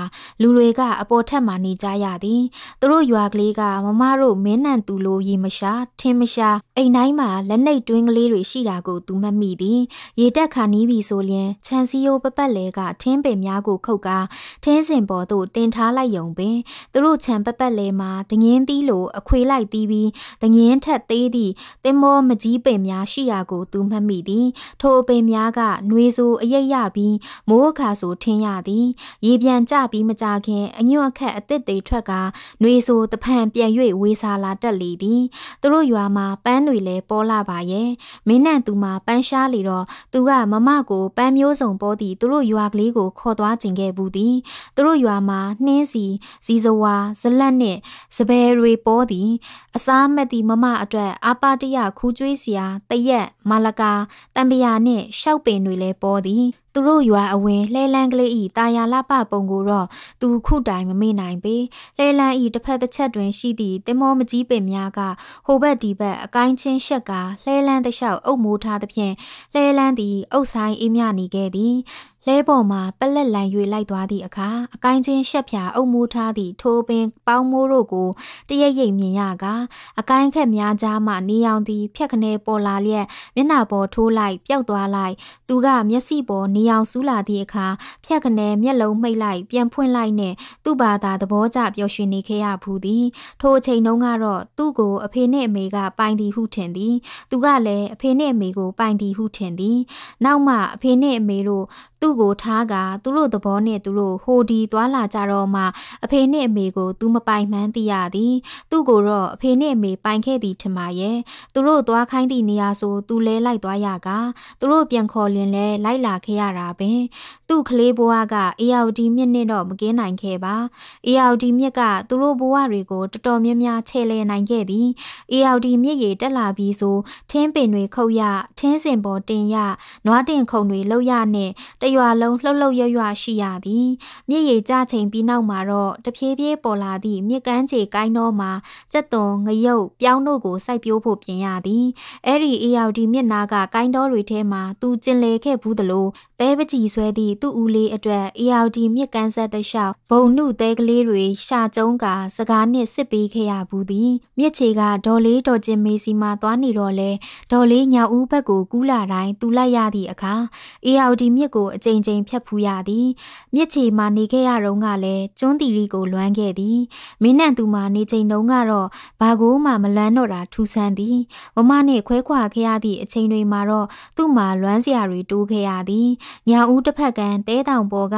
လူတွေက အပေါ်ထက်မှနေကြရသည်သူတို့ရွာကလေးကမမတို့မင်းနံသူလိုရေမရှာထင်းမရှာအိမ်တိုင်းမှာလက်နှိပ်တွင်းကလေးတွေရှိတာကိုသူမမိသည်ရေတက်ခါနီးပြီဆိုလျင်ခြံစည်းရိုးပပတ်လဲကထင်းပင်များကို ခုတ်ကာထင်းစင်ပေါ်သို့တင်ထားလိုက်ယုံပင်သူတို့ခြံပပတ်လဲမှာတငင်းသီးလိုအခွေလိုက်သီးပြီးတငင်းထက်သေးသည့်တင်မောမကြီးပင်များရှိရာကို သူမမိသည်ထိုအပင်များကနှွေးဆိုအရိပ်ရပြီးမိုးအခါဆိုထင်းရသည် ရေပြန်ကျပြီးမကြခင်အညွန့်အခက်အသစ်တွေထွက်ကနှွေးဆိုတဖန်ပြန်၍ဝေစာလာတက်လေသည်သူတို့ရွာမှာပန်းတွေလည်းပေါ်လာပါရဲ့မင်းနဲ့သူမှာပန်းရှားလေတော့သူကမမကိုပန်းမျိုးစုံပေါ်သည့်သူတို့ရွာကလေးကို ခေါ်သွားခြင်းခဲ့ဘူးသည်သူတို့ရွာမှာနှင်းစီဇီဇဝါဇလက်နှင့်စပယ်တွေပေါ်သည်အစားမက်သည့်မမအတွက် အာပါတရခူးကျွေးစရာတရက်မလကာတံပရာတာနှင့်ရှောက်ပင်တွေလည်းပေါ်သည် သူတို့ရွာအဝင်လှဲလန်းကလေးဤတာယာလပပုံကိုတော့သူခုတိုင်မမေ့နိုင်ပေလှဲလန်းဤတစ်ဖက်တစ်ချက်တွင်ရှိသည့်တင်မောမကြီးပင်များကဟိုဘက်ဒီဘက်အကိုင်းချင်းရှက်ကလှဲလန်းတလျှောက်အုပ်မိုးထားသဖြင့်လှဲလန်းသည်အုပ်ဆိုင်အေးမြနေခဲ့သည်လဲပေါ်မှာပလက်လန်၍လိုက်သွားသည့်အခါအကိုင်းချင်းရှက်ဖြာအုပ်မိုးထားသည့်ထိုးပင်ပေါင်းမိုးတို့ကိုတရရိပ်မြင်ရကအကိုင်းခက်များကြားမှနေရောင်သည်ဖြက်ခနဲပေါ်လာလျက်မျက်နှာပေါ်ထိုးလိုက်ပျောက်သွားလိုက်သူကမျက်စိပေါ်နေရောင်ဆူးလာသည့်အခါဖြက်ခနဲမျက်လုံးမှိတ်လိုက်ပြန်ဖွင့်လိုက်နဲ့သူ့ဘာသာသဘောကျပျော်ရွှင်နေခဲ့ရဘူးသည် ထိုအချိန်တုန်းကတော့သူ့ကိုအဖေနဲ့အမေကပိုင်သည်ဟုထင်သည် သူကလည်းအဖေနဲ့အမေကိုပိုင်သည်ဟုထင်သည်နောက်မှအဖေနဲ့အမေတို့သူ့ကိုထားကသူတို့သဘောနဲ့သူတို့ဟိုဒီသွားလာကြတော့မှအဖေနဲ့အမေကို သူမပိုင်မှန်းသိရသည်သူ့ကိုတော့အဖေနဲ့အမေပိုင်ခဲ့သည်ထင်ပါရဲ့သူတို့သွားခိုင်းသည့်နေရာဆို သူလဲလိုက်သွားရကသူတို့ပြန်ခေါ်လင်လဲလိုက်လာခဲ့ရတာပင်သူ့ကလေးဘဝက AOD မြစ်နဲ့တော့မကင်းနိုင်ခဲ့ပါ AOD မြစ်ကသူတို့ဘဝတွေကိုတော်တော်များများချဲလဲနိုင်ခဲ့သည် AOD မြစ်ရေတက်လာပြီးဆိုထင်းပင်တွေခုတ်ရထင်းစင်ပေါ်တင်ရနွားတင်ခုံတွေလှုပ်ရနဲ့တရွာလုံးလှုပ်လှုပ်ရွရွရှိရသည်မြစ်ရေကြချိန်ပြီးနောက်မှာတော့တဖြည်းဖြည်းပေါ်လာသည့်မြစ်ကမ်းခြေကိုင်းတော်မှာကြက်သွန်ငရုတ်ပြောင်းတို့ကိုစိုက်ပျိုးဖို့ပြင်ရသည်အဲ့ဒီ ALD မြစ်နာကကိုင်းတော်တွေထဲမှာသူကျင်လေခဲ့ဘူးသလိုတဲပကြီးဆွဲသည့်သူ့ဦးလေးအတွက် ALD မြစ်ကမ်းဆက်တလျှောက်ဘုံနုတဲကလေးတွေရှာကျုံးကစကားနှင့်စစ်ပေးခဲ့ရဘူးသည် မြစ်ချေကဒေါ်လေးဒေါ်ကျင်မေစီမှာသွားနေတော့လဲဒေါ်လေးညောင်ဦးဘက်ကိုကူးလာတိုင်းသူလိုက်ရသည့်အခါ ALD မြစ်ကိုအကြိမ်ကြိမ်ဖြတ်ဖူးရသည်မြစ်ချေမှာနေခဲ့ရတော့ကလည်းကျွန်းတီရီကိုလွမ်းခဲ့သည်မင်းနန်သူမှာနေချိန်တုန်းကတော့ဘာကိုမှမလွမ်းတော့တာထူဆန်းသည်မမနဲ့ခွဲခွာခဲ့ရသည့်အချိန်တွေမှာတော့သူ့မှာလွမ်းစရာတွေတိုးခဲ့ရသည်ညာဦးတစ်ဖက်ကန်းတဲတောင်ပေါ်က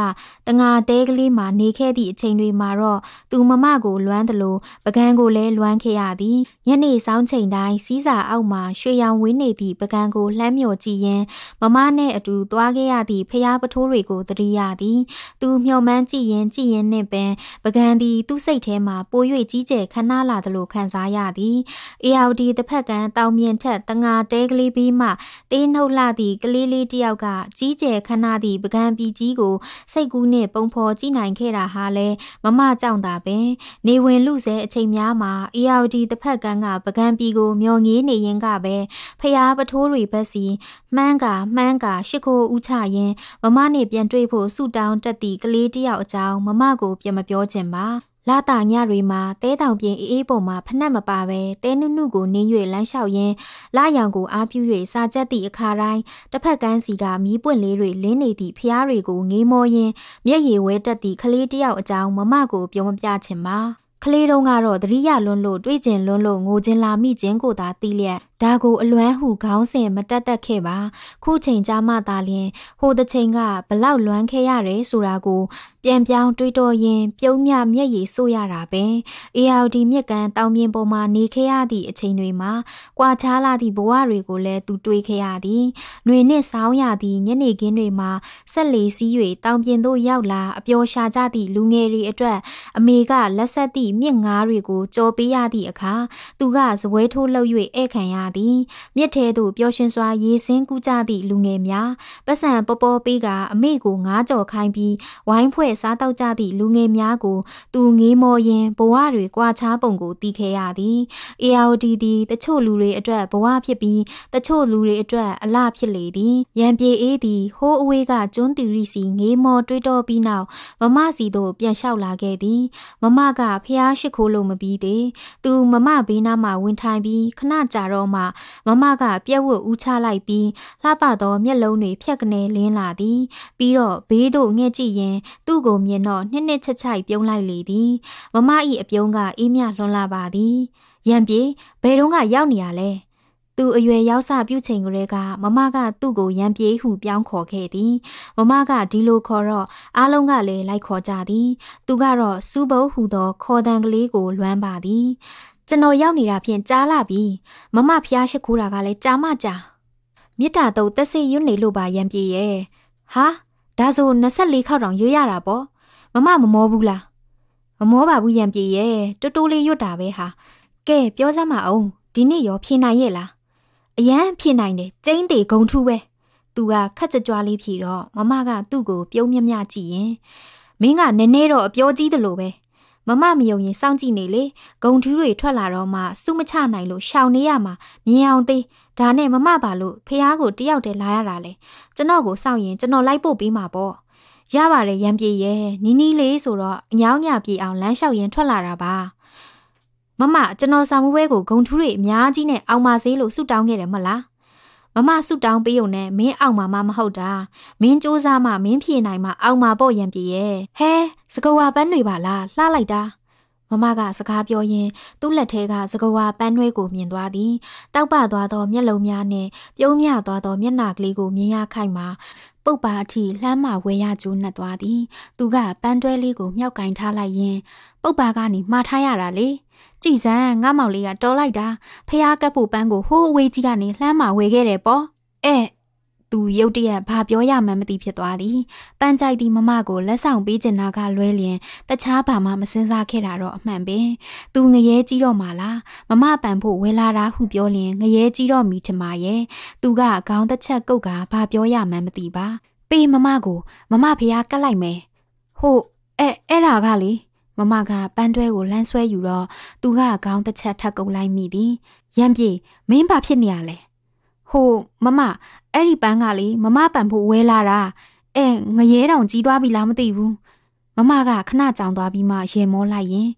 တငါတဲကလေးမှာနေခဲ့သည့်အချိန်တွေမှာတော့သူမမကိုလွမ်းသလိုပကံကိုလည်းလွမ်းခဲ့ရသည်ညနေစောင်းချိန်တိုင်းစီးစာအောက်မှာရွှေရောင်ဝင်းနေသည့်ပကံကိုလှမ်းမြော်ကြည့်ရင်းမမနဲ့အတူသွားခဲ့ရသည့်ဖျားသားပထိုးတွေကိုသတိရသည် သူမျှော်မှန်းကြည့်ရင်ကြည့်ရင်နှင့်ပင်ပကံဒီသူ့စိတ်ထဲမှာပို၍ကြီးကျယ်ခဏလာသလိုခံစားရသည်အေယာဒီတစ်ဖက်ကတောင်မြင့်ထက်တငါတဲကလေးပြီးမှတေးနှုတ်လှသည့်ကလေးလေးတစ်ယောက်ကကြီးကျယ်ခဏသည့်ပကံပြည်ကြီးကို စိတ်ကူးနှင့်ပုံဖော်ကြည့်နိုင်ခဲ့တာဟာလဲမမကြောင့်သာပင်နေဝင်လူစဲအချိန်များမှာ ARD တစ်ဖက်ကန်းကပကံပြည်ကို မျောငေးနေရင်ကပဲဖျားပထိုးတွေဘက်စီမှန်းကမှန်းကရှ िख ိုးဥချရင်ပမမနဲ့ပြန်တွေ့ဖို့ဆူတောင်းတက်သည့်ကလေးတယောက်အကြောင်းမမကိုပြန်မပြောချင်ပါလာတာညတွေမှာတဲတောင်ပြင်အေးအေးပေါ်မှာဖနှက်မပါပဲတဲနုနုကိုနင်း၍လမ်းလျှောက်ရင်းလာရောင်ကိုအားပြု၍စာကြက်သည့်အခါတိုင်းတစ်ဖက်ကန်းစီကမီးပွင့်လေးတွေလင်းနေသည့်ဖျားတွေကိုငေးမောရင်းမျက်ရည်ဝဲတက်သည့်ကလေးတယောက်အကြောင်းမမကိုပြောမပြချင်ပါကလေးတုံးကတော့တရိယာလွန်းလို့တွေးကျင်လွန်းလို့ငိုကျင်လာမိခြင်းကိုသာသိလျက်ဒါကိုအလွမ်းဟုခေါင်းစဉ်မတက်တက်ခဲ့ပါခုချိန်ကြမှသာလျင်ဟိုတစ်ချိန်ကဘလောက်လွမ်းခဲ့ရတယ်ဆိုတာကိုပြန်ပြောင်းတွေးတော့ရင်ပြုံးမြမျက်ရည်ဆို့ရတာပဲ ARD မြက်ကန်တောင်ပြင်ပေါ်မှာနေခဲ့ရသည့်အချိန်တွေမှာကွာခြားလာသည့်ဘဝတွေကိုလည်းသူတွေးခဲ့ရသည်။နှွေနှင့်ဆောင်းရသည့်ညနေခင်းတွေမှာဆက်လီစည်း၍တောင်ပြင်သို့ရောက်လာအပျော်ရှာကြသည့်လူငယ်တွေအတွက်အမေကလက်ဆက်သည့်မြင့်ငါးတွေကိုကြော်ပေးရသည့်အခါသူကဇပွဲထိုးလှုပ်၍ဧည့်ခံရသည်။မြစ်ထဲသို့ပျော်ရွှင်စွာရေစင်းကူးကြသည့်လူငယ်များပတ်စံပေါ်ပေါ်ပေးကအမေကိုငါးကြော်ခိုင်းပြီးဝိုင်းဖွဲ့နဲ့စားတောက်ကြသည့်လူငယ်များကိုသူငေးမော်ရင်ဘဝတွေကွာခြားပုံကိုတီးခဲ့ရသည်။ AOD သည်တချို့လူတွေအတွက်ဘဝဖြစ်ပြီးတချို့လူတွေအတွက်အလှဖြစ်လေသည်။ရန်ပြေအေးသည်ဟိုးအဝေးကကျွန်းတီရီစီ ငေးမော်တွေးတော့ပြီးနောက်မမစီတို့ပြန်လျှောက်လာခဲ့သည်။မမကဖျားရှိခိုးလို့မပြီးသေး။သူမမဘေးနားမှာဝင်ထိုင်ပြီးခဏကြာတော့မှမမကပြက်ဝတ်ဦးချလိုက်ပြီးလှပသောမျက်လုံးတွေဖြက်ကနေလင်းလာသည်။ပြီးတော့ဘေးတို့ငှက်ကြည့်ရင်သူ့ကိုမြင်တော့နှစ်နှစ်ချက်ချိုက်ပြုံးလိုက်လေသည်မမ၏အပြုံးကအေးမြလွန်လာပါသည်ရံပြေဘယ်တော့ကရောက်နေရလဲသူအရွယ်ရောက်စပြုချိန်ကလေးကမမကသူ့ကိုရံပြေးဟုပြောင်းခေါ်ခဲ့သည်မမကဒီလိုခေါ်တော့အားလုံးကလည်းလိုက်ခေါ်ကြသည် သူကတော့စူးပုတ်ဟူသောခေါ်တန်ကလေးကိုလွမ်းပါသည်ကျွန်တော်ရောက်နေတာဖြင့်ကြားလာပြီမမဖျားရှိခိုးတာကလည်းကြားမကြားမြစ်တာတုတ်သက်စေရွနေလို့ပါရံပြေးရဲ့ဟာဒါဆို24ခေါက်တောင်ရွတ်ရတာပေါ့မမမမောဘူးလားမမောပါဘူးရံပြေရဲ့တိုးတိုးလေးရွတ်တာပဲဟာကဲပြောစမ်းပါအောင်ဒီနေ့ရောဖြေနိုင်ရဲ့လားအရန်ဖြေနိုင်တယ်ကျင်းသေးဂုံထူးပဲသူကခက်ကြွကြွလေးဖြေတော့မမကသူ့ကိုပြုံးမြမြကြည့်ရင်မင်းကနည်းနည်းတော့အပြောကြီးတယ်လို့ပဲမမမယုံရင်စောင့်ကြည့်နေလေဂုံထူးတွေထွက်လာတော့မှစုမချနိုင်လို့ရှောင်နေရမှာမြင်အောင်သေးဒါနဲ့မမပါလို့ဖះကိုတယောက်တည်းလာရတာလေကျွန်တော်ကိုစောင့်ရင်ကျွန်တော်လိုက်ပို့ပေးမှာပေါ့ရပါတယ်ရံပြေရဲ့နီးနီးလေးဆိုတော့အညောင်းညပြေအောင်လမ်းလျှောက်ရင်ထွက်လာတာပါမမကျွန်တော်ဆောင်မွဲကိုဂုံထူးတွေအများကြီးနဲ့အောင်ပါစေလို့ဆုတောင်းခဲ့တယ်မလားမမဆုတောင်းပေးုံနဲ့မင်းအောင်မာမမဟုတ်တာမင်းစ조사မှမင်းဖြေနိုင်မှအောင်မာပေါ့ရံပြေရဲ့ဟဲစကဝါပန်းတွေပါလားလှလိုက်တာ မမကစကားပြောရင်သူ့လက်ထဲကစကဝါပန်းနှွဲကိုမြင်သွားသည်တောက်ပသွားသောမျက်လုံးများနဲ့ပြုံးမြသွားသောမျက်နှာကလေးကိုမြင်ရခိုင်မှာပုတ်ပါအထိလှမ်းမဝဲရကျိုးနှက်သွားသည်သူကပန်းတွဲလေးကိုမြောက်ကင်ထားလိုက်ရင် ပုတ်ပါကနေမှားထားရတာလေကြည်စမ်းငါမောင်လေးကတော်လိုက်တာဖះကပ်ဖို့ပန်းကိုဟိုးအဝေးကြီးကနေလှမ်းမဝဲခဲ့တယ်ပေါ့အဲသူရုတ်တရက်ဘာပြောရမှန်းမသိဖြစ်သွားသည်။ပန်းကြိုက်သည့်မမကိုလက်ဆောင်ပေးချင်တာကလွဲလျင်တခြားဘာမှမစင်စားခဲ့တာတော့အမှန်ပင်။သူငရဲကြီးတော့မှလားမမပန်ဖို့ဝဲလာတာဟုပြောလျင်ငရဲကြီးတော့မိထင်ပါရဲ့။သူကခေါင်းတစ်ချက်ကုတ်ကဘာပြောရမှန်းမသိပါ။ပေးမမကိုမမဖះကတ်လိုက်မယ်။ဟုတ်အဲအဲ့ဒါကလေမမကပန်းတွဲကိုလမ်းဆွဲယူတော့သူကခေါင်းတစ်ချက်ထပ်ကုတ်လိုက်မိသည်။ရန်ပြေမင်းဘာဖြစ်နေရလဲ။ဟိုမမအဲ့ဒီပန်းကလေမမပန်ဖို့ဝဲလာတာအဲငရဲတောင်ကြီးသွားပြီလားမသိဘူးမမကခဏကြောင်သွားပြီးမှရေမောလိုက်ရင်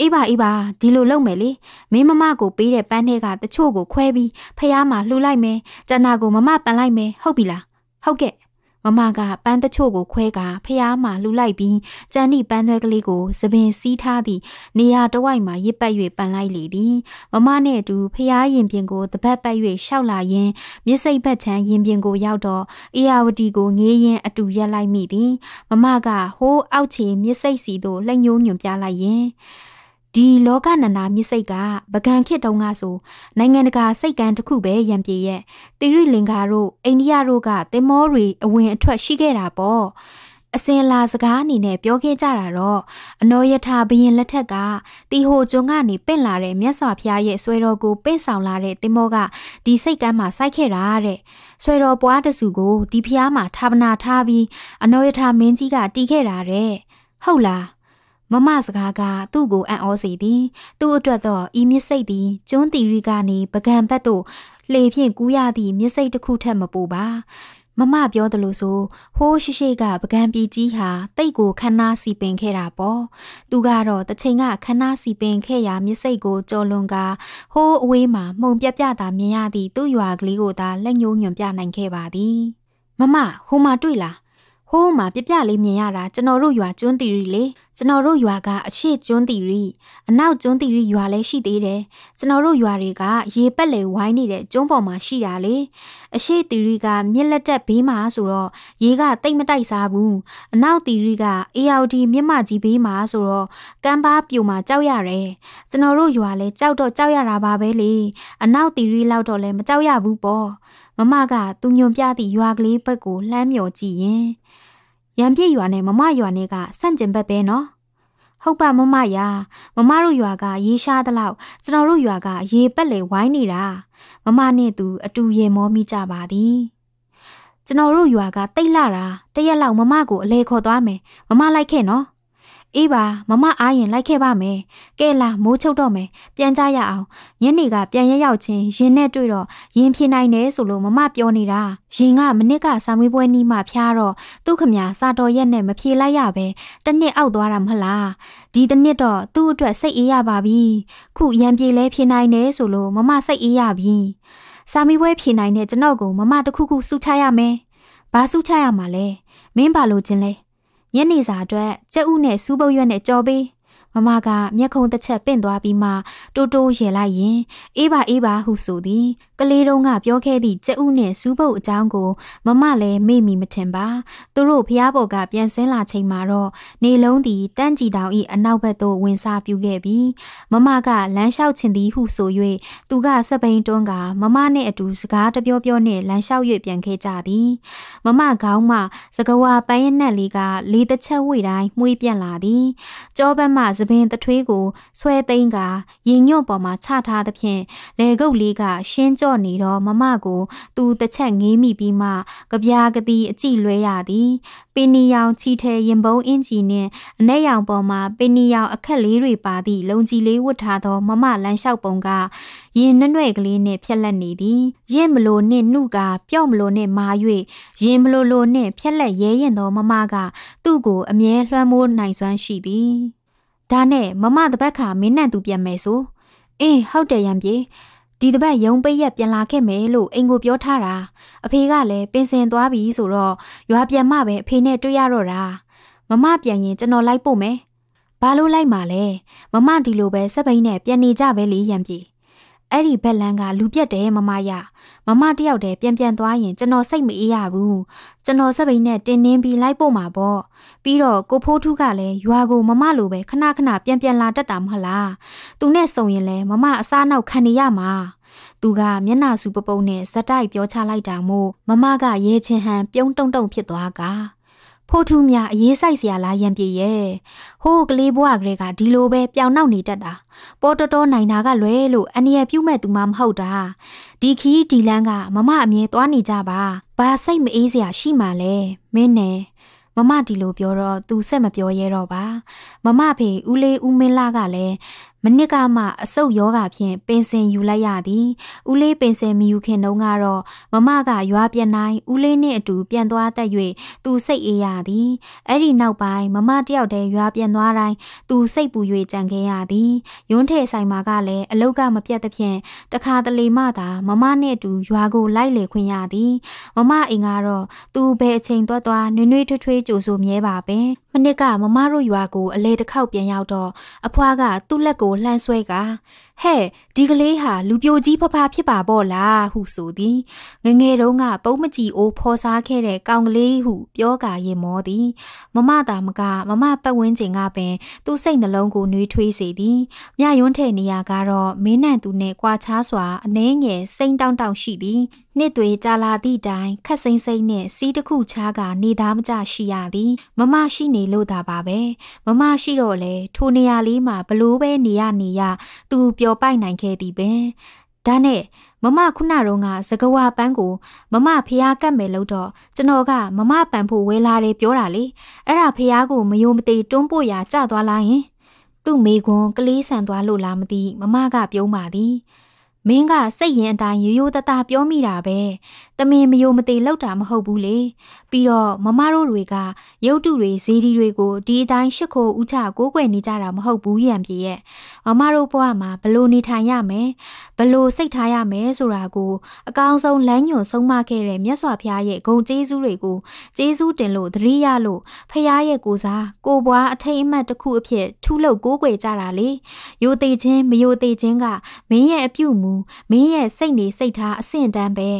အေးပါအေးပါဒီလိုလုပ်မယ်လေမင်းမမကိုပေးတဲ့ပန်းထဲကတချို့ကိုခွဲပြီးဖះမှာလှူလိုက်မယ်တဏ္ဍာကိုမမပန်လိုက်မယ်ဟုတ်ပြီလားဟုတ်ကဲ့မမကပန်းတချို့ကိုခွဲကဖျားမှလှူလိုက်ပြီးကြံဤပန်းသွဲကလေးကိုသပင်စီးထားသည့်နေရာတဝိုက်မှရစ်ပတ်၍ပန်လိုက်လေသည်မမနှင့်အတူဖျားရင်ပြင်ကိုတပတ်ပတ်၍ရှောက်လာရင်းမြစ်စိတ်ဘက်ထံရင်ပြင်ကိုရောက်တော့အေယာဝတီကိုငေးရင်းအတူရက်လိုက်မိသည်မမကဟိုးအောက်ခြေမြစ်စိတ်စီသို့လှညှိုးညွန်ပြလိုက်ရင်းဒီလောကနန္ဒာမြစ်စိတ်ကပကံခေတုံကဆိုနိုင်ငံတကာစိတ်ကံတစ်ခုပဲရံပြေရဲ့တိရိလင်္ကာတို့အိန္ဒိယတို့ကသင်္ဘောတွေအဝင်အထွက်ရှိခဲ့တာပေါ့အစင်လာစကားအနေနဲ့ပြောခဲ့ကြတာတော့အနောယထာဘရင်လက်ထက်ကတီဟိုဂျုံကနေပင့်လာတဲ့မြတ်စွာဘုရားရဲ့ဆွဲတော်ကိုပင့်ဆောင်လာတဲ့သင်္ဘောကဒီစိတ်ကမ်းမှာစိုက်ခဲ့တာတဲ့ဆွဲတော်ပွားတစုကိုဒီဘုရားမှာဌာပနာထားပြီးအနောယထာမင်းကြီးကတီးခဲ့တာတဲ့ဟုတ်လားမမစကားကသူ့ကိုအံ့ဩစေသည်သူ့အတွက်တော့ဤမြစ်စိတ်သည် ကျွန်းတီရီကနေ ပကံဘက်သို့လေဖြင့်ကူးရသည့်မြစ်စိတ်တစ်ခုထက်မပူပါမမပြောသလိုဆိုဟိုးရှိရှိကပကံပီကြီးဟာတိတ်ကိုခဏစီပင်ခဲ့တာပေါ့သူကတော့တစ်ချိန်ကခဏစီပင်ခဲ့ရာမျက်စိကိုကြော်လွန်ကဟိုးအဝေးမှာမှုံပြပြတာမြင်ရသည့်သူ့ရွာကလေးကိုသာလက်ညှိုးညွန်ပြနိုင်ခဲ့ပါသည်မမဟိုမှာတွေ့လားဟိုးမှာပြပြလေးမြင်ရတာကျွန်တော်တို့ရွာကျွန်းတီရီလေကျွန်တော်တို့ရွာကအရှိကျွန်းတီရီအနောက်ကျွန်းတီရီရွာလည်းရှိသေးတယ်ကျွန်တော်တို့ရွာတွေကရေပက်လေဝိုင်းနေတဲ့ကျွန်းပေါ်မှာရှိတာလေအရှိတီရီကမြက်လက်တက်ဘေးမှာဆိုတော့ရေကတိတ်မတိုက်စားဘူးအနောက်တီရီက AOD မြက်မကြီးဘေးမှာဆိုတော့ကမ်းပါပြိုမှာကြောက်ရတယ်ကျွန်တော်တို့ရွာလည်းကြောက်တော့ကြောက်ရတာပါပဲလေအနောက်တီရီလောက်တော့လည်းမကြောက်ရဘူးပေါ့မမကသူညွန်ပြသည့်ရွာကလေးဘက်ကိုလှမ်းမြော်ကြည့်ရင်ရံပြည့်ရွာနဲ့မမရွာနဲ့ကဆန့်ကျင်ဘက်ပဲနော် ဟုတ်ပါမမယာမမတို့ရွာက ရေရှားသလောက်ကျွန်တော်တို့ရွာကရေပက်လေဝိုင်းနေတာမမနဲ့သူ အတူရေမောမိကြပါသည်ကျွန်တော်တို့ရွာကတိတ်လာတာတရက်လောက်မမကိုအလေခေါ်သွားမယ်မမလိုက်ခဲ့နော်အေးပါမမအားရင်လိုက်ခဲ့ပါမယ်ကဲလာမိုးချုပ်တော့မယ်ပြန်ကြရအောင်ညနေကပြန်ရရောက်ချင်းရင်နဲ့တွေ့တော့ရင်ဖြစ်နိုင်တယ်ဆိုလို့မမပြောနေတာရင်ကမနစ်ကစာမွေးပွဲနီးမှဖျားတော့သူ့ခမညာစာတော်ရက်နဲ့မဖြေလိုက်ရပဲတနစ်အောက်သွားတာမဟုတ်လားဒီတနစ်တော့သူ့အတွက်စိတ်အေးရပါပြီခုရံပြေလဲဖြစ်နိုင်တယ်ဆိုလို့မမစိတ်အေးရပြီစာမွေးပွဲဖြေနိုင်တဲ့ကျွန်တော်ကိုမမတခုခုစုချရမယ်ဘာစုချရမှာလဲမင်းဘာလို့ခြင်းလဲညနေစာအတွက်ကြက်ဥနဲ့စူးပုတ်ရွက်နဲ့ကြော်ပေးမမကမျက်ခုံတစ်ချက်ပင့်သွားပြီးမှတိုးတိုးရယ်လိုက်ရင်အေးပါအေးပါဟုဆိုသည်ကလေးတုံးကပြောခဲ့သည့်ကျက်ဥနှင့်စူးပုတ်အကြောင်းကိုမမလည်းမေ့မိမထင်ပါသူတို့ဖျားပေါ်ကပြန်ဆင်းလာချိန်မှာတော့နေလုံးသည်တန့်ကြည်တောင်၏အနောက်ဘက်သို့ဝင်စားပြူခဲ့ပြီးမမကလမ်းလျှောက်ချင်သည်ဟုဆို၍သူက စပိန်တွန်းကမမနှင့်အတူစကားတပြောပြောနှင့်လမ်းလျှောက်၍ပြန်ခဲ့ကြသည်မမခေါင်းမှစကဝါပန်းရနက်လေးကလေးတစ်ချက်ဝေတိုင်းမှုေးပြန့်လာသည်ကြောဘက်မှစသပင်တထွေးကိုဆွဲသိမ်းကရင်ညွန့်ပေါ်မှာချထားသဖြင့်လေကုတ်လေးကရှင်းကြော့နေတော့မမကိုသူတစ်ချက်ငေးမိပြီးမှကြပြာကတိအကြည့်လွဲရသည်ပင်နီယောင်ချီထဲရင်ပုံးအင်ကြီးနှင့်အ내ရောင်ပေါ်မှာပင်နီယောင်အခက်လေးတွေပါသည့်လုံကြီးလေးဝတ်ထားသောမမလမ်းလျှောက်ပုံကရင်နှွဲ့ကလေးနှင့်ဖြက်လက်နေသည်ရင့်မလို့နှင့်နှုကပြော့မလို့နှင့်မာ၍ရင်မလို့လို့နှင့်ဖြက်လက်ရဲရင်သောမမကသူ့ကိုအမြဲလွှမ်းမိုးနိုင်စွမ်းရှိသည်ဒါနဲ့မမတပတ်ခါမင်းနဲ့သူပြန်မယ်ဆိုအင်းဟုတ်တယ်ရံပြေဒီတပတ်ရုံပိတ်ရက်ပြန်လာခဲ့မယ်လို့အိမ်ကိုပြောထားတာအဖေကလည်းပင်စင်သွားပြီဆိုတော့ရွာပြန်မှပဲအဖေနဲ့တွေ့ရတော့တာမမပြန်ရင်ကျွန်တော်လိုက်ပို့မယ်ဘာလို့လိုက်မှာလဲမမဒီလိုပဲစက်ပိန်းနဲ့ပြန်နေကြပဲလေရံပြေအဲ့ဒီဘက်လန်းကလူပြက်တယ်မမရမမတယောက်တည်းပြန်ပြန်သွားရင်ကျွန်တော်စိတ်မအေးရဘူးကျွန်တော်စပိန်နဲ့တင်းနှင်းပြီးလိုက်ပို့မှာပေါ့ပြီးတော့ကိုဖိုးထူးကလည်းရွာကိုမမလိုပဲခဏခဏပြန်ပြန်လာတတ်တာမဟုတ်လားသူနဲ့စုံရင်လည်းမမအစားနောက်ခံနေရမှာသူကမျက်နှာစူပပုံနဲ့ဇက်တိုက်ပြောချလိုက်တာမို့မမကရေချင်ဟန်ပြုံးတုံတုံဖြစ်သွားကားဖိုးထူးများအေးဆိုင်စရာလားရံပြေရဲ့ဟိုးကလေးဘွားကလေးကဒီလိုပဲပြောင်နောက်နေတတ်တာပေါ်တော်တော်နိုင်တာကလွဲလို့အနည်းပြုမဲ့သူမှမဟုတ်တာဒီခီးဒီလန်းကမမအမြဲသွားနေကြပါဘာစိတ်မအေးစရာရှိမှလဲမင်းနဲ့မမဒီလိုပြောတော့သူစက်မပြောရဲတော့ပါမမဖေဦးလေးဦးမင်းလာကလည်းနှစ်ကမှအဆုတ်ယောဂဖြင့်ပင်စင်ယူလိုက်ရသည်ဦးလေးပင်စင်မယူခင်တုန်းကတော့မမကရွာပြန်နိုင်ဦးလေးနဲ့အတူပြန်သွားတတ်၍သူစိတ်အေးရသည်အဲ့ဒီနောက်ပိုင်းမမတယောက်တည်းရွာပြန်သွားတိုင်းသူစိတ်ပူ၍ကြံခဲ့ရသည်ယွန်းထဲဆိုင်မှာကလည်းအလောက်ကမပြတ်သဖြင့်တခါတလေမှသာမမနဲ့အတူရွာကိုလိုက်လေခွင့်ရသည်မမအိမ်ကတော့သူဘယ်အချိန်သွားသွားနွေ့နွေ့ထွေးထွေးကြိုဆိုမြဲပါပဲမနစ်ကမမတို့ရွာကိုအလေတစ်ခေါက်ပြန်ရောက်တော့အဖွားကသူ့လက်ကို拉苏个，加。ဟဲ့ဒီကလေးဟာလူပြိုကြီးဖဖဖြစ်ပါပေါ့လားဟုဆိုသည် ငငယ်တုန်းကပုံမကြည့်အိုးဖော်စားခဲ့တဲ့ကောင်ကလေးဟုပြောကာရင်မောသည်မမသာမကမမပတ်ဝန်းကျင်ကပင်သူ့စိတ်နှလုံးကိုနှွေးထွေးစေသည်မြယွန်းတဲ့နေရာကတော့မင်းနံသူနဲ့ကြွားချားစွာအနှဲငယ်စိမ့်တောင့်တောင့်ရှိသည် နှစ်သွေးကြာလာသည့်တိုင် ခက်စိမ့်စိမ့်နဲ့စီးတစ်ခုချားကနေသားမကျရှိရသည်မမရှိနေလို့သာပါပဲမမရှိတော့လေထိုနေရာလေးမှာဘလို့ပဲနေရနေရသူပြောကျော်ပိုက်နိုင်ခဲ့သည်ပင်ဒါနဲ့မမခုနတုန်းကသကဝပန်းကိုမမဖျားကတ်မယ်လို့တော့ကျွန်တော်ကမမပန်ဖို့ဝဲလာတယ်ပြောတာလေအဲ့ဒါဖျားကိုမယုံမသိတွန်းပို့ရာကြသွားလာရင်သူ့မိကွန်းကလေးဆန်သွားလို့လားမသိမမကပြုံးပါသည် မင်းကစိတ်ရင်အတိုင်းရိုးရိုးသားသားပြောမိတာပဲတမင်မယိုမသေးလောက်တာမဟုတ်ဘူးလေပြီးတော့မမတို့တွေကရုပ်တုတွေဇီဒီတွေကိုဒီအတိုင်းရှစ်ခိုဥချကိုးကွယ်နေကြတာမဟုတ်ဘူးရံပြေရဲ့မမတို့ဘဝမှာဘလို့နေထိုင်ရမယ်ဘလို့စိတ်ထားရမယ်ဆိုတာကိုအကောင်းဆုံးလမ်းညွန်ဆုံးမခဲ့တဲ့မြတ်စွာဘုရားရဲ့ဂုဏ်ကျေးဇူးတွေကိုကျေးဇူးတင်လို့သတိရလို့ဖရာရဲ့ကိုစားကိုဘွားအထိတ်အမှတ်တစ်ခုအဖြစ် ထုလုပ်ကိုးကွယ်ကြတာလေယိုသေးချင်းမယိုသေးချင်းကမင်းရဲ့အပြုမူမင်းရဲ့စိတ်နေစိတ်ထားအဆင့်တန်းပဲ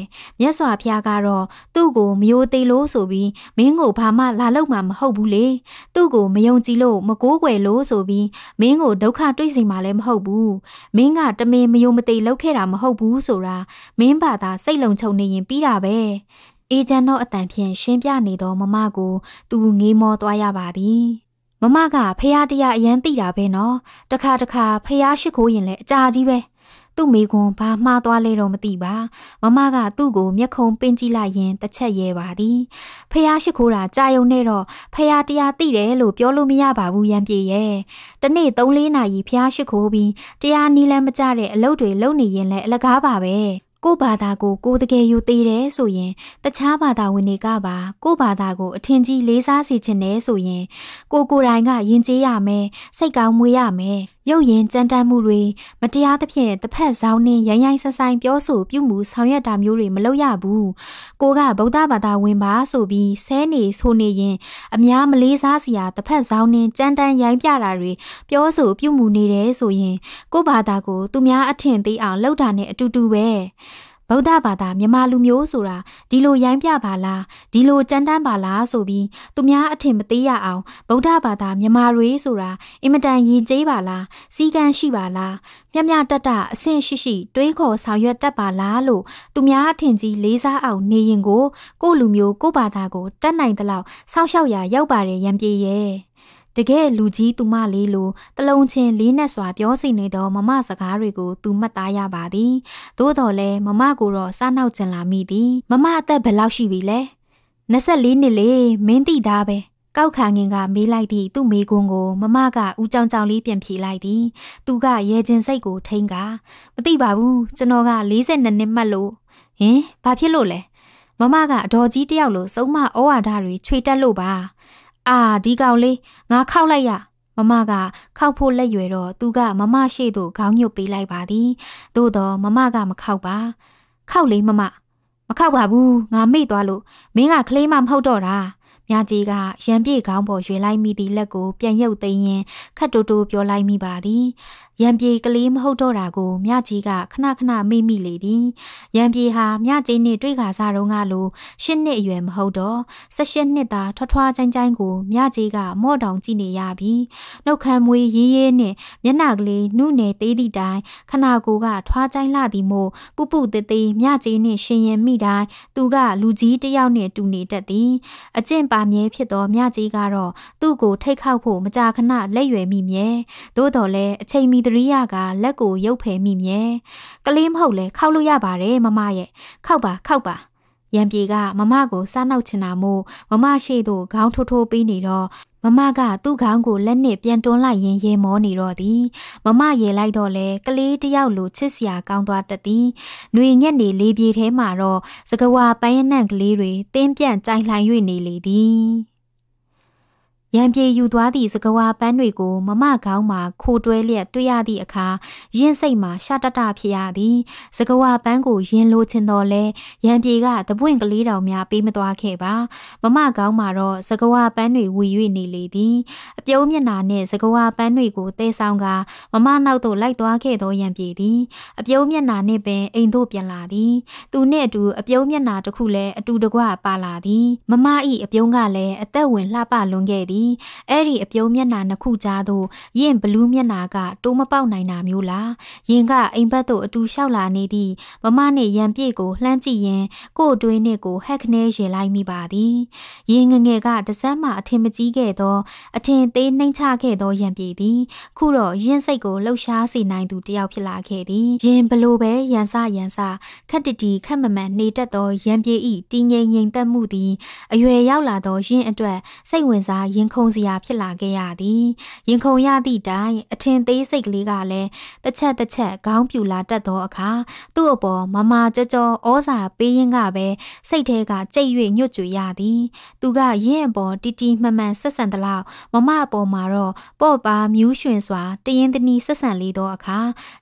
မြတ်စွာစွာဘုရားကတော့သူ့ကိုမယိုသေးလို့ဆိုပြီးမင်းကိုဘာမှလာလောက်မှာမဟုတ်ဘူးလေသူ့ကိုမယုံကြည်လို့မကိုးကွယ်လို့ဆိုပြီးမင်းကိုဒုက္ခတွေ့စေမှာလည်းမဟုတ်ဘူးမင်းကတမင်မယုံမသေးလောက်ခဲ့တာမဟုတ်ဘူးဆိုတာမင်းဘာသာစိတ်လုံခြုံနေရင်ပြီးတာပဲအေဂျန်သောအတန်ဖြင့်ရှင်းပြနေသောမမကို သူငေးမောသွားရပါသည်မမကဖះတရားအရန်တိတာပဲနော်တခါတခါဖះရှိခိုးရင်လည်းအကြာကြီးပဲ။သူ့မိကွန်းဘာမှားသွားလဲတော့မသိပါမမကသူ့ကိုမျက်ခုံပင့်ကြည့်လိုက်ရင်တစ်ချက်ရဲပါသည်ဖះရှိခိုးတာကြာယုံနဲ့တော့ဖះတရားသိတယ်လို့ပြောလို့မရပါဘူးရန်ပြေရဲ့တနေ့3 4နာရီဖះရှိခိုးပြီးတရားနီးလန်းမကြတဲ့အလုပ်တွေလုပ်နေရင်လည်းအလကားပါပဲကိုဘာသာကိုကိုတကယ်ယူသေးတယ်ဆိုရင်တခြားဘာသာဝင်တွေကပါကိုဘာသာကိုအထင်ကြီးလေးစားစေချင်တယ်ဆိုရင်ကိုကိုယ်တိုင်ကယဉ်ကျေးရမယ်စိတ်ကောင်းမွေးရမယ်ရုပ်ရင်ကြမ်းတမ်းမှုတွေမတရားသဖြင့်တစ်ဖက်ဆောင်နှင်းရိုင်းရိုင်းဆိုင်းဆိုင်းပြောဆိုပြုမှုဆောင်ရွက်တာမျိုးတွေမလုပ်ရဘူးကိုကဗုဒ္ဓဘာသာဝင်ပါဆိုပြီးဆဲနေဆိုနေရင်အများမလေးစားစရာတစ်ဖက်ဆောင်နှင်းကြမ်းတမ်းရိုင်းပြတာတွေပြောဆိုပြုမှုနေတယ်ဆိုရင်ကိုဘာသာကို သူများအထင်သေးအောင်လှုပ်တာနဲ့အတူတူပဲဗုဒ္ဓဘာသာမြန်မာလူမျိုးဆိုတာဒီလိုရိုင်းပြပါလားဒီလိုကြမ်းတမ်းပါလားဆိုပြီးသူများအထင်မသေးရအောင်ဗုဒ္ဓဘာသာမြန်မာတွေဆိုတာအင်မတန်ရည်ကြည်ပါလားစီကံရှိပါလားမျက်မျှတတအဆင့်ရှိရှိတွေးခေါ်ဆောင်ရွက်တတ်ပါလားလို့သူများအထင်ကြီးလေးစားအောင် နေရင်ကိုကိုလူမျိုးကိုဘာသာကိုတတ်နိုင်သလောက်စောင့်ရှောက်ရာရောက်ပါတယ်ရံပြေရဲ့တကယ်လူကြီးသူမလေးလိုတလုံးချင်းလေးနက်စွာပြောစီနေသောမမစကားတွေကိုသူမှတ်သားရပါသည်သို့တော်လည်းမမကိုတော့စားနောက်ကျင်လာမိသည်မမအသက်ဘယ်လောက်ရှိပြီလဲ24နှစ်လေမင်းတိသားပဲကောက်ခါငင်က မေးလိုက်သည့်သူ့မိကွန်းကိုမမကဦးကြောင်ကြောင်လေးပြန်ဖြေလိုက်သည် သူကရဲကျင်စိတ်ကိုထိန်းကမသိပါဘူးကျွန်တော်က42နှစ်မှတ်လို့ဟင်ဘာဖြစ်လို့လဲမမကအတော်ကြီးတယောက်လိုစုံမဩဝါဒတွေခြွေတက်လို့ပါအာဒီကောင်လေးငါခောက်လိုက်ရမမကခောက်ဖို့လက်ရွယ်တော့သူကမမရှိသူခေါင်းညွတ်ပေးလိုက်ပါသည်သို့တော့မမကမခောက်ပါခောက်လေမမမခောက်ပါဘူးငါမေ့သွားလို့မင်းကကလေးမမဟုတ်တော့တာမြကြီးကရံပြေခေါင်းပေါ်ရွေလိုက်မိသည့်လက်ကိုပြန်ရုပ်သိမ်းရင်ခတ်တူတူပြောလိုက်မိပါသည်ရံပြေကလေးမဟုတ်တော့တာကိုမြကြီးကခဏခဏမေ့မိလေသည်ရံပြေဟာမြကြီးနဲ့တွေ့ခါစားတော့ကလိုရှစ်နှစ်အရွယ်မဟုတ်တော့၁၈နှစ်သားထွထွားချိုင်းချိုင်းကိုမြကြီးကမော့တောင်ကြည့်နေရပြီနှုတ်ခမ်းမွေးရေးရေးနဲ့မျက်နှာကလေးနုနယ်သေးသည့်တိုင်ခနာကိုကထွားချိုင်းလာသည်မို့ပူပူတေးသေးမြကြီးနဲ့ရှင်ရင်မိတိုင်းသူကလူကြီးတယောက်နဲ့တူနေတတ်သည်အကျင့်ပါမြဲဖြစ်သောမြကြီးကတော့သူ့ကိုထိတ်ခေါက်ဖို့မကြာခဏလက်ရွယ်မိမြဲသို့တော်လည်းအချိန်မီတရိယကလက်ကိုရုပ်ဖယ်မိမြဲကလေးမဟုတ်လဲခောက်လို့ရပါတယ်မမရဲ့ခောက်ပါခောက်ပါရံပြေကမမကိုစားနှောက်ချင်တာမို့မမရှိသူ့ခေါင်းထိုးထိုးပေးနေတော့မမကသူ့ခေါင်းကိုလက်နဲ့ပြန်တွန်းလိုက်ရင်ရေမောနေတော့သည်မမရေလိုက်တော့လဲကလေးတယောက်လိုချစ်စရာကောင်းသွားတသည်။နှွေညက်နေလေးပြေထဲမှာတော့စကဝါပန်းရနံ့ကလေးတွေတင်းပြန့်ကြိုင်လှိုင်၍နေလေသည်။ရံပြေယူသွားသည့်စကဝါပန်းတွေကိုမမကောင်းမှခိုတွဲလျက်တွေ့ရသည့်အခါရင့်စိတ်မှရှတတဖြစ်ရသည်စကဝါပန်းကိုရင်လိုချင်တော်လဲရံပြေကတပွင့်ကလေးတော်များပေးမသွားခဲ့ပါမမကောင်းမှတော့စကဝါပန်းတွေဝီ၍နေလေသည်အပြုံးမျက်နာနှင့်စကဝါပန်းတွေကိုတဲဆောင်ကမမနောက်သို့လိုက်သွားခဲ့သောရံပြေသည် အပြုံးမျက်နာနှင့်ပင်အိမ်သို့ပြန်လာသည်သူနှင့်အတူအပြုံးမျက်နာတစ်ခုလည်းအတူတကွပါလာသည်မမ၏အပြုံးကလည်းအသက်ဝင်လှပလွန်ခဲ့သည်သည်အဲ့ဒီအပြုံးမျက်နှာနှစ်ခုကြားသို့ယင့်ဘလူးမျက်နှာကတိုးမပေါက်နိုင်တာမျိုးလားယင်ကအိမ်ဘက်သို့အတူလျှောက်လာနေသည့်မမနှင့်ရံပြည့်ကိုလှမ်းကြည့်ရင်ကို့အတွေးနှင့်ကိုဟက်ခနဲရေလိုက်မိပါသည်ယင်ငငယ်ကတစမ်းမှအထင်မကြီးခဲ့သော အထင်သေးနှိမ့်ချခဲ့သောရံပြည့်သည် ခုတော့ယင့်စိတ်ကိုလှုပ်ရှားစေနိုင်သူတစ်ယောက်ဖြစ်လာခဲ့သည်ယင်ဘလို့ပဲရံစရံစခက်တတီခက်မမှန်နေတတ်သောရံပြည့်ဤတင်းငိမ့်ငိမ့်သက်မှုသည်အရွယ်ရောက်လာသောယင်အတွက်စိတ်ဝင်စားရင်ရင်ခုန်စရာဖြစ်လာခဲ့ရသည်ရင်ခုန်ရသည့်တိုင်အထင်သေးစိတ်ကလေးကလည်းတစ်ချက်တစ်ချက်ခေါင်းပြူလာတတ်သောအခါသူ့အပေါ်မမကြောကြောဩဇာပေးရင်းကပဲစိတ်ထဲကကြိတ်၍ညွတ်ကြွေရသည် သူကရင့်အပေါ်တီတီမှန်မှန်ဆက်ဆံသလောက်မမအပေါ်မှာတော့ပော့ပါမြူးရွှင်စွာတရင်တနီဆက်ဆံလေးသောအခါ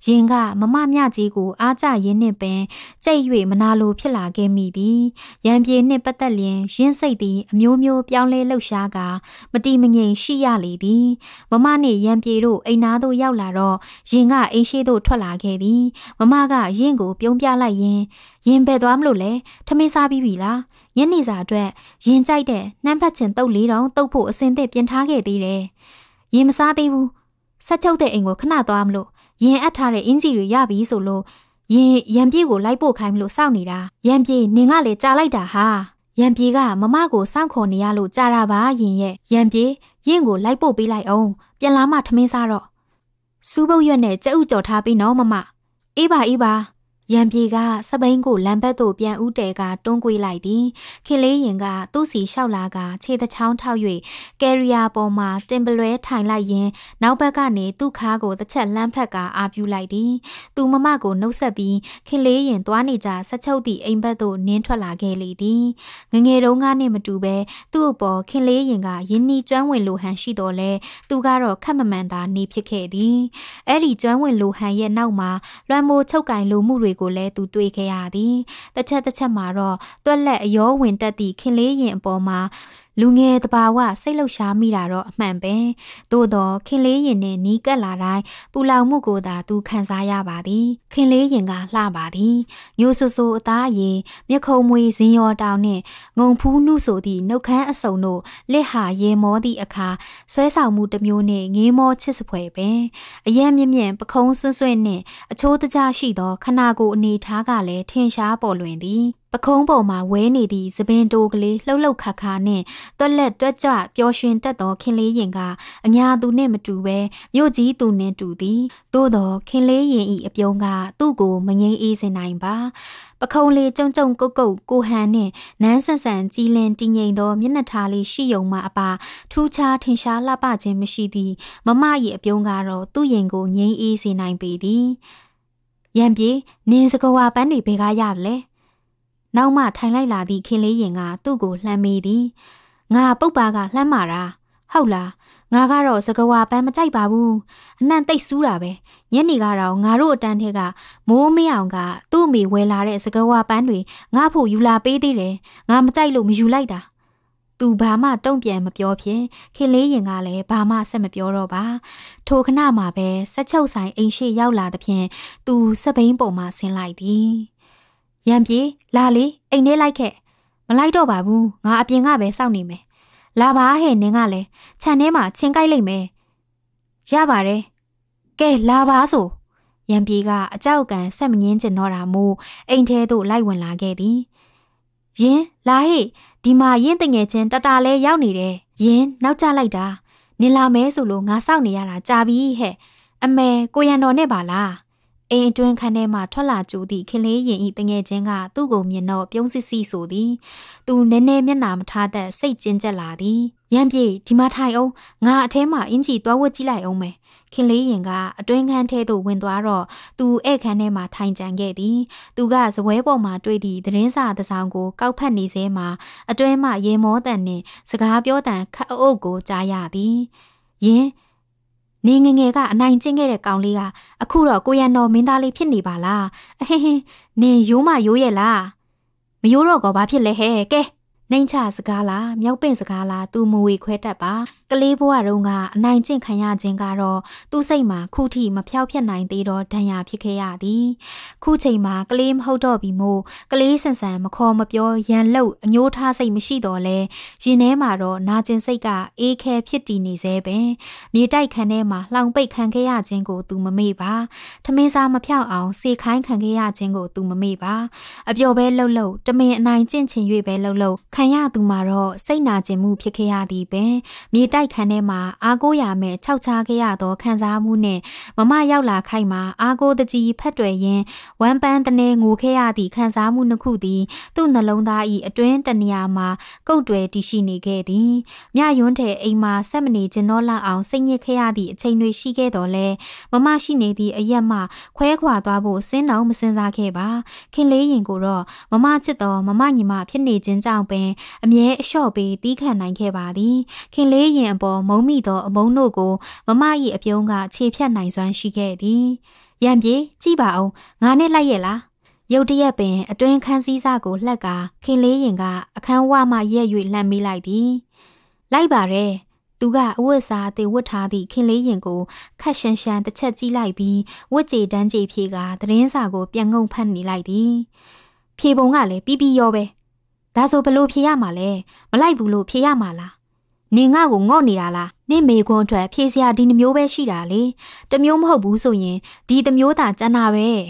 ရင်ကမမမြကြီးကိုအားကြရင်းနှင့်ပင်ကြိတ်၍မနာလိုဖြစ်လာခဲ့မိသည်ရံပြေနှင့်ပတ်သက်လျင်ရင်းစိတ်သည်အမျိုးမျိုးပြောင်းလဲလှုပ်ရှားကာမတိမငြိမ်ရှိရလေသည်မမနှင့်ရံပြေတို့အိမ်သားသို့ရောက်လာတော့ရင်ကအိမ်ရှိသို့ထွက်လာခဲ့သည်မမကရင့်ကိုပြုံးပြလိုက်ရင်ရင်ဘယ်သွားမလို့လဲထမင်းစားပြီးပြီလားညနေစာအတွက်ရင်ကြိုက်တဲ့နှမ်းဖက်ချင်တုပ်လေးတောင်တုပ်ဖို့အစင်သင့်ပြင်ထားခဲ့သေးတယ်ရင်မစားသေးဘူးဆက်ချုပ်တဲ့အိမ်ကိုခဏသွားမလို့ရင်အပ်ထားတဲ့အင်ဂျီတွေရပြီဆိုလို့ရင်ရံပြေကိုလိုက်ပို့ခိုင်းမလို့စောင့်နေတာရံပြေနင်ကလည်းကြာလိုက်တာဟာရံပြေကမမကိုစောင့်ခေါ်နေရလို့ကြာတာပါရင်ရဲ့ရံပြေရင့်ကိုလိုက်ပို့ပေးလိုက်အောင်ပြန်လာမှထမင်းစားတော့စူးပုတ်ရွက်နဲ့ကြက်ဥကြော်ထားပြီးနော်မမအေးပါအေးပါရံပြေကစပိန်ကိုလမ်းဘက်သို့ပြန်ဦးတဲကတွန်းကွေးလိုက်သည်ခင်လေးရင်ကသူ့စီလျှောက်လာကခြေတစ်ချောင်းထောက်၍ကယ်ရီယာပေါ်မှာတင်ပလွဲထိုင်လိုက်ရင်နောက်ဘက်ကနေသူ့ခါကိုတစ်ချက်လမ်းဖက်ကအာပြူလိုက်သည်သူမမကိုနှုတ်ဆက်ပြီးခင်လေးရင်သွားနေကြဆက်ချုပ်သည့်အိမ်ဘက်သို့နင်းထွက်လာခဲ့လေသည်ငငယ်တုန်းကနဲ့မတူဘဲသူ့အပေါ်ခင်လေးရင်ကယင်းနီကျွမ်းဝင်လိုဟန်ရှိတော်လဲသူကတော့ခက်မမှန်သာနေဖြစ်ခဲ့သည်အဲ့ဒီကျွမ်းဝင်လိုဟန်ရဲ့နောက်မှာလွမ်းမိုးချုပ်ကင်လိုမှုတွေတွေကိုလည်းသူတွေ့ခဲ့ရသည်တစ်ချက်တစ်ချက်မှာတော့တွက်လက်အယောဝင်တက်သည့်ခင်လေးရင်အပေါ်မှာလူငယ်တဘာဝစိတ်လှုပ်ရှားမိတာတော့အမှန်ပဲသို့တော့ခင်လေးရင်နဲ့နီးကပ်လာတိုင်းပူလောင်မှုကိုသာသူခံစားရပါသည်ခင်လေးရင်ကလှပါသည်ညိုဆူဆူအသားရည်မြခုံမွေဇင်ရောတောင်နှင့်ငုံဖူးနှုဆိုသည့်နှုတ်ခမ်းအစုံတို့လက်ဟာရေမောသည့်အခါဆွဲဆောင်မှုတစ်မျိုးနှင့်ငေးမောချစ်စဖွယ်ပင်အယံမြင့်မြင့်ပခုံးဆွန့်ဆွန့်နှင့် အချိုးတကြားရှိသောခနာကိုအနေထားကလည်းထင်ရှားပေါ်လွင်သည်အခုံးပေါ်မှာဝဲနေသည့်သပင်တိုးကလေးလှုပ်လှုပ်ခါခါနဲ့တွက်လက်တွက်ကြပျော်ရွှင်တတ်သောခင်လေးရင်ကအညာသူနဲ့မတူဘဲမြို့ကြီးသူနဲ့တူသည်သို့သောခင်လေးရင်ဤအပြုံးကသူ့ကိုမငြိမ်းအေးစေနိုင်ပါပခုံးလေးကြုံကြုံကုတ်ကုတ်ကိုဟန်နဲ့နန်းဆန်ဆန်ကြည်လင်တည်ငြိမ်သောမျက်နှာထားလေးရှိုံမှအပါထူးခြားထင်ရှားလှပခြင်းမရှိသည့်မမ၏အပြုံးကတော့သူ့ရင်ကိုငြိမ်းအေးစေနိုင်ပေသည်ရံပြေနင်းစကဝါပန်းတွေဘယ်ကရလဲ။နောက်မှထိုင်လိုက်လာသည့်ခင်လေးရင်ကသူ့ကိုလှမ်းမေးသည်ငါပုတ်ပါကလှမ်းမာတာဟုတ်လားငါကတော့စကဝါပန်းမကြိုက်ပါဘူးအနှံ့တိတ်ဆူးတာပဲညနေကတော့ငါတို့အတန်းထဲကမိုးမအောင်က သူ့အမေဝယ်လာတဲ့စကဝါပန်းတွေငါ့ဖို့ယူလာပေးသေးတယ်ငါမကြိုက်လို့မယူလိုက်တာသူဘာမှတုံ့ပြန်မပြောဖြစ်ခင်လေးရင်ကလည်းဘာမှဆက်မပြောတော့ပါထိုခဏမှာပဲဆက်ချုပ်ဆိုင်အိမ်ရှိရောက်လာသဖြင့်သူစပိန်ပေါ်မှာဆင်းလိုက်သည်ရံပြေလာလေအိမ်ထဲလိုက်ခဲ့မလိုက်တော့ပါဘူးငါအပြင်ကပဲစောင့်နေမယ်လာပါဟဲ့နင်ကလည်းခြံထဲမှာချင်းကိုက်လိုက်မယ်ရပါတယ်ကဲလာပါဆိုရံပြေကအကြောက်ကန်ဆက်မငင်းကျင်တော့တာမို့အိမ်ထဲသို့လိုက်ဝင်လာခဲ့သည်ယင်းလာဟေ့ဒီမှာယင်းတငယ်ချင်းတတလဲရောက်နေတယ်ယင်းနောက်ကျလိုက်တာနင်လာမဲဆိုလို့ငါစောင့်နေရတာကြာပြီဟဲ့အမေကိုရန်တော်နဲ့ပါလားအိမ်အတွင်းခန်းထဲမှထွက်လာကြိုသည့်ခင်လေးရင်ဤတငယ်ချင်းကသူ့ကိုမြင်တော့ပြုံးစစ်စီဆိုသည်သူနည်းနည်းမျက်နာမထားသက်စိတ်ကျဉ်ကျက်လာသည်ရန်ပြေဒီမှာထိုင်အောင်ငါအထဲမှာအင်ကြီးသွားဝတ်ကြည့်လိုက်အောင်မယ်ခင်လေးရင်ကအတွင်းခန်းထဲသို့ဝင်သွားတော့သူဧည့်ခန်းထဲမှာထိုင်ကြံခဲ့သည်သူကဇပွဲပေါ်မှာတွေ့သည့်သတင်းစာတစ်စောင်ကိုကောက်ဖက်နေစေမှာအတွင်းမှရေမောတန်နှင့်စကားပြောတန်ခတ်အုပ်ကိုကြားရသည်ယင်းနေငငယ်ကအနိုင်ကျင့်ခဲ့တဲ့ကောင်လေးကအခုတော့ကိုရန်တော်မင်းသားလေးဖြစ်နေပါလားအဟင်းဟင်းနင်ရိုးမရိုးရဲ့လားမရိုးတော့ကောဘာဖြစ်လဲဟဲ့ကဲနှိမ့်ချစကားလားမြောက်ပင့်စကားလားသူမူဝေခွဲတတ်ပါကလေးဘဝတုန်းကအနိုင်ကျင့်ခံရခြင်းကတော့သူ့စိတ်မှာခုထိမဖြောက်ဖြက်နိုင်သေးတော့ဒဏ်ရာဖြစ်ခဲ့ရသည် ခုချိန်မှာကလေးမဟုတ်တော့ပြီမို့ကလေးဆန်ဆန်မခေါ်မပြောရန်လှုပ်အညိုးထားစိတ်မရှိတော့လဲရင်ထဲမှာတော့နာကျင်စိတ်ကအေးခဲဖြစ်တည်နေစေပဲမြေတိုက်ခန်းထဲမှာလှောင်ပိတ်ခံခဲ့ရခြင်းကိုသူမမေ့ပါထမင်းစားမဖြောက်အောင်စေခိုင်းခံခဲ့ရခြင်းကိုသူမမေ့ပါအပျော်ပဲလှုပ်လှုပ်တမင်အနိုင်ကျင့်ချင်၍ပဲလှုပ်လှုပ်ခံရသူမှာတော့စိတ်နာကျင်မှုဖြစ်ခဲ့ရသည်ပဲမြေတတိုက်ခန်းထဲမှာအားကိုးရမယ်ခြောက်ခြားခဲ့ရသောခံစားမှုနဲ့မမရောက်လာခိုက်မှာအားကိုးတကြီးဖက်တွယ်ရင်းဝမ်းပန်းတနေငိုခဲ့ရသည့်ခံစားမှုနှစ်ခုသည်သူ့နှလုံးသား၏အတွင်းတနေရာမှာကုတ်တွယ်တည်ရှိနေခဲ့သည်မြယွန်းထဲအိမ်မှာဆက်မနေခြင်းတော့လောက်အောင်စိတ်ညစ်ခဲ့ရသည့်အချိန်တွေရှိခဲ့တော်လဲမမရှိနေသည့်အရက်မှခွဲခွာသွားဖို့စဉ်းနှောင်းမစင်စားခဲ့ပါခင်လေးရင်ကိုတော့မမချစ်တော်မမညီမဖြစ်နေခြင်းကြောင့်ပင်အမြဲအလျှော့ပေးတီးခံနိုင်ခဲ့ပါသည်ခင်လေးရင်စဉ်အပေါ်မုံမိသောအမုံတို့ကိုမမ၏အပြုံးကခြေဖြတ်နိုင်စွမ်းရှိခဲ့သည်။ရံပြေကြည့်ပါအောင်ငါနဲ့လိုက်ရဲ့လား။ရုတ်တရက်ပင်အတွင်းခန်းစည်းစားကိုလှက်ကခင်လေးရင်ကအခန်းဝမှရက်၍လှမ်းမိလိုက်သည်။လိုက်ပါရဲ။သူကအဝတ်စားတွေဝတ်ထားသည့်ခင်လေးရင်ကိုခက်ရှန်ရှန်တစ်ချက်ကြည့်လိုက်ပြီးဝတ်ကြေတန်းကြေဖြေကသတင်းစာကို ပြန်ငုံဖတ်နေလိုက်သည်။ဖြေပုံကလည်းပြီးပြီးရောပဲ။ဒါဆိုဘလို့ဖြေရမှာလဲမလိုက်ဘူးလို့ဖြေရမှာလားနင်ငါ့ကိုငော့နေတာလားနင့်မေခွန်းထွက်ဖြေစရာဒီနှမျိုးပဲရှိတာလေတမျိုးမဟုတ်ဘူးဆိုရင်ဒီတမျိုးသာကျန်တာပဲ။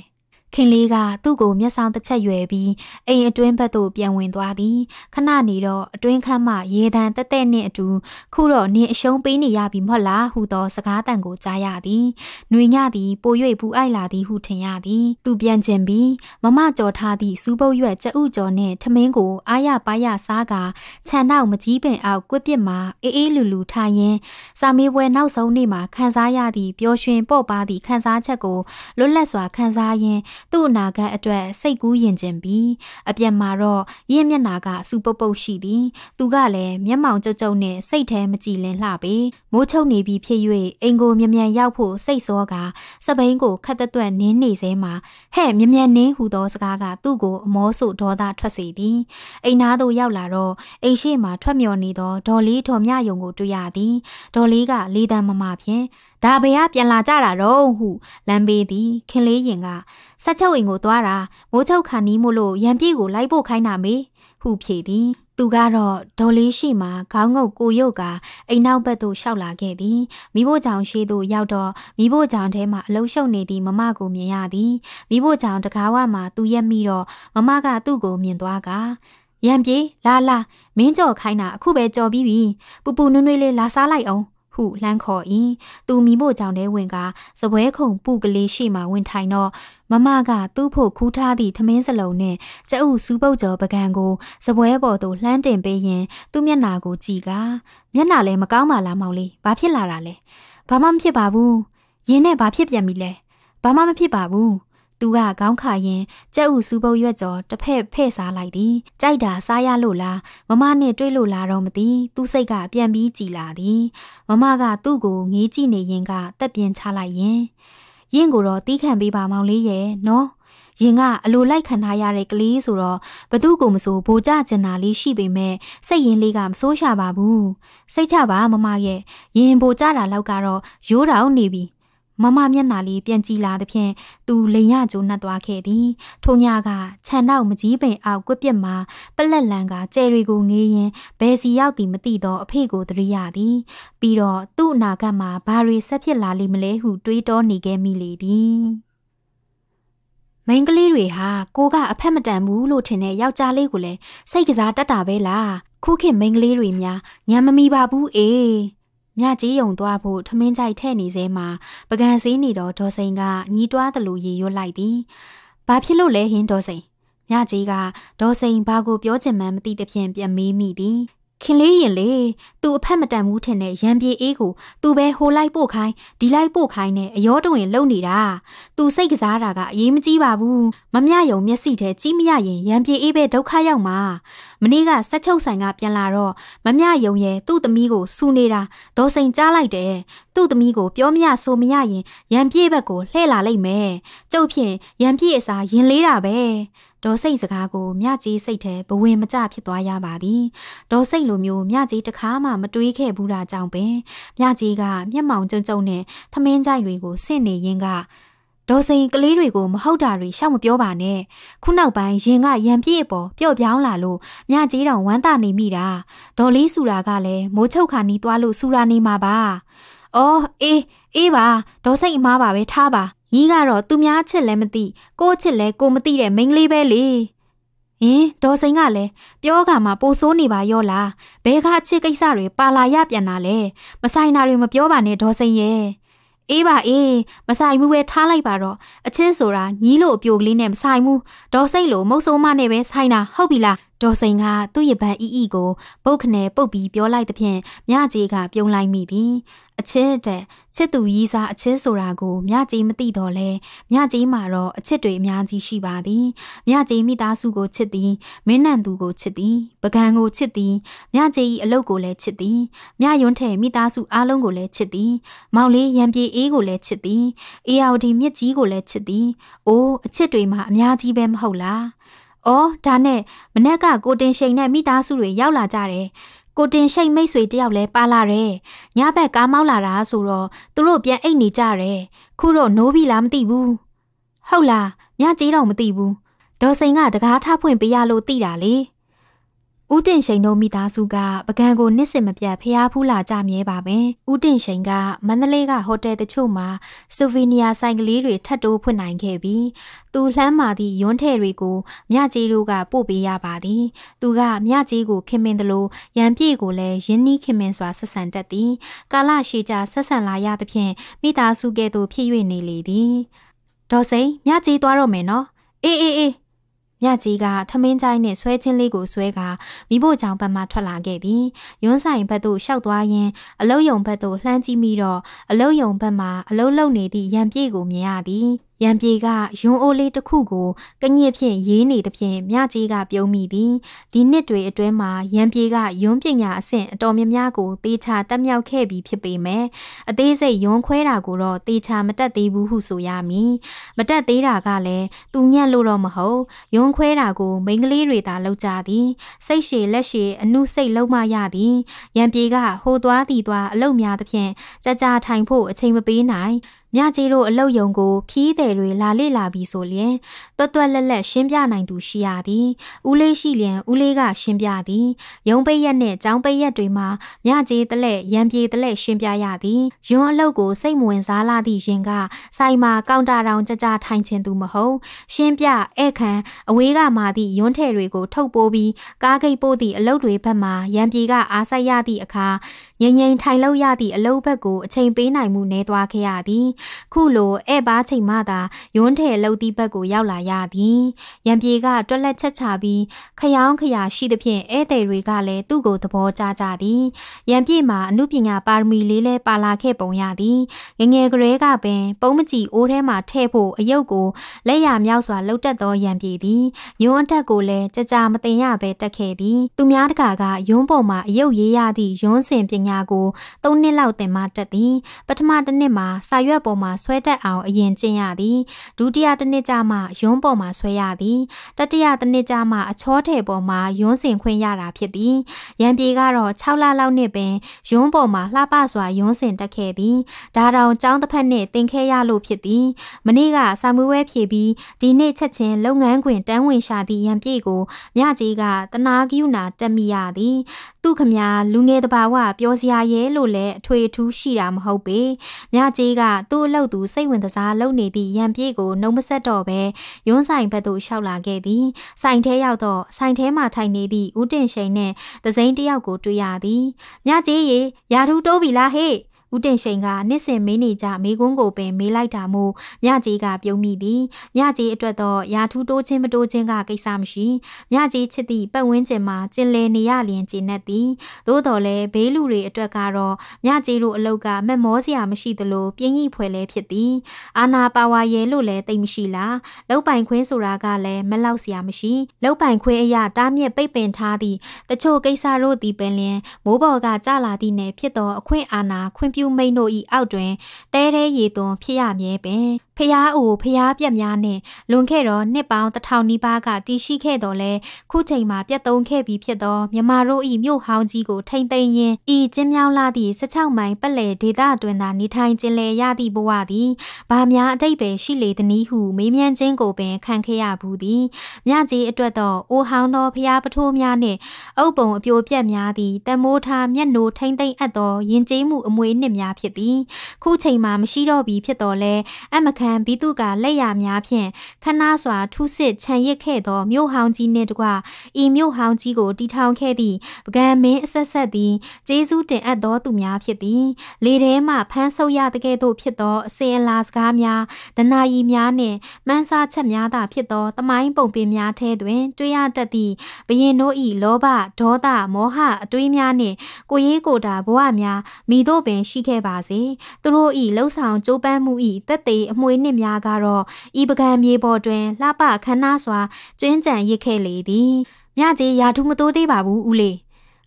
ခင်လေးကသူ့ကိုမျက်ဆောင်တစ်ချက်ရွယ်ပြီးအိမ်အတွင်းဘက်သို့ပြန်ဝင်သွားသည်ခဏနေတော့အတွင်းခန်းမှရေတံတက်တက်နှင့်အတူ ခုတော့နင်းအရှုံးပေးနေရပြီမဟုတ်လားဟူသောစကားတန်ကိုကြားရသည်။နှွေညသည်ပို၍ပူအိုက်လာသည်ဟုထင်ရသည်။သူပြန်ကျင်ပြီးမမကြော်ထားသည့်စူးပုတ်ရွက်ကြက်ဥကြော်နှင့်ထမင်းကိုအားရပါရစားကာခြံနောက်မကြီးပင်အောက်ကွစ်ပစ်မှာအေးအေးလူလူထားရင်းစာမေးပွဲနောက်ဆုံးနေ့မှာခန်းစားရသည့်ပျော်ရွှင်ပော့ပါသည့်ခန်းစားချက်ကိုလွတ်လပ်စွာခန်းစားရင်းသူ့အနာဂတ်အတွက်စိတ်ကူးယဉ်ကျင်ပြီးအပြက်မှာတော့ရင့်မျက်နာကစူပုတ်ပုတ်ရှိသည်သူကလည်းမျက်မှောင်ကြုတ်ကြုတ်နဲ့စိတ်ထဲမကြည်လင်လှပေမိုးချုပ်နေပြီဖြစ်၍အိမ်ကိုမြ мян ရောက်ဖို့စိတ်စောက စပိန်ကိုခတ်တွက်နင်းနေစဲမှာဟဲ့မြ мян နင်းဟူသောစကားကသူ့ကိုအမောဆိုဒေါသထွက်စေသည်အိမ်သားသို့ရောက်လာတော့အိမ်ရှိမှထွက်မြော်နေသောဒေါ်လေးဒေါ်မြယုံကိုတွေ့ရသည်ဒေါ်လေးကလေတံမမဖြင့်ဒါဘရပြန်လာကြတာတော့ဟုလမ်းပေးသည်ခင်လေးရင်ကဆက်ချုပ်ဝင်ကိုသွားတာမိုးချုပ်ခါနီးမို့လို့ရံပြေကိုလိုက်ဖို့ခိုင်းတာမေဟုဖြေသည် သူကတော့ဒေါ်လေးရှိမှခေါင်းငုပ်ကိုရုပ်ကအိမ်နောက်ဘက်သို့ရှောက်လာခဲ့သည်မိဖို့ကြောင်ရှိသူရောက်တော့မိဖို့ကြောင်ထဲမှာအလုံးရှုပ်နေသည့်မမကိုမြင်ရသည်မိဖို့ကြောင်တကားဝမှာသူရက်မိတော့မမကသူ့ကိုမြင်သွားကရံပြေလာလာမင်းကြော်ခိုင်းတာအခုပဲကြော်ပြီးပြီပူပူနွေ့နွေ့လေးလာစားလိုက်အောင်ဟုလှမ်းခေါ်၏သူမိဖို့ကြောင့်တဲ့ဝင်ကစပွဲခုံပုကလေးရှိမှဝင်ထိုင်တော့မမကသူ့ဖို့ခူးထားသည့်သမင်းစလုံးနှင့်ကျအုပ်စူးပုတ်ကျော်ပကံကိုစပွဲပေါ်သို့လှမ်းတင်ပေးရင် သူ့မျက်နာကိုကြည်ကမျက်နာလည်းမကောင်းပါလားမောင်လေးဘာဖြစ်လာတာလဲဘာမှမဖြစ်ပါဘူးယင်းနဲ့ဘာဖြစ်ပြန်ပြီလဲဘာမှမဖြစ်ပါဘူးသူကခေါင်းခါရင်ကြက်ဥစူပုတ်ရွက်ကြော်တစ်ဖက်ဖဲ့စားလိုက်သည်ကြိုက်တာစားရလို့လားမမနဲ့တွေ့လို့လားတော့မသိသူ့စိတ်ကပြန်ပြီးကြည်လာသည်မမကသူ့ကိုငေးကြည့်နေရင်ကတက်ပြင်းချလိုက်ရင်ရင့်ကိုတော့တီးခံပေးပါမောင်လေးရဲ့နော်ရင်ကအလိုလိုက်ခံထားရတဲ့ကလေးဆိုတော့ဘသူ့ကိုမဆိုဘိုးကြကျင်နာလေးရှိပေမဲ့စိတ်ရင်းလေးကမဆိုးရှာပါဘူးစိတ်ချပါမမရဲ့ရင်ဘိုးကြတာလောက်ကတော့ရိုးတောင်နေပြီမမမျက်နှာလေးပြန်ကြည့်လာသည်ဖြင့်သူလိန်ရကြိုးနှက်သွားခဲ့သည်ထိုညကခြံနောက်မကြီးပင်အောက်ကွက်ပြက်မှာပလက်လန်ကကျယ်တွေကိုငေးရင်ဘယ်စီရောက်သည်မသိတော့အဖေကိုသတိရသည်ပြီးတော့သူ့အနာကမှာဘာတွေဆက်ဖြစ်လာလိမ့်မလဲဟု တွေးတောနေခဲ့မိလေသည်မိန်းကလေးတွေဟာကိုကအဖက်မတန်ဘူးလို့ထင်တဲ့ယောက်ျားလေးကိုလည်းစိတ်ကစားတတ်တာပဲလားခုခေတ်မိန်းကလေးတွေများညံမမီပါဘူးအေးမြကြီးယုံသွားဖို့ထမင်းကြိုက်ထဲ့နေစဲမှာပကံစည်းနေတော့ဒေါ်စိန်ကညီးတွားသလိုရေရွတ်လိုက်သည်။ဘာဖြစ်လို့လဲဟင်းဒေါ်စိန်။မြကြီးကဒေါ်စိန်ဘာကိုပြောချင်မှန်းမသိသဖြင့်ပြန်မေးမိသည်ခင်လေးရင်လေသူအဖက်မတန်ဘူးထင်တဲ့ရံပြေအေးကိုသူပဲဟိုလိုက်ပို့ခိုင်းဒီလိုက်ပို့ခိုင်းနဲ့အယောတုံရင်လုံနေတာသူစိတ်ကစားတာကအရေးမကြီးပါဘူးမမြယုံမျက်စိထဲကြီးမရရင်ရံပြေအေးပဲဒုက္ခရောက်မှာမနေ့ကဆက်ချုပ်ဆိုင်က ပြန်လာတော့မမြယုံရဲ့သူ့သမီးကိုစူနေတာဒေါ်စိန်ကြားလိုက်တယ်သူ့သမီးကို ပြောမရဆိုမရရင်ရံပြေဘက်ကိုလှည့်လာလိုက်မယ်ကျုပ်ဖြင့်ရံပြေအစားရင်လေးတာပဲဒေါ်စိတ်စကားကိုမြကြီးစိတ်ထဲဘဝင်မကျဖြစ်သွားရပါသည်ဒေါ်စိတ်လိုမျိုးမြကြီးတခါမှမတွေးခဲ့ဘူးတာကြောင့်ပင်မြကြီးကမျက်မှောင်ကျုံကျုံနဲ့သမင်းကြိုက်တွေကိုဆင့်နေရင်းကဒေါ်စိန်ကလေးတွေကိုမဟုတ်တာတွေရှောက်မပြောပါနဲ့ခုနောက်ပိုင်းရင်ကရံပြည့်အပေါ်ပျော့ပြောင်းလာလို့မြကြီးတော်ဝမ်းသာနေမိတာဒေါ်လေးစုတာကလည်းမိုးချုပ်ခါနီးသွားလို့စူရာနေမှာပါအော်အေးအေးပါဒေါ်စိတ်အမားပါပဲထားပါညီကတော့သူများချစ်လည်းမသိကိုချစ်လည်းကိုမသိတဲ့မိန်းကလေးပဲလေဟင်ဒေါ်စိန်ကလည်းပြောကမှပိုဆိုးနေပါရော့လားဘဲကအချစ်ကိစ္စတွေပါလာရပြန်တာလေမဆိုင်တာတွေမပြောပါနဲ့ဒေါ်စိန်ရဲ့အေးပါအေးမဆိုင်မှုပဲထားလိုက်ပါတော့အချင်းဆိုတာညီးလို့အပြိုကလေးနဲ့မဆိုင်ဘူးဒေါ်စိတ်လို့မုတ်ဆိုးမနဲ့ပဲဆိုင်တာဟုတ်ပြီလားဒေါ်စိန်ကသူ့ရပန်အီအီကိုပုတ်ခနဲပုတ်ပြီးပြောလိုက်သဖြင့်မြကြီးကပြုံးလိုက်မိသည်အချစ်တဲ့ချစ်သူကြီးစားအချစ်ဆိုတာကိုမြကြီးမသိတော့လဲမြကြီးမှာတော့အချစ်တွေအများကြီးရှိပါသည်မြကြီးမိသားစုကိုချစ်သည်မင်းနန်သူကိုချစ်သည်ပကံကိုချစ်သည်မြကြီးအလုပ်ကိုလည်းချစ်သည်မြယွန်းထဲမိသားစုအားလုံးကိုလည်းချစ်သည်မောင်လေးရံပြေအေးကိုလည်းချစ်သည်အေယာဝတီမြစ်ကြီးကိုလည်းချစ်သည်အိုးအချစ်တွေမှာအများကြီးပဲမဟုတ်လား။အော်ဒါနဲ့မနက်ကကိုတင်ရှိန်နဲ့မိသားစုတွေရောက်လာကြတယ်။ကိုတင်ရှိန်မိတ်ဆွေတယောက်လဲပါလာတယ်။ညဘက်ကားမောက်လာတာဆိုတော့သူတို့ပြန်အိတ်နေကြတယ်။ခုတော့နိုးပြီလားမသိဘူး။ဟုတ်လားညကြီးတော့မသိဘူး။ဒေါ်စိန်ကတကားထဖွင့်ပေးရလို့သိတာလေ။ဦးတင်ရှိန်တို့မိသားစုကပကံကိုနှစ်စင်မပြတ်ဖျားဖူးလာကြမြဲပါပဲ။ဦးတင်ရှိန်ကမန္တလေးကဟိုတယ်တချို့မှာဆိုဗီနီယာဆိုင်ကလေးတွေထပ်တိုးဖွင့်နိုင်ခဲ့ပြီးသူလှမ်းမာသည့်ရွန်းထဲတွေကိုမြကြီးတို့ကပို့ပေးရပါသည်။သူကမြကြီးကိုခင်မင်သလိုရန်ပြေကိုလည်းရင်းနှီးခင်မင်စွာဆက်ဆံတတ်သည်။ကာလရှိကြဆက်ဆံလာရသဖြင့်မိသားစုကဲ့သို့ဖြစ်၍နေလေသည်။ဒေါ်စိန်မြကြီးသွားတော့မယ်နော်။အေးအေးအေးမြကြီးကထမင်းကြိုင်းနဲ့ဆွဲချင်းလေးကိုဆွဲကမိဖို့ကြောင့်ပတ်မှထွက်လာခဲ့သည်။ရွန်းဆိုင်ဘက်သို့ရှောက်သွားရင်းအလုံးယုံဘက်သို့လှမ်းကြည့်မိတော့အလုံးယုံဘက်မှာအလုံးလုံနေသည့်ရံပြည့်ကိုမြင်ရသည်ရံပြေကယွန်းအိုးလေးတစ်ခုကိုကညစ်ဖြင့်ရေးနေသဖြင့်မြကြီးကပြုံးမိသည်ဒီနှစ်တွေအတွင်းမှာရံပြေကယွန်းပညာအဆင့်အတော်များများကိုတေချာတက်မြောက်ခဲ့ပြီးဖြစ်ပေမယ့်အသေးစိတ်ယွန်းခွဲတာကိုတော့တေချာမတက်သေးဘူးဟုဆိုရမည်မတက်သေးတာကလည်းသူညံ့လို့တော့မဟုတ်ယွန်းခွဲတာကို မိန်းကလေးတွေသာလောက်ကြသည် စိတ်ရှည်လက်ရှည်အမှုစိတ်လုံးမရသည်ရံပြေကဟိုသွားတီသွားအလုံများသဖြင့်ကြကြထိုင်ဖို့အချိန်မပေးနိုင်မြကြီးတို့အလုတ်ယုံကိုခီးသည်တွေလာလေ့လာပြီးဆိုလျင်တွတ်တွတ်လက်လက် ရှင်းပြနိုင်သူရှိရသည်ဦးလေးရှိလျင်ဦးလေးကရှင်းပြသည်ယုံပိတ်ရက်နှင့်ကျောင်းပိတ်ရက်တွေမှာမြကြီးတလက်ရံပြေတလက်ရှင်းပြရသည်ယွန်းအလုတ်ကိုစိတ်မဝင်စားလာသည့်ရင်ကဆိုင်မှာကောင်တာတောင်ကြကြထိုင်ခြင်းသူမဟုတ်ရှင်းပြဧခန်အဝေးကမာသည့်ယွန်းထဲတွေကို ထုတ်ပိုးပြီးကားဂိတ်ပို့သည့်အလုတ်တွေဘက်မှာရံပြေကအားဆိုင်ရသည့်အခါငြိမ်ငြိမ်ထိုင်လို့ရသည့်အလုတ်ဘက်ကိုအချိန်ပေးနိုင်မှုနှဲသွားခဲ့ရသည်ခုလိုဧဘာချိန်မှသာယွန်းထဲလှုပ်သည့်ဘက်ကိုရောက်လာရသည်ရံပြေကတွက်လက်ချက်ချပြီးခရောင်းခရာရှိသဖြင့်ဧည့်သည်တွေကလည်းသူ့ကိုသဘောကျကြသည်ရံပြေမှာအမှုပညာပါရမီလေးလဲပါလာခဲ့ပုံရသည်ငငယ်ကလေးကပင် ပုံမကြည့်အိုးထဲမှာထည့်ဖို့အယုတ်ကိုလက်ရမြောက်စွာလှုပ်တက်သောရံပြေသည်ယွန်းအထက်ကိုလည်းကြကြမတင်ရဘဲတက်ခဲ့သည် သူများတကာကယွန်းပေါ်မှာအယုတ်ရေးရသည့်ယွန်းစင်ပညာကို၃နှစ်လောက်သင်မှတက်သည်ပထမတစ်နှစ်မှာစာရွက်ပေါ်ပေါ်မှာဆွဲတက်အောင်အရင်ကျင့်ရသည်ဒုတိယတစ်နှစ်ကြာမှယွန်းပေါ်မှာဆွဲရသည်တတိယတစ်နှစ်ကြာမှအချောထည်ပေါ်မှာယွန်းစင်ခွင့်ရတာဖြစ်သည်ရန်ပြေကတော့6လလောက်နှစ်ပင်ယွန်းပေါ်မှာလှပစွာယွန်းစင်တက်ခဲ့သည်ဒါတောင်ចောင်းတစ်ဖက်နှင့်တင်ခဲ့ရလို့ဖြစ်သည် မနေ့ကစာမွေးဝဲဖြေပြီးဒီနေ့ချက်ချင်းလုပ်ငန်းခွင်တန်းဝင်ရှာသည့်ရန်ပြေကိုမြကြီးကတနာကယူနာတက်မိရသည်သူခမညာလူငယ်တဘာဝပြောစရာရဲလို့လည်းအထွေထူးရှိတာမဟုတ်ပေမြကြီးကသူသူ့အလုပ်သူစိတ်ဝင်စားလုပ်နေသည့်ရံပြေးကိုနှုံမဆက်တော့ပဲယွန်းဆိုင်ဘက်သို့လျှောက်လာခဲ့သည်ဆိုင်ထဲရောက်တော့ဆိုင်ထဲမှာထိုင်နေသည့်ဦးတင်ရှိန်နှင့်သစိမ်းတယောက်ကိုတွေ့ရသည်မြကြီးရေရာထူးတိုးပြီလားဟေ့ဦးတင်ရှိန်ကနှစ်စဉ်မေးနေကြမိကွန်းကိုပင်မေးလိုက်တာမို့မြကြီးကပြုံးမိသည်မြကြီးအတွက်တော့ရာထူးတိုးချင်းမတိုးချင်းကကိစ္စမရှိမြကြီးချစ်သည့်ပတ်ဝန်းကျင်မှာကျင်လည်နေရလျင်ကျင်နေသည်သို့တော်လည်းဘေးလူတွေအတွက်ကတော့မြကြီးတို့အလောက်ကမက်မောစရာမရှိသလိုပြင်းရိဖွယ်လဲဖြစ်သည်အာနာပါဝါရဲလို့လည်းတိတ်မရှိလားလောက်ပိုင်ခွင်းဆိုတာကလည်းမလောက်စရာမရှိလောက်ပိုင်ခွင်းအရာတားမြစ်ပိတ်ပင်ထားသည့်တချို့ကိစ္စတို့ဒီပင်လင်မိုးပေါ်ကကြလာသည့်နယ်ဖြစ်သောအခွင့်အာဏာခွင့်ပြုမိန်တို့၏အောက်တွင်တဲတဲရေသွန်ဖြစ်ရမြဲပင်ဖျားအိုဖျားပြက်များနဲ့လွန်ခဲ့တော့နှစ်ပေါင်းတစ်ထောင်နီးပါးကတည်ရှိခဲ့တော်လဲခုချိန်မှာပြတ်သုံးခဲ့ပြီးဖြစ်သောမြမတို့၏မြို့ဟောင်းကြီးကိုထိမ့်သိမ်းရင်းဤကျင်းမြောင်းလာသည့်16မိုင်ပတ်လည်ဒေသတွင်သာနေထိုင်ကျင်လည်ရသည့်ဘဝသည်ဘာများအတိတ်ပဲရှိလေသနည်းဟုမေးမြန်းခြင်းကိုပင်ခံခဲ့ရဘူးသည်မြကြီးအတွက်တော့အိုဟောင်းသောဖျားပထိုးများနှင့်အုပ်ပုံအပြိုပြက်များသည့်တမိုးထားမျက်နှိုထိမ့်သိမ်းအပ်သောယဉ်ကျေးမှုအမွေနှစ်များဖြစ်သည် ခုချိန်မှာမရှိတော့ပြီဖြစ်တော်လဲအမခံခံဘိတုကလက်ရများဖြင့်ခဏစွာထုစစ်ခြံရစ်ခဲ့သောမြို့ဟောင်းကြီးနှင့်တကွဤမြို့ဟောင်းကြီးကိုတီထောင်ခဲ့သည့်ပကံမင်းအဆက်ဆက်သည်ကျေးဇူးတင်အပ်သောသူများဖြစ်သည် လေထဲမှဖမ်းဆုပ်ရတကယ်သို့ဖြစ်သောအစဉ်အလာစကားများဒနာယီများနှင့်မှန်းဆချက်များသာဖြစ်သောတမိုင်းပုံပင်များထဲတွင်တွေ့ရတတ်သည့်ဘရင်တို့၏လောဘဒေါသမောဟအတွေးများနှင့်ကိုရေးကိုတာဘဝများမိတို့ပင် ရှိခဲ့ပါစေသူတို့၏လှုပ်ဆောင်ကြိုးပမ်းမှု၏တက်သေးအမွှေးနှစ်များကတော့ဤပကံမြေပေါ်တွင်လှပခဏစွာကျွင်းကြံရစ်ခဲ့လေသည်မြကြီးရာထူးမတိုးသေးပါဘူးဦးလေး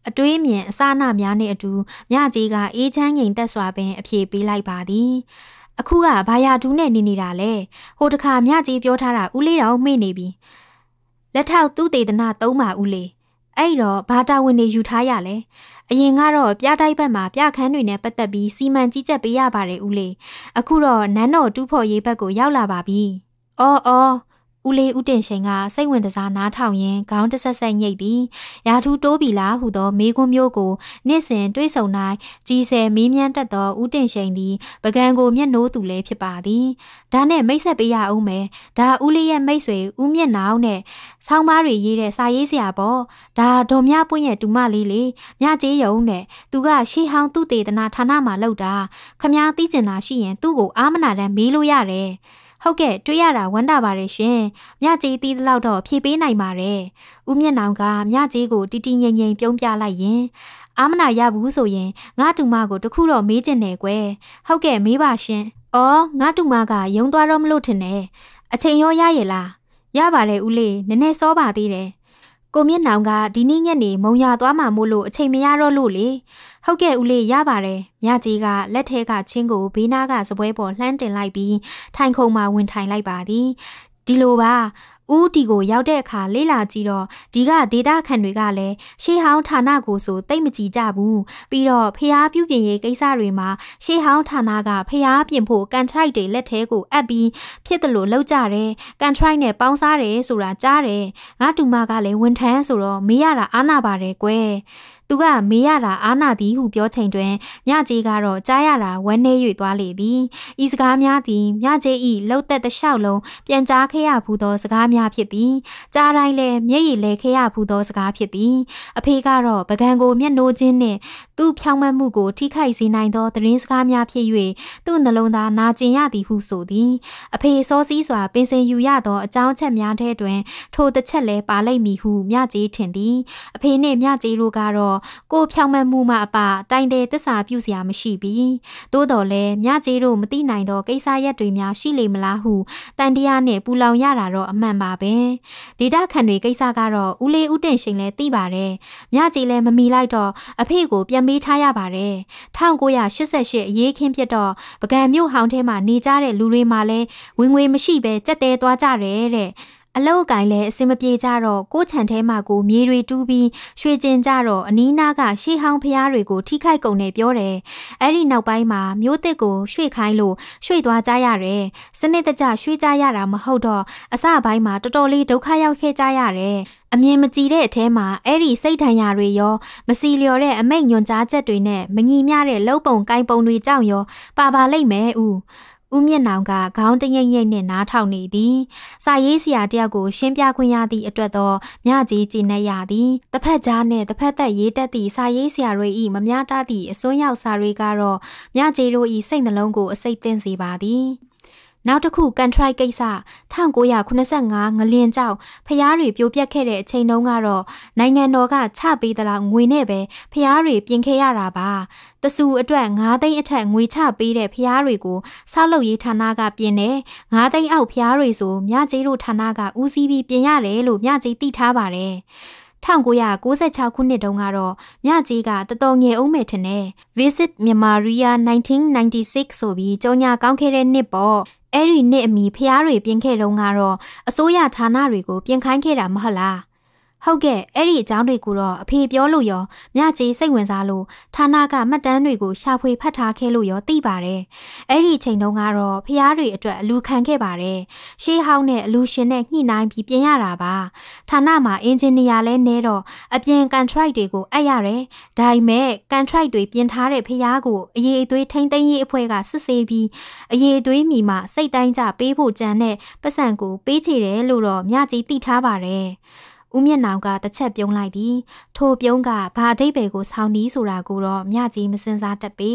အတွေးမြင်အစနာများနဲ့အတူမြကြီးကအေးချမ်းငိန်တက်စွာပင်အပြေပေးလိုက်ပါသည်အခုကဘာယာဒူးနဲ့နေနေတာလဲဟိုတခါမြကြီးပြောထားတာဦးလေးတော်မေ့နေပြီလက်ထောက်သူတေသနာသုံးပါဦးလေးအဲ့တော့ဘာတာဝန်တွေယူထားရလဲအရင်ကတော့ပြတိုက်ဘက်မှာပြခန်းတွေနဲ့ပတ်သက်ပြီးစီမံကြီးကြပ်ပေးရပါတယ်ဦးလေးအခုတော့နန်းတော်တူဖို့ရေးဘက်ကိုရောက်လာပါပြီ အော်အော်ဦးလေးဦးတင်ရှိန်ကစိတ်ဝင်တစားနားထောင်ရင်းခေါင်းတဆက်ဆက်ညိတ်သည်ရာထူးတိုးပြီလားဟုသောမေးခွန်းမျိုးကိုနှစ်စဉ်တွေးဆုံနိုင်ကြီးဆယ်မေးမြန်းတတ်သောဦးတင်ရှိန်သည် ပကံကိုမျက်နှိုးသူလည်းဖြစ်ပါသည်ဒါနဲ့မိတ်ဆက်ပေးရအောင်မယ်ဒါဦးလေးရဲ့မိတ်ဆွေဦးမျက်နှာအောင်နဲ့ဆောင်းပါးတွေရေးတဲ့စာရေးဆရာပေါ့ဒါဒေါ်မြပွင့်ရဲ့တူမလေးလေမြကျေးယုံနဲ့သူကရှေးဟောင်းသူတေသနာဌာနမှာလုပ်တာခမားသိကျင်တာရှိရင်သူ့ကိုအာမနာတမ်းမေးလို့ရတယ်။ဟုတ်ကဲ့တွေ့ရတာဝမ်းသာပါတယ်ရှင်။မြကြီးတီးသလောက်တော့ဖြည့်ပေးနိုင်ပါတယ်။ဦးမျက်နှောင်ကမြကြီးကိုတီတီငိမ့်ငိမ့်ပြုံးပြလိုက်ရင်အာမနာရဘူးဆိုရင်ငါတူမကို တခုတော့မေးကျင်တယ်ကွယ်။ဟုတ်ကဲ့မေးပါရှင်။အော်ငါတူမကယုံသွားတော့မလို့ထင်တယ်။အချိန်ရောရရဲ့လား။ရပါတယ်ဦးလေးနည်းနည်းစောပါသေးတယ်။ကိုမျက်နှောင်ကဒီနေ့ညနေမုံရသွားမှမို့လို့အချိန်မရတော့လို့လေဟုတ်ကဲ့ဦးလေးရပါတယ်မြကြီးကလက်ထဲကချင်းကိုဘေးနားကစပွဲပေါ်လှမ်းတင်လိုက်ပြီးထိုင်ခုံမှာဝင်ထိုင်လိုက်ပါသည်ဒီလိုပါဦးတီကိုရောက်တဲ့အခါလေးလာကြည့်တော့ဒီကဒေတာခန်တွေကလည်းရှေးဟောင်းဌာနကိုဆိုတိတ်မကြည်ကြဘူးပြီးတော့ဖျားပြုပြင်ရေးကိစ္စတွေမှာရှေးဟောင်းဌာနကဖျားပြင်ဖို့ကန်ထရိုက်တွေလက်ထဲကိုအပ်ပြီးဖြစ်တယ်လို့လောက်ကြတယ်ကန်ထရိုက်နဲ့ပေါင်းစားတယ်ဆိုတာကြားတယ်ငါတူမကလည်းဝန်ထမ်းဆိုတော့မေးရတာအားနာပါတယ်ကွယ်သူကမေးရတာအာနာသည်ဟုပြောချိန်တွင်မြကြီးကတော့ကြားရတာဝမ်းနေ၍သွားလေသည်ဤစကားများသည်မြကြီး၏လှုပ်သက်တလျှောက်လုံးပြန်ကြားခဲ့ရဘူးသောစကားများဖြစ်သည်ကြားတိုင်းလည်းမျက်ရည်လဲခဲ့ရဘူးသောစကားဖြစ်သည်အဖေကတော့ပကံကိုမျက်နှိုးချင်းနှင့်သူ့ဖြောင်းမတ်မှုကိုထိခိုက်စေနိုင်သောသတင်းစကားများဖြစ်၍သူ့နှလုံးသားနာကျင်ရသည်ဟုဆိုသည်အဖေစောစည်းစွာပင်စင်ယူရသောအကြောင်းချက်များထဲတွင် ထိုတစ်ချက်လည်းပါလိမ့်မည်ဟုမြကြေးထင်သည်အဖေနှင့်မြကြေးတို့ကတော့ကို ဖြောင်းမတ်မှုမှအပတိုင်တယ်တစ္ဆာပြုစရာမရှိပြီသို့တော်လည်းမြကြေးတို့မသိနိုင်သောကိစ္စရပ်တွေများရှိလိမ့်မလားဟုတန်တရားနဲ့ပူလောင်ရတာတော့အမှန်ပါပဲဒေတာခန်တွေကိစ္စကတော့ဦးလေးဦးတင်ရှင်လည်းသိပါတယ်မြကြေးလည်းမမီလိုက်တော့အဖေကိုပြန်ပေးထားရပါတယ်။1988အရေးခင်းဖြစ်တော့ပုဂံမြို့ဟောင်းထဲမှာနေကြတဲ့လူတွေမှာလည်းဝင်ငွေမရှိဘဲကြက်တဲသွားကြတယ်တဲ့။အလောက်ကိုင်းလည်းအစင်မပြေကြတော့ကိုခြံထဲမှာကိုမြေတွေတူးပြီးရွှေကျင်ကြတော့အနီးနားကရှေးဟောင်းဖျားတွေကိုထိခိုက်ကုန်တယ်ပြောတယ်။အဲ့ဒီနောက်ပိုင်းမှာမျိုးတစ်ကိုရွှေ့ခိုင်းလို့ရွှေ့သွားကြရတယ်။စနစ်တကျရွှေ့ကြရတာမဟုတ်တော့အစပိုင်းမှာတော်တော်လေးဒုက္ခရောက်ခဲ့ကြရတယ်။အမြင်မကြည်တဲ့အထဲမှာအဲ့ဒီစိတ်ထံရတွေရောမစီလျော်တဲ့အမိတ်ညွန်ကြားချက်တွေနဲ့မညီမျှတဲ့လှုပ်ပုံကိုင်းပုံတွေကြောင့်ရောပါပါလိမ့်မယ်ဦး။။ဦးမျက်နှောင်ကခေါင်းတရိပ်ရိပ်နဲ့နားထောင်နေသည်။စာရေးဆရာတယောက်ကိုရှင်းပြခွင့်ရသည့်အတွက်တော့မြကြီးကြည်နေရသည်။တစ်ဖက်ကြားနဲ့တစ်ဖက်သက်ရေးတက်သည့်စာရေးဆရာတွေ၏မများတသည့်အစွန်းရောက်စာတွေကတော့မြကြီးတို့၏စိတ်နှလုံးကိုအစိတ်သင့်စေပါသည်။နောက်တစ်ခု contract ကိစ္စ1985ငလင်ကြောင့်ဖျားတွေပြိုပြက်ခဲ့တဲ့အချိန်တုန်းကတော့နိုင်ငံတော်ကချပေးသလားငွေနဲ့ပဲဖျားတွေပြင်ခဲ့ရတာပါတဆူအတွက်9သိန်းအထက်ငွေချပေးတဲ့ဖျားတွေကိုဆောက်လုပ်ရေးဌာနကပြင်တယ်9သိန်းအောက်ဖျားတွေဆိုမြကြီးတို့ဌာနကဦးစီးပြီးပြင်ရတယ်လို့မြကြီးသိထားပါတယ်1996ခုနှစ်တုန်းကတော့မြကြီးကတတော်ငယ်အောင်မဲ့ထင်တယ် Visit Myanmar 1996ဆိုပြီးကြောညာကောင်းခဲ့တဲ့နှစ်ပေါ့အဲ့ဒီနှစ်အမီဖျားတွေပြင်ခဲ့တုန်းကတော့အစိုးရဌာနတွေကိုပြင်ခိုင်းခဲ့တာမဟုတ်လားဟုတ်ကဲ့အဲ့ဒီအကြောင်းတွေကိုတော့အဖေပြောလို့ရောမြကြီးစိတ်ဝင်စားလို့ဌာနကမှတ်တမ်းတွေကိုရှာဖွေဖတ်ထားခဲ့လို့ရောသိပါတယ်။အဲ့ဒီချိန်တုန်းကတော့ဖျားတွေအတွက်အလူခံခဲ့ပါတယ်။ရှေးဟောင်းနဲ့အလူရှင်နဲ့ညှိနှိုင်းပြီးပြင်ရတာပါ။ဌာနမှာအင်ဂျင်နီယာလဲနေတော့အပြင်ကန်ထရိုက်တွေကိုအပ်ရတယ်။ဒါပေမဲ့ကန်ထရိုက်တွေပြင်ထားတဲ့ဖျားကိုအရေးအသွေးထိမ့်သိမ်းရေးအဖွဲ့ကစစ်ဆေးပြီးအရေးအသွေးမိမှစိတ်တိုင်းကြပေးဖို့ကြံတဲ့ပတ်စံကိုပေးချေတယ်လို့တော့မြကြီးသိထားပါတယ်။ဦးမျက်နှာကတစ်ချက်ပြုံးလိုက်သည်ထိုပြုံးကဘာအတိတ်ဘယ်ကိုဆောင်သည်ဆိုတာကိုတော့မြကြီးမစင်စားတတ်ပေ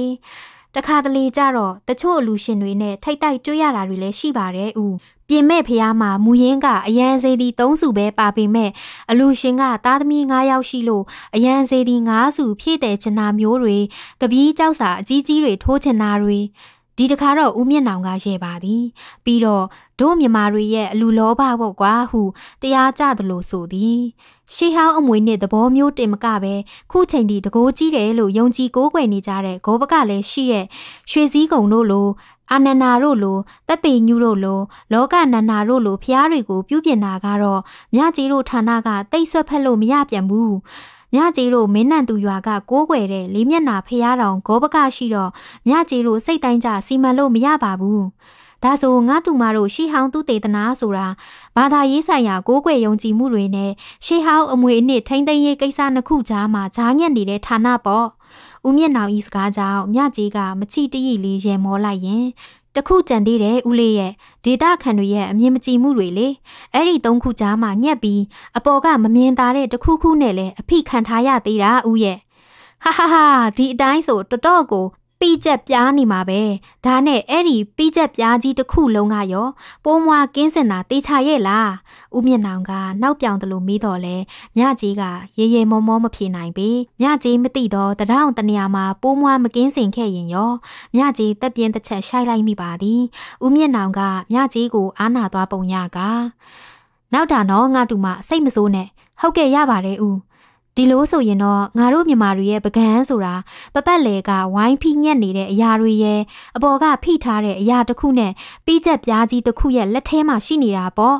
တခါတလေကြတော့တချို့လူရှင်တွေနဲ့ထိတ်တိုက်တွေ့ရတာတွေလည်းရှိပါတယ်ဦးပြင်မဲ့ဖះမှာမူရင်းကအရန်စေးဒီ၃စုပဲပါပေမဲ့အလူရှင်ကသားသမီး၅ယောက်ရှိလို့အရန်စေးဒီ၅စုဖြည့်တယ်ချင်တာမျိုးတွေကပီးကြောက်စာအကြီးကြီးတွေထိုးချင်တာတွေဒီတခါတော့ဦးမျက်နှောင်ကရဲပါသည်ပြီးတော့တို့မြမာတွေရဲ့အလူလောဘပေါ့ကွာဟုတရားကြသလိုဆိုသည်ရှေးဟောင်းအမွေနဲ့သဘောမျိုး တင်မကပဲခုချိန်ဒီတကိုးကြီးတယ်လို့ယုံကြည်ကိုးကွယ်နေကြတဲ့ဂောဘကလည်းရှိရဲ့ရွှေစည်းကုံတို့လိုအာနန္ဒာတို့လိုတပ်ပေညူတို့လိုလောကနန္ဒာတို့လိုဖျားတွေကို ပြုပြင်တာကတော့မြကြီးတို့ဌာနကတိတ်ဆွတ်ဖက်လို့မရပြန်ဘူးမြကြီးတို့မင်းနန်သူရွာကကိုးကွယ်တဲ့လေးမျက်နာဖျားတော်ဂောဘကရှိတော့မြကြီးတို့စိတ်တိုင်းကြစီမံလို့မရပါဘူးဒါဆိုငါတူမတို့ရှီဟောင်းသူတေသနာဆိုတာဘာသာရေးဆိုင်ရာကိုးကွယ်ယုံကြည်မှုတွေနဲ့ရှီဟောင်းအမွေအနှစ်ထိမ့်သိမ်းရေးကိစ္စနှစ်ခုကြားမှာဂျားညက်နေတဲ့ဌာနပေါ့။ဦးမျက်နှာဤစကားကြောင့်မြကြီးကမချီတရီလေးရေမောလိုက်ရင်တခုကြံသေးတယ်ဦးလေးရဲ့ဒေတာခန်တွေရဲ့အမြင်မကြည်မှုတွေလေအဲ့ဒီသုံးခုကြားမှာညက်ပြီးအပေါ်ကမမြင်သာတဲ့တခုခုနဲ့လဲအဖိခံထားရသေးတာဦးရဲ့ဟာဟာဟာဒီအတိုင်းဆိုတတော့ကိုပိကျက်ပြားနေမှာပဲဒါနဲ့အဲ့ဒီပိကျက်ပြားကြီးတစ်ခုလုံးကရောပိုးမွားကင်းစင်တာတေချာရဲ့လားဥမျက်နှောင်က နောက်ပြောင်တယ်လို့မေးတော့လဲမြကြီးကရေရေမောမောမဖြေနိုင်ပေမြကြီးမသိတော့တရောင်တနေရာမှာပိုးမွားမကင်းစင်ခဲ့ရင်ရောမြကြီးတက်ပြင်းတစ်ချက်ရှိုက်လိုက်မိပါသည်ဥမျက်နှောင်ကမြကြီးကိုအားနာသွားပုံရကနောက်တာနော်ငါတူမစိတ်မစိုးနဲ့ဟုတ်ကဲ့ရပါတယ်ဦးဒီလိုဆိုရင်တော့ငါတို့မြန်မာတွေရဲ့ပကန်းဆိုတာပပတ်လေကဝိုင်းဖိညက်နေတဲ့အရာတွေရဲ့အပေါ်ကဖိထားတဲ့အရာတစ်ခုနဲ့ပြီးချက်ပြားကြီးတစ်ခုရဲ့လက်ထဲမှာရှိနေတာပေါ့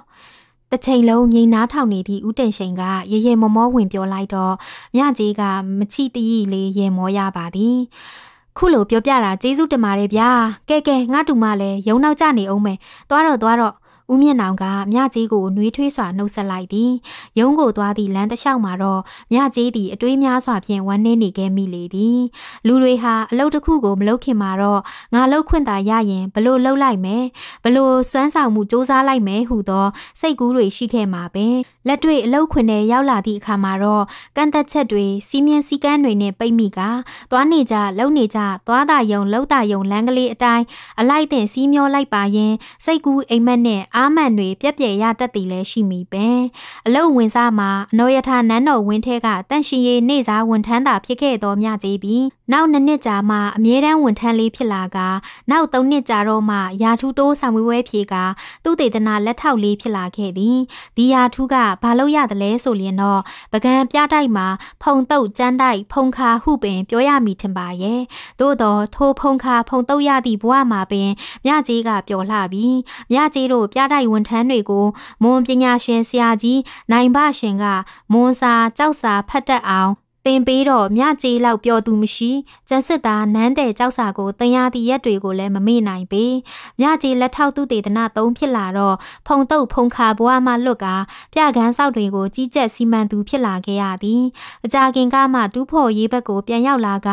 တစ်ချိန်လုံးငိန်နားထောင်နေသည့်ဦးတင်ရှိန်ကရရမမောဝင်ပြောလိုက်တော့မြကြီးကမချီတီးလေးရေမောရပါသည် ခုလိုပြောပြတာကျေးဇူးတင်ပါတယ်ဗျာကဲကဲငါတူမလည်းရုံနောက်ကြနေအောင်မယ်သွားတော့သွားတော့ဦးမျက်နှောင်ကမြကြီးကိုနှွေးထွေးစွာနှုတ်ဆက်လိုက်သည်။ရုံးကိုသွားသည့်လမ်းတစ်လျှောက်မှာတော့မြကြီးသည်အတွေးများစွာဖြင့်ဝန်းနေနေခဲ့မိလေသည်။လူတွေဟာအလုပ်တစ်ခုကိုမလုပ်ခင်မှာတော့ငါလုပ်ခွင့်သာရရင်ဘလို့လုပ်လိုက်မယ်။ဘလို့စွမ်းဆောင်မှုစ조사လိုက်မယ်ဟုသောစိတ်ကူးတွေရှိခဲ့မှာပဲ။လက်တွေ့အလုပ်ခွင်ထဲရောက်လာသည့်အခါမှာတော့ကန့်သက်ချက်တွေစီမင်းစည်းကမ်းတွေနဲ့ပိတ်မိကသွားနေကြလုံနေကြသွားတာယုံလှုပ်တာယုံလမ်းကလေးအတိုင်းအလိုက်တင်စီးမျောလိုက်ပါရင်စိတ်ကူးအိမ်မက်နဲ့အာမန်တွေပြက်ပြက်ရတတ်သည်လည်းရှိမိပင်အလုတ်ဝင်စားမှာအနောယထာနန်းတော်ဝင်းထဲကတန့်ရှင်ရေးနေစားဝန်ထမ်းတာဖြစ်ခဲ့တော်မြကြီးသည်နောက်နှစ်နှစ်ကြာမှအမြဲတမ်းဝန်ထမ်းလေးဖြစ်လာကနောက်သုံးနှစ်ကြာတော့မှယာထူးတိုးဆောင်ဝဲဖြေကသူ့တေသနာလက်ထောက်လေးဖြစ်လာခဲ့သည်ဒီယာထူးကဘာလို့ရသလဲဆိုရင်တော့ပကံပြတိုက်မှာဖုံတုတ်ကြမ်းတိုက်ဖုံခါဟုပင်ပြောရမည်ထင်ပါရဲ့သို့တော့ထိုးဖုံခါဖုံတုတ်ရသည့်ဘဝမှာပင်မြကြီးကပျော်လှပြီးမြကြီးတို့ပြကြားတိုက်ဝန်ထမ်းတွေကိုမွန်ပညာရှင်ဆရာကြီးနိုင်ဘရှင်ကမွန်စာကြောက်စာဖတ်တတ်အောင်တင်ပေးတော့မြကြေးလောက်ပြောသူမရှိကျန်စစ်သားနန်းတဲ့ကြောက်စာကိုတင်ရသည့်ရက်တွေကိုလည်းမမေ့နိုင်ပေမြကြေးလက်ထောက်သူတေသနာသုံးဖြစ်လာတော့ဖုံတုပ်ဖုံခါဘွားမှလွတ်ကာပြကန်းဆောက်တွေကိုကြီးကြပ်စီမံသူဖြစ်လာခဲ့ရသည်အကြခင်ကမှဒူးဖော်ရေးဘက်ကိုပြန်ရောက်လာက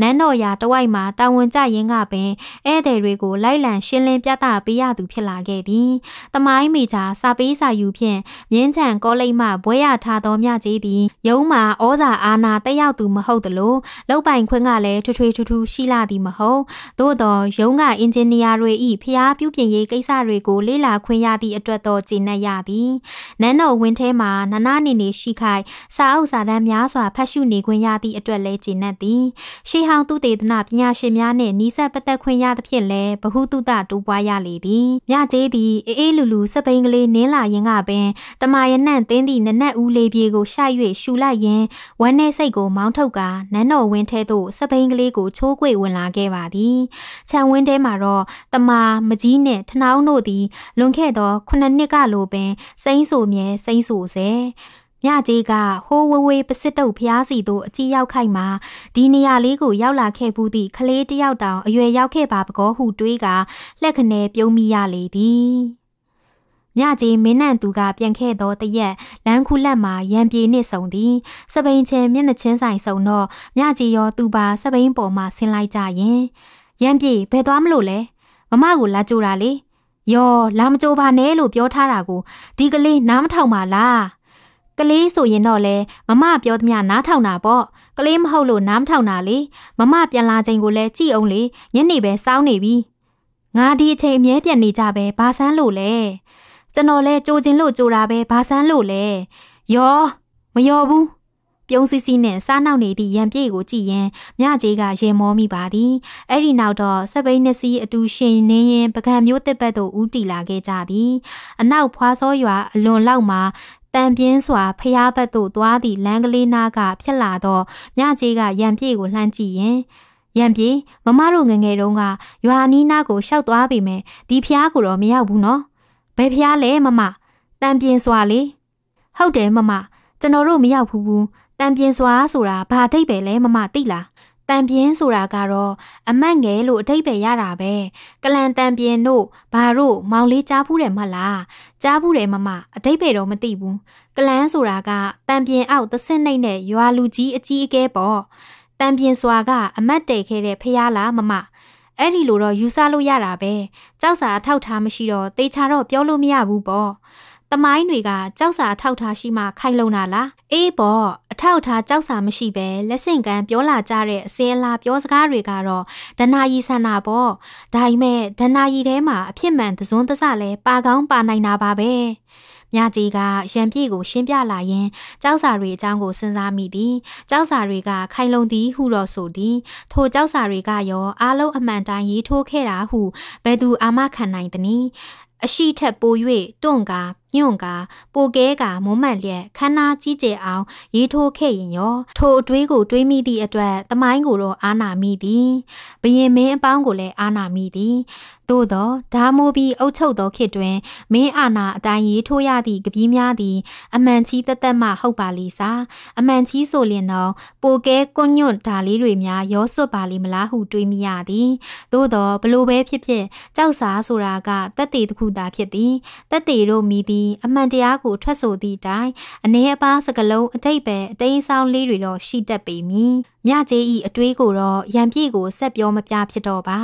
နန်းတော်ရာတဝိုက်မှာတာဝန်ကျရင်ကပင်ဧည့်သည်တွေကိုလိုက်လံရှင်းလင်းပြသပေးရသူဖြစ်လာခဲ့သည်တမိုင်းမိသားစာပေးစာယူဖြင့်မြင်းချံကောလိမ့်မှဘွဲရထားသောမြကြေးသည်ရုံးမှာဩဇာအာဏာနာတက်ရောက်သူမဟုတ်သလိုလုပ်ပိုင်ခွင့်ကလည်းထွထွထူးထူးရှိလာသည်မဟုတ်သို့တော့ရုံးကအင်ဂျင်နီယာတွေ၏ဖျားပြုပြင်ရေးကိစ္စတွေကို လေ့လာခွင့်ရသည့်အတွက်တော့ကျေနပ်ရသည်နန်းတော်ဝင်းထဲမှာနာနာနေနေရှိခိုက်စာအုပ်စာတမ်းများစွာဖတ်ရှုနေခွင့်ရသည့်အတွက်လည်းကျေနပ်သည်ရှေးဟောင်းသူတေသနပညာရှင်များနှင့်နီးစပ်ပတ်သက်ခွင့်ရသဖြင့်လည်းဘ ഹു တုတတူပွားရလေသည်မြကျေးသည်အေးအေးလူလူစပိန်ကလေးနင်းလာရင်ကပင်တမာရနန့်တင်းသည့်နနက်ဦးလေးပြေကိုရှာ၍ရှူလိုက်ရင်ဝမ်းနဲ့စိတ်စိတ်ကိုမောင်းထုတ်ကာနန်းတော်ဝင်းထဲသို့စပိန်ကလေးကိုချိုးကွေ့ဝင်လာခဲ့ပါသည်။ခြံဝင်းထဲမှာတော့တမာမကြီးနှင့်ထနောင်းတို့သည် လွန်ခဲ့သောခုနှစ်နှစ်ကလိုပင်စိမ့်ဆူမြဲစိမ့်ဆူစေမြကြီးကဟိုးဝေးဝေးပစစ်တုပ်ဖျားစီတို့အကြည့်ရောက်ခိုက်မှာဒီနေရာလေးကိုရောက်လာခဲ့ဘူးသည့်ကလေးတယောက်တောင်အရွယ်ရောက်ခဲ့ပါပကောဟုတွေးကလက်ခနဲပြုံးမိရလေသည်။မြကြီးမင်းနန့်သူကပြန်ခဲ့သောတရက်လမ်းခုလက်မှာရံပြေနှင့်ဆုံသည်စပိန်ချင်းမျက်နှချင်းဆိုင်ဆုံတော့မြကြီးရောသူပါစပိန်ပေါ်မှဆင်းလိုက်ကြရင်ရံပြေဘယ်သွားမလို့လဲမမကိုလာကြိုတာလေယောလာမကြိုပါနဲ့လို့ပြောထားတာကိုဒီကလေးနားမထောင်ပါလားကလေးဆိုရင်တော့လေမမပြောသမျှနားထောင်တာပေါ့ကလေးမဟုတ်လို့နားမထောင်တာလေမမပြန်လာချိန်ကိုလည်းကြည့်အောင်လေညနေပဲစောင်းနေပြီငါဒီအချိန်အမြဲပြန်နေကြပဲဘာဆန်းလို့လဲကျွန်တော်လဲကြိုးချင်းလို့ကြိုတာပဲဘာဆန်းလို့လဲယောမယောဘူးပြုံးစီစီနဲ့စားနောက်နေသည့်ရံပြည့်ကိုကြည့်ရင်မြကြီးကရေမောမိပါသည်အဲ့ဒီနောက်တော့စပိန်နှစ်စီးအတူရှင်နေရင်ပကံမျိုးတစ်ပတ်သို့ဦးတီလာခဲ့ကြသည် အနောက်ဖွာစောရွာအလွန်လောက်မှာတန်ပြင်းစွာဖျားဘက်သို့သွားသည့်လမ်းကလေးနားကဖြစ်လာတော့မြကြီးကရံပြည့်ကိုလှမ်းကြည့်ရင်ရံပြေမမတို့ငငယ်တုန်းကရွာနီးနားကိုရှောက်သွားပြီမယ်ဒီဖျားကိုတော့မရောက်ဘူးနော်ယ်ဖျားလဲမမတန်ပြင်းစွာလေဟုတ်တယ်မမကျွန်တော်တို့မရောက်ဘူးဘူးတန်ပြင်းစွာဆိုတာဘာအဓိပ္ပာယ်လဲမမသိလားတန်ပြင်းဆိုတာကတော့အမတ်ငယ်လို့အဓိပ္ပာယ်ရတာပဲကလန်တန်ပြင်းတို့ဘာတို့မောင်လေးကြားဖူးတယ်မလားကြားဖူးတယ်မမအဓိပ္ပာယ်တော့မသိဘူးကလန်ဆိုတာကတန်ပြင်းအောက်သစ်နှိမ့်နဲ့ရွာလူကြီးအကြီးအကဲပေါ့တန်ပြင်းစွာက အမတ်တည်ခဲ့တဲ့ဖះလားမမအဲ့ဒီလိုတော့ယူဆလို့ရတာပဲကြောက်စာအထောက်ထားမရှိတော့တေချာတော့ပြောလို့မရဘူးပေါ့တမိုင်းတွေကကြောက်စာအထောက်ထားရှိမှခိုင်လုံတာလားအေးပေါ့အထောက်ထားကြောက်စာမရှိပဲလက်ဆင့်ကမ်းပြောလာကြတဲ့အစင်းလာပြောစကားတွေကတော့ဒနာယီဆန္နာပေါ့ဒါပေမဲ့ဒနာယီထဲမှာအဖြစ်မှန်သစွန်းသစလဲပါကောင်းပါနိုင်တာပါပဲ။မြကြီးကရံပြည့်ကိုရှင်းပြလာရင်ကြောက်စာတွေအကြောင်းကိုစဉ်းစားမိသည်။ကြောက်စာတွေကခိုင်လုံသည်ဟုတော့ဆိုသည်။ထိုကြောက်စာတွေကရောအားလုံးအမှန်တိုင်းရေးထိုးခဲ့တာဟုဘယ်သူအာမခံနိုင်သနည်း။အရှိထက်ပို၍တွန့်ကာညွန့်ကပိုကဲကမွမ်းမတ်လျက်ခန္ဓာကြီးကျယ်အောင် ရေးထိုးခဲ့ရင်ရောထိုအတွေးကိုတွေးမိသည့်အတွက်တမိုင်းကိုတော့အာနာမိသည်ဘယင်မင်းအပေါင်းကိုလည်းအာနာမိသည်သို့သောဒါမိုးပြီးအုပ်ချုပ်သောခေတ်တွင်မင်းအာနာအတိုင်းရေးထိုးရသည့်ကပီးများသည် အမှန်ချီးတသက်မှဟုတ်ပါလိမ့်စာအမှန်ချီးဆိုလျင်တော့ပိုကဲကွညွန့်ဒါလေးတွေများရောစွတ်ပါလိမ့်မလားဟုတွေးမိရသည်သို့သောဘလို့ပဲဖြစ်ဖြစ်ကြောက်စာဆိုတာကတက်တေတစ်ခုသာဖြစ်သည်တက်တေတို့မိသည် အမှန်တရားကိုထွက်ဆိုသည့်အတိုင်းအ ਨੇ အပါစကလုံးအတိတ်ပဲအတိမ်းဆောင်လေးတွေတော့ရှိတတ်ပေမည်မြကြီးဤအတွေးကိုတော့ရံပြေကိုဆက်ပြောမပြဖြစ်တော့ပါ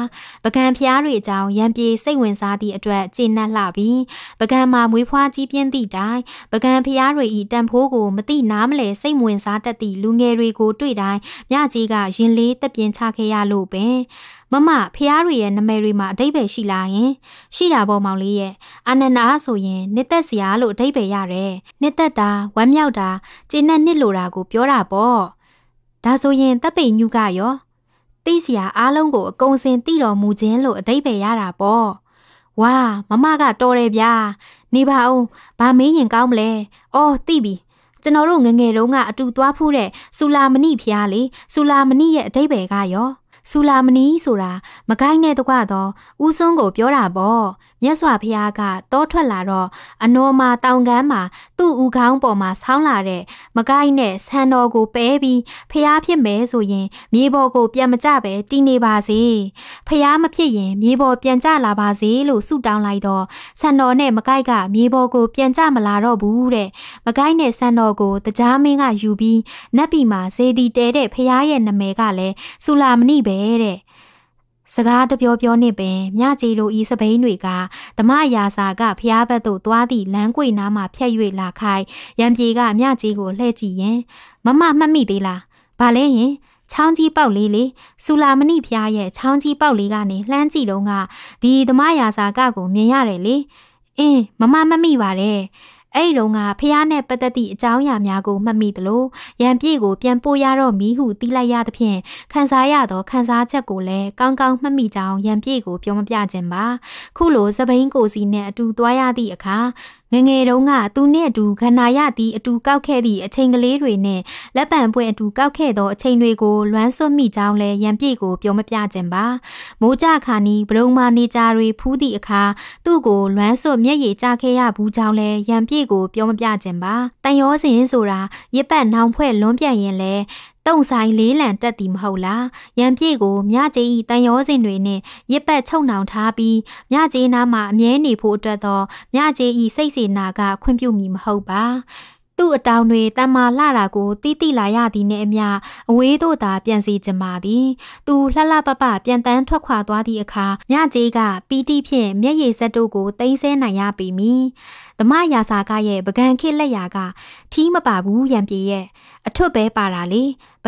ပကံဖျားတွေအကြောင်းရံပြေစိတ်ဝင်စားသည့်အတွက်ကျေနပ်လှပြီး ပကံမှာမွေးဖွားကြီးပြင်းသည့်တိုင်ပကံဖျားတွေဤတန်ဖိုးကိုမသိနားမလဲစိတ်ဝင်စားတတ်သည့်လူငယ်တွေကိုတွေ့တိုင်းမြကြီးကရင်လေးတက်ပြင်းချခဲ့ရလို့ပင်မမဖះတွေရဲ့နာမည်တွေမှာအတိတ်ပဲရှိလာရင်ရှိတာပေါ့မောင်လေးရဲ့အာနန္ဒာဆိုရင်နှစ်သက်စရာလို့အတိတ်ပဲရတယ်နှစ်သက်တာဝမ်းမြောက်တာကျေနပ်နှစ်လိုတာကိုပြောတာပေါ့ဒါဆိုရင်တပ်ပိညုကရောသိစရာအားလုံးကိုအကုန်စင်သိတော်မူခြင်းလို့အတိတ်ပဲရတာပေါ့ဝါမမကတော်တယ်ဗျာနေပါအောင်ဘာမေးရင်ကောင်းမလဲအော်သိပြီကျွန်တော်တို့ငငယ်တုန်းကအတူသွားဖူးတဲ့ဆူလာမဏိဖျားလေဆူလာမဏိရဲ့အတိတ်ပဲကရောဆူလာမဏီဆိုတာမကိုင်းတဲ့တကွတော့ဥစွန်းကိုပြောတာပေါ့မြတ်စွာဘုရားကတောထွက်လာတော့အနော်မာတောင်ကမ်းမှာသူ့ဦးခေါင်းပေါ်မှာ ဆောင်းလာတဲ့မကိုက်နဲ့ဆန်တော်ကိုပဲပြီးဘုရားဖြစ်မယ်ဆိုရင်မြေပေါ်ကိုပြန်မကြပဲတည်နေပါစေ။ဘုရားမဖြစ်ရင်မြေပေါ်ပြန်ကြလာပါစေလို့ဆုတောင်းလိုက်တော့ဆန်တော်နဲ့မကိုက်ကမြေပေါ်ကို ပြန်ကြမလာတော့ဘူးတဲ့။မကိုက်နဲ့ဆန်တော်ကိုတရားမင်းကယူပြီးနတ်ပြည်မှာဇေဒီတဲတဲ့ဘုရားရဲ့နာမည်ကလည်းဆူလာမဏိပဲတဲ့။စကားတပြောပြောနှင့်ပင်မြကြည်လိုဤစပိန်တွေကဓမ္မရာစာကဖျားဘက်သို့သွားသည့်လမ်းကွေနားမှဖြတ်၍လာခိုင်ရံပြေကမြကြည်ကိုလှည့်ကြည့်ရင် မမမှတ်မိသေးလားဘာလဲယင်ချောင်းကြီးပေါက်လေးလေဆူလာမဏိဖျားရဲ့ချောင်းကြီးပေါက်လေးကနေလှမ်းကြည့်တော့ကဒီဓမ္မရာစာကကိုမြင်ရတယ်လေအင်းမမမှတ်မိပါတယ်အဲ့ဒီတော့ကဖះနဲ့ပတ်သက်သည့်အကြောင်းအရာများကိုမှတ်မိသလိုရန်ပြေကို ပြန်ပို့ရတော့မီးဟုသိလိုက်ရသဖြင့်ခန်းစားရသောခန်းစားချက်ကိုလည်းကောင်းကောင်းမှတ်မိကြောင်းရန်ပြေကို ပြောမပြခြင်းပါခုလိုစပိန်ကိုစီနဲ့အတူသွားရသည့်အခါငငယ်တုန်းကသူနဲ့အတူခန္ဓာရသည်အတူကောက်ခဲ့သည့် အချိန်ကလေးတွေနဲ့လက်ပံပွင့်အတူကောက်ခဲ့သောအချိန်တွေကိုလွမ်းဆွတ်မိကြောင်းလဲရန်ပြည့်ကို ပြောမပြခြင်းပါမိုးကြခါနီးဘရုံမာနေကြတွေဖူးသည့်အခါသူ့ကိုလွမ်းဆွတ်မျက်ရည်ကျခဲ့ရဘူးကြောင်းလဲရန်ပြည့်ကိုပြောမပြခြင်းပါတန်ရောစင်ဆိုတာရစ်ပတ်နှောင်ဖွဲ့လွန်ပြန်ရင်လဲတုံဆိုင်လေးလံတက်သည်မဟုတ်လားရံပြည့်ကိုမြကြေးဤတန်ရောစင်တွေနဲ့ရစ်ပတ်ချုပ်နှောင်ထားပြီးမြကြေးနားမှာအမြဲနေဖို့အတွက်တော့မြကြေးဤစိတ်စေနာကခွင့်ပြုမည်မဟုတ်ပါသူ့အတောင်တွေတမ္မာလာတာကိုတီးတီးလာရသည်နှင့်အမျှအဝေးသို့သာပြန်စီကြမာသည်။သူလှလှပပပြန်တန်းထွက်ခွာသွားသည့်အခါညကြီးကပီတိဖြင့်မျက်ရည်စက်တို့ကိုတိမ့်ဆဲနိုင်ရပေမည်။ဓမ္မရာစာကရဲ့ပကံခိလက်ရာကထီးမပါဘူးရံပြေရဲ့အထွတ်ပဲပါတာလေ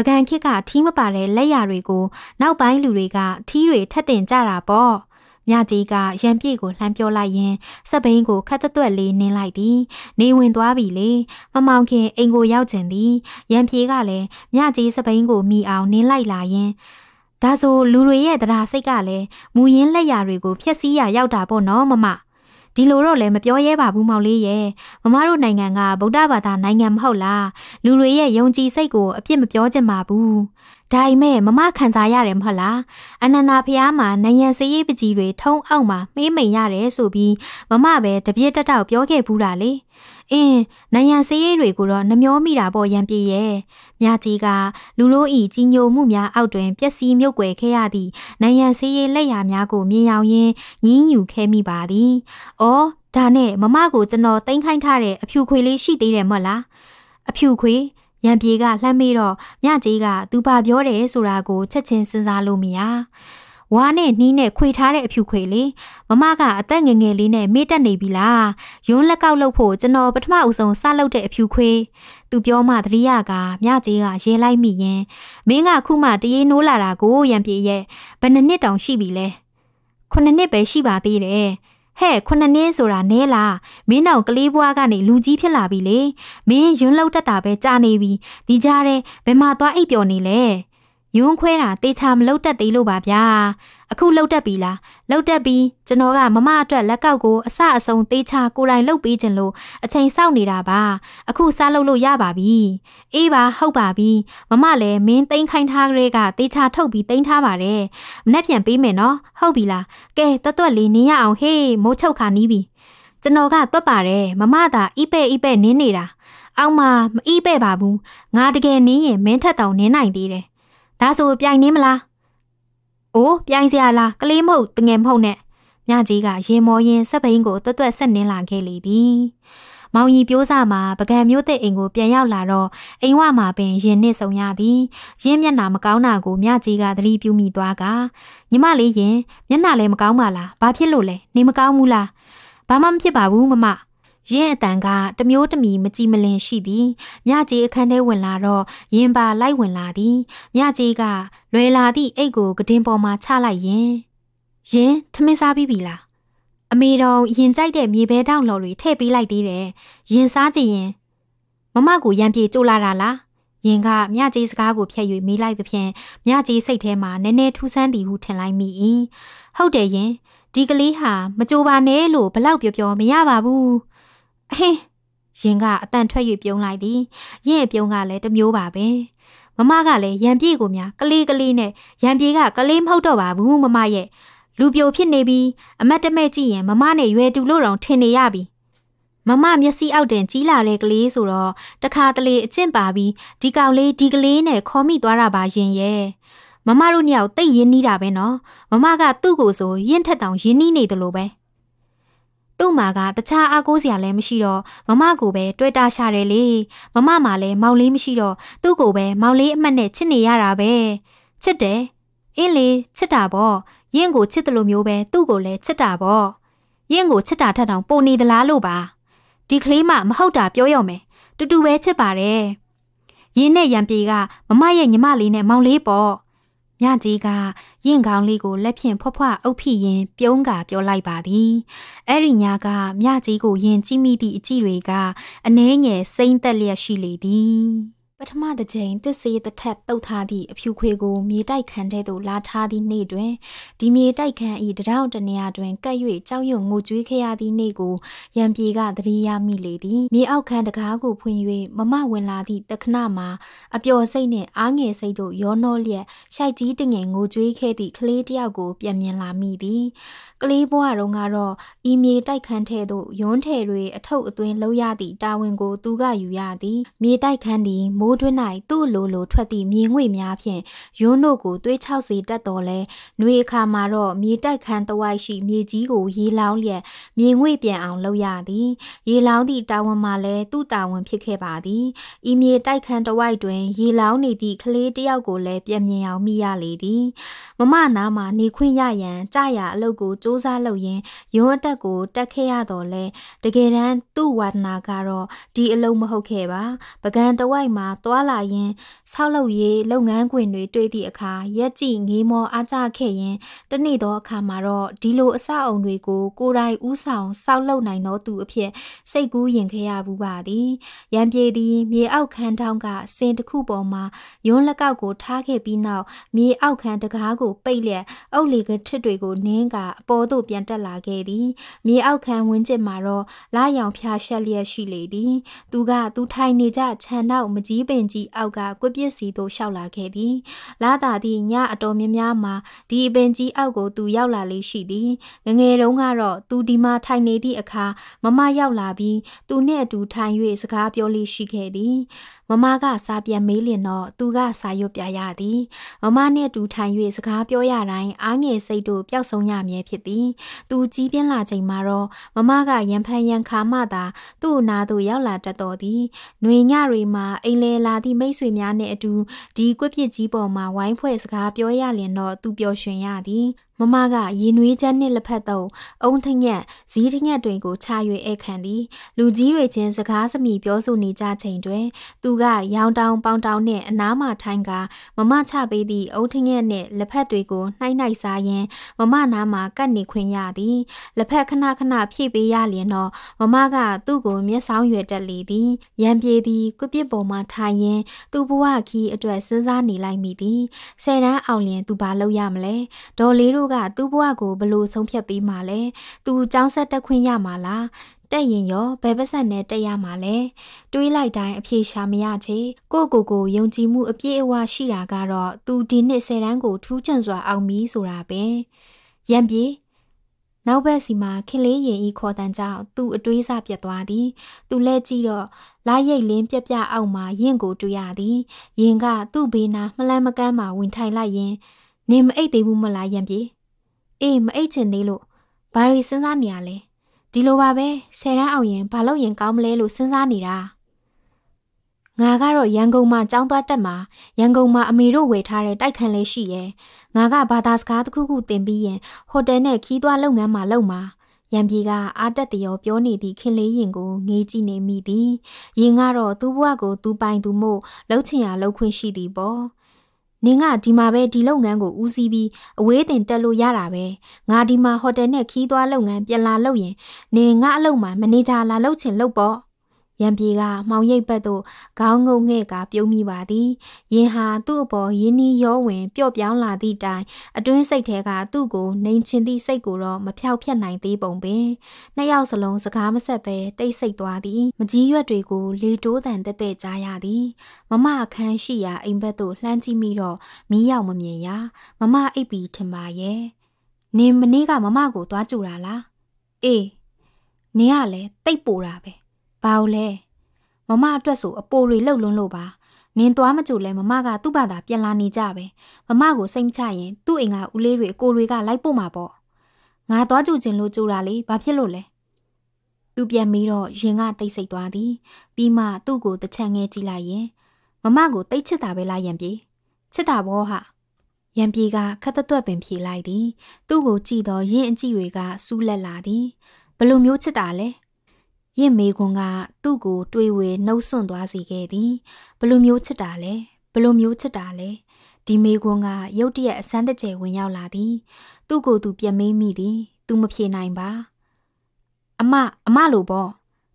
ကံခစ်ကအထီးမပါတဲ့လက်ရာတွေကိုနောက်ပိုင်းလူတွေကအထီးတွေထက်တင်ကြတာပေါ့မြကြီးကရံပြည့်ကိုလှမ်းပြောလိုက်ရင်စပိန်ကိုခတ်တွက်လေးနင်းလိုက်သည် နေဝင်သွားပြီလေမမောင်ခင်အိမ်ကိုရောက်ကျင်သည်ရံပြေကလည်းမြကြီးစပိန်ကိုမိအောင်နင်းလိုက်လာရင်ဒါဆိုလူတွေရဲ့တရားစိတ်ကလည်းမူရင်းလက်ရာတွေကိုဖျက်ဆီးရရောက်တာပေါ့နော်မမဒီလိုတော့လည်းမပြောရဲပါဘူးမောင်လေးရဲ့မမတို့နိုင်ငံကဗုဒ္ဓဘာသာနိုင်ငံမဟုတ်လားလူတွေရဲ့ယုံကြည်စိတ်ကိုအပြစ်မပြောချင်ပါဘူးဒါပေမဲ့မမခံစားရတယ်မဟုတ်လားအနန္ဒာဖျားမှာနိုင်ငံစည်းရေးပကြီးတွေထုံးအောက်မှာမေးမိန်ရတယ်ဆိုပြီးမမပဲတပြစ်တက်တောက်ပြောခဲ့ဘူးတာလေအင်းနိုင်ရန်စည်ရိတ်တွေကိုတော့နှမျောမိတာပေါ့ရန်ပြည့်ရဲ့မြကြီးကလူတို့ဤကြီးညိုမှုများအောက်တွင်ပျက်စီးမြုပ်ွယ်ခဲ့ရသည့်နိုင်ရန်စည်ရိတ်လက်ရာများကိုမြင်ရောက်ရင်းငင်းညူခဲမိပါသည်။အော်ဒါနဲ့မမကိုကျွန်တော်တင်ခိုင်းထားတဲ့အဖြူခွေလေးရှိသေးတယ်မဟုတ်လား။အဖြူခွေရန်ပြေကလှမ်းမေးတော့မြကြီးက သူပါပြောတယ်ဆိုတာကိုချက်ချင်းစဉ်းစားလို့မရ။ဝါနဲ့နီးနဲ့ခွေထားတဲ့အဖြူခွေလေးမမကအသက်ငယ်ငယ်လေးနဲ့မေ့တက်နေပြီလားယွန်းလက်ကောက်လုပ်ဖို့ကျွန်တော်ပထမအဆုံးစလုပ်တဲ့အဖြူခွေသူပြောမှသတိရကမြကြီးကရဲလိုက်မိရင်မင်းကခုမှတရေနိုးလာတာကိုရံပြေရဲ့ဘယ်နှစ်တောင်ရှိပြီလဲခုနှစ်နှစ်ပဲရှိပါသေးတယ်ဟဲ့ခုနှစ်နှစ်ဆိုတာနဲလားမင်းနောက်ကလေးဘွားကနေလူကြီးဖြစ်လာပြီလေမင်းယွန်းလောက်တက်တာပဲကြာနေပြီဒီကြားထဲဘယ်မှာသွားအိပ်ပျော်နေလဲယွန်းခွဲတာတေချာမလုတ်တက်သေးလို့ပါဗျာအခုလုတ်တက်ပြီလားလုတ်တက်ပြီးကျွန်တော်ကမမအတွက်လက်ကောက်ကိုအစအဆုံးတေချာကိုယ်တိုင်လုတ်ပေးခြင်းလို့အချိန်စောင့်နေတာပါအခုစားလုတ်လို့ရပါပြီအေးပါဟုတ်ပါပြီမမလည်းမင်းတိမ့်ခိုင်းထားကလေးကတေချာထုတ်ပြီးတိမ့်ထားပါတယ်မနေ့ပြန်ပေးမယ်နော် ဟုတ်ပြီလားကဲတွတ်တွတ်လေးနင်းရအောင်ဟေးမိုးချုပ်ခါနီးပြီကျွန်တော်ကတွတ်ပါတယ်မမသာအိပဲ့အိပဲ့နင်းနေတာအောက်မှာမအိပဲ့ပါဘူးငါတကယ်နင်းရင်မင်းထက်တောင်နင်းနိုင်သေးတယ်။ဒါဆိုပြိုင်နေမလား။အိုးပြိုင်စရာလားကလေးမဟုတ်တငယ်မဟုတ်နဲ့။မြကြီးကရေမောရင်စက်ဘိန်းကိုတွတ်တွတ်ဆက်နင်းလာခဲ့လေသည်။မောင်ကြီးပြိုးစာမှာပကံမျိုးတဲ့အိမ်ကိုပြန်ရောက်လာတော့အိမ်ဝမှာပင်ရင်နှစ်ဆုံရသည်။ရင်းမျက်နှာမကောင်းတာကိုမြကြီးကသတိပြုမိသွားကညီမလေးရင်မျက်နှာလည်းမကောင်းပါလား။ဘာဖြစ်လို့လဲ။နေမကောင်းဘူးလား။ဘာမှမဖြစ်ပါဘူးမမ။ရင်းအတန်ကတမျိုးတမီမကြည်မလင်ရှိသည်မြကြီးအခန်းထဲဝင်လာတော့ရင်ပါလိုက်ဝင်လာသည်မြကြီးကလွယ်လာသည့်အိတ်ကိုကဒင်းပေါ်မှာချလိုက်ရင်ရင်ထမင်းစားပြီးပြီလားအမေတော်ရင်ကြိုက်တဲ့မြေဘဲတောင်လော်တွေထည့်ပေးလိုက်သေးတယ်ရင်စားကြည့်ရင်မမကိုရံပြေကြိုလာတာလားရင်ကမြကြီးစကားကိုဖြတ်၍မေးလိုက်သဖြင့်မြကြီးစိတ်ထဲမှာနည်းနည်းထူးဆန်းသည်ဟုထင်လိုက်မိ၏ဟုတ်တယ်ရင်ဒီကလေးဟာမကြိုပါနဲ့လို့ဘလောက်ပြောပြောမရပါဘူးအဟင်းရင်ကအတန်ထွက်၍ပြုံးလိုက်သည်။ရင်အပြုံးကလည်းတမျိုးပါပဲ။မမကလည်းရံပြေကိုများကလေးကလေးနဲ့ရံပြေကကလေးမဟုတ်တော့ပါဘူးမမရဲ့။လူပြိုဖြစ်နေပြီးအမတ်တမဲ့ကြည့်ရင်မမနဲ့ရွယ်တူလို့တောင်ထင်နေရပြီ။မမမျက်စိအောက်တင်ကြီးလာတဲ့ကလေးဆိုတော့တခါတလေအကျင့်ပါပြီးဒီကောင်လေးဒီကလေးနဲ့ခေါ်မိသွားတာပါရင်ရဲ့။မမတို့နှစ်ယောက်တိတ်ရင်းနှီးတာပဲနော်။မမကသူ့ကိုဆို ရင်းထက်တောင်ရင်းနှီးနေတယ်လို့ပဲ။သူ့မှာကတခြားအားကိုးစရာလည်းမရှိတော့မမကိုပဲတွေ့တာရှာတယ်လေမမမှာလည်းမောင်လေးမရှိတော့သူ့ကိုပဲမောင်လေးအမှတ်နဲ့ချစ်နေရတာပဲချစ်တယ်အင်းလေချစ်တာပေါ့ရင့်ကိုချစ်တယ်လို့မျိုးပဲသူ့ကိုလည်းချစ်တာပေါ့ရင့်ကိုချစ်တာထက်တောင်ပိုနေသလားလို့ပါဒီကလေးမှမဟုတ်တာပြောရမယ်တူတူပဲချစ်ပါတယ်ရင်းနဲ့ရံပြေကမမရဲ့ညီမလေးနဲ့မောင်လေးပေါ့မြကြီးကရင့်ကောင်းလေးကိုလက်ဖြင့်ဖွဖွအုပ်ဖြစ်ရင်ပြုံးကပြောလိုက်ပါသည်အဲ့ဒီညာကမြကြီးကိုယင်ကြည့်မိသည့်အကြည့်တွေက အနှဲငယ်စိမ့်သက်လျက်ရှိလေသည်ပထမတစ်ကြိမ်တစ်စေးတစ်ထက်တုတ်ထားသည့်အဖြူခွေကိုမြေတိုက်ခန်းထဲသို့လာထားသည့်နေ့တွင်ဒီမြေတိုက်ခန်းဤတရောင်တနေရာတွင်ကပ်၍ကြောက်ရွံ့ငိုကြွေးခဲ့ရသည့်နေ့ကိုရံပြေကသတိရမိလေသည်မြေအောက်ခန်းတကားကိုဖွင့်၍မမဝင်လာသည့်တခဏမှာအပျော်စိတ်နှင့်အားငယ်စိတ်တို့ရောနှောလျက်ရှိုက်ကြီးတငယ်ငိုကြွေးခဲ့သည့်ကလေးတစ်ယောက်ကို ပြန်မြင်လာမိသည်ကလေးဘွားတော်ကတော့ဤမြေတိုက်ခန်းထဲသို့ရုံးထဲတွေအထုပ်အသွင်းလောက်ရသည့်တာဝန်ကိုသူကယူရသည်မြေတိုက်ခန်းသည်မိုးမိုးတွင်း၌သူ့လိုလိုထွက်သည့်မြေငွေ့များဖြင့်ရုံးတို့ကိုသွေးချောက်စေတတ်တော်လဲနှွေအခါမှာတော့မြေတိုက်ခန်းတဝိုက်ရှိမြေကြီးကိုရေလောင်းလျက်မြေငွေ့ပြန်အောင်လုပ်ရသည်ရေလောင်းသည့်တာဝန်မှာလည်းသူ့တာဝန်ဖြစ်ခဲ့ပါသည်ဤမြေတိုက်ခန်းတဝိုက်တွင်ရေလောင်းနေသည့်ကလေးတယောက်ကိုလည်းပြန်မြင်အောင်မိရလေသည်မမနာမှာနေခွင့်ရရန်ကြရအလုပ်ကိုစူးစမ်းလုပ်ရင်းရုံးအတက်ကိုတက်ခဲ့ရတော်လဲတကယ်တမ်းသူ့ဝါဒနာကတော့ဒီအလုံးမဟုတ်ခဲ့ပါပကံတဝိုက်မှာသွာလာရင်းဆောက်လုပ်ရေးလုပ်ငန်းခွင်တွေတွေ့သည့်အခါရက်ကြည်ငေးမောအားကျခဲ့ရင်တနေ့သောအခါမှာတော့ဒီလိုအဆောက်အုံတွေကို ကိုယ်တိုင်ဦးဆောင် ဆောက်လုပ်နိုင်သောသူအဖြစ်စိတ်ကူးယဉ်ခဲ့ရဘူးပါသည်ရန်ပြေသည် မြေအောက်ခန်းထောင်းကစင်တစ်ခုပေါ်မှာယွန်းလက်ကောက်ကိုထားခဲ့ပြီးနောက်မြေအောက်ခန်းတကားကိုပိတ်လျက်အုပ်လီကထစ်တွေကိုနင်းကအပေါ်သို့ပြန်တက်လာခဲ့သည်မြေအောက်ခန်းဝင်းကျင်မှာတော့လာရောင်ဖျားရှက်လျက်ရှိလေသည် သူက သူထိုင်နေကြခြံနောက်မကြီးပပင်ကြီးအောက်ကကွပစ္စည်းသို့လျှောက်လာခဲ့သည် လာသာသည့်ညအတော်များများမှာဒီအပင်ကြီးအောက်ကိုသူရောက်လာလေးရှိသည်ငငယ်တုန်းကတော့သူဒီမှာထိုင်နေသည့်အခါမမရောက်လာပြီးသူနှင့်အတူထိုင်၍စကားပြောလေးရှိခဲ့သည်မမကစာပြန်မေးလင်တော့သူကစာရွတ်ပြရသည်မမနှင့်တူထိုင်၍စကားပြောရတိုင်းအားငယ်စိတ်တို့ပျောက်ဆုံးရမည်ဖြစ်သည် သူကြီးပြင်းလာချိန်မှာတော့မမကရံဖန်ရံခါမှသာသူ့နာသို့ရောက်လာတတ်တော်သည်နှွေညတွေမှာအိမ်လေလာသည့်မိတ်ဆွေများနှင့်အတူဒီကွက်ပစ်ကြီးပေါ်မှာဝိုင်းဖွဲ့စကားပြောရလင်တော့သူပျော်ရွှင်ရသည်မမကရေနွေးချက်နှင့်လက်ဖက်သုံးအုံထညက်ဇီးထညက်တွင်ကိုချ၍ဧခံသည် လူကြီးတွေချင်းစကားစမိပြောဆိုနေကြချိန်တွင်သူကရောင်တောင်ပေါင်တောင်နှင့်အနားမှထိုင်ကမမချပေးသည့်အုံထညက်နှင့်လက်ဖက်တွေကိုနှိုက်နှိုက်စားရင်းမမနားမှာကပ်နေခွင့်ရသည်လက်ဖက်ခဏခဏဖြည့်ပေးရလျင်တော့မမကသူ့ကိုမျက်စောင်းရွယ်တက်လေသည်ရံပြေသည်ကွပစ်ပေါ်မှထိုင်ရင်းသူ့ဘဝခီးအတွက်စဉ်းစားနေလိုက်မိသည်ဆယ်တန်းအောင်လျင် သူဘာလုပ်ရမလဲဒေါ်လေးတို့ကသူ့ဘဝကိုဘလို့ဆုံးဖြတ်ပြီးမှလဲသူចောင်းဆက်တက်ခွင့်ရမှာလားတက်ရင်ရောဘယ်ပတ်ဆက်နဲ့တက်ရမှာလဲတွေးလိုက်တိုင်းအဖြေရှာမရချေကိုကိုကိုယုံကြည်မှုအပြည့်အဝရှိတာကတော့သူဒီနှစ်၁၀တန်းကိုထူးချွန်စွာအောင်မီးဆိုတာပဲရံပြေနောက်ဘက်စီမှာခင်လေးရင်ဤခေါ်တန်ကြောင့်သူ့အတွေးစပြတ်သွားသည်သူလဲကြည့်တော့လာရိတ်လင်းပြက်ပြအောင်မှာရင်ကိုတွေ့ရသည်ရင်က သူ့ဘေးနားမလန်းမကန်းမှာဝင်ထိုင်လိုက်ရင်နေမအိပ်သေးဘူးမလားရံပြေအေးမအိတ်ချင်သေးလို့ဘာရီစဉ်းစားနေရလဲဒီလိုပါပဲဆယ်တန်းအောင်ရင်ဘာလို့ရင်ကောင်းမလဲလို့စဉ်းစားနေတာငါကတော့ရန်ကုန်မှာကျောင်းသွားတက်မှာရန်ကုန်မှာအမေတို့ဝယ်ထားတဲ့တိုက်ခန်းလေးရှိရဲငါကဘာသာစကားတစ်ခုခုသင်ပြီးရင်ဟိုတယ်နဲ့ခီးသွားလုပ်ငန်းမှာလုပ်မှာရန်ပြေကအာတက်တရောပြောနေသည့်ခင်လေးရင်ကိုငေးကြည့်နေမိသည်ရင်ကတော့သူ့ဘဝကိုသူပိုင်သူမို့လှုပ်ချင်ရာလှုပ်ခွင့်ရှိသည်ပေါ့နင်ကဒီမှာပဲဒီလုပ်ငန်းကိုဦးစီးပြီးအဝေးတင်တက်လို့ရတာပဲငါဒီမှာဟိုတယ်နဲ့ခီးသွားလုပ်ငန်းပြန်လာလုပ်ရင်နင်ငါအလုပ်မှာမန်နေဂျာလာလုပ်ချင်လုပ်ပေါ့ရန်ပြေကမှောင်ရိပ်ဘက်သို့ခေါင်းငုံငဲ့ကပြုံးမိပါသည်ယင်ဟာသူ့အပေါ်ယင်းနီရောဝင်ပျော့ပြောင်းလာသည့်တိုင်အတွင်းစိတ်ထဲကသူ့ကိုနှိမ်ချင်သည့်စိတ်ကိုတော့မဖြောက်ဖြတ်နိုင်သေးပုံပင်နှစ်ယောက်စလုံးစကားမဆက်ပဲတိတ်ဆိတ်သွားသည် မကြီးရွက်တွေကို လေတိုးတန်တက်တက်ကြားရသည်မမအခန်းရှိရာအိမ်ဘက်သို့လှမ်းကြည့်မိတော့မီးရောက်မမြင်ရမမအိပ်ပြီးထင်ပါရဲ့နင်မနေ့ကမမကိုသွားကြူတာလားအေးနင်ကလည်းတိတ်ပူတာပဲဘာလို့လဲမမအတွက်ဆိုအပိုတွေလှုပ်လွန်းလို့ပါနင်သွားမကြိုလဲမမကသူ့ဘာသာပြန်လာနေကြပဲမမကိုစိတ်မချရင် သူ့အိမ်ကဦးလေးတွေအကိုတွေကလိုက်ပို့မှာပေါ့ငါသွားကြိုချင်လို့ကြိုတာလေဘာဖြစ်လို့လဲသူပြန်ပြီးတော့ရင်ကတိတ်ဆိတ်သွားသည်ပြီးမှသူ့ကိုတစ်ချက်ငဲကြည့်လိုက်ရင်မမကိုတိတ်ချစ်တာပဲလားယံပြေချစ်တာဘောဟာရံပြေကခက်တွက်ပင်ဖြေလိုက်သည် သူ့ကိုကြည့်တော့ရင်းအကြည့်တွေကစူးလက်လာသည်ဘလို့မျိုးချစ်တာလဲရင့်မေကွန်းကသူ့ကို တွေးဝဲနှုတ်ဆွန့်သွားစေခဲ့သည်ဘလိုမျိုးချစ်တာလဲဘလိုမျိုးချစ်တာလဲဒီမေကွန်းကရုတ်တရက်အစမ်းတကျယ်ဝင်ရောက်လာသည် သူ့ကိုယ်သူပြက်မေးမိသည်သူမဖြေနိုင်ပါအမအမလို့ပေါ့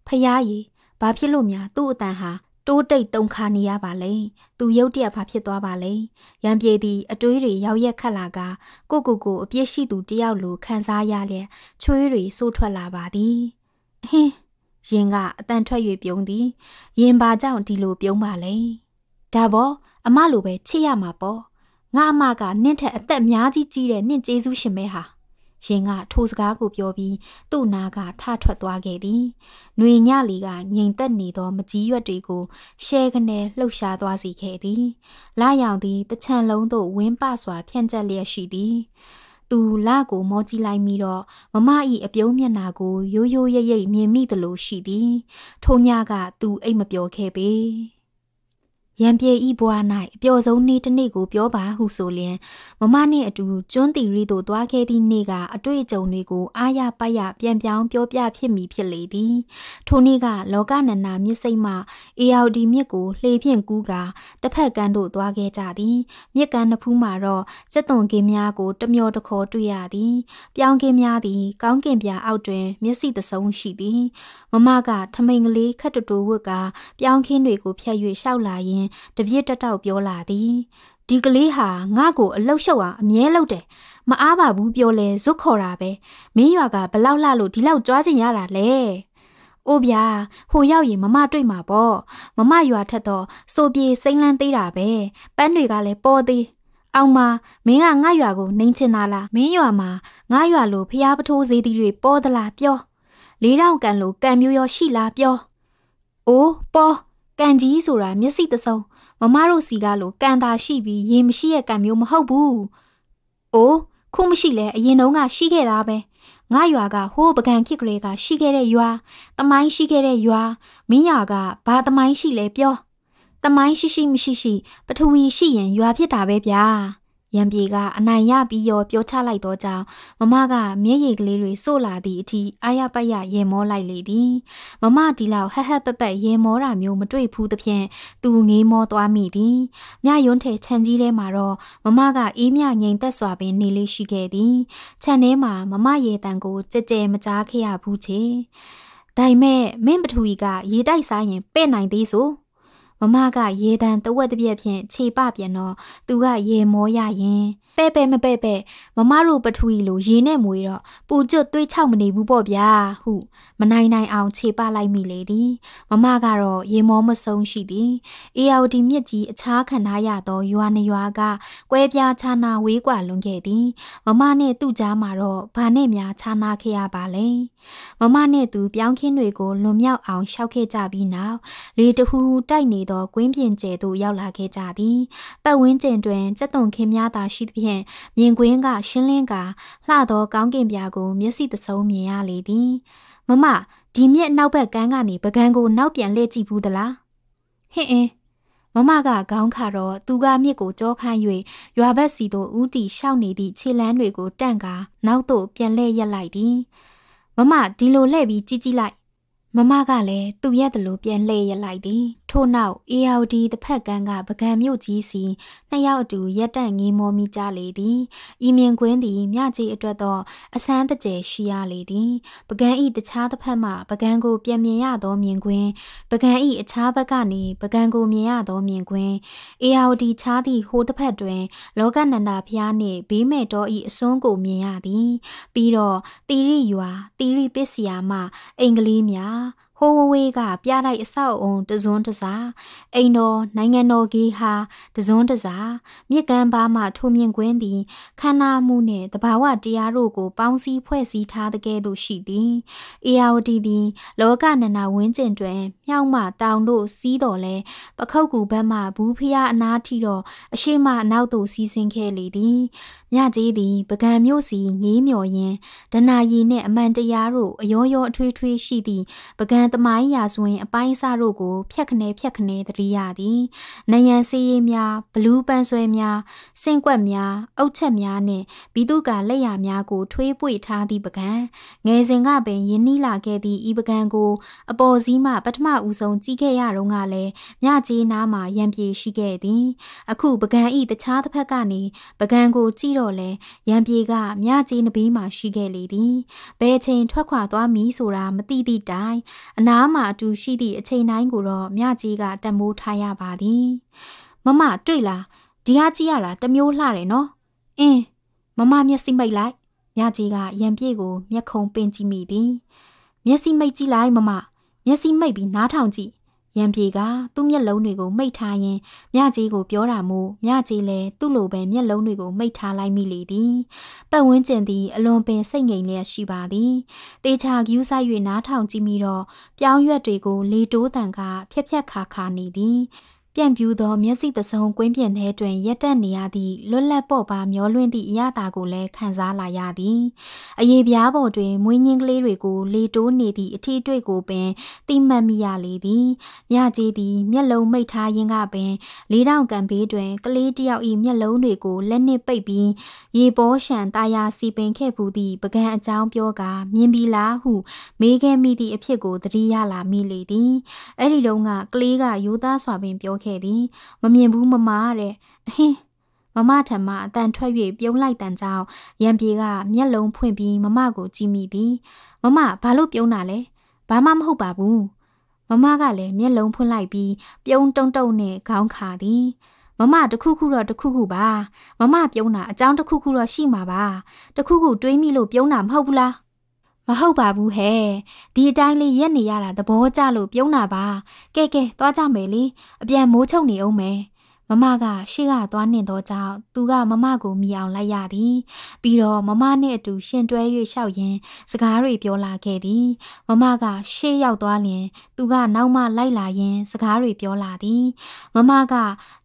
ဖယားကြီးဘာဖြစ်လို့များသူ့အတန်ဟာတိုးတိတ်တုံခါနေရပါလေသူရုတ်တရက်ဘာဖြစ်သွားပါလဲရံပြေသည်အတွေးတွေရောက်ရက်ခတ်လာက ကိုကိုကိုအပြစ်ရှိသူတယောက်လိုခံစားရလျက်ချွေးတွေဆိုးထွက်လာပါသည်အဟင်းယင်ကအတန်ထွက်၍ပြုံးသည်ယင်ဘာကြောင့်ဒီလိုပြုံးပါလဲဒါပေါ်အမလိုပဲချစ်ရမှာပေါ့ငါအမကနင့်ထက်အသက်များကြီးကြီးတဲ့နင့်ကျေးဇူးရှင်ပဲဟာရင်ကထိုစကားကိုပြောပြီးသူ့နာကထထွက်သွားခဲ့သည်။နှွေညလီကငြိမ်သက်နေသောမကြီးရွက်တွေကိုရှဲကနေလှုပ်ရှားသွားစေခဲ့သည်။လာရောက်သည်တချံလုံးသို့ဝင်းပစွာဖြန့်ကျက်လျက်ရှိသည်။သူလကိုမောကြည့်လိုက်ပြီးတော့မမဤအပြုံးမျက်နာကိုရိုးရိုးရိပ်ရိပ်မြင်မိသလိုရှိသည်ထိုညကသူအိတ်မပြောခဲ့ပေ။ရံပြေဤဘွား၌အပျော်ဆုံးနေ့တစ်နေ့ကိုပြောပါဟုဆိုလျင်မမနှင့်အတူကျွန်းတီရီသို့သွားခဲ့သည့်နေ့ကအတွေ့အကြုံတွေကိုအားရပိုက်ရပြန်ပြောင်းပြောပြဖြစ်မိဖြစ်လေသည်ထိုနေ့ကလောကနန္နာမြစ်စိတ်မှ AOD မြစ်ကိုလှေဖြင့်ကူးကာတစ်ဖက်ကမ်းသို့သွားခဲ့ကြသည်မြစ်ကမ်းနှစ်ဖူးမှာတော့စက်သွန်ကင်းများကို တမျောတခေါ်တွေ့ရသည်ပြောင်းကင်းများသည် ကောင်းကင်ပြာအောက်တွင် မျက်စိတဆုံးရှိသည်မမကထမိန်ကလေးခတ်တူတူဝတ်ကပြောင်းခင်းတွေကိုဖြတ်၍ရှောက်လာရင်းတပြစ်တက်တောက်ပြောလာသည်ဒီကလေးဟာငါ့ကိုအလောက်ရှောက်အောင်အမြဲလုပ်တယ်မအားပါဘူးပြောလဲဇွတ်ခေါ်တာပဲမင်းရွာကဘလောက်လှလို့ဒီလောက်ကြွားချင်ရတာလဲအိုးဗျာဟိုရောက်ရင်မမတွေ့မှာပေါ့မမရွာထက်တော့စိုးပြေစိမ့်လန်းသေးတာပဲပန်းတွေကလည်းပေါ်သေးအောင်မမင်းကငါ့ရွာကိုနှိမ်ချင်တာလားမင်းရွာမှာငါ့ရွာလိုဖျားပထိုးဈေးတီတွေပေါ်သလားပြောလေးတောင်ကန်လိုကန်မျိုးရောရှိလားပြောအိုးပေါ်ကံကြီးဆိုတာမျက်စိတစုံမမတို့စီကလို့ကံသာရှိပြီးရင်မရှိရဲ့ကံမျိုးမဟုတ်ဘူး။အိုးခုမရှိလဲအရင်တုန်းကရှိခဲ့တာပဲ။ငါရွာကဟိုးပကံခစ်ကလေးကရှိခဲ့တဲ့ရွာ၊တမိုင်းရှိခဲ့တဲ့ရွာမင်းရွာကဘာတမိုင်းရှိလဲပြော။တမိုင်းရှိရှိမရှိရှိ ပထဝီရှိရင်ရွာဖြစ်တာပဲဗျာ။ရံပြေကအနိုင်ရပြီးရောပြောချလိုက်သောကြောင့်မမကမျက်ရည်ကလေးတွေစို့လာသည့်အထိအာရပတ်ရရေမောလိုက်လေသည်မမဒီလောက်ဟက်ဟက်ပက်ပက်ရေမောတာမျိုးမတွေ့ဘူးသဖြင့်သူငေးမောသွားမိသည်မြယွန်းထဲခြံကြီးထဲမှာတော့မမကအေးမြငိမ်သက်စွာပင်နေလေးရှိခဲ့သည်ခြံထဲမှာမမရေတံကို ကြဲကြဲမကြားခဲ့ရဘူးချေဒါပေမဲ့မင်းပထူကြီးကရေတိုက်စားရင်ပဲ့နိုင်သေးဆိုမမကရေတံတဝက်တစ်ပြက်ဖြင့်ခြေပပြန်တော့သူကရေမောရရင်ပဲ့ပဲ့မပဲ့ပဲ့မမတို့ပထူကြီးလိုရေနဲ့မွေတော့ပူကျွတ်သွေးချောက်မနေဘူးပေါ့ဗျာဟု မနိုင်နိုင်အောင်ခြေပလိုက်မိလေသည် မမကတော့ရေမောမဆုံးရှိသည် AOD မြစ်ကြီးအခြားခံထားရသောရွာနေရွာက ကွဲပြားခြားနာဝေးกว่าလွန်ခဲ့သည်မမနဲ့သူ့ကြားမှာတော့ဘာနဲ့များခြားနာခဲ့ရပါလဲမမနဲ့သူပြောင်းခင်းတွေကိုလွန်မြောက်အောင်ရှောက်ခဲ့ကြပြီးနောက်လေတဟူဟူတိုက်နေသောကွင်းပြင်ကျဲသို့ရောက်လာခဲ့ကြသည်ပတ်ဝန်းကျင်တွင်စက်တုံခင်းများသာရှိသဖြင့်ဖြင့်မြင်ကွင်းကရှင်းလင်းကာလှသောကောင်းကင်ပြာကို မျက်စိတဆုံးမြင်ရလေသည်မမဒီမြက်နောက်ဘက်ကန်းကနေ ပကံကိုနောက်ပြန်လှည့်ကြည့်ဘူးသလားဟင့်အင်းမမကခေါင်းခါတော့သူကမြစ်ကိုကြောခိုင်း၍ရွာဘက်စီသို့ဦးတီရှောက်နေသည့်ခြေလမ်းတွေကိုတန့်ကာနောက်သို့ပြန်လှည့်ရက်လိုက်သည်မမဒီလိုလှည့်ပြီးကြည့်ကြည့်လိုက်မမကလည်းသူ့ရက်တလို့ပြန်လှည့်ရလိုက်သည်ထို့နောက် AOD တစ်ဖက်ကန်းကပကံမြို့ကြီးစီနှစ်ယောက်အတူရက်တက်ငေးမောမိကြလေသည်ဤမြင်ကွင်းသည်မြကြီးအတွက်တော့အဆန်းတကျယ်ရှိရလေသည်ပကံဤတခြားတစ်ဖက်မှပကံကို ပြန်မြင်ရသောမြင်ကွင်းပကံဤအခြားဘက်ကနေပကံကိုမြင်ရသောမြင်ကွင်း AOD ခြားသည့်ဟိုတစ်ဖက်တွင် လောကနန္ဒဖျားနှင့်ဘေးမဲ့တော်ဤအစွန်းကိုမြင်ရသည်ပြီးတော့တိရိရွာတိရိပစ္စယမအင်္ဂလိများိုးဝဝေးကပြတိုက်အဆောက်အုံတစွန်းတစားအိမ်တော်နိုင်ငံတော်ကြီးဟာတစွန်းတစားမြစ်ကမ်းပါမှထိုမြင်ကွင်းသည်ခန္ဓာမှုနှင့်တဘာဝတရားတို့ကိုပေါင်းစည်းဖွဲ့စည်းထားတဲ့ကဲ့သို့ရှိသည်အေယာဝတီသည်လောကနန္ဒဝင်းကျင်တွင်မြောက်မှတောင်တို့စီးတော်လဲပခုတ်ကူဘက်မှဘူးဖျားအနာထီတော့အရှိမအနောက်သို့စီးဆင်းခဲ့လေသည်မြကြီးသည်ပကံမျိုးစီငေးမြော်ရင်ဒနာရီနှင့်အမှန်တရားတို့အယောယောအထွေးထွေးရှိသည့်ပကံသမိုင်းရာဇဝင် အပိုင်းအစတို့ကိုဖျက်ခနဲဖျက်ခနဲသတိရသည်။နယံစီရီများဘလူးပန်းဆွဲများစင်ကွက်များအုတ်ချက်များနှင့်ဘီတုကလက်ရာများကို ထွေးပွေထားသည့်ပကံငယ်စဉ်ကပင်ယင်းနီလာခဲ့သည့်ဤပကံကို အပေါ်စီးမှပထမဦးဆုံးကြည့်ခဲ့ရတော့ကလည်းမြကြီးနားမှာရံပြေရှိခဲ့သည်။အခုပကံဤတခြားတစ်ဖက်ကနေပကံကိုကြည့်တော့တော့လဲရံပြေကမြကြီးနဘေးမှာရှိခဲ့လေသည်ဘယ်ချိန်ထွက်ခွာသွားမည်ဆိုတာမသိသည့်တိုင်အနားမှာအတူရှိသည့်အချိန်တိုင်းကိုတော့မြကြီးကတမိုးထားရပါသည်မမတွေ့လားဒီဟာကြည့်ရတာတမျိုးလှတယ်နော်အင်းမမမျက်စိမိတ်လိုက်မြကြီးကရံပြေကို မျက်ခုံပင်ကြည့်မိသည် မျက်စိမိတ်ကြည့်လိုက်မမမျက်စိမိတ်ပြီးနားထောင်ကြည့်ရံပြေကသူ့မျက်လုံးတွေကိုမိတ်ထားရင်မြကြီးကိုပြောတာမို့မြကြီးလည်းသူ့လိုပဲမျက်လုံးတွေကိုမိတ်ထားလိုက်မိလေသည်ပတ်ဝန်းကျင်သည် အလွန်ပင်စိတ်ငြိမ်လျက်ရှိပါသည်တေချာကယူဆိုင်၍နားထောင်ကြည့်မိတော့ပြောင်းရွက်တွေကိုလေတိုးတန်ကဖြက်ဖြက်ခါခါနေသည်ပြန့်ပြူးသောမျက်စိသစုံကွင်းပြင်ထဲတွင်ရက်တက်နေရသည့်လွတ်လပ်ပေါ့ပါမျောလွင့်သည့်အရသာကိုလည်းခံစားလာရသည်။အရေပြားပေါ်တွင်မွေးညင်းကလေးတွေကိုလေတိုးနေသည့်အထီးတွေ့ကိုပင်တိမှတ်မိရလေသည်။မြကြီးသည်မျက်လုံးမိတ်ထားရင်းကပင်လေးတောင်ကံဘေးတွင်ကလေးတယောက်၏မျက်လုံးတွေကိုလက်နှင့်ပိတ်ပြီးရေပေါ်ရှံတာယာစီပင်ခဲ့ဘူးသည့်ပကံအကြောင်းပြောကာမြင်ပြီလားဟုမေးခဲ့မိသည့်အဖြစ်ကိုသတိရလာမိလေသည်။အဲ့ဒီလုံးကကလေးကယူသားစွာပင်ပြောခဲ့ခဲ့သည်မမြင်ဘူးမမတဲ့အဟင်းမမထမအတန်ထွက်၍ပြုံးလိုက်တန်ကြောင်းရံပြေကမျက်လုံးဖွင့်ပြီးမမကိုကြည့်မိသည် မမဘာလို့ပြုံးတာလဲဘာမှမဟုတ်ပါဘူးမမကလည်းမျက်လုံးဖွင့်လိုက်ပြီးပြုံးတုံတုံနဲ့ခေါင်းခါသည်မမတခုခုတော့တခုခုပါမမပြုံးတာအကြောင်းတခုခုတော့ရှိမှာပါတခုခုတွေးမိလို့ပြုံးတာမဟုတ်ဘူးလားမဟုတ်ပါဘူးဟဲ့ဒီအတိုင်းလေးရက်နေရတာသဘောကျလို့ပြုံးတာပါကဲကဲသွားကြမယ်လေအပြန်မိုးချုပ်နေအောင်မယ်မမကရှေ့ကသွားနှင်သောကြောင့်သူကမမကိုမြည်အောင်လိုက်ရသည်ပြီးတော့မမနှင့်အတူ ရှင်တွဲ၍ရှောက်ရင်းစကားတွေပြောလာခဲ့သည်မမကရှေ့ရောက်သွားလျင်သူကနောက်မှလိုက်လာရင်းစကားတွေပြောလာသည်မမက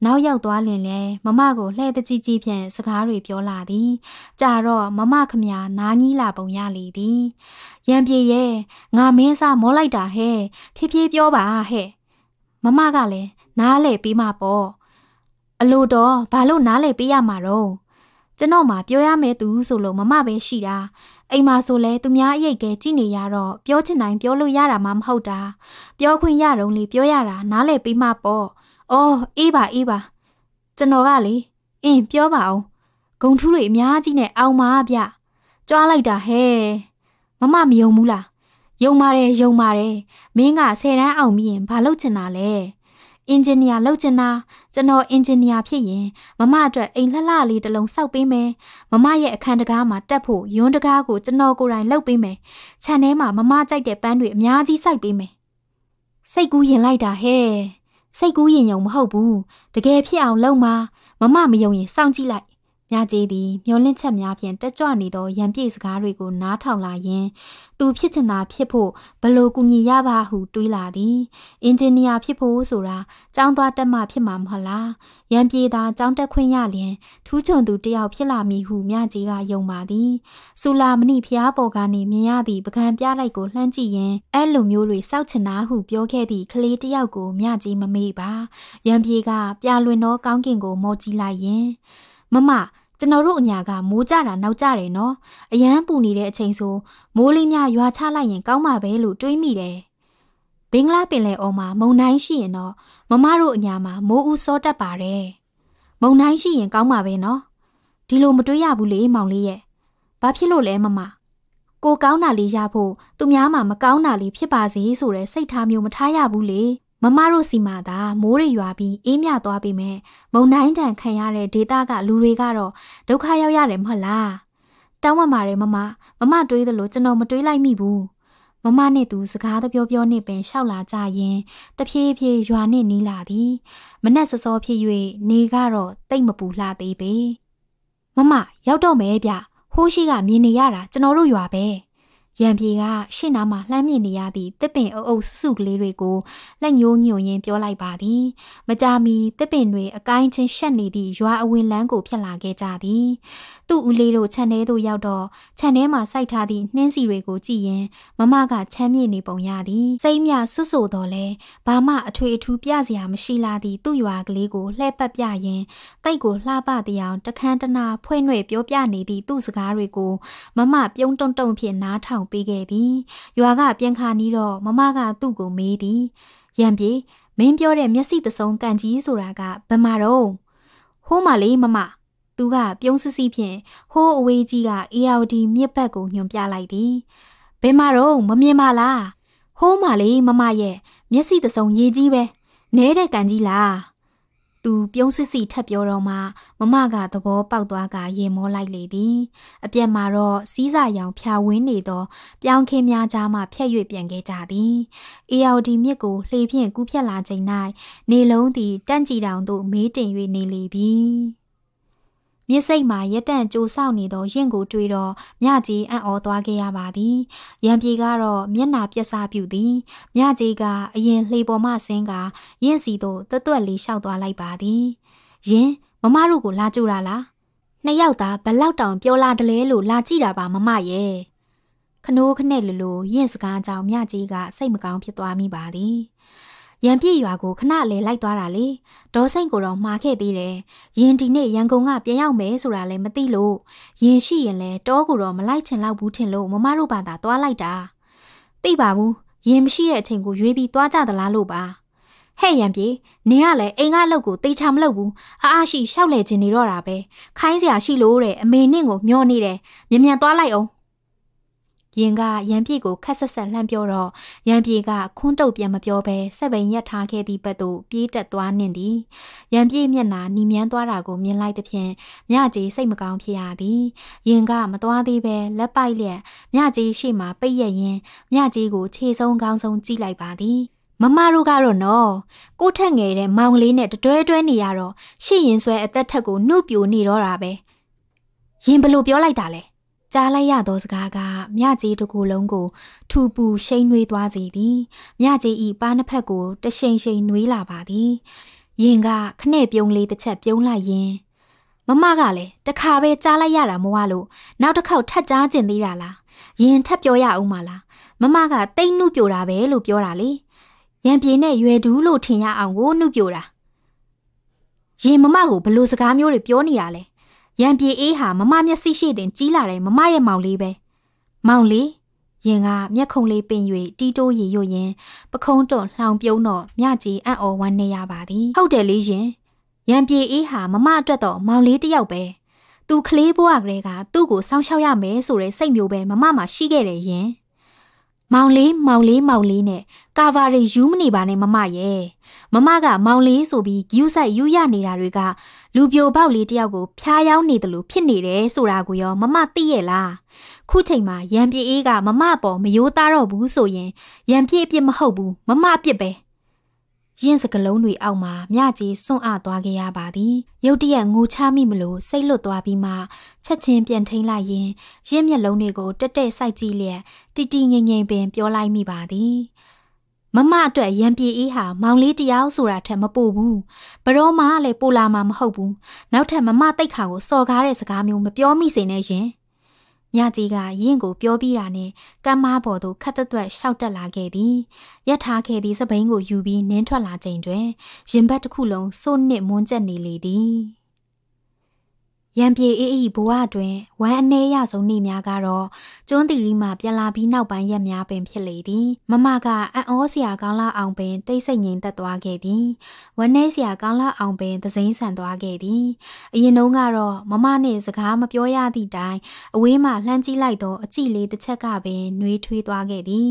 နောက်ရောက်သွားလျင်လည်းမမကိုလှဲ့တကြီးကြီးဖြင့်စကားတွေပြောလာသည်ကြာတော့မမခမညာနားကြီးလာပုံရလေသည်ရံပြေရဲ့ငါမင်းစားမောလိုက်တာဟဲ့ဖြည်းဖြည်းပြောပါဟဲ့မမကလည်းနားလဲပြီးမှပေါ့အလိုတော်ဘာလို့နားလဲပေးရမှာတော့ကျွန်တော်မှပြောရမယ်သူဆိုလို့မမပဲရှိတာအိမ်မှာဆိုလဲသူများအရေးကဲကြည့်နေရတော့ပြောချင်တိုင်းပြောလို့ရတာမှမဟုတ်တာပြောခွင့်ရတော့လေပြောရတာနားလဲပေးမှပေါ့အော်အေးပါအေးပါကျွန်တော်ကလေအင်းပြောပါအောင်ဂုံထူးတွေအများကြီးနဲ့အောင်ပါဗျကြွားလိုက်တာဟဲ့မမမယုံဘူးလားယုံပါတယ်ယုံပါတယ်မင်းက10တန်းအောင်ပြီးရင်ဘာလုပ်ချင်တာလဲအင်ဂျင်နီယာလောက်ချင်တာကျွန်တော်အင်ဂျင်နီယာဖြစ်ရင်မမအတွက်အိမ်လှလှလေးတစ်လုံးစောက်ပေးမယ်မမရဲ့အခန်းတကားမှာတက်ဖို့ယွန်းတကားကိုကျွန်တော်ကိုယ်တိုင်လှုပ်ပေးမယ်ခြံထဲမှာမမကြိုက်တဲ့ပန်းတွေအများကြီးစိုက်ပေးမယ်စိတ်ကူးရင်လိုက်တာဟဲ့စိတ်ကူးရင်ယုံမဟုတ်ဘူးတကယ်ဖြစ်အောင်လုပ်မှာမမမယုံရင်စောင့်ကြည့်လိုက်မြကြီးသည်မျောလင့်ချက်များဖြင့်တက်ကြွနေသောရံပြည့်စကားတွေကိုနားထောင်လာရင်းသူဖြစ်ချင်တာဖြစ်ဖို့ဘလို့ကူညီရပါဟု တွေးလာသည်အင်ဂျင်နီယာဖြစ်ဖို့ဆိုတာចောင်းသွားတက်မှဖြစ်မှာမဟုတ်လားရံပြေသာចောင်းတက်ခွင့်ရလျင်ထူးချွန်သူတယောက်ဖြစ်လာမည်ဟုမြကြီးကယုံပါသည်ဆူလာမဏိဖျားပေါ်ကနေမြင်ရသည့်ပကံပြလိုက်ကိုလှမ်းကြည့်ရင်အဲ့လိုမျိုးတွေစောက်ချင်တာဟုပြောခဲ့သည့်ကလေးတယောက်ကိုမြကြီးမမေ့ပါရံပြေကပြလွင်သောကောင်းကင်ကိုမော်ကြည့်လိုက်ရင်မမကျွန်တော်တို့အညာကမိုးကြတာနောက်ကြတယ်နော်အရန်ပူနေတဲ့အချိန်ဆိုမိုးလေးများရွာချလိုက်ရင်ကောင်းမှာပဲလို့တွေးမိတယ်ဘင်္ဂလားပင်လယ်အော်မှာမုန်တိုင်းရှိရင်တော့မမတို့အညာမှာမိုးဦးစောတက်ပါတယ်မုန်တိုင်းရှိရင်ကောင်းမှာပဲနော်ဒီလိုမတွေးရဘူးလေမောင်လေးရဲ့ဘာဖြစ်လို့လဲမမကိုကောင်းတာလေးရဖို့သူများမှမကောင်းတာလေးဖြစ်ပါစေဆိုတဲ့စိတ်ထားမျိုးမထားရဘူးလေမမတို့စီမှာသာမိုးတွေရွာပြီးအေးမြသွားပြီမဲ့မုန်တိုင်းတန်ခံရတဲ့ဒေသကလူတွေကတော့ဒုက္ခရောက်ရတယ်မဟုတ်လားတောင်းပန်ပါတယ်မမမမတွေးသလိုကျွန်တော်မတွေးလိုက်မိဘူးမမနဲ့သူစကားတပြောပြောနဲ့ပင်ရှောက်လာကြရင်တဖြည်းဖြည်းရွာနဲ့နီးလာသည် မနဲ့စစောဖြစ်၍နေကတော့တိတ်မပူလှသေးပေမမရောက်တော့မယ်ဗျဟိုးရှိကမြင်နေရတာကျွန်တော်တို့ရွာပဲရံပြေကရှေ့နားမှာလှမ်းမြင်နေရသည့်တစ်ပင်အုပ်အုပ်စုစုကလေးတွေကိုလက်ညှိုးညွန်ရင်းပြောလိုက်ပါသည်မကြာမီတစ်ပင်တွေအကိုင်းချင်းရှက်နေသည့်ရွာအဝင်လန်းကိုဖြတ်လာခဲ့ကြသည် သူ့ဦးလေးတို့ခြံထဲသို့ရောက်တော့ခြံထဲမှာစိုက်ထားသည့်နှင်းစီတွေကိုကြည့်ရင်မမကချမ်းမြေ့နေပုံရသည်စိတ်မြဆွတ်ဆိုတော်လဲဘာမှအထွေအထူးပြစရာမရှိလာသည့်သူ့ရွာကလေးကိုလှဲ့ပတ်ပြရင်တိတ်ကိုလှပတရားတခမ်းတနာဖွဲ့နှဲ့ပြောပြနေသည့်သူ့စကားတွေကိုမမပြုံးတုံတုံဖြင့်နားထောင်ပေးခဲ့သည်ရွာကပြန်ခါနီးတော့မမက သူ့ကိုမေးသည်ရံပြေမင်းပြောတဲ့မျက်စိသဆုံးကန်ကြီးဆိုတာကဘယ်မှာတော့ဟိုးမလေးမမသူကပြုံးစစ်စစ်ဖြင့်ဟိုးအဝေးကြီးက AOD မြစ်ဘက်ကိုညွှန်ပြလိုက်သည်ဘယ်မှာတော့မမြင်ပါလားဟိုးမလေးမမရဲ့မျက်စိသဆုံးရေးကြီးပဲနဲတဲ့ကန်ကြီးလားသူပြုံးစစ်စီထပ်ပြောတော့မှမမကသဘောပေါက်သွားကရင်မောလိုက်လေသည် အပြက်မှာတော့စီးစာရောင်ဖြာဝင်းနေသော ပြောင်းခင်းများကြားမှဖြက်၍ပြန်ခဲ့ကြသည် AOD မြစ်ကိုလှေဖြင့်ကူးဖြတ်လာချိန်၌နေလုံးသည်တန့်ကြည်တောင်သို့မေးတင်၍နေလေပြီမြစ်စိတ်မှာရက်တန့်ကြိုးဆောက်နေသောရင့်ကိုတွေ့တော့မြကြီးအံ့ဩသွားခဲ့ရပါသည်ရံပြေကတော့မျက်နာပြက်စားပြူသည်မြကြီးကအရင်လှေပေါ်မှဆင်းကရင့်စီသို့တွတ်တွတ်လေးလျှောက်သွားလိုက်ပါသည်ယင်မမတို့ကိုလာကြတာလားနှစ်ယောက်သားဘလောက်တောင်ပြောလာတယ်လဲလို့လာကြည့်တာပါမမရဲ့ခနိုးခနဲ့လလိုရင့်စကားကြောင့်မြကြီးကစိတ်မကောင်းဖြစ်သွားမိပါသည်ရန်ပြည့်ရွာကိုခဏလေလိုက်သွားတာလေဒေါ်စိန်ကိုတော့မှာခဲ့သေးတယ်ရင်ဒီနေ့ရန်ကုန်ကပြန်ရောက်မယ်ဆိုတာလည်းမသိလို့ရင်ရှိရင်လဲတောကိုတော့မလိုက်ချင်တော့ဘူးထင်လို့မမတို့ဘာသာသွားလိုက်တာ သိပါဘူးရင်မရှိတဲ့အချိန်ကိုရွေးပြီးသွားကြသလားလို့ပါဟဲ့ရံပြေနင်ကလည်းအိမ်ကအလုပ်ကိုတေချာမလုပ်ဘူးအာအရှိရှောက်လေခြင်းနေတော့တာပဲခိုင်းစရာရှိလို့တဲ့အမေနင့်ကိုမျောနေတယ်မြ мян သွားလိုက်အောင်ရင်ကရန်ပြည့်ကိုခက်ဆက်ဆက်လှမ်းပြောတော့ရန်ပြည့်ကခွန်းတုပ်ပြန်မပြောဘဲစက်ပိန်ရက်ထားခဲ့သည့်ဘက်သို့ပြေးတက်သွားနှင့်သည်ရန်ပြည့်မျက်နာနီမြန်းသွားတာကိုမြင်လိုက်သဖြင့်မြကြီးစိတ်မကောင်းဖြစ်ရသည်ရင်ကမသွားသေးဘဲလက်ပိုက်လျက်မြကြီးရှေ့မှာပိတ်ရက်ရင်းမြကြီးကိုခြေဆုံးကောင်းဆုံးကြည့်လိုက်ပါသည်မမတို့ကတော့နော်ကိုထက်ငယ်တဲ့မောင်လေးနဲ့တွဲတွဲနေရတော့ရှေ့ရင်ဆွဲအသက်ထက်ကိုနှုတ်ပြိုနေတော့တာပဲရင်ဘလို့ပြောလိုက်တာလဲကြားလိုက်ရသောစကားကမြကြီးတစ်ခုလုံးကို ထူပူရှိန်နှွေးသွားစေသည်မြကြီးဤပါးနှစ်ဖက်ကို တရှိန်ရှိန်နှွေးလာပါသည်ရင်က ခနဲ့ပြုံးလေးတစ်ချက်ပြုံးလိုက်ရင်မမကလည်းတခါပဲကြားလိုက်ရတာမဝလို့နောက်တစ်ခေါက်ထပ်ကြားကျင်သေးတာလားရင်ထပ်ပြောရအောင်မလားမမက တိတ်နှုတ်ပြတာပဲလို့ပြောတာလေရံပြေနဲ့ရွယ်တူးလို့ထင်ရအောင်ကိုနှုတ်ပြတာရင်မမကိုဘလို့စကားမျိုးတွေပြောနေတာလဲရံပြေအေးဟာမမမျက်စိရှိတင်ကြီးလာတဲ့မမရဲ့မောင်လေးပဲမောင်လေးရင်ကမျက်ခုံးလေးပင်၍တီးတိုးရေရွရင်ပခုံးတော်လှောင်ပြုံးတော့မြကြီးအံ့ဩဝမ်းနေရပါသည် ဟုတ်တယ်လေရင်ရံပြေအေးဟာမမအတွက်တော့မောင်လေးတယောက်ပဲသူကလေးဘွားကလေးကသူ့ကိုစောင့်ရှောက်ရမယ်ဆိုတဲ့စိတ်မျိုးပဲမမမှာရှိခဲ့တယ်ရင်မောင်လေးမောင်လေးမောင်လေးနဲ့ကာဗာတွေယူမနေပါနဲ့မမရဲ့မမကမောင်လေးဆိုပြီးယူဆိုင်ယူရနေတာတွေကလူပြိုပေါက်လေးတယောက်ကိုဖျားယောင်းနေတယ်လို့ဖြစ်နေတယ်ဆိုတာကိုရောမမသိရဲ့လားခုချိန်မှာရံပြေအေးကမမပေါ်မယိုးသားတော့ဘူးဆိုရင်ရံပြေအပြစ်မဟုတ်ဘူးမမအပြစ်ပဲ။ရင့်စကလုံးတွေအောက်မှာမြကြီးစွန့်အသွားခဲ့ရပါသည်ရုတ်တရက်ငိုချမိမလို့စိတ်လွတ်သွားပြီးမှချက်ချင်းပြန်ထိန်လိုက်ရင်ရင့်မျက်လုံးတွေကိုတက်တက်စိုက်ကြည့်လျက်တီတီငိမ်ငိမ်ပင်ပြောလိုက်မိပါသည်မမအတွက်ရံပြေအေးဟာမောင်လေးတယောက်ဆိုတာထက်မပိုဘူးဘရောမကလည်းပိုလာမှာမဟုတ်ဘူးနောက်ထပ်မမတိတ်ခါကိုစော်ကားတဲ့စကားမျိုးမပြောမိစေနဲ့ရှင်။မြကြီးကရင့်ကိုပြောပြီးတာနဲ့ကမ်းမားပေါ်သို့ခတ်သက်သက်ရှောက်တက်လာခဲ့သည်။ရက်ထားခဲ့သည့်စပိန်ကိုယူပြီးနင်းထွက်လာချိန်တွင်ရင်ဘတ်တစ်ခုလုံးစိုးနစ်မွန်းကျက်နေလေသည်။ရံပြေအေးအေးဘဝတွင်ဝမ်းအနေရဆုံးနေ့များကတော့ကျွန်းတီရီမှပြန်လာပြီးနောက်ပိုင်းရက်များပင်ဖြစ်လေသည်မမကအံ့ဩစရာကောင်းလာအောင်ပင် တိတ်ဆိတ်ငြိမ်သက်သွားခဲ့သည်ဝမ်းနေစရာကောင်းလာအောင်ပင်သစိမ့်ဆန်သွားခဲ့သည်အရင်တုန်းကတော့မမနှင့်စကားမပြောရသည့်တိုင်အဝေးမှလှမ်းကြည့်လိုက်သောအကြည့်လေးတစ်ချက်ကပင်နှွေးထွေးသွားခဲ့သည်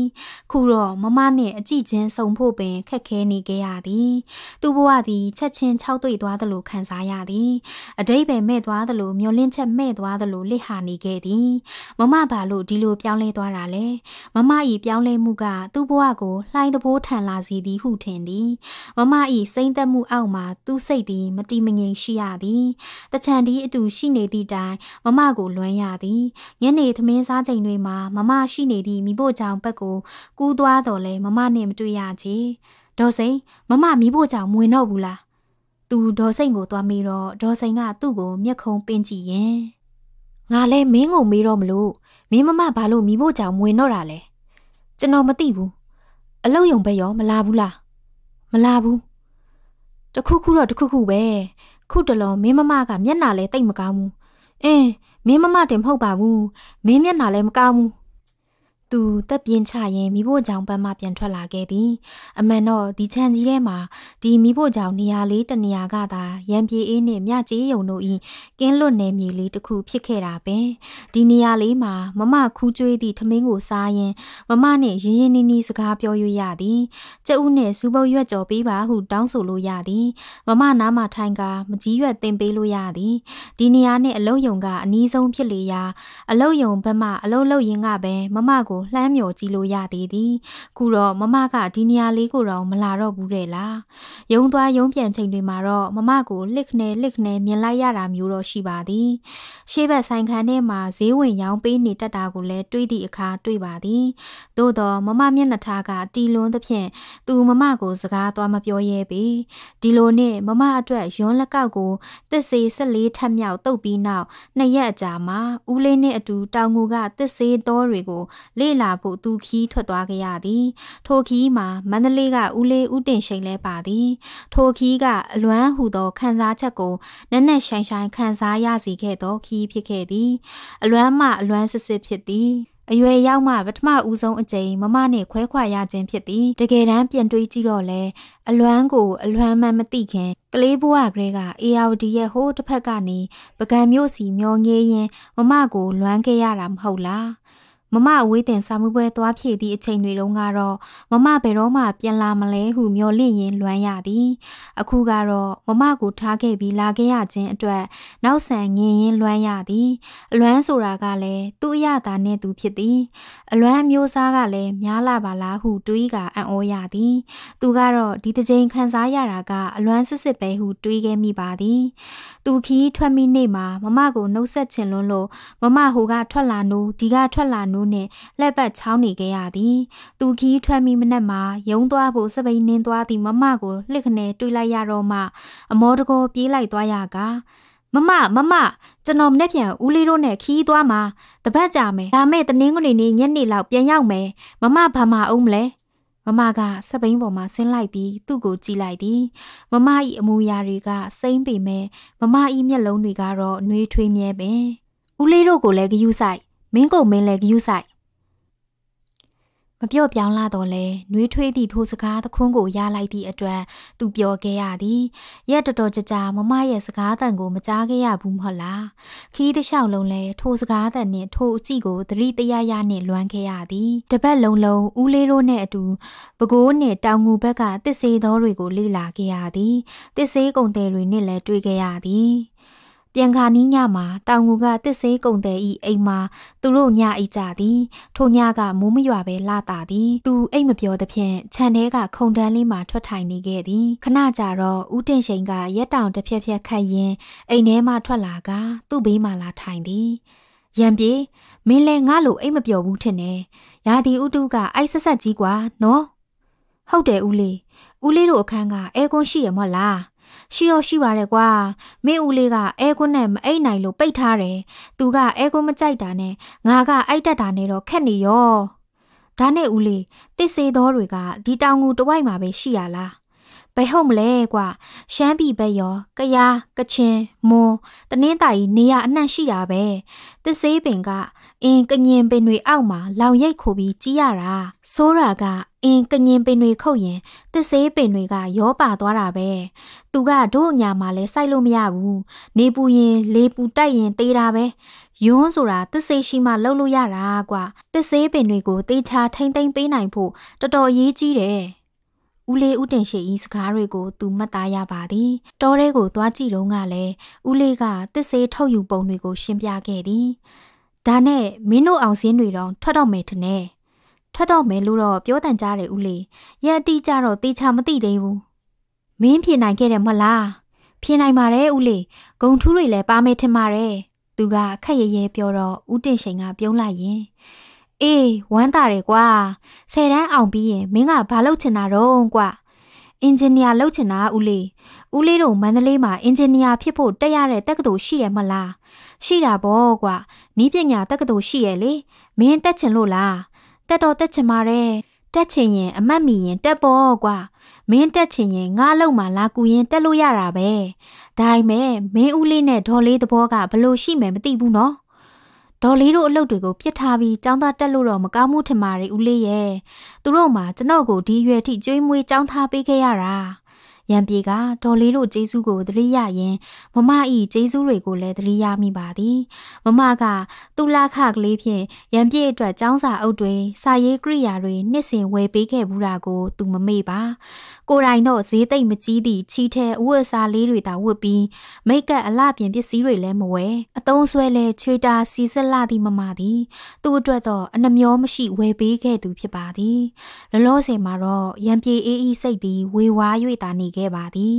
ခုတော့မမနှင့်အကြည့်ချင်းဆုံဖို့ပင်ခက်ခဲနေခဲ့ရသည် သူ့ဘဝသည်ချက်ချင်းခြောက်သွေ့သွားသလိုခံစားရသည်အတိတ်ပဲမဲ့သွားသလိုမျောလင့်ချက်မဲ့သွားသလိုလစ်ဟာနေခဲ့သည်မမဘာလို့ဒီလိုပြောင်းလဲသွားတာလဲမမဤပြောင်းလဲမှုကသူ့ဘဝကိုလှိုင်းသဘိုးထန်လာစေသည်ဟုထင်သည်မမဤစိမ့်သက်မှုအောက်မှာသူ့စိတ်သည်မတိမငြိမ်ရှိရသည်တချံဒီအတူရှိနေသည့်တိုင်မမကိုလွမ်းရသည်ညနေသမင်းစားချိန်တွေမှာမမရှိနေသည့်မိဖို့ကြောင့်ဘက်ကိုကူးသွားတော်လဲမမနဲ့မတွေ့ရချေဒေါ်စိန်မမမိဖို့ကြောင့်မဝင်တော့ဘူးလားသူဒေါ်စိန်ကိုသွားမေးတော့ဒေါ်စိန်ကသူ့ကိုမျက်ခုံးပင့်ကြည့်ရင်ငါလဲမင်းကိုမေးတော့မလို့မင်းမမဘာလို့မိဖို့ကြောင်မဝင်တော့တာလဲကျွန်တော်မသိဘူးအလုတ်ယုံပဲရောမလာဘူးလားမလာဘူးတခုခုတော့တခုခုပဲခုတလောမင်းမမကမျက်နာလဲတိတ်မကောင်းဘူးအင်းမင်းမမတင်မဟုတ်ပါဘူးမင်းမျက်နာလဲမကောင်းဘူးသူတက်ပြင်းချရင်မိဖို့ကြောင်ပန်းမှပြန်ထွက်လာခဲ့သည် အမှန်တော့ဒီခြံကြီးထဲမှာဒီမိဖို့ကြောင်နေရာလေးတနေရာကသာရံပြေအေးနဲ့မြကြေးယုံတို့ဤကင်းလွတ်နယ်မြေလေးတစ်ခုဖြစ်ခဲ့တာပဲဒီနေရာလေးမှာမမခူးကျွေးသည့်ထမင်းကိုစားရင်မမနဲ့ရင်းရင်းနှီးနှီးစကားပြောရရသည် ကျအုပ်နဲ့စူပုတ်ရွက်ကြော်ပေးပါဟု တောင်းဆိုလို့ရသည် မမနားမှာထိုင်က မကြီးရွက်တင်ပေးလို့ရသည်ဒီနေရာနဲ့အလုံးယုံကအနီးဆုံးဖြစ်လေရာ အလုံးယုံဘက်မှအလုံးလုံးရင်ကပဲမမကိုကိုလှမ်းမြော်ကြည့်လို့ရသေးသည်။ခုတော့မမကဒီနေရာလေးကိုတော့မလာတော့ဘူးတဲ့လား။ယုံသွားယုံပြန်ချိန်တွေမှာတော့မမကိုလစ်ခနဲလစ်ခနဲမြင်လိုက်ရတာမျိုးတော့ရှိပါသည်။ရှေ့ဘက်ဆိုင်ခန်းထဲမှာဈေးဝင်ရောင်းပေးနေတတ်တာကိုလည်းတွေးသည့်အခါတွေးပါသည်။သို့တော့မမမျက်နှာထားကတီလွန်းသဖြင့်သူမမကိုစကားသွားမပြောရဲပေ။ဒီလိုနဲ့မမအတွက်ယွန်းလက်ကောက်ကိုတစ်စေ14ထက်မြောက်တုတ်ပြီးနောက်နှစ်ရက်အကြာမှာဦးလေးနဲ့အတူ တောင်ငူကတစ်စေးသောတွေကိုလေ့လေ့လာဖို့သူခီးထွက်သွားခဲ့ရသည်ထိုခီးမှာမန္တလေးကဦးလေးဦးတင်ရှိန်လဲပါသည်ထိုခီးကအလွမ်းဟူသောခံစားချက်ကိုနက်နက်ရှိုင်ရှိုင်ခံစားရစေခဲ့သောခီးဖြစ်ခဲ့သည် အလွမ်းမှအလွမ်းစစ်စစ်ဖြစ်သည်အရွယ်ရောက်မှပထမဦးဆုံးအကြိမ်မမနဲ့ခွဲခွာရခြင်းဖြစ်သည်တကယ်တမ်းပြန်တွေးကြည့်တော့လဲအလွမ်းကိုအလွမ်းမှမသိခင်ကလေးဘွားကလေးက ARD ရဲ့ဟိုးတစ်ဖက်ကနေပကံမျိုးစီမျောငေးရင် မမကို လွမ်းခဲ့ရတာမဟုတ်လားမမဝေးတင်စာမှုပွဲသွားဖြည့်သည့်အချိန်တွေတုန်းကတော့မမဘယ်တော့မှပြန်လာမလဲဟုမျှော်လင့်ရင်းလွမ်းရသည်အခုကတော့မမကိုထားခဲ့ပြီးလာခဲ့ရခြင်းအတွက်နောက်ဆန်ငင်ရင်းလွမ်းရသည်အလွမ်းဆိုတာကလည်းသူ့အရသာနဲ့သူဖြစ်သည်အလွမ်းမျိုးစားကလည်းများလာပါလားဟုတွေးကအံ့ဩရသည်သူကတော့ဒီတစ်ချိန်ခံစားရတာကအလွမ်းစစ်စစ်ပဲဟုတွေးခဲ့မိပါသည်သူခီးထွက်မိနေ့မှာမမကိုနှုတ်ဆက်ချင်လွန်းလို့မမဟိုကထွက်လာနိုးဒီကထွက်လာနိုးမျိုးနဲ့လက်ပတ်ချောင်းနေခဲ့ရသည်။သူခီးထွက်မိမနက်မှာယုံသွားဖို့စပိန်နင်းသွားသည့်မမကိုလှစ်ခနဲတွေ့လိုက်ရတော့မှအမောတကောပြေးလိုက်သွားရကမမမမကျွန်တော်မနေ့ပြန်ဦးလေးတို့နဲ့ခီးသွားမှာတပတ်ကြာမယ်ဒါမဲ့တနင်္ဂနွေနေ့ညနေလောက်ပြန်ရောက်မယ်မမဘာမှအောင်မလဲမမကစပိန်ပေါ်မှာဆင်းလိုက်ပြီးသူ့ကိုကြည့်လိုက်သည်မမ၏အမူအရာတွေကစိမ့်ပေမဲ့မမ၏မျက်လုံးတွေကတော့နှွေးထွေးမြဲပင်ဦးလေးတို့ကိုလည်းဂယုစိုက်မင်းကိုမင်းလည်းဂယူးဆိုင်မပြော့ပြောင်းလာတော့လဲနှွေးထွေးသည့်ထိုစကားသခွန်းကိုရလိုက်သည့်အတွက်သူပြောခဲ့ရသည်ရက်တော်တော်ကြာကြာမမရဲ့စကားတန်ကိုမကြားခဲ့ရဘူးမဟုတ်လားခီးတစ်လျှောက်လုံးလဲထိုစကားတန်နှင့်ထိုအကြည့်ကိုသတိတရရနှင့်လွမ်းခဲ့ရသည်တပတ်လုံးလုံးဦးလေးတို့နှင့်အတူဘကိုးနှင့်တောင်ငူဘက်ကတစ်စေးသောတွေကိုလေ့လာခဲ့ရသည်တစ်စေးကုန်တယ်တွေနှင့်လည်းတွေ့ခဲ့ရသည်ပြန်ခါနီးညမှာတောင်ငူကတစ်ဆေးကုံတဲ့ဤအိမ်မှာသူတို့ညအိကြသည်ထိုညကမိုးမရွာပဲလာတာသည်သူအိမ်မပြောသဖြင့်ခြံထဲကခုံတန်းလေးမှာထွက်ထိုင်နေခဲ့သည်ခဏကြာတော့ဦးတင်ရှိန်ကရက်တောင်တစ်ဖြက်ဖြက်ခတ်ရင်းအိမ်ထဲမှထွက်လာကသူ့ဘေးမှာလာထိုင်သည်ရံပြေမင်းလဲငါ့လိုအိမ်မပျော်ဘူးထင်တယ်။ရာဒီဥတုကအိုက်ဆက်ဆက်ကြီးกว่าနော်။ဟုတ်တယ်ဦးလေး။ဦးလေးတို့အခန်းကအဲကွန်းရှိရမဟုတ်လား။ရှိရောရှိပါတယ်ကွာမင်းဦးလေးကအဲခွန်းနဲ့မအိတ်နိုင်လို့ပိတ်ထားတယ်သူကအဲခွန်းမကြိုက်တာနဲ့ငါကအိုက်တတ်တာနဲ့တော့ခက်နေရောဒါနဲ့ဦးလေးတစ်စေသောတွေကဒီတောင်ကူတဝိုက်မှာပဲရှိရလားဘယ်ဟုတ်မလဲကွာရှမ်းပြည်ဘက်ရောကယားကချင်မွန်တနင်္သာရီနေရာအနှံ့ရှိတာပဲတစ်စေးပင်ကအင်းကညင်ပင်တွေအောက်မှာလောင်ရိတ်ခိုပြီးကြီးရတာဆိုးတာကအင်းကညင်ပင်တွေခုတ်ရင်သစ်စေးပင်တွေကရောပါသွားတာပဲသူကတို့ညာမှာလဲစိုက်လို့မရဘူးနေပူရင်လေပူတိုက်ရင်သေးတာပဲယွန်းဆိုတာသစ်စေးရှိမှလှုပ်လို့ရတာကွာသစ်စေးပင်တွေကိုတေချာထိမ့်သိမ့်ပေးနိုင်ဖို့တော်တော်အရေးကြီးတယ်ဦးလေးဦးတင်ရှိဤစကားတွေကို သူမှတ်သားရပါသည် တောထဲကိုသွားကြည့်တော့ကလည်းဦးလေးကတစ်ဆေးထုတ်ယူပုံတွေကို ရှင်းပြခဲ့သည်ဒါနဲ့မင်းတို့အောင်စင်းတွေတော့ထွက်တော့မယ်ထင်တယ်ထွက်တော့မယ်လို့တော့ပြောတန်ကြားတယ်ဦးလေးရက်အတိကြတော့တေချာမသိသေးဘူးမင်းဖြေနိုင်ခဲ့တယ်မလားဖြေနိုင်ပါတယ်ဦးလေးဂုံထူးတွေလည်းပါမယ်ထင်ပါတယ်သူကအခက်ရရဲပြောတော့ဦးတင်ရှိန်ကပြုံးလိုက်ရင်အေးဝမ်းသာတယ်ကွာဆယ်တန်းအောင်ပြီးရင်မင်းကဘာလုပ်ချင်တာတော့ကွာအင်ဂျင်နီယာလုပ်ချင်တာဦးလေးဦးလေးတို့မန္တလေးမှာအင်ဂျင်နီယာဖြစ်ဖို့တက်ရတဲ့တက္ကသိုလ်ရှိတယ်မလားရှိတာပေါ့ကွာနီးပညာတက္ကသိုလ်ရှိရဲ့လေမင်းတက်ချင်လို့လားတက်တော့တက်ချင်ပါတယ်တက်ချင်ရင်အမတ်မီရင်တက်ပေါ့ကွာမင်းတက်ချင်ရင်ငါလောက်မှလာကူရင်တက်လို့ရတာပဲဒါပေမဲ့မင်းဦးလေးနဲ့ဒေါ်လေးသဘောကဘလို့ရှိမယ်မသိဘူးနော်ဒေါ်လေးတို့အလုပ်တွေကိုပြစ်ထားပြီးចောင်းသားတက်လို့တော့မကောင်းမှုထင်ပါတယ်ဦးလေးရဲ့သူတို့မှကျွန်တော်ကိုဒီရွယ်ထိကြွေးမွေးចောင်းထားပေးခဲ့ရတာရန်ပြေကဒေါ်လေးတို့ကျေးဇူးကိုသတိရရင်မမဤကျေးဇူးတွေကိုလည်းသတိရမိပါသည်မမကသူလာခကလေးဖြင့်ရန်ပြေအတွက်ចောင်းစာအုပ်တွေစာရေးကိရိယာတွေနှစ်စဉ်ဝယ်ပေးခဲ့ဘူးတာကိုသူမမေ့ပါကိုယ်တိုင်တော့ဈေးသိမ့်မကြီးသည့်ချီထဲအဝတ်အစားလေးတွေသာဝတ်ပြီးမိတ်ကပ်အလှပြင်ပစ္စည်းတွေလည်းမဝယ်အသုံးဆွဲလဲချွေတာစီစစ်လာသည့်မမသည်သူ့အတွက်တော့အနှမျောမရှိဝယ်ပေးခဲ့သူဖြစ်ပါသည်လလောဆယ်မှာတော့ရံပြေအေးအေးစိတ်သည်ဝေဝါး၍သာနေခဲ့ပါသည်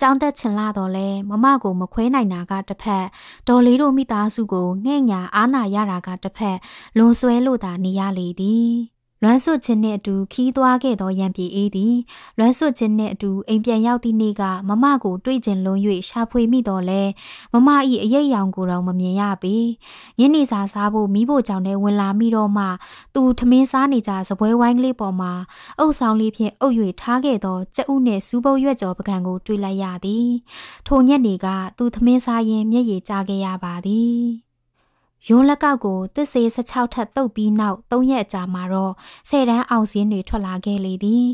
ကြောင်းတက်ချင်လာတော့လဲမမကိုမခွဲနိုင်တာကတစ်ဖက်ဒေါ်လေးတို့မိသားစုကိုငှဲ့ညာအားနာရတာကတစ်ဖက်လွန်ဆွဲလို့သာနေရလေသည်လွမ်းဆွခြင်းနှင့်အတူ ခီးသွားခဲ့သောရန်ပြည်အေးသည်လွမ်းဆွခြင်းနှင့်အတူအိမ်ပြန်ရောက်သည့်နေ့ကမမကိုတွေ့ကျင်လွန်၍ရှာဖွေမိတော်လဲမမ၏အရေးရောင်ကိုတော့မမြင်ရပေညနေစာစားဖို့မိဖို့ကြောင့်လည်းဝင်လာမိတော့မှ သူထမင်းစားနေကြစပွဲဝိုင်းကလေးပေါ်မှာအုပ်ဆောင်လေးဖြင့်အုပ်၍ထားခဲ့သောကြက်ဥနှင့်စူးပုပ်ရွက်ကြော်ပကံကိုတွေ့လိုက်ရသည်ထိုညက်နေက သူထမင်းစားရင်းမျက်ရည်ကျခဲ့ရပါသည်ယွန်းလက်ကောက်ကိုတစ်စေး16ထပ်တုပ်ပြီးနောက်၃ရက်ကြာမှာတော့ဆယ်တန်းအောင်စင်းတွေထွက်လာခဲ့လေသည်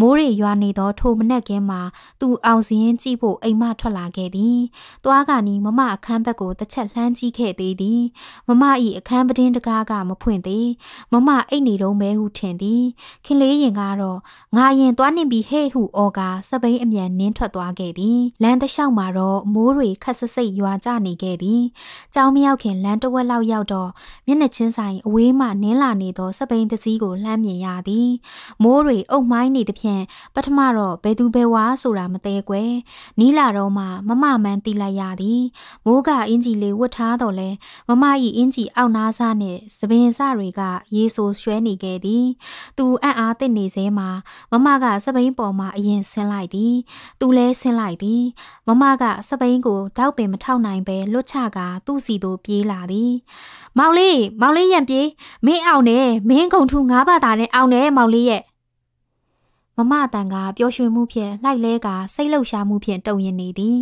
မိုးရေရွာနေသောထိုမနက်ကင်းမှာသူအောင်စင်းကြည့်ဖို့အိမ်မထွက်လာခဲ့သည်တွားကနီမမအခန်းဘက်ကိုတစ်ချက်လှမ်းကြည့်ခဲ့သေးသည်မမဤအခန်းပတင်းတကားကမဖွင့်သေးမမအိတ်နေတော့မဲဟုထင်သည်ခင်လေးရင်ကတော့ငါရင်သွားနေပြီဟဲ့ဟုအော်ကစပိန်အမြန်နင်းထွက်သွားခဲ့သည်လမ်းတစ်လျှောက်မှာတော့မိုးရေခက်ဆစိတ်ရွာကျနေခဲ့သည်ကြောင်းမရောက်ခင်လမ်းတစ်ဝက်လောက်ရောက်တော့မျက်နှာချင်းဆိုင်အဝေးမှနင်းလာနေသော စပိန်သစည်းကိုလှမ်းမြင်ရသည် မိုးတွေအုပ်မိုင်းနေသဖြင့်ပထမတော့ဘယ်သူဘယ်ဝါဆိုတာမသေးကွယ်နီးလာတော့မှမမမှန်တီလိုက်ရသည်မိုးကအင်ဂျီလေးဝတ်ထားတော့လဲမမဤအင်ဂျီအောက်နားစားနဲ့စပင်စတွေကရေဆိုရွှဲနေခဲ့သည် သူအံ့အားသင့်နေစဲမှာမမက စပိန်ပေါ်မှာအရင်ဆင်းလိုက်သည် သူလဲဆင်းလိုက်သည် မမက စပိန်ကိုတောက်ပင်မထောက်နိုင်ပဲလွတ်ချကာသူ့စီသို့ပြေးလာသည်မောင်လေးမောင်လေးရံပြေးမင်းအောင်နဲ့မင်းကုံထူးငါးပါးသားနဲ့အောင်နဲ့မောင်လေးရဲ့မမအတန်ကပျော်ရွှင်မှုဖြင့်လှိုက်လဲကစိတ်လှုပ်ရှားမှုဖြင့်တုံရင်နေသည်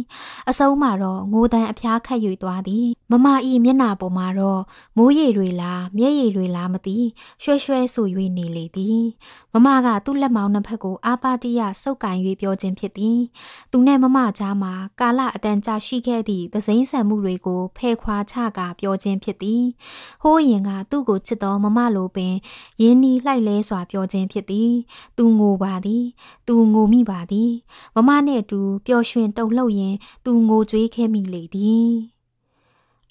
အဆုံးမှာတော့ငိုတန်အဖျားခတ်၍သွားသည် မမဤမျက်နာပေါ်မှာတော့မိုးရေတွေလားမျက်ရည်တွေလားမသိရွှဲရွှဲဆို၍နေလေသည်မမကသူ့လက်မောင်းနှစ်ဖက်ကို အာပါတိယဆုပ်ကန်၍ပြောခြင်းဖြစ်သည် သူနဲ့မမကြားမှာကာလအတန်ကြာရှိခဲ့သည့်သစိမ့်ဆန်မှုတွေကိုဖယ်ခွာချကပြောခြင်းဖြစ်သည်ဟိုးရင်ကသူ့ကိုချစ်သောမမလိုပင်ယင်းနီလှိုက်လဲစွာပြောခြင်းဖြစ်သည်သူငိုပါသည်သူငိုမိပါသည်မမနှင့်အတူပျော်ရွှင်တုန်လှုပ်ရင်းသူငိုကြွေးခဲ့မိလေသည်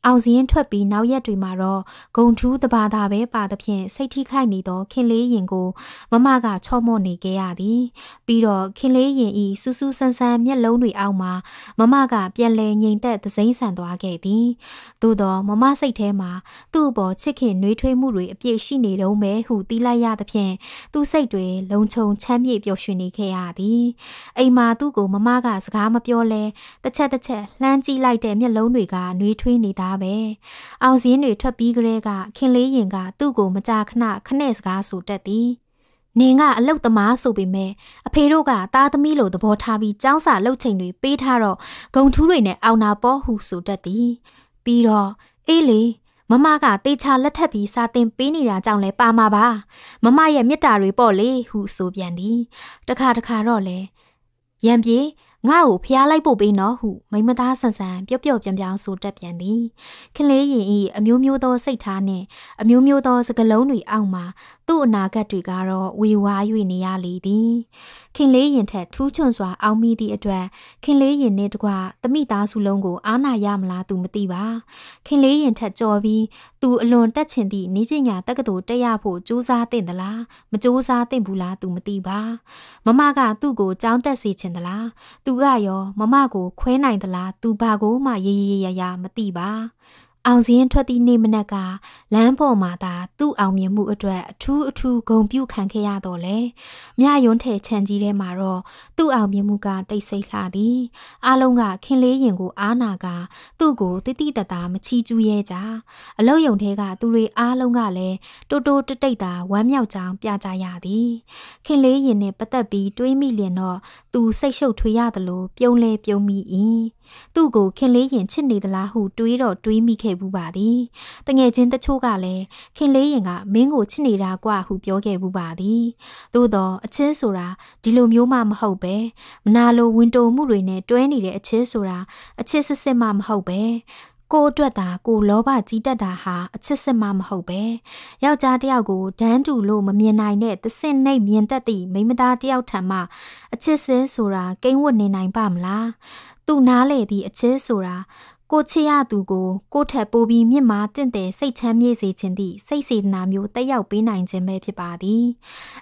အောင်စရင်ထွက်ပြီးနောက်ရက်တွေမှာတော့ဂုံထူးတဘာသာပဲပါသဖြင့်စိတ်ထိခိုက်နေသောခင်လေးရင်ကိုမမကချော့မော့နေခဲ့ရသည်ပြီးတော့ခင်လေးရင်ဤစူးစူးဆန်းဆန်းမျက်လုံးတွေအောက်မှာမမကပြန်လဲငြိမ်သက်သစိမ့်ဆန်သွားခဲ့သည်သို့တော့မမစိတ်ထဲမှာသူ့အပေါ်ချစ်ခင်နှွေးထွေးမှုတွေအပြည့်ရှိနေတော့မဲဟုတီးလိုက်ရသဖြင့်သူ့စိတ်တွေလုံခြုံချမ်းမြေ့ပျော်ရွှင်နေခဲ့ရသည် အိမ်မှာသူ့ကိုမမကစကားမပြောလဲတစ်ချက်တစ်ချက်လှမ်းကြည့်လိုက်တဲ့မျက်လုံးတွေကနှွေးထွေးနေတာသားပဲ။အောင်စင်းတွေထွက်ပြီးကလေးကခင်လေးရင်ကသူ့ကိုမကြာခဏခနဲ့စကားဆိုတတ်သည်။နင်ကအလုတ်သမားဆိုပေမဲ့အဖေတို့ကသားသမီးလိုသဘောထားပြီးចောင်းစာလှုပ်ချိန်တွေပေးထားတော့ဂုံထူးတွေနဲ့အောင်နာပေါ်ဟုဆိုတတ်သည်။ပြီးတော့အေးလေမမကတေချာလက်ထပ်ပြီးစာတင်ပေးနေတာကြောင့်လဲပါမှာပါမမရဲ့မေတ္တာတွေပေါ့လေဟုဆိုပြန်သည်တခါတခါတော့လဲရံပြေငါ့ကိုဖျားလိုက်ပို့ပေးနော်ဟုမိမသားဆန်ဆန်ပျော့ပျော့ပြန်ပြောင်းဆိုတက်ပြန်သည်ခလေးရင်ဤအမျိုးမျိုးသောစိတ်ထားနှင့်အမျိုးမျိုးသောစကလုံးတွေအောက်မှာသူ့အနာဂတ်တွေကတော့ဝေဝါး၍နေရလေသည်ခင်လေးရင်ထက်ထူးချွန်စွာအောင်းမိသည့်အတွက်ခင်လေးရင်နှင့်တကွသမိသားစုလုံးကိုအားနာရမလားသူမသိပါခင်လေးရင်ထက်ကြော်ပြီးသူအလွန်တက်ချင်သည့်ဤပညာတက္ကသိုလ်တက်ရဖို့ကြိုးစားသင့်သလားမကြိုးစားသင့်ဘူးလားသူမသိပါမမကသူ့ကိုကြောင်းတက်စေချင်သလားသူကရောမမကိုခွဲနိုင်သလားသူဘာကိုမှရေရေရရမသိပါအောင်စင်းထွက်သည့်နေ့မနက်ကလမ်းပေါ်မှာသာသူ့အောင်မြင်မှုအတွက်အထူးအထူးဂုဏ်ပြုခံခဲ့ရတော့လေမြယွန်းထဲခြံကြီးထဲမှာတော့သူ့အောင်မြင်မှုကတိတ်ဆိတ်လှသည်အလုံးကခင်လေးရင်ကိုအားနာက သူ့ကိုတိတိတတ်တာမချီကျူးရဲကြအလုံယုံထဲကသူတွေအားလုံးကလည်းတိုးတိုးတိတ်တိတ်သာဝမ်းမြောက်ကြောင်ပြကြရသည်ခင်လေးရင်နဲ့ပတ်သက်ပြီးတွေးမိလျင်တော့သူစိတ်ရှုပ်ထွေးရသလိုပြုံးလဲပြုံးမိ၏သူ့ကိုခင်လေးရင်ချစ်နေသလားဟုတွေးတော့တွေးမိခဲ့ဘူးပါသည်။တငယ်ချင်းတချို့ကလည်းခင်လေးရင်ကမင်းကိုချစ်နေတာကွာဟုပြောခဲ့ဘူးပါသည်။သို့တော့အချင်းဆိုတာဒီလိုမျိုးမှမဟုတ်ပဲမနာလိုဝင်တုံမှုတွေနဲ့တွဲနေတဲ့အချင်းဆိုတာအချစ်စစ်စစ်မှမဟုတ်ပဲကိုအတွက်သာကိုလောဘကြီးတက်တာဟာအချစ်စစ်မှမဟုတ်ပဲယောက်ျားတယောက်ကိုဒန်းတူလို့မမြင်နိုင်တဲ့သစင်နှိပ်မြင်တတ်သည့်မိမသားတယောက်ထံမှ အချစ်စစ်ဆိုတာကိန်းဝတ်နေနိုင်ပါမလားသူနားလေသည့်အချစ်ဆိုတာကိုချစ်ရသူကိုကိုထက်ပိုပြီးမြင့်မားတင့်တယ်စိတ်ချမ်းမြေ့စေခြင်းသည့်စိတ်စေတနာမျိုးတက်ရောက်ပေးနိုင်ခြင်းပဲဖြစ်ပါသည်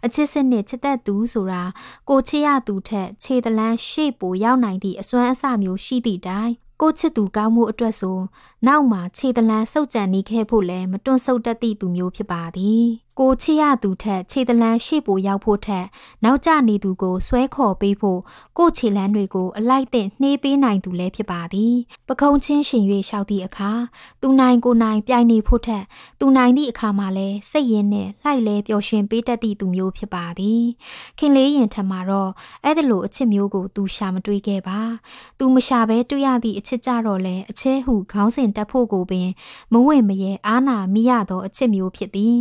အချစ်စစ်နှင့်ချစ်သက်သူဆိုတာကိုချစ်ရသူထက်ခြေတလန်းရှေ့ပိုရောက်နိုင်သည့်အစွမ်းအစမျိုးရှိသည့်တိုင်ကိုချစ်သူကောင်းမှုအတွက်ဆိုနောက်မှာခြေတလန်းစုပ်ကြံနေခဲ့ဖို့လဲမတွန့်ဆုတ်တတ်သည့်သူမျိုးဖြစ်ပါသည်ကိုချစ်ရသူထက်ခြေတလန်းရှေ့ပိုရောက်ဖို့ထက်နောက်ကျနေသူကိုဆွဲခေါ်ပေးဖို့ကိုခြေလန်းတွေကို အလိုက်တဲ့နှေးပေးနိုင်သူလည်းဖြစ်ပါသည်ပခုံးချင်းရှင်၍ရှောက်သည့်အခါသူနိုင်ကိုနိုင် ပြိုင်နေဖို့ထက် သူနိုင်သည့်အခါမှာလည်းစိတ်ရင်းနဲ့လှိုက်လဲပျော်ရွှင်ပေးတတ်သည့်သူမျိုးဖြစ်ပါသည်ခင်လေးရင်ထံမှာတော့အဲ့ဒီလိုအချစ်မျိုးကိုသူရှာမတွေ့ခဲ့ပါသူမရှာဘဲတွေ့ရသည့်အချစ်ကြတော့လဲအချဲဟုခေါင်းစဉ်တက်ဖို့ကိုပင်မဝင်မရဲအာနာမိရသော အချစ်မျိုးဖြစ်သည်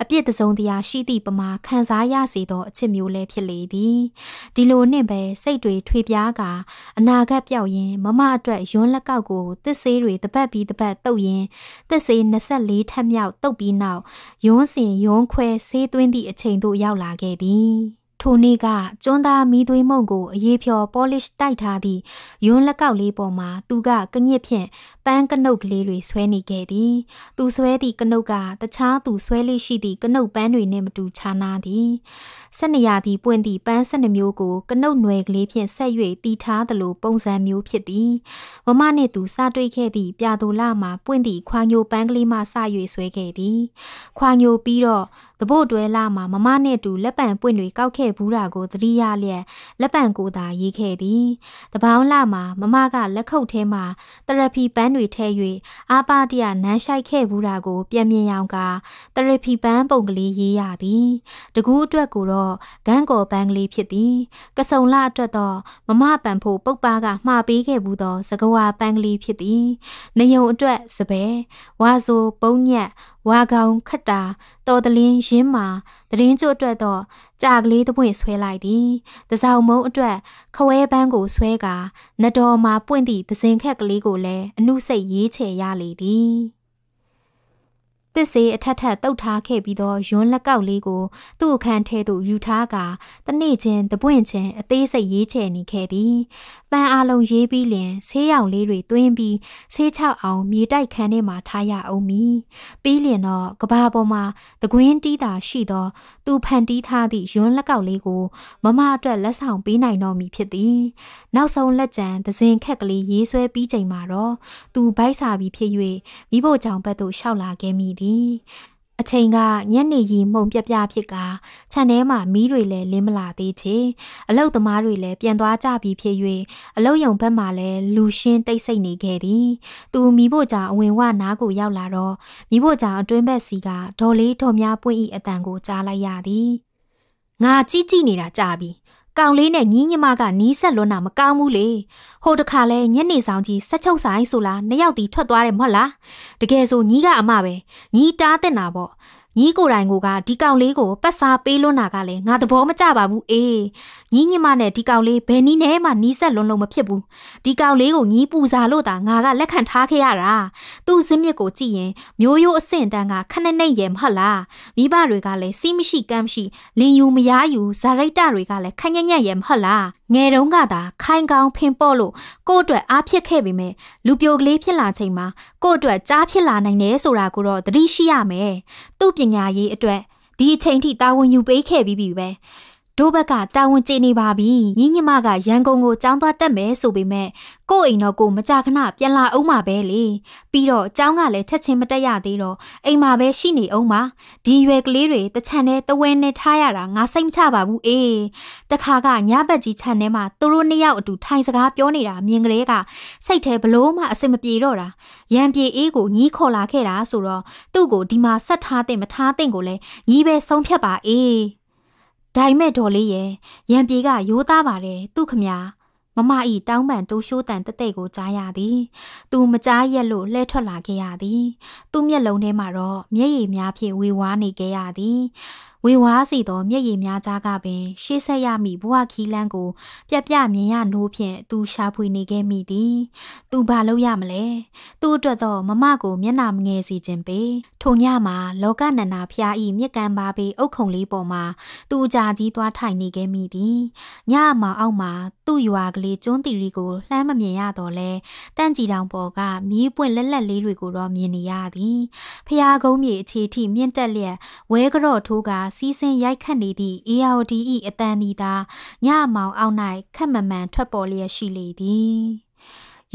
အပြစ်စ်တစုံတရာရှိသည့်ပမာခံစားရစေသောအချက်မျိုးလည်းဖြစ်လေသည်ဒီလိုနှင့်ပဲစိတ်တွေထွေပြားကာအနာဂတ်ပြောက်ရင်မမအတွက်ရွန်းလက်ကောက်ကိုသစ်ဆေးတွေတပတ်ပြီးတပတ်တုပ်ရင်သစ်ဆေး24ထပ်မြောက်တုပ်ပြီးနောက်ရွန်းစင်ရွန်းခွဲဆေးသွင်းသည့်အချိန်သို့ရောက်လာခဲ့သည်ထိုနေ့ကကျွန်းသားမီးသွေးမုံကိုအေးဖြော် polish တိုက်ထားသည့်ယွန်းလက်ကောက်လေးပေါ်မှာသူကကညစ်ဖြင့်ပန်းကနုတ်ကလေးတွေဆွဲနေခဲ့သည်။သူဆွဲသည့်ကနုတ်ကတခြားသူဆွဲလေးရှိသည့်ကနုတ်ပန်းတွေနဲ့မတူခြားနာသည်။12ရာသီပွင့်သည့်ပန်း12မျိုးကိုကနုတ်နွယ်ကလေးဖြင့်ဆက်၍တီထားသလိုပုံစံမျိုးဖြစ်သည်မမနှင့်သူစားတွေ့ခဲ့သည့်ပြာသူလမှာပွင့်သည့်ခွာညိုပန်းကလေးမှစ၍ဆွဲခဲ့သည်ခွာညိုပြီးတော့တပို့တွဲလာမှာမမနဲ့တူလက်ပံပွင့်တွေကောက်ခဲ့ဘူးတာကိုသတိရလျက်လက်ပံကိုသာရေးခဲ့သည်တပေါင်းလာမှာမမကလက်ခုပ်ထဲမှာတရဖီပန်းတွေထည့်၍အာပါတရနန်းရှိုက်ခဲ့ဘူးတာကိုပြန်မြင်ရောင်ကတရဖီပန်းပုံကလေးရေးရသည်တကူအတွက်ကိုတော့တော့ဂန်းကော်ပန်းကလေးဖြစ်သည်ကစုံလအတွက်တော့မမပန်ဖို့ပုတ်ပါကမှားပေးခဲ့ဘူးသောစကဝါပန်းကလေးဖြစ်သည်နယုံအတွက်စပယ်ဝါဆိုပုံညက်ဝါကောင်ခတ်တာတော်တလင်းရင်းမာတရင်ကျွတ်အတွက်တော့ကြာကလေးသပွင့်ဆွဲလိုက်သည်တစောင်မုံအတွက်ခွဲပန်းကိုဆွဲကနတော်မှာပွင့်သည့်သစဉ်ခက်ကလေးကိုလည်းအနုစိတ်ရေးချေရလေသည်သစ်စေးအထက်ထက်တုတ်ထားခဲ့ပြီးသောယွန်းလက်ကောက်လေးကိုသူ့အခန်းထဲသို့ယူထားကာတနေ့ချင်းတပွင့်ချင်းအသေးစိတ်ရေးချယ်နေခဲ့သည်။ပန်းအားလုံးရေးပြီးလင်ဆေးရောင်လေးတွေတွင်းပြီးဆေးချောက်အောင်မြေတိုက်ခန်းထဲမှာထားရအောင်မီ။ပြီးလင်တော့ကဘာပေါ်မှာသကွင်းတီးတာရှိသောသူဖန်တီးထားသည့်ယွန်းလက်ကောက်လေးကိုမမအတွက်လက်ဆောင်ပေးနိုင်တော့မည်ဖြစ်သည်။နောက်ဆုံးလက်ကျန်သစဉ်ခက်ကလေးရေးဆွဲပြီးချိန်မှာတော့သူဗိုက်စာပြီးဖြစ်၍မိဖို့ကြောင့်ဘက်သို့လျှောက်လာခဲ့မိသည်။အချိန်ကညနေရီမှုန်ပြပြဖြစ်ကခြံထဲမှာမီးတွေလည်းလင်းမလာသေးချေအလုတ်သမားတွေလည်းပြန်သွားကြပြီဖြစ်၍အလုတ်ယုံဘက်မှာလည်းလူရှင်းတိတ်ဆိတ်နေခဲ့သည်သူမီးဖို့ကြောင့်အဝင်ဝနားကိုရောက်လာတော့မီးဖို့ကြောင့်အတွင်းဘက်စီကဒေါ်လေးဒေါ်များပွင့်ဤအတန်ကိုကြားလိုက်ရသည်ငါជីជីနေတာကြာပြီကောင်လေးနဲ့ညီညီမကနီးဆက်လွန်းတာမကောင်းဘူးလေဟိုတခါလဲညနေဆောင်ကြီးဆက်ချုပ်ဆိုင်ဆိုလားနှစ်ယောက်တီထွက်သွားတယ်မဟုတ်လားတကယ်ဆိုညီကအမပဲညီတားတင်တာပေါ့ညီကိုတိုင်ကိုကဒီကောင်လေးကိုပတ်စာပေးလွန်းတာကလည်းငါသဘောမကျပါဘူးအေးညီညီမနဲ့ဒီကောင်လေးဘယ်နည်းနဲ့မှနီးဆက်လွန်းလို့မဖြစ်ဘူးဒီကောင်လေးကိုညီပူစာလို့တာငါကလက်ခံထားခဲ့ရတာသူ့စင်းမြစ်ကိုကြည့်ရင်မျိုးရိုးအဆင့်တန်းကခနဲ့နဲ့ရယ်မဟုတ်လားမိဘတွေကလည်းစီးမရှိကမ်းမရှိလင်ယူမရားယူဇာရိုက်တာတွေကလည်းခညံ့ညံ့ရယ်မဟုတ်လားငယ်တုန်းကသာခိုင်ကောင်းဖင်ပေါ့လို့ကို့အတွက်အားဖြစ်ခဲ့ပေမဲ့လူပြိုကလေးဖြစ်လာချိန်မှာကို့အတွက်ကြားဖြစ်လာနိုင်တယ်ဆိုတာကိုတော့သတိရှိရမယ်သူ့ပညာရေးအတွက်ဒီအချိန်ထိတာဝန်ယူပေးခဲ့ပြီးပြီပဲတို့ဘက်ကတာဝန်ကျေနေပါပြီညီညီမကရန်ကုန်ကိုကြောင်းသွားတက်မယ်ဆိုပေမဲ့ကို့အိမ်တော့ကိုမကြခဏပြန်လာအောင်မှာပဲလေပြီးတော့ကြောင်းကလည်းထက်ချင်းမတက်ရသေးတော့အိမ်မှာပဲရှိနေအောင်ပါဒီရွယ်ကလေးတွေတချန်နဲ့တဝဲနဲ့ထားရတာငါစိတ်မချပါဘူးအေးတခါကညဘက်ကြီးခြံထဲမှာသူတို့နှစ်ယောက်အတူထိုင်စကားပြောနေတာမြင်ကလေးကစိတ်ထဲဘလို့မှအဆင်မပြေတော့တာရန်ပြေအေးကိုညီးခေါ်လာခဲ့တာဆိုတော့သူ့ကိုဒီမှာဆက်ထားတဲ့မထားတဲ့ကိုလည်းညီးပဲဆုံးဖြတ်ပါအေးဒါိမဲ့တော်လေးရဲ့ရံပြေကရိုးသားပါတယ်သူခမညာမမဤတောင်းပန်တိုးရှိုးတန်တက်တဲ့ကိုကြားရသည် သူမကြားရက်လို့လှဲထွက်လာခဲ့ရသည် သူမျက်လုံးထဲမှာတော့မျက်ရည်များဖြင့်ဝေဝါးနေခဲ့ရသည်ဝေဝါးစီသောမျက်ရည်များကြားကပင်ရှေ့ဆက်ရမိဘဝခီလန်းကိုပြပြမြင်ရနိုးဖြင့်သူရှာဖွေနေခဲ့မိသည်။သူဘာလုပ်ရမလဲ။သူ့အတွက်တော့မမကိုမျက်နာမငယ်စီခြင်းပေ။ထုံညမှာလောကနန္နာဖျားဤမြက်ကမ်းပါပေအုတ်ခုံလေးပေါ်မှာ သူအကြာကြီးသွားထိုင်နေခဲ့မိသည်။ညမှာအောက်မှာသူ့ရွာကလေးကျွန်းတီရီကိုလှမ်းမမြင်ရတော့လဲ။တန့်ကြည်တောင်ပေါ်ကမြည်ပွင့်လက်လက်လေးတွေကိုတော့မြင်နေရသည်။ဖျားကုန်းမြေအခြေထိမြင့်တက်လျက်ဝဲကြော့ထိုးကစီးဆင်းရိုက်ခတ်နေသည့် AOD ၏အတန်ဒီသာညအမောင်အောက်၌ခက်မမှန်ထွက်ပေါ်လျက်ရှိလေသည်။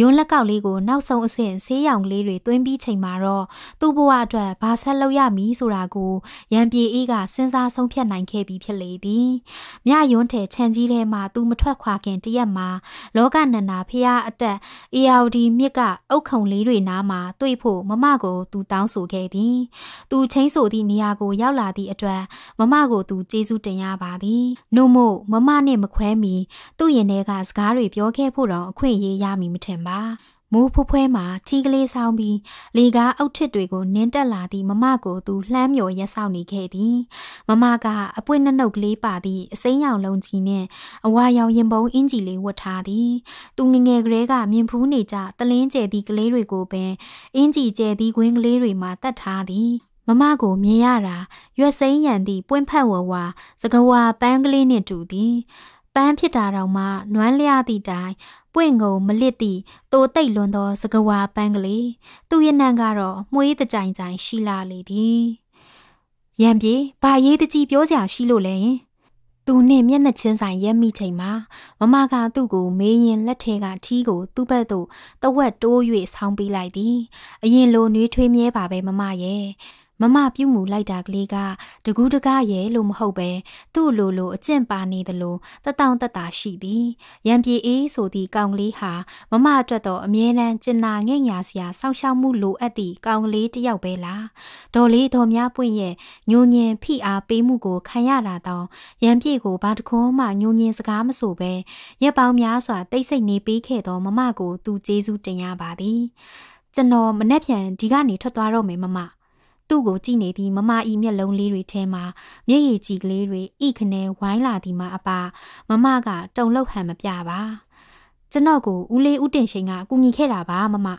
ရုံးလက်ကောက်လေးကိုနောက်ဆုံးအဆင့်ဆေးရောင်လေးတွေသွင်းပြီးချိန်မှာတော့သူ့ဘဝအတွက်ဘာဆက်လုပ်ရမည်ဆိုတာကိုရန်ပြေအေးကစဉ်းစားဆုံးဖြတ်နိုင်ခဲ့ပြီးဖြစ်လေသည်။မြယွန်းထဲခြံကြီးထဲမှာသူမထွက်ခွာခင်တရက်မှာလောကနန္ဒာဖျားအတက် AOD မြစ်ကအုတ်ခုံလေးတွေနားမှာတွေ့ဖို့မမကိုသူတောင်းဆိုခဲ့သည်။သူချင်းဆိုသည့်နေရာကိုရောက်လာသည့်အတွက်မမကိုသူကျေးဇူးတင်ရပါသည်။နို့မို့မမနဲ့မခွဲမီသူ့ရင်ထဲကစကားတွေပြောခဲ့ဖို့တော့အခွင့်အရေးရမည်မထင်ပါမိုးဖွဖွဲမှာထီးကလေးဆောင်ပြီးလေကားအုတ်ထစ်တွေကိုနင်းတက်လာသည့်မမကိုသူလှမ်းမြော်ရက်ဆောင်နေခဲ့သည်မမကအပွင့်နှုတ်ကလေးပါသည့်အစိမ်းရောင်လုံးကြီးနှင့်အဝါရောင်ရင်ပုံးအင်ကြီးလေးဝတ်ထားသည် သူငငယ်ကလေးကမြင်ဖူးနေကြတလင်းကျဲသည့်ကလေးတွေကိုပင်အင်ကြီးကျဲသည့်ခွင်းကလေးတွေမှာတတ်ထားသည်မမကိုမြင်ရတာရွက်စိမ်းရံသည့်ပွင့်ဖက်ဝဝစကဝါပန်းကလေးနှင့်တူသည်ပန်းဖြစ်တာတောင်မှနွမ်းလျသည့်တိုင်ပွင့်ငုံမလစ်သည့်တိုးတိတ်လွန်သောစကဝါပန်းကလေးသူ့ရဲ့နှံကတော့မှုေးတကြိုင်ကြိုင်ရှိလာလေသည်ရံပြေဘာရေးတကြီးပြောစရာရှိလို့လဲရင်သူနဲ့မျက်နှာချင်းဆိုင်ရက်မိချိန်မှာမမက သူ့ကိုမေးရင်လက်ထဲကထီးကို သူ့ဘက်သို့တဝက်တိုး၍ဆောင်းပေးလိုက်သည် အရင်လိုနှွေးထွေးမြဲပါပဲမမရဲ့မမပြုတ်မူလိုက်တာကလေးကတကူးတကားရဲ့လို့မဟုတ်ပဲသူ့လိုလိုအကျင့်ပါနေသလိုတတောင့်တတာရှိသည်ရံပြေအေးဆိုသည့်ကောင်ကလေးဟာမမအတွက်တော့အမြဲတမ်းကျင်နာငဲ့ညာစရာစောင့်ရှောက်မှုလိုအပ်သည့်ကောင်ကလေးတစ်ယောက်ပဲလားဒေါ်လေးဒေါ်များပွင့်ရဲ့ညဉ့်ညင်ဖိအားပေးမှုကိုခံရတာတော့ရံပြေကိုဘာတခွန်းမှညဉ့်ညင်စကားမဆိုပဲရက်ပေါင်းများစွာတိတ်ဆိတ်နေပေးခဲ့သောမမကိုသူကျေးဇူးတင်ရပါသည်ကျွန်တော်မနေ့ပြန်ဒီကနေထွက်သွားတော့မယ်မမသူ့ကိုကြည့်နေသည့်မမဤမျက်လုံးလေးတွေထဲမှာမျက်ရည်ကြည်ကလေးတွေဤခနဲဝိုင်းလာသည်မှာအပါ မမကတုံလောက်ဟန်မပြပါကျွန်တော်ကိုဦးလေးဦးတင်ရှိန်ကအကူညီခဲ့တာပါမမ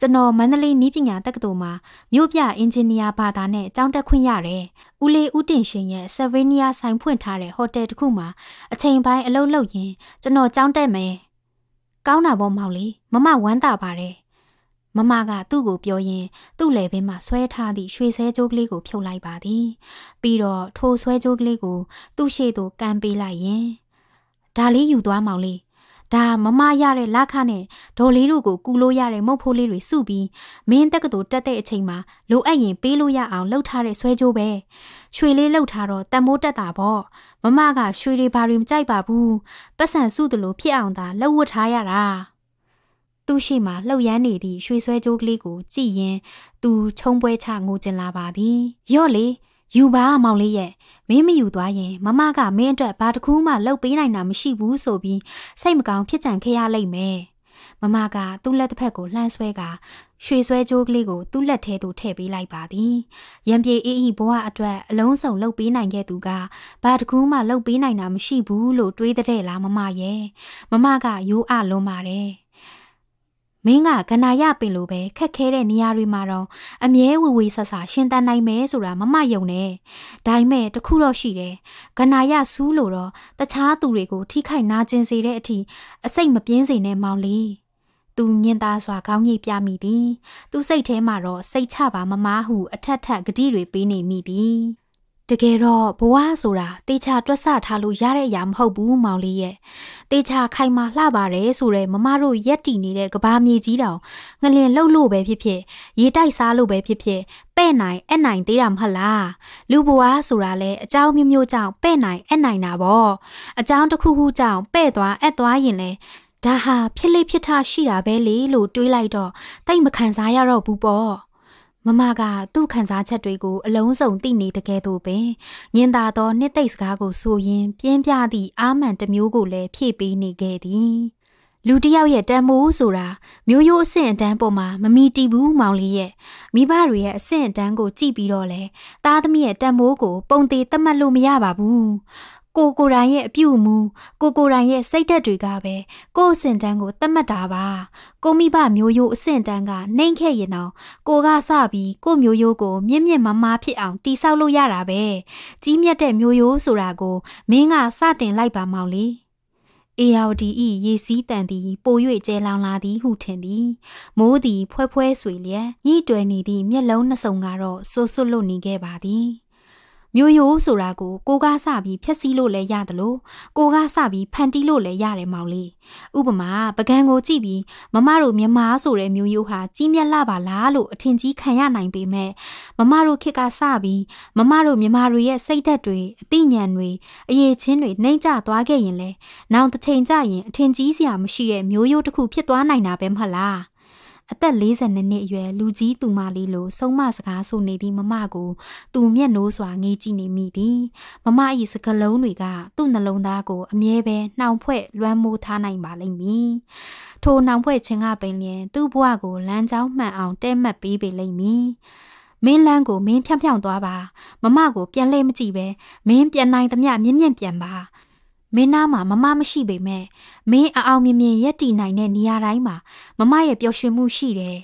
ကျွန်တော်မန္တလေးနီးပညာတက္ကသိုလ်မှာမြို့ပြအင်ဂျင်နီယာဘာသာနဲ့ကျောင်းတက်ခွင့်ရတယ်။ဦးလေးဦးတင်ရှင်ရဲ့ဆဗေးနီးယားဆိုင်ဖွင့်ထားတဲ့ဟိုတယ်တစ်ခုမှာအချိန်ပိုင်းအလုပ်လုပ်ရင်ကျွန်တော်ကျောင်းတက်မယ်။ကောင်းတာပေါ့မောင်လေးမမဝမ်းသာပါတယ်။မမကသူ့ကိုပြောရင်သူ့လည်းဘေးမှာဆွဲထားသည့်ရွှေဆဲကြိုးကလေးကိုဖြုတ်လိုက်ပါသည်ပြီးတော့ထိုဆွဲကြိုးကလေးကို သူ့ရှေ့သို့ကန်ပေးလိုက်ရင်ဒါလေးယူသွားမောင်လေးဒါမမရတဲ့လခနဲ့ဒေါ်လေးတို့ကိုကူလို့ရတဲ့မုတ်ဖိုးလေးတွေစုပြီးမင်းတက္ကသိုလ်တက်တဲ့အချိန်မှာလိုအပ်ရင်ပေးလို့ရအောင်လှုပ်ထားတဲ့ဆွဲကြိုးပဲရွှေလေးလှုပ်ထားတော့တန်မိုးတက်တာပေါ့မမကရွှေတွေဘာတွေမကြိုက်ပါဘူးပတ်စံစုသလိုဖြစ်အောင်သာလှုပ်ဝတ်ထားရတာသူ့ရှိမှလှုပ်ရမ်းနေသည့်ရွှေဆွဲကြိုးကလေးကိုကြည့်ရင်သူခြုံပွဲချငိုကျင်လာပါသည်။ရော့လေယူပါမောင်လေးရဲ့မင်းမယူသွားရင်မမကမင်းအတွက်ဘာတစ်ခုမှလုပ်ပေးနိုင်တာမရှိဘူးဆိုပြီးစိတ်မကောင်းဖြစ်ကြံခဲ့ရလိမ့်မယ်။မမကသူ့လက်တစ်ဖက်ကိုလှမ်းဆွဲကရွှေဆွဲကြိုးကလေးကိုသူ့လက်ထဲသို့ထည့်ပေးလိုက်ပါသည်။ရံပြေအေးဤဘဝအတွက်အလုံးစုံလှုပ်ပေးနိုင်ခဲ့သူကဘာတစ်ခုမှလှုပ်ပေးနိုင်တာမရှိဘူးလို့တွေးတဲ့လားမမရဲ့။မမကရိုးအလွန်ပါတယ်။မင်းကကနာရပင်လိုပဲခက်ခဲတဲ့နေရာတွေမှာတော့အမြဲဝေဝေဆဆရှင်တန်နိုင်မယ်ဆိုတာမမယုံနဲ့။ဒါပေမဲ့တခုတော့ရှိတယ်။ကနာရဆူးလို့တော့တခြားသူတွေကိုထိခိုက်နာကျင်စေတဲ့အထိအစိတ်မပြင်းစေနဲ့မောင်လေး။သူညင်သားစွာခေါင်းကြီးပြမိသည်။သူစိတ်ထဲမှာတော့စိတ်ချပါမမဟု အထက်ထက်ဂတိတွေပေးနေမိသည်။တကယ်တော့ဘဝဆိုတာတေချာတွက်ဆထားလို့ရတဲ့အရာမဟုတ်ဘူးမောင်လေးရဲ့တေချာခိုင်မာလှပါတယ်ဆိုတော့မမတို့ရက်တီနေတဲ့ကဘာမြေကြီးတောင်ငလင်လှုပ်လို့ပဲဖြစ်ဖြစ်ရေတိုက်စားလို့ပဲဖြစ်ဖြစ်ပဲ့နိုင်အဲ့နိုင်သေးတာမဟုတ်လားလူဘဝဆိုတာလဲအကြောင်းမျိုးမျိုးကြောင့်ပဲ့နိုင်အဲ့နိုင်တာပေါ့အကြောင်းတစ်ခုခုကြောင့်ပဲ့သွားအဲ့သွားရင်လဲဒါဟာဖြစ်လေဖြစ်ထရှိတာပဲလေလို့တွေးလိုက်တော့တိတ်မခံစားရတော့ဘူးပေါ့မမကသူ့ခံစားချက်တွေကိုအလုံးစုံသိနေတကယ်သူပင်ညင်သာသောနှစ်သိမ့်စကားကိုဆိုရင်းပြင်းပြသည့်အာမန်တစ်မျိုးကိုလည်းဖြည့်ပေးနေခဲ့သည် လူတယောက်ရဲ့တန်မိုးဆိုတာမျိုးရိုးအဆင့်အတန်းပေါ်မှာမမီတီဘူးမောင်လေးရဲ့မိဘတွေရဲ့အဆင့်အတန်းကိုကြည့်ပြီးတော့လဲသားသမီးရဲ့တန်မိုးကို ပုံသေးသတ်မှတ်လို့မရပါဘူးကိုကိုရိုင်းရဲ့အပြုအမူကိုကိုရိုင်းရဲ့စိတ်ဓာတ်တွေကပဲကို့အဆင့်တန်းကိုသတ်မှတ်တာပါကိုမိဘမျိုးရိုးအဆင့်တန်းကနှိမ့်ခဲ့ရင်တော့ကိုကစပြီးကိုမျိုးရိုးကိုမြင့်မြင့်မမဖြစ်အောင်တိဆောက်လို့ရတာပဲကြီးမြတ်တဲ့မျိုးရိုးဆိုတာကိုမင်းကစတင်လိုက်ပါမောင်လေး ALDE ရေစည်းတန်သည်ပို၍ကျဲလောင်လာသည်ဟုထင်သည်မိုးသည်ဖွဲဖွဲဆွေလျက်ညှိတွယ်နေသည့်မျက်လုံးနှစုံကတော့ဆွဆွလွတ်နေခဲ့ပါသည်မျိုးရိုးဆိုတာကို ကိုကစပြီးဖြက်စီးလို့လည်းရတယ်လို့ကိုကစပြီးဖန်တီးလို့လည်းရတယ်မောင်လေးဥပမာပကံကိုကြည့်ပြီးမမတို့မြန်မာဆိုတဲ့မျိုးရိုးဟာကြီးမြတ်လာပါလားလို့အထင်ကြီးခံရနိုင်ပေမဲ့မမတို့ခေတ်ကစပြီးမမတို့မြန်မာတွေရဲ့စိတ်ဓာတ်တွေအသိဉာဏ်တွေအရေးချင်းတွေနှိမ့်ကျသွားခဲ့ရင်လေနောက်တစ်ချိန်ကျရင်အထင်ကြီးစရာမရှိတဲ့မျိုးရိုးတစ်ခုဖြစ်သွားနိုင်တာပဲမဟုတ်လားအသက်42နှစ်အရွယ်လူကြီးသူမလေးလိုဆုံးမစကားဆိုနေသည့်မမကို သူမျက်နှိုးစွာငေးကြည့်နေမိသည်မမ၏စကားလုံးတွေက သူ့နှလုံးသားကို အမြဲပဲနှောင်ဖွဲ့လွှမ်းမိုးထားနိုင်ပါလိမ့်မည်ထိုနှောင်ဖွဲ့ခြင်းကပင်လျင်သူ့ဘဝကိုလမ်းကြောင်းမှန်အောင်တည့်မှတ်ပေးပေလိမ့်မည်မင်းလန်းကိုမင်းဖြောင်ဖြောင်သွားပါမမကိုပြန်လဲမကြည့်ပဲမင်းပြန်နိုင်သမျှမြင့်မြင့်ပြန်ပါမင်းနားမှာမမမရှိပေမဲ့မင်းအအောင်မြင်မြင်ရက်တည်နိုင်တဲ့နေရာတိုင်းမှာမမရဲ့ပျော်ရွှင်မှုရှိတယ်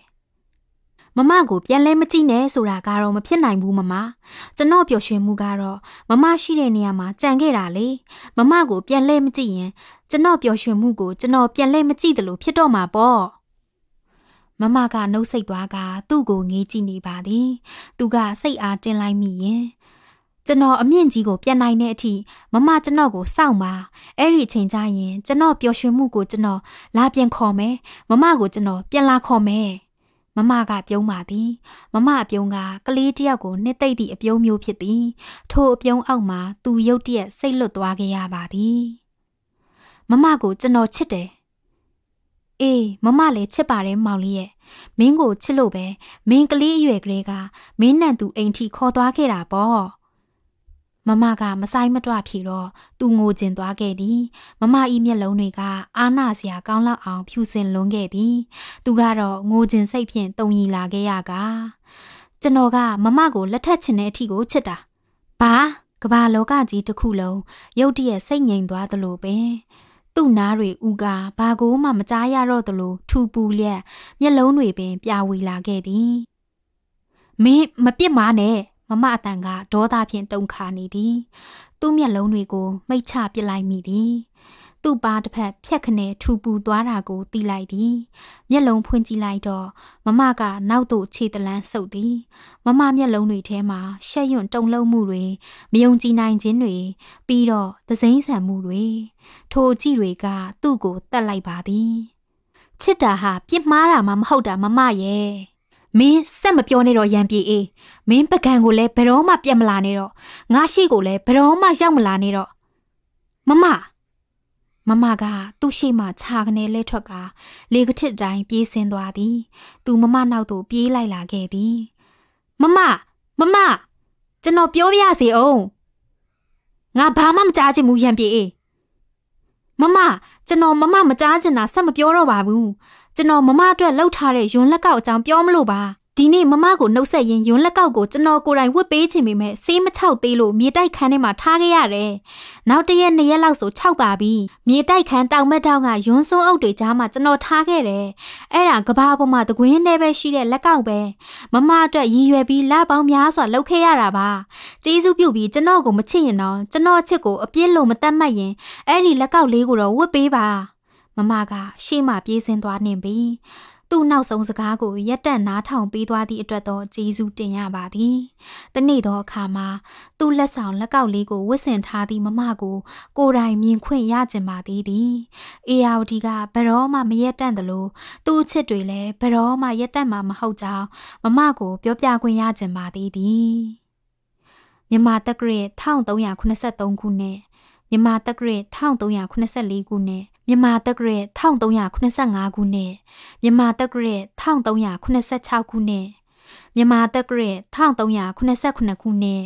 ။မမကိုပြန်လဲမကြည့်နဲ့ဆိုတာကတော့မဖြစ်နိုင်ဘူးမမ။ကျွန်တော်ပျော်ရွှင်မှုကတော့မမရှိတဲ့နေရာမှာကြံခဲ့တာလေ။မမကိုပြန်လဲမကြည့်ရင် ကျွန်တော်ပျော်ရွှင်မှုကို ကျွန်တော်ပြန်လဲမကြည့်တယ်လို့ဖြစ်တော့မှာပေါ့။မမကနှုတ်ဆက်သွားကသူ့ကိုငေးကြည့်နေပါသည် သူကစိတ်အားတင်းလိုက်မိရင်ကျွန်တော်အမြင့်ကြီးကိုပြန်နိုင်တဲ့အထိမမကျွန်တော်ကိုစောင့်ပါအဲ့ဒီအချိန်ကျရင် ကျွန်တော်ပျော်ရွှင်မှုကို ကျွန်တော်လာပြန်ခေါ်မယ်မမကိုကျွန်တော်ပြန်လာခေါ်မယ်မမကပြုံးပါသည်မမအပြုံးကကလေးတယောက်ကို နှစ်သိမ့်သည့်အပြုံးမျိုးဖြစ်သည်ထိုအပြုံးအောက်မှာ သူရုတ်တရက်စိတ်လွတ်သွားခဲ့ရပါသည်မမကိုကျွန်တော်ချစ်တယ်အေးမမလည်းချစ်ပါတယ်မောင်လေးရဲ့မင်းကိုချစ်လို့ပဲမင်းကလေးအရွယ်ကလေးကမင်းနဲ့သူအိမ်ထိခေါ်သွားခဲ့တာပေါ့မမကမဆိုင်မတွဖြေတော့သူငိုကျင်သွားခဲ့သည်မမဤမျက်လုံးတွေကအာနာစရာကောင်းလောက်အောင်ဖြူစင်လွန်းခဲ့သည်သူကတော့ငိုကျင်စိတ်ဖြင့်တုံရီလာခဲ့ရကကျွန်တော်ကမမကိုလက်ထပ်ချင်တဲ့အထီကိုချစ်တာဘာကဘာလောကကြီးတစ်ခုလုံးရုတ်တရက်စိတ်ငြိမ်သွားသလိုပဲသူ့နားတွေဥကာဘာကိုမှမကြားရတော့သလိုထူပူလျက်မျက်လုံးတွေပင်ပြာဝီလာခဲ့သည်မင်းမပြစ်မာနဲ့မမအတန်ကဒေါသဖြင့်တုန်ခါနေသည်သူ့မျက်လုံးတွေကိုမိတ်ချပစ်လိုက်မိသည်သူ့ပါတစ်ဖက်ဖြက်ခနဲထူပူသွားတာကို သိလိုက်သည်မျက်လုံးဖွင့်ကြည့်လိုက်တော့မမကနောက်သို့ခြေတလန်းဆုပ်သည်မမမျက်လုံးတွေထဲမှာရှက်ရွံ့တုန်လှုပ်မှုတွေမယုံကြည်နိုင်ခြင်းတွေပြီးတော့သစိမ့်ဆန်မှုတွေထိုကြည့်တွေက သူ့ကိုတတ်လိုက်ပါသည်ချစ်တာဟာပြစ်မှားတာမှမဟုတ်တာမမရဲ့မင်းဆက်မပြောနဲ့တော့ရံပြေအေးမင်းပကံကိုလည်းဘယ်တော့မှပြတ်မလာနဲ့တော့ငါရှိကိုလည်းဘယ်တော့မှရောက်မလာနဲ့တော့မမမမကသူ့ရှိမှခြာကနေလဲထွက်ကလေကထစ်တိုင်းပြေးဆင်းသွားသည်သူမမနောက်သို့ပြေးလိုက်လာခဲ့သည်မမမမကျွန်တော်ပြောပြစေအောင်ငါဘာမှမကြားချင်ဘူးရံပြေအေးမမကျွန်တော်မမမကြားချင်တာဆက်မပြောတော့ပါဘူးကျွန်တော်မမအတွက်လှုပ်ထားတဲ့ယွန်းလက်ကောက်အကြောင်းပြောမလို့ပါဒီနေ့မမကိုနှုတ်ဆက်ရင်ယွန်းလက်ကောက်ကိုကျွန်တော်ကိုယ်တိုင်ဝတ်ပေးချင်ပေမဲ့ဆေးမချောက်သေးလို့မြေတိုက်ခန်းထဲမှာထားခဲ့ရတယ်။နောက်တရက်နှစ်ရက်လောက်ဆိုခြောက်ပါပြီ။မြေတိုက်ခန်းတောင်မက်တောင်ကယွန်းစွန်းအုပ်တွေကြားမှာကျွန်တော်ထားခဲ့တယ်။အဲ့ဒါကဘာပေါ်မှာတကွင်းထဲပဲရှိတဲ့လက်ကောက်ပဲ။မမအတွက်ရည်ရွယ်ပြီးလပေါင်းများစွာလှုပ်ခဲ့ရတာပါ။ကျေးဇူးပြုပြီးကျွန်တော်ကိုမချစ်ရင်တော့ကျွန်တော်ချစ်ကိုအပြစ်လို့မတတ်မှတ်ရင်အဲ့ဒီလက်ကောက်လေးကိုတော့ဝတ်ပေးပါ။မမက ရှေ့မှပြေးဆင်းသွားနှင့်ပြီသူ့နောက်ဆုံးစကားကို ရက်တက်နားထောင်ပေးသွားသည့်အတွက်တော့ကျေးဇူးတင်ရပါသည်။တနေ့သောအခါမှာသူ့လက်ဆောင်လက်ကောက်လေးကိုဝတ်ဆင်ထားသည့်မမကို ကိုယ်တိုင်မြင်ခွင့်ရကြင်ပါသေးသည်။ ARD ကဘရောမှမရက်တန့်သလိုသူ့ချစ်တွေလည်းဘရောမှရက်တန့်မှာမဟုတ်ကြောင်းမမကို ပြောပြခွင့်ရကြင်ပါသေးသည်။မြန်မာတက္ကရာ1383ခုနှစ်မြန်မာတက္ကရာ1384ခုနှစ်မြန်မာတက္ကရာ1385ခုနှစ်မြန်မာတက္ကရာ1386ခုနှစ်မြန်မာတက္ကရာ1389ခုနှစ်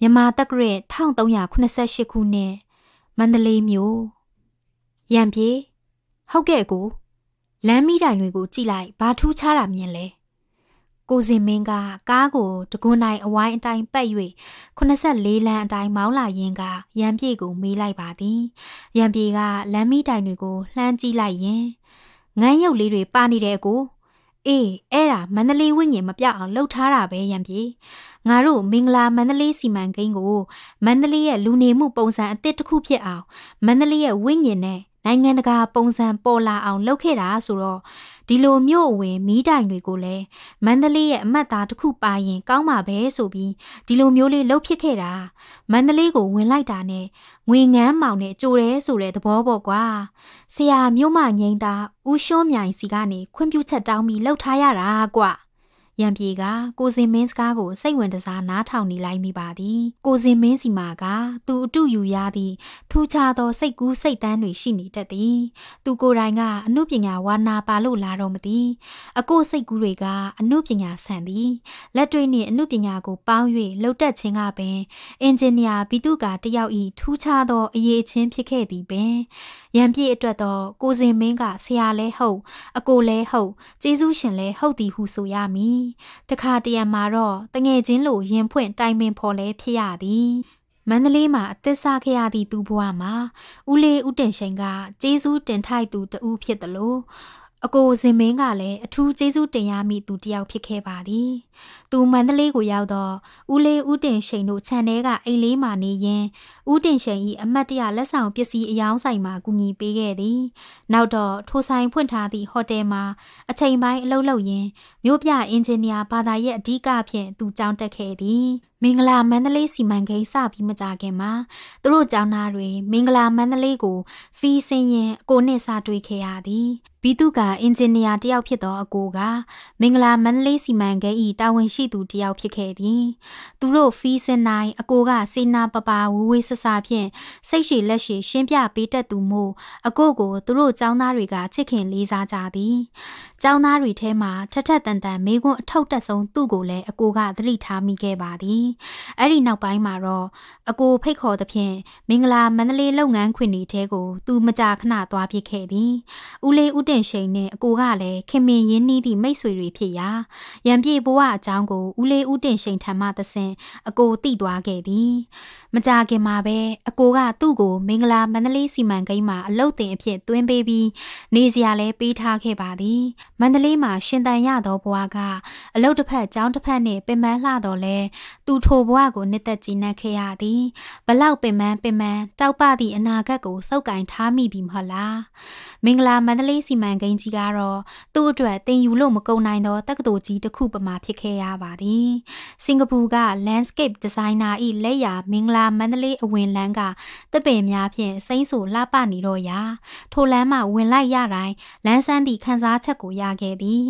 မြန်မာတက္ကရာ1388ခုနှစ်မန္တလေးမြို့ရံပြေဟုတ်ကဲ့ကိုလမ်းမီးတိုင်တွေကိုကြည့်လိုက်ဘာထူးခြားတာမြင်လဲ။ကိုစင်မင်းကကားကို တကွန်နိုင်အဝိုင်းအတိုင်းပတ်၍84လမ်းအတိုင်းမောင်းလာရင်းကရံပြေကိုမေးလိုက်ပါသည်ရံပြေကလမ်းမီးတိုင်တွေကိုလှမ်းကြည့်လိုက်ရင်ငန်းရုပ်လေးတွေပါနေတဲ့အကိုအေးအဲ့ဒါမန္တလေးဝိညာဉ်မပြအောင်လှုပ်ထားတာပဲရံပြေငါတို့မင်္ဂလာမန္တလေးစီမံကိန်းကိုမန္တလေးရဲ့လူနေမှုပုံစံအသစ်တစ်ခုဖြစ်အောင်မန္တလေးရဲ့ဝိညာဉ်နဲ့နိုင်ငံတကာပုံစံပေါ်လာအောင်လုပ်ခဲ့တာဆိုတော့ဒီလိုမြို့ဝင်မီးတိုင်တွေကိုလည်းမန္တလေးရဲ့အမတ်သားတစ်ခုပါရင်ကောင်းမှာပဲဆိုပြီးဒီလိုမျိုးလေးလှုပ်ဖြစ်ခဲ့တာမန္တလေးကိုဝင်လိုက်တာနဲ့ငွေငန်းမောင်နဲ့ကြိုတယ်ဆိုတဲ့သဘောပေါ့ကွာဆရာမြို့မငိမ့်သားဦးရှုံးမြိုင်စီကနေခွင့်ပြုချက်တောင်းပြီးလှုပ်ထားရတာကွာရံပြေကကိုစင်မင်းစကားကိုစိတ်ဝင်တစားနားထောင်နေလိုက်မိပါသည် ကိုစင်မင်းစီမာကသူအတူယူရသည့်ထူခြားသောစိတ်ကူးစိတ်တန်းတွေရှိနေတတ်သည် သူကိုယ်တိုင်ကအမှုပညာဝါနာပါလို့လာတော့မသိအကိုစိတ်ကူးတွေကအမှုပညာဆန်သည်လက်တွေ့နှင့်အမှုပညာကိုပေါင်း၍လှုပ်တက်ခြင်းကပင်အင်ဂျင်နီယာဘီတုကာတယောက်ဤထူခြားသောအရေးအချင်းဖြစ်ခဲ့သည်ပင်ရံပြည့်အတွက်တော့ကိုစင်မင်းကဆရာလဲဟုတ်အကိုလဲဟုတ်ကျေးဇူးရှင်လဲဟုတ်သည်ဟုဆိုရမည်တခါတရံမှာတော့တငယ်ချင်းလိုရင်ဖွင့်တိုင်ပင်ဖော်လဲဖြစ်ရသည်မန္တလေးမှာအသက်စားခဲ့ရသည့်သူဘဝမှာဦးလေးဦးတင်ရှိန်ကကျေးဇူးတင်ထိုက်သူတဦးဖြစ်သလိုအကိုဇင်မင်းကလည်းအထူးကျေးဇူးတင်ရမိသူတစ်ယောက်ဖြစ်ခဲ့ပါသည်။သူမန္တလေးကိုရောက်တော့ဦးလေးဦးတင်ရှိန်တို့ခြံထဲကအိမ်လေးမှာနေရင်းဦးတင်ရှိန်၏အမတ်တရလက်ဆောင်ပစ္စည်းအယောင်းဆိုင်မှာကူညီပေးခဲ့သည်။နောက်တော့ထိုဆိုင်ဖွင့်ထားသည့်ဟိုတယ်မှာ အချိန်ပိုင်းအလုပ်လုပ်ရင်းမြို့ပြအင်ဂျင်နီယာဘာသာရဲ့အဓိကဖြင့်သူကြောင်းတက်ခဲ့သည်။မင်္ဂလာမန္တလေးစီမံကိန်းစပြီးမကြခင်မှာသူတို့ကျောင်းသားတွေမင်္ဂလာမန္တလေးကိုဖီးဆင်းရင်အကိုနဲ့စာတွေ့ခဲ့ရသည်ဘီသူကအင်ဂျင်နီယာတယောက်ဖြစ်သောအကိုကမင်္ဂလာမန္တလေးစီမံကိန်း၏တာဝန်ရှိသူတယောက်ဖြစ်ခဲ့သည်သူတို့ဖီးစင်နိုင်အကိုကစေနာပပဝေဝေဆဆဖြင့်စိတ်ရှိလက်ရှိရှင်းပြပေးတတ်သူမို့အကိုကိုသူတို့ចောင်းသားတွေကချစ်ခင်လေးစားကြသည်ចောင်းသားတွေထဲမှာထထက်တန်တန်မေကွန်းအထောက်တက်ဆုံးသူ့ကိုလည်းအကိုကသတိထားမိခဲ့ပါသည်သည်။အဲ့ဒီနောက်ပိုင်းမှာတော့အကိုဖိတ်ခေါ်သဖြင့်မင်္ဂလာမန္တလေးလုပ်ငန်းခွင်တွေထဲကိုသူမကြာခဏသွားပြစ်ခဲ့သည်။ဦးလေးဦးတင်ရှိန်နဲ့အကိုကလည်းခင်မင်ရင်းနှီးသည့်မိတ်ဆွေတွေဖြစ်ရာရံပြေဘဝအကြောင်းကိုဦးလေးဦးတင်ရှိန်ထံမှသဆင်အကိုသိသွားခဲ့သည်။မကြာခင်မှာပဲအကိုကသူ့ကိုမင်္ဂလာမန္တလေးစီမံကိန်းမှာအလုပ်တင်အဖြစ်သွင်းပေးပြီးနေစရာလဲပေးထားခဲ့ပါသည်။မန္တလေးမှာရှင်တန်ရသောဘဝကအလုပ်တစ်ဖက်ကျောင်းတစ်ဖက်နဲ့ပင်ပန်းလှတော့လဲသူသူထိုဘဝကိုနှစ်သက်ကြည်နက်ခဲ့ရသည်ဘလောက်ပင်မန်းပင်မန်းတောက်ပသည့်အနာဂတ်ကိုစောက်ကင်ထားမိပြီမဟုတ်လားမင်္ဂလာမန္တလေးစီမံကိန်းကြီးကတော့သူ့အတွက်တင်ယူလို့မကုန်နိုင်သောတက္ကသိုလ်ကြီးတစ်ခုပမာဖြစ်ခဲ့ရပါသည်စင်ကာပူက landscape designer ၏လက်ရာမင်္ဂလာမန္တလေးအဝင်လန်းကတပင်များဖြင့်စိမ့်ဆူလှပနေတော့ရာထိုလမ်းမှဝင်လိုက်ရတိုင်းလမ်းဆန်းသည့်ခန်းစားချက်ကိုရခဲ့သည်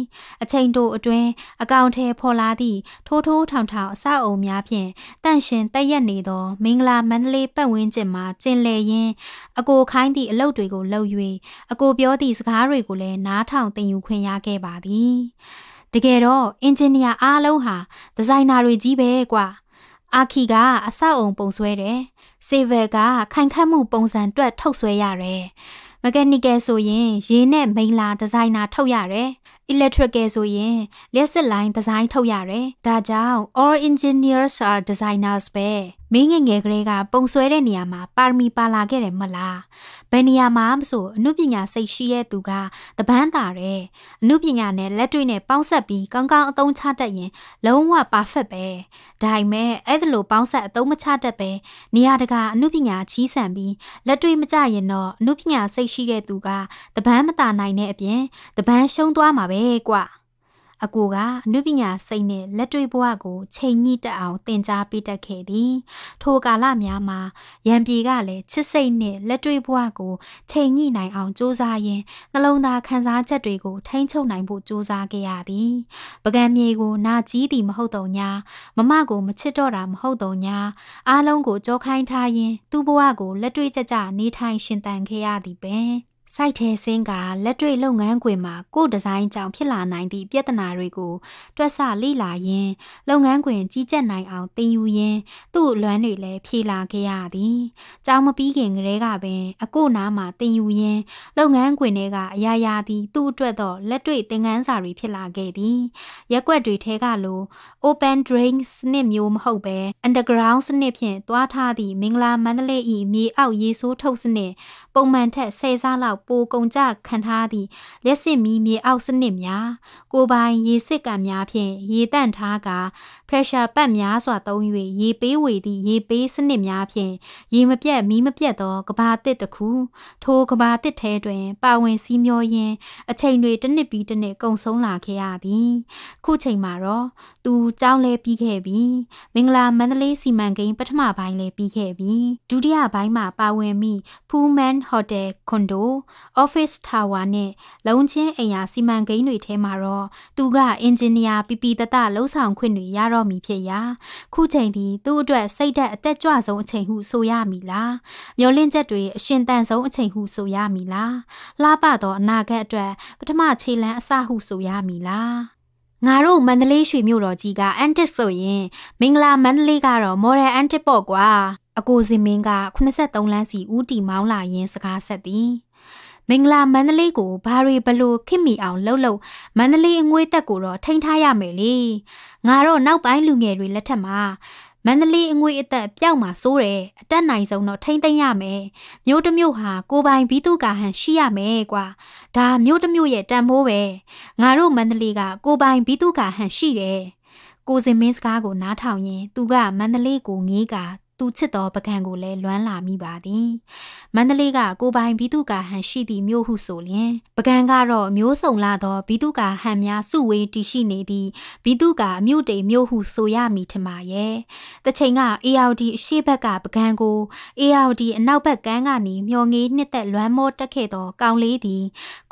အချိန်တိုအတွင်းအကောင့်ထဲပေါ်လာသည့်ထိုးထိုးထောင်ထောင်အဆောက်အုံများအားဖြင့်တန့်ရှင်တက်ရက်နေသောမင်္ဂလာမန္တလေးပတ်ဝန်းကျင်မှာကျင်လည်ရင်းအကိုခိုင်းသည့်အလုပ်တွေကိုလုပ်၍အကိုပြောသည့်စကားတွေကိုလည်းနားထောင်သင်ယူခွင့်ရခဲ့ပါသည်တကယ်တော့အင်ဂျင်နီယာအားလုံးဟာဒီဇိုင်နာတွေကြီးပဲကွာအာခီကအဆောက်အုံပုံဆွဲတယ်ဆေဗယ်ကခိုင်ခတ်မှုပုံစံတွက်ထုတ်ဆွဲရတယ်မကနီကယ်ဆိုရင်ရေနဲ့မိန်လာဒီဇိုင်နာထုတ်ရတယ် electrical ဆိုရင်လျှက်စစ်လိုင်းဒီဇိုင်းထုတ်ရတယ်။ဒါကြောင့် all engineers are designers ပဲ။မင်းငယ်ငယ်ကလေးကပုံဆွဲတဲ့နေရာမှာပါရမီပါလာခဲ့တယ်မလားယ်နေရာမှာမဆိုအမှုပညာစိတ်ရှိတဲ့သူကတပန်းတာတယ်အမှုပညာနဲ့လက်တွေ့နဲ့ပေါင်းဆက်ပြီးကောင်းကောင်းအသုံးချတတ်ရင်လုံးဝ perfect ပဲဒါပေမဲ့အဲ့ဒါလိုပေါင်းဆက်အသုံးမချတတ်ပဲနေရာတကာအမှုပညာကြီးဆန်ပြီးလက်တွေ့မကျရင်တော့အမှုပညာစိတ်ရှိတဲ့သူကတပန်းမတာနိုင်တဲ့အပြင်တပန်းရှုံးသွားမှာပဲကွာ။အကိုကအနုပညာစိတ်နဲ့လက်တွေ့ဘဝကိုချိန်ညှိတက်အောင်သင်ကြားပေးတတ်ခဲ့သည်ထိုကာလများမှာရံပြေကလည်းချစ်စိတ်နဲ့လက်တွေ့ဘဝကိုချိန်ညှိနိုင်အောင်စူးစမ်းရင်းနှလုံးသားခံစားချက်တွေကို ထိန်းချုပ်နိုင်ဖို့စူးစမ်းခဲ့ရသည် ပကံမြေကိုနာကြီးသည်မဟုတ်တော့ညာမမကို မချစ်တော့တာမဟုတ်တော့ညာအားလုံးကိုကြောခိုင်းထားရင်သူ့ဘဝကိုလက်တွေ့ကျကျနေထိုင်ရှင်သန်ခဲ့ရသည်ပင်စိုက်ထဲဆင်းကလက်တွေ့လုပ်ငန်းခွင်မှာကိုယ်ဒီဇိုင်းကြောင့်ဖြစ်လာနိုင်သည့်ပြဿနာတွေကိုတွက်ဆလေ့လာရင်းလုပ်ငန်းခွင်ကြီးကြပ်နိုင်အောင်သင်ယူရင်းသူ့အလွမ်းတွေလည်းဖြေလာခဲ့ရသည်။ကြောင်းမပြီးခင်ကတည်းကပင်အကိုနားမှာသင်ယူရင်းလုပ်ငန်းခွင်တွေကအရာရာသည် သူ့အတွက်တော့လက်တွေ့သင်ခန်းစာတွေဖြစ်လာခဲ့သည်။ရက်ွက်တွေထဲကလို open drain စနစ်မျိုးမဟုတ်ဘဲ underground စနစ်ဖြင့်သွားထားသည့်မင်္ဂလာမန္တလေး၏မြေအောက်ရေဆိုးထုတ်စနစ်ပုံမှန်ထက်ဆယ်ဆလောက်လောက်ပိုကုန်ကြခံထားသည့်လက်စစ်မီမြေအောက်စနစ်များကိုပိုင်ရေစစ်ကံများဖြင့်ရေတန့်ထားကာ pressure ပတ်များစွာသုံး၍ရေပေးဝေသည့်ရေပေးစနစ်များဖြင့်ရေမပြတ်မီးမပြတ်သောကဘာတစ်တစ်ခုထိုကဘာတစ်ထဲတွင်ပါဝင်စည်းမျောရင်းအချိန်တွေတစ်နှစ်ပြီးတစ်နှစ်ကုန်ဆုံးလာခဲ့ရသည် ခုချိန်မှာတော့သူကြောင်းလဲပြီးခဲ့ပြီးမင်္ဂလာမန္တလေးစီမံကိန်းပထမပိုင်းလဲပြီးခဲ့ပြီးဒုတိယပိုင်းမှာပါဝင်မိ Pullman Hotel Condo Office Tower နဲ့လုံးချင်းအိမ်ယာစီမံကိန်းတွေထဲမှာတော့သူကအင်ဂျင်နီယာပီပီတတလှုပ်ဆောင်ခွင့်တွေရတော့တော့မည်ဖြစ်ရာ ခုချိန်ဒီသူ့အတွက်စိတ်ဓာတ်အတက်ကြွဆုံးအချိန်ဟုဆိုရမည်လားမျောလင့်ချက်တွေအရှင်တန်ဆုံးအချိန်ဟုဆိုရမည်လားလှပသောအနာဂတ်အတွက်ပထမခြေလှမ်းအစဟုဆိုရမည်လားငါတို့မန္တလေးရွှေမြို့တော်ကြီးကအန်တစ်ဆိုရင်မင်္ဂလာမန္တလေးကတော့ model အန်တစ်ပေါ့ကွာအကိုစင်မင်းက83လမ်းစီဦးတီမောင်းလာရင်စကားဆက်သည်မင်္ဂလာမန္တလေးကိုဘာတွေဘလို့ခင်မိအောင်လှုပ်လှုပ်မန္တလေးအငွေ့တက်ကိုတော့ထိန်းထားရမယ်လေငါတော့နောက်ပိုင်းလူငယ်တွေလက်ထက်မှာမန္တလေးအငွေ့အသက်ပြောက်မှာစိုးတယ်အတက်နိုင်ဆုံးတော့ထိမ့်သိမ့်ရမယ်မြို့တစ်မြို့ဟာကိုပိုင်ဘီတုကာဟန်ရှိရမယ်ကွာဒါမြို့တစ်မြို့ရဲ့တန်ဖိုးပဲငါတို့မန္တလေးကကိုပိုင်ဘီတုကာဟန်ရှိတယ်ကိုစင်မင်းစကားကိုနားထောင်ရင်သူကမန္တလေးကိုငေးကသူချစ်သောပကံကိုလည်းလွမ်းလာမိပါသည်မန္တလေးကကိုပိုင်ဘီတုကာဟန်ရှိသည့်မြို့ဟုဆိုလျင်ပကံကတော့မျိုးစုံလာသောဘီတုကာဟန်များစုဝေးတည်ရှိနေသည့်ဘီတုကာအမြို့တိမ်မြို့ဟုဆိုရမည်ထင်ပါရဲ့တချိန်က ARD အရှိဘက်ကပကံကို ARD အနောက်ဘက်ကန်းကနေမျောငေးနှစ်သက်လွမ်းမောတက်ခဲ့သောကောင်လေးသည်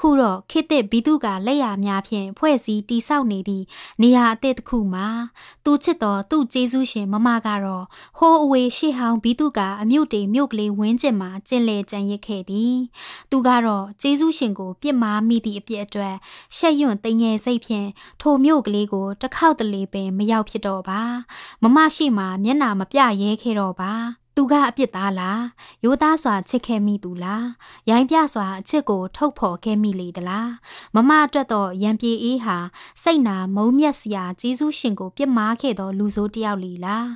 ခုတော့ခေတ်သစ်ဘီတုကာလက်ရာများဖြင့်ဖွဲ့စည်းတိဆောက်နေသည့်နေရာအသစ်တစ်ခုမှာသူချစ်သောသူ့ကျေးဇူးရှင်မမကတော့ဟိုးအဝေးရှရှေဟောင်းဘီတုကအမြို့တေမြို့ကလေးဝင်းကျင်မှာကျင်လည်ကြံရစ်ခဲ့သည်။သူကတော့ကျေးဇူးရှင်ကို ပြစ်မှားမိသည့်အပြစ်အတွက်ရှက်ရွံ့တင်ငယ်စိတ်ဖြင့်ထိုမြို့ကလေးကိုတစ်ခေါက်တလေပင်မရောက်ဖြစ်တော့ပါ။မမရှိမှမျက်နာမပြရဲခဲ့တော့ပါ။သူကအပြစ်သားလားရိုးသားစွာချစ်ခဲ့မိသူလားရိုင်းပြစွာအချစ်ကိုထုတ်ဖော်ခဲ့မိလေသလားမမအတွက်တော့ရံပြေအေးဟာစိတ်နာမုံမြက်စရာကျေးဇူးရှင်ကိုပြစ်မှားခဲ့သောလူဆိုးတယောက်လီလား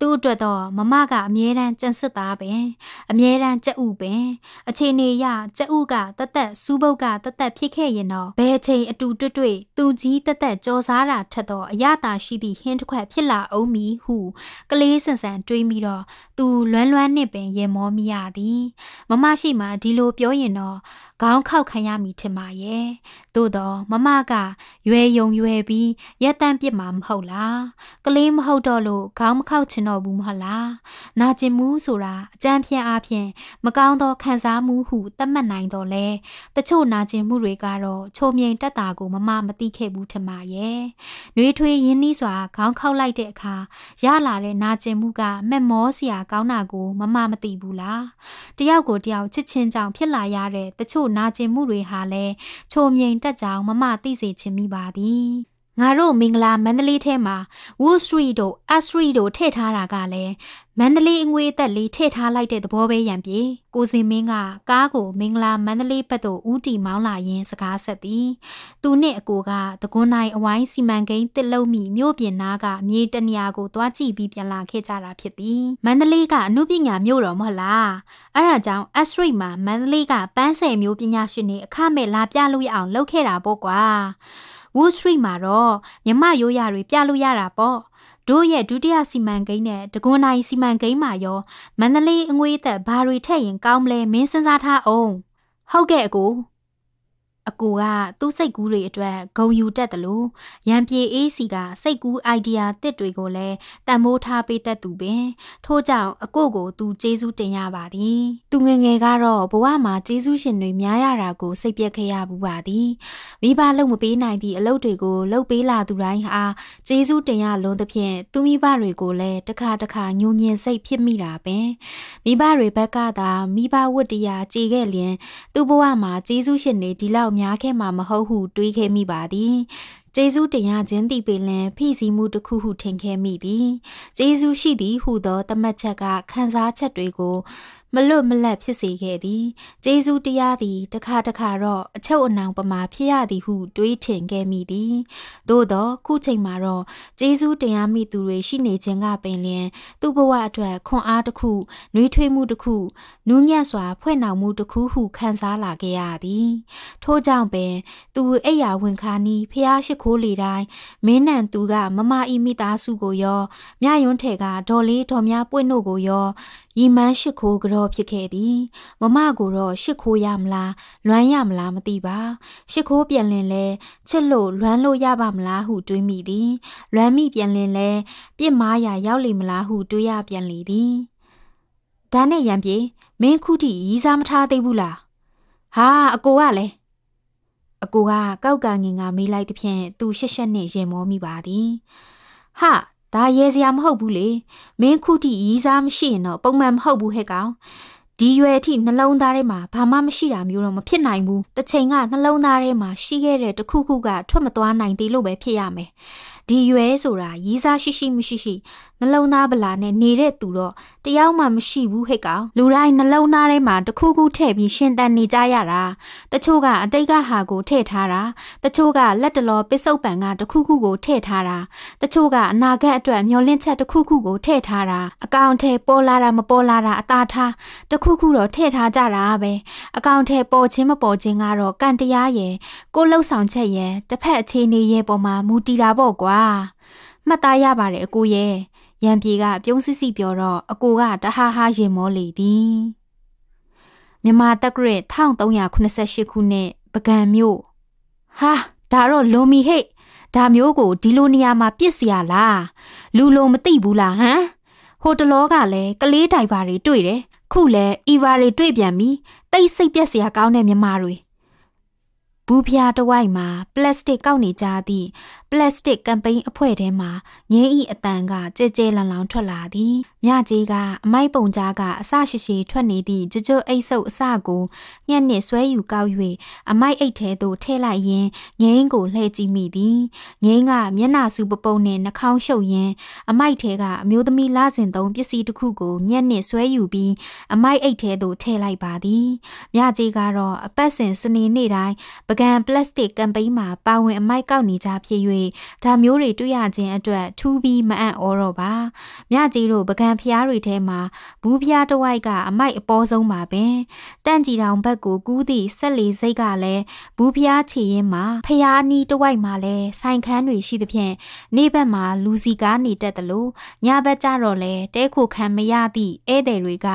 သူ့အတွက်တော့မမကအမြဲတမ်းကြံစစ်သားပဲအမြဲတမ်းကြက်ဥပဲအခြေအနေရကြက်ဥကတသက်စူးပုတ်ကတသက်ဖြစ်ခဲ့ရင်တော့ဘယ်အချိန်အတူတွတ်တွေ့သူကြီးတသက်ကြော်စားတာထက်တော့အရသာရှိသည့်ဟင်းတစ်ခွက်ဖြစ်လာအောင်မီဟု ကလေးဆန်ဆန်တွေးပြီးတော့သူလွမ်းလွမ်းနဲ့ပင်ရင်မောမိရသည်မမရှိမှဒီလိုပြောရင်တော့ခေါင်းခောက်ခံရမည်ထင်ပါရဲ့သို့တော့မမကရွယ်ယုံရွယ်ပြီးရက်တန့်ပြစ်မှာမဟုတ်လားကလေးမဟုတ်တော့လို့ခေါင်းမခောက်ချင်တော့ဘူးမဟုတ်လားနာကျင်မှုဆိုတာအကြမ်းဖျင်းအဖျင်းမကောင်းသောခံစားမှုဟုသတ်မှတ်နိုင်တော့လဲတချို့နာကျင်မှုတွေကတော့ချုံမြိန်တက်တာကိုမမမသိခဲ့ဘူးထင်ပါရဲ့နှွေးထွေးရင်းနှီးစွာခေါင်းခောက်လိုက်တဲ့အခါရလာတဲ့နာကျင်မှုကမက်မောစရာကောင်းနာကိုမမမသိဘူးလားတယောက်ကိုတယောက်ချစ်ချင်းကြောင့်ဖြစ်လာရတဲ့တချို့နာကျင်မှုတွေဟာလည်းချုံမြိန်တက်ကြောင်မမသိစေချင်မိပါသည်ငါတို့မင်္ဂလာမန္တလေးထဲမှာဝူစရီတို့အစရီတို့ထည့်ထားတာကလည်းမန္တလေးအငွေအသက်လေးထည့်ထားလိုက်တဲ့သဘောပဲရံပြေကိုစင်မင်းကကားကိုမင်္ဂလာမန္တလေးဘက်သို့ဦးတီမောင်းလာရင်းစကားဆက်သည်သူနှင့်အကိုကသကွန်နိုင်အဝိုင်းစီမံကိန်းတစ်လုံးမိမြို့ပြင်နာကမြေတနေရာကိုသွားကြည့်ပြီးပြန်လာခဲ့ကြတာဖြစ်သည် မန္တလေးကအမှုပညာမြို့တော်မဟုတ်လားအဲ့ဒါကြောင့်အစရိတ်မှာမန္တလေးကပန်းဆယ်မျိုးပညာရှင်တွေအခမဲ့လာပြလို့ရအောင်လုပ်ခဲ့တာပေါ့ကွာ Wall Street မှာတော့မြမရိုးရာတွေပြလို့ရတာပေါ့တို့ရဲ့ဒုတိယစီမံကိန်းနဲ့တကွန်နိုင်စီမံကိန်းမှာရော မန္တလေးအငွေသက်ဘာတွေထည့်ရင်ကောင်းမလဲမင်းစဉ်းစားထားအောင်ဟုတ်ကဲ့အကိုအကိုကသူ့စိတ်ကူးတွေအတွက်ဂုံယူတက်တယ်လို့ရန်ပြေအေးစီကစိတ်ကူး idea သစ်တွေကိုလည်းတံမိုးထားပေးတတ်သူပင်ထို့ကြောင့်အကိုကိုသူကျေးဇူးတင်ရပါသည် သူငငယ်ကတော့ဘဝမှာကျေးဇူးရှင်တွေများရတာကိုစိတ်ပြက်ခဲ့ရဘူးပါသည်မိဘလုံမပေးနိုင်သည့်အလုပ်တွေကိုလုပ်ပေးလာသူတိုင်းဟာကျေးဇူးတင်ရလွန်းသဖြင့်သူမိဘတွေကိုလည်းတစ်ခါတစ်ခါညှို့ညင်စိတ်ဖြစ်မိတာပင်မိဘတွေဘက်ကသာမိဘဝတ္တရားကြေခဲ့လျင်သူ့ဘဝမှာကျေးဇူးရှင်တွေဒီလောက်များခဲ့မှာမဟုတ်ဟုတွေးခဲ့မိပါသည်ကျေးဇူးတင်ရခြင်းသည်ပင်လင်ဖိစီးမှုတစ်ခုဟုထင်ခဲ့မိသည်ကျေးဇူးရှိသည်ဟုသောတမတ်ချက်ကခံစားချက်တွေကိုမလွတ်မလပ်ဖြစ်စေခဲ့သည်ဂျေဇူးတရားသည်တစ်ခါတစ်ခါတော့အချုပ်အနှောင်ပမာဖြစ်ရသည်ဟု တွေးထင်ခဲ့မိသည်သို့သော ခုချိန်မှာတော့ဂျေဇူးတရားမိသူတွေရှိနေခြင်းကပင်လျင် သူ့ဘဝအတွက်ခွန်အားတစ်ခု၊နှွေးထွေးမှုတစ်ခု၊နူးညံ့စွာ ဖွင့်နောက်မှုတစ်ခုဟုခံစားလာခဲ့ရသည်ထို့ကြောင့်ပင်သူအိယာဝင်ခါနီးဖျားရှိခိုးလေတိုင်းမင်းနံသူကမမအီမိသားစုကိုရောမြယွန်းထဲကဒေါ်လေးဒေါ်များပွင့်တို့ကိုရောရီမန်းရှိခိုးကြောတော်ဖြစ်ခဲ့သည် မမကိုတော့ရှစ်ခိုးရမလားလွမ်းရမလားမသိပါရှစ်ခိုးပြန်လင်လဲချစ်လို့လွမ်းလို့ရပါမလားဟုတွေးမိသည်လွမ်းမိပြန်လင်လဲပြစ်မာရာရောက်လိမ့်မလားဟုတွေးရပြန်လေသည်ဒါနဲ့ရံပြေမင်းခုထိရီးစားမထားသေးဘူးလားဟာအကိုကလည်းအကိုကကောက်ကငင်ကမေးလိုက်သဖြင့်သူရှက်ရှက်နဲ့ရင်မောမိပါသည်ဟာဒါရဲစရာမဟုတ်ဘူးလေမင်းခုထိရီးစားမရှိရင်တော့ပုံမှန်မဟုတ်ဘူးဟဲ့ကောင်ဒီရွယ်အထိနှလုံးသားထဲမှာဘာမှမရှိတာမျိုးတော့မဖြစ်နိုင်ဘူးတစ်ချိန်ကနှလုံးသားထဲမှာရှိခဲ့တဲ့တခုခုကထွက်မသွားနိုင်သေးလို့ပဲဖြစ်ရမယ်ဒီရွယ်ဆိုတာရီးစားရှိရှိမရှိရှိနှလုံးသားဗလာနဲ့နေတဲ့သူတော့တယောက်မှမရှိဘူးဟဲ့ကောင်လူတိုင်းနှလုံးသားထဲမှာတခုခုထည့်ပြီးရှင်သန်နေကြရတာတချို့ကအတိတ်ကဟာကိုထည့်ထားတာတချို့ကလက်တလောပစ္စုပန်ကတခုခုကိုထည့်ထားတာတချို့ကအနာဂတ်အတွက်မျှော်လင့်ချက်တခုခုကိုထည့်ထားတာအကောင့်ထဲပေါ်လာတာမပေါ်လာတာအသာထားတခုခုတော့ထည့်ထားကြတာပဲအကောင့်ထဲပေါ်ခြင်းမပေါ်ခြင်းကတော့ကံတရားရယ်ကိုလှုပ်ဆောင်ချက်ရယ်တစ်ဖက်အခြေအနေရယ်ပေါ်မှာမူတည်တာပေါ့ကွာတာမှတ်သားရပါတယ်အကိုရဲ့ရံပြေကပြုံးစစ်စစ်ပြောတော့အကိုကတဟာဟာရင်မောလေသည်မြန်မာတက္ကရာ1388ခုနှစ်ပုဂံမြို့ဟာဒါတော့လွန်မီဟိတ်ဒါမျိုးကိုဒီလိုနေရာမှာပြစ်စရာလားလူလုံးမသိဘူးလားဟမ်ဟိုတလောကလည်းကလေးတိုင်ပါတွေတွေ့တယ်ခုလည်းအီဗာတွေတွေ့ပြန်ပြီတိတ်စိတ်ပြက်စရာကောင်းတဲ့မြမာတွေဘူးဖျားတဝိုက်မှာပလတ်စတစ်ကောက်နေကြသည့်ပလတ်စတစ်ကမ်ပိန်းအဖွဲ့ထဲမှငင်းဤအတန်က ကြဲကြဲလန်လောင်ထွက်လာသည်မြကြီးကအမိုက်ပုံကြားကအစရှိရှိထွက်နေသည့်ကြွကြွအိတ်ဆုပ်အစကိုညက်နှင့်ဆွဲယူကောက်၍အမိုက်အိတ်ထဲသို့ထည့်လိုက်ရင်းငိမ့်ကိုလှည့်ကြည့်မိသည်ငိမ့်ကမျက်နှာစုပပုံနှင့်နှာခေါင်းရှုပ်ရင်းအမိုက်ထဲကအမျိုးသမီးလာစဉ်သုံးပစ္စည်းတစ်ခုကိုညက်နှင့်ဆွဲယူပြီးအမိုက်အိတ်ထဲသို့ထည့်လိုက်ပါသည်မြကြီးကတော့အပတ်စဉ်စနေနေ့တိုင်းပကံပလတ်စတစ်ကမ်ပိန်းမှာပါဝင်အမိုက်ကောက်နေကြဖြစ်၍ဒါမျိုးတွေတွေ့ရခြင်းအတွက်ထူးပြီးမအံ့ဩတော့ပါမြကြီးတို့ပကံံဖျားတွေထဲမှာဘူးဖျားတစ်ဝိုက်ကအမိုက်အပေါ်ဆုံးပါပဲ။တန့်ကြည်တောင်ဘက်ကိုကူးသည့်ဆက်လီစိတ်ကလည်းဘူးဖျားခြေရင်းမှာဖျားနီးတစ်ဝိုက်မှာလည်းဆိုင်ခန်းတွေရှိသဖြင့်နေ့ဘက်မှာလူစီကားနေတတ်တယ်လို့ညဘက်ကျတော့လဲတဲခုခံမရသည့်ဧည့်သည်တွေက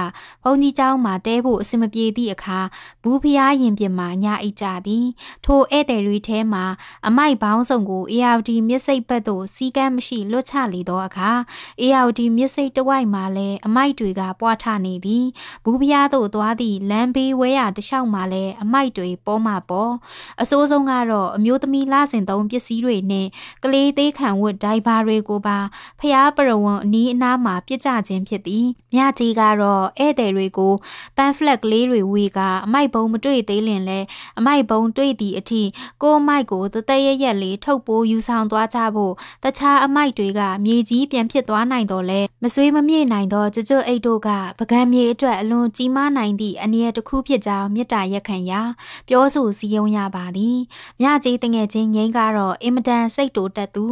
ဘုံကြီးเจ้าမှာတဲဖို့အဆင်မပြေသည့်အခါဘူးဖျားရင်ပြင်မှာညအိတ်ကြသည်ထိုဧည့်သည်တွေထဲမှာအမိုက်ပေါင်းစုံကို ARD မြစ်စိတ်ဘက်သို့စီးကမ်းမရှိလွတ်ချလေသောအခါ ARD မြစ်စိတ်တဝိုက်လိုက်မှာလဲအမိုက်တွေကပွားထနေသည်ဘူးဖျားတို့သွားသည့်လမ်းဘေးဝဲရတလျှောက်မှာလဲအမိုက်တွေပေါ်မှာပေါ်အစိုးဆုံးကတော့အမျိုးသမီးလာစဉ်သုံးပစ္စည်းတွေနဲ့ကလေးသေးခံဝတ်ဒိုင်ဘာတွေကိုပါဖျားပရဝံအနီးအနားမှာပြစ်ကြခြင်းဖြစ်သည်မြကြီးကတော့ဧည့်သည်တွေကိုပန်ဖလက်ကလေးတွေဝေကအမိုက်ဘုံမတွေ့သေးလင်လဲအမိုက်ဘုံတွေ့သည့်အထိကိုမိုက်ကိုတသက်ရရက်လေးထုတ်ပိုးယူဆောင်သွားကြဖို့တခြားအမိုက်တွေကမြေကြီးပြန်ဖြစ်သွားနိုင်တော့လဲမဆွေးမမြမြေ့နိုင်သောကျွကျွအိတ်တို့ကပကံမြေအတွက်အလွန်ကြီးမားနိုင်သည့်အနေရတစ်ခုဖြစ်ကြောင်းမေတ္တာရက်ခံရာပြောဆိုစည်းရုံးရပါသည်။မြကြီးတငယ်ချင်းငိမ့်ကတော့အင်မတန်စိတ်တိုတက်သူ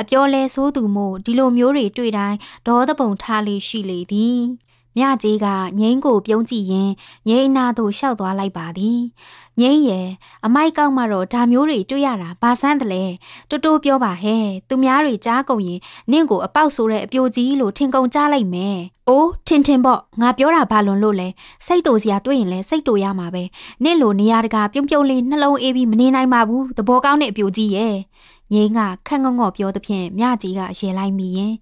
အပြောလဲဆိုးသူမို့ဒီလိုမျိုးတွေတွေ့တိုင်းဒေါသပုံထားလေးရှိလေသည်။။မြကြီးကငိမ့်ကိုပြုံးကြည့်ရင်းငိမ့်အနာသို့ရှောက်သွားလိုက်ပါသည်။ငိမ့်ရဲ့အမိုက်ကောက်မှတော့ဒါမျိုးတွေတွေ့ရတာဘာဆန်းတယ်လဲ။တိုးတိုးပြောပါဟဲ့။သူများတွေကြားကုန်ရင်နင့်ကိုအပေါက်ဆိုးတဲ့အပြိုကြီးလို့ထင်ကုန်ကြလိုက်မယ်။အိုးထင်ထင်ပေါ့ငါပြောတာဘာလွန်လို့လဲ။စိတ်တူစရာတွေ့ရင်လဲစိတ်တူရမှာပဲ။နင့်လိုနေရာတကာပြုံးပြုံးလေးနှလုံးအေးပြီးမနေနိုင်ပါဘူး။သဘောကောင်းတဲ့အပြိုကြီးရဲ့။ငိမ့်ကခက်ငော့ငော့ပြောသဖြင့်မြကြီးကရေလိုက်မိရင်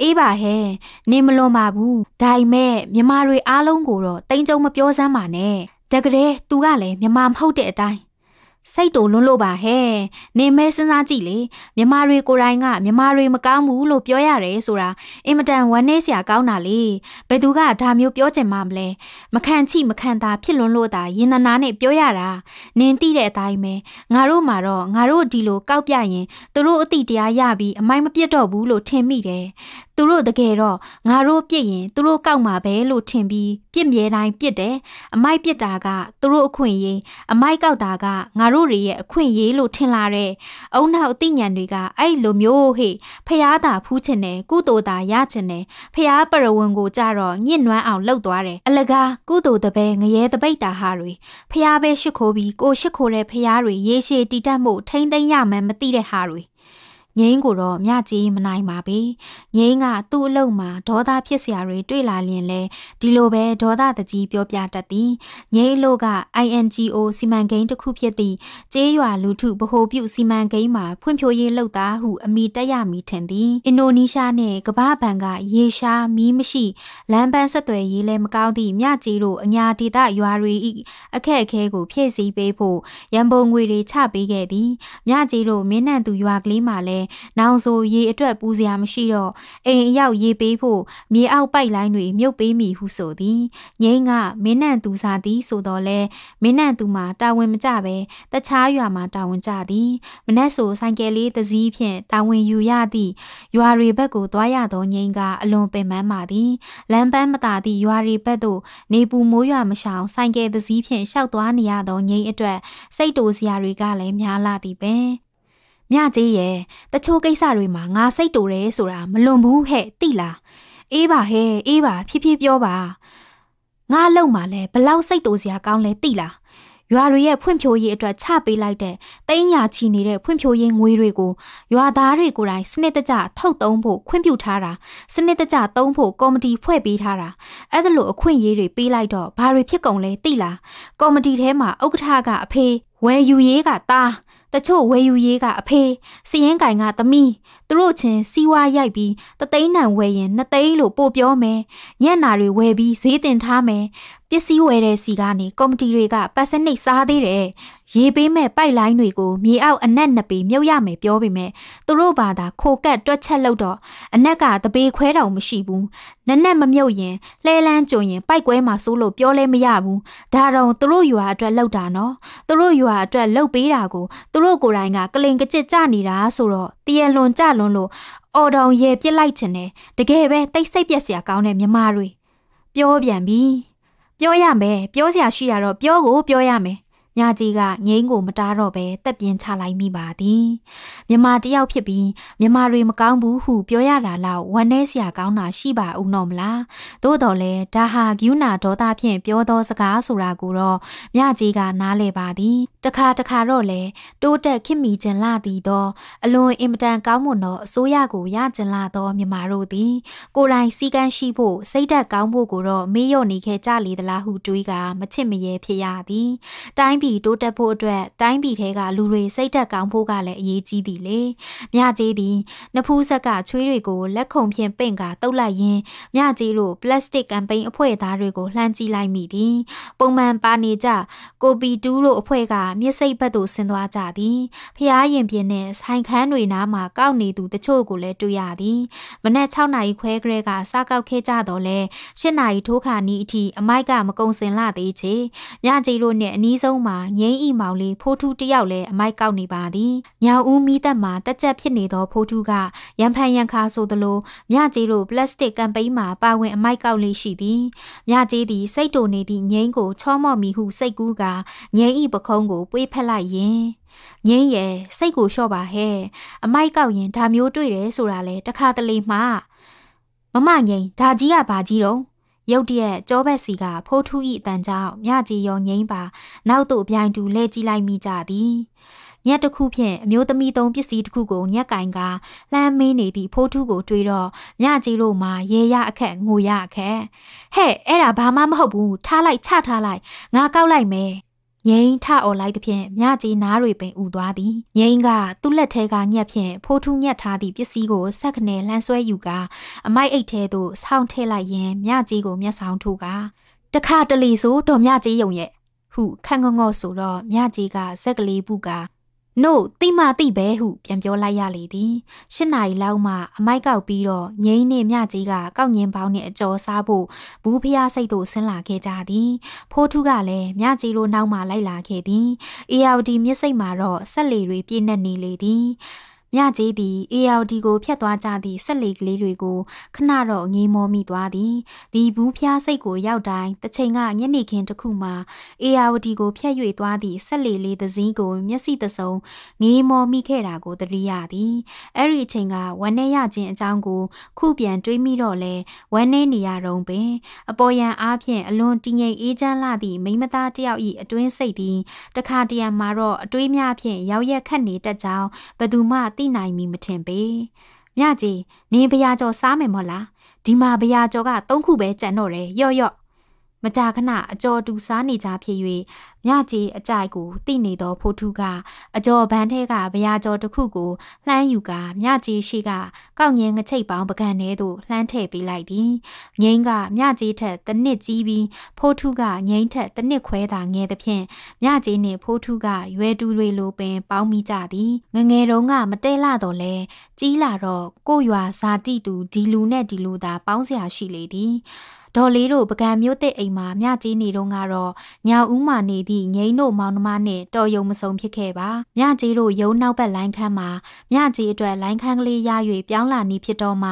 အေးပါဟဲ့နေမလွန်ပါဘူးဒါပေမဲ့မြမတွေအားလုံးကိုတော့တိမ်ကြုံမပြောစမ်းပါနဲ့တကယ်သူကလည်းမြမမဟုတ်တဲ့အတိုင်းစိတ်တူလွန်းလို့ပါဟဲ့နေမဲစဉ်းစားကြည့်လေမြမတွေကိုတိုင်းကမြမတွေမကောင်းဘူးလို့ပြောရတယ်ဆိုတာအင်မတန်ဝမ်းနည်းစရာကောင်းတာလေဘယ်သူကဒါမျိုးပြောချင်မှမလဲမခံချိမခံသာဖြစ်လွန်းလို့သာရင်နာနာနဲ့ပြောရတာနင်းတိတဲ့အတိုင်းပဲငါတို့မှာတော့ငါတို့ဒီလိုကောက်ပြရင်သူတို့အတိတရားရပြီးအမိုက်မပြတ်တော့ဘူးလို့ထင်မိတယ်သူတို့တကယ်တော့ငါတို့ပြစ်ရင်သူတို့ကောက်မှာပဲလို့ထင်ပြီးပြစ်မြဲတိုင်းပြစ်တယ်အမိုက်ပြစ်တာကသူတို့အခွင့်အရေးအမိုက်ကောက်တာကငါတို့တွေရဲ့အခွင့်အရေးလို့ထင်လာတဲ့အုံနောက်အသိဉာဏ်တွေကအဲ့လိုမျိုးဟေ့ဖျားတာဖူးချင်တယ်ကုသိုလ်တာရချင်တယ်ဖျားပရဝံကိုကြတော့ညှဉ်းနွမ်းအောင်လှုပ်သွားတယ်အလကားကုသိုလ်တပဲငရဲတပိတ်တာဟာတွေဖျားပဲရှိခိုးပြီးကိုရှိခိုးတဲ့ဖျားတွေရေရှည်တည်တတ်မှုထိမ့်သိမ့်ရမှန်းမသိတဲ့ဟာတွေငိမ့်ကိုတော့မြကြည်မနိုင်ပါပဲငိမ့်ကသူ့အလုပ်မှာဒေါသဖြစ်စရာတွေတွေ့လာရင်လဲဒီလိုပဲဒေါသတကြီးပြောပြတတ်သည်ငိမ့်လို့က INGO စီမံကိန်းတစ်ခုဖြစ်သည့်ကျေးရွာလူထုဗဟိုပြုစီမံကိန်းမှာဖွံ့ဖြိုးရေးလှုပ်သားဟုအမိတက်ရမည်ထင်သည်အင်ဒိုနီးရှားနှင့်ကမ္ဘာဘဏ်ကရေရှားမီးမရှိလမ်းပန်းဆက်သွယ်ရေးလည်းမကောင်းသည့်မြကြည်တို့အညာဒေသရွာတွေ၏အခက်အခဲကိုဖြည့်ဆည်းပေးဖို့ရန်ပုံငွေတွေချပေးခဲ့သည်မြကြည်တို့မင်းနံသူရွာကလေးမှာလည်းရင်နောင်ဆိုရေအတွက်ပူစရာမရှိတော့အိမ်အရောက်ရေပေးဖို့မြေအောက်ပိုက်လိုင်းတွေမြုပ်ပေးမိဟုဆိုသည်ငိမ့်ကမင်းနန့်သူစားသည် ဆိုတော့လဲမင်းနန့်သူမှာတာဝန်မကြပဲတခြားရွာမှာတာဝန်ကြသည်မနက်ဆိုဆိုင်ကယ်လေးတစ်စီးဖြင့်တာဝန်ယူရသည့်ရွာတွေဘက်ကိုသွားရသောငိမ့်ကအလွန်ပင်ပန်းပါသည်လမ်းပန်းမသာသည့်ရွာတွေဘက်သို့နေပူမိုးရွာမရှောင်ဆိုင်ကယ်တစ်စီးဖြင့်ရှောက်သွားနေရသောငိမ့်အတွက်စိတ်တူစရာတွေကလည်းများလာသည်ပင်မြကြီးရဲ့တချို့ကိစ္စတွေမှာငါစိတ်တူတယ်ဆိုတာမလွန်ဘူးဟဲ့တိလားအေးပါဟဲ့အေးပါဖြည်းဖြည်းပြောပါငါလုံမှာလဲဘလောက်စိတ်တူစရာကောင်းလဲတိလားရွာတွေရဲ့ဖွံ့ဖြိုးရေးအတွက်ချပေးလိုက်တဲ့တင်းရာချီနေတဲ့ဖွံ့ဖြိုးရေးငွေတွေကိုရွာသားတွေကိုယ်တိုင်စနစ်တကျထုတ်သုံးဖို့ခွင့်ပြုထားတာစနစ်တကျသုံးဖို့ကော်မတီဖွဲ့ပေးထားတာအဲ့ဒါလိုအခွင့်အရေးတွေပေးလိုက်တော့ဘာတွေဖြစ်ကုန်လဲသိလားကော်မတီထဲမှာဥက္ကဋ္ဌကအဖေဝယ်ယူရေးကသားတချို့ဝယ်ယူရေးကအဖေစည်ရင်ကင်ကသမီးသူတို့ချင်းစီဝါရိုက်ပြီးတသိန်းတန်ဝယ်ရင်နှစ်သိန်းလို့ပို့ပြောမယ်ညက်နာတွေဝယ်ပြီးဈေးတင်ထားမယ်ပစ္စည်းဝယ်တဲ့စီကနေကော်မတီတွေကပတ်စနစ်စားသေးတယ်ရေပေးမဲ့ပိုက်လိုင်းတွေကိုမြေအောက်အနက်နှစ်ပေမြုပ်ရမယ်ပြောပေမဲ့သူတို့ဘာသာခိုကက်တွက်ချက်လို့တော့အနက်ကတပေခွဲတောင်မရှိဘူးနက်နက်မမြုပ်ရင်လှဲလန်းကြုံရင်ပိုက်ကွဲမှာစိုးလို့ပြောလဲမရဘူးဒါတော့သူတို့ရွာအတွက်လောက်တာနော်သူတို့ရွာအတွက်လောက်ပေးတာကိုသူတို့ကိုယ်တိုင်ကကလင်ကကြစ်ကြနေတာဆိုတော့တရလွန်ကြလွန်လို့အော်တော်ရေပြစ်လိုက်ချင်တယ်တကယ်ပဲတိတ်ဆိတ်ပြက်စရာကောင်းတဲ့မြမတွေပြောပြန်ပြီပြောရမယ်ပြောစရာရှိတာတော့ပြောကိုပြောရမယ်။ညကြီးကငိမ့်ကိုမတားတော့ပဲတက်ပြင်းချလိုက်မိပါသည်။မြမတယောက်ဖြစ်ပြီးမြမတွေမကောင်းဘူးဟု ပြောရတာလောက်ဝမ်းနည်းစရာကောင်းတာရှိပါဦးတော့မလား။သို့တော်လည်းဒါဟာဂ ्यु နာဒေါသဖြင့်ပြောသောစကားဆိုတာကိုတော့ညကြီးကနားလည်ပါသည်။တခါတခါတော့လေတိုးတက်ခင်မိခြင်းလာသည်သောအလွန်အင်မတန်ကောင်းမွန်သောအစိုးရကိုရခြင်းလာသောမြမတို့သည်ကိုယ်တိုင်စီကန်းရှိဖို့စိတ်ဓာတ်ကောင်းဖို့ကိုတော့မေ့လျော့နေခဲ့ကြလေသလားဟုတွေးကမချစ်မရဲဖြစ်ရသည်။တိုင်းပြည်တိုးတက်ဖို့အတွက်တိုင်းပြည်ထဲကလူတွေစိတ်ဓာတ်ကောင်းဖို့ကလည်းအရေးကြီးသည်လေ။မြကြီးသည်နဖူးဆက်ကချွေးတွေကိုလက်ခုံဖြင့်ပင့်ကာတုပ်လိုက်ရင်းမြကြီးတို့ plastic campaign အဖွဲ့သားတွေကိုလှမ်းကြည့်လိုက်မိသည်။ပုံမှန်ပါနေကြကိုပီတူးတို့အဖွဲ့ကမြစ်စိတ်ဘက်သို့ဆင်းသွားကြသည်။ဖျားရင်ပြင်းနဲ့ဆိုင်ခန်းတွေနားမှာကောက်နေသူတချို့ကိုလည်းတွေ့ရသည်။မနက်6နာရီခွဲကလေးကစကောက်ခဲ့ကြတော့လဲ7နာရီထိုးခါနီးအထိ အမိုက်ကမကုံစင်လာသေးချေ။မြကြီးတို့နဲ့အနီးဆုံးမှာမှာငိမ့်ဤမောင်လေးဖိုးထူးတယောက်လည်းအမိုက်ကောက်နေပါသည်ညောင်ဦးမိသက်မှာတက်ကြက်ဖြစ်နေသောဖိုးထူးကရံဖန်ရံခါဆိုသလိုမြကြီးတို့ပလတ်စတစ်ကမ်ပိန်းမှာပါဝင်အမိုက်ကောက်လေးရှိသည်မြကြီးသည်စိတ်တူနေသည့်ငိမ့်ကိုချောမော့မိဟုစိတ်ကူးကငိမ့်ဤပခုံးကို ပွေးဖက်လိုက်ရင်ငင်းရဲ့စိတ်ကိုလျှော့ပါဟဲ့အမိုက်ကောက်ရင်ဒါမျိုးတွေ့တယ်ဆိုတာလေတခါတလေမှမမငိန်ဒါကြီးကဘာကြီးတော့ရုတ်တရက်ကြောဘက်စီကဖိုးထူးဤအတန်ကြောင့်မြကြီးရောငိမ့်ပါ နောက်သို့ပြိုင်တူလဲကြည့်လိုက်မိကြသည်ညက်တစ်ခုဖြင့်အမျိုးသမီးသုံးပစ္စည်းတစ်ခုကိုညက်ကင်ကလှမ်းမေးနေသည့်ဖိုးထုကိုတွေးတော့မြကြီးတို့မှာရေရအခက်ငိုရအခက်ဟဲ့အဲ့ဒါဘာမှမဟုတ်ဘူးထားလိုက်ချထားလိုက်ငါကောက်လိုက်မယ်ငိန်ထအော်လိုက်သည်ဖြင့်မြကြီးနားတွေပင်ဥသွားသည်ငိန်ကသူ့လက်ထဲကညက်ဖြင့်ဖိုးထူးညက်ထားသည့်ပစ္စည်းကိုဆက်ကနေလှမ်းဆွဲယူကာအမိုက်အိတ်ထဲသို့ဆောင်းထည့်လိုက်ရင်းမြကြီးကိုမျက်ဆောင်ထိုးကာတခါတလီဆိုတော့မြကြီးယုံရဲ့ဟုခန့်ငေါငေါဆိုတော့မြကြီးကဇက်ကလေးပုက။ "No တိမတိပဲ"ဟုပြန်ပြောလိုက်ရလေသည်။ရှစ်နာရီလောက်မှအမိုက်ကောက်ပြီးတော့ငိမ့်နဲ့မြကြီးကကောက်ငင်ပေါင်းနဲ့အကြော်စားဖို့ဘူးဖျားစိတ်တို့ဆင်းလာခဲ့ကြသည်။ဖိုးထုကလည်းမြကြီးလိုနောက်မှလိုက်လာခဲ့သည်။အေယာဝတီမြစ်စိတ်မှာတော့ဆက်လေတွေပြည့်နှက်နေလေသည်။မြကြီးသည် ALD ကိုဖျက်သွားကြသည့်ဆက်လေကလေးတွေကိုခဏတော့ငေးမောမိသွားသည်ဒီဘူးဖျားစိတ်ကိုရောက်တိုင်းတစ်ချိန်ကညနေခင်းတစ်ခုမှာ ALD ကိုဖျက်၍သွားသည့်ဆက်လေလေးတစ်စီးကို မျက်စိတဆုံငေးမောမိခဲ့တာကိုသတိရသည်အဲ့ဒီအချိန်ကဝမ်းနေရခြင်းအကြောင်းကို ခုပြန်တွေးမိတော့လဲဝမ်းနေနေရတော့ပင်အပေါ်ယံအားဖြင့်အလွန်တည်ငြိမ်အေးချမ်းလာသည့်မိမသားတယောက်၏အတွင်းစိတ်သည်တခါတရံမှာတော့အတွေးများဖြင့်ရောက်ရက်ခတ်နေတတ်ကြောင်းဘသူမှသိသိနိုင်မီမထင်ပေမြကြီးနင်းဘရာကျော်စားမယ်မဟုတ်လားဒီမှာဘရာကျော်ကသုံးခုပဲကြံ့တော့တယ်ရော့ရော့မကြာခဏအကြော်တူစားနေကြဖြစ်၍မြကြီးအကြိုက်ကိုတိနေသော ဖိုးထုကအကြော်ဘန်းထဲကဗျာကြော်တစ်ခုကိုလှမ်းယူကမြကြီးရှိကကောက်ငင်းငချိတ်ပေါင်းပကံထဲသို့လှမ်းထည့်ပေးလိုက်သည်ငိမ့်ကမြကြီးထက်တစ်နှစ်ကြီးပြီးဖိုးထုကငိမ့်ထက်တစ်နှစ်ခွဲသာငယ်သဖြင့်မြကြီးနှင့်ဖိုးထုကရွယ်တူတွေလိုပင်ပေါင်းမိကြသည် ငငယ်တုန်းကမတဲလာတော့လဲကြီးလာတော့ကို့ရွာဇာတိတူဒီလူနဲ့ဒီလူသာပေါင်းစရာရှိလေသည်ဒေါ်လေးတို့ပကံမျိုးသစ်အိမ်မှာမြကြီးနေတော့ကတော့ညောင်ဦးမှနေသည့်ငိမ့်တို့မောင်နှမနဲ့တော်ယုံမဆုံးဖြစ်ခဲ့ပါမြကြီးတို့ရုံနောက်ဘက်လိုင်းခန်းမှာမြကြီးအတွက်လိုင်းခန်းကလေးရ၍ပြောင်းလာနေဖြစ်တော့မှ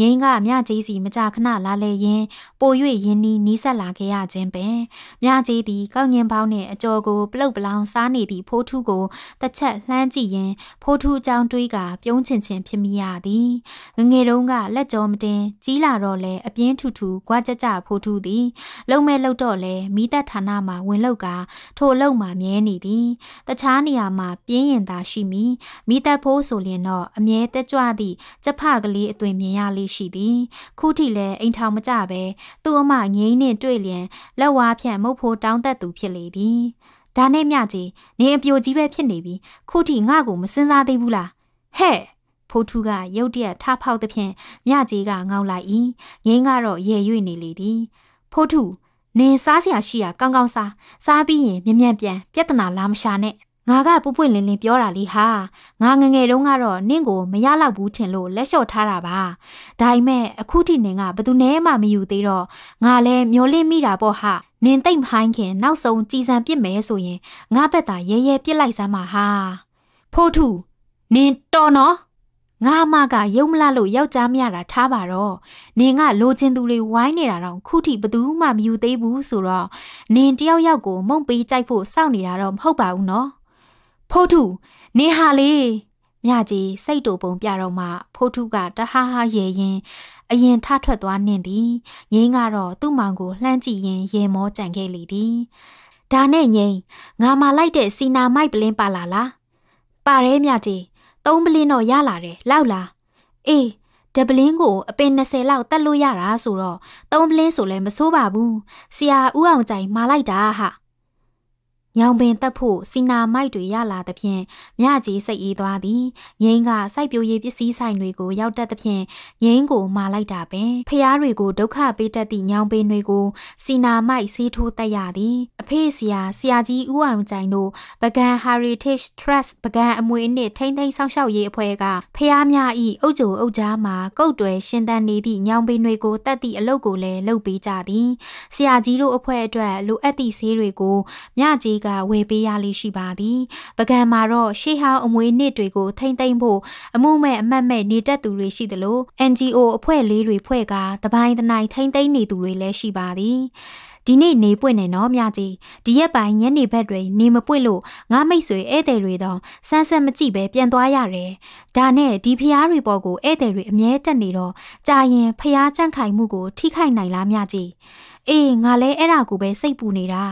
ငိမ့်ကမြကြီးစီမကြခဏလာလေရင်ပို၍ရင်းနီးနီးဆက်လာခဲ့ရခြင်းပင်မြကြီးသည်ကောက်ငင်ပေါင်းနှင့်အကျော်ကိုပလုတ်ပလောင်စားနေသည့်ဖိုးထုကိုတစ်ချက်လှမ်းကြည့်ရင်ဖိုးထုအကြောင်းတွေးကပြုံးချင်ချင်ဖြစ်မိရသည်ငငယ်တုန်းကလက်ကြောမတင်ကြီးလာတော့လဲအပြင်းထူထူကြွားကြက်ကြဖိုးထူးသည်လုံမဲ့လောက်တော့လဲမိသက်ဌာနမှာဝင်လောက်ကထိုအလုပ်မှာမြဲနေသည်တခြားနေရာမှာပြင်းရင်သာရှိမီမိသက်ဖိုးဆိုလျင်တော့အမြဲတက်ကြွသည့်ကျဖကလေးအသွင်မြင်ရလေးရှိသည်ခုထိလဲအိမ်ထောင်မကြပဲသူ့အမငိမ့်နဲ့တွေ့လျင်လက်ဝါးဖြန့်မုတ်ဖိုးတောင်းတက်သူဖြစ်လေသည်ဒါနဲ့မြကြီးနေအပြိုကြီးပဲဖြစ်နေပြီခုထိငါ့ကိုမစင်စားသေးဘူးလားဟဲ့ဖိုးထူးကရုတ်တရက်ထဖောက်သဖြင့်မြကြီးကငေါက်လိုက်၏ငင်းကတော့ရေရွေ့နေလေသည်ဖိုးထူးနေစားစရာရှိရာကောင်းကောင်းစားစားပြီးရင်မြ мян ပြန်ပြဿနာလာမရှာနဲ့ငါကပူပွင့်လင်းလင်းပြောတာလေဟာငါငငယ်တုန်းကတော့နင့်ကိုမရလောက်ဘူးထင်လို့လက်လျှော့ထားတာပါဒါပေမဲ့အခုထိနင်ကဘသူနဲ့မှမယူသေးတော့ငါလည်းမျောလင့်မိတာပေါ့ဟာနင်တိတ်မဟိုင်းခင်နောက်ဆုံးကြည်စံပစ်မယ်ဆိုရင်ငါဘက်သာရဲရဲပစ်လိုက်စမ်းပါဟာဖို့ထုနင်တော်နော်ငါအမကယုံမလားလို့ယောက်ျားမရတာထားပါတော့နင်ကလိုချင်သူတွေဝိုင်းနေတာတော့ခုထိဘသူမှမယူသေးဘူးဆိုတော့နင်တယောက်ယောက်ကိုမုံပေးကြိုက်ဖို့စောင့်နေတာတော့မဟုတ်ပါဘူးနော်ဖို့ထုနင်ဟာလေမြကြီးစိတ်တူပုံပြတော့မှဖိုးထုကတဟားဟားရဲရင်အရင်ထထွက်သွားနှင့်သည်ငိမ့်ကတော့သူ့မောင်ကိုလှမ်းကြည့်ရင်ရေမောကြံခဲ့လေသည်ဒါနဲ့ငိမ့်ငါမလိုက်တဲ့စီနာမိုက်ပလင်းပါလာလားပါရဲမြကြီးသုံးပလင်းတော့ရလာတယ်လောက်လားအေးဒဗလင်းကိုအပင်20လောက်တက်လို့ရတာဆိုတော့သုံးပလင်းဆိုလဲမဆိုးပါဘူးဆရာဦးအောင်ကြိုင်မာလိုက်တာဟာ။ရောင်ပင်တက်ဖို့စီနာမိုက်တွေရလာသဖြင့်မြကြီးစိတ်အေးသွားသည်။ငိမ့်ကစိုက်ပျိုးရေးပစ္စည်းဆိုင်တွေကိုရောက်တက်သဖြင့်ငိမ့်ကိုမာလိုက်တာပဲ။ဖျားတွေကိုဒုက္ခပေးတတ်သည့်ညောင်ပင်တွေကိုစီနာမိုက်ဆေးထိုးတက်ရသည်။အဖေဆရာဆရာကြီးဦးအောင်ကြိုင်တို့ပကံ Heritage Trust ပကံအမွေအနှစ်ထိမ့်သိမ်းစောင့်ရှောက်ရေးအဖွဲ့ကဖျားများဤအုပ်ကြိုအုပ်ကြားမှာကုတ်တွယ်ရှင်သန်နေသည့်ညောင်ပင်တွေကိုတက်သည့်အလုပ်ကိုလည်းလုပ်ပေးကြသည်။ဆရာကြီးတို့အဖွဲ့အတွက်လိုအပ်သည့်ဆေးတွေကိုမြကြီးကဝယ်ပေးရလေးရှိပါသည်။ပုဂံမှာတော့ရှေးဟောင်းအမွေနှစ်တွေကိုထိမ့်သိမ့်ဖို့အမှုမဲ့အမှတ်မဲ့နေတတ်သူတွေရှိသလို NGO အဖွဲ့လေးတွေဖွဲ့ကတပိုင်းတနိုင်ထိမ့်သိမ့်နေသူတွေလည်းရှိပါသည်။ဒီနေ့နေပွင့်နေနော်မြကြီးဒီရက်ပိုင်းညနေဘက်တွေနေမပွင့်လို့ငါမိတ်ဆွေဧည့်သည်တွေတော့ဆန်းဆက်မကြည့်ပဲပြန်သွားရတယ်။ဒါနဲ့ဒီဖျားတွေပေါ်ကိုဧည့်သည်တွေအမြဲတက်နေတော့ကြာရင်ဖျားကြန့်ခိုင်မှုကို ထိခိုက်နိုင်လားမြကြီး။အေးငါလဲအဲ့ဒါကိုပဲစိတ်ပူနေတာ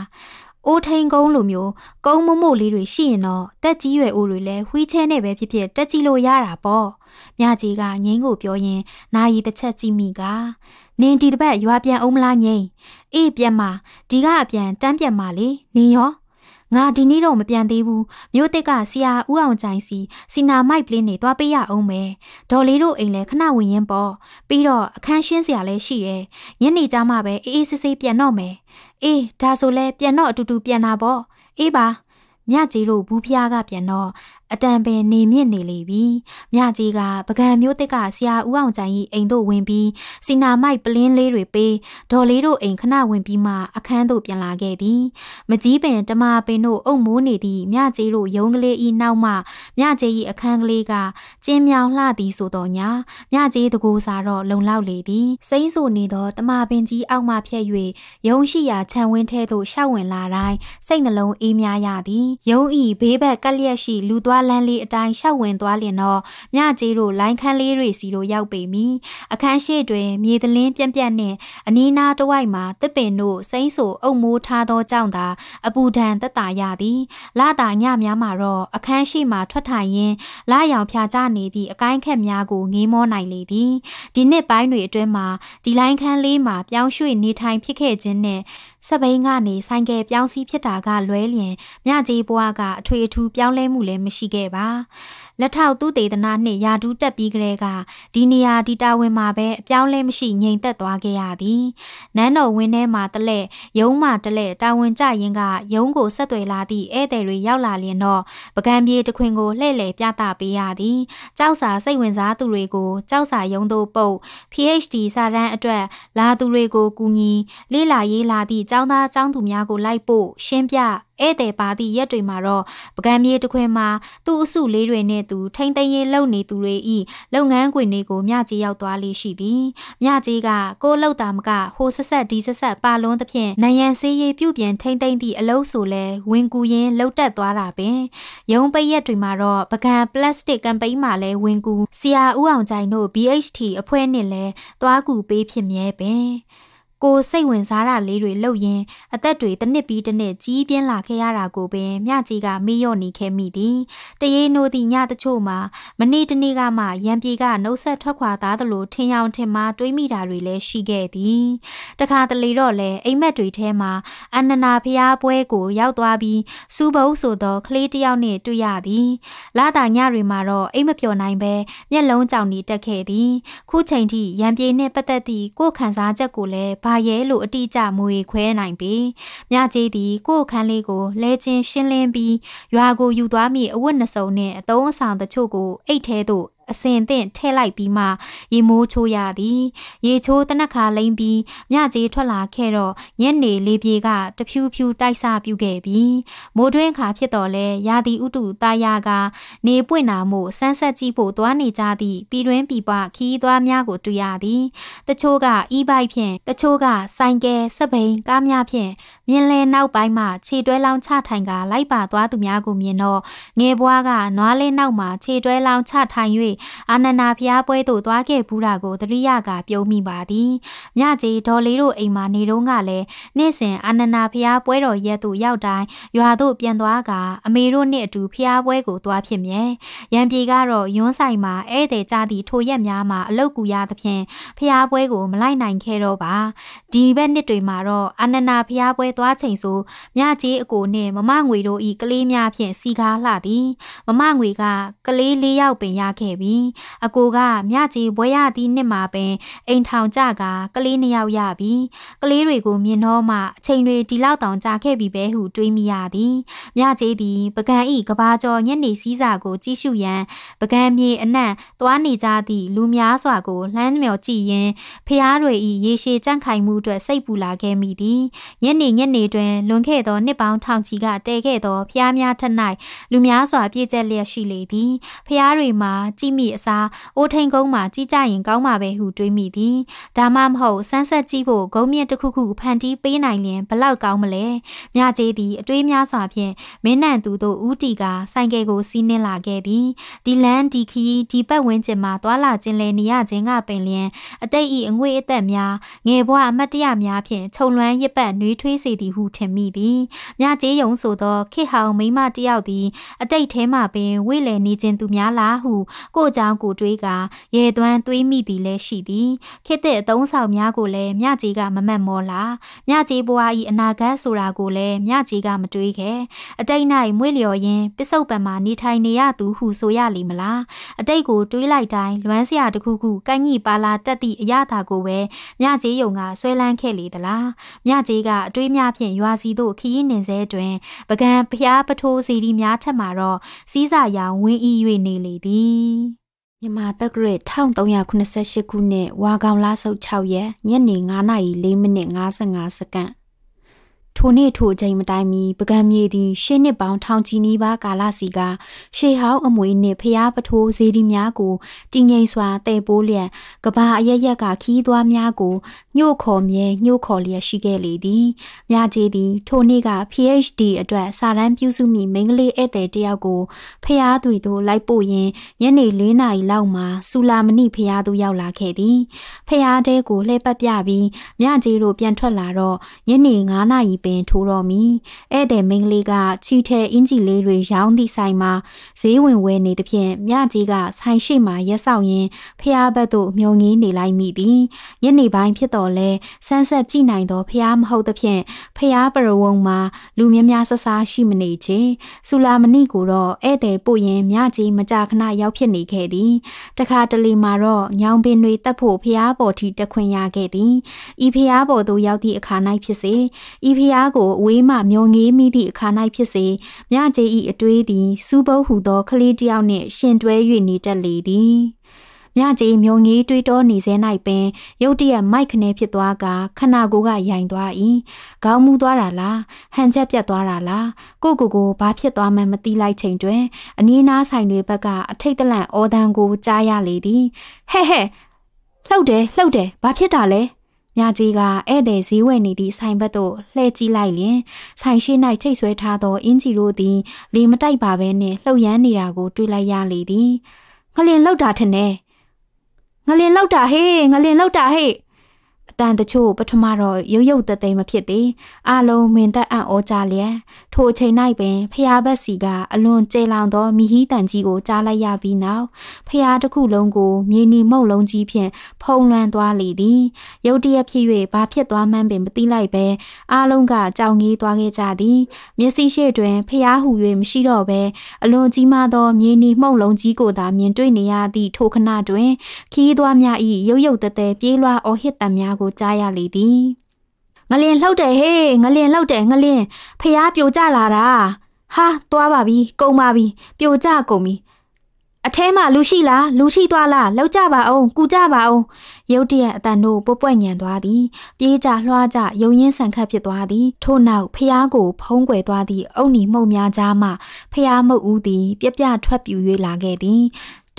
အိုးထိန်ကုန်းလိုမျိုးကုန်းမမို့လေးတွေရှိရင်တော့တက်ကြီးရွယ်အိုးတွေလည်းဝှီးချဲနဲ့ပဲဖြစ်ဖြစ်တက်ကြည့်လို့ရတာပေါ့မြကြီးကငိမ့်ကိုပြောရင်နာရီတစ်ချက်ကြည့်မိကနင်းဒီတစ်ပတ်ရွာပြန်အောင်မလားငိမ့်အေးပြန်မဒီကအပြန်တန်းပြန်မလေနင်းရောငါဒီနေ့တော့မပြန်သေးဘူးမြို့တစ်ကဆရာဦးအောင်ကြိုင်စီစီနာမိုက်ပလင်းနေသွားပေးရအောင်ပဲဒေါ်လေးတို့အိမ်လဲခဏဝင်ရင်ပေါ့ပြီးတော့အခန်းရှင်းစရာလည်းရှိတယ်ညနေကျမှပဲအေးအေးဆေးဆေးပြန်တော့မယ်အေးဒါဆိုလဲပြန်တော့အတူတူပြန်တာပေါ့အေးပါမြကြီးတို့ဘူးဖျားကပြန်တော့အတန်ပင်နေမြင့်နေလေပြီ။မြကြီးကပကံမျိုးတစ်ကဆရာဦးအောင်ကြိုင်၏အိမ်သို့ဝင်ပြီးစီနာမိုက်ပလင်းလေးတွေပေးဒေါ်လေးတို့အိမ်ခဏဝင်ပြီးမှအခန်းသို့ပြန်လာခဲ့သည်။မကြီးပင်တမပင်တို့အုပ်မိုးနေသည့်မြကြီးတို့ရုံးကလေး၏နောက်မှမြကြီး၏အခန်းကလေးကကျင်းမြောင်လှသည်ဆိုတော့ညာမြကြီးတကူစားတော့လုံလောက်လေသည်။စိမ့်ဆိုနေသောတမပင်ကြီးအောက်မှဖြတ်၍ရုံးရှိရာခြံဝင်းထဲသို့ရှောက်ဝင်လာတိုင်းစိတ်နှလုံးအေးများရသည်။ရုံး၏ဘေးဘက်ကလျက်ရှိလူသွားလန်းလေးအတိုင်းရှောက်ဝင်သွားလျင်တော့မြကြီးတို့လိုင်းခန်းလေးတွေစီတို့ရောက်ပေမည်အခန်းရှိတွင် မြေသလင်းပြန့်ပြန့်နှင့် အနီးနားတစ်ဝိုက်မှာတစ်ပင်တို့စိမ့်ဆူအုပ်မိုးထားသောကြောင့်သာ အပူဒဏ်သက်သာရသည်လာတာညများမှာတော့အခန်းရှိမှထွက်ထိုင်ရင်းလာရောင်ဖြာကျနေသည့်အကိုင်းခက်များကိုငေးမောနိုင်လေသည်ဒီနှစ်ပိုင်းတွေအတွင်းမှာဒီလိုင်းခန်းလေးမှာပြောင်းရွှေ့နေထိုင်ဖြစ်ခဲ့ခြင်းနဲ့စပိန်ကနေဆိုင်ကယ်ပြောင်းစီးဖြစ်တာကလွဲလျင်မြကြီးဘွားကအထွေအထူးပြောင်းလဲမှုလည်းမရှိခဲ့ပါလက်ထောက်သူတေသနာနှင့်ယာဒူးတက်ပြီးကလေးကဒီနေရာဒီတာဝန်မှာပဲအပြောင်းလဲမရှိငြိမ်သက်သွားခဲ့ရသည်နန်းတော်ဝင်းထဲမှာတလက်ရုံးမှာတလက်တာဝန်ကြရင်ကရုံးကိုဆက်သွယ်လာသည့်ဧည့်သည်တွေရောက်လာလျင်တော့ပကံပြေတခွင်ကိုလှည့်လည်ပြသပေးရသည်ကြောက်စာစိတ်ဝင်စားသူတွေကိုကြောက်စာရုံးသို့ပုတ် PhD စာတမ်းအတွက်လာသူတွေကိုကူညီလေ့လာရေးလာသည့်ចောင်းသားចောင်းသူများကိုလိုက်ပို့ရှင်းပြဧည့်သည်ပါသည့်ရက်တွေမှာတော့ပကံမြေတစ်ခွင်မှာသူ့အစုလေးတွေနဲ့သူထိမ့်သိမ်းရေးလုပ်နေသူတွေဤလုပ်ငန်းခွင်တွေကိုမြကြီးရောက်သွားလေးရှိသည်မြကြီးကကိုလှုပ်တာမကဟိုဆက်ဆက်ဒီဆက်ဆက်ပါလွန်းသဖြင့်နိုင်ရန်စေးရေးပြုပြင်ထိမ့်သိမ်းသည့်အလုပ်ဆိုလဲဝင်ကူရင်းလှုပ်တက်သွားတာပင် ရုံပိတ်ရက်တွေမှာတော့ပကံ plastic campaign မှာလဲဝင်ကူဆရာဦးအောင်ကြိုင်တို့ BHT အဖွဲ့နဲ့လဲသွားကူပေးဖြစ်မြဲပင်ကိုစိတ်ဝင်စားတာလေးတွေလုပ်ရင်အသက်တွေတစ်နှစ်ပြီးတစ်နှစ်ကြီးပြင်းလာခဲ့ရတာကိုပင်မြကြီးကမေ့လျော့နေခဲ့မိသည် တရေနိုသည့်ညတချို့မှာမနေ့တနေ့ကမှရံပြေကနှုတ်ဆက်ထွက်ခွာသားသလိုထင်ရောင်ထင်မှာတွေးမိတာတွေလည်းရှိခဲ့သည်တခါတလေတော့လေအိမ်မက်တွေထဲမှာ အန္နနာဖျားပွဲကို ရောက်သွားပြီးစူပုပ်ဆိုသောကလေးတယောက်နဲ့တွေ့ရသည်လာတာညတွေမှာတော့အိမ်မပျော်နိုင်ပဲမျက်လုံးကြောင်နေတက်ခဲ့သည် ခုချိန်ထိရံပြေနဲ့ပတ်သက်သည့်ကိုယ်ခံစားချက်ကိုလည်းဘာဘာရဲလို့အတိအကျမွေခွဲနိုင်ပေမြကြီးသည်ကိုယ်ခန်းလေးကိုလဲချင်းရှင်းလင်းပြီးရွာကိုယူသွားမိအဝတ်နှစုံနှင့်အသုံးအဆောင်တချို့ကိုအိတ်ထဲသို့အစင်သင့်ထဲလိုက်ပြီးမှရေမိုးချိုးရသည်ရေချိုးတနက်ခါလိမ့်ပြီးညကြေးထွက်လာခဲ့တော့ညနေလေပြေကတဖြူဖြူတိုက်ဆပြူခဲ့ပြီးမိုးတွင်းခါဖြစ်တော့လဲရာသီဥတုသားရက နေပွင့်နာမှုဆန်းဆက်ကြည့်ဖို့သွားနေကြသည့်ပြည်တွင်းပြည်ပခီးသွားများကိုတွေ့ရသည်တချို့ကအီးဘိုက်ဖြင့်တချို့ကဆိုင်ကယ်စပိန်ကားများဖြင့်မြင်လဲနောက်ပိုင်းမှခြေတွဲလောင်းချထိုင်က လိုက်ပါသွားသူများကိုမြင်တော့ငယ်ဘွားကနွားလေးနောက်မှခြေတွဲလောင်းချထိုင်အာနန္ဒာဖျားပွဲသို့သွားခဲ့ဘူးတာကိုသတိရကပြုံးမိပါသည်မြကြီးဒေါ်လေးတို့အိမ်မှာနေတော့ကလည်းနေ့စဉ်အာနန္ဒာဖျားပွဲတော်ရက်သို့ရောက်တိုင်းရွာသို့ပြန်သွားကအမေတို့နဲ့အတူဖျားပွဲကိုသွားဖြစ်မြဲရန်ပြေကတော့ရွန်းဆိုင်မှာဧည့်သည်ကြသည့်ထိုရက်များမှာအလောက်ကူရသဖြင့်ဖျားပွဲကို မလိုက်နိုင်ခဲ့တော့ပါဒီဘက်နှစ်တွေမှာတော့အာနန္ဒာဖျားပွဲသွားချိန်ဆိုမြကြီးအကိုနဲ့မမငွေတို့ဤကလေးများဖြင့်စီကားလှသည်မမငွေကကလေး၄ယောက်ပင်ရခဲ့ပြီပြီ။အကိုကမြကြီးဘွဲရသည့်နှစ်မှာပင်အိမ်ထောင်ကြကကလေးနှစ်ယောက်ရပြီ။ကလေးတွေကိုမြင်တော့မှအချိန်တွေဒီလောက်တောင်ကြာခဲ့ပြီပဲဟုတွေးမိရသည်။မြကြီးသည် ပကံဤကဘာကျော်ညနေစည်းစာကိုကြည့်ရှုရန် ပကံမြေအနံ့သွားနေကြသည့်လူများစွာကိုလှမ်းမြော်ကြည့်ရင်းဖျားတွေဤရေရှည်ကြန့်ခိုင်မှုအတွက်စိတ်ပူလာခဲ့မိသည်။ညနေညနေတွင်လွန်ခဲ့သောနှစ်ပေါင်းထောင်ချီကတည်ခဲ့သောဖျားများထက်၌လူများစွာပြည့်ကျက်လျက်ရှိလေသည်။ဖျားတွေမှာကြည်မိအစားအိုးထိန်ကုန်းမှာကြီးကြရင်ကောင်းမှာပဲဟုတွေးမိသည်ဒါမှမဟုတ်ဆန်းဆက်ကြည့်ဖို့ဂုံမြင့်တစ်ခုခုဖန်တီးပေးနိုင်လျင်ဘလောက်ကောင်းမလဲမြကြေးသည်အတွေးများစွာဖြင့်မင်းနံသူတို့ဦးတီကဆိုင်ကယ်ကိုစီးနင်းလာခဲ့သည်ဒီလန်းဒီခီးဒီပတ်ဝန်းကျင်မှာတွာလာခြင်းလဲနေရခြင်းကပင်လျင်အတိတ်ဤအငွေအသက်များငယ်ဘဝအမတ်တရများဖြင့်ခြုံလွှမ်းရစ်ပတ်နှွေးထွေးစေသည်ဟုထင်မိသည်မြကြေးယုံဆိုသောခေဟောင်မိမတယောက်သည်အတိတ်ထဲမှပင်ဝိလည်နေခြင်းသူများလားဟုကိုကို့เจ้าကိုတွေးကရေသွမ်းသွေးမိသည်လည်းရှိသည်ခေတ်တဲ့အသုံးဆောင်များကိုလည်းမြကြီးကမမတ်မောလားမြကြီးဘွားဤအနာဂတ်ဆိုတာကိုလည်းမြကြီးကမတွေးခဲ့အတိတ်၌မွေ့လျော်ရင်းပစ္စုပန်မှာနေထိုင်နေရသူဟုဆိုရလိမ့်မလားအတိတ်ကို တွေးလိုက်တိုင်းလွမ်းစရာတစ်ခုခုကိုင်ကြီးပါလာတက်သည့်အရသာကိုပဲမြကြီးယုံကဆွဲလန်းခဲ့လေသလားမြကြီးကအတွေးများဖြင့်ရွာစီသို့ခီးနှင်စဲတွင်ပကံဖျားပထိုးစီဒီများထက်မှာတော့စီးစာရောင်ဝင်းဤ၍နေလေသည်မြန်မာတက္ကရာ1398ခုနှစ်ဝါကောင်လဆုတ်6ရက်ညနေ9:04မိနစ်55စက္ကန့်ထိုနေ့ထိုအချိန်မတိုင်မီပုဂံမြေသည်ရှေးနှစ်ပေါင်းထောင်ချီနီးပါးကာလစီကရှေးဟောင်းအမွေနှင့်ဖျားပထိုးဇေဒီများကိုတည်ငြိမ်စွာတည်ပိုးလျက်ကဘာအရရက်ကခီးသွွားများကိုညှို့ခေါ်မြဲညှို့ခေါ်လျက်ရှိခဲ့လေသည်မြကြီးသည်ထိုနေ့က PhD အတွက်စာတမ်းပြုစုမိမိန်းကလေးဧည့်သည်တယောက်ကိုဖျားသွေတို့လိုက်ပို့ရင်းညနေ၄နာရီလောက်မှာစူလာမဏိဖျားသူရောက်လာခဲ့သည်ဖျားတဲကိုလှည့်ပတ်ပြပြီးမြကြီးတို့ပြန်ထွက်လာတော့ညနေ၅နာရီပင်င်ထိုးတော်မူဧည့်သည်မိန်းကလေးကချီထဲအင်ကြီးလေးတွေ ရောင်းသည့်ဆိုင်မှာဈေးဝင်ဝဲနေသဖြင့်မြကြီးကဆိုင်ရှိမှရက်ဆောင်ရင်ဖျားဘက်သို့မျောငင်းနေလိုက်မိသည်ညနေပိုင်းဖြစ်တော်လဲဆန်းဆက်ကြည့်နိုင်သောဖျားမဟုတ်သဖြင့်ဖျားပရဝုံမှာ လူများများဆဆာရှိမနေချေဆူလာမဏိကိုတော့ဧည့်သည်ပို့ရင်မြကြီးမကြခဏရောက်ဖြစ်နေခဲ့သည် တခါတလေမှာတော့ညောင်ပင်တွေတက်ဖို့ဖျားပေါ်ထီတက်ခွင့်ရခဲ့သည်ဤဖျားပေါ်သို့ရောက်သည့်အခါ၌ဖြစ်စေဤဖျားသားကိုအဝေးမှမျောငေးမိသည့်အခါ၌ဖြစ်စေမြကြေးဤအတွေးသည်စူပုတ်ဟုသောကလေးတယောက်နှင့်ရှင်တွဲ၍နေတတ်လေသည်မြကြေးမျောငေးတွေးတောနေစေ၌ပင် ရုတ်တရက်မိုက်ခနဲဖြစ်သွားကခနာကိုကယိုင်သွား၏ခေါင်းမူးသွားတာလားဟန်ချက်ပြတ်သွားတာလားကိုကိုကိုဘာဖြစ်သွားမှန်းမသိလိုက်ချိန်တွင် အနီးနားဆိုင်တွေဘက်ကအထိတ်တလန့်အော်တန်ကို ကြားရလေသည်ဟဲ့ဟဲ့လှုပ်တယ်လှုပ်တယ်ဘာဖြစ်တာလဲညကြီးကဧည့်သည်ဈေးဝယ်နေသည့်ဆိုင်ဘက်သို့လှည့်ကြည့်လိုက်လျင်ဆိုင်ရှိ၌ချိတ်ဆွဲထားသောအင်ဂျီတို့သည်လေမတိုက်ပါဘဲနှင့်လှုပ်ရမ်းနေတာကိုတွေ့လိုက်ရလေသည်ငလင်လောက်တာထင်တယ်ငလင်လောက်တာဟေးငလင်လောက်တာဟေးအတန်တချို့ပထမတော့ရုပ်ရုပ်သက်သက်မဖြစ်သေးအလုံးမင်သက်အံ့ဩကြလျက်ထိုအချိန်၌ပင်ဖျားဘက်စီကအလွန်ကျေလောင်သောမိဟီးတန်ကြီးကိုကြားလိုက်ရပြီးနောက်ဖျားတစ်ခုလုံးကိုမြေနီမုတ်လုံးကြီးဖြင့်ဖုံးလွှမ်းသွားလေသည်ရုတ်တရက်ဖြစ်၍ဘာဖြစ်သွားမှန်းပင်မသိလိုက်ပဲအားလုံးကကြောင်ငေးသွားခဲ့ကြသည်မျက်စိရှိတွင်ဖျားဟူ၍မရှိတော့ပဲအလွန်ကြီးမားသောမြေနီမုတ်လုံးကြီးကိုသာမြင်တွေ့နေရသည့်ထိုခဏတွင်ခီးသွားများ၏ရုပ်ရုပ်တဲတဲပြေးလွှာအော်ဟစ်တံများကိုကြားရလေသည်ငလင်လှုပ်တယ်ဟေးငလင်လှုပ်တယ်ငလင်ဖျားပြိုကျလာတာဟာသွားပါပြီကုန်ပါပြီပြိုကျကုန်ပြီအထဲမှာလူရှိလားလူရှိသွားလားလောက်ကြပါအောင်ကူကြပါအောင်ရုတ်တရက်အတန်တို့ပွပွက်ညံသွားသည် ပြေးကြလွှားကြယုံရင်းဆန်ခတ်ဖြစ်သွားသည်ထို့နောက်ဖျားကိုဖုံးကွယ်သွားသည့်အုတ်နီမှုတ်များကြားမှဖျားမှုတ်ဦးသည်ပြပြထွက်ပြူ၍လာခဲ့သည်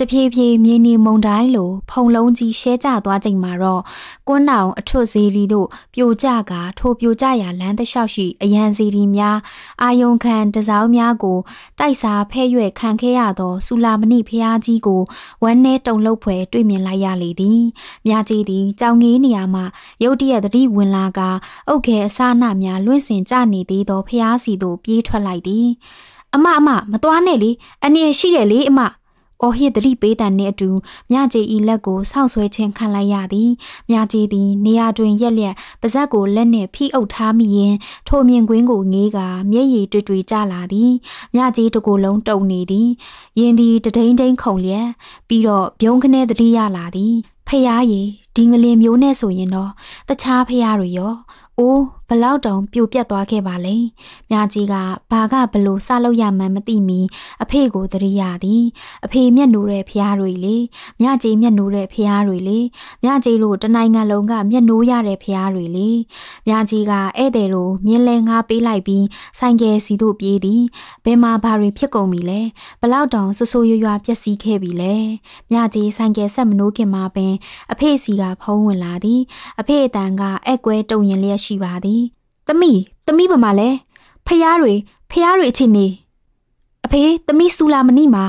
တဖြည်းဖြည်းမြေနေမုန်တိုင်းလိုဖုံလုံးကြီးရှဲကျသွားချိန်မှာတော့ကွန်းတောင်အထွတ်ဈေးဒီတို့ ပြိုကျကထိုပြိုကျရာလမ်းတစ်လျှောက်ရှိ အရန်ဈေးဒီများအာယုံခံတစောင်းများကိုတိုက်စာဖဲ့ရွက်ခံခဲ့ရသောဆူလာမဏိဖျားကြီးကိုဝမ်းနဲ့တုံလုတ်ဖွယ်တွေ့မြင်လိုက်ရလေသည်။မြကြီးသည်ကြောင်ငေးနေရာမှ ရုတ်တရက်သတိဝင်လာကအုတ်ခဲအစနများလွင့်စင်ကျနေသေးသောဖျားစီသို့ပြေးထွက်လိုက်သည်။အမအမမသွားနဲ့လေအနည်းရှိတယ်လေအမ။အော်ဟစ်တတိပေးတန်နှင့်အတူမြကြေဤလက်ကိုဆောက်ဆွဲခြင်းခံလိုက်ရသည်မြကြေသည် နေရာတွင်ရက်လျက်ပါဇက်ကိုလက်နှင့်ဖိအုပ်ထားမိရင်ထိုမြင်ကွင်းကိုငေးကမျက်ရည်တွေ့တွေ့ကျလာသည်မြကြေတကိုယ်လုံးတုန်နေသည်ယင်သည်တဒိန်ဒိန်ခုန်လျက်ပြီးတော့ဗျုံခနဲတတိရလာသည်ဖះရည်ဒီငလင်မျိုးနဲ့ဆိုရင်တော့တခြားဖះတွေရောအိုးဘလောက်တောင်ပြိုပြက်သွားခဲ့ပါလဲ။မြကြီးကဘာကဘလို့စလုပ်ရမှန်းမသိမီအဖေကိုသတိရသည်။အဖေမျက်နှိုးတဲ့ဖျားတွေလေ။မြကြီးမျက်နှိုးတဲ့ဖျားတွေလေ။မြကြီးတို့တနိုင်ငံလုံးကမျက်နှိုးရတဲ့ဖျားတွေလေ။မြကြီးကဧည့်သည်တို့မြင်းလဲငါပေးလိုက်ပြီးဆိုင်ကယ်စီတို့ပြေးသည်။ဘယ်မှာဘာတွေဖြစ်ကုန်ပြီလဲ။ဘလောက်တောင်ဆူဆူရွရွပျက်စီးခဲ့ပြီလဲ။မြကြီးဆိုင်ကယ်ဆက်မနိုးခင်မှာပင် အဖေစီကဖုံးဝင်လာသည်။အဖေအတန်ကအက်ကွဲတုံရင်လျက်ရှိပါသည်။သမီးသမီးဘာမှလဲ။ဖះတွေဖះတွေအချင်းနေ။အဖေသမီးစူလာမနိမှာ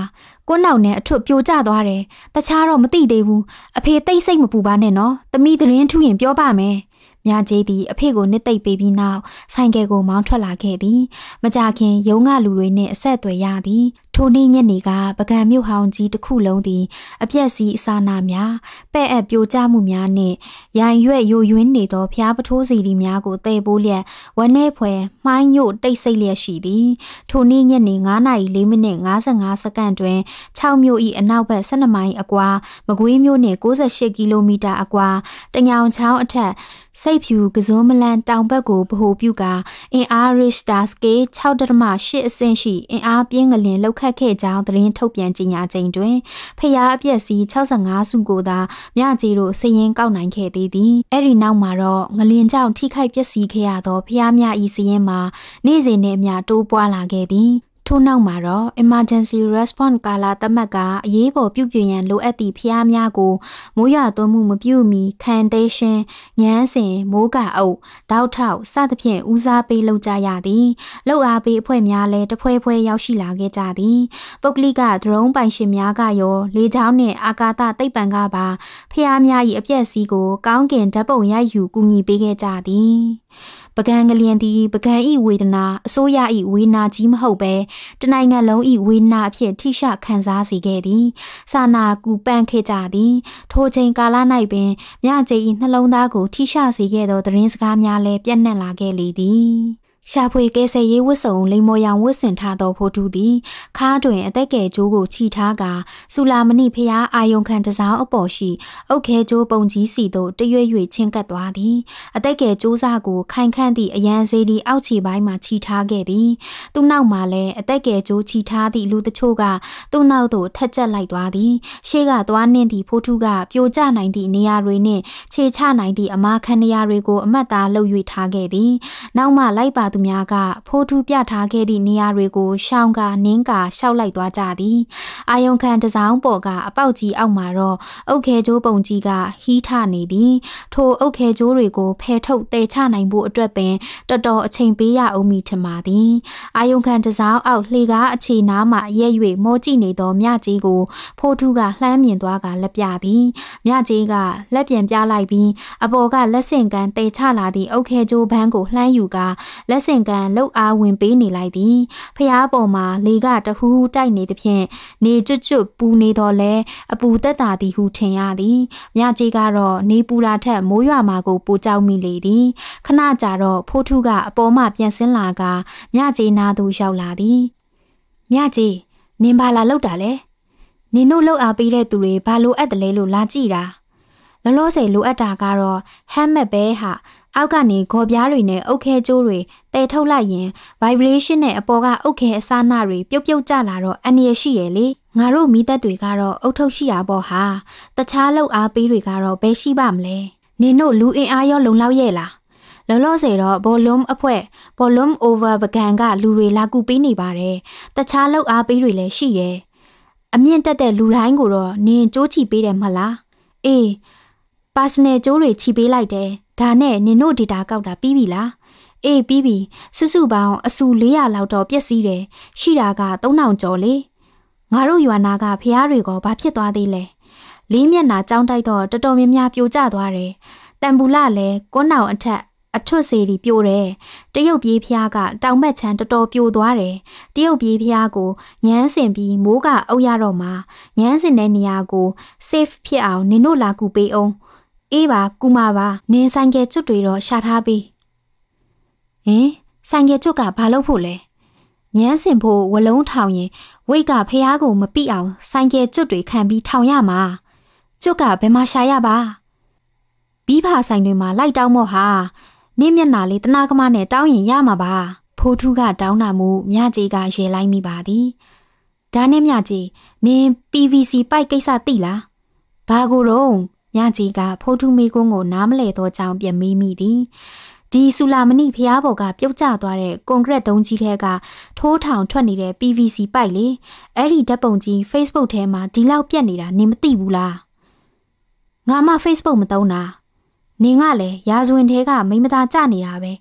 ကိုနောက်နဲ့အထွတ်ပြိုကျသွားတယ်။တခြားတော့မသိသေးဘူး။အဖေတိတ်စိတ်မပူပါနဲ့နော်။သမီးသတင်းထူးရင်ပြောပါမယ်။။မြကြီးသည်အဖေကိုနှစ်သိပ်ပေးပြီးနောက်ဆိုင်ကယ်ကိုမောင်းထွက်လာခဲ့သည်။မကြခင်ရုံးကလူတွေနှင့်အဆက်အသွယ်ရသည်။ထိုနေ့ညနေကပကံမြို့ဟောင်းကြီးတစ်ခုလုံးသည်အပြက်စီးအစာနာများပဲ့အပ်ပြိုကျမှုများနှင့်ရိုင်ရွက်ယိုယွင်းနေသောဖျားပထိုးစီဒီများကိုတဲ့ပိုးလျက်ဝန်းနေဖွယ်မှိုင်းညို့တိတ်ဆိတ်လျက်ရှိသည်ထိုနေ့ညနေ9:04မိနစ်55စက္ကန့်တွင်6မြို့၏အနောက်ဘက်12မိုင်အကွာမကွေးမြို့နှင့်68ကီလိုမီတာအကွာတညောင်ချောင်းအထက်စိတ်ဖြူကစွန်းမလန်တောင်ဘက်ကိုဗဟိုပြုကာအင်အား Richter scale 6.8အဆင့်ရှိအင်အားပြင်းငလင်လှုပ်ခတ်ခဲ့ကြောင်းသတင်းထုတ်ပြန်ကြေညာချိန်တွင်ဖျားအပြက်စီ65စုကိုသာမြကြီးတို့စည်ရင်ကောက်နိုင်ခဲ့သေးသည်အဲ့ဒီနောက်မှာတော့ငလင်ကြောင့်ထိခိုက်ပျက်စီးခဲ့ရသောဖျားများဤစည်ရင်မှာနေ့စဉ်နဲ့အမျှတိုးပွားလာခဲ့သည်ထို့နောက်မှာတော့ emergency response ကာလသတ်မှတ်ကအရေးပေါ်ပြုပြင်ရန်လိုအပ်သည့်ဖျားများကိုမိုးရွာသွန်းမှုမပြုမီခံသေးရှင်ညမ်းစင်မိုးကအုပ်တောက်ထောက်စသဖြင့်ဦးစားပေးလုပ်ကြရသည်လှုပ်အားပေးအဖွဲ့များလည်းတဖွဲဖွဲရောက်ရှိလာခဲ့ကြသည်ပုဂ္ဂလိက drone ပိုင်ရှင်များကရော လေကြောင်းနှင့်အာကာသသိပ္ပံကပါဖျားများ၏အပြည့်အစည်းကို ကောင်းကင်ဓာတ်ပုံရိုက်ယူကူညီပေးခဲ့ကြသည်ပကံကလျင်သည်ပကံဤဝေဒနာအစိုးရဤဝေနာကြီးမဟုတ်ဘဲတနိုင်ငံလုံးဤဝေနာအဖြစ်ထိရှခံစားစေခဲ့သည်။စာနာကူပန့်ခဲ့ကြသည်။ထိုချိန်ကာလ၌ပင်မြကြေဤနှလုံးသားကိုထိရှစေခဲ့သောသတင်းစကားများလည်းပြန့်နှံ့လာခဲ့လေသည်။ရှာဖွေကဲဆယ်ရေးဝတ်စုံလိမ္မော်ရောင်ဝတ်ဆင်ထားသောဖိုလ်တူသည်ခါတွင်အသက်ကဲကျိုးကိုခြိထားကာဆူလာမဏိဖျားအာယုံခံတစားအပေါ်ရှိအုတ်ခဲကျိုးပုံကြီးစီသို့တရွေ့၍ချင်းကပ်သွားသည်အသက်ကဲကျိုးစားကိုခိုင်ခန့်သည့်အရန်စေးဒီအောက်ခြေပိုင်းမှခြိထားခဲ့သည်သူ့နောက်မှာလည်းအသက်ကဲကျိုးခြိထားသည့်လူတချို့ကသူ့နောက်သို့ထက်ချက်လိုက်သွားသည်ရှေ့ကသွားနှင့်သည့်ဖိုလ်တူကပြိုကျနိုင်သည့်နေရာတွေနှင့်ခြေချနိုင်သည့်အမာခံနေရာတွေကိုအမတ်သားလှုပ်၍ထားခဲ့သည်နောက်မှလိုက်ပါသူများကဖိုးထူးပြထားခဲ့သည့်နေရာတွေကိုရှောင်းကနင်းကာရှောက်လိုက်သွားကြသည်။အာယုံခံတစောင်းပေါ်ကအပေါက်ကြီးအောက်မှာတော့အုတ်ခဲကျိုးပုံကြီးကဟီးထနေသည်။ထိုအုတ်ခဲကျိုးတွေကိုဖယ်ထုတ်တဲချနိုင်ဖို့အတွက်ပင်တော်တော်အချိန်ပေးရအောင်မိထင်ပါသည်။အာယုံခံတစောင်းအောက်လှေကားအခြေနားမှာရဲ့၍မောကြည့်နေသောမြကြီးကိုဖိုးထူးကလှမ်းမြင်သွားကလက်ပြသည်။မြကြီးကလက်ပြန်ပြလိုက်ပြီးအပေါ်ကလက်ဆင့်ကမ်းတဲချလာသည့်အုတ်ခဲကျိုးဘန်းကိုလှမ်းယူကာလက်စင်ကန်လှုပ်အားဝင်ပေးနေလိုက်သည်ဖျားပေါ်မှာလေကတဟူးဟူးတိုက်နေသဖြင့်နေကျွတ်ကျွတ်ပူနေတော့လဲအပူသက်သာသည်ဟုထင်ရသည်မြကြီးကတော့နေပူတာထက်မိုးရွာမှာကိုပူကြောက်မိလေသည်ခဏကြာတော့ဖိုးထုကအပေါ်မှပြန်ဆင်းလာကမြကြီးနာသူရောက်လာသည်မြကြီးနင်ဘာလာလောက်တာလဲနင်တို့လောက်အားပေးတဲ့သူတွေဘာလို့အပ်တယ်လဲလို့လာကြည့်တာလောလောဆယ်လိုအပ်တာကတော့ဟမ်မက်ပဲဟာအောက်ကနေဂေါ်ပြားတွေနဲ့အုတ်ခဲကျိုးတွေတဲထုတ်လိုက်ရင် vibration နဲ့အပေါ်ကအုတ်ခဲအစနာတွေပြုတ်ပြုတ်ကျလာတော့အန္တရာယ်ရှိရဲ့လေငါတို့မိသက်တွေကတော့အုတ်ထုတ်ရှိတာပေါ့ဟာတခြားလောက်အားပေးတွေကတော့ဘယ်ရှိပါမလဲနင်တို့လူအင်အားရော လုံလောက်ရဲ့လားလောလောဆယ်တော့ဘောလုံးအဖွဲ့ဘောလုံး over ပကံကလူတွေလာကူပေးနေပါတယ်တခြားလောက်အားပေးတွေလည်းရှိရဲ့အမြင့်တက်တဲ့လူတိုင်းကိုတော့နင်ကြိုးချီပေးတယ်မဟုတ်လားအေး personal ကျိုးတွေခြိပေးလိုက်တယ်ဒါနဲ့နင်တို့ data ကောက်တာပြီးပြီလားအေးပြီးပြီစုစုပေါင်းအစု400လောက်တော့ပြည့်စည်တယ်ရှိတာက3000ကျော်လေငါတို့ရွာနာကဖះတွေကဘာဖြစ်သွားသေးလဲလေးမျက်နာကြောင်းတိုက်တော့တော်တော်များများပြိုကျသွားတယ်တန်ဘူလလည်းကွန်းအောင်အထက်အထွတ်စေတီပြိုတယ်တရုတ်ပြေးဖះကတောင်မက်ချမ်းတော်တော်ပြိုသွားတယ်တရုတ်ပြေးဖះကိုညမ်းစင်ပြီးမိုးကအုပ်ရတော့မှညမ်းစင်တဲ့နေရာကို safe ဖြစ်အောင်နင်တို့လာကူပေးအောင်အေးပါကူမပါနင်းဆိုင်ကယ်ကျွတ်တွေတော့ရှာထားပြီဟင်ဆိုင်ကယ်ကျွတ်ကဘာလုပ်ဖို့လဲညမ်းစင်ဖို့ဝလုံးထောင်ရင်ဝိတ်ကဖះကိုမပိအောင်ဆိုင်ကယ်ကျွတ်တွေခံပြီးထောင်ရမှာကျွတ်ကဘယ်မှာရှာရပါပြီးပါဆိုင်တွေမှာလိုက်တောင်းမော့ဟာနင်းမျက်နာလေးတနာကမနဲ့တောင်းရင်ရမှာပါ ဖိုးထူးကတောင်းတာမူမြကြီးကရေလိုက်မိပါသည်ဒါနဲ့မြကြီးနင်း PVC ပိုက်ကိစ္စသိလားဘာကိုတော့ညကြီးကဖိုးထုမိကုန်းကို နားမလဲသောကြောင့်ပြန်မေးမိသည်ဒီဆူလာမဏိဖျားပေါ်ကပြုတ်ကျသွားတဲ့ကွန်ကရစ်ဒုံးကြီးထဲကထိုးထောင်ထွက်နေတဲ့ PVC ပိုက်လေအဲ့ဒီဓာတ်ပုံကြီး Facebook ထဲမှာဒီလောက်ပြက်နေတာနင်မသိဘူးလားငါမှ Facebook မသုံးတာနင်ကလည်းရာဇဝင်ထဲကမိမသားကြနေတာပဲ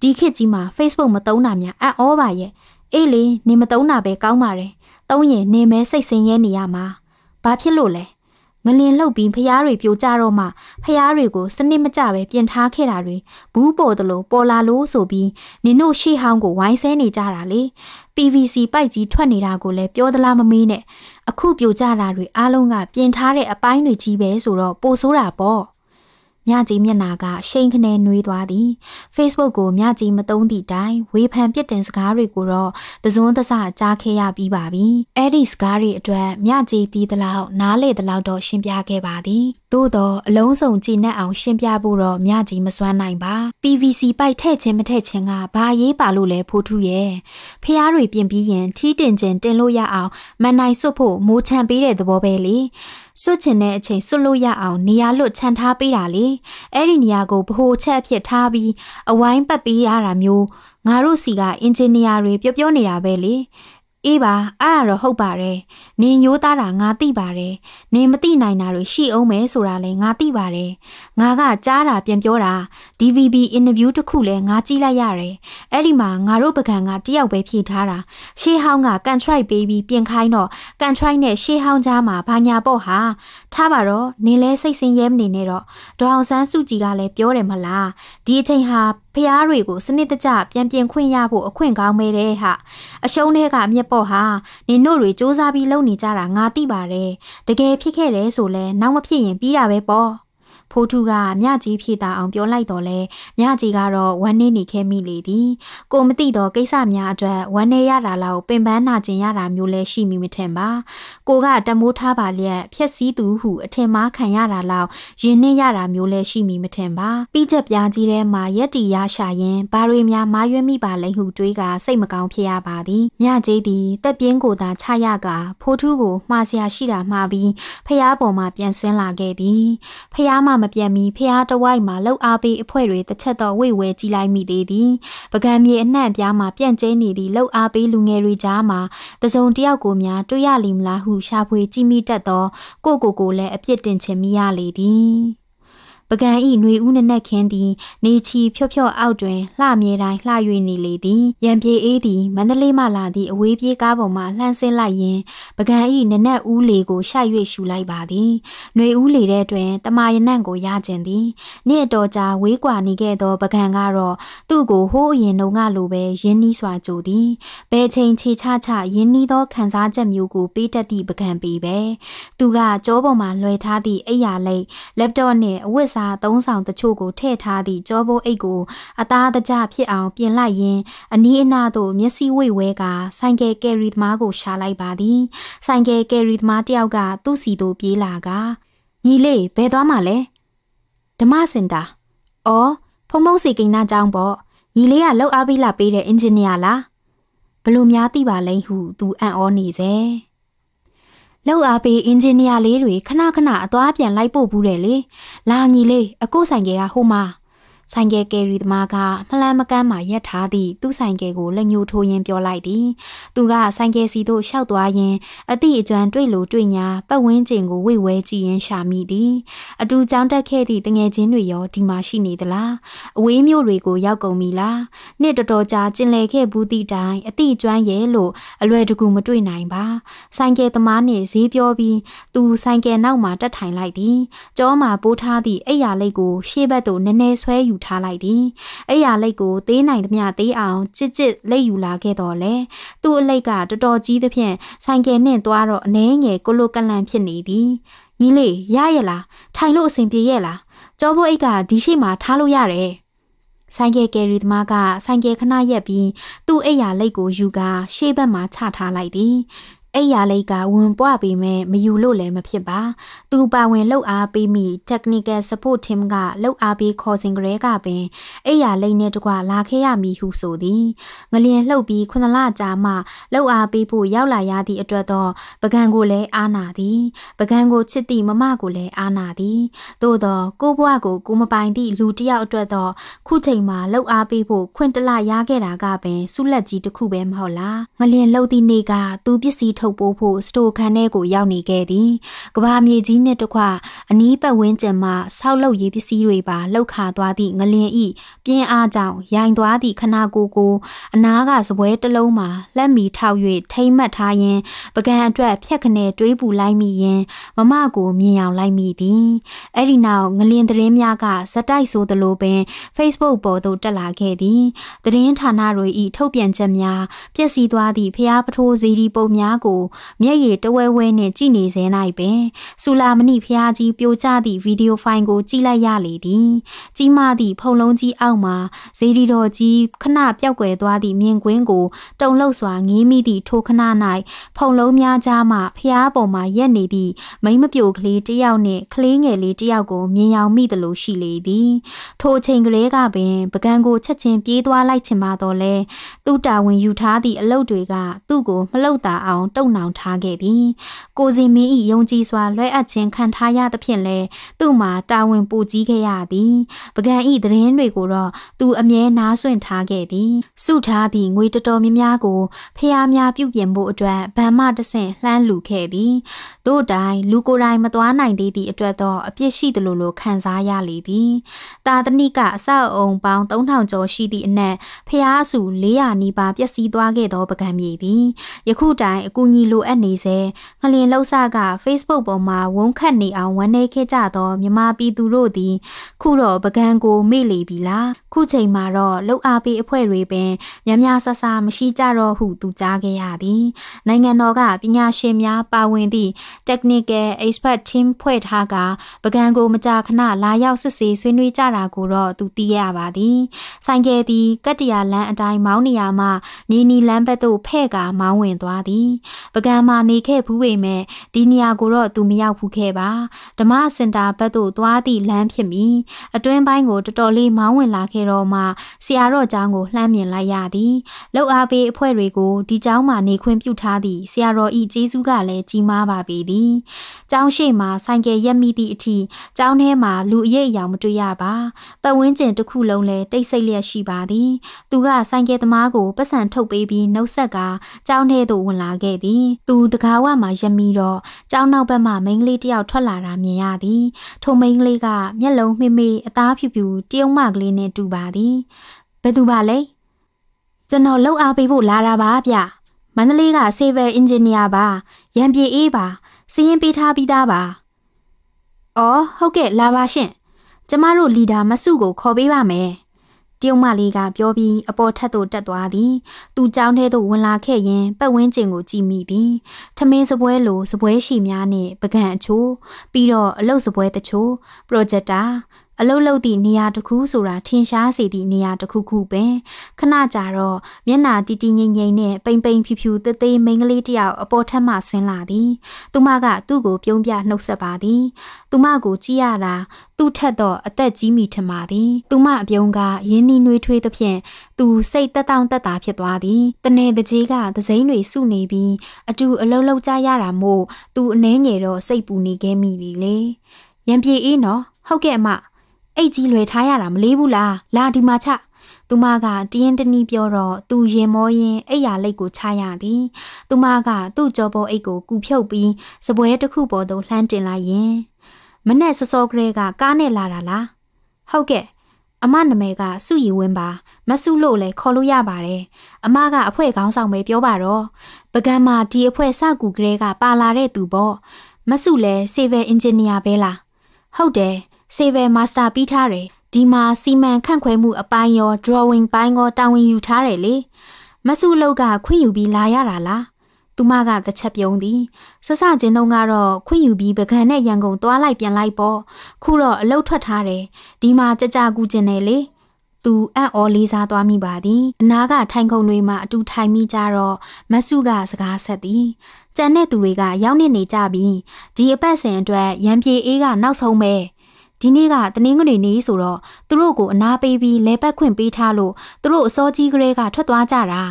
ဒီခေတ်ကြီးမှာ Facebook မသုံးတာများအံ့ဩပါရဲ့အေးလေနင်မသုံးတာပဲကောင်းပါတယ်သုံးရင်နင်မဲစိတ်ဆင်းရဲနေရမှာဘာဖြစ်လို့လဲငလင်လှုပ်ပြီးဖျားတွေပြိုကျတော့မှဖျားတွေကိုစနစ်မကျပဲပြင်ထားခဲ့တာတွေဘူးပေါ်တယ်လို့ပေါ်လာလို့ဆိုပြီးနင်တို့ရှေ့ဟောင်းကိုဝိုင်းဆဲနေကြတာလေ PVC ပိုက်ကြီးထွက်နေတာကိုလည်းပြောသလားမမေးနဲ့အခုပြိုကျတာတွေအားလုံးကပြင်ထားတဲ့အပိုင်းတွေကြီးပဲဆိုတော့ပိုဆိုးတာပေါ့မြကြီးမျက်နာကရှိန်ခနဲနှွေးသွားသည် Facebook ကိုမြကြီးမသုံးသည့်တိုင်ဝေဖန်ပြစ်တင်စကားတွေကိုတော့သစွန်းသစကြားခဲ့ရပြီးပါပြီအဲ့ဒီစကားတွေအတွက်မြကြီးတီးသလောက်နားလေသလောက်တော့ရှင်းပြခဲ့ပါသည်သို့တော့အလုံးစုံကြည်နက်အောင် ရှင်းပြဖို့တော့မြကြီးမစွမ်းနိုင်ပါ PVC ပိုက်ထည့်ခြင်းမထည့်ခြင်းကဘာရေးပါလို့လဲဖိုးထူးရဲ့ဖျားတွေပြင်ပြီးရင်ထီးတင်ခြင်းတင်လို့ရအောင်မန်နိုင်စွတ်ဖို့မိုးချံပေးတဲ့သဘောပဲလေစွတ်ချင်တဲ့အချိန်စွတ်လို့ရအောင်နေရာလွတ်ခြံထားပေးတာလေအဲ့ဒီနေရာကိုဗဟိုချက်အဖြစ်ထားပြီးအဝိုင်းပတ်ပေးရတာမျိုးငါတို့စီကအင်ဂျင်နီယာတွေပြောပြောနေတာပဲလေအေးပါအဲ့ဒါတော့ဟုတ်ပါတယ်နင်ရိုးသားတာငါသိပါတယ်နင်မသိနိုင်တာတွေရှိအောင်မယ်ဆိုတာလဲငါသိပါတယ်ငါကကြားတာပြန်ပြောတာ DVB interview တစ်ခုလဲငါကြည့်လိုက်ရတယ်အဲ့ဒီမှာငါတို့ပကံကတယောက်ပဲဖြေထားတာရှေးဟောင်းက contract ပေးပြီးပြင်ခိုင်းတော့ contract နဲ့ရှေးဟောင်းကြားမှာဘာညာပေါ့ဟာထားပါတော့နင်လဲစိတ်ဆင်းရဲမနေနဲ့တော့ဒေါအောင်ဆန်းစုကြည်ကလည်းပြောတယ်မလားဒီအချိန်ဟာဖျားတွေကိုစနစ်တကျပြန်ပြင်ခွင့်ရဖို့အခွင့်ကောင်းပဲတဲ့ဟာအရှုံးထဲကမြက်ပေါ့ဟာနင်တို့တွေစ조사ပြီးလုပ်နေကြတာငါသိပါတယ်တကယ်ဖြစ်ခဲ့တယ်ဆိုလဲနောက်မဖြစ်ရင်ပြီးတာပဲပေါ့ဖိုးထူကမြကြီးဖြေတာအောင်ပြောလိုက်တော့လဲမြကြီးကတော့ဝမ်းနေနေခဲ့မိလေသည်ကိုမသိတော့ကိစ္စများအတွက်ဝမ်းနေရတာလောက်ပင်ပန်းနာကျင်ရတာမျိုးလဲရှိမိမထင်ပါကိုက တမိုးထားပါလျက်ဖြက်စီးသူဟုအထင်မှားခံရတာလောက်ရင်းနှင်းရတာမျိုးလဲရှိမိမထင်ပါပြီးချက်ပြားကြီးထဲမှာရက်တီရရှာရင်ဘာတွေများမာရွေးမိပါလဲဟုတွေးကစိတ်မကောင်းဖြစ်ရပါသည်မြကြီးသည်တက်ပြင်းကိုသာခြားရကဖိုးထူကိုမှားစရာရှိတာမှားပြီးဖျားပေါ်မှာပြန်ဆင်းလာခဲ့သည်ဖျားမမပြတ်မီဖျားတဝိုက်မှာလှုပ်အားပေးအဖွဲတွေတစ်ချက်တော့ဝိဝဲကြည့်လိုက်မိသေးသည်ပကံမြေအနှံ့ပြားမှာပြန့်ကျဲနေသည့်လှုပ်အားပေးလူငယ်တွေကြားမှာတစုံတစ်ယောက်ကိုများတွေ့ရလိမ့်မလားဟုရှာဖွေကြည့်မိတတ်သော ကိုကိုကိုလည်းအပြစ်တင်ချင်မိရလေသည်ပကံဤຫນွေဦးနနက်ခင်းသည်နေချီဖြော့ဖြော့အောက်တွင်လှမြဲတိုင်းလှ၍နေလေသည်ရံပြေအေးသည်မန္တလေးမှလာသည့်အဝေးပြေးကားပေါ်မှလှမ်းဆင်းလိုက်ရင်းပကံဤနနက်ဦးလေကိုရှိုက်၍ရှူလိုက်ပါသည်ຫນွေဦးလေတဲ့တွင်တမာရနန့်ကိုရကျင်သည်နေ့အတော်ကြာဝေးကွာနေခဲ့သောပကံကတော့သူ့ကိုဟိုးအရင်တုန်းကလိုပဲရင်းနှီးစွာကြိုသည်ဘယ်ချိန်ခြေချချရင်းနှီးသောခံစားချက်မျိုးကိုပေးတတ်သည့်ပကံပေပဲသူကကြောပေါ်မှလွှဲထားသည့်အိယာလိတ် laptop နှင့်အဝတ်စားစားသုံးဆောင်တချို့ကိုထည့်ထားသည့်ကြောဘိုးအိတ်ကို အသားတကျဖြစ်အောင်ပြင်လိုက်ရင်းအနီးအနားသို့မျက်စိဝိတ်ဝဲကဆိုင်ကယ်ကယ်ရီသမားကိုရှာလိုက်ပါသည်ဆိုင်ကယ်ကယ်ရီသမားတယောက်ကသူ့စီသို့ပြေးလာကညီလေးဘယ်သွားမှာလဲဓမ္မစင်တာအော်ဖုံဖုံစီကိန်းနာကြောင်းပေါ့ညီလေးကလှုပ်အားပေးလာပေးတဲ့အင်ဂျင်နီယာလားဘလို့များသိပါလဲဟုသူအံ့ဩနေစေလောက်အားပေးအင်ဂျင်နီယာလေးတွေခဏခဏအသွားပြန်လိုက်ပို့ဘူးတယ်လေလာညီလေးအကိုဆိုင်ကဟိုမှာဆိုင်ကယ်ကယ်ရီသမားကမလန်မကန်းမှရက်ထားသည့်သူ့ဆိုင်ကယ်ကိုလက်ညှိုးထိုးရင်းပြောလိုက်သည်။သူကဆိုင်ကယ်စီသို့လျှောက်သွားရင်အတိအကျွမ်းတွေ့လို့တွေ့ညာပတ်ဝန်းကျင်ကိုဝိဝဲကြည့်ရင်းရှာမိသည်။အတူကြောင်းတက်ခဲ့သည့်တငယ်ချင်းတွေရောဒီမှာရှိနေသလား။အဝေးမြို့တွေကိုရောက်ကုန်ပြီလား။နှစ်တော်တော်ကြာကျင်လည်ခဲ့ဘူးသည့်တိုင်အတိအကျွမ်းရဲလို့အလွယ်တကူမတွေ့နိုင်ပါ။ဆိုင်ကယ်သမားနဲ့ဈေးပြောပြီးသူဆိုင်ကယ်နောက်မှာတက်ထိုင်လိုက်သည်။ကြောမှာပိုးထားသည့်အိယာလိတ်ကိုရှေ့ဘက်သို့နည်းနည်းဆွဲယူထားလိုက်သည်။အိယာလိတ်ကိုသေးနိုင်သမျှသေးအောင်ကြစ်ကြစ်လိတ်ယူလာခဲ့တော်လဲ။သူ့အလိတ်ကတော်တော်ကြီးသဖြင့်ဆိုင်ကယ်နဲ့သွားတော့အနှဲငယ်ကိုလိုကလန့်ဖြစ်နေသည်။ညီလေးရရလားထိုင်လို့အဆင်ပြေရဲ့လားကြောဘိုးအိတ်ကဒီရှိမှထားလို့ရတယ်ဆိုင်ကယ်ကယ်ရီသမားကဆိုင်ကယ်ခဏရက်ပြီး သူ့အိယာလိတ်ကိုယူကာရှေ့ဘက်မှာချထားလိုက်သည်အဲ့ရလိတ်ကဝင်ပွားပေမဲ့မယူလို့လည်းမဖြစ်ပါ သူပါဝင်လှုပ်အားပေးမိ technical support team ကလှုပ်အားပေးခေါ်စဉ်ကလေးကပင်အဲ့ရလိတ်နဲ့တကွလာခဲ့ရမည်ဟုဆိုသည်ငလျင်လှုပ်ပြီးခုနလကြာမှလှုပ်အားပေးဖို့ရောက်လာရသည့်အတွက်တော့ပကံကိုလည်းအာနာသည် ပကံကိုချစ်သည့်မမကိုလည်းအာနာသည်သို့တော့ကိုဘွားကိုကိုမပိုင်သည့်လူတစ်ယောက်အတွက်တော့ခုချိန်မှာလှုပ်အားပေးဖို့ခွင့်တလရခဲ့တာကပင်ဆုလက်ကြီးတစ်ခုပဲမဟုတ်လားငလျင်လှုပ်သည့်နေ့ကသူပစ္စည်းထုတ်ပိုးဖို့စတိုခန်းထဲကိုရောက်နေခဲ့သည်။ကဘာမြေကြီးနဲ့တကွအနီးပတ်ဝန်းကျင်မှာဆောက်လုပ်ရေးပစ္စည်းတွေပါလှုပ်ခါသွားသည့်ငလင်ဤပြင်းအားကြောင့်ရိုင်သွားသည့်ခနာကိုကို အနားကစပွဲတစ်လုံးမှာလက်မီထောက်၍ထိမ့်မှတ်ထားရင်ပကံအတွက်ဖြက်ခနဲတွေးပူလိုက်မိရင်မမကိုမြင်အောင်လိုက်မိသည်။အဲ့ဒီနောက်ငလင်သတင်းများကဇက်တိုက်ဆိုသလိုပင် Facebook ပေါ်သို့တက်လာခဲ့သည်။သတင်းဌာနတွေဤထုတ်ပြန်ချက်များပြည့်စည်သွားသည့်ဖျားပထိုးစီဒီပုံများကိုကိုမျက်ရည်တဝဲဝဲနဲ့ကြည့်နေစဲ၌ပင်ဆူလာမဏိဖျားကြီးပြိုကျသည့်ဗီဒီယိုဖိုင်ကို ကြည့်လိုက်ရလေသည်ကြီးမသည့်ဖုံလုံးကြီးအောက်မှာဇေဒီတော်ကြီးခဏပျောက်ကွယ်သွားသည့်မြင်ကွင်းကိုတုံလောက်စွာငေးမိသည့်ထိုခဏ၌ဖုံလုံးများကြားမှဖျားပေါ်မှာရက်နေသည့်မိမပြိုကလေးတစ်ယောက်နှင့်ကလေးငယ်လေးတစ်ယောက်ကိုမြင်ရောက်မိသလိုရှိလေသည် ထိုအချိန်ကလေးကပင် ပကံကိုချက်ချင်းပြေးသွားလိုက်ချင်ပါတော့လဲသူ့တာဝန်ယူထားသည့်အလုပ်တွေကသူ့ကို မလှုပ်တာအောင်တုံတုံ့နှောင်ထားခဲ့သည်။ကိုစင်မင်း၏ယုံကြည်စွာလွှဲအပ်ခြင်းခံထားရသဖြင့်လဲသူ့မှာတာဝန်ပူကြီးခဲ့ရသည်။ပကံ၏သတင်းတွေကိုတော့သူအမြဲနားဆွင့်ထားခဲ့သည်။စုထားသည့်ငွေတော်တော်များများကိုဖျားများပြုပြင်ဖို့အတွက်ဗန်မတဆင့်လှမ်းလူခဲ့သည်။သို့တိုင်လူကိုယ်တိုင်မသွားနိုင်သေးသည့်အတွက်တော့အပြစ်ရှိသလိုလိုခံစားရလေသည်။တာသနိကအဆောက်အုံပေါင်း3000ကျော်ရှိသည့်အနက်ဖျားအစု400နီးပါးပျက်စီးသွားခဲ့သောပကံမြေသည်ယခုတိုင်အကူညီလိုအပ်နေစေငလင်လှုပ်ဆက Facebook ပေါ်မှာဝုန်းခတ်နေအောင် ဝန်နေခဲ့ကြသောမြမပြည်သူတို့သည် ခုတော့ပကံကိုမေ့လေပြီလားခုချိန်မှာတော့လှုပ်အားပေးအဖွဲ့တွေပင်မြများဆဆမရှိကြတော့ဟုသူကြားခဲ့ရသည် နိုင်ငံတော်ကပညာရှင်များပါဝင်သည့် Technical Expert Team ဖွဲ့ထားကပကံကိုမကြာခဏလာရောက်စစ်ဆေးဆွေးနွေးကြတာကိုတော့သူသိရပါသည်ဆိုင်ကယ်သည်ကတ္တရာလမ်းအတိုင်းမောင်းနေရာမှမြေနီလမ်းဘက်သို့ဖဲ့ကမောင်းဝင်သွားသည်ပကံမှာနေခဲ့ဘူးပေမဲ့ဒီနေရာကိုတော့သူမရောက်ဘူးခဲ့ပါဓမ္မစင်တာဘက်သို့သွားသည့်လမ်းဖြစ်မီ အတွင်းပိုင်းကိုတော်တော်လေးမောင်းဝင်လာခဲ့တော့မှဆရာတော်เจ้าကိုလှမ်းမြင်လိုက်ရသည်လှုပ်အားပေးအဖွဲ့တွေကိုဒီเจ้าမှာနေခွင့်ပြုထားသည့်ဆရာတော်ဤကျေးဇူးကလည်းကြီးမားပါပေသည်เจ้าရှိမှဆိုင်ကယ်ရက်မိသည့်အထိเจ้าထဲမှာလူအရေးအယောင်မတွေ့ရပါပတ်ဝန်းကျင်တစ်ခုလုံးလည်းတိတ်ဆိတ်လျက်ရှိပါသည် သူကဆိုင်ကယ်သမားကိုပတ်စံထုတ်ပေးပြီးနှုတ်ဆက်ကเจ้าထဲသို့ဝင်လာခဲ့သည်သည်။သူတကားဝမှာယမီတော့ကြောင်းနောက်ဘက်မှမိန်းကလေးတယောက်ထွက်လာတာမြင်ရသည်။ထိုမိန်းကလေးကမျက်လုံးမှိမှိအသားဖြူဖြူတယုံမကလေးနဲ့တူပါသည်။ဘယ်သူပါလဲ။ကျွန်တော်လှုပ်အားပေးဖို့လာတာပါဗျ။မန္တလေးက civil engineer ပါ။ရံပြေအေးပါ။စီးရင်ပေးထားပြီးသားပါ။အော်ဟုတ်ကဲ့လာပါရှင့်။ကျမတို့လီဒါမဆုကိုခေါ်ပေးပါမယ်။တရုတ်မလေးကပြောပြီးအပေါ်ထက်သို့တက်သွားသည်သူကြောင်းထဲသို့ဝင်လာခဲ့ရင်ပတ်ဝန်းကျင်ကိုကြည့်မိသည်ထမင်းစပွဲလိုစပွဲရှိများနှင့်ပကံအချိုးပြီးတော့အလုတ်စပွဲတချို့ projector အလုတ်လုတ်သည့်နေရာတစ်ခုဆိုတာထင်ရှားစေသည့်နေရာတစ်ခုခုပဲခဏကြာတော့မျက်နာတီတီငိမ့်ငိမ့်နဲ့ပိန်ပိန်ဖြူဖြူသေးသေးမိန်းကလေးတယောက်အပေါ်ထက်မှဆင်းလာသည် သူမက သူ့ကိုပြုံးပြနှုတ်ဆက်ပါသည်သူမကိုကြည့်ရတာသူ့ထက်တော့အသက်ကြီးမိထင်ပါသည် သူမအပြုံးကရင်းနှီးနှွေးထွေးသဖြင့်သူစိတ်တက်တောင့်တက်တာဖြစ်သွားသည်တနေ့တကြီးကသစိမ့်တွေစုနေပြီးအတူအလုံးလုံးကြရတာမို့သူအနှဲငယ်တော့စိတ်ပူနေခဲ့မိပြီလေရံပြေအေးနော်ဟုတ်ကဲ့အမအိတ်ကြီးလွယ်ထားရတာမလေးဘူးလားလာဒီမှာချသူမကတင်းတနီးပြောတော့သူရင်မောရင်အိယာလိတ်ကိုချရသည်သူမကသူ့ကြောပေါ်အိတ်ကိုကူဖြုတ်ပြီးစပွဲတစ်ခုပေါ်သို့လှမ်းတင်လိုက်ရင်မနဲ့စစောကလေးကကားနဲ့လာတာလားဟုတ်ကဲ့အမနာမည်ကစုရီဝင်းပါ မဆုလို့လည်းခေါ်လို့ရပါတယ်အမကအဖွဲခေါင်းဆောင်ပဲပြောပါတော့ပကံမှာဒီအဖွဲစကူကလေးကပါလာတဲ့သူပေါ့မဆုလည်း civil engineer ပဲလားဟုတ်တယ် Civil Master ပြီးထားတယ်ဒီမှာစီမံခန့်ခွဲမှုအပိုင်းရော drawing ပိုင်းရောတာဝန်ယူထားတယ်လေမဆုလုတ်ကခွင့်ယူပြီးလာရတာလားသူမကတစ်ချက်ပြုံးသည်ဆဆချင်းတို့ကတော့ခွင့်ယူပြီးပကံနဲ့ရန်ကုန်သွားလိုက်ပြန်လိုက်ပေါ့ခုတော့အလုတ်ထွက်ထားတယ်ဒီမှာကြကြကူးကျင်တယ်လေသူအံ့ဩလေးစားသွားမိပါသည်အနာကထိုင်ခုံတွေမှာအတူထိုင်မိကြတော့မဆုကစကားဆက်သည်ကြံတဲ့သူတွေက ရောက်နေနေကြပြီဒီအပတ်စဉ်အတွက်ရံပြေအေးကနောက်ဆုံးပဲဒီနေ့ကတနင်္ဂနွေနေ့ဆိုတော့သူတို့ကိုအနာပေးပြီးလဲပတ်ခွင့်ပေးထားလို့သူတို့အစောကြီးကလေးကထွက်သွားကြတာ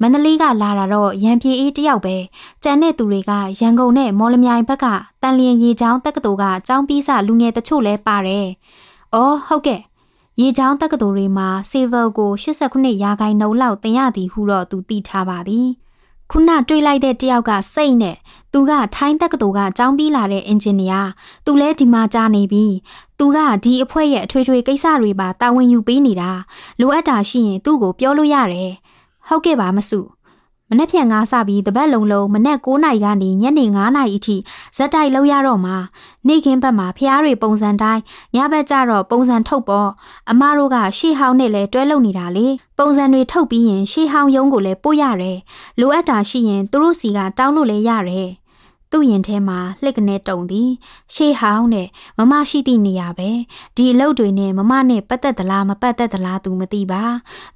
မန္တလေးကလာတာတော့ရန်ပြေအေးတယောက်ပဲကြံတဲ့သူတွေကရန်ကုန်နဲ့မော်လမြိုင်ဘက်ကတန်လျင်ရေချောင်းတက္ကသိုလ်ကចောင်းပြီးစလူငယ်တချို့လဲပါတယ်။အော်ဟုတ်ကဲ့ရေချောင်းတက္ကသိုလ်တွေမှာ civil ကို89ရာခိုင်နှုန်းလောက်တင်ရသည်ဟုတော့သူသိထားပါသည်။ခုနတွေးလိုက်တဲ့တယောက်ကစိတ်နဲ့သူကထိုင်းတက္ကသိုလ်ကကျောင်းပြီးလာတဲ့အင်ဂျင်နီယာသူလဲဒီမှာကြားနေပြီသူကဒီအဖွဲ့ရဲ့အထွေထွေကိစ္စတွေပါတာဝန်ယူပေးနေတာလိုအပ်တာရှိရင်သူ့ကိုပြောလို့ရတယ်ဟုတ်ကဲ့ပါမဆုမနေ့ပြန်ငါစပြီးတပတ်လုံးလုံးမနေ့9နာရီကနေညနေ9နာရီအထိဇက်တိုက်လောက်ရတော့မှာနေခင်းဘက်မှာဖျားတွေပုံစံတိုင်းညဘက်ကျတော့ပုံစံထုတ်ပေါ့အမတို့ကရှေ့ဟောင်းနဲ့လည်းတွဲလုံနေတာလေပုံစံတွေထုတ်ပြီးရင်ရှေ့ဟောင်းရုံးကိုလည်းပို့ရတယ်လိုအပ်တာရှိရင်သူတို့စီကတောင်းလို့လည်းရတယ်သူ့ရင်ထဲမှာလှစ်ကနေတုံသည်ရှေးဟောင်းနဲ့မမရှိသည့်နေရာပဲဒီအလုပ်တွေနဲ့မမနဲ့ပတ်သက်သလားမပတ်သက်သလားသူမသိပါ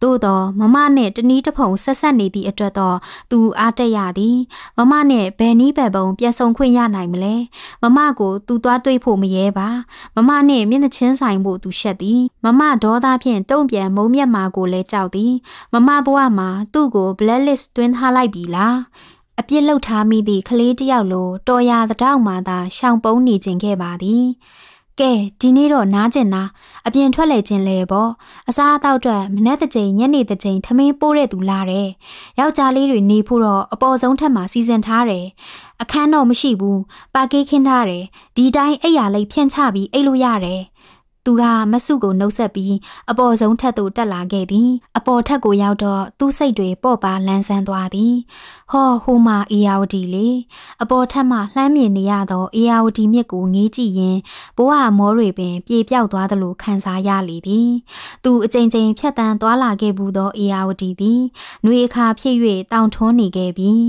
သို့တော့မမနဲ့တနီးတစ်ဖုံဆက်ဆက်နေသည့်အတွက်တော့သူအားတက်ရသည်မမနဲ့ဘယ်နည်းဘယ်ပုံပြန်ဆုံခွင့်ရနိုင်မလဲမမကိုသူသွားတွေ့ဖို့မရဲပါမမနဲ့မျက်နှာချင်းဆိုင်ဖို့သူရှက်သည်မမဒေါသဖြင့်တုံ့ပြန်မုံမျက်မာကိုလည်းကြောက်သည်မမဘဝမှာသူ့ကို blacklist တွင်းထားလိုက်ပြီလားအပြစ်လောက်ထားမိသည့်ကလေးတယောက်လိုတော်ရသတောက်မှသာရှောင်ပုံးနေခြင်းခဲ့ပါသည်။ကဲဒီနေ့တော့နားကျင်နာအပြင်ထွက်လေခြင်းလေပေါ့အစားအသောက်အတွက်မနေ့တစ်ချိန်ညနေတစ်ချိန်ထမင်းပိုးတဲ့သူလာတယ်။ယောက်ျားလေးတွေနေဖို့တော့အပေါ်ဆုံးထက်မှာစီစဉ်ထားတယ်။အခန်းတော့မရှိဘူး။ပါကေးခင်းထားတယ်။ဒီတိုင်းအိပ်ရာလေးဖြန့်ချပြီးအိပ်လို့ရတယ်။သူကမဆုကိုနှုတ်ဆက်ပြီးအပေါ်ဆုံးထက်သို့တက်လာခဲ့သည် အပေါ်ထက်ကိုရောက်တော့သူ့စိတ်တွေပော့ပါလန်းဆန်းသွားသည်ဟောဟိုမှာအေယာဝတီလေအပေါ်ထက်မှလှမ်းမြင်နေရသောအေယာဝတီမြစ်ကိုငေးကြည့်ရင်ဘဝမောတွေပင် ပြေပြောက်သွားသလိုခံစားရလေသည်သူအကြိမ်ကြိမ်ဖြတ်တန်းသွားလာခဲ့ဘူးသောအေယာဝတီသည်နှွေအခါဖြစ်၍တောင်ထွန်းနေခဲ့ပြီး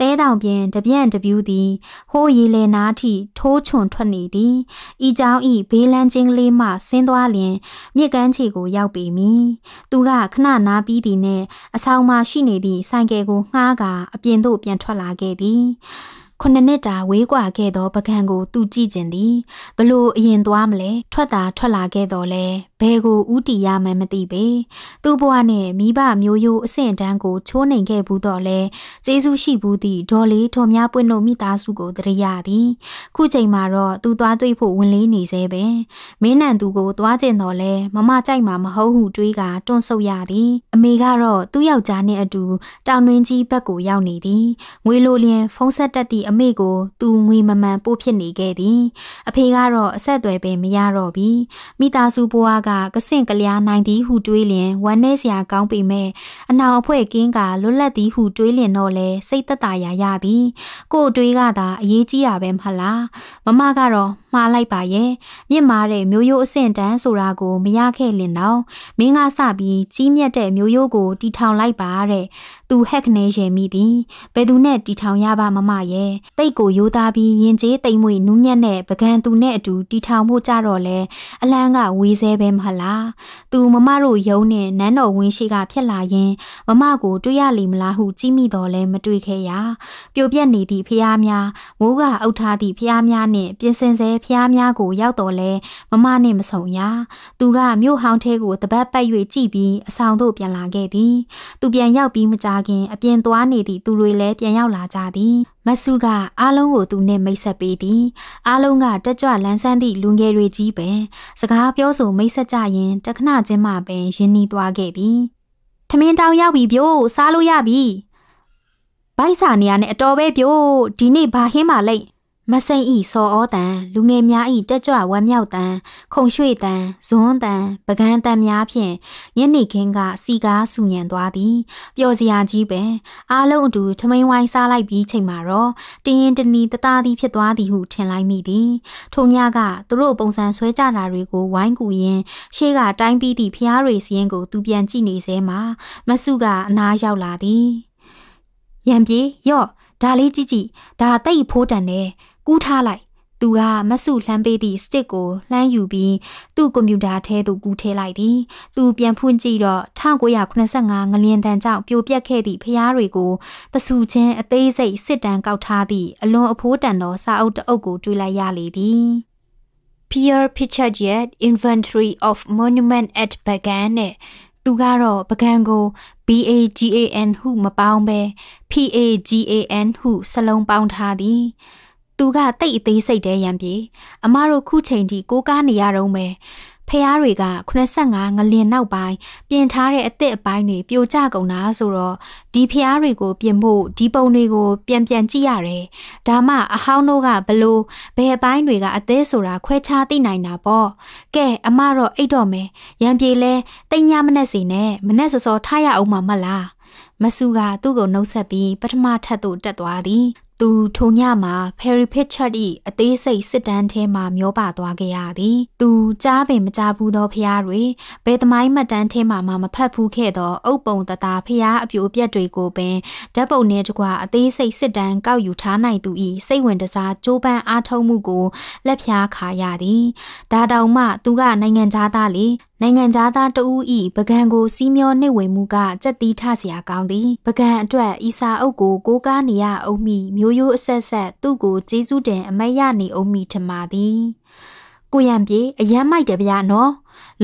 တဲတောင်ပြင်တပြန့်တပြူးသည်ဟိုးရေလေနားထိထိုးချွန်ထွက်နေသည်ဤကြောင့်ဤဘေးလန်းချင်းလေးမှဆင်းသွားလျင်မြစ်ကမ်းခြေကို ရောက်ပေမည်။သူကခဏနားပြီးသည်နှင့်အဆောင်မှရှိနေသည့်ဆိုင်ကယ်ကိုငှားကာအပြင်သို့ပြန်ထွက်လာခဲ့သည်။ခုနှစ်နှစ်တာဝေးကွာခဲ့သောပကံကို သူကြည့်ကျင်သည်ဘလို့အရင်သွားမလဲထွက်တာထွက်လာခဲ့တော်လဲဘယ်ကိုဥတီရမှန်းမသိပဲသူ့ဘဝနဲ့မိဘမျိုးရိုးအဆင့်အတန်းကိုချိုးနှိမ်ခဲ့ဘူးတော့လဲကျေးဇူးရှိဘူးသည့်ဒေါ်လေးထော်များပွင့်လို့မိသားစုကိုတရရသည်ခုချိန်မှာတော့သူသွားတွေ့ဖို့ဝင်လေးနေသေးပဲမင်းနန်သူကိုသွားကျင်တော့လဲမမကြိုက်မှာမဟုတ်ဟုတွေးကတွန့်ဆုပ်ရသည် အမေကတော့သူ့ယောက်ျားနဲ့အတူတောင်တွင်းကြီးဘက်ကိုရောက်နေသည်ငွေလိုလျင် ဖုံးဆက်တတ်သည့်အမေကို သူငွေမမှန်ပို့ဖြစ်နေခဲ့သည်အဖေကတော့အဆက်အသွယ်ပဲမရတော့ပြီမိသားစုဘဝကကကဆင့်ကလျာနိုင်သည်ဟုတွေးလျင်ဝမ်းနည်းစရာကောင်းပေမဲ့အနောင်အဖွဲကင်းကလွတ်လပ်သည်ဟုတွေးလျင်တော့လဲစိတ်သက်သာရာရသည်ကို့အတွေးကသာအရေးကြီးတာပဲမဟုတ်လားမမကတော့မှားလိုက်ပါရဲ့မြင့်မာတဲ့မျိုးရိုးအဆင့်တန်းဆိုတာကိုမရခဲ့လင်တော့မင်းကစပြီးကြီးမြတ်တဲ့မျိုးရိုးကို တီထောင်လိုက်ပါတဲ့သူဟက်ခနဲရယ်မိသည်ဘယ်သူနဲ့တီထောင်ရပါမမရဲ့တိတ်ကိုယိုးသားပြီးရင်ကျေးတိမ်မွေနူးညံ့တဲ့ပကံသူနဲ့အတူတီထောင်ဖို့ကြတော့လဲအလန်းကဝေးဆဲပဲမဟုတ်လားသူမမတို့ယုံနဲ့နန်းတော်ဝင်းရှိက ဖြစ်လာရင်မမကိုတွေ့ရလိမ့်မလားဟု ကြည့်မိတော့လဲမတွေ့ခဲ့ရာပြိုပြက်နေသည့်ဖျားများမိုးကအုပ်ထားသည့်ဖျားများနှင့် ပြင်ဆင်ဆဲဖျားများကိုရောက်တော်လဲမမနှင့်မဆုံရာသူကမြို့ဟောင်းထဲကိုတပတ်ပတ်၍ကြည့်ပြီးအဆောင်သို့ပြန်လာခဲ့သည်သူပြန်ရောက်ပြီးမကြာလာခင်အပြင်သွားနေသည့်သူတွေလည်းပြန်ရောက်လာကြသည်မဆုကအားလုံးကိုသူနှင့်မိတ်ဆက်ပေးသည်အားလုံးကတက်ကြွလန်းဆန်းသည့်လူငယ်တွေကြီးပင်စကားပြောဆိုမိတ်ဆက်ကြရင်တခဏချင်းမှပင်ရင်းနှီးသွားခဲ့သည် ထမင်းတောင်ရောက်ပြီပြို့စားလို့ရပြီဘိုက်စာနေရာနဲ့အတော်ပဲပြို့ဒီနေ့ဘာဟင်းမလဲမစိမ့်ဤစော်ဩတန်လူငယ်များဤတက်ကြွဝမ်းမြောက်တန်ခုံရွှေ့တန်ဇွန်းတန်ပကန်းတန်များဖြင့်ညနေခင်းကစီကားဆူညံသွားသည်ပျော်စရာကြီးပင်အားလုံးအတူထမိန်ဝိုင်းစားလိုက်ပြီးချိန်မှာတော့တင်းရင်တနီတသားသည်ဖြစ်သွားသည်ဟုထင်လိုက်မိသည်ထိုညကသူတို့ပုံစံဆွဲကြတာတွေကိုဝိုင်းကူရင်းရှေ့ကတိုင်းပြီးသည့်ဖျားတွေစရင်ကို သူပြန်ကြည့်နေစဲမှာမဆုကအနားရောက်လာသည်ရံပြေယော့ဒါလေးကြည့်ကြည့်ဒါတိတ်ဖိုးတန်တယ်ကူးထားလိုက် သူကမဆုလှမ်းပေးသည့်စတစ်ကိုလှမ်းယူပြီးသူ့ကွန်ပျူတာထဲသို့ကူးထည့်လိုက်သည်။သူပြန်ဖွင့်ကြည့်တော့1985ငလျင်တန်ကြောင့်ပြိုပျက်ခဲ့သည့်ဖျားတွေကိုတဆူချင်းအသေးစိတ်စစ်တမ်းကောက်ထားသည့်အလွန်အဖိုးတန်သောစာအုပ်တအုပ်ကိုတွေ့လိုက်ရလေသည်။ Pierre Pichard Inventory of Monument at Bagan နဲ့သူကတော့ပကံကို BAGAN ဟုမပေါင်းပဲ PAGAN ဟုစလုံးပေါင်းထားသည်။သူကတိတ်အသေးစိတ်တဲရံပြေအမတို့ခုချိန်ထိကိုးကားနေရတော့မယ်ဖះတွေက85ငလင်နောက်ပိုင်းပြင်ထားတဲ့အစ်စ်အပိုင်းတွေပြိုကျကုန်တာဆိုတော့ဒီဖះတွေကို ပြင်ဖို့ဒီပုံတွေကိုပြန်ပြန်ကြည့်ရတယ်။ဒါမှအဟောင်းတို့ကဘလို့ဘယ်အပိုင်းတွေကအသေးဆိုတာခွဲခြားသိနိုင်တာပေါ့။ကဲအမတော့အိတ်တော့မယ်။ရံပြေလဲတိတ်ညမနဲ့စီနဲ့မနဲ့စောစောထားရအောင်မှာမလား။မဆူကသူ့ကိုနှုတ်ဆက်ပြီးပထမထပ်သို့တက်သွားသည်သူထိုညမှာ Perry Pitchard ၏အသေးစိတ်စစ်တမ်းထဲမှမျောပါသွားခဲ့ရသည်။သူကြားပင်မကြားဘူးသောဖျားတွေဘယ်သမိုင်းမှတ်တမ်းထဲမှမဖတ်ဘူးခဲ့သော အုပ်ပုံတသားဖျားအပြိုပြက်တွေကိုပင်ဓာတ်ပုံနဲ့တကွာအသေးစိတ်စစ်တမ်းကောက်ယူထားနိုင်သူ၏စိတ်ဝင်တစားကြိုးပမ်းအားထုတ်မှုကိုလက်ဖျားခါရသည်။ဒါတောင်မှ သူကနိုင်ငံသားသားလေနိုင်ငံသားသားတဦးဤပကံကိုစီးမျောနှိမ့်ဝင်မှုကစက်တီးထစရာကောင်းသည်ပကံအတွက်ဤစာအုပ်ကိုကိုးကားနေရအောင်မိမျိုးရိုးအဆက်ဆက်သူ့ကိုကျေးဇူးတင်အမတ်ရနေအောင်မိထမာသည်ကိုရံပြေအယမ်းမိုက်တယ်ဗျာနော်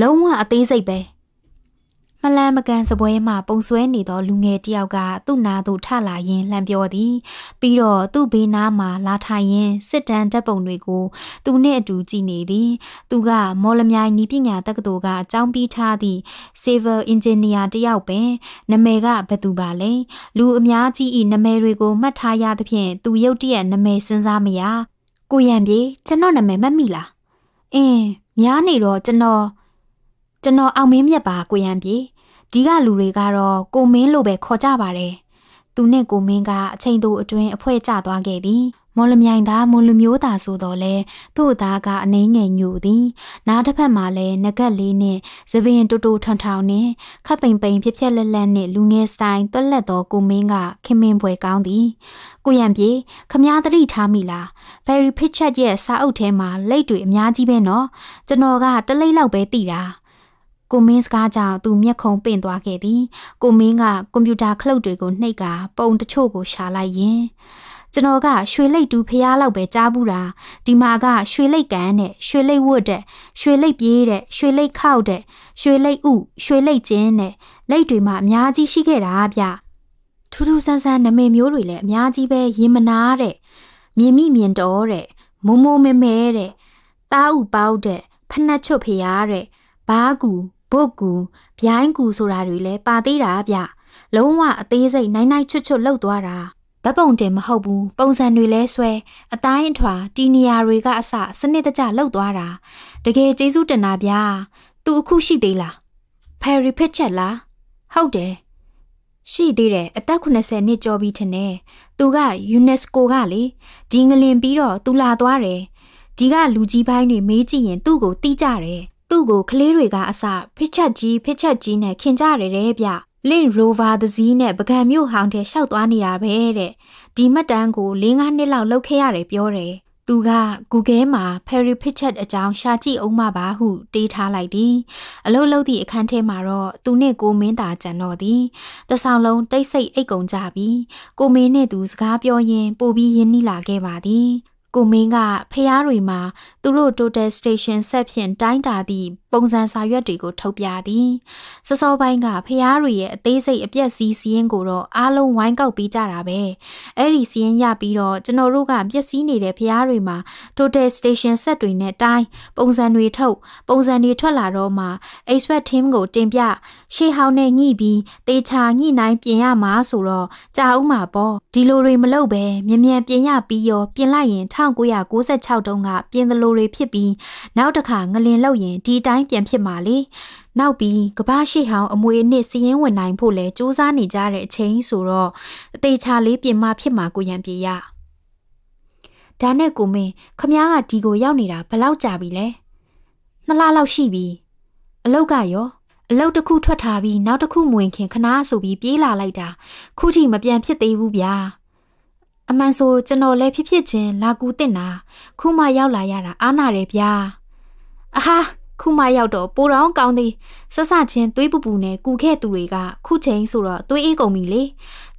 လုံးဝအသေးစိတ်ပဲမလန်မကန်စပွဲမှာပုံဆွဲနေသောလူငယ်တယောက်ကသူ့နာသို့ထလာရင်းလှမ်းပြောသည်ပြီးတော့သူ့ဘေးနားမှာလာထိုင်ရင်းစစ်တမ်းဓာတ်ပုံတွေကို သူနှင့်အတူကြည့်နေသည်သူကမော်လမြိုင်နီးပညာတက္ကသိုလ်ကအကြောင်းပြီးထားသည့် Civil Engineer တယောက်ပင်နာမည်ကဘသူပါလဲလူအများကြီး၏နာမည်တွေကိုမှတ်ထားရသဖြင့်သူရုတ်တရက်နာမည်စဉ်းစားမရကိုရံပြေကျွန်တော်နာမည်မှတ်မိလားအင်းများနေတော့ကျွန်တော်ကျွန်တော်အောင်မင်းမြတ်ပါကိုရံပြေဒီကလူတွေကတော့ကိုမင်းလို့ပဲခေါ်ကြပါတယ်။သူနဲ့ကိုမင်းကအချိန်တိုအတွင်းအဖွဲကျသွားခဲ့သည်။မော်လမြိုင်သားမော်လမျိုးသားဆိုတော့လေသူ့သားကအနှင်းငယ်ညူသည်။နားတစ်ဖက်မှာလည်းငကက်လေးနဲ့သပင်တူတူထောင်ထောင်နဲ့ခပ်ပိန်ပိန်ဖြစ်ဖြက်လက်လက်နဲ့လူငယ်စတိုင်တွက်လက်တော်ကိုမင်းကခင်မင်ပွဲကောင်းသည်။ကိုရံပြေ ခမားသတိထားမိလား။ Berry Pitchett ရဲ့စာအုပ်ထဲမှာလက်တွေအများကြီးပဲနော်။ကျွန်တော်ကတလိမ့်လောက်ပဲတည်တာ။ကိုမင်းစကားကြောင့်သူမျက်ခုံးပင့်သွားခဲ့သည်ကိုမင်းကကွန်ပျူတာခလုတ်တွေကိုနှိပ်ကာပုံတချို့ကိုရှာလိုက်ရင်ကျွန်တော်ကရွှေလိတ်တူဖျားလောက်ပဲကြားဘူးတာဒီမှာကရွှေလိတ်ကန်တဲ့ရွှေလိတ်ဝတ်တဲ့ရွှေလိတ်ပြေးတဲ့ရွှေလိတ်ခောက်တဲ့ရွှေလိတ်ဥရွှေလိတ်ကျင်းတဲ့လိတ်တွေမှာအများကြီးရှိခဲ့တာဗျထူးထူးဆန်းဆန်းနမိတ်မျိုးတွေလည်းအများကြီးပဲရင်မနာတဲ့မြင်မိမြင်တော်တဲ့မုံမိုမဲမဲတဲ့တာဥပေါက်တဲ့ဖနှက်ချွတ်ဖျားတဲ့ဘာကူဘုတ်ကူဗျိုင်းကူဆိုတာတွေလည်းပါသေးတာဗျလုံးဝအသေးစိတ်နိုင်နိုင် ချွတ်ချွတ်လှုပ်သွားတာဓာတ်ပုံတင်မဟုတ်ဘူးပုံစံတွေလဲဆွဲအတိုင်းအထွာတီနီယာတွေကအစစနစ်တကျလှုပ်သွားတာတကယ်ကျေးဇူးတင်တာဗျာသူအခုရှိသေးလားဖယ်ရီဖစ်ချက်လားဟုတ်တယ်ရှိသေးတယ်အသက်80နှစ်ကျော်ပြီထင်တယ်သူက UNESCO ကလေဒီငလင်ပြီးတော့သူလာသွားတယ်ဒီကလူကြီးပိုင်းတွေမေးကြည့်ရင်သူ့ကိုတီးကြတယ်သူ့ကိုကလေးတွေကအစဖစ်ချက်ကြီးဖစ်ချက်ကြီးနဲ့ခင်ကြရတယ်တဲ့ဗျလင့်ရိုဗာသစီးနဲ့ပကံမြို့ဟောင်းထဲလျှောက်သွားနေတာပဲတဲ့ဒီမှတ်တမ်းကို၄-နှစ်လောက်လုပ်ခဲ့ရတယ်ပြောတယ်သူက Google မှာ Perry Pichet အကြောင်းရှာကြည့်အောင်မပါဟုတေးထားလိုက်သည်အလုတ်လုတ်သည့်အခန်းထဲမှာတော့သူနှင့်ကိုမင်းသာကြံတော့သည်တဆောင်လုံးတိတ်ဆိတ်အိတ်ကုန်ကြပြီကိုမင်းနဲ့သူစကားပြောရင်းပိုပြီးရင်းနှီးလာခဲ့ပါသည်ကိုမင်းကဖျားတွေမှာသူတို့ total station ဆက်ဖြင့်တိုင်းတာသည့်ပုံစံစာရွက်တွေကိုထုတ်ပြသည်စစောပိုင်းကဖျားရီရဲ့အသေးစိတ်အပြက်စီးစည်းရင်းကိုတော့အားလုံးဝိုင်းကောက်ပြီးကြတာပဲအဲ့ဒီစည်းရင်းရပြီးတော့ကျွန်တော်တို့ကပျက်စီးနေတဲ့ဖျားရီမှာ total station set တွေနဲ့တိုင်းပုံစံတွေထုတ်ပုံစံတွေထွက်လာတော့မှ expert team ကိုတင်ပြရှေးဟောင်းနဲ့ညှိပြီးတေချာညှိနှိုင်းပြင်ရမှာဆိုတော့ကြာဥမှာပေါ့ဒီလိုတွေမလုပ်ပဲမြ мян ပြင်ရပြီးရောပြင်လိုက်ရင်1996တုန်းကပြင်သလိုတွေဖြစ်ပြီးနောက်တစ်ခါငလင်လောက်ရင်ဒီတိုင်းတိုင်းပြန်ဖြစ်မှာလေ။နောက်ပြီးကဘာရှိဟောင်းအမွေအနှစ်စည်ရင်းဝင်နိုင်ဖို့လဲစူးစမ်းနေကြတဲ့အချိန်ဆိုတော့အသေးချာလေးပြင်မဖြစ်မှာကိုရံပြေရ။ဒါနဲ့ကိုမင်းခမ ्या ကဒီကိုရောက်နေတာဘလောက်ကြာပြီလဲ။နှစ်လလောက်ရှိပြီ။အလောက်ကရောအလောက်တစ်ခုထွက်ထားပြီးနောက်တစ်ခုမဝင်ခင်ခနာဆိုပြီးပြေးလာလိုက်တာခုထိမပြန်ဖြစ်သေးဘူးဗျာအမှန်ဆိုကျွန်တော်လည်းဖြစ်ဖြစ်ချင်းလာကူတင်တာခုမှရောက်လာရတာအားနာတယ်ဗျာအဟာခုမှရောက်တော့ပိုတော်ကောင်းသည်ဆက်ဆချင်းသွေးပူပူနဲ့ကူခဲ့သူတွေကခုချိန်ဆိုတော့သွေးအေးကုန်ပြီလေ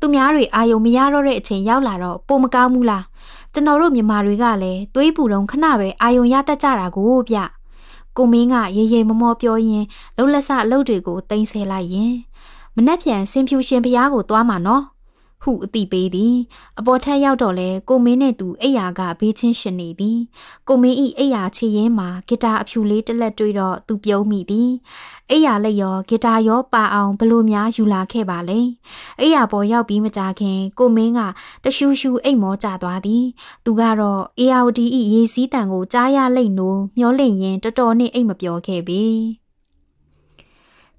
သူများတွေအာယုံမရတော့တဲ့အချိန်ရောက်လာတော့ပိုမကောင်းဘူးလားကျွန်တော်တို့မြန်မာတွေကလည်းသွေးပူတော့ခဏပဲအာယုံရတတ်ကြတာကိုဗျကိုမင်းကရေရေမမောပြောရင်းလှုပ်လက်ဆအလုပ်တွေကိုတင်ဆဲလိုက်ရင်မနှက်ပြန်ဆင်ဖြူရှင်ဘုရားကိုသွားမှာနော်ဟုအတိပေးသည်အပေါ်ထက်ရောက်တော့လဲကိုမင်းနဲ့သူအိယာကဘေးချင်းရှင်နေသည်ကိုမင်းဤအိယာခြေရင်းမှာဂီတာအဖြူလေးတစ်လက်တွေ့တော့သူပြုံးမိသည်အိယာလက်ရောဂီတာရောပါအောင်ဘလို့များယူလာခဲ့ပါလဲအိယာပေါ်ရောက်ပြီးမကြခင်ကိုမင်းကတရှူးရှူးအိတ်မောကျသွားသည် သူကတော့ ARD ဤရေစည်းတံကိုကြားရလိမ့်နိုးမျောလင့်ရင်တော်တော်နဲ့အိတ်မပြောခဲ့ပေ။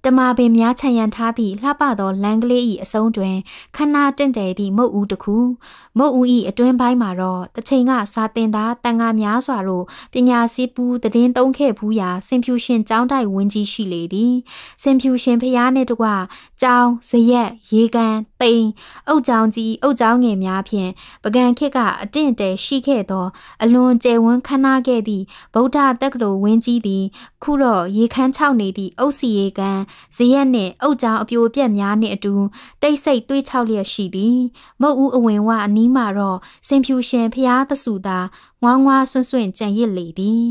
တမာပင်များခြံရံထားသည့်လှပသောလမ်းကလေး၏အဆုံးတွင်ခန္ဓာတင့်တယ်သည့်မုတ်ဦးတစ်ခုမုတ်ဦး၏အတွင်းပိုင်းမှာတော့တချိန်ကစာတင်သားတန်ခါများစွာတို့ပညာရှိပူးတည်င်းသုံးခဲ့ဘူးရာစင်ဖြူရှင်ကျောင်းတိုက်ဝင်းကြီးရှိလေသည်စင်ဖြူရှင်ဖျားနှင့်တကွကြောင်ဇရက်ရေကန်တိမ်အုတ်ကြောင်ကြီးအုတ်ကြောင်ငယ်များဖြင့်ပကံခေတ်ကအတင့်တဲရှိခဲ့သောအလွန်ကျယ်ဝန်းခမ်းနားခဲ့သည့်ဗုဒ္ဓတက္ကသိုလ်ဝင်းကြီးသည်ခုတော့ရေခမ်းခြောက်နေသည့်အုတ်စီရေကန်ဇရက်နှင့်အုတ်ကြောင်အပြိုပြက်များနှင့်အတူတိတ်ဆိတ်တွေးချောက်လျက်ရှိသည်မုတ်ဦးအဝင်ဝအနီးမှာတော့စင်ဖြူရှင်ဖျားသစုသာဝေါငွားဆွန့်ဆွန့်ကြံရစ်လေသည်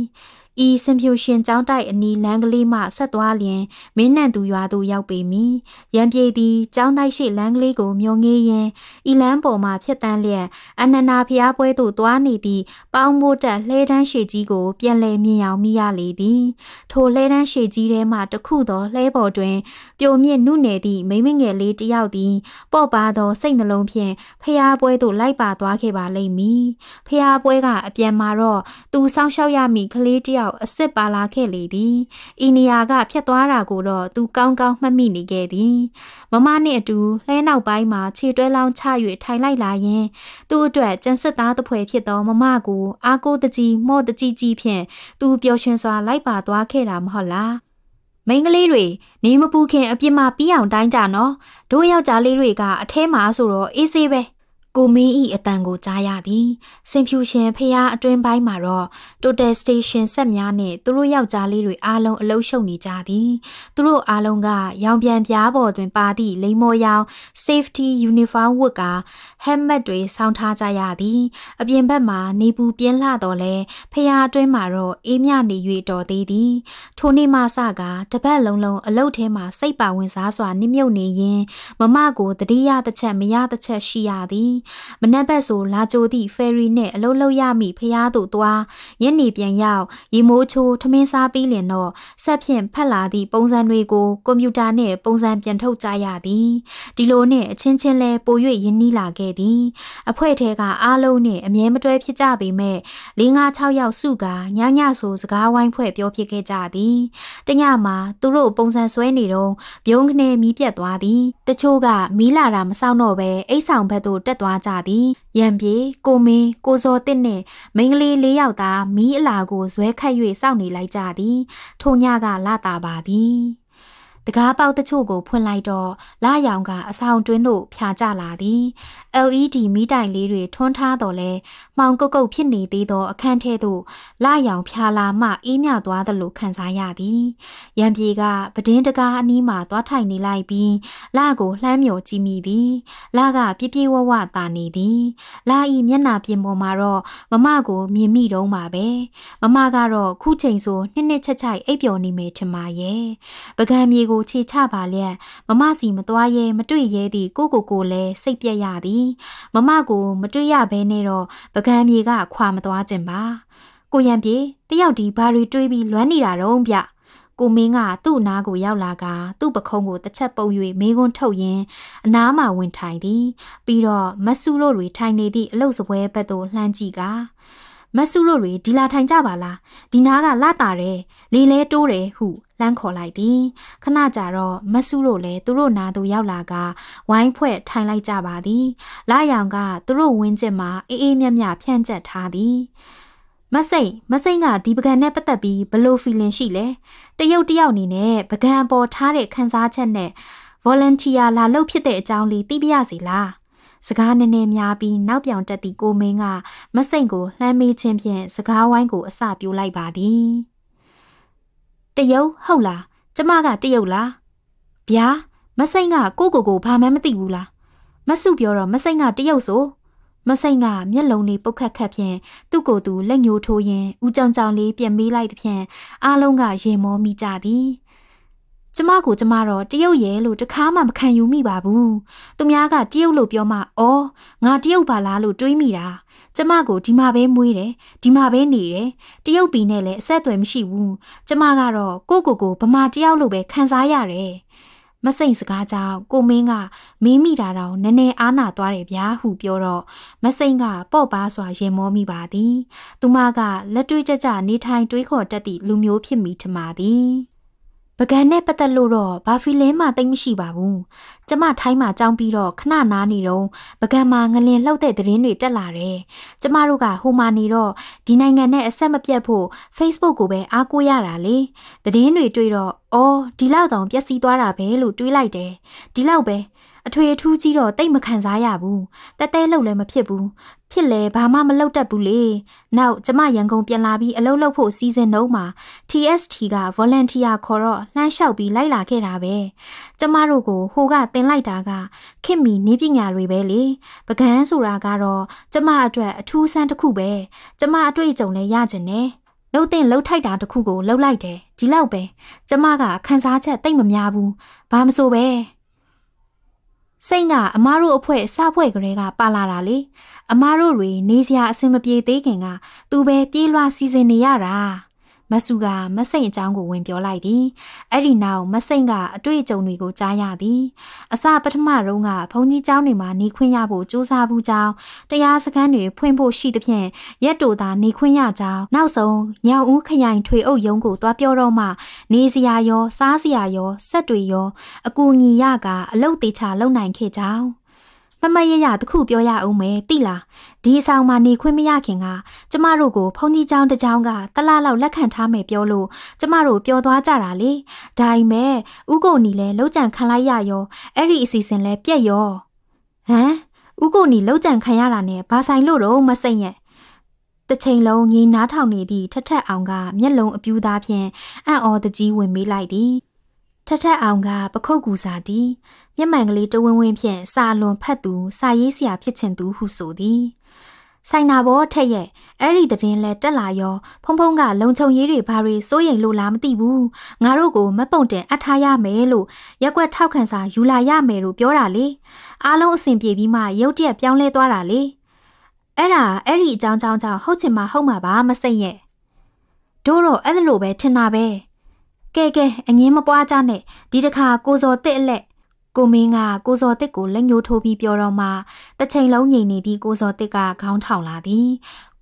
ဤစင်ဖြူရှင်ကျောင်းတိုက်အနီးလမ်းကလေးမှဆက်သွားလျင်မင်းနံသူရွာသို့ရောက်ပေမည်။ရန်ပြေသည်ကျောင်းတိုက်ရှိလမ်းကလေးကိုမျောငေးရင်းဤလမ်းပေါ်မှဖြတ်တန်းလျက်အနန္နာဖျားပွဲသို့သွားနေသည့်ပေါင်းမိုးတက်လှဲတန်းရှည်ကြီးကို ပြန်လည်မြင်အောင်မိရလေသည်။ထိုလှဲတန်းရှည်ကြီးထဲမှတခုသောလှဲပေါ်တွင် ပြိုမြင့်နုနယ်သည့်မိမငယ်လေးတစ်ယောက်သည် ပေါ့ပါသောစိတ်နှလုံးဖြင့်ဖျားပွဲသို့လိုက်ပါသွားခဲ့ပါလိမ့်မည်။ဖျားပွဲကအပြန်မှာတော့သူဆောင်းလျှောက်ရမည့်ကလေးတစ်ယောက်ကြောက်အစစ်ပါလာခဲ့လေသည်။ဤနေရာကဖြတ်သွားတာကိုတော့သူကောင်းကောင်းမှတ်မိနေခဲ့သည်။မမနှင့်အတူလှဲနောက်ပိုင်းမှာခြေတွဲလောင်းချ၍ထိုင်လိုက်လာရင် သူ့အတွက်ကြံစစ်သားတစ်ဖွဲ့ဖြစ်သောမမကိုအားကိုးတကြီးမော့တကြီးကြီးဖြင့်သူပျော်ရွှင်စွာလိုက်ပါသွားခဲ့တာမဟုတ်လား။မိန်းကလေးတွေနေမပူခင်အပြစ်မပြီးအောင်တိုင်းကြနော်တို့ယောက်ျားလေးတွေကအထဲမှာဆိုတော့အေးဆေးပဲကိုမင်းဤအတန်ကိုကြားရသည်စင်ဖြူရှင်ဖះအတွင်းပိုင်းမှာတော့ Total Station ဆက်များနဲ့သူတို့ယောက်ျားလေးတွေအားလုံးအလုံးရှုံနေကြသည်သူတို့အားလုံးကရောင်ပြန်ပြားပေါ်တွင်ပါသည့်လိမ္မော်ရောင် Safety Uniform ဝတ်က helmet တွေစောင်းထားကြရသည် အပြင်ဘက်မှာနေပူပြင်းလှတော့လဲဖះအတွင်းမှာတော့အေးမြနေ၍တော်သေးသည်ထိုနေ့မှစကတပတ်လုံးလုံးအလုတ်ထဲမှာစိတ်ပါဝင်စားစွာနှိမ့်မြုပ်နေရင်မမကိုတတိယတစ်ချက်မရတစ်ချက်ရှိရသည်။မနက်ဘက်ဆိုလာကြိုသည့်ဖယ်ရီနဲ့အလုံးလုံးရမိဖျားသို့သွားညနေပြန်ရောက်ရေမိုးချိုးထမင်းစားပြီးလင်တော့ဆက်ဖြင့်ဖက်လာသည့်ပုံစံတွေကိုကွန်ပျူတာနဲ့ပုံစံပြန်ထုတ်ကြရသည်။ဒီလိုနဲ့အချင်းချင်းလဲပို၍ရင်းနှီးလာခဲ့သည်။အဖွဲ့ထဲကအားလုံးနဲ့အမြဲမတွဲဖြစ်ကြပေမဲ့၄၅၆ယောက်စုကညညဆိုစကားဝိုင်းဖွဲ့ပြောဖြစ်ခဲ့ကြသည်။တညမှာသူတို့ ပုံစံဆွဲနေတော့ဘုံခနဲ့မီးပြတ်သွားသည်။တချို့ကမီးလာတာမဆောင်တော့ဘဲအိတ်ဆောင်ဘက်သို့တက်သွားသွားကြသည်ရံပြေကိုမင်းကိုစောတစ်နှင့်မိန်းကလေး၄ယောက်သာမီးအလာကိုဇွဲခတ်၍စောင့်နေလိုက်ကြသည်ထိုညကလာတာပါသည်တကားပေါက်တချို့ကိုဖွင့်လိုက်တော့လာရောင်ကအဆောင်တွင်းတို့ဖြာကျလာသည် LED မီးတိုင်လေးတွေထွန်းထားတော့လဲမှောင်ကုတ်ကုတ်ဖြစ်နေသေးသောအခန်းထဲသို့လာရောင်ဖြာလာမှအေးမြသွားသလိုခံစားရသည်ရံပြေကပဒင်းတကားအနီးမှာသွားထိုင်နေလိုက်ပြီးလာကိုလှမ်းမြော်ကြည့်မိသည်လာကပြပြဝဝတာနေသည် လာဤမျက်နှာပြင်ပေါ်မှာတော့မမကိုမြင်မိတော့မှာပဲမမကတော့ခုချိန်ဆိုနှစ်နှစ်ချက်ချိုက်အိပ်ပျော်နေမယ်ထင်ပါရဲ့ပကံမြေကိုကိုခြေချပါလျက်မမစီမသွားရဲမတွေ့ရဲသည့်ကိုကိုကိုလည်းစိတ်ပြက်ရသည်မမကိုမတွေ့ရဘဲနဲ့တော့ပကံမြေကခွာမသွားခြင်းပါကိုရံပြေတယောက်ဒီဘာတွေတွေးပြီးလွမ်းနေတာတော့ဗျကိုမင်းကသူ့အနားကိုရောက်လာက သူ့ပခုံးကိုတစ်ချက်ပုပ်၍မေကွန်းထုတ်ရင်းအနားမှာဝင်ထိုင်သည်ပြီးတော့မဆူလို့တွေထိုင်နေသည့်အလုတ်စပွဲဘက်သို့လှမ်းကြည့်ကာမဆုလို့တွေဒီလာထိုင်ကြပါလားဒီနားကလာတာတယ်လေလဲတိုးတယ်ဟုလမ်းခေါ်လိုက်သည်ခဏကြာတော့မဆုတို့လည်းသူတို့နာသူရောက်လာကဝိုင်းဖွဲ့ထိုင်လိုက်ကြပါသည် လာရောင်ကသူတို့ဝင်းကျင်မှာအေးအေးမြတ်မြတ်ဖြန့်ကျက်ထားသည်မစိမ့်မစိမ့်ကဒီပကံနဲ့ပတ်သက်ပြီးဘလို့ feeling ရှိလဲတရုတ်တယောက်အနေနဲ့ပကံပေါ်ထားတဲ့ခံစားချက်နဲ့ volunteer လာလုပ်ဖြစ်တဲ့အကြောင်းလေးသိပြရစီလားစကားနည်းနည်းများပြီးနောက်ပြောင်တက်သည့်ကိုမင်းကမစိန်ကိုလှမ်းမေးခြင်းဖြင့်စကားဝိုင်းကိုအစပြိုးလိုက်ပါသည်တယုတ်ဟုတ်လားကျမကတယုတ်လားဗျာမစိန်ကကိုကိုကိုဘာမှမသိဘူးလားမဆုပြောတော့မစိန်ကတယုတ်ဆိုမစိန်ကမျက်လုံးလေးပုတ်ခတ်ခတ်ဖြင့်သူ့ကိုယ်သူလက်ညှိုးထိုးရင်းဦးကြောင်ကြောင်လေးပြန်မေးလိုက်သဖြင့်အားလုံးကရင်မောမိကြသည်ကျမကိုကျမတော့တရုတ်ရဲ့လို့တခါမှမခံယူမိပါဘူး။သူများကတရုတ်လို့ပြောမှအော်ငါတရုတ်ပါလားလို့တွေးမိတာ။ကျမကိုဒီမှာပဲမွေးတယ်ဒီမှာပဲနေတယ်တရုတ်ပြည်နဲ့လည်းအဆက်အသွယ်မရှိဘူး။ကျမကတော့ကိုကိုကိုဗမာတယောက်လို့ပဲခံစားရတယ်။မစိန်စကားကြောင့်ကိုမင်းကမင်းမိတာတော့နည်းနည်းအားနာသွားတယ်ဗျာဟုပြောတော့မစိန်က ပေါ့ပါစွာရင်မောမိပါသည်။သူမကလက်တွေ့ကြကြနေထိုင်တွေးခေါ်တတ်သည့်လူမျိုးဖြစ်မိထမာသည်။ပကံနဲ့ပတ်သက်လို့တော့ဘာဖီလင်းမှတိတ်မရှိပါဘူး။ကျမထိုင်းမှာကြောင်းပြီးတော့ခဏနားနေတော့ပကံမှာငလင်လှုပ်တဲ့သတင်းတွေတက်လာတယ်။ကျမတို့ကဟိုမှာနေတော့ဒီနိုင်ငံနဲ့အဆက်မပြတ်ဖို့ Facebook ကိုပဲအားကိုးရတာလေ။သတင်းတွေတွေ့တော့အော်ဒီလောက်တောင်ပျက်စီးသွားတာပဲလို့တွေးလိုက်တယ်။ဒီလောက်ပဲအထွေအထူးကြီးတော့တိတ်မခံစားရဘူးတဲတဲလှုပ်လည်းမဖြစ်ဘူးဖြစ်လဲဘာမှမလှုပ်တတ်ဘူးလေနောက်ကျမရန်ကုန်ပြန်လာပြီးအလုပ်လုပ်ဖို့စီစဉ်တော့မှာ TST က volunteer ခေါ်တော့လှမ်းလျှောက်ပြီးလိုက်လာခဲ့တာပဲကျမတို့ကိုဟိုကတင်လိုက်တာကခင်မီနည်းပညာတွေပဲလေပကန်းဆိုတာကတော့ကျမအတွက်အထူးဆန်းတစ်ခုပဲကျမအတွေ့အကြုံလည်းရကျင်တယ်လှုပ်တင်လှုပ်ထိုက်တာတစ်ခုကိုလှုပ်လိုက်တယ်ဒီလောက်ပဲကျမကခန်းစားချက်တိတ်မများဘူးဘာမဆိုပဲစိတ်ကအမားတို့အဖွဲအစဖွဲကလေးကပါလာတာလေအမားတို့တွေနေစရာအဆင်မပြေသေးခင်ကသူပဲပြေးလွှာစီစဉ်နေရတာမဆူကမစိန်အကြောင်းကိုဝင်ပြောလိုက်သည်အဲ့ဒီနောက်မစိန်ကအတွေ့အကြုံတွေကိုကြားရသည်အစပထမတုန်းကဘုန်းကြီးเจ้าတွေမှာနေခွင့်ရဖို့ကြိုးစားဘူးကြောင်းတရားစခန်းတွေဖွင့်ဖို့ရှိသဖြင့်ရက်တိုသာနေခွင့်ရကြောင်းနောက်ဆုံးညောင်ဦးခရိုင်ထွေအုပ်ရုံးကိုသွားပြောတော့မှ နေစရာရောစားစရာရောစက်တွေရော အကူအညီရကအလုတ်တေချာလုံနိုင်ခဲ့ကြောင်းမမရရတခုပြောရအောင်မယ်တိလားဒီအဆောင်မှာနေခွင့်မရခင်ကကျမတို့ကိုဖုန်ကြီးเจ้าတစ်เจ้าကတလားလောက်လက်ခံထားမယ်ပြောလို့ကျမတို့ပြောသွားကြတာလေဒါပေမဲ့ဥကိုနီလည်းလှုပ်ကြံခံလိုက်ရရောအဲ့ဒီအစီအစဉ်လဲပြက်ရောဟမ်ဥကိုနီလှုပ်ကြံခံရတာနဲ့ဘာဆိုင်လို့တော့မစိမ့်ရဲ့တစ်ချိန်လုံးငြိမ်နားထောင်နေသည့် ထထက်အောင်က မျက်လုံးအပြူးသားဖြင့်အံ့ဩတကြီးဝင်မေးလိုက်သည်ထထက်အောင်ကပခုတ်ကူစာတီမျက်မှန်ကလေးတဝင်းဝင်းဖြင့်စာလွန်ဖတ်သူစာရေးဆရာဖြစ်ချင်သူဟုဆိုသည်ဆိုင်နာဘောထက်ရဲ့အဲ့ဒီသတင်းလဲတက်လာရော ဖုံဖုံကလုံချုံရေးတွေဘာတွေစိုးရိမ်လို့လားမသိဘူးငါတို့ကိုမပုံတင်အထားရမယ်လို့ရက်ွက်ထောက်ခံစာယူလာရမယ်လို့ပြောတာလေအားလုံးအဆင်ပြေပြီးမှရုတ်တရက်ပြောင်းလဲသွားတာလေအဲ့ဒါအဲ့ဒီအကြောင်းကြောင့်ဟုတ်ချင်မှဟုတ်မှာပါမစိမ့်ရဲ့တို့တော့အဲ့လိုပဲထင်တာပဲကဲကဲအငင်းမပွားကြနဲ့ဒီတစ်ခါကိုစော်တစ်အလက်ကိုမင်းကကိုစော်တစ်ကိုလက်ညှိုးထိုးပြီးပြောတော့မှတစ်ချိန်လုံးငြိမ်နေပြီးကိုစော်တစ်ကခေါင်းထောင်လာသည်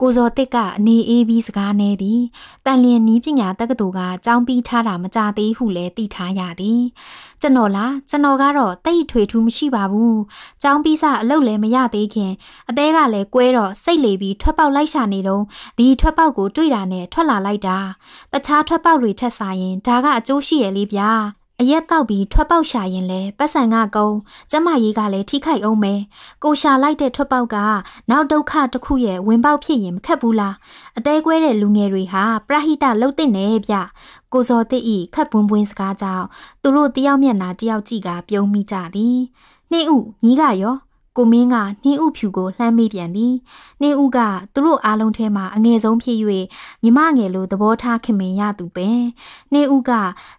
ကိုစော်တစ်ကအနေအေးပြီးစကားနဲသည်တန်လျင်နီးပညာတက္ကသိုလ်ကကြောင်းပြီးထားတာမကြသေးဟုလည်းသိထားရသည်ကျွန်တော်လားကျွန်တော်ကတော့တိတ်ထွေထူးမရှိပါဘူးကြောင်းပြီးစအလုပ်လည်းမရသေးခင်အသေးကလည်းကွဲတော့စိတ်လေပြီးထွက်ပေါက်လိုက်ရှာနေတော့ဒီထွက်ပေါက်ကိုတွေ့တာနဲ့ထွက်လာလိုက်တာတခြားထွက်ပေါက်တွေထက်စာရင်ဒါကအကျိုးရှိရလေဗျာအရက်တောက်ပြီးထွက်ပေါက်ရှာရင်လဲပတ်စံကကုန်းကျမကြီးကလည်းထိခိုက်အောင်မယ်ကိုရှာလိုက်တဲ့ထွက်ပေါက်ကနောက်ဒုက္ခတစ်ခုရဲ့ဝင်ပေါက်ဖြစ်ရင်မခက်ဘူးလားအသေးကွဲတဲ့လူငယ်တွေဟာပရဟိတလှုပ်တဲ့နေဗျကိုဇော်တစ်ဤခက်ပွန်းပွန်းစကားကြောင့်သူတို့တယောက်မျက်နှာတယောက်ကြည့်ကပြုံးမိကြသည်နှင်းဥညီကရောကိုမင်းကနှင်းဥဖြူကိုလှမ်းမိပြန်သည်နှင်းဥကသူတို့အားလုံးထဲမှာအငယ်ဆုံးဖြစ်၍ညီမငယ်လိုသဘောထားခင်မင်ရသူပင်နှင်းဥက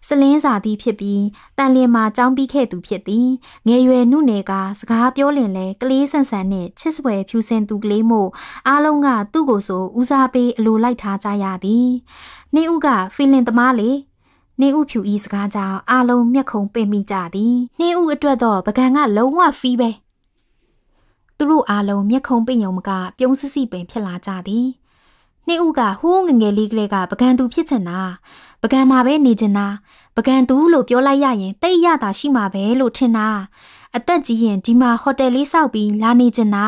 စလင်းစာသည်ဖြစ်ပြီးတန်လျင်မှာကြောင်းပြီးခဲ့သူဖြစ်သည်ငယ်ရွယ်နှုနယ်ကစကားပြောလင်လဲကလေးဆန်ဆန်နဲ့ချစ်စွယ်ဖြူစင်သူကလေးမို့အားလုံးကသူ့ကိုဆိုဦးစားပေးအလိုလိုက်ထားကြရသည်နှင်းဥကဖီလင်သမားလေနေဥဖြူဤစကားကြောင့်အလုံးမျက်ခုံပင်မိကြသည် နေဥအတွက်တော့ပကံကလုံးဝဖီးပဲသူတို့အားလုံးမျက်ခုံးပိတ်ယုံမက ပြုံးစစ်စစ်ပင်ဖြစ်လာကြသည်နှစ်ဦးကဟိုးငငယ်လေးကလေးကပကံသူဖြစ်ချင်တာပကံမှာပဲနေချင်တာပကံသူလို့ပြောလိုက်ရရင်တိတ်ရတာရှိမှာပဲလို့ထင်တာအသက်ကြီးရင်ဒီမှာဟိုတယ်လေးဆောက်ပြီးလာနေချင်တာ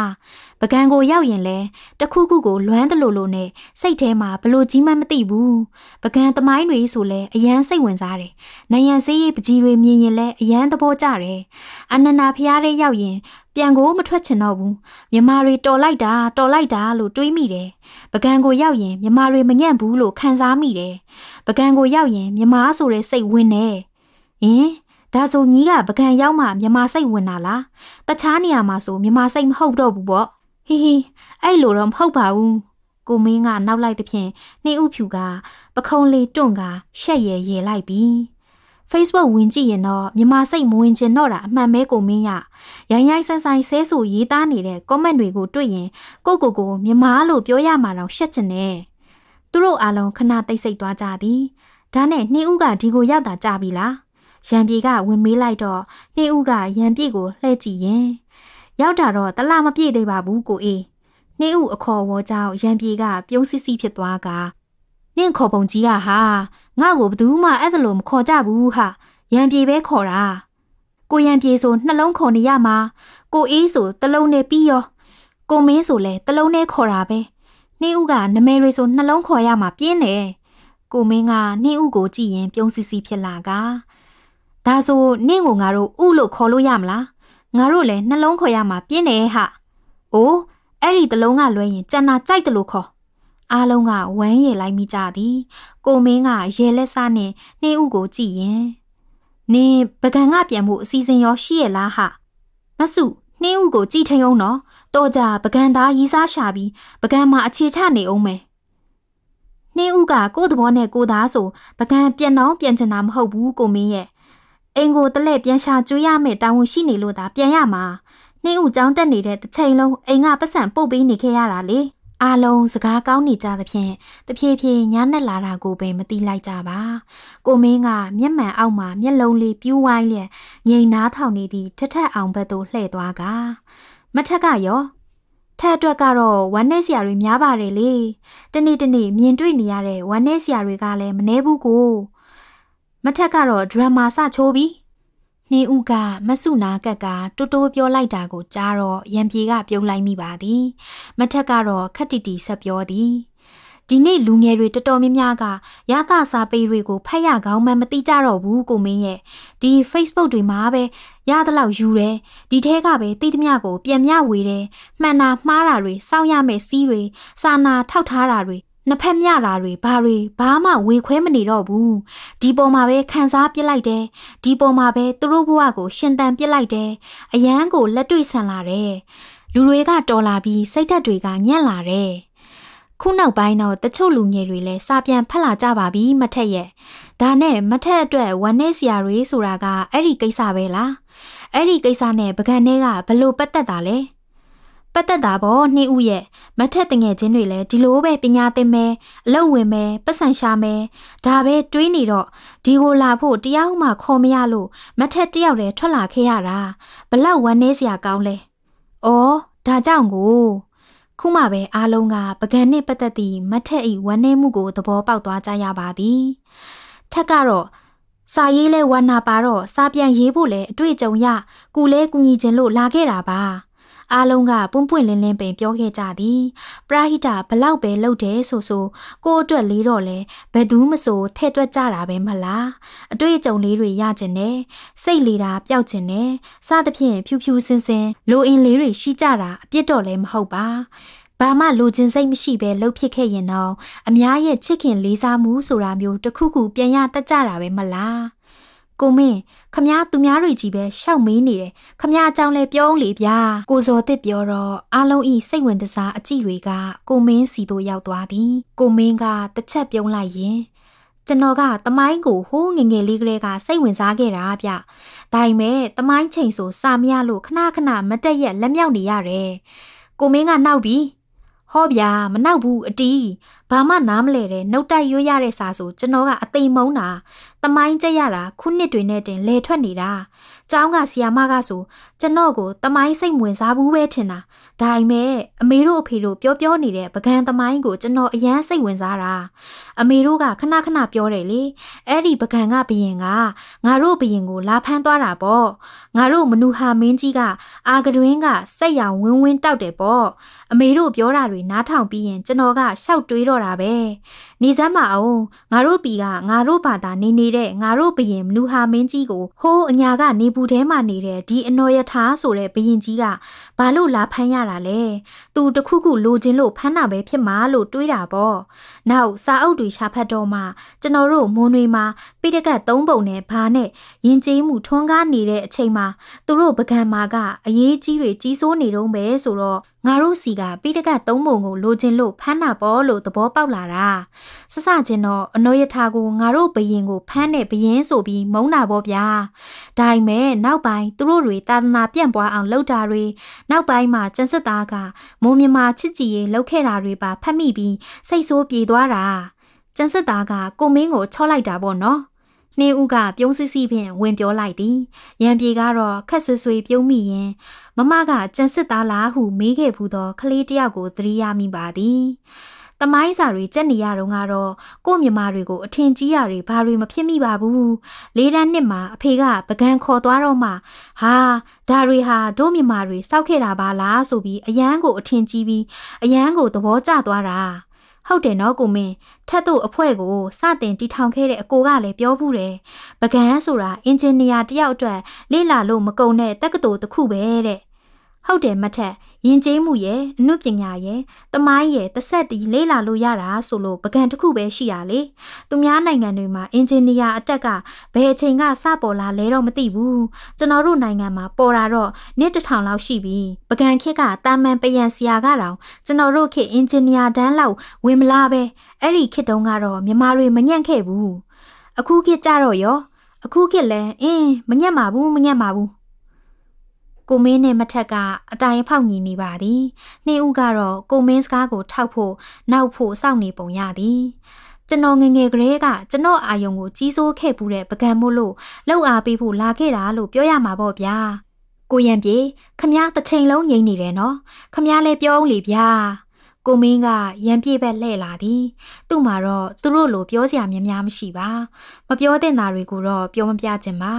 ပကံကိုရောက်ရင်လဲတခုခုကိုလွမ်းတလို့လို့နဲ့စိတ်ထဲမှာဘလို့ကြီးမှမသိဘူးပကံသမိုင်းတွေဆိုလဲအယမ်းစိတ်ဝင်စားတယ်နိုင်ရန်စေးရေးပကြီးတွေမြင်ရင်လဲအယမ်းသဘောကျတယ်အနန္နာဖျားတဲ့ရောက်ရင်ပြန်ကိုမထွက်ချင်တော့ဘူးမြမာတွေတော်လိုက်တာတော်လိုက်တာလို့တွေးမိတယ်ပကံကိုရောက်ရင်မြမာတွေမညံ့ဘူးလို့ခံစားမိတယ်ပကံကိုရောက်ရင်မြမာဆိုတဲ့စိတ်ဝင်နေဟင်ဒါဆိုညီးကပကံရောက်မှမြမာစိတ်ဝင်တာလားတခြားနေရာမှာဆိုမြမာစိတ်မဟုတ်တော့ဘူးပေါ့ဟီဟီအဲ့လိုတော့မဟုတ်ပါဘူးကိုမင်းကနောက်လိုက်သဖြင့်နှင်းဥဖြူကပခုံးလေးတွန့်ကရှက်ရယ်ရယ်လိုက်ပြီး Facebook ဝင်ကြည့်ရင်တော့မြမစိတ်မဝင်ချင်တော့တာအမှန်ပဲကိုမင်းရရိုင်းရိုင်းဆန်းဆန်းဆဲဆူရေးသားနေတဲ့ comment တွေကို တွေ့ရင် ကိုကိုကိုမြမလို့ပြောရမှာတော့ရှက်ချင်တယ်သူတို့အားလုံးခဏတိတ်ဆိတ်သွားကြသည်ဒါနဲ့နှင်းဦးကဒီကိုရောက်တာကြာပြီလားရံပြေကဝင်မေးလိုက်တော့နှင်းဦးကရံပြေကိုလှည့်ကြည့်ရင်ရောက်တာတော့တလားမပြည့်သေးပါဘူးကိုအေးနှင်းဦးအခေါ်ဝေါ်ကြောင့်ရံပြေကပြုံးစစ်စစ်ဖြစ်သွားကနှင်းခေါ်ပုံကြီးကဟာငါ့ကိုဘသူမှအဲ့လိုမခေါ်ကြဘူးဟာရံပြေပဲခေါ်တာကိုရံပြေဆိုနှလုံးခေါ်နေရမှာကိုအေးဆိုတလုံးနဲ့ပြီးရောကိုမင်းဆိုလဲတလုံးနဲ့ခေါ်တာပဲနှင်းဦးကနမဲတွေဆိုနှလုံးခေါ်ရမှာပြင်းတယ်ကိုမင်းကနှင်းဦးကိုကြည့်ရင်ပြုံးစစ်စစ်ဖြစ်လာကဒါဆိုနှင်းကိုငါတို့ဥလို့ခေါ်လို့ရမလားငါတို့လည်းနှလုံးခေါ်ရမှာပြင်းတယ်ဟာ။အိုးအဲ့ဒီတလုံးကလွဲရင်ကျန်တာကြိုက်တယ်လို့ခေါ်။အားလုံးကဝမ်းရည်လိုက်မိကြသည်။ကိုမင်းကရေလက်စားနဲ့နှင်းဥကိုကြည့်ရင်နင်ပကံကပြန်မှုအစီအစဉ်ရောရှိရဲ့လားဟာ။မဆုနှင်းဥကိုကြည့်ထိန်အောင်နော်။တော်ကြပကံသားရီးစားရှာပြီးပကံမှာအခြေချနေအောင်မယ်။နှင်းဦးကကိုယ့်သဘောနဲ့ကိုယ်သားဆို ပကံပြန်တော့ပြန်ချင်တာမဟုတ်ဘူးကိုမင်းရဲ့အိမ်ကိုတလဲပြန်ရှာကျွေးရမယ့်တာဝန်ရှိနေလို့သာပြန်ရမှာနှင်းဦးကြောင်းတက်နေတဲ့တစ်ချိန်လုံးအိမ်ကပတ်စံပုတ်ပေးနေခဲ့ရတာလေအားလုံးစကားကောင်းနေကြသဖြင့်တဖြည်းဖြည်းညနှက်လာတာကိုပဲမသိလိုက်ကြပါကိုမင်းကမျက်မှန်အောက်မှာမျက်လုံးလေးပြူးဝိုင်းလျက်ငိန်နားထောင်နေသည့်ထထက်အောင်ဘက်သို့လှည့်သွားကမထက်ကရောထက်အတွက်ကတော့ဝမ်းနည်းစရာတွေများပါတယ်လေတနေ့တနေ့မြင်တွေ့နေရတဲ့ဝမ်းနည်းစရာတွေကလည်းမနှဲဘူးကိုမထက်ကတော့ဒရမ်မာစချိုးပြီနှင်းဦးကမဆုနာကက်ကတိုးတိုးပြောလိုက်တာကို ကြားတော့ရံပြေကပြုံးလိုက်မိပါသည် မထက်ကတော့ခက်တီတီဆက်ပြောသည်ဒီနေ့လူငယ်တွေတော်တော်များများကရသစာပေတွေကိုဖတ်ရကောင်းမှမသိကြတော့ဘူးကိုမင်းရဲ့ဒီ Facebook တွေမှာပဲရသလောက်ယူတယ်ဒီထဲကပဲသိသမျှကိုပြန်မျှဝေတယ်မှန်တာမှားတာတွေစောင့်ရမယ့်စီးတွေစာနာထောက်ထားတာတွေနှစ်ဖက်မျှတာတွေဘာတွေဘာမှဝေခွဲမနေတော့ဘူးဒီပေါ်မှာပဲခံစားပြစ်လိုက်တယ်ဒီပေါ်မှာပဲသူတို့ဘဝကိုရှင်သန်ပြစ်လိုက်တယ်အယမ်းကိုလက်တွေ့ဆန်လာတယ်လူတွေကတော်လာပြီးစိတ်ဓာတ်တွေကညံ့လာတယ်ခုနောက်ပိုင်းတော့တချို့လူငယ်တွေလည်းစာပြန်ဖတ်လာကြပါပြီမထက်ရဲ့ဒါနဲ့မထက်အတွက်ဝန်내ဆရာတွေဆိုတာကအဲ့ဒီကိစ္စပဲလားအဲ့ဒီကိစ္စနဲ့ပကံထဲကဘလို့ပတ်သက်တာလဲပတ်သက်တာပေါ့နှစ်ဦးရဲ့မထက်တငယ်ချင်းတွေလည်းဒီလိုပဲပညာသင်မယ်အလုပ်ဝင်မယ်ပတ်စံရှာမယ်ဒါပဲတွေးနေတော့ဒီကိုလာဖို့တရားမှခေါ်မရလို့မထက်တယောက်တည်းထွက်လာခဲ့ရတာဘလောက်ဝမ်းနည်းစရာကောင်းလဲ။အော်ဒါကြောင့်ကို ခုမှပဲအားလုံးကပကံနဲ့ပတ်သက်သည့်မထက်ဤဝမ်းနည်းမှုကိုသဘောပေါက်သွားကြရပါသည်။ထက်ကတော့စာရေးလဲဝါနာပါတော့စာပြန်ရေးဖို့လဲအတွေ့အကြုံရကုလဲကူညီခြင်းလို့လာခဲ့တာပါ။အားလုံးကပွန့်ပွန့်လင်းလင်းပင်ပြောခဲ့ကြသည်ပရာဟိတဘလောက်ပဲလှုပ်တယ်ဆိုဆိုကိုအတွက်လေးတော့လဲဘယ်သူမဆိုထဲ့တွက်ကြတာပဲမလားအတွေ့အကြုံလေးတွေရကျင်တယ်စိတ်လေတာပျောက်ကျင်တယ်စသဖြင့်ဖြူဖြူစင်စင်လိုအင်လေးတွေရှိကြတာအပြစ်တော့လဲမဟုတ်ပါဘာမှလိုချင်စိတ်မရှိပဲလှုပ်ဖြစ်ခဲ့ရင်တော့အများရဲ့ချစ်ခင်လေးစားမှုဆိုတာမျိုးတစ်ခုခုပြန်ရတတ်ကြတာပဲမလားကိုမင်းခမားသူများတွေကြီးပဲရှောက်မေးနေတယ်ခမားအကြောင်းလဲပြောလေဗျာကိုဇော်တစ်ပြောတော့အလုံးဤစိတ်ဝင်တစားအကြည့်တွေက ကိုမင်းစီတို့ရောက်သွားသည် ကိုမင်းကတစ်ချက်ပြုံးလိုက်ရင်ကျွန်တော်ကတမိုင်းကိုဟိုးငငယ်လေးကလေးကစိတ်ဝင်စားခဲ့တာဗျ။ဒါပေမဲ့တမိုင်းချိန်ဆိုစာမရလို့ခဏခဏမတက်ရက်လက်မြောက်နေရတယ်။ကိုမင်းကနောက်ပြီးဟောဗျာမနောက်ဘူးအတီးဘာမှနားမလဲတဲ့နှုတ်တိုက်ရွရတဲ့စာဆိုကျွန်တော်ကအသိမုံတာတမိုင်းကြက်ရတာခုနှစ်တွေနဲ့တင်လဲထွက်နေတာ။ကျောင်းကဆီယာမကဆိုကျွန်တော်ကိုတမိုင်းစိတ်ဝင်စားဘူးပဲထင်တာ။ဒါပေမဲ့အမေတို့အဖေတို့ပြောပြောနေတဲ့ပကံတမိုင်းကိုကျွန်တော်အယမ်းစိတ်ဝင်စားတာ။အမေတို့ကခဏခဏပြောတယ်လေ။အဲ့ဒီပကံကဘယင်ကငါတို့ဘယင်ကိုလာဖမ်းသွားတာပေါ့။ငါတို့မနူဟာမင်းကြီးကအာကတွင်းကစက်ရောင်ဝင်းဝင်းတောက်တယ်ပေါ့။အမေတို့ပြောတာတွေနားထောင်ပြီးရင်ကျွန်တော်ကရှောက်တွေးတော့တာပဲ။နေစမ်းမအောင်ငါတို့ပြည်ကငါတို့ဘာသာနေနေတဲ့ငါတို့ဘယင်မနူဟာမင်းကြီးကိုဟိုးအညာကနေပူထဲမှာနေတဲ့ဒီအနော်ယထာဆိုတဲ့ဘရင်ကြီးကဘာလို့လာဖမ်းရတာလဲသူတခုခုလိုချင်လို့ဖမ်းတာပဲဖြစ်မှာလို့တွေးတာပေါ့နောက်စာအုပ်တွေရှာဖတ်တော့မှကျွန်တော်တို့မွန်းတွေမှာ ပိဋကတ်သုံးပုံနဲ့ဘာနဲ့ယဉ်ကျေးမှုထွန်းကားနေတဲ့အချိန်မှာသူတို့ပကံမာကအရေးကြီးတွေကြီးစိုးနေတော့ပဲဆိုတော့ငါတို့စီကပိဋကသုံးပုံကိုလိုချင်လို့ဖမ်းတာပေါ့လို့သဘောပေါက်လာတာဆဆချင်းတော့အနောယထာကိုငါတို့ဘရင်ကိုဖမ်းတဲ့ဘရင်ဆိုပြီးမုန်းတာပေါ့ဗျာဒါပေမဲ့နောက်ပိုင်းသူတို့တွေတာသနာပြန့်ပွားအောင်လှုပ်တာတွေနောက်ပိုင်းမှာကျန်စစ်သားကမုံမြမာချစ်ကြည်ရေးလှုပ်ခဲ့တာတွေပါဖတ်မိပြီးစိတ်ဆိုးပြေသွားတာကျန်စစ်သားကကိုမင်းကိုချော့လိုက်တာပေါ့နော်။နှင်းဦးကပြုံးစစ်စစ်ဖြင့်ဝင်ပြောလိုက်သည်။ရံပြေကတော့ခက်ဆွဆွေပြုံးမိရင်မမကကြံစစ်သားလားဟုမေးခဲ့ဘူးသောကလေးတယောက်ကိုသတိရမိပါသည်။တမိုင်းစာတွေကြက်နေရတော့ကတော့ကို့မြမတွေကိုအထင်ကြီးရတွေဘာတွေမဖြစ်မိပါဘူး။လေးတန်းနှစ်မှာအဖေကပကံခေါ်သွားတော့မှဟာဒါတွေဟာတို့မြမတွေစောက်ခဲ့တာပါလားဆိုပြီးအယန်းကိုအထင်ကြီးပြီးအယန်းကိုသဘောကျသွားတာ။ဟုတ်တယ်နော်ကိုမင်းထက်တို့အဖွဲ့ကိုစတင်တီထောင်ခဲ့တဲ့အကိုကလည်းပြောဘူးတယ်ပကံဆိုတာအင်ဂျင်နီယာတယောက်အတွက်လေ့လာလို့မကုန်တဲ့တက္ကသိုလ်တစ်ခုပဲတဲ့ဟုတ်တယ်မထက်ယဉ်ကျေးမှုရဲ့အမှုပညာရဲ့တမိုင်းရဲ့တဆက်တီးလေးလာလို့ရတာဆိုလို့ပကံတစ်ခုပဲရှိရလေသူများနိုင်ငံတွေမှာအင်ဂျင်နီယာအတက်ကဘယ်အချိန်ကစပေါ်လာလဲတော့မသိဘူးကျွန်တော်တို့နိုင်ငံမှာပေါ်လာတော့နှစ်တစ်ထောင်လောက်ရှိပြီပကံခက်ကတာမန်ပယံဆရာကတောင်ကျွန်တော်တို့ခေတ်အင်ဂျင်နီယာတန်းလောက်ဝင်မလာပဲအဲ့ဒီခေတ်တုန်းကတော့မြန်မာတွေမညံ့ခဲ့ဘူးအခုခေတ်ကြတော့ရောအခုခေတ်လဲအင်းမညံ့ပါဘူးမညံ့ပါဘူးကိုမင်းနဲ့မထက်ကအတိုင်ဖောက်ညီနေပါသည်နှင်းဦးကတော့ကိုမင်းစကားကိုထောက်ဖို့နောက်ဖို့စောင့်နေပုံရသည်ကျွန်တော်ငငယ်ကလေးကကျွန်တော်အာယုံကိုကြီးစိုးခဲ့ပူးတဲ့ပကံမို့လို့လှုပ်အားပေးဖို့လာခဲ့တာလို့ပြောရမှာပေါ့ဗျာကိုရံပြေခမ ्या တစ်ချိန်လုံးငိမ့်နေတယ်နော်ခမ ्या လည်းပြောအောင်လေဗျာကိုမင်းကရံပြေဘက်လှည့်လာသည်သူ့မှာတော့သူတို့လိုပြောစရာများများမရှိပါမပြောတဲ့နာတွေကိုတော့ပြောမပြခြင်းပါ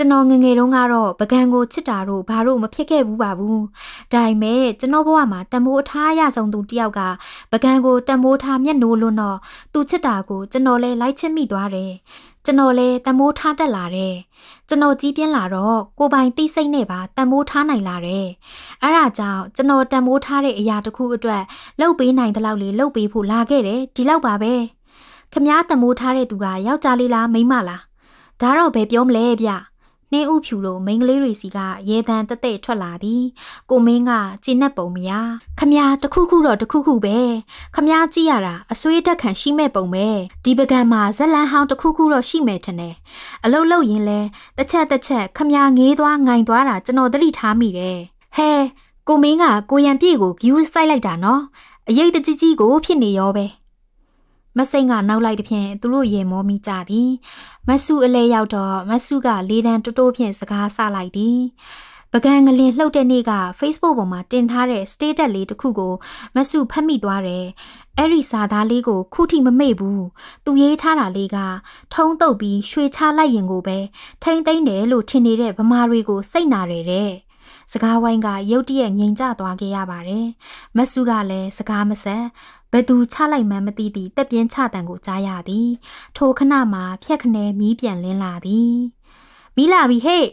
ကျွန်တော်ငငယ်တုန်းကတော့ပကံကိုချစ်တာတို့ဘာတို့မဖြစ်ခဲ့ဘူးပါဘူးဒါပေမဲ့ကျွန်တော်ဘဝမှာတံမိုးအထားအရဆုံးသူတယောက်က ပကံကိုတံမိုးထားမျက်နှိုးလွန်းတော့သူချစ်တာကိုကျွန်တော်လဲလိုက်ချစ်မိသွားတယ်ကျွန်တော်လဲတံမိုးထားတက်လာတယ်ကျွန်တော်ကြီးပြင်းလာတော့ကိုပိုင်တိတ်ဆိတ်နဲ့ပါတံမိုးထားနိုင်လာတယ်အဲဒါကြောင့်ကျွန်တော်တံမိုးထားတဲ့အရာတစ်ခုအတွက်လှုပ်ပေးနိုင်တဲ့လောက်လေးလှုပ်ပေးဖို့လာခဲ့တယ်ဒီလောက်ပါပဲခမားတံမိုးထားတဲ့သူကယောက်ျားလေးလားမိန်းမလားဒါတော့ဘယ်ပြောမလဲဗျနှင်းဥဖြူလိုမိန်းကလေးတွေစီကရေတံတက်တဲ့ထွက်လာသည်ကိုမင်းကကျင်နှက်ပုံမရခမ ्या တခုခုတော့တခုခုပဲခမ ्या ကြည့်ရတာအဆွေးတက်ခံရှိမဲ့ပုံပဲဒီပကံမှာဇက်လန်ဟောင်းတခုခုတော့ရှိမဲ့ထနေအလုတ်လုတ်ရင်လဲတစ်ချက်တစ်ချက်ခမ ्या ငေးသွားငိုင်သွားတာကျွန်တော်သတိထားမိတယ်ဟဲကိုမင်းကကိုရံပြည့်ကိုဂယူးစိုက်လိုက်တာနော်အရေးတကြီးကြီးကိုဖြစ်နေရောပဲမစိမ့်ကနောက်လိုက်သည်ဖြင့်သူတို့ရင်မောမိကြသည်မဆုအလဲရောက်တော့မဆုကလေးတန်းတိုးတိုးဖြင့်စကားဆလိုက်သည် ပကံငလင်လှုပ်တဲ့နေ့က Facebook ပေါ်မှာတင်ထားတဲ့ status လေးတစ်ခုကိုမဆုဖတ်မိသွားတယ်။အဲ့ဒီစာသားလေးကို ခုထိမမေ့ဘူး။သူရေးထားတာလေးကထုံးတုပ်ပြီးရွှေချလိုက်ရင်ကိုပဲထိမ့်သိမ့်တယ်လို့ထင်နေတဲ့ဗမာတွေကို စိတ်နာတယ်တဲ့။စကားဝိုင်းကရုတ်တရက်ငြိမ်ကျသွားခဲ့ရပါတယ်။မဆုကလည်းစကားမဆက်ဘသူချလိုက်မှန်းမသိသည့်တက်ပြင်းချတန်ကိုကြားရသည် ထိုခဏမှာဖြက်ခနဲမီးပြန်လင်းလာသည်။မီးလာပြီဟဲ့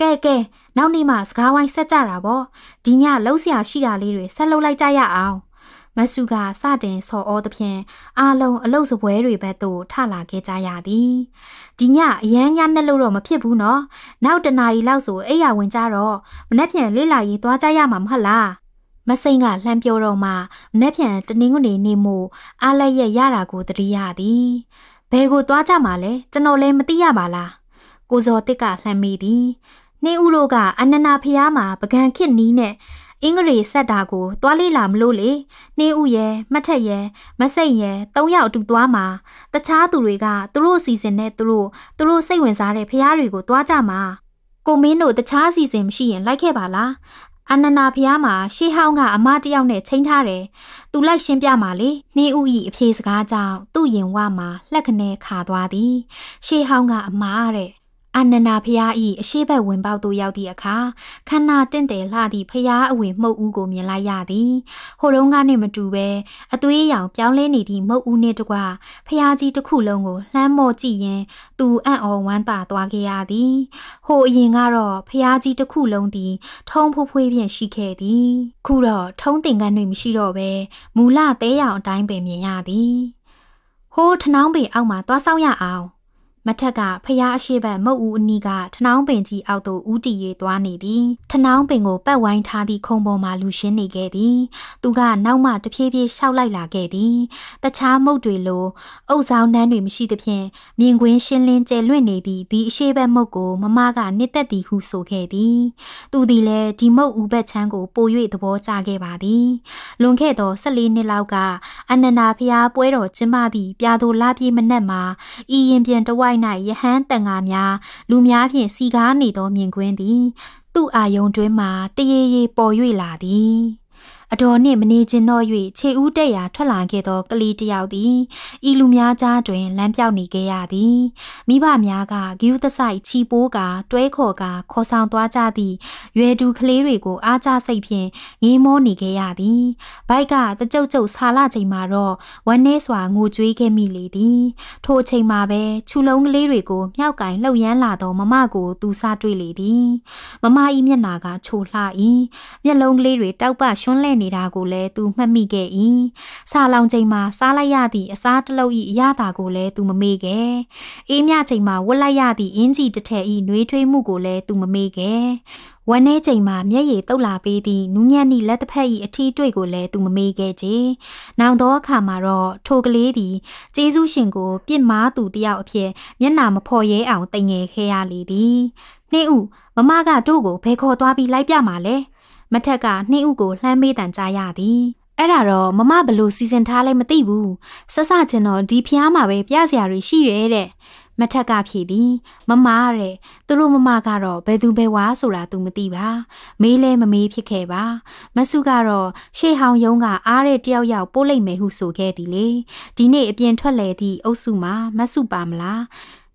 ကဲကဲနောက်နေ့မှစကားဝိုင်းဆက်ကြတာပေါ့ဒီညလှုပ်ရှားရှိတာလေးတွေဆက်လှုပ်လိုက်ကြရအောင်။မဆူကစတင်ဆော်ဩသဖြင့်အာလုံးအလုတ်စပွဲတွေဘက်သို့ထလာခဲ့ကြရသည်ဒီညအရန်ညနှက်လို့တော့မဖြစ်ဘူးနော်နောက်တနာရီလောက်ဆိုအိယာဝင်ကြတော့မနေ့ပြန်လေ့လာရေးသွားကြရမှာမဟုတ်လားမစိန်ကလှမ်းပြောတော့မှမနေ့ပြန်တနင်္ဂနွေနေ့မို့အားလက်ရက်ရတာကိုသတိရသည်ဘယ်ကိုသွားကြမှာလဲကျွန်တော်လည်းမသိရပါလားကိုဇော်တစ်ကလှမ်းမိသည်နှင်းဦးတို့ကအနန္နာဖျားမှာပကံခစ်နီးနဲ့အင်္ဂရီဆက်တာကို သွားလေးလာမလို့လေနှင်းဥရဲ့မထက်ရဲ့မစိတ်ရဲ့သုံးယောက်အတူသွားမှာတခြားသူတွေကသူတို့အစီအစဉ်နဲ့သူတို့သူတို့စိတ်ဝင်စားတဲ့ဖျားတွေကိုသွားကြမှာကိုမင်းတို့တခြားအစီအစဉ်မရှိရင် လိုက်ခဲ့ပါလားအနန္နာဖျားမှာရှေးဟောင်းကအမတယောက်နဲ့ချိန်ထားတယ်။သူလိုက်ရှင်းပြမှာလေ။နှင်းဥဤအဖြေစကားကြောင့်သူ့ရင်ဝမှာလက်ခနဲခါသွားသည်။ရှေးဟောင်းကအမအားတဲ့အာနန္ဒာဖျားဤအရှိဘက်ဝင်ပေါက်သို့ရောက်သည့်အခါခန္ဓာတင့်တယ်လှသည့်ဖျားအဝင်မှုတ်ဦးကိုမြင်လိုက်ရသည်ဟိုတုန်းကနှင့်မတူပဲအသွေးရောင်ပြောင်းလဲနေသည့်မှုတ်ဦးနှင့်တကွဖျားကြီးတစ်ခုလုံးကိုလှမ်းမော့ကြည့်ရင်သူအံ့ဩဝမ်းသာသွားခဲ့ရသည်ဟိုအရင်ကတော့ဖျားကြီးတစ်ခုလုံးသည် ထုံးဖိုးဖွေးဖြင့်ရှိခဲ့သည် ခုတော့ထုံးတင်ကန်းတွေမရှိတော့ပဲမူလတဲရောင်အတိုင်းပင်မြင်ရသည်ဟိုးထနှောင်းပင်အောက်မှာသွားဆောင်ရအောင်မထက်ကဖျားအရှိဘက်မုတ်ဦးအနီးကထနောင်းပင်ကြီးအောက်သို့ဦးတည်ရေးသွားနေသည်ထနောင်းပင်ကိုပတ်ဝိုင်းထားသည့်ခုံပေါ်မှလူရှင်းနေခဲ့သည်သူကနောက်မှတဖြည်းဖြည်းရှောက်လိုက်လာခဲ့သည်တခြားမုတ်တွေလိုအုပ်ဆောင်နှမ်းတွေမရှိသဖြင့်မြင်ကွင်းရှင်းလင်းကျယ်လွင့်နေသည့်ဒီအရှိဘက်မုတ်ကိုမမကနှစ်သက်သည်ဟုဆိုခဲ့သည် သူသည်လည်းဒီမုတ်ဦးဘက်ချမ်းကိုပို၍သဘောကျခဲ့ပါသည်လွန်ခဲ့သော14နှစ်လောက်ကအနန္ဒာဖျားပွဲတော်ကျင်းပသည့်ပြာသူလာပြေမနက်မှာဤရင်ပြန်တဝိုက်ပိုက်၌ယဟန်တန်ငါများလူများဖြင့်စီကားနေသောမြင်ကွင်းသည်သူ့အာယုံတွင်မှတရေရေပေါ်၍လာသည်အတော်နှင့်မနေခြင်းတော့၍ခြေဦးတက်ရာထွက်လာခဲ့သောကလေးတစ်ယောက်သည်ဤလူများကြားတွင်လမ်းပြောက်နေခဲ့ရသည်မိဘများကဂယူသဆိုင်ချီပိုးကတွဲခေါ်ကခေါ်ဆောင်သွားကြသည့်ရွယ်တူကလေးတွေကိုအားကျစိတ်ဖြင့်ငေးမောနေခဲ့ရသည်ဘိုက်ကတကြုတ်ကြုတ်ဆာလာချိန်မှာတော့ဝမ်းနေစွာငိုကြွေးခဲ့မိလေသည် ထိုအချိန်မှာပဲခြူလုံးကလေးတွေကိုမြောက်ကင်လှုပ်ရမ်းလာသောမမကို သူစတွေ့လေသည် မမ၏မျက်နာကချိုလှ၏မျက်လုံးကလေးတွေတောက်ပရှွန်းလဲနေတာကိုလည်းသူမှတ်မိခဲ့၏ဆာလောင်ချိန်မှာစားလိုက်ရသည့်အစားတစ်လုံး၏အရသာကိုလည်းသူမမေ့ခဲ့အေးမြချိန်မှာဝတ်လိုက်ရသည့်အင်းကြီးတစ်ထည်၏နှွေးထွေးမှုကိုလည်းသူမမေ့ခဲ့ဝမ်းနေချိန်မှာမျက်ရည်တုပ်လာပေးသည့်နူးညံ့သည့်လက်တစ်ဖက်၏အထီးတွေ့ကိုလည်းသူမမေ့ခဲ့ချေ။နောက်သောအခါမှာတော့ထိုကလေးသည်ကျေးဇူးရှင်ကို ပြစ်မှားသူတယောက်အဖြစ်မျက်နာမဖော်ရဲအောင်တိုင်ငယ်ခဲ့ရလေသည်။နှင်းဥမမကတို့ကိုဘယ်ခေါ်သွားပြီးလိုက်ပြမှာလဲ။မထက်ကနှစ်ဦးကိုလှမ်းပေးတန်ကြားရသည်အဲ့ဒါတော့မမဘလို့စီစဉ်ထားလဲမသိဘူးဆက်စချင်းတော့ဒီဖျားမှာပဲပြစရာတွေရှိတယ်တဲ့မထက်ကဖြေသည် မမတဲ့သူတို့မမကတော့ဘယ်သူဘယ်ဝါဆိုတာ तू မသိပါ မေးလဲမမေးဖြစ်ခဲ့ပါမဆုကတော့ရှေ့ဟောင်းယုံကအားတဲ့တယောက်ယောက်ပို့လိုက်မယ်ဟုဆိုခဲ့သည်လေဒီနေ့အပြင်ထွက်လေသည့်အုပ်စုမှာမဆုပါမလား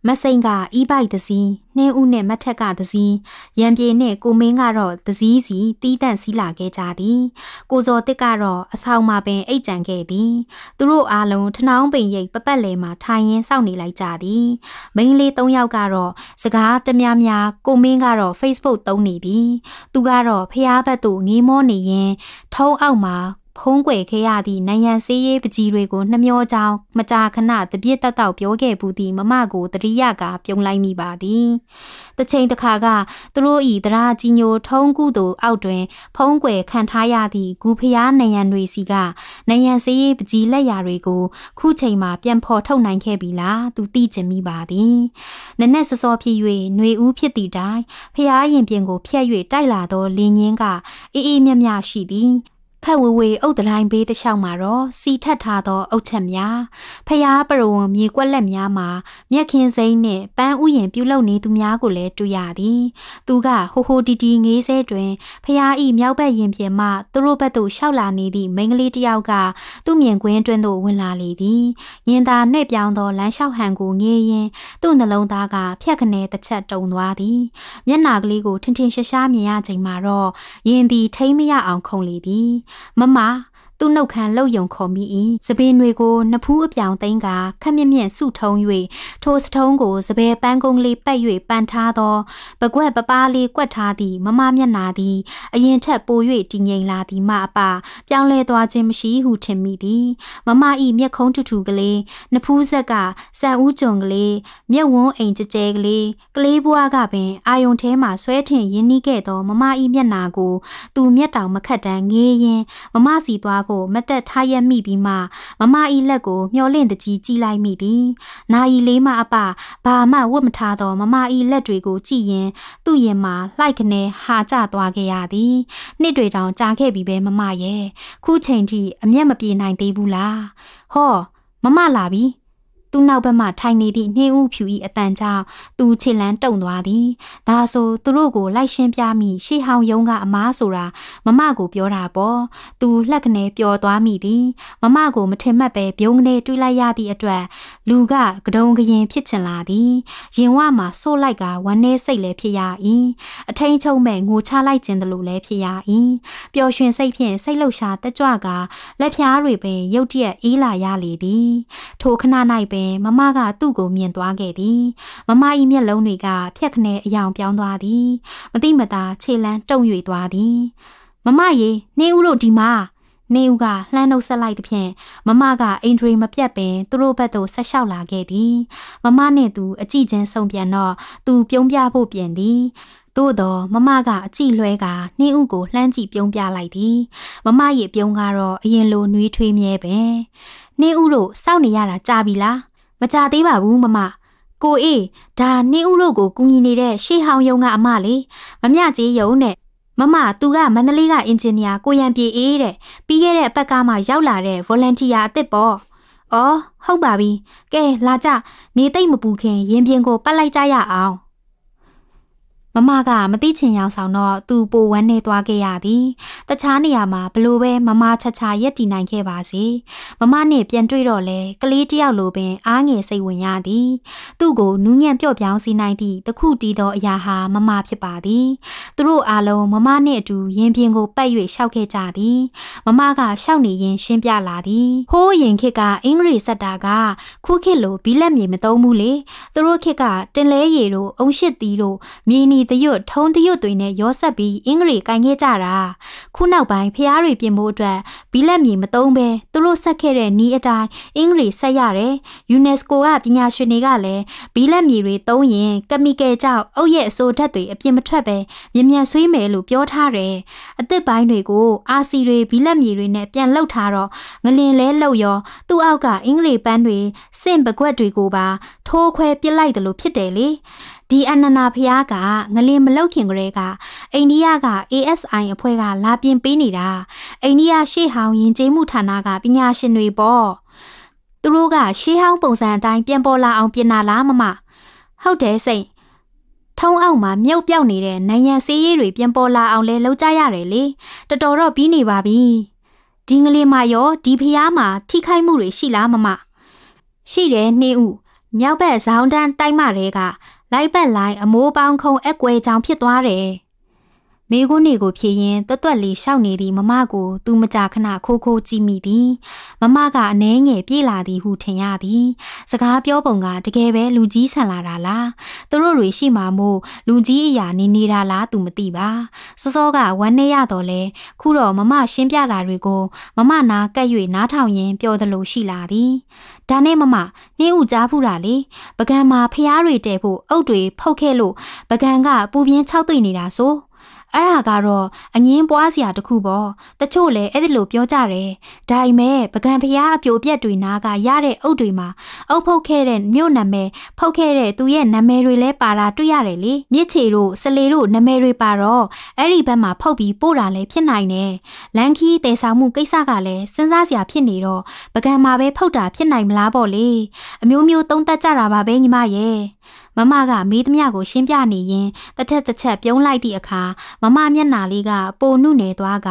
မစိန်ကအီးပိုက်တစည်းနှင်းဦးနှင့်မထက်ကတစည်းရံပြေနှင့်ကိုမင်းကတော့တစည်းစီတီးတန့်စည်းလာခဲ့ကြသည် ကိုဇော်တစ်ကတော့အဆောင်မှာပင်အိတ်ကြံခဲ့သည်သူတို့အားလုံးထနောင်းပင်ရိပ်ပပတ်လယ်မှာထိုင်ရင်းစောင့်နေလိုက်ကြသည်မိန်းလေး၃ယောက်ကတော့စကားတများများကိုမင်းကတော့ Facebook သုံးနေသည်သူကတော့ဖျားဘက်သို့ငေးမောနေရင်ထုံးအောက်မှာဖုံးကွယ်ခဲ့ရသည့်နိုင်ငံစည်းရေးပကြီးတွေကိုနှမျောကြောင်းမကြာခဏတပြစ်တက်တော့ပြောခဲ့ပူသည့်မမကိုတရိယကပြုံးလိုက်မိပါသည်။တစ်ချိန်တစ်ခါကသူတို့၏တရာကြီးညိုထုံးကုသိုလ်အောက်တွင်ဖုံးကွယ်ခံထားရသည့်ဂူဖျားနိုင်ငံတွေစီကနိုင်ငံစည်းရေးပကြီးလက်ရာတွေကိုခုချိန်မှာပြန်ဖော်ထုတ်နိုင်ခဲ့ပြီလားသူသိချင်မိပါသည်။နနက်စောစောဖြစ်၍ຫນွေဦးဖြစ်သည့်တိုင်ဖျားရင်ပြင်ကိုဖျက်၍တိုက်လာသောလင်းညင်းကအေးအေးမြမြရှိသည်။ခတ်ဝဝေအုတ်တလိုင်းဘေးတစ်လျှောက်မှာတော့စီထက်ထားသောအုတ်ချက်များဖျားပရဝံမြေကွက်လက်များမှာမြက်ခင်းစိမ့်နှင့်ပန်းဥယျင်ပြုလုပ်နေသူများကိုလည်းတွေ့ရသည် သူကဟိုဟိုတီတီငေးဆဲတွင်ဖျားဤမြောက်ဘက်ရင်ပြင်မှသူတို့ဘက်သို့လျှောက်လာနေသည့်မိန်းကလေးတစ်ယောက်ကသူ့မြင်ကွင်းတွင်သို့ဝင်လာလေသည်ညင်သာနှဲ့ပြောင်းသောလမ်းလျှောက်ဟန်ကိုငေးရင်းသူ့နှလုံးသားကဖျက်ခနဲတစ်ချက်တုံသွားသည် မျက်နာကလေးကိုထင်ထင်ရှားရှားမြင်ရချိန်မှာတော့ယင်သည်ထိမ့်မရအောင်ခုန်လေသည်妈妈。သူ့နှုတ်ခမ်းလှုပ်ယုံခေါ်မိ၏စပင်းတွေကိုနဖူးအပြောင်သိန်းကခက်မြင့်မြင့်စုထုံး၍ထိုစထုံးကို စပယ်ပန်းကုန်းလေးပတ်၍ပန်ထားသောပကွက်ပပားလေးကွက်ထားသည့်မမမျက်နာသည်အရင်ထက်ပို၍တည်ငြိမ်လာသည်မှအပပြောင်းလဲသွားခြင်းမရှိဟုထင်မိသည် မမ၏မျက်ခုံးထူထူကလေးနဖူးဆက်ကစံဦးကြုံကလေးမျက်ဝန်းအိမ်ကြဲကြဲကလေးကလေးဘွားကပင်အာယုံထဲမှဆွဲထင်ရင်းနှီးခဲ့သော မမ၏မျက်နာကို သူမျက်တောင်မခတ်တမ်းငေးရင်မမစီသွားဖို့မတက်ထားရက်မိပြီးမှမမဤလက်ကို မျောလင့်တကြီးကြည့်လိုက်မိသည်။နာဤလေးမှအပဘာမှဝတ်မထားသောမမဤလက်တွေကိုကြည့်ရင်သူ့ရင်မှာလှိုက်ကနေဟာကျသွားခဲ့ရသည်။နှစ်တွေတောင်ကြာခဲ့ပြီပဲမမရဲ့။ခုချိန်ထိအမျက်မပြေနိုင်သေးဘူးလား။ဟောမမလာပြီ။သူ့နောက်ဘက်မှထိုင်နေသည့်နှင်းဦးဖြူ၏အတန်ကြောင့်သူခြေလန်းတုံသွားသည်။ဒါဆိုသူတို့ကိုလိုက်ရှင်းပြမိရှေးဟောင်းယုံကအမားဆိုတာမမကိုပြောတာပေါ့။သူလှက်ကနေပျော်သွားမိသည်။မမကိုမထင်မှတ်ပဲဗျုံကနေတွေးလိုက်ရသည့်အတွက်လူကကဒုံကရင်ဖြစ်ချင်လာသည်။ရင်ဝမှာဆိုးလိုက်ကဝမ်းနည်းစိတ်လည်းဖြစ်ရ၏။အထိန်ချုံမဲ့ငိုချလိုက်ခြင်းတလို့လည်းဖြစ်ရ၏။ပျော်ရွှင်စိတ်ဖြင့်စိတ်လှုပ်ရှားတက်ကြွကလက်ဖြားတွေပင်ရုတ်တရက်အေးလာရလေသည်။ထိုခဏ၌ပင်ပဲမမကသူ့ကိုမြင်သွားခဲ့သည်မမ၏မျက်လုံးတွေက ဖြက်ခနဲအယောင်ပြောင်းသွားသည်မတိမတာခြေလန်းတုံ၍သွားသည်မမရေနေဦးတို့ဒီမှာနေဦးကလှမ်းနှုတ်ဆက်လိုက်သဖြင့်မမက အင်ဒရီမပြတ်ပင်သူတို့ဘက်သို့ဆက်လျှောက်လာခဲ့သည်မမနှင့်သူအကြည့်ချင်းဆုံပြန်တော့သူပြုံးပြဖို့ပြန်သည် သို့တော့မမကအကြည့်လွဲကနှင်းဥကိုလှမ်းကြည့်ပြုံးပြလိုက်သည်မမရဲ့ပြုံးကတော့အရင်လိုနှွေးထွေးမြဲပဲနှင်းဥတို့စောင့်နေရတာကြာပြီလားမကြသေးပါဘူးမမကိုအေးဒါနှင်းဦးတို့ကိုကူညီနေတဲ့ရှေးဟောင်းယုံကအမလေမမြကြီးယုံနဲ့မမသူကမန္တလေးကအင်ဂျင်နီယာကိုရံပြေအေးတဲ့ပြီးခဲ့တဲ့အပတ်ကမှရောက်လာတဲ့ volunteer အစ်စ်ပေါ့။အော်ဟုတ်ပါပြီ။ကဲလာကြနေတိတ်မပူခင်ရင်ပြင်ကိုပတ်လိုက်ကြရအောင်။မမကမသိချင်ရောက်ဆောင်တော့သူပိုဝမ်းနေသွားခဲ့ရသည် တခြားနေရာမှာဘလို့ပဲမမချာချာရက်တည်နိုင်ခဲ့ပါစေမမနဲ့ပြန်တွေ့တော့လဲကလေးတယောက်လိုပင်အားငယ်စိတ်ဝင်ရသည်သူ့ကိုနူးညံ့ပြော့ပြောင်းစေနိုင်သည့်တခုတီးသောအရာဟာမမဖြစ်ပါသည်သူတို့အားလုံးမမနဲ့အတူရင်ပြင်ကိုပတ်၍ရှောက်ခဲ့ကြသည်မမကရှောက်နေရင်ရှင်းပြလာသည်ဟိုးရင်ခစ်ကအင်္ဂရိစက်တာကခုခစ်လိုဘီလက်မြေမသုံးဘူးလေသူတို့ခစ်ကတင်လဲရည်တို့အုံရှစ်သီးတို့မြေနီတရွတ်ထုံးတရွတ်တွေနဲ့ရောဆက်ပြီးအင်္ဂရီကင်ခဲ့ကြတာခုနောက်ပိုင်းဖျားတွေပြင်ဖို့အတွက်ဘီလက်မြေမတုံးပဲသူတို့ဆက်ခဲ့တဲ့နီးအတိုင်းအင်္ဂရီဆက်ရတယ်ယူနက်စကိုကပညာရှင်တွေကလည်းဘီလက်မြေတွေတုံးရင်ကမီကယ်ကြောင့်အုပ်ရဲ့အဆိုဓာတ်တွေအပြင်မထွက်ပဲမြ мян ဆွေးမယ်လို့ပြောထားတယ်အသစ်ပိုင်းတွေကို အာစီတွေဘီလက်မြေတွေနဲ့ပြန်လှုပ်ထားတော့ငလင်လဲလှုပ်ရော သူ့အောက်ကအင်္ဂရီပန်းတွေစင့်ပကွက်တွေကိုပါထိုးခွဲပစ်လိုက်တယ်လို့ဖြစ်တယ်လေဒီအနန္နာဖျားကငလင်မလောက်ခင်ကလေးကအိန္ဒိယက ASI အဖွဲ့ကလာပြင်ပေးနေတာအိန္ဒိယရှေ့ဟောင်းယဉ်ကျေးမှုဌာနကပညာရှင်တွေပေါ့သူတို့ကရှေးဟောင်းပုံစံအတိုင်းပြန်ပေါ်လာအောင်ပြင်လာလားမမဟုတ်တယ်စိတ်ထုံးအောင်မှာမြုပ်ပြောက်နေတဲ့နိုင်ရန်စေးရည်တွေပြန်ပေါ်လာအောင်လဲလှုပ်ကြရတယ်လေတော်တော်တော့ပြီးနေပါပြီဒီငလေးမှာရောဒီဖျားမှာထိခိုက်မှုတွေရှိလားမမရှိတယ်နှင်းဦးမြောက်ဘက်ဇောင်းတန်းတိုက်မတွေကလိုက်ပတ်လိုက်အမိုးပေါင်းခုံအက်ကွဲကြောင်ဖြစ်သွားတယ်။မိခွန်းတွေကိုဖြည့်ရင်တွတ်တွတ်လေးရှောက်နေသည့်မမကို သူမကြခဏခိုးခိုးကြည့်မိသည်မမကအနှဲငယ်ပြေးလာသည်ဟုထင်ရသည် စကားပြောပုံက တကယ်ပဲလူကြီးဆန်လာတာလားသူတို့တွေရှိမှမို့လူကြီးအရာနေနေတာလားသူမသိပါစောစောကဝမ်းနေရတော့လဲခုတော့မမရှင်းပြတာတွေကိုမမနာကက်၍နားထောင်ရင်ပြောသလိုရှိလာသည်ဒါနဲ့မမနှင်းဥကြားဖူးတာလေပကံမှာဖျားတွေတဲဖို့အုပ်တွေဖုတ်ခဲ့လို့ပကံကပူပြင်းခြောက်သွေ့နေတာဆိုအဲ့ဒါကတော့အငင်းပွားစရာတခုပေါ့တချို့လည်းအဲ့ဒီလိုပြောကြတယ်ဒါပေမဲ့ပကံဖျားအပြိုပြက်တွေနာကရတဲ့အုပ်တွေမှာအုပ်ဖုတ်ခဲ့တဲ့မြို့နာမည်ဖုတ်ခဲ့တဲ့သူရဲ့နာမည်တွေလည်းပါတာတွေ့ရတယ်လေမြစ်ချေတို့စလေတို့နာမည်တွေပါတော့အဲ့ဒီဘက်မှာဖုတ်ပြီးပို့တာလည်းဖြစ်နိုင်တယ်လန်ခီးတည်ဆောင်မှုကိစ္စကလည်းစဉ်းစားစရာဖြစ်နေတော့ပကံမှာပဲဖုတ်တာဖြစ်နိုင်မလားပေါ့လေအမျိုးမျိုးသုံးသပ်ကြတာပါပဲညီမရဲ့မမကမေးသမျှကိုရှင်းပြနေရင်တစ်ချက်တစ်ချက်ပြုံးလိုက်သည့်အခါမမမျက်နှာလေးကပိုနုနယ်သွားက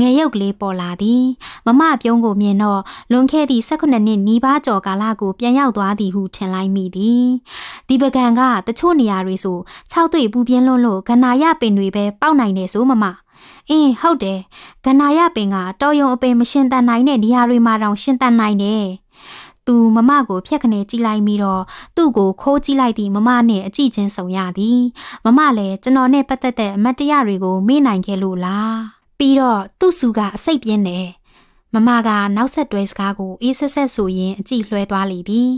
ငယ်ရုပ်ကလေးပေါ်လာသည်မမပြုံးကိုမြင်တော့လွန်ခဲ့သည့်18နှစ်နီးပါးကျော်ကာလကိုပြန်ရောက်သွားသည်ဟုထင်လိုက်မိသည်ဒီပကံကတချို့နေရာတွေဆို၆တွေ့ပူပြင်းလွန်းလို့ကနာရပင်တွေပဲပေါက်နိုင်တယ်ဆိုမမအင်းဟုတ်တယ်ကနာရပင်ကတော်ယုံအပင်မရှင်တန်နိုင်တဲ့နေရာတွေမှာတောင်ရှင်တန်နိုင်တယ်သူမမကိုဖျက်ခနဲကြည့်လိုက်ပြီးတော့သူ့ကိုခိုးကြည့်လိုက်သည့်မမနဲ့အကြည့်ချင်းဆုံရသည်မမလည်းကျွန်တော်နဲ့ပတ်သက်တဲ့အမတ်တရားတွေကို မေ့နိုင်ခဲ့လို့လားပြီးတော့သူ့စုကအစိတ်ပြင်းတယ်မမကနောက်ဆက်တွဲစကားကိုအေးဆက်ဆက်ဆိုရင်းအကြည့်လွှဲသွားလေသည်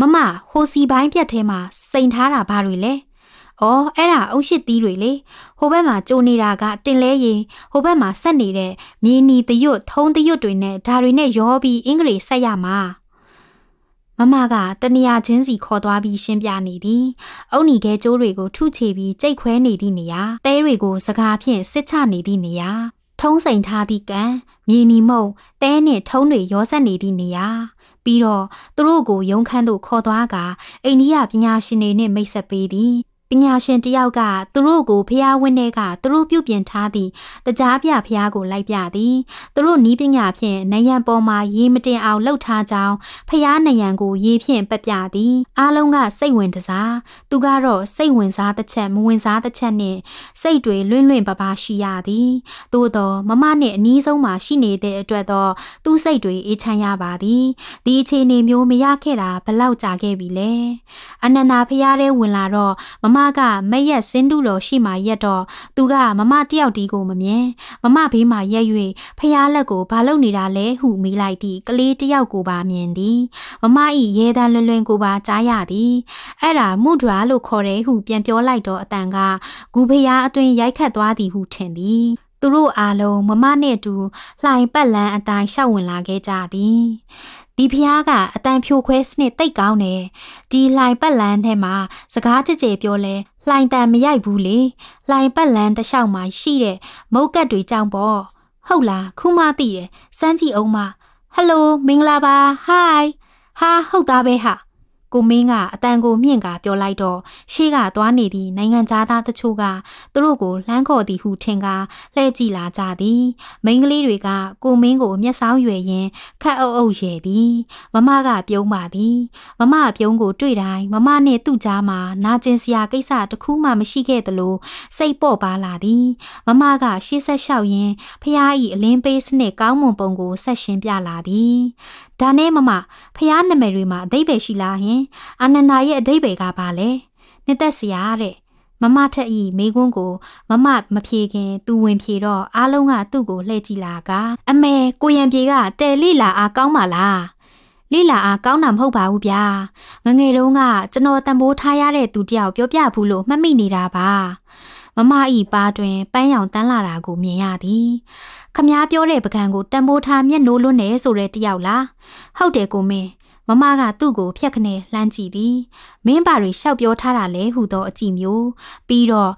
မမဟိုစီပိုင်းပြက်ထဲမှာစိန်ထားတာဘာတွေလဲ။အော်အဲ့ဒါအုပ်ရှိသီးတွေလေ။ဟိုဘက်မှာကြိုနေတာက တင်လဲရင်ဟိုဘက်မှာဆက်နေတဲ့မြေနီတရွတ်ထုံးတရွတ်တွေနဲ့ဓာတွေနဲ့ရောပြီးအင်္ဂလိပ်ဆက်ရမှာမမကတနေရာချင်းစီခေါ်သွားပြီးရှင်းပြနေသည် အုတ်နီခဲကျိုးတွေကိုထုချေပြီးကြိတ်ခွဲနေသည့်နေရာတဲတွေကိုစကားဖြင့်စစ်ချနေသည့်နေရာထုံးစိန်ထားသည့်ကံမြေနီမုံတဲနှင့်ထုံးတွေရောဆက်နေသည့်နေရာပြီးတော့သူတို့ကိုရုံခန်းသို့ခေါ်သွားကအိန္ဒိယပညာရှင်တွေနှင့်မိတ်ဆက်ပေးသည်ပညာရှင်တယောက်ကသူတို့ကိုဖျားဝင်းတဲ့ကသူတို့ပြုပြင်ထားသည့်တကြားပြဖျားကိုလိုက်ပြသည်သူတို့နီးပညာဖြင့်နယံပေါ်မှာရေမတင်အောင်လှုပ်ထားကြောင်းဖျားနယံကိုရေဖြင့်ပက်ပြသည်အားလုံးကစိတ်ဝင်တစားသူကတော့စိတ်ဝင်စားတစ်ချက်မဝင်စားတစ်ချက်နဲ့စိတ်တွေလွင့်လွင့်ပပရှိရသည်သို့တော့မမနဲ့အနီးဆုံးမှာရှိနေတဲ့အတွက်တော့သူ့စိတ်တွေအေးချမ်းရပါသည်ဒီအခြေအနေမျိုးမရခဲ့တာဘလောက်ကြာခဲ့ပြီလဲအနန္နာဖျားတဲ့ဝင်လာတော့မမမကမရက်စင်းတူတော်ရှိမှရက်တော့သူကမမတယောက်ဒီကိုမမြင်မမဘေးမှာရက်၍ဖျားလက်ကိုဘာလုပ်နေတာလဲဟုမေးလိုက်သည့်ကလေးတယောက်ကိုပါမြင်သည်မမ၏ရဲတန်လွင်လွင်ကိုပါကြားရသည်အဲ့ဒါမုဒရာလို့ခေါ်တယ်ဟုပြန်ပြောလိုက်တော့အတန်ကဂူဖျားအတွင်ရိုက်ခတ်သွားသည်ဟုထင်သည်သူတို့အားလုံးမမနဲ့အတူလှိုင်ပတ်လန်းအတိုင်းရှောက်ဝင်လာခဲ့ကြသည်ဒီဖျားကအတန်ဖြိုခွဲစနစ်တိတ်ကောင်းတယ်ဒီလှိုင်ပတ်လန်းထဲမှာစကားကြကြပြောလဲလှိုင်တန်မရိုက်ဘူးလေလှိုင်ပတ်လန်းတစ်လျှောက်မှာရှိတဲ့မုတ်ကတ်တွေကြောင့်ပေါ့ဟုတ်လားခုမှသိတယ်စမ်းကြည့်အောင်မဟယ်လိုမင်္ဂလာပါဟိုင်ဟာဟုတ်သားပဲဟာကိုမင်းကအတန်ကိုမြင့်ကပြောလိုက်တော့ရှေ့ကသွားနေသည့်နိုင်ငံသားတချို့ကသူတို့ကိုလှမ်းခေါ်သည်ဟုထင်ကလှည့်ကြည့်လာကြသည်မိန်းကလေးတွေက ကိုမင်းကိုမျက်စောင်းရွယ်ရင်းခတ်အုပ်အုပ်ရဲသည်မမကပြုံးပါသည်မမပြုံးကိုတွေ့တိုင်းမမနဲ့သူ့ကြားမှာနာကျင်စရာကိစ္စတခုမှမရှိခဲ့သလိုစိတ်ပေါ့ပါလာသည်မမကရှေ့ဆက်လျှောက်ရင်းဖះဤအလင်းပေးစနစ်ကောင်းမွန်ပုံကိုဆက်ရှင်ပြလာသည်ဒါနဲ့မမဖះနာမည်တွေမှာအတိတ်ပဲရှိလားဟင်အာနန္ဒာရဲ့အတိတ်ပဲကဘာလဲနှစ်သက်စရာတဲ့မမထက်ဤမိကွန်းကိုမမမဖြေခင်သူဝင်ဖြေတော့အားလုံးကသူ့ကိုလှည့်ကြည့်လာကအမေကိုရံပြေကတယ်လိလာအားကောင်းပါလားလိလာအားကောင်းတာမဟုတ်ပါဘူးဗျာငငယ်တုန်းကကျွန်တော်တံပိုးထားရတဲ့သူတယောက်ပြောပြဘူးလို့မှတ်မိနေတာပါမမဤပါတွင်ပန်းရောင်တန်းလာတာကိုမြင်ရသည်ခမားပြောတဲ့ပကံကိုတံပိုးထားမျက်နှိုးလွန်းနေဆိုတဲ့တယောက်လားဟုတ်တယ်ကိုမင်းမမက သူ့ကိုဖျက်ခနဲလှမ်းကြည့်သည် မင်းပါတွေရှောက်ပြောထားတာလဲဟူသောအကြည့်မျိုးပြီးတော့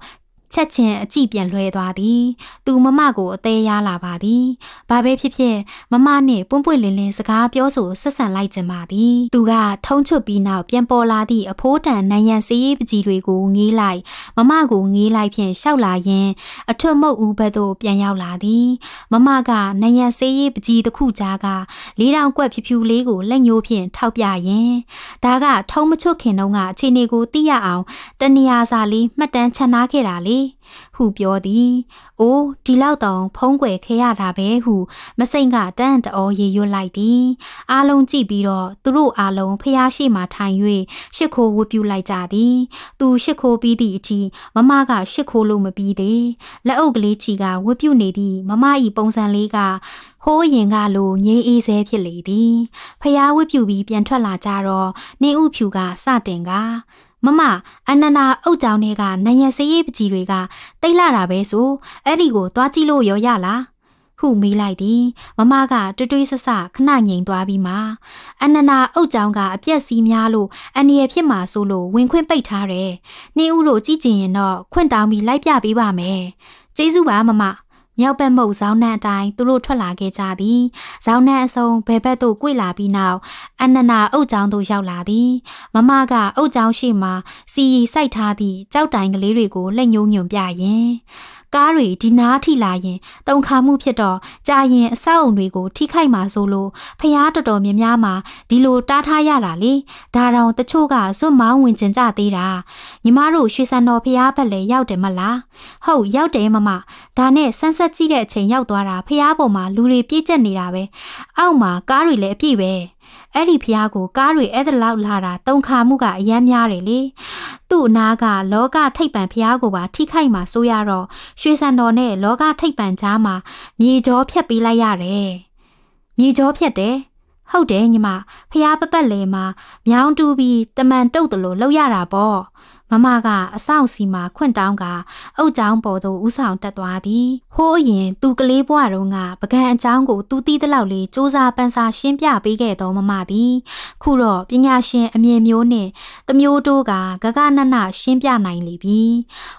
ချက်ချင်းအကြည့်ပြန်လွှဲသွားသည်။သူမမကိုအသေးရလာပါသည်။ဘာပဲဖြစ်ဖြစ်မမနှင့်ပွန့်ပွန့်လင်းလင်းစကားပြောဆိုဆက်ဆံလိုက်ကြပါသည်။သူကထုံးချွတ်ပြီးနောက်ပြန်ပေါ်လာသည့်အဖိုးတန်နန်ရန်စည်ရေးပကြီးတွေကိုငေးလိုက်မမကိုငေးလိုက်ဖြင့်ရှောက်လာရင်အထွတ်မုတ်ဦးဘက်သို့ပြန်ရောက်လာသည်။မမကနန်ရန်စည်ရေးပကြီးတစ်ခုကြားကလေးတောင်ကွက်ဖြူဖြူလေးကို လက်ညှိုးဖြင့်ထောက်ပြရင်ဒါကထုံးမချွတ်ခင်တုန်းကအခြေအနေကိုသိရအောင်တဏှာစာလေးမှတ်တမ်းချန်ထားခဲ့တာလေ။ဟုပြောသည်။အိုးဒီလောက်တောင်ဖုံးကွယ်ခဲ့ရတာပဲဟုမစိန်ကတန်တောရေရွတ်လိုက်သည်။အားလုံးကြည့်ပြီးတော့သူတို့အားလုံးဖျားရှိမှထိုင်၍ရှစ်ခိုးဝတ်ပြုလိုက်ကြသည်။သူရှစ်ခိုးပြီးသည့်အချိန်မမကရှစ်ခိုးလို့မပြီးသေး။လက်အုပ်ကလေးချီကဝတ်ပြုနေသည့်မမ၏ပုံစံလေးကဟိုးရင်ကလိုငြိမ်းအေးဆဲဖြစ်လေသည်။ဖျားဝတ်ပြုပြီးပြန်ထွက်လာကြတော့နေဥဖြူကစတင်ကားမမအနန္နာအုတ်ကြောင်တွေကနယံစရေးပကြီးတွေကတိတ်လာတာပဲဆိုအဲ့ဒီကိုသွားကြည့်လို့ရောရလားဟုမေးလိုက်သည်မမကတွေးတွေးဆဆခဏငြိမ်သွားပြီးမှအနန္နာအုတ်ကြောင်ကအပြက်စီးများလို့အန္တရာယ်ဖြစ်မှာဆိုလို့ဝင်ခွင့်ပိတ်ထားတယ်နှင်းဦးတို့ကြည့်ကျင်ရင်တော့ခွင့်တောင်းပြီးလိုက်ပြပေးပါမယ်ကျေးဇူးပါမမမြောက်ဘက်မုတ်ဇောင်းနှံအတိုင်းသူတို့ထွက်လာခဲ့ကြသည်ဇောင်းနှံအစုံဘယ်ဘက်သို့ကွေ့လာပြီးနောက်အနန္နာအုတ်ချောင်းသို့ရောက်လာသည်မမကအုတ်ချောင်းရှိမှစီရီစိုက်ထားသည့်ကြောက်တိုင်ကလေးတွေကိုလက်ညှိုးညွန်ပြရင်းကားတွေဒီနားထိလာရင်တုံခါမှုဖြစ်တော့ကြာရင်အဆောက်အုံတွေကို ထိခိုက်မှာဆိုလို့ဖျားတော်တော်များများမှာဒီလို တားထားရတာလေဒါတောင်တချို့ကစွတ်မောင်းဝင်ကျင်ကြသေးတာညီမတို့ရွှေစံတော်ဖျားဘက်လည်းရောက်တယ်မလားဟုတ်ရောက်တယ်မမဒါနဲ့ဆန်းဆက်ကြည့်တဲ့အချိန်ရောက်သွားတာဖျားပေါ်မှာလူတွေပြည့်ကျက်နေတာပဲအောက်မှာကားတွေလည်းအပြည့်ပဲအဲ့ဒီဖျားကိုကားတွေအဲ့ဒါလောက်လာတာတုံခါမှုကအယမ်းများတယ်လေသူ့အနာကလောက ထိပ်ပံဖျားကိုပါထိခိုက်မှာဆိုရတော့ရွှေစံတော်နဲ့လောကထိပ်ပံကြားမှာမြေကြောဖြတ်ပေးလိုက်ရတယ်မြေကြောဖြတ်တယ်ဟုတ်တယ်ညီမဖျားပပတ်လေမှာမြောင်းတူပြီးတမန်တုတ်တယ်လို့လောက်ရတာပေါ့မမကအဆောင်စီမှာခွန့်တောင်းကအုတ်ချောင်းပေါ်သို့ဥဆောင်တက်သွားသည်ဟိုးအရင်သူကလေးဘွားတော်ကပကံအချောင်းကိုသူတီးတလောက်လေးစူးစမ်းပန်းစားရှင်းပြပေးခဲ့တော်မမသည်ခုတော့ပညာရှင်အမြင်မျိုးနဲ့တမျိုးတိုးကဂဂနနရှင်းပြနိုင်လေပြီ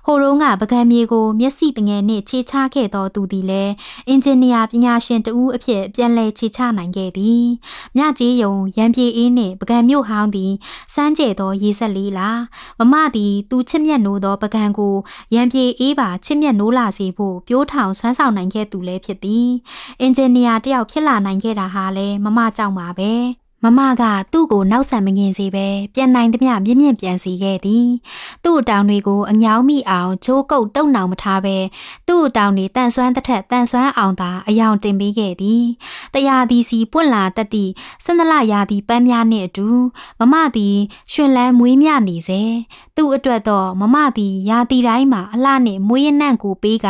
ဟိုတော်ကပကံမြေကိုမျက်စိတငယ်နဲ့ခြေချခဲ့တော်သူသည်လည်းအင်ဂျင်နီယာပညာရှင်တဦးအဖြစ်ပြန်လည်ခြေချနိုင်ခဲ့သည်မြကြီးယုံရံပြေအေးနဲ့ပကံမြို့ဟောင်းသည်စမ်းကြဲသောရေဆက်လေးလားမမသည်သည်သူချစ်မြတ်နိုးသောပကံကိုရံပြေအေးပါချစ်မြတ်နိုးလာစေဖို့ပြိုးထောင်ဆွမ်းဆောင်နိုင်ခဲ့သူလည်းဖြစ်သည်အင်ဂျင်နီယာတယောက်ဖြစ်လာနိုင်ခဲ့တာဟာလည်းမမကြောက်ပါပဲမမကသူ့ကိုနောက်ဆံမငင်စေပဲပြန်နိုင်သမျှမြင့်မြင့်ပြန်စီခဲ့သည် သူ့အတောင်တွေကိုအငေါမိအောင်ချိုးကုပ်တုံနောင်မထားပဲသူ့အတောင်တွေတန်ဆွမ်းတစ်ထက်တန်ဆွမ်းအောင်သာအယောင်တင်ပေးခဲ့သည်တရာဒီစီပွန့်လာတက်သည့်စန္ဒလရာဒီပန်းများနှင့်အတူမမသည်ရှင်လန်းမွေးမြနေစေ သူ့အတွက်တော့မမသည်ရာဒီတိုင်းမှာအလှနှင့်မွေးရနှံ့ကိုပေးက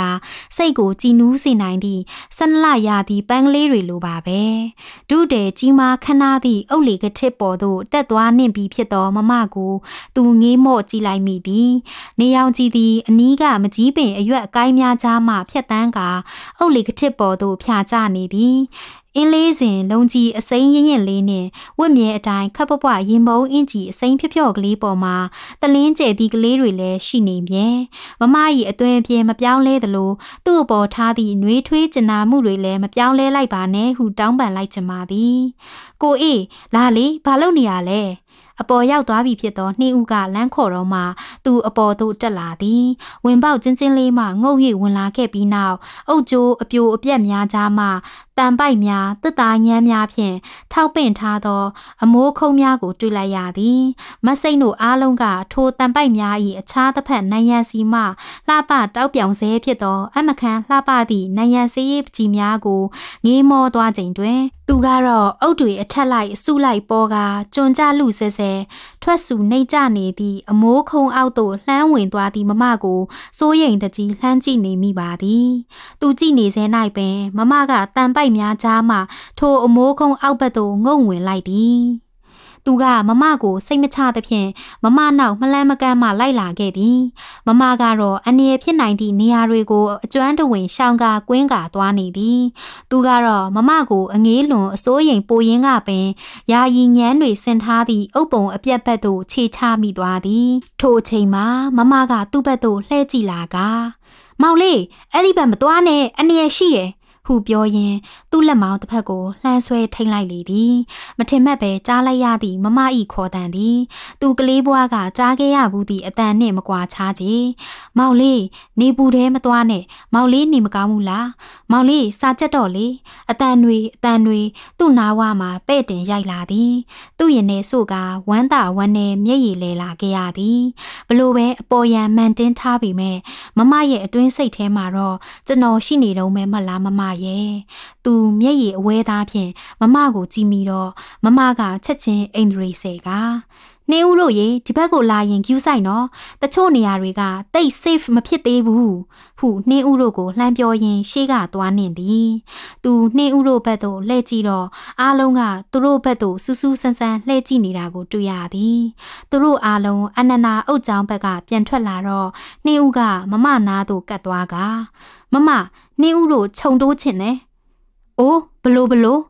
စိတ်ကိုကြည်နူးစေနိုင်သည့်စန္ဒလရာဒီပန်းကလေးတွေလိုပါပဲဒုတဲ့ကြီးမားခဏသည့်အုတ်လေကထစ်ပေါ်သို့တက်သွားနှင့်ပြီးဖြစ်သောမမကို သူငေးမော့ကြည့်လိုက်မိသည်။နေအောင်ကြည့်သည်အနီးကမကြီးပင်အရွက်အကိုင်းများကြားမှဖြတ်တန်းကာအုတ်လေကထစ်ပေါ်သို့ဖြာကျနေသည်။အင်းလေးစဉ်လုံကြီးအစိမ်းရင်ရင်လေးနဲ့ဝတ်မြဲအတိုင်းခပ်ပပွားရင်မုံအင်းကြီးအစိမ်းဖြော့ဖြော့ကလေးပေါ်မှာတလင်းကျဲသည့်ကလေးတွေလည်းရှိနေပြန်မမကြီးအသွင်ပြင်းမပြောင်းလဲသလိုသူ့အပေါ်ထားသည့်နှွေးထွေးကျင်နာမှုတွေလည်းမပြောင်းလဲလိုက်ပါနဲ့ဟုတောင်းပန်လိုက်ချင်ပါသည်ကိုအေးလာလေဘာလုပ်နေရလဲအပေါ်ရောက်သွားပြီဖြစ်သောနှင်းဦးကလမ်းခေါ်တော့မှသူအပေါ်သို့တက်လာသည် ဝင်ပေါက်ချင်းချင်းလေးမှငုတ်၍ဝင်လာခဲ့ပြီးနောက်အုတ်ကျိုးအပြိုအပြက်များကြားမှတန်ပိုက်များတစ်သားညမ်းများဖြင့်ထောက်ပင့်ထားသော အမိုးခုံးများကိုတွေ့လိုက်ရသည်မစိမ့်တို့အားလုံးကထိုတန်ပိုက်များ၏အခြားတစ်ဖက်နိုင်ရန်စီမှလှပတောက်ပြောင်ဆဲဖြစ်သော အမခန်လှပသည့်နိုင်ရန်စေးပကြီးများကိုငေးမောသွားချိန်တွင် သူကတော့အုတ်တွေအထက်လိုက်ဆူလိုက်ပေါ်ကကြွန်ကြလူဆဲဆဲထွက်ဆူနှိတ်ကြနေသည့်အမိုးခုံအောက်သို့လှမ်းဝင်သွားသည့်မမကိုစိုးရိမ်တကြီးလှမ်းကြည့်နေမိပါသည်။သူကြည့်နေစဲ၌ပင်မမကတန်ပိုက်များကြားမှ ထိုအမိုးခုံအောက်ဘက်သို့ငုံဝင်လိုက်သည်။သူကမမကိုစိတ်မချသဖြင့်မမနောက်မလန်းမကန်းမှလိုက်လာခဲ့သည်မမကတော့အနေရဖြစ်နိုင်သည့်နေရာတွေကိုအကျွမ်းတဝင်ရှောင်ကာကွင်းကာသွားနေသည် သူကတော့မမကို အငေးလွန်အစိုးရင်ပိုရင်းကပင်ယာယီညမ်းတွေဆင်ထားသည့်အုပ်ပုံအပြက်ဘက်သို့ခြေချမိသွားသည် ထိုအချိန်မှာမမကသူ့ဘက်သို့လှည့်ကြည့်လာက မောင်လေးအဲ့ဒီဘက်မသွားနဲ့အနေရရှိတယ်ဟုပြောရင်းသူ့လက်မောင်းတစ်ဖက်ကိုလှမ်းဆွဲ ထိန်လိုက်လေသည်မထင်မှတ်ပဲကြားလိုက်ရသည့်မမဤခေါ်တန်သည် သူကလေးဘွားကကြားခဲ့ရဘူးသည့်အတန်နှင့်မကွာခြားချေမောင်လေးနေပူထဲမသွားနဲ့မောင်လေးနေမကောင်းဘူးလားမောင်လေးစာချက်တော့လေအတန်တွေအတန်တွေသူ့နာဝမှာပဲ့တင်ရိုက်လာသည် သူ့ရင်ထဲဆို့ကဝမ်းသာဝမ်းနဲ့မျက်ရည်လဲလာခဲ့ရသည်ဘလို့ပဲအပေါ်ယံမှန်တင်းထားပေမဲ့မမရဲ့အတွင်းစိတ်ထဲမှာတော့ကျွန်တော်ရှိနေတော့မဲမလားမမရဲ့သူမျက်ရည်အဝဲသားဖြင့်မမကိုကြည့်မိတော့မမက ချက်ချင်းအိန္ဒြေဆယ်ကနှင်းဦးတို့ရေဒီဘက်ကိုလာရင်ကျူးဆိုင်နော်တချို့နေရာတွေက တိတ် safe မဖြစ်သေးဘူးဟုနှင်းဦးတို့ကိုလှမ်းပြောရင်းရှေ့ကသွားနှင်သည် သူနှင်းဦးတို့ဘက်သို့လှည့်ကြည့်တော့အားလုံးကသူတို့ဘက်သို့စူးစူးဆန်းဆန်းလှည့်ကြည့်နေတာကိုတွေ့ရသည်သူတို့အားလုံးအနန္နာအုတ်ချောင်းဘက်ကပြန်ထွက်လာတော့နှင်းဦးကမမနာသို့ကတ်သွားကမမနှင်းဦးတို့ခြုံတိုးချင်တယ်။အိုးဘလို့ဘလို့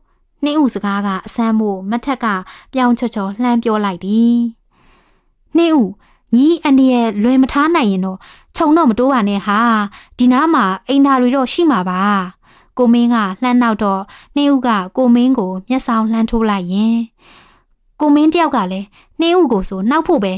နှင်းဦးစကားကအဆမ်းမို့မထက်ကပြောင်းချော်ချော်လှမ်းပြောလိုက်သည်။နှင်းဦးညီအန်ဒီရဲ့လွယ်မထားနိုင်ရင်တော့ခြုံတော့မတိုးပါနဲ့ဟာဒီနားမှာအိမ်သားတွေတော့ရှိမှာပါ။ကိုမင်းကလှမ်းနောက်တော့နှင်းဦးကကိုမင်းကို မျက်စောင်လှမ်းထိုးလိုက်ရင်ကိုမင်းတယောက်ကလည်းနှင်းဦးကိုဆိုနှောက်ဖို့ပဲ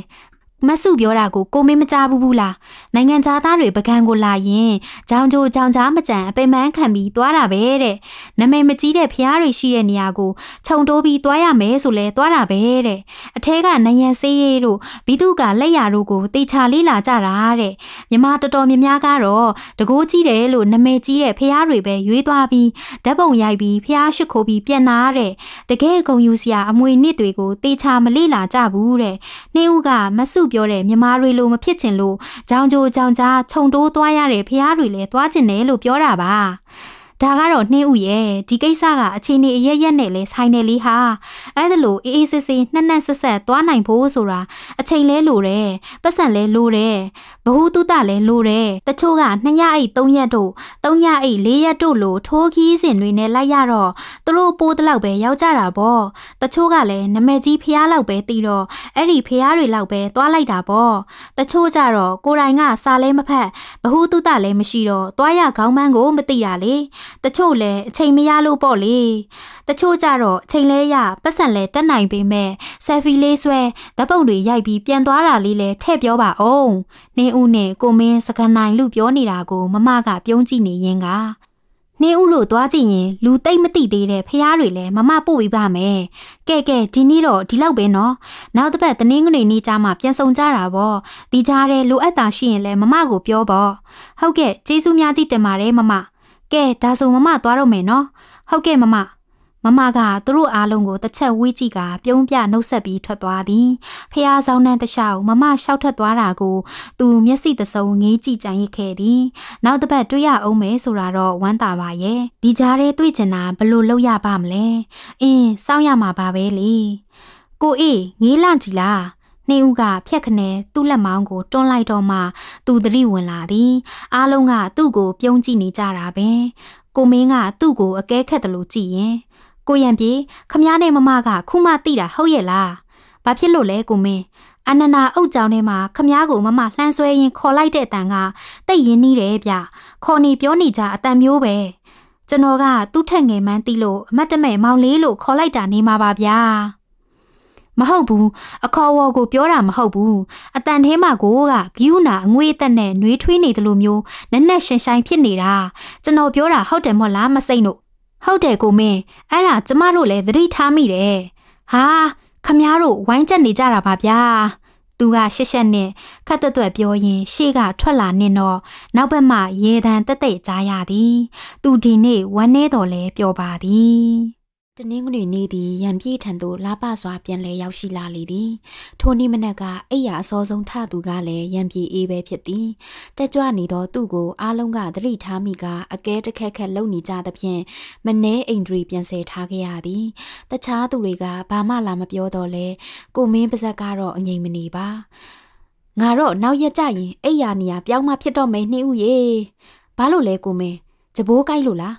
မဆုပြောတာကိုကိုမင်းမကြားဘူးဘူးလားနိုင်ငံသားသားတွေပကံကိုလာရင်ကြောင်ကြိုကြောင်ကြားမကြံအပိမန်းခံပြီးသွားတာပဲတဲ့နမိတ်မကြီးတဲ့ဖျားတွေရှိတဲ့နေရာကိုခြုံတိုးပြီးသွားရမယ်ဆိုလဲသွားတာပဲတဲ့အထဲကနယံစေးရဲတို့ဘီသူကလက်ရာတို့ကိုတေချာလေးလာကြတာတဲ့မြမတော်တော်များများကတော့တကိုးကြီးတယ်လို့နမိတ်ကြီးတဲ့ဖျားတွေပဲရွေးသွားပြီးဓပုံရိုက်ပြီးဖျားရှိခိုးပြီးပြန်လာတဲ့တကယ်ဂုံယူစရာအမွေနှစ်တွေကိုတေချာမလေးလာကြဘူးတဲ့နှင်းဦးကမဆုပြောတဲ့မြမာတွေလိုမဖြစ်ချင်လို့ဂျောင်ဂျိုဂျောင်ကြားခြုံတိုးသွားရတဲ့ဖះတွေလည်းသွားကျင်တယ်လို့ပြောတာပါ။ဒါကတော့နှင်းဦးရဲ့ဒီကိစ္စကအချိန်နေအရရက်နဲ့လဲဆိုင်နေလေးဟာအဲ့ဒါလို့အေးအေးဆေးဆေးနှက်နှက်ဆက်ဆက်သွားနိုင်ဖို့ဆိုတာအချိန်လဲလိုတယ်ပတ်စံလဲလိုတယ်ဘ ഹു တုတလဲလိုတယ်တချို့က2ညအိတ်3ရက်တို့3ညအိတ်4ရက်တို့လို့ထိုးခီးစဉ်တွေနဲ့လိုက်ရတော့သူတို့ပိုးတလောက်ပဲရောက်ကြတာပေါ့တချို့ကလည်းနမဲကြီးဖျားလောက်ပဲတီးတော့အဲ့ဒီဖျားတွေလောက်ပဲသွားလိုက်တာပေါ့တချို့ကြတော့ကိုယ်တိုင်ကစာလဲမဖက်ဘ ഹു တုတလဲမရှိတော့သွားရခေါင်းမန်းကိုမသိတာလေတချို့လည်းအချိန်မရလို့ပေါ့လေတချို့ကြတော့အချိန်လဲရပတ်စံလဲတက်နိုင်ပေမဲ့ဆယ်ဖီလေးဆွဲဓာတ်ပုံတွေရိုက်ပြီးပြန်သွားတာလေးလဲထည့်ပြောပါအောင်နေဦးနဲ့ကိုမင်းစကနိုင်လူပြောနေတာကိုမမကပြုံးကြည့်နေရင်ကနေဦးလို့သွားကြည့်ရင်လူတိတ်မသိသေးတဲ့ဖះတွေလည်းမမပို့ပြီးပါမယ်။ကဲကဲဒီနေ့တော့ဒီလောက်ပဲနော်။နောက်တစ်ပတ်တင်းငွေနေ့ကြမှာပြန်ဆောင်ကြတာပေါ့။ဒီကြားထဲလိုအပ်တာရှိရင်လည်းမမကိုပြောပေါ့။ဟုတ်ကဲ့ကျေးဇူးများကြီးတင်ပါတယ်မမ။ကဲဒါဆိုမမသွားတော့မယ်နော်ဟုတ်ကဲ့မမမမကသူတို့အားလုံးကိုတစ်ချက်ဝေးကြည့်ကပြုံးပြနှုတ်ဆက်ပြီးထွက်သွားသည်ဖះဆောင်နှံတခြားမမရှောက်ထွက်သွားတာကို သူမျက်စိတစုံငေးကြည့်ကြံရစ်ခဲ့သည်နောက်တစ်ပတ်တွေ့ရအောင်မယ်ဆိုတာတော့ဝမ်းသာပါရဲ့ဒီကြားထဲတွေ့ချင်တာဘလို့လောက်ရပါမလဲအင်းစောင့်ရမှာပါပဲလေကိုအေးငေးလန့်ကြည်လားနှစ်ဦးကဖြက်ခနဲသူ့လက်မောင်းကိုတွန်းလိုက်တော့မှသူသတိဝင်လာသည်အားလုံးကသူ့ကိုပြုံးကြည့်နေကြတာပဲကိုမင်းကသူ့ကိုအကဲခတ်တယ်လို့ကြည်ရင်ကိုရံပြေခမည်းနဲ့မမကခုမှတိတာဟုတ်ရဲ့လားဘာဖြစ်လို့လဲကိုမင်းအနန္နာအုတ်ကြောင်ထဲမှာခမားကိုမမလှမ်းဆွဲရင်ခေါ်လိုက်တဲ့အတန်ကတိတ်ရင်းနှီးတယ်ဗျခေါ်နေပြောနေကြအတန်မျိုးပဲကျွန်တော်ကသူ့ထက်ငယ်မှန်းသိလို့အမတ်တမဲ့မောင်လေးလို့ခေါ်လိုက်တာနေမှာပါဗျာမဟုတ်ဘူးအခေါ်ဝေါ်ကိုပြောတာမဟုတ်ဘူးအတန်ထဲမှာကိုကဂိယူနာအငွေအသက်နဲ့နှွေးထွေးနေတယ်လို့မျိုးနက်နက်ရှင်ဆိုင်ဖြစ်နေတာကျွန်တော်ပြောတာဟုတ်တယ်မို့လားမစိမ့်လို့ဟုတ်တယ်ကိုမင်းအဲ့ဒါကျမတို့လည်းသတိထားမိတယ်ဟာခမားတို့ဝိုင်းချက်နေကြတာပါဗျာသူကရှက်ရှက်နဲ့ခက်တွက်တွက်ပြောရင် ရှေ့ကထွက်လာနေတော့နောက်ဘက်မှရေတံတက်တက်ကြားရသည်သူဒီနေ့ဝမ်းနေတော်လဲပြောပါသည်တနင်္ဂနွေနေ့သည်ရံပြည့်ထံသို့လာပစွာပြန်လည်ရောက်ရှိလာလေသည်ထိုနေ့မနက်ကအိယာအစောဆုံးထသူကလည်းရံပြည့်အေးပဲဖြစ်သည်တက်ကြွနေသောသူ့ကိုအားလုံးကသတိထားမိကအကဲတခက်ခက်လုံနေကြသဖြင့်မနှဲအိန္ဒြေပြန်ဆယ်ထားခဲ့ရသည်တခြားသူတွေကဘာမှလာမပြောတော့လဲကိုမင်းပါဇက်ကတော့အငြိမ်မနေပါငါတော့နောက်ရက်ကြရင်အိယာနေရာပြောင်းမှဖြစ်တော့မယ်နှင်းဦးရေဘာလို့လဲကိုမင်းကြဘိုးကိုက်လို့လား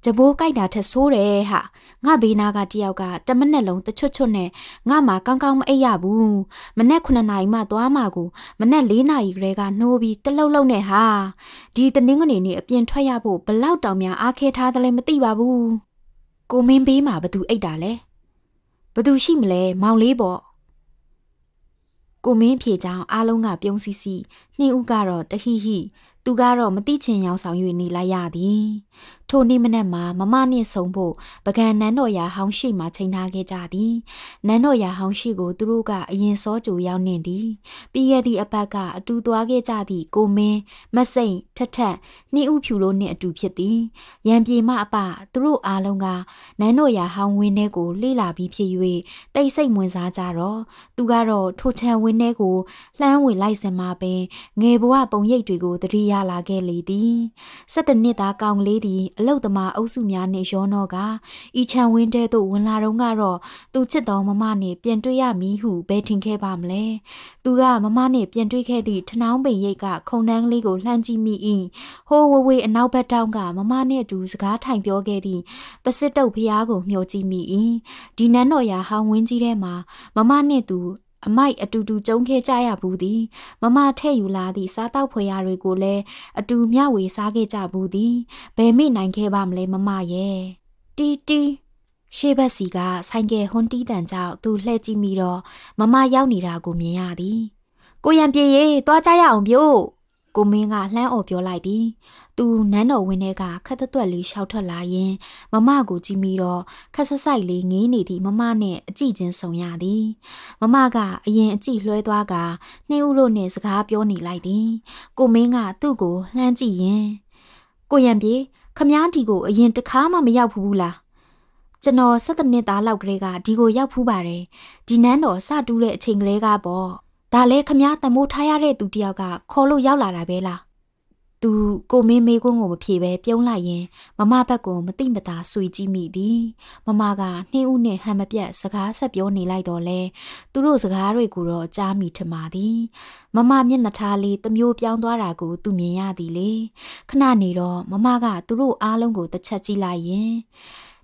။ကြပိုးကြိုက်တာထက်ဆိုးတယ်ဟာ။ငါဘေးနာကတယောက်ကတမနဲ့လုံးတချွတ်ချွတ်နဲ့ငါမှကောင်းကောင်းမအိပ်ရဘူး။မနဲ့9နာရီမှသွားမှကိုမနဲ့4နာရီကလေးကနှိုးပြီးတလှုပ်လှုပ်နဲ့ဟာ။ဒီတင်းငွေနေအပြင်ထွက်ရဖို့ဘလောက်တောင်များအားခဲထားသလဲမသိပါဘူး။ကိုမင်းဘေးမှာဘသူအိပ်တာလဲ။ဘသူရှိမလဲမောင်လေးပေါ့။ကိုမင်းဖြေချောင်းအားလုံးကပြုံးစီစီနှင်းဦးကတော့တဟိဟိသူကတော့မတိချင်ရောက်ဆောင်၍နေလိုက်ရသည်ထိုနေ့မနက်မှာမမနှင့်ဆုံးဖို့ပကံနန်းတော်ရာဟောင်းရှိမှချိန်ထားခဲ့ကြသည်နန်းတော်ရာဟောင်းရှိကိုသူတို့ကအရင်စောကြိုရောက်နေသည်ပြီးခဲ့သည့်အပတ်ကအတူသွားခဲ့ကြသည့်ကိုမင်းမစိန်ထထက်နှင်းဥဖြူတို့နှင့်အတူဖြစ်သည်ရံပြေမအပသူတို့အားလုံးကနန်းတော်ရာဟောင်းဝင်းထဲကိုလှေလာပြီးဖြစ်၍တိတ်ဆိတ်ဝင်စားကြတော့သူကတော့ထိုချံဝင်းထဲကိုလှမ်းဝင်လိုက်စင်မှာပင်ငယ်ဘဝပုံရိပ်တွေကိုတတိရလာခဲ့လေသည်၁၇နှစ်သားကောင်လေးသည်အလုတ်သမားအုပ်စုများနှင့်ရောနောကဤခြံဝင်းတဲသို့ဝင်လာတော့ကတော့သူချစ်တော်မမနှင့်ပြန်တွေ့ရမည်ဟုဘယ်ထင်ခဲ့ပါမလဲသူကမမနှင့်ပြန်တွေ့ခဲ့သည့်ထနောင်းပင်ရိတ်ကခုံတန်းလေးကိုလှမ်းကြည့်မိ၏ဟိုးဝဝေးအနောက်ဘက်တောင်းကမမနှင့်အတူ စကားထိုင်ပြောခဲ့သည့်ပစစ်တုတ်ဖျားကို မျှော်ကြည့်မိ၏ဒီနန်းတော်ရာဟောင်းဝင်းကြီးထဲမှာမမနှင့်သူအမိုက်အတူတူကြုံခဲ့ကြရဘူးသည်မမထဲ့ယူလာသည့်စားတောက်ဖွယ်ရာတွေကိုလည်းအတူမျှဝေစားခဲ့ကြဘူးသည်ဘယ်မိနိုင်ခဲ့ပါမလဲမမရဲ့တီတီရှေ့ဘက်စီကဆိုင်ကယ်ဟွန်တီးတန်ကြောင့်သူလှည့်ကြည့်မိတော့မမရောက်နေတာကိုမြင်ရသည် ကိုရံပြေရေးသွားကြရအောင်ပြို့ကိုမင်းကလှမ်းအော်ပြောလိုက်သည်သူနန်းတော်ဝင်းထဲကခက်သွက်လေးရှောက်ထွက်လာရင်မမကိုကြည့်မိတော့ခက်ဆဆိုင်လေးငေးနေသည့်မမနဲ့အကြည့်ချင်းဆုံရသည် မမကအရင်အကြည့်လွှဲသွားကနှင်းဦးတို့နဲ့စကားပြောနေလိုက်သည် ကိုမင်းကသူ့ကိုလှမ်းကြည့်ရင်ကိုရံပြေခမားဒီကိုအရင်တခါမှမရောက်ဘူးလားကျွန်တော်7နှစ်သားလောက်ကလေးကဒီကိုရောက်ဖူးပါတယ်ဒီနန်းတော်စတူးတဲ့အချိန်ကလေးကပေါ့ဒါလဲခမားတမိုးထားရတဲ့သူတယောက်ကခေါ်လို့ရောက်လာတာပဲလားသူကိုမင်းမေးခွန်းကိုမဖြေဘဲပြုံးလိုက်ရင်မမဘက်ကမတိမတာဆွေကြည့်မိသည်မမကနှင်းဦးနဲ့ဟန်မပြတ်စကားဆက်ပြောနေလိုက်တော့လဲသူတို့စကားတွေကိုတော့ကြားမိထင်ပါသည်မမမျက်နှာထားလေးတမျိုးပြောင်းသွားတာကိုသူမြင်ရသည်လေခဏနေတော့မမကသူတို့အားလုံးကိုတစ်ချက်ကြည့်လိုက်ရင်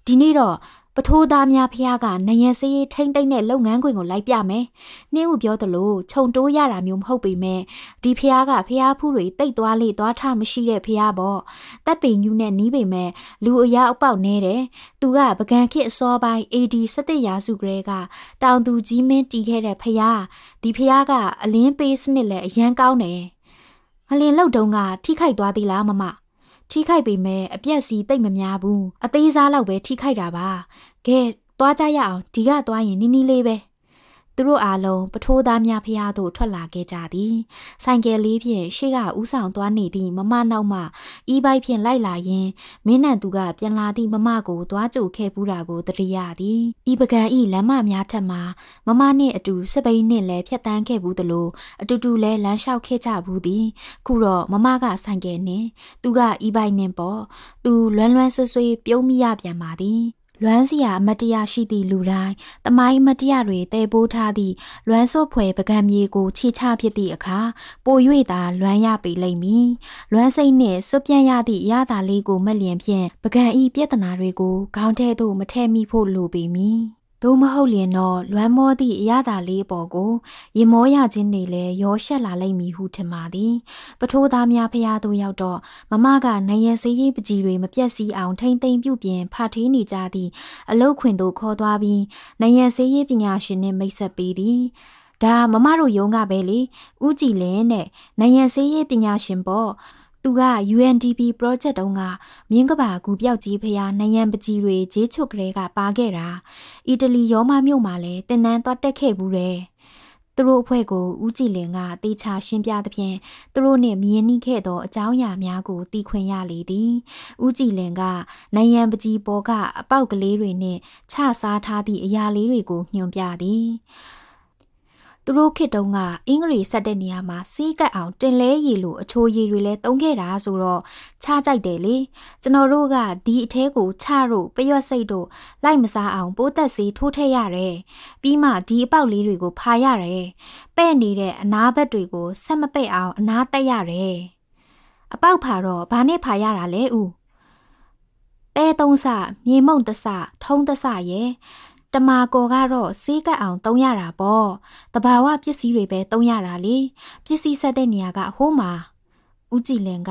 ဒီနေ့တော့ပထိုးသားများဖះကနယံစည်းထိမ့်သိမ့်တဲ့လုပ်ငန်းခွင်ကိုလိုက်ပြမယ်။နှင်းဦးပြောသလိုခြုံတိုးရတာမျိုးမဟုတ်ပေမဲ့ဒီဖះကဖះဖူးတွေတိတ်သွားလေသွားထမရှိတဲ့ဖះပေါ့။တပ်ပင်ညူနဲ့နီးပေမဲ့လူအရာအပေါက်နေတယ်။သူကပကံခစ်အစောပိုင်း AD 17ရာစုကလေးကတောင်သူကြီးမင်းတီးခဲ့တဲ့ဖះဒီဖះကအလင်းပေးစနစ်လည်းအရန်ကောင်းတယ်။ငလင်လောက်တုံးကထိခိုက်သွားသေးလားမမ။ထိခိုက်ပေမဲ့အပြက်စီတိတ်မများဘူးအသေးစားလောက်ပဲထိခိုက်တာပါကဲသွားကြရအောင်ဒီကသွားရင်နီးနီးလေးပဲသူတို့အားလုံးပထိုးသားများဖျားသို့ထွက်လာခဲ့ကြသည်ဆိုင်ကယ်လေးဖြင့်ရှေ့ကဥဆောင်သွားနေသည့်မမနောက်မှအီးဘိုက်ဖြင့်လိုက်လာရင်းမင်းနံသူကပြန်လာသည့်မမကိုသွားကြိုခဲ့ပူးတာကိုတရိရသည်ဤပကံဤလမ်းမများထက်မှာမမနှင့်အတူစပိန်နှင့်လည်းဖြတ်တန်းခဲ့ဘူးသလိုအတူတူလည်းလမ်းလျှောက်ခဲ့ကြဘူးသည် ခုတော့မမကဆိုင်ကယ်နှင့်သူကအီးဘိုက်နှင့်ပေါ့သူလွမ်းလွမ်းဆွဆွေးပြုံးမိရပြန်ပါသည်လွမ်းစရာအမတရားရှိသည့်လူတိုင်းတမိုင်းမတရားတွေတည်ပိုးထားသည့်လွမ်းစော့ဖွယ်ပကံမြေကိုခြေချဖြစ်သည့်အခါပို၍သာ လွမ်းရပေလိမ့်မည်။လွမ်းစိတ်နှင့်စွပြန့်ရသည့်ရတာလေးကိုမက်လျင်ဖြင့်ပကံဤပြဿနာတွေကိုခေါင်းထဲသို့မထည့်မိဖို့လိုပေမည်။သို့မဟုတ်လျင်တော့လွမ်းမောသည့်အရသာလေးပေါ်ကိုရင်မောရခြင်းတွေလည်းရောရှက်လာလိမ့်မည်ဟုထင်ပါသည် ပထိုးသားများဖျားသို့ရောက်တော့မမကနိုင်ရစေးရေးပကြီးတွေမပြက်စီးအောင်ထိမ့်သိမ့်ပြုပြင် ဖာထေးနေကြသည့်အလုတ်ခွင်သို့ခေါ်သွားပြီးနိုင်ရစေးရေးပညာရှင်နှင့်မိတ်ဆက်ပေးသည်ဒါမမတို့ယုံကပဲလေဥကြည်လင်းနဲ့နိုင်ရစေးရေးပညာရှင်ပေါ့သူက UNDP project တုန်းကမြင်းကဘာဂူပြောက်ကြီးဖျားနိုင်ရန်ပကြီးတွေဂျေးချွတ်ကလေးကပါခဲ့တာအီတလီရောမမြို့မှာလည်းတင်နန်းသွားတက်ခဲ့ဘူးတယ်သူတို့အဖွဲ့ကိုဦးကြည်လင်ကတေချာရှင်းပြသဖြင့်သူတို့နှင့်မြင်နှိခဲ့သောအကြောင်းအရာများကိုသိခွင့်ရလေသည်ဦးကြည်လင်ကနိုင်ရန်ပကြီးပေါ်ကအပေါက်ကလေးတွေနှင့်ခြစားထားသည့်အရာလေးတွေကိုညွှန်ပြသည်သူတို့ခေတ်တုန်းကအင်္ဂရီဆက်တဲ့နေရာမှာစီးကပ်အောင်တင်လဲရည်လိုအချိုးရည်တွေလည်းတုံးခဲ့တာဆိုတော့ခြားကြိုက်တယ်လေကျွန်တော်တို့ကဒီအထဲကိုခြားတို့ပျော့စိတ်တို့လိုက်မစားအောင် ပိုးသက်စီထိုးထည့်ရတယ်ပြီးမှဒီအပေါက်လေးတွေကိုဖာရတယ်ပဲ့နေတဲ့အနာဘက်တွေကိုဆက်မပဲ့အောင်အနာတက်ရတယ်အပေါက်ဖာတော့ဘာနဲ့ဖာရတာလဲဦးတဲသုံးဆမြေမုံတဆထုံးတဆရဲ့တမာကောကတော့ဆေးကပ်အောင်သုံးရတာပေါ့တဘာဝပစ္စည်းတွေပဲသုံးရတာလေပစ္စည်းဆက်တဲ့နေရာကဟိုးမှာဦးကြည်လင်က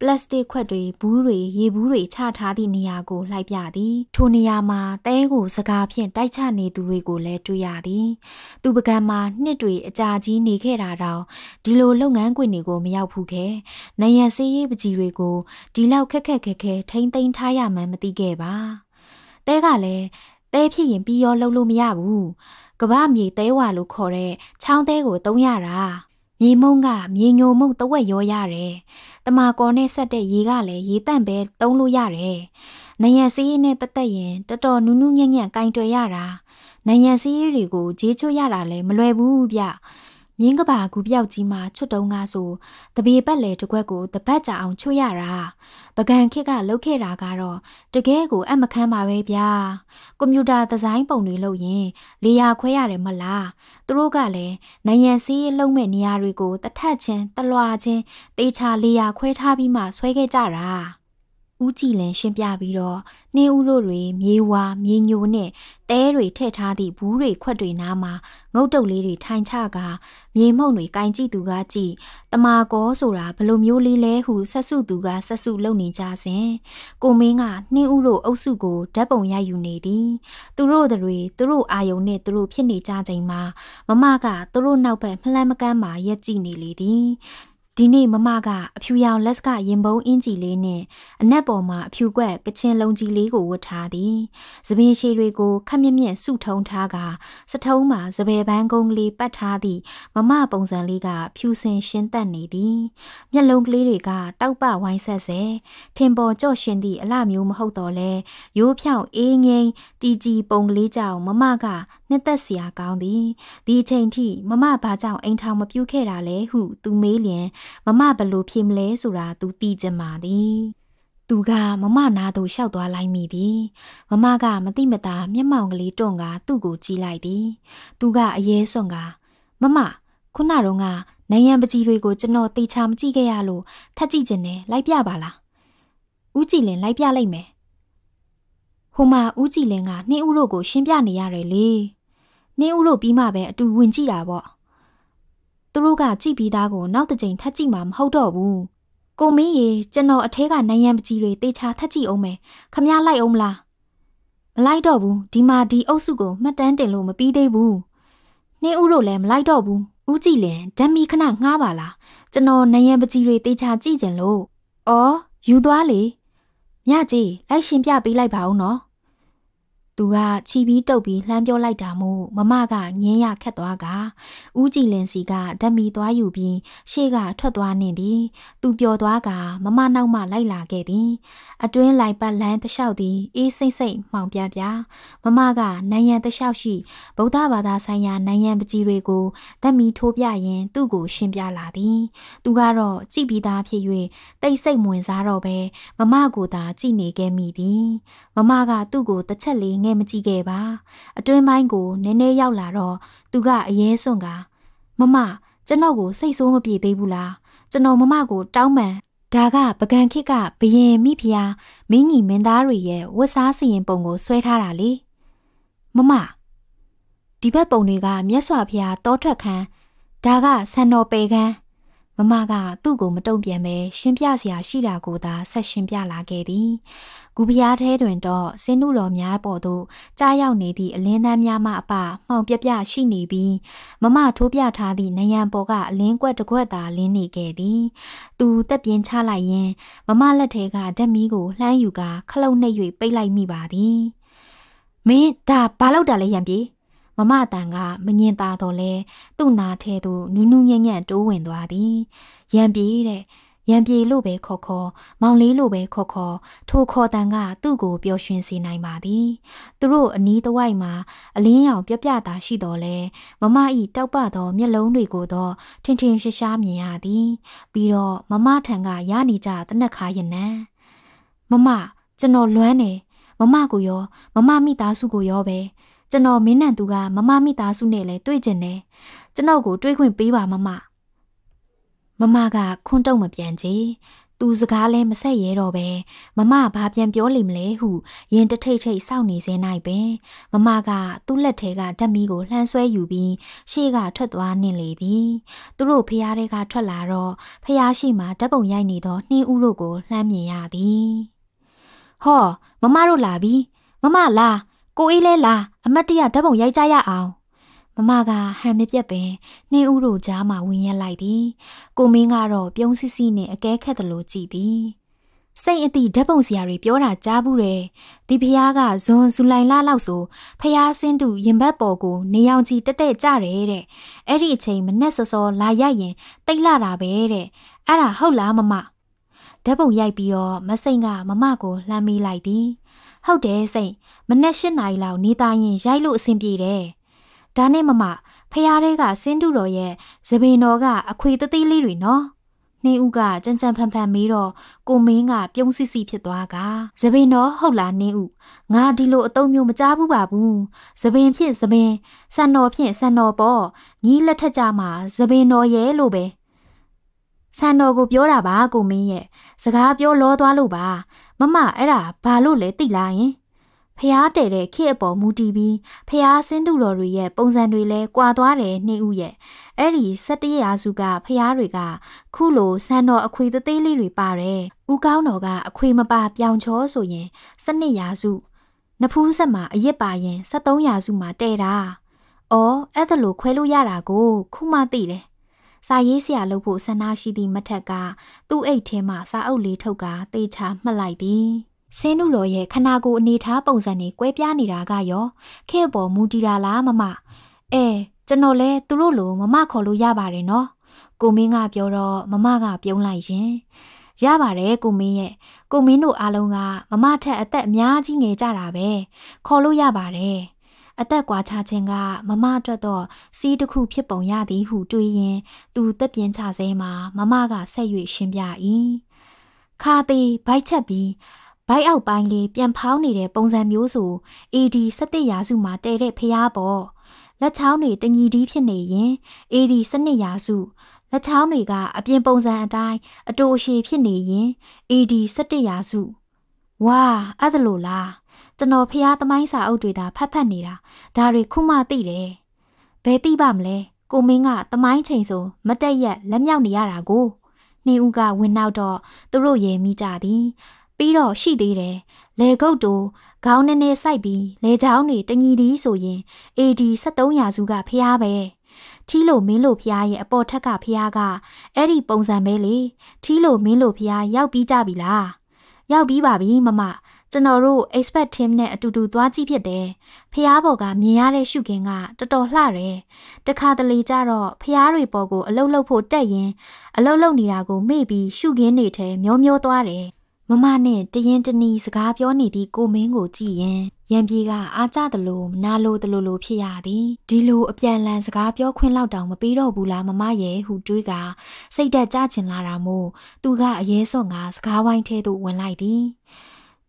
ပလတ်စတစ်ခွက်တွေဘူးတွေရေဘူးတွေချထားသည့်နေရာကိုလိုက်ပြသည်ထိုနေရာမှာတဲကို စကားဖြင့်တိုက်ချနေသူတွေကိုလည်းတွေ့ရသည်သူပကံမှာနှစ်တွေအကြာကြီးနေခဲ့တာတောင်ဒီလိုလုပ်ငန်းခွင်တွေကိုမရောက်ဘူးခဲ့နယံစေးရေးပကြီးတွေကိုဒီလောက်ခက်ခက်ခဲခဲထိမ့်သိမ်းထားရမှန်းမသိခဲ့ပါတဲကလည်း။တဲဖြစ်ရင်ပြီးရောလှုပ်လို့မရဘူး။ကမ္ဘာမြေတဲဝါလို့ခေါ်တဲ့ချောင်းတဲကိုသုံးရတာ။မြေမုံကမြေငုံမုံတဝက်ရောရတယ်။တမာကော်နဲ့ဆက်တဲ့ရေကလည်းရေတန့်ပဲသုံးလို့ရတယ်။နယံစည်းရည်နဲ့ပတ်သက်ရင်တော်တော်နူးနူးညံ့ညံ့ကင်တွယ်ရတာ။နယံစည်းရည်တွေကိုခြေချွတ်ရတာလည်းမလွယ်ဘူးဗျ။မြင်းကဘာကူပြောက်ကြီးမှာချွတ်တုံးကားဆိုတပေပတ်လေတကွက်ကိုတပတ်ကြအောင်ချွတ်ရတာပကံခစ်ကလုတ်ခဲ့တာကတော့တကယ်ကိုအမခမ်းပါပဲဗျာကွန်ပျူတာဒီဇိုင်းပုံတွေလုပ်ရင်လေယာခွဲရတယ်မလားသူတို့ကလည်းနိုင်ရန်စီးလုံးမဲ့နေရာတွေကိုတထက်ချင်းတလွာချင်းတေချာလေယာခွဲထားပြီးမှဆွဲခဲ့ကြတာဦးကြည်လင်ရှင်းပြပြီးတော့နှင်းဦးတို့တွေမြေဝါမြေညိုနဲ့တဲတွေထည့်ထားသည့်ဘူးတွေခွက်တွေနားမှာငုတ်တုပ်လေးတွေထိုင်ချကမြေမှုန့်တွေကင်ကြည့်သူကကြည့်တမာကောဆိုတာဘလိုမျိုးလေးလဲဟုဆက်စုသူကဆက်စုလုံနေကြစဉ်ကိုမင်းကနှင်းဦးတို့အုပ်စုကိုဓာတ်ပုံရိုက်ယူနေသည်သူတို့တွေသူတို့အာယုံနဲ့သူတို့ဖြစ်နေကြချိန်မှာမမကသူတို့နောက်ဘက်ဖလန်းမကန်းမှာရက်ကြည့်နေလေသည်ဒီနေ့မမကအဖြူရောင်လက်စကရင်ပုံးအင်းကြီးလေးနဲ့အနက်ပေါ်မှာအဖြူကွက်ကချင်လုံးကြီးလေးကိုဝတ်ထားသည်။သပင်ရှည်တွေကိုခက်မြက်မြက်စုထုံထားကစထုံးမှာစပယ်ပန်းကုန်းကလေးပတ်ထားသည့်မမပုံစံလေးကဖြူစင်ရှင်းသက်နေသည်။မျက်လုံးကလေးတွေကတောက်ပဝိုင်းဆက်စေထင်ပေါ်ကြော့ရှင်သည့်အလှမျိုးမဟုတ်တော့လဲရိုးဖြောင်အေးငိမ့်တီကြီးပုံကလေးကြောင့်မမကနှစ်သက်စရာကောင်းသည်ဒီအချိန်ထိမမဘာကြောင့်အိမ်ထောင်မပြုတ်ခဲ့တာလဲဟုသူမေးလျင်မမဘလို့ဖြေမလဲဆိုတာသူသိကြမှာသည် သူကမမနာသို့လျှောက်သွားလိုက်မိသည်မမကမတိမတာမျက်မှောင်ကလေးတွန့်ကသူ့ကိုကြည့်လိုက်သည် သူကအရေးစွန်ကမမခုနတော့ကနိုင်ရန်ပကြီးတွေကို ကျွန်တော်တေချာမကြည့်ခဲ့ရလို့ထပ်ကြည့်ခြင်းနဲ့လိုက်ပြပါလားဦးကြည်လင်လိုက်ပြလိုက်မယ်ဟိုမှာဦးကြည်လင်ကနှင်းဦးတို့ကိုရှင်းပြနေရတယ်လေနှင်းဦးတို့ပြီးမှပဲအတူဝင်ကြည့်တာပေါ့သူတို့ကကြည့်ပြီးသားကိုနောက်တစ်ကြိမ်ထပ်ကြည့်မှာမဟုတ်တော့ဘူးကိုမင်းရေကျွန်တော်အထဲကနိုင်ရန်ပကြီးတွေတေချာထပ်ကြည့်အောင်မယ်ခမရလိုက်အောင်မလားမလိုက်တော့ဘူးဒီမှာဒီအုပ်စုကိုမှတ်တမ်းတင်လို့မပြီးသေးဘူးနှင်းဦးတို့လည်းမလိုက်တော့ဘူးဦးကြည်လင်ဓမ္မီခဏငှားပါလားကျွန်တော်နိုင်ရန်ပကြီးတွေတေချာကြည့်ကြင်လို့အော်ယူသွားလေမြကြီးလိုက်ရှင်ပြပေးလိုက်ပါဦးနော်သူကခြီးပြီးတုတ်ပြီးလှမ်းပြောလိုက်တာမို့မမကငင်းရခက်သွားက ဦးကြည်လင်စီကဓမီသွားယူပြီးရှေ့ကထွက်သွားနေသည် သူပျော်သွားကမမနောက်မှလိုက်လာခဲ့သည် အတွင်းလိုက်ပတ်လန်းတလျှောက်သည်အေးစိမ့်စိမ့်မှောင်ပြပြမမကနန်းရံတလျှောက်ရှိဗုဒ္ဓဘာသာဆိုင်ရာနန်းရံပကြီးတွေကိုဓမီထိုးပြရင်းသူ့ကို ရှင်းပြလာသည် သူကတော့ကြည်ပြီးသားဖြစ်၍တိတ်စိတ်ဝင်စားတော့ပဲမမကိုသာ ကြည်နေခဲ့မိသည်မမကသူ့ကိုတစ်ချက်လေးငဲ့မကြည့်ခဲ့ပါ အတွင်းပိုင်းကိုနည်းနည်းရောက်လာတော့သူကအရဲစွန့်ကမမကျွန်တော်ကိုစိတ်ဆိုးမပြေသေးဘူးလားကျွန်တော်မမကိုတောင်းပန်ဒါကပကံခစ်ကဘယင်မိဖုရားမင်းကြီးမင်းသားတွေရဲ့ဝတ်စားစီရင်ပုံကိုဆွဲထားတာလေမမဒီဘက်ပုံတွေကမျက်စွာဖုရားတောထွက်ခန်းဒါကဆန်တော်ပေခန်းမမက သူ့ကိုမတုံ့ပြန်ပဲရှင်းပြစရာရှိတာကိုသာဆက်ရှင်းပြလာခဲ့သည်။ဂူဖျားထဲတွင်တော့စင်းနုတော်များပေါ်သို့ကြားရောက်နေသည့်အလင်းသားများမှအပမှောင်ပြပြရှိနေပြီးမမထိုးပြထားသည့်နယံပေါ်ကအလင်းကွက်တစ်ကွက်သာလင်းနေခဲ့သည်။သူတက်ပြင်းချလိုက်ရင်မမလက်ထဲကဓမီကိုလှမ်းယူကာခလုတ်နှိပ်၍ပိတ်လိုက်မိပါသည်။မင်းဒါဘာလောက်တာလဲရံပြေ။မမတန်ကမငင်သာတော့လဲသူ့နာထဲသို့နူးနူးညံ့ညံ့တိုးဝင်သွားသည်ရံပြေးတဲ့ရံပြေလို့ပဲခေါ်ခေါ်မောင်လေးလို့ပဲခေါ်ခေါ်ထိုခေါ်တန်ကသူ့ကိုပျော်ရွှင်စေနိုင်ပါသည်သူတို့အနီးတစ်ဝိုက်မှာအလင်းရောင်ပြပြတာရှိတော်လဲမမဤတောက်ပသောမျက်လုံးတွေကိုတော့ထင်ထင်ရှားရှားမြင်ရသည်ပြီးတော့မမထံကရနေကြတနက်ခါယနံမမကျွန်တော်လွမ်းတယ်မမကိုရောမမမိသားစုကိုရောပဲကျွန်တော်မင်းနန်သူကမမမိသားစုနဲ့လည်းတွေ့ကျင်တယ်ကျွန်တော်ကိုတွေ့ခွင့်ပေးပါမမမမကခွန်းတုံမပြန်ချေသူစကားလဲမဆက်ရဲတော့ပဲမမဘာပြန်ပြောလိမ့်မလဲဟုရင်တထိတ်ထိတ်စောင့်နေစဲနိုင်ပင်မမကသူ့လက်ထဲကဓာတ်မီးကိုလှမ်းဆွဲယူပြီးရှေ့ကထွက်သွားနှင်လေသည်သူတို့ဖျားတွေကထွက်လာတော့ဖျားရှိမှဓာတ်ပုံရိုက်နေသောနှင်းဦးတို့ကိုလှမ်းမြင်ရသည်ဟောမမတို့လာပြီ မမလားကိုအေးလဲလာအမတ်တရဓာတ်ပုံရိုက်ကြရအောင်မမကဟန်မပြက်ပင်နှင်းဦးတို့ကြားမှာဝင်ရက်လိုက်သည် ကိုမင်းကတော့ပြုံးစစ်စစ်နဲ့အကဲခတ်တယ်လို့ကြည်သည်စိတ်အသည့်ဓာတ်ပုံစရာတွေပြောတာကြားဘူးတယ်ဒီဖះကဇွန်ဇူလိုင်လလောက်ဆိုဖះဆင်းတူရင်ဘတ်ပေါ်ကိုနေရောင်ကြီးတက်တက်ကြတယ်တဲ့အဲ့ဒီအချိန်မနဲ့စောစောလာရရင်တိတ်လာတာပဲတဲ့အဲ့ဒါဟုတ်လားမမဓာတ်ပုံရိုက်ပြီးတော့မစိန်ကမမကိုလှမ်းမိလိုက်သည်ဟုတ်တယ်စိတ်မနက်၈နာရီလောက်နေသားရင်ရိုက်လို့အဆင်ပြေတယ်။ဒါနဲ့မမဖះရဲကစင်းတူတော်ရဲ့သပင်တော်ကအခွေတသိလေးတွေနော်။နှင်းဦးကကြံကြံဖန်ဖန်မေးတော့ကိုမင်းကပြုံးစစ်စစ်ဖြစ်သွားကသပင်တော်ဟုတ်လားနှင်းဦးငါဒီလိုအတုံးမျိုးမကြားဘူးပါဘူး။သပင်ဖြစ်သပင်ဆန်တော်ဖြစ်ဆန်တော်ပေါ့ညီးလက်ထက်ကြမှာသပင်တော်ရဲ့လို့ပဲ။ဆန်တော်ကိုပြောတာပါကိုမင်းရဲ့စကားပြောလောသွားလို့ပါ မမအဲ့ဒါဘာလို့လဲသိလားယင်ဖျားတဲ့တဲ့ခေအပေါ်မူတည်ပြီးဖျားဆင်းသူတော်တွေရဲ့ပုံစံတွေလဲကွာသွားတယ်နှင်းဦးရဲ့အဲ့ဒီ17ရာစုကဖျားတွေက ခုလိုဆန်တော်အခွေသေးသေးလေးတွေပါတယ်ဦးကောင်းတော်ကအခွေမပါပြောင်ချောဆိုရင်12ရာစုနဖူးဆက်မှာအရက်ပါရင်73ရာစုမှာတဲ့တာအော်အဲ့ဒါလိုခွဲလို့ရတာကို ခုမှသိတယ်စာရေးဆရာလုပ်ဖို့ဆန္ဒရှိသည့်မထက်ကသူ့အိတ်ထဲမှစာအုပ်လေးထုတ်ကာတေချာမှတ်လိုက်သည်ဆင်းနုတော်ရဲ့ခနာကိုအနေထားပုံစံတွေကွဲပြားနေတာကရောခဲ့ပေါ်မူတည်တာလားမမအဲကျွန်တော်လဲသူတို့လိုမမခေါ်လို့ရပါတယ်နော်ကိုမင်းကပြောတော့မမကပြုံးလိုက်ရင်ရပါတယ်ကိုမင်းရဲ့ကိုမင်းတို့အားလုံးကမမထက်အသက်အများကြီးငယ်ကြတာပဲခေါ်လို့ရပါတယ်အသက်ကွာခြားခြင်းကမမအတွက်တော့စီးတစ်ခုဖြစ်ပုံရသည်ဟုတွေးရင်သူတက်ပြင်းချစဲမှာမမကဆက်၍ရှင်းပြ၏ခါသေးဘိုက်ချက်ပြီးဘိုက်အောက်ပိုင်းလေးပြန်ဖောင်းနေတဲ့ပုံစံမျိုးဆို AD 17ရာစုမှာတည်တဲ့ဖျားပေါ့လက်ချောင်းတွေတညီတီးဖြစ်နေရင် AD 17ရာစုလက်ချောင်းတွေကအပြင်ပုံစံအတိုင်းအတူအရှိဖြစ်နေရင် AD 17ရာစုဝါအဲ့ဒါလိုလားကျွန်တော်ဖျားသမိုင်းစာအုပ်တွေသာဖတ်ဖတ်နေတာဒါတွေခုမှသိတယ်ဘယ်သိပါမလဲကိုမင်းကသမိုင်းချိန်ဆို မတက်ရက်လက်မြောက်နေရတာကိုနှင်းဦးကဝင်နောက်တော့သူတို့ရေမိကြသည်ပြီးတော့ရှိသေးတယ်လေကုတ်တူခေါင်းနဲ့နဲ့စိုက်ပြီးလေချောင်းတွေတညီသည်ဆိုရင် AD 73ရာစုကဖျားပဲထီးလို့မင်းလို့ဖျားရဲ့အပေါ်ထက်ကဖျားကအဲ့ဒီပုံစံပဲလေထီးလို့မင်းလို့ဖျားရောက်ပြီးကြပြီလားရောက်ပြီးပါပြီမမကျွန်တော်တို့ expert team နဲ့အတူတူသွားကြည့်ဖြစ်တယ်။ဖျားပေါ်ကမြင်ရတဲ့ရှုခင်းကတော်တော်လှတယ်။တခါတလေကျတော့ဖျားတွေပေါ်ကိုအလုလုဖို့တက်ရင် အလုလုနေတာကိုမေ့ပြီးရှုခင်းနေထဲမျောမျောသွားတယ်။မမနဲ့တရင်တနီစကားပြောနေသည့်ကိုမင်းကိုကြည့်ရင်ရံပြေကအားကြသလိုမနာလိုသလိုလိုဖြစ်ရသည်ဒီလိုအပြန်လန်စကားပြောခွင့်လောက်တောင်မပေးတော့ဘူးလားမမရဲ့ဟူတွေးကစိတ်ဓာတ်ကြချင်လာတာမို့သူကအရေးစွန်ကစကားဝိုင်းထဲသို့ဝင်လိုက်သည်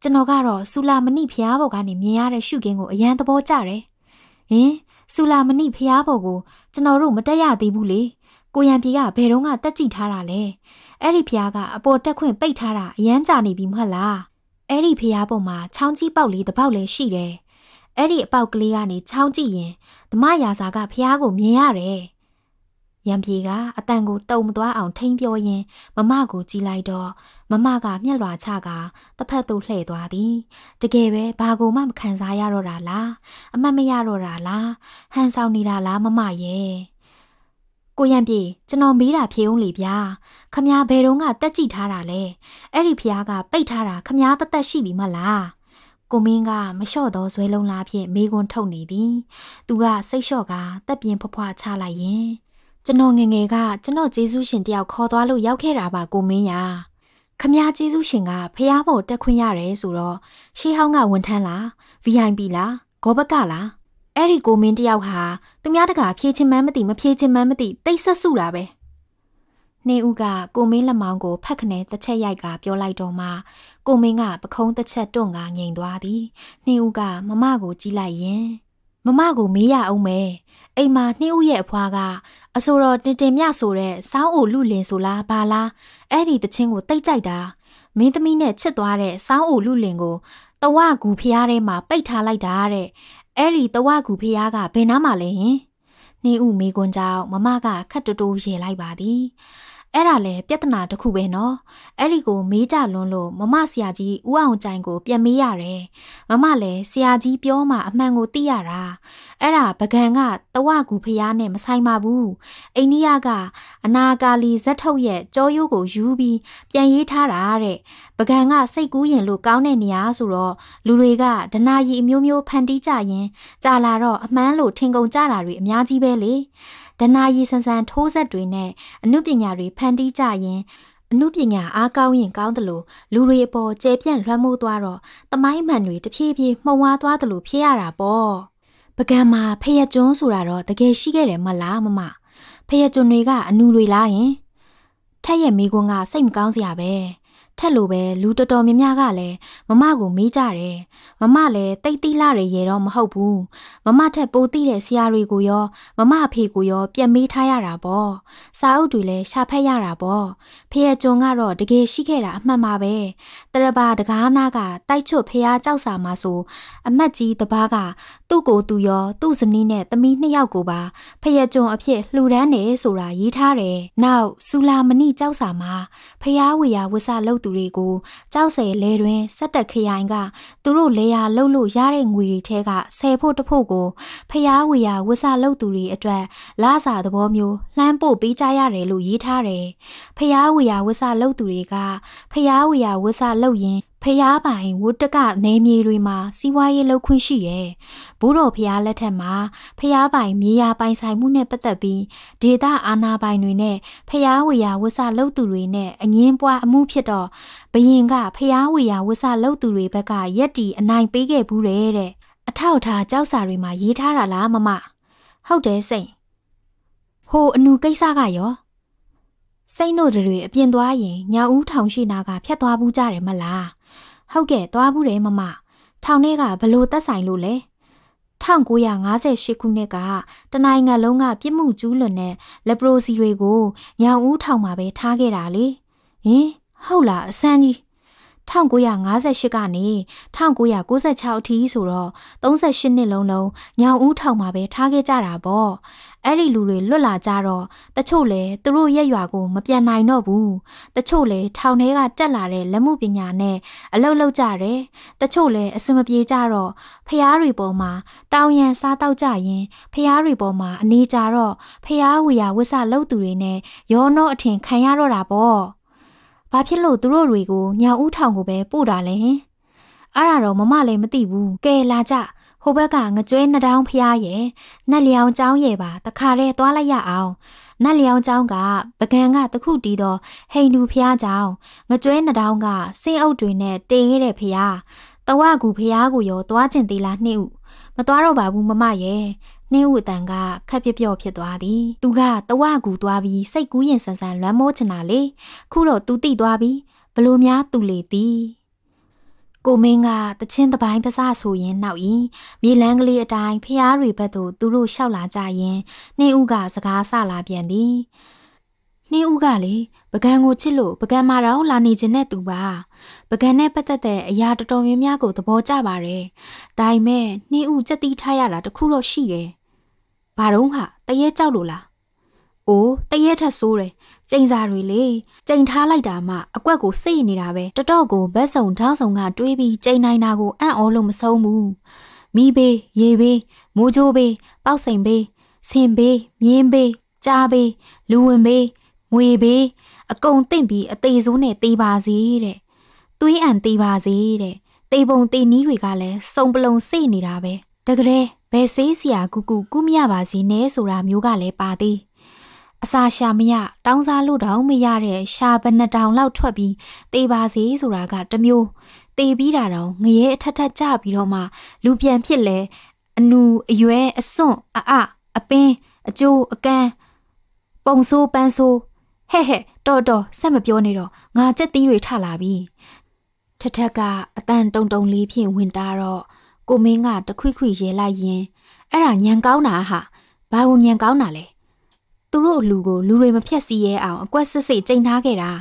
ကျွန်တော်ကတော့ဆူလာမဏိဖျားဘုတ်ကနေမြင်ရတဲ့ရှုခင်းကိုအရန်သဘောကျတယ်။ဟင်ဆူလာမဏိဖျားဘုတ်ကိုကျွန်တော်တို့မတက်ရသေးဘူးလေ။ကိုရံပြေကဘယ်တော့ကတက်ကြည့်ထားတာလဲ။အဲ့ဒီဖျားကအပေါ်တက်ခွင့်ပိတ်ထားတာအရန်ကြာနေပြီမဟုတ်လား။အဲ့ဒီဖျားပေါ်မှာချောင်းကြီးပေါက်လေးတစ်ပေါက်လည်းရှိတယ်။အဲ့ဒီအပေါက်ကလေးကနေချောင်းကြည့်ရင်ဓမ္မရာစာကဖျားကိုမြင်ရတယ်။ရံပြေကအတန်ကိုတုံမသွားအောင်ထိန်ပြောရင်းမမကိုကြည်လိုက်တော့မမကမျက်လွာချကတစ်ဖက်သို့လှည့်သွားသည်တကယ်ပဲဘာကိုမှမခံစားရတော့တာလားအမှတ်မရတော့တာလားဟန်ဆောင်နေတာလားမမရဲ့ကိုရံပြေကျွန်တော်မေးတာဖြေဦးလေဗျာခမားဘယ်တော့ကတက်ကြည့်ထားတာလဲအဲ့ဒီဖျားကပိတ်ထားတာခမားတသက်ရှိပြီမလားကိုမင်းကမလျှော့သောဇွဲလုံးလားဖြင့်မေကွန်းထုတ်နေသည် သူကစိတ်လျှော့ကတက်ပြင်းဖွားဖွားချလိုက်ရင်ကျွန်တော်ငငယ်ကကျွန်တော်ဂျေဇုရှင်တယောက်ခေါ်သွားလို့ရောက်ခဲ့တာပါကိုမင်းယာခမည်းဂျေဇုရှင်ကဖះဖို့တက်ခွင့်ရတယ်ဆိုတော့ရှေးဟောင်းကဝန်ထမ်းလား VIP လားဂောဘကလားအဲ့ဒီကိုမင်းတယောက်ဟာသူများတကာဖြည့်ချင်းမှန်းမသိမဖြည့်ချင်းမှန်းမသိတိတ်ဆက်စုတာပဲနေဦးကကိုမင်းလက်မောင်းကိုဖက်ခနဲတစ်ချက်ရိုက်ကပြောလိုက်တော့မှကိုမင်းကပခုံးတစ်ချက်တွန့်ကငြိမ်သွားသည်နေဦးကမမကိုကြည့်လိုက်ရင်မမကိုမေးရအောင်မယ်အိမ်မှာနှင်းဦးရဲ့အဖွားကအဆိုတော်တင်တင်မြဆိုတဲ့စောင်းအိုလူလင်ဆိုလားဘာလားအဲ့ဒီတချင်းကိုတိတ်ကြိုက်တာမင်းသမီးနဲ့ချစ်သွားတဲ့စောင်းအိုလူလင်ကိုတဝကူဖျားထဲမှာပိတ်ထားလိုက်တာတဲ့အဲ့ဒီတဝကူဖျားကဘယ်နားမှာလဲဟင်နှင်းဦးမေကွန်ကြောင့်မမကခက်တူတူရေလိုက်ပါသည်အဲ့ဒါလည်းပြဿနာတစ်ခုပဲနော်အဲ့ဒီကိုမေးကြလွန်းလို့မမဆရာကြီးဦးအောင်ကြိုင်ကို ပြန်မေးရတယ်မမလည်းဆရာကြီးပြောမှအမှန်ကိုသိရတာအဲ့ဒါပကံကတဝကူဖျားနဲ့မဆိုင်ပါဘူးအိန္ဒိယကအနာကာလီဇက်ထုတ်ရဲ့ကြောရိုးကိုယူပြီးပြန်ရေးထားတာတဲ့ပကံကစိတ်ကူးရင်လို့ကောင်းတဲ့နေရာဆိုတော့လူတွေကဒနာရီအမျိုးမျိုးဖန်တီးကြရင်ကြာလာတော့အမှန်လို့ထင်ကုန်ကြတာတွေအများကြီးပဲလေဒနာရီဆန်ဆန်ထိုးဆက်တွေနဲ့အမှုပညာတွေဖန်တီးကြရင်အမှုပညာအားကောင်းရင်ကောင်းသလိုလူတွေအပေါ်ကျေပြန့်လွှမ်းမိုးသွားတော့တမိုင်းမှန်တွေတဖြည်းဖြည်းမှုံဝါသွားသလိုဖြစ်ရတာပေါ့ပကံမှာဖယက်ကျွန်းဆိုတာတော့တကယ်ရှိခဲ့တယ်မလားမမဖယက်ကျွန်းတွေကအနူတွေလားယင်ထက်ရဲ့မိကွန်းကစိတ်မကောင်းစရာပဲထက်လိုပဲလူတော်တော်များများကလည်းမမကိုမေးကြတယ်။မမလည်းတိတ်တိလာတွေရေတော့မဟုတ်ဘူး။မမထက်ပိုသိတဲ့ဆရာတွေကိုရောမမအဖေကိုရော ပြန်မေးထားရတာပေါ့။စာအုပ်တွေလည်းရှာဖက်ရတာပေါ့။ဖေရကျုံကတော့တကယ်ရှိခဲ့တာအမှန်ပါပဲ။တရဘာတကားနာကတိုက်ချွတ်ဖေရကြောက်စာမှာဆို အမတ်ကြီးတဘာကသူ့ကိုသူရော သူ့ဇနီးနဲ့သမီးနှစ်ယောက်ကိုပါဖေရကျုံအဖြစ်လှူဒန်းတယ်ဆိုတာရေးထားတယ်။နောက်ဆူလာမဏိကြောက်စာမှာဖျားဝေယဝဆလုတ်သူတွေကိုကြောက်စဲလဲတွင်စက်တက်ခရိုင်က သူတို့လေယာလှုပ်လို့ရတဲ့ငွေတွေထဲကဆယ်ဖို့တဖို့ကိုဖျားဝေယာဝဆလှုပ်သူတွေအတွက်လာစာသဘောမျိုးလှမ်းပို့ပေးကြရတယ်လို့ရေးထားတယ်။ဖျားဝေယာဝဆလှုပ်သူတွေကဖျားဝေယာဝဆလှုပ်ရင်ဖျားပိုင်ဝုတ္တကနေမြေတွေမှာစီးပွားရေးလုပ်ခွင့်ရှိရဲ့ဘုရောဖျားလက်ထက်မှာဖျားပိုင်မြေယာပိုင်ဆိုင်မှုနဲ့ပတ်သက်ပြီးဒေသအာဏာပိုင်တွေနဲ့ဖျားဝေယာဝဆလုပ်သူတွေနဲ့အငင်းပွားအမှုဖြစ်တော့ဘရင်ကဖျားဝေယာဝဆလုပ်သူတွေဘက်ကရက်တီအနိုင်ပေးခဲ့ဘူးတဲ့အထောက်အထားကြောက်စာတွေမှာရေးထားတာလားမမဟုတ်တယ်စိတ်ဟိုအနူကိစ္စကရောစိတ်တို့တွေအပြင်သွားရင်ညောင်ဦးထောင်ရှိနာကဖြတ်သွားဘူးကြတယ်မလားဟုတ်ကဲ့သွားဘူးတယ်မမထောင်ထဲကဘလို့တက်ဆိုင်လို့လဲ1958ခုနှစ်ကတနိုင်ငံလုံးကပြစ်မှုကျူးလွန်တဲ့လက်ပရိုစီတွေကိုညောင်ဦးထောင်မှာပဲထားခဲ့တာလေဟင်ဟုတ်လားအစမ်းကြီး1958ကနေ1996အထိဆိုတော့38နှစ်လုံးလုံးညောင်ဦးထောင်မှာပဲထားခဲ့ကြတာပေါ့အဲ့ဒီလူတွေလွတ်လာကြတော့တချို့လဲသူတို့ရက်ရွာကိုမပြန်နိုင်တော့ဘူးတချို့လဲထောင်ထဲကတက်လာတဲ့လက်မှုပညာနဲ့အလုပ်လုပ်ကြတယ်တချို့လဲအစမပြေကြတော့ဖျားတွေပေါ်မှာတောင်ရန်စားတောက်ကြရင်ဖျားတွေပေါ်မှာအနေကြတော့ဖျားဝီယာဝစ်ဆလောက်သူတွေနဲ့ရောနှောအထင်ခံရတော့တာပေါ့ဘာဖြစ်လို့သူတို့တွေကိုညာဦးထောင်ကိုပဲပို့တာလဲအဲ့ဒါတော့မမလည်းမသိဘူးကဲလာကြဟိုဘက်ကငကြွေးနှတောင်းဖျားရဲ့နတ်လျောင်เจ้าရဲ့ပါတခါတည်းသွားလိုက်ရအောင်နတ်လျောင်เจ้าကပကံကတခုတီးသောဟိန္ဒူဖျားเจ้าငကြွေးနှတောင်းကဆင်းအုပ်တွေနဲ့တင်ခဲ့တဲ့ဖျားတဝကူဖျားကိုရောသွားကျင်သေးလားနှစ်ဦးမသွားတော့ပါဘူးမမရဲ့နှင်းဝတန်ကခက်ပြက်ပြော့ဖြစ်သွားသည်သူကတဝကူသွားပြီးစိတ်ကူးရင်ဆန်ဆန်လွမ်းမိုးချင်တာလေခုတော့သူတိသွားပြီးဘလို့များသူလေသည်ကိုမင်းကတချင်းတပိုင်းတစဆိုရင်နောက်ဤမြေလန်းကလေးအတိုင်းဖျားတွေဘက်သို့သူတို့လျှောက်လာကြရင်နှင်းဦးကစကားဆလာပြန်သည်နှင်းဦးကလေပကံကိုချစ်လို့ပကံမာတော့လာနေခြင်းနဲ့သူပါပကံနဲ့ပတ်သက်တဲ့အရာ တော်တော်များများကိုသဘောကျပါတယ်ဒါပေမဲ့နှင်းဦးစက်တီးထားရတာတခုတော့ရှိတယ်ဘာတော့ဟာတရေကြောက်လို့လား။အိုးတရေထက်ဆိုးတယ်။ကျိန်စာတွေလေ။ကျိန်ထားလိုက်တာမှအကွက်ကိုစိတ်နေတာပဲ။တတော့ကိုဘက်စုံထောင်းစုံကတွေးပြီးကျိန်နိုင်တာကိုအံ့ဩလို့မဆုံးဘူး။မီးဘေး၊ရေဘေး၊မိုးကြိုးဘေး၊ပေါက်စိန်ဘေး၊ဆင်ဘေး၊မြင်းဘေး၊ကြားဘေး၊လူဝင်ဘေး၊ငွေဘေးအကုန်တင့်ပြီးအသေးဆိုးနဲ့တေးပါစေတဲ့။သွေးအံတေးပါစေတဲ့။တေးပုံတေးနီးတွေကလည်းစုံပလုံစိတ်နေတာပဲ။တကယ်ဘယ်ဆေးစရာကူကူကူမရပါစေနဲ့ဆိုတာမျိုးကလည်းပါသေးအစာရှာမရတောင်းစားလို့တောင်မရတဲ့ရှာဘနှစ်တောင်လောက်ထွက်ပြီးတေးပါစေဆိုတာကတမျိုးတေးပြီးတာတော့ငရဲအထက်ထက်ကြပြီးတော့မှလူပြန်ဖြစ်လဲအနူအရွယ်အစွန့်အအအပင်းအကျိုးအကန်းပုံဆိုးပန်းဆိုးဟဲ့ဟဲ့တော်တော်ဆက်မပြောနေတော့ငါကြက်သီးတွေထလာပြီထထက်ကအတန်တုံတုံလေးဖြင့်ဝင်တာတော့ကိုမင်းကတခွိခွိရဲလိုက်ရင်အဲ့ဒါညံကောင်းတာဟာဘာကိုညံကောင်းတာလဲသူတို့လူကိုလူတွေမဖြက်စီရဲအောင် အကွက်စစ်စစ်ကြိမ်ထားခဲ့တာ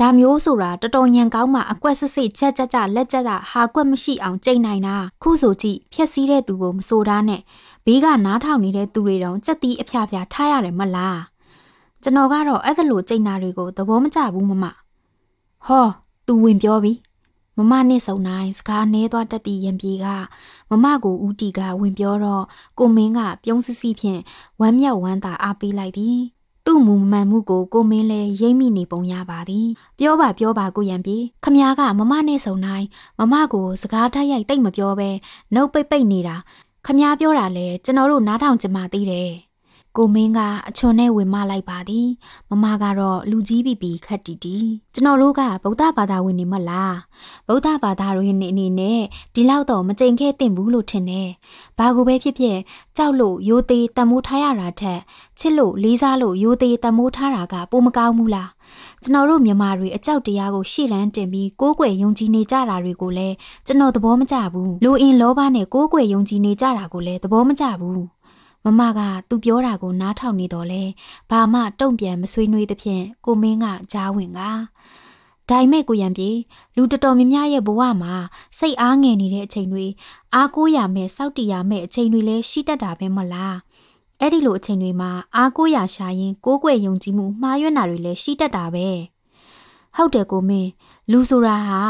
ဒါမျိုးဆိုတာတော်တော်ညံကောင်းမှအကွက်စစ်စစ်ချက်ကြကြလက်ကြကြဟာကွက်မရှိအောင်ကြိမ်နိုင်တာခုဆိုကြည့်ဖြက်စီးတဲ့သူကိုမဆိုတာနဲ့ဘေးကနားထောင်နေတဲ့သူတွေတောင်စက်တီးအဖျားဖျားထားရတယ်မလားကျွန်တော်ကတော့အဲ့ဒါလိုကြိမ်တာတွေကိုသဘောမကျဘူးမမဟောသူဝင်ပြောပြီမမနှင့်ဆုံနိုင်စကားနှဲသွားတက်သည့်ရံပြေကမမကိုဦးတီကဝင်ပြောတော့ကိုမင်းကပြုံးစစီဖြင့်ဝမ်းမြောက်ဝမ်းသာအားပေးလိုက်သည် သူ့မူမှန်မှုကိုကိုမင်းလည်းရိမ့်မိနေပုံရပါသည်ပြောပါပြောပါကိုရံပြေခမ ्या ကမမနဲ့ဆုံတိုင်းမမကိုစကားတိုက်ရိုက်တိတ်မပြောဘဲနှုတ်ပိတ်ပိတ်နေတာခမ ्या ပြောတာလဲကျွန်တော်တို့နားထောင်ကြမှာသေးတယ်ကိုမင်းကအချွန်နဲ့ဝင်မလိုက်ပါသည်မမကတော့လူကြီးပြီပြီခက်တီတီကျွန်တော်တို့ကဗုဒ္ဓဘာသာဝင်နေမလားဗုဒ္ဓဘာသာဝင်နေအနေနဲ့ဒီလောက်တော့မကြိမ်ခဲတင်ဘူးလို့ထင်တယ်ဘာကိုပဲဖြစ်ဖြစ်ကြောက်လို့ရိုသေးတမိုးထားရတာထက်ချစ်လို့လေးစားလို့ရိုသေးတမိုးထားတာကပိုမကောင်းဘူးလားကျွန်တော်တို့မြန်မာတွေအကြောက်တရားကိုရှေ့လန်းတင်ပြီးကိုးကွယ်ယုံကြည်နေကြတာတွေကိုလည်းကျွန်တော်သဘောမကျဘူးလူအင်လောဘနဲ့ကိုးကွယ်ယုံကြည်နေကြတာကိုလည်းသဘောမကျဘူးမမကသူပြောတာကိုနားထောင်နေတော့လဲဘာမှတုံ့ပြန်မဆွေးနွေးသဖြင့်ကိုမင်းကကြားဝင်ကဒါပေမဲ့ကိုရံပြေလူတော်တော်များများရဲ့ဘဝမှာစိတ်အားငယ်နေတဲ့အချိန်တွေအားကိုးရမယ်စောက်တီရမယ်အချိန်တွေလည်းရှိတတ်တာပဲမလားအဲ့ဒီလိုအချိန်တွေမှာအားကိုးရရှာရင် ကိုးကွယ်ယုံကြည်မှုမှားယွင်းတာတွေလည်းရှိတတ်တာပဲဟုတ်တယ်ကိုမင်းလူဆိုတာဟာ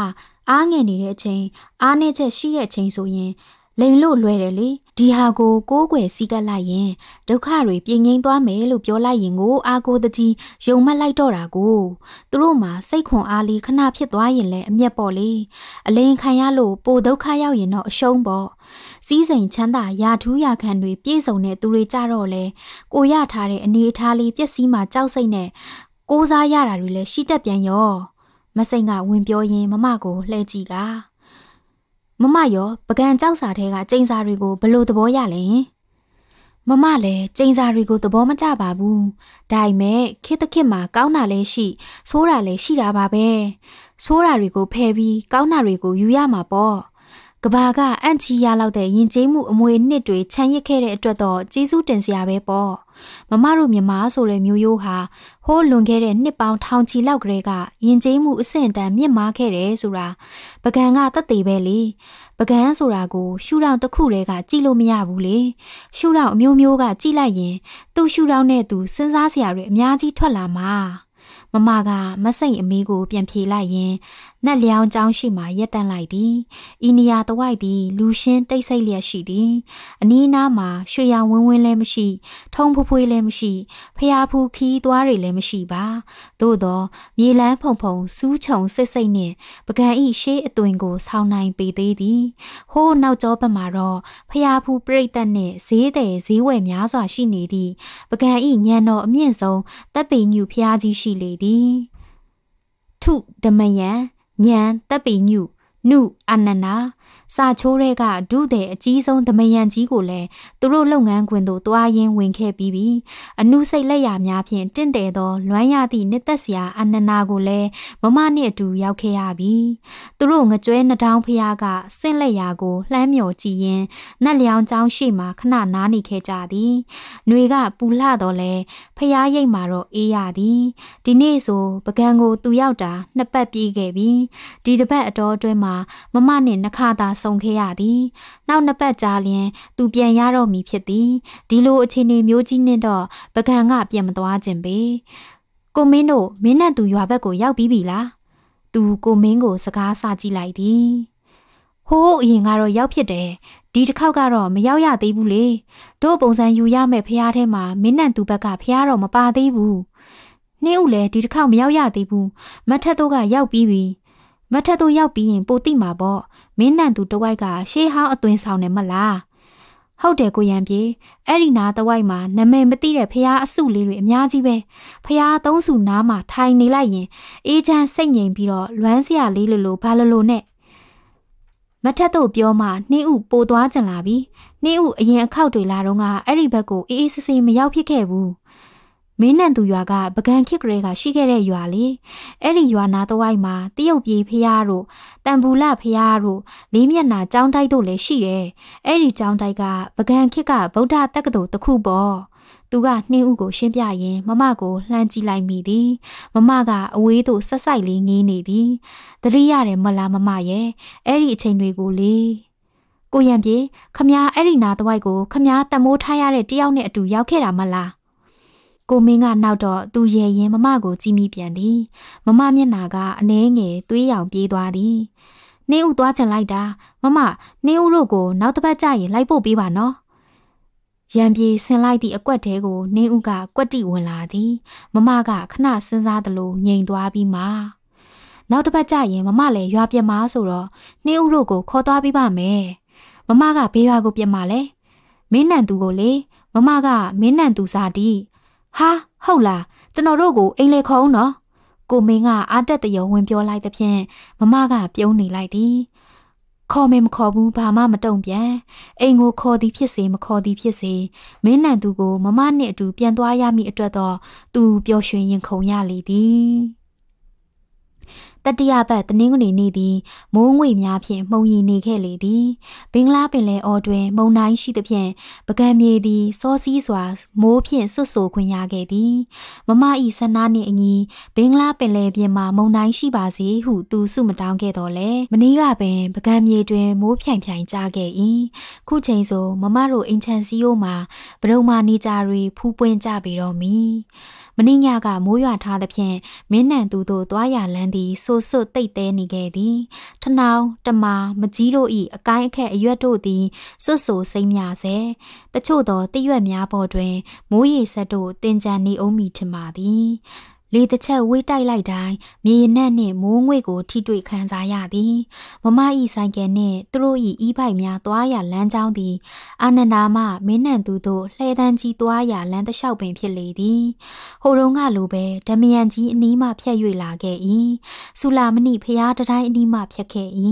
အားငယ်နေတဲ့အချိန်အားနည်းချက်ရှိတဲ့အချိန်ဆိုရင်လိန်လို့လွယ်တယ်လေဒီဟာကိုကိုးကွယ်စည်းကပ်လိုက်ရင်ဒုက္ခတွေ ပြင်းငိမ့်သွားမယ်လို့ပြောလိုက်ရင်ကိုအာကိုတကြီးယုံမှတ်လိုက်တော့တာကိုသူတို့မှာစိတ်ခွန်အားလေးခဏဖြစ်သွားရင်လည်းအမျက်ပေါ့လေအလိန်ခံရလို့ပိုဒုက္ခရောက်ရင်တော့အရှုံးပေါ့စီးစိမ်ချမ်းသာရာထူးရာခံတွေပြည့်စုံတဲ့သူတွေကြတော့လေကိုရထားတဲ့အနေအထားလေးပျက်စီးမှကြောက်စိတ်နဲ့ကိုးစားရတာတွေလည်းရှိတတ်ပြန်ရောမစိန်ကဝင်ပြောရင်းမမကိုလှဲကြည့်တာမမရောပကံကြောက်စာထဲကကျိန်စာတွေကိုဘလို့သဘောရလဲမမလည်းကျိန်စာတွေကိုသဘောမကျပါဘူးဒါပေမဲ့ခေတ်တစ်ခေတ်မှာကောင်းတာလည်းရှိဆိုးတာလည်းရှိတာပါပဲဆိုးတာတွေကိုဖယ်ပြီးကောင်းတာတွေကိုယူရမှာပေါ့ကဘာကအန့်ချီရလောက်တဲ့ယဉ်ကျေးမှုအမွေနှစ်တွေခြံရစ်ခဲ့တဲ့အတွက်တော့ကျေးဇူးတင်စရာပဲပေါ့မမတို့မြမာဆိုတဲ့မျိုးရိုးဟာဟိုးလွန်ခဲ့တဲ့နှစ်ပေါင်းထောင်ချီလောက်ကလေးကယဉ်ကျေးမှုအဆင့်အတန်းမြင့်မားခဲ့တယ်ဆိုတာပကံကတတ်သေးပဲလေပကံဆိုတာကိုရှူထောင်တစ်ခုတည်းကကြည့်လို့မရဘူးလေရှူထောင်အမျိုးမျိုးကကြည့်လိုက်ရင် သူ့ရှူထောင်နဲ့သူစဉ်းစားစရာတွေအများကြီးထွက်လာမှာမမကမစိတ်အမေကို ပြန်ဖြေလိုက်ရင်နက်လျောင်းကျောင်းရှိမှရက်တန့်လိုက်သည်ဤနေရာတဝိုက်သည် လူရှင်းတိတ်ဆိတ်လျက်ရှိသည်အနီးအနားမှာရွှေရောင်ဝင်းဝင်းလည်းမရှိ ထုံဖွဖွေးလည်းမရှိဖျားဖူးခီးသွားတွေလည်းမရှိပါသို့သောမြေလန်းဖုံဖုံစူးချုံစစ်စိတ်နှင့်ပကံဤရှေးအသွင်ကိုဆောင်းနိုင်ပေသေးသည်ဟိုးနောက်ကျောဘက်မှာတော့ဖျားဖူးပြိတ်သက်နှင့်ဈေးတဲ့ဈေးဝယ်များစွာရှိနေသည့်ပကံဤညံတော်အမြင့်ဆုံးတပ်ပေညူဖျားကြီးရှိလေသည်ထုဓမယံ nhà ta bị nhụ nụ anana စာချိုးတဲ့ကဒုတဲ့အကြီးဆုံးဒမယန်ကြီးကိုလည်းသူတို့လုပ်ငန်းခွင်သို့တွားရင်းဝင်ခဲ့ပြီးပြီအနုစိတ်လက်ရာများဖြင့်တင့်တယ်သော လွမ်းရသည့်နှစ်သက်စရာအနန္နာကိုလည်းမမနှင့်အတူရောက်ခဲ့ရပြီ သူတို့ငကြွဲနှထောင်းဖျားကဆင့်လက်ရာကိုလှမ်းမြော်ကြည့်ရင်းနတ်လျောင်းချောင်းရှိမှခဏနားနေခဲ့ကြသည်ຫນွေကပူလှတော့လဲဖျားရိတ်မှာတော့အေးရသည်ဒီနေ့ဆို ပကံကို သူရောက်တာနှစ်ပတ်ပြည့်ခဲ့ပြီဒီတစ်ပတ်အတော်အတွင်းမှာမမနှင့်နှခါသာဆုံခဲ့ရသည် နောက်နှစ်ပတ်ကြာလျင်သူပြန်ရတော့မည်ဖြစ်သည်ဒီလိုအခြေအနေမျိုးကြီးနဲ့တော့ပကံကပြန်မသွားခြင်းပဲကိုမင်းတို့မင်းနဲ့သူရွာဘက်ကိုရောက်ပြီးပြီလားသူကိုမင်းကိုစကားဆကြည့်လိုက်သည်ဟိုးအရင်ကတော့ရောက်ဖြစ်တယ်ဒီတစ်ခေါက်ကတော့မရောက်ရသေးဘူးလေတို့ပုံစံယူရမယ်ဖះထဲမှာမင်းနဲ့သူဘက်ကဖះတော့မပါသေးဘူးနှင်းဦးလည်းဒီတစ်ခေါက်မရောက်ရသေးဘူးမထက်တို့ကရောက်ပြီးပြီမထက်တို့ရောက်ပြီးရင်ပိုတိမှာပေါ့မင်းနန်သူတဝိုက်ကရှေးဟောင်းအသွင်ဆောင်တယ်မလားဟုတ်တယ်ကိုရံပြေအဲ့ဒီနာတဝိုက်မှာနမည်မသိတဲ့ဖះအစုလေးတွေအများကြီးပဲဖះသုံးစုနားမှာထိုင်နေလိုက်ရင်အေးချမ်းစိတ်ငြိမ်ပြီးတော့လွမ်းစရာလေးလိုလိုဘာလိုလိုနဲ့မထက်တို့ပြောမှနှင်းဥပိုသွားကြင်လာပြီနှင်းဥအရင်အခောက်တွေလာတော့ကအဲ့ဒီဘက်ကိုအေးအေးဆေးဆေးမရောက်ဖြစ်ခဲ့ဘူးမင်းနန်သူရွာကပကံခစ်ကလေးကရှိခဲ့တဲ့ရွာလေအဲ့ဒီရွာနာတဝိုက်မှာတရုတ်ပြည်ဖျားတို့တန်ဘူလဖျားတို့လေးမျက်နာចောင်းတိုက်တို့လည်းရှိတယ်အဲ့ဒီចောင်းတိုက်ကပကံခစ်ကဗုဒ္ဓတက္ကသိုလ်တစ်ခုပေါ့သူကနှင်းဥကိုရှင်းပြရင်မမကိုလှမ်းကြည့်လိုက်မိသည်မမကအဝေးသို့ဆက်ဆိုင်လေးငေးနေသည်တတိရတယ်မလားမမရဲ့အဲ့ဒီအချိန်တွေကိုလေကိုရံပြေခမားအဲ့ဒီနာတဝိုက်ကိုခမားတမိုးထားရတဲ့တယောက်နဲ့အတူရောက်ခဲ့တာမလားကိုမင်းကနောက်တော့သူရဲ့ရင်မမကိုကြည့်မိပြန်သည်မမမျက်နာကအနေငယ်သွေးရောင်ပြေးသွားသည်နေဦးသွားချင်လိုက်တာမမနေဦးတို့ကိုနောက်တစ်ပတ်ကြာရင်လိုက်ပို့ပေးပါနော်ရံပြေဆင်လိုက်သည့်အကွက်တဲကိုနင်းဦးကကွက်တိဝင်လာသည်မမကခဏစဉ်းစားသလိုငြိမ်သွားပြီးမှနောက်တစ်ပတ်ကျရင်မမလည်းရွာပြက်မှာဆိုတော့နင်းဦးတို့ကိုခေါ်သွားပေးပါမယ်မမကဘေးရွာကိုပြက်မှာလဲမင်းနန်သူကိုလေမမကမင်းနန်သူစားတီးဟာဟုတ်လားကျွန်တော်တို့ကိုအိမ်လေခေါ်ဦးနော်ကိုမင်းကအာတက်တရဝင်ပြောလိုက်သဖြင့်မမကပြုံးနေလိုက်သည်ခေါ်မေမခေါ်ဘူးဘာမှမတုံ့ပြန်အိမ်ကိုခေါ်သည်ဖြစ်စေမခေါ်သည်ဖြစ်စေမင်းလန်သူကိုမမနှင့်အတူ ပြန်သွားရမည်အတွက်တော့သူပျော်ရွှင်ရင်ခုန်ရလေသည်တတိယဘက်တနင်္ဂနွေနေ့သည်မိုးငွေများဖြင့်မှုန်ရီနေခဲ့လေသည်ဘင်္ဂလားပင်လယ်အော်တွင် မုန်တိုင်းရှိသဖြင့်ပကံမြေသည်စောစီးစွာ မိုးဖြင့်ဆွတ်ဆိုခွင့်ရခဲ့သည်မမဤဆန္ဒနှင့်အညီဘင်္ဂလားပင်လယ်ပြင်မှာမုန်တိုင်းရှိပါစေဟုသူစုမတောင်းခဲ့တော်လဲမနေ့ကပင် ပကံမြေတွင် မိုးဖြိုင်ဖြိုင်ကျခဲ့၏ခုချိန်ဆိုမမတို့အိမ်ချန်စီယိုမှာဗရုံမာနေကြတွေဖူးပွင့်ကြပြီတော့မီမင်းညကမိုးရွာထားသဖြင့်မင်းနံသူတို့သွားရလန်းသည်ဆိုဆွတ်တိတ်တဲနေခဲ့သည် ထနောင်တမာမကြီးတို့၏အကိုင်းအခက်အရွက်တို့သည်ဆွတ်ဆူစိမ့်မြစေတချို့သောတရွက်များပေါ်တွင်မိုးရေဆက်တို့တင်ကြံနေအောင်မိထင်ပါသည်လေတစ်ချက်ဝေးတိုက်လိုက်တိုင်းမြေနက်နှင့်မိုးငွေ့ကိုထိတွေ့ခံစားရသည်မမ၏ဆိုင်ကယ်နှင့်သူတို့၏အီးပိုက်များသွားရာလမ်းကြောင်းသည် အာနန္ဒာမမင်းနံသူတို့လှဲတန်းကြီးသွားရာလမ်းတစ်လျှောက်ပင်ဖြစ်လေသည်ဟိုတုန်းကလိုပဲဓမယန်ကြီးအနီးမှဖြတ်၍လာခဲ့၏ဆူလာမဏိဖျားတတိုင်းအနီးမှဖြတ်ခဲ့၏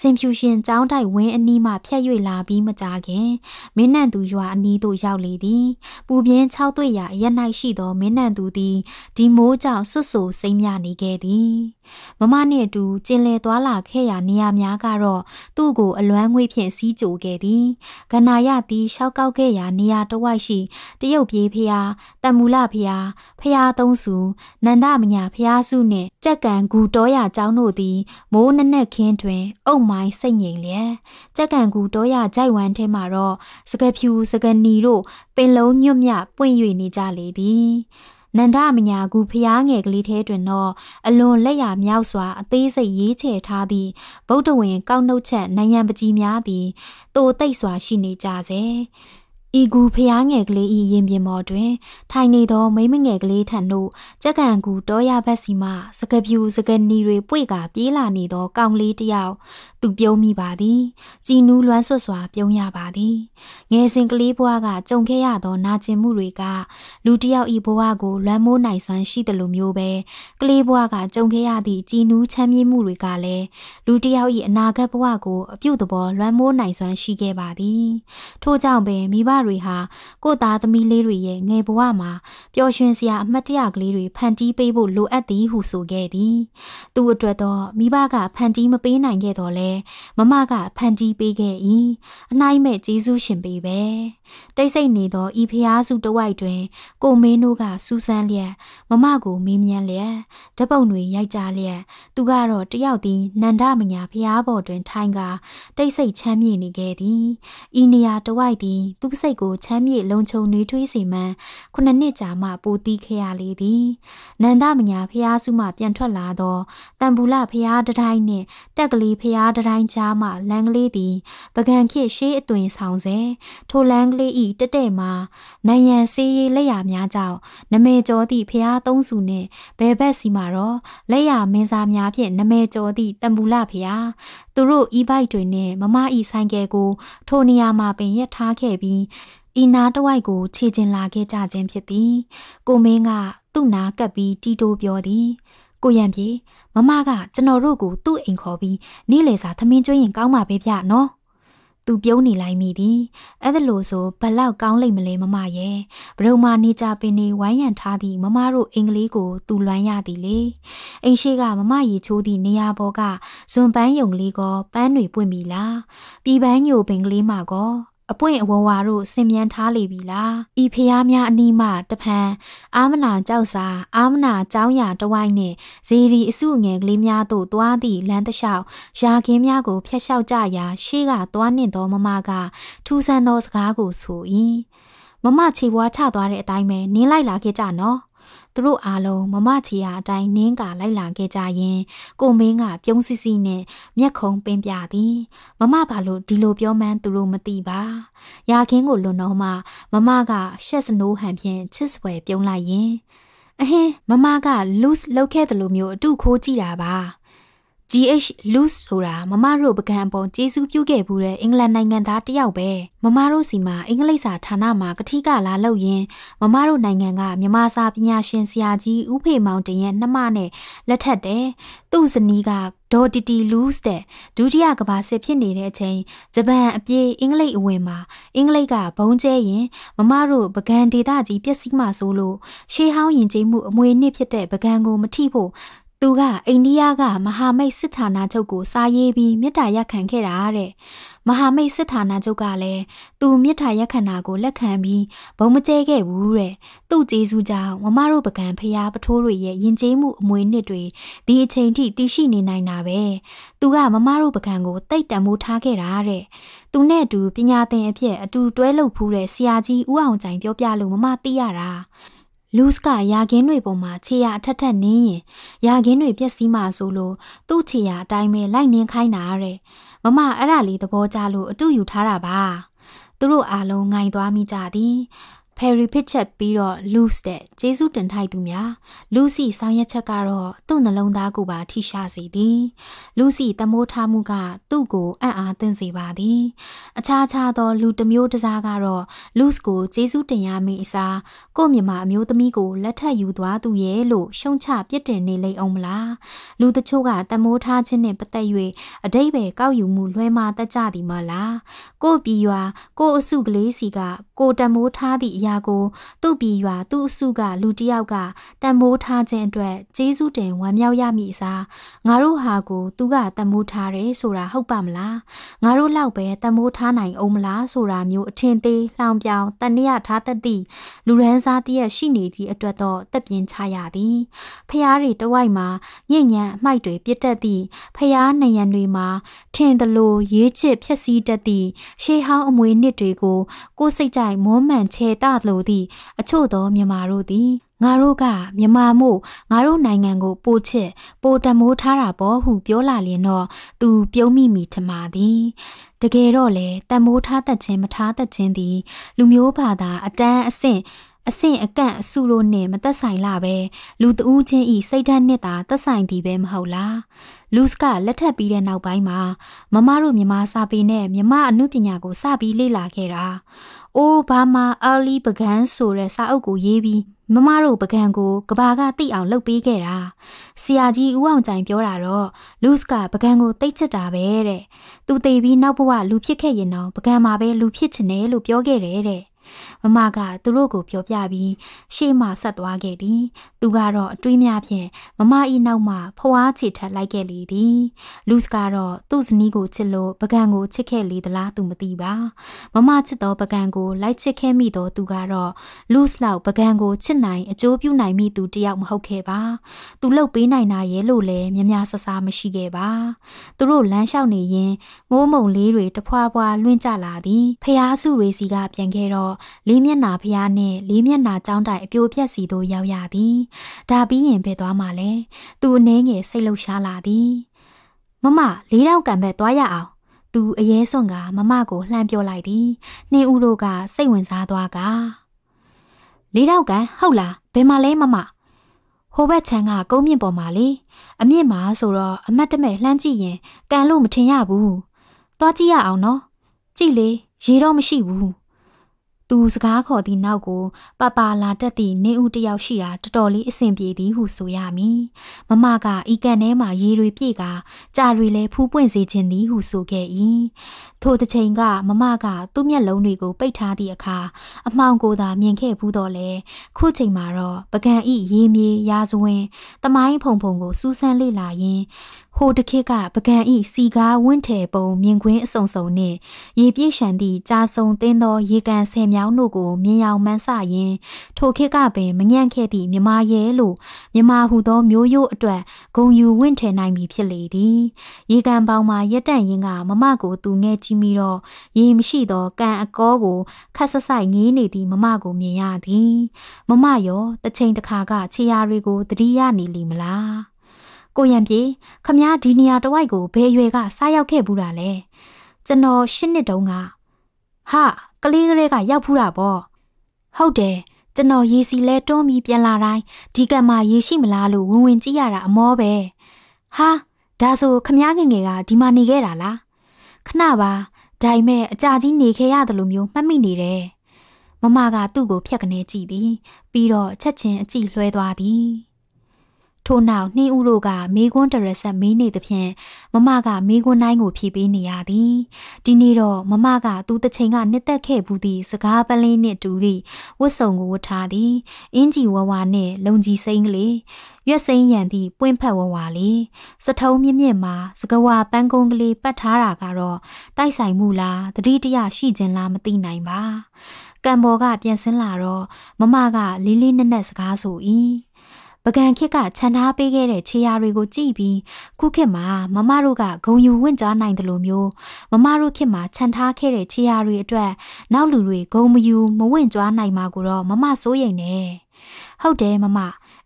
စင်ဖြူရှင်ចောင်းတိုက်ဝင်းအနီးမှ ဖြတ်၍လာပြီးမကြာခင်မင်းနံသူရွာအနီးသို့ရောက်လေသည်ပူပြင်း၆တွေ့ရာအရက်၌ရှိသောမင်းနံသူသည်ဒီမမိုးကြောင့်ဆွတ်ဆူစိမ့်မြနေခဲ့သည်။မမနှင့်အတူကျင်လည်သွားလာခဲ့ရာနေရာများကတော့သူ့ကိုအလွမ်းငွေဖြင့်စီးကြိုခဲ့သည်။ကနာယသည်ရှောက်ကောက်ခဲ့ရာနေရာတစ်ဝိုက်ရှိတရုတ်ပြေးဖျား၊တမူလဖျား၊ဖျားသုံးစု၊နန္ဒမညာဖျားစုနှင့်ကြက်ကံဂူတော်ရကျောင်းတို့သည် မိုးနက်နက်ခင်းတွင် အုတ်မိုင်းစိတ်ငြိမ်လျက်ကြက်ကံဂူတော်ရကြိုက်ဝမ်းထဲမှာတော့စကဖြူစကနီတို့ပင်လုံးညွတ်မြပွင့်၍နေကြလေသည်။နန္ဒမညာကူဖျားငယ်ကလေးထဲတွင်တော့အလွန်လက်ရမြောက်စွာအသေးစိတ်ရေးချယ်ထားသည့်ဗုဒ္ဓဝင်ကောက်နှုတ်ချက်နယံပကြီးများသည်တိုတိတ်စွာရှိနေကြစေ။ဤကူဖျားငယ်ကလေးဤရင်ပြင်ပေါ်တွင် ထိုင်နေသောမိမငယ်ကလေးထံသို့ကြက်ကန်ကူတောရဘက်စီမှစကပြူစကနီတွေပွေကပြေးလာနေသောကောင်လေးတစ်ယောက်သူပြုံးမိပါသည်ကြည်နူးလွမ်းဆွတ်စွာပြုံးရပါသည်ငယ်စဉ်ကလေးဘဝကကြုံခဲ့ရသောနာကျင်မှုတွေကလူတစ်ယောက်ဤဘဝကိုလွမ်းမိုးနိုင်စွမ်းရှိသလိုမျိုးပဲကလေးဘဝကကြုံခဲ့ရသည့်ကြည်နူးချမ်းမြေ့မှုတွေကလည်းလူတစ်ယောက်ဤအနာဂတ်ဘဝကိုအပြုသဘောလွမ်းမိုးနိုင်စွမ်းရှိခဲ့ပါသည်ထို့ကြောင့်ပင်မိဘတွေဟာကိုသားသမီးလေးတွေရဲ့ငယ်ဘဝမှာပျော်ရွှင်စရာအမှတ်တရကလေးတွေဖန်တီးပေးဖို့လိုအပ်သည်ဟုဆိုခဲ့သည်။သူအတွက်တော့မိဘကဖန်တီးမပေးနိုင်ခဲ့တော့လဲမမကဖန်တီးပေးခဲ့၏။အနိုင်မဲ့ကျေးဇူးရှင်ပေပဲ။တိတ်ဆိတ်နေသောဤဖျားစုတဝိုက်တွင် ကိုမင်းတို့ကစူးစမ်းလျက်မမကိုမေးမြန်းလျက်ဓပုံတွေရိုက်ကြလျက်သူကတော့တယောက်သည်နန္ဒမညာဖျားပေါ်တွင်ထိုင်ကာတိတ်ဆိတ်ချမ်းမြေ့နေခဲ့သည်။ဤနေရာတဝိုက်သည်သူပစိစိတ်ကိုချမ်းမြေ့လုံခြုံနှွေးထွေးစေမှန်းခုနှစ်နှစ်ကြာမှပူတီးခဲ့ရလေသည်နန္ဒမညာဖျားစုမှပြန်ထွက်လာသောတံပူလဖျားတတိုင်းနှင့်တက်ကလေးဖျားတတိုင်းကြားမှလမ်းကလေးသည်ပကံခေရှေးအသွင်ဆောင်စေထိုလမ်းကလေးဤတက်တဲ့မှာနိုင်ရန်စေးရေးလက်ရများကြောင့်နမေကျော်သည့်ဖျားသုံးစုနှင့်ဘယ်ဘက်စီမှာတော့လက်ရမင်းစားများဖြင့်နမေကျော်သည့်တံပူလဖျားသူတို့အီးဘိုက်တွေနဲ့မမဤဆိုင်ကယ်ကိုထိုနေရာမှာပင်ရပ်ထားခဲ့ပြီးဤနာတဝိုက်ကိုခြေကျင်လာခဲ့ကြခြင်းဖြစ်သည် ကိုမင်းကသူ့နာကပ်ပြီးတီတိုးပြောသည် ကိုရံပြေမမက ကျွန်တော်တို့ကိုသူ့အိမ်ခေါ်ပြီးနေ့လယ်စာသမင်းကျွေးရင်ကောင်းပါပဲဗျနော်သူပြုံးနေလိုက်မိသည်အဲ့ဒါလို့ဆိုဘလောက်ကောင်းလိမ့်မလဲမမရဲ့ဘရုံမာနေကြပင်နေဝိုင်းရံထားသည့်မမတို့အင်္ဂလိပ်ကို သူလွမ်းရသည်လေအိမ်ရှိကမမရီချိုးသည့်နေရာပေါ်ကဇွန်ပန်းယုံလေးကပန်းတွေပွင့်ပြီလားပြီးပန်းညိုပင်ကလေးမှာကောအပွင့်အဝဝတို့ဆင်မြန်းထားလေပြီလားဤဖျားများအနီးမှတဖန်အာမနာကြောက်စာ အာမနာကြောင်းရတဝိုင်းနှင့်ဇေဒီအစုငယ်ကလေးများတို့သွားသည့်လမ်းတစ်လျှောက်ရာခင်းများကိုဖျက်လျှောက်ကြရာ ရှေးကသွားနှင့်သောမမကထူဆန်းသောစကားကိုဆို၏မမခြေပွားချသွားတဲ့အတိုင်းပဲနင်းလိုက်လာခဲ့ကြနော်သူတို့အားလုံးမမချီယာအတိုင်းနင်းကလိုက်လာခဲ့ကြရင် ကိုမင်းက ပြုံးစစ်စစ်နဲ့မျက်ခုံးပင်ပြသည်မမဘာလို့ဒီလိုပြောမှန်းသူတို့မသိပါရာခင်းကိုလွန်တော့မှမမက ရှက်စနိုးဟန်ဖြင့်ချစ်စွယ်ပြုံးလိုက်ရင်အဟင်းမမက loose လောက်ခဲ့တယ်လို့မျိုးအတုခိုးကြည့်တာပါ GH Luce ဆိုတာမမတို့ပကံအပေါ်ကျေးဇူးပြုခဲ့ဘူးတဲ့အင်္ဂလန်နိုင်ငံသားတယောက်ပဲမမတို့စီမှာအင်္ဂလိပ်စာဌာနမှာကတိကလာလုပ်ရင်မမတို့နိုင်ငံကမြန်မာစာပညာရှင်ဆရာကြီးဦးဖေမောင်တင်ရဲ့နှမနဲ့လက်ထက်တယ်သူ့ဇနီးကဒေါ်တီတီလူးစ်တဲ့ဒုတိယကမ္ဘာစစ်ဖြစ်နေတဲ့အချိန်ဂျပန်အပြေးအင်္ဂလိပ်အဝင်မှာအင်္ဂလိပ်ကဘုံကျဲရင်မမတို့ပကံဒေတာကြီးပျက်စီးမှာဆိုလို့ရှေးဟောင်းယဉ်ကျေးမှုအမွေအနှစ်ဖြစ်တဲ့ပကံကိုမထိဖို့သူကအိန္ဒိယကမဟာမိတ်စစ်ဌာနချုပ်ကို စာရေးပြီးမြစ်တာရက်ခံခဲ့တာတဲ့မဟာမိတ်စစ်ဌာနချုပ်ကလည်းသူမြစ်တာရက်ခံတာကိုလက်ခံပြီးဘုံမကျဲခဲ့ဘူးတဲ့သူ့ကျေးဇူးကြောင့်မမတို့ပကံဖျားပထိုးတွေရဲ့ယဉ်ကျေးမှုအမွေနှစ်တွေဒီအချိန်ထိတည်ရှိနေနိုင်တာပဲသူကမမတို့ပကံကို တိတ်တံမိုးထားခဲ့တာတဲ့သူနဲ့အတူပညာသင်အဖြစ်အတူတွဲလုပ်ဖူးတဲ့ဆရာကြီးဦးအောင်ကြိုင်ပြောပြလို့မမသိရတာလူးစ်ကယာကင်းတွေပေါ်မှာခြေရာအထက်ထက်နင်းရင်ယာကင်းတွေပျက်စီးမှဆိုလို့သူ့ခြေရာအတိုင်းပဲလိုက်နင်းခိုင်းတာတဲ့မမအဲ့ဒါလေးသဘောကျလို့အတူယူထားတာပါသူတို့အားလုံးငိုင်သွားမိကြသည် Perry ဖြစ်ချက်ပြီးတော့ Luce တဲ့ဂျေစုတင်ထိုက်သူများ Lucy ဆောင်ရွက်ချက်ကတော့သူ့နှလုံးသားကိုပါထိရှာစေသည် Lucy တမိုးထားမှုကသူ့ကိုအံ့အားသင့်စေပါသည်အခြားခြားသော လူတစ်မျိုးတစ်စားကတော့ Luce ကိုဂျေစုတင်ရမင်းအစားကို့မြမအမျိုးသမီးကိုလက်ထပ်ယူသွားသူရဲ့လို့ရှုံချပြစ်တင်နေလိမ့်အောင်မလားလူတချို့ကတမိုးထားခြင်းနဲ့ပတ်သက်၍အတိတ်ပဲကောက်ယူမှုလွှဲမှာတတ်ကြသည်မလားကို့ပြည်ရွာကို့အစုကလေးစီကကိုတံမိုးထားသည့်အရာကို သူ့ပြည်ရွာသူ့အစုကလူတစ်ယောက်ကတံမိုးထားခြင်းအတွက်ကျေးဇူးတင်ဝမ်းမြောက်ရမည်အစားငါတို့ဟာကိုသူကတံမိုးထားတယ်ဆိုတာဟုတ်ပါမလားငါတို့လောက်ပဲတံမိုးထားနိုင်အောင်မလားဆိုတာမျိုးအထင်သေးလောင်ပြောင်တဏှာထားတတ်သည့်လူရန်စားတရက်ရှိနေသည့်အတွက်တော့တက်ပြင်းချရသည်ဖျားတွေတဝိုက်မှာညဉ့်ညံအမိုက်တွေပြစ်တက်သည့်ဖျားနယံတွေမှာထင်သလိုရေးချစ်ဖြက်စီးတတ်သည့်ရှေးဟောင်းအမွေနှစ်တွေကိုကိုယ်စိတ်ကြ၌မွမ်းမံခြေတလိုသည့်အချို့သောမြန်မာတို့သည်ငါတို့ကမြန်မာမို့ငါတို့နိုင်ငံကို ပို့ချက်ပို့တမိုးထားတာပေါ့ဟုပြောလာလျင်တော့သူပြုံးမိမိထမာသည်တကယ်တော့လေတမိုးထားတတ်ခြင်းမထားတတ်ခြင်းသည်လူမျိုးဘာသာအတန်းအဆင့်အဆင့်အကန့်အစုလို့နဲ့မသက်ဆိုင်လာပဲလူတဦးချင်းဤစိတ်ဓာတ်နှစ်သာသက်ဆိုင်သည်ပဲမဟုတ်လားလူစ်ကလက်ထပ်ပြီးတဲ့နောက်ပိုင်းမှာမမတို့မြမစာပေနဲ့မြမအမှုပညာကိုစပြီးလေ့လာခဲ့တာအိုဘာမာအာလီပကန်းဆိုတဲ့စာအုပ်ကိုရေးပြီးမမတို့ပကံကိုကဘာကတိအောင်လှုပ်ပေးခဲ့တာဆရာကြီးဦးအောင်ကြိုင်ပြောတာတော့လူစ်ကပကံကိုတိတ်ချစ်တာပဲတဲ့သူတေပြီးနောက်ဘဝလူဖြစ်ခဲ့ရင်တော့ပကံမှာပဲလူဖြစ်ချင်တယ်လို့ပြောခဲ့တယ်တဲ့မမကသူတို့ကိုပြောပြပြီး ရှေ့မှဆက်သွားခဲ့သည်သူကတော့အတွေးများဖြင့်မမ၏နောက်မှဖွားချေထပ်လိုက်ခဲ့လေသည်လူစ်ကတော့သူ့ဇနီးကိုချစ်လို့ပကံကိုချစ်ခဲ့လေသလားသူမသိပါမမချစ်သောပကံကိုလိုက်ချစ်ခဲ့မိသောသူကတော့လူစ်လောက်ပကံကိုချစ်နိုင်အကျိုးပြုနိုင်မိသူတယောက်မဟုတ်ခဲ့ပါသူလှုပ်ပေးနိုင်တာရဲ့လို့လည်းမြများဆဆမရှိခဲ့ပါသူတို့လမ်းလျှောက်နေရင်မိုးမုံလေးတွေတဖွာဖွာလွင့်ကျလာသည်ဖျားစုတွေစီကပြန်ခဲ့တော့လေးမျက်နာဖျားနှင့်လေးမျက်နာကြောင်းတိုင်အပြိုပြက်စီသို့ရောက်ရသည်ဒါပြီးရင်ပဲသွားမှလဲသူအနှဲငယ်စိတ်လှုပ်ရှားလာသည်မမလေးတောက်ကံပဲသွားရအောင်သူအရေးစွန်ကမမကိုလှမ်းပြောလိုက်သည်နှင်းဦးတို့ကစိတ်ဝင်စားသွားကလေးတောက်ကံဟုတ်လားဘယ်မှာလဲမမဟိုဘက်ခြမ်းကကုန်းမြင့်ပေါ်မှာလေအမြင့်မှာဆိုတော့အမတ်တမဲ့လှမ်းကြည့်ရင်ကန်လို့မထင်ရဘူးသွားကြည့်ရအောင်နော်ကြည့်လေရေတော့မရှိဘူးသူစကားခေါ်သည့်နောက်ကိုပပလာတက်သည့်နေဦးတယောက်ရှိတာတော်တော်လေးအဆင်ပြေသည်ဟုဆိုရမည်။မမကဤကန်ထဲမှာရေတွေပြည့်ကကြာတွေလည်းဖူးပွင့်စေခြင်းသည်ဟုဆိုခဲ့၏။ထိုတစ်ချိန်ကမမကသူ့မျက်လုံးတွေကိုပိတ်ထားသည့်အခါအမှောင်ကိုသာမြင်ခဲ့ဘူးတော့လေခုချိန်မှာတော့ပကံဤရေမြေရာဇဝင်တမိုင်းဖုံဖုံကိုစူးစမ်းလေ့လာရင်းဟိုတခေတ်ကပကံဤစီကားဝင့်ထယ်ပုံမြင်ကွင်းအဆုံဆုံနှင့်ရေပြည့်ရှံသည့်ကြာဆုံတင်းသော ရေကန်ဆယ်မြောင်းတို့ကို မြင်ရောင်မှန်းဆရင် ထိုခေတ်ကပင်မညံ့ခဲ့သည့်မြမရဲလို့မြမဟုသောမျိုးရိုးအတွက်ဂုံယူဝင့်ထယ်နိုင်ပြီဖြစ်လေသည်ရေကန်ပေါင်မှာရက်တန့်ရင်ကမမကိုသူငဲကြည့်မိတော့ရေမရှိသောကန်အကောကိုခက်ဆဆိုင်ငေးနေသည့်မမကိုမြင်ရသည် မမရောတစ်ချိန်တစ်ခါကခြေရာတွေကိုတတိယနေလီမလားကိုရံပြေခမည်းဒီနေရာတဝိုက်ကိုဘယ်ရွယ်ကစားရောက်ခဲ့ဘူးတာလဲကျွန်တော်ရှစ်နှစ်တုန်းကဟာကလေးကလေးကရောက်ဖူးတာပေါ့ဟုတ်တယ်ကျွန်တော်ရေစီလဲတွန်းပြီးပြန်လာတိုင်းဒီကံမှာရေရှိမလားလို့ဝင်ဝင်ကြည့်ရတာအမောပဲဟာဒါဆိုခမည်းငငယ်ကဒီမှာနေခဲ့တာလားခဏပါဒါပေမဲ့အကြကြီးနေခဲ့ရတယ်လို့မျိုးမှတ်မိနေတယ်မမကသူ့ကိုဖျက်ကနေကြည့်သည်ပြီးတော့ချက်ချင်းအကြည့်လွှဲသွားသည်ထို့နောက်နှင်းဦးတို့ကမိကွန်းတရဆက်မေးနေသဖြင့်မမကမိကွန်းနိုင်ကိုဖြည့်ပေးနေရသည်ဒီနေ့တော့မမကသူတစ်ချိန်ကနှစ်သက်ခဲ့ဘူးသည့်စကားပလင်းနှင့်တူသည့်ဝတ်စုံကိုဝတ်ထားသည်အင်းကြီးဝဝနှင့်လုံကြီးစိမ့်ကလေးရွက်စိမ့်ရန်သည့်ပွင့်ဖက်ဝဝလေးစထုံးမြင့်မြင့်မှာစကဝါပန်းကုန်းကလေးပတ်ထားတာကတော့တိုက်ဆိုင်မှုလားတတိတရရှိခြင်းလားမသိနိုင်ပါကံပေါ်ကပြန်ဆင်းလာတော့မမကလေးလေးနက်နက်စကားဆို၏ပကံခစ်ကခြံထားပေးခဲ့တဲ့ခြေရာတွေကိုကြည့်ပြီးခုခေတ်မှာမမတို့ကဂုံယူဝင့်ကြားနိုင်တယ်လို့မျိုးမမတို့ခေတ်မှာခြံထားခဲ့တဲ့ခြေရာတွေအတွက်နောက်လူတွေဂုံမယူမဝင့်ကြားနိုင်မှာကိုတော့မမစိုးရိမ်နေဟုတ်တယ်မမ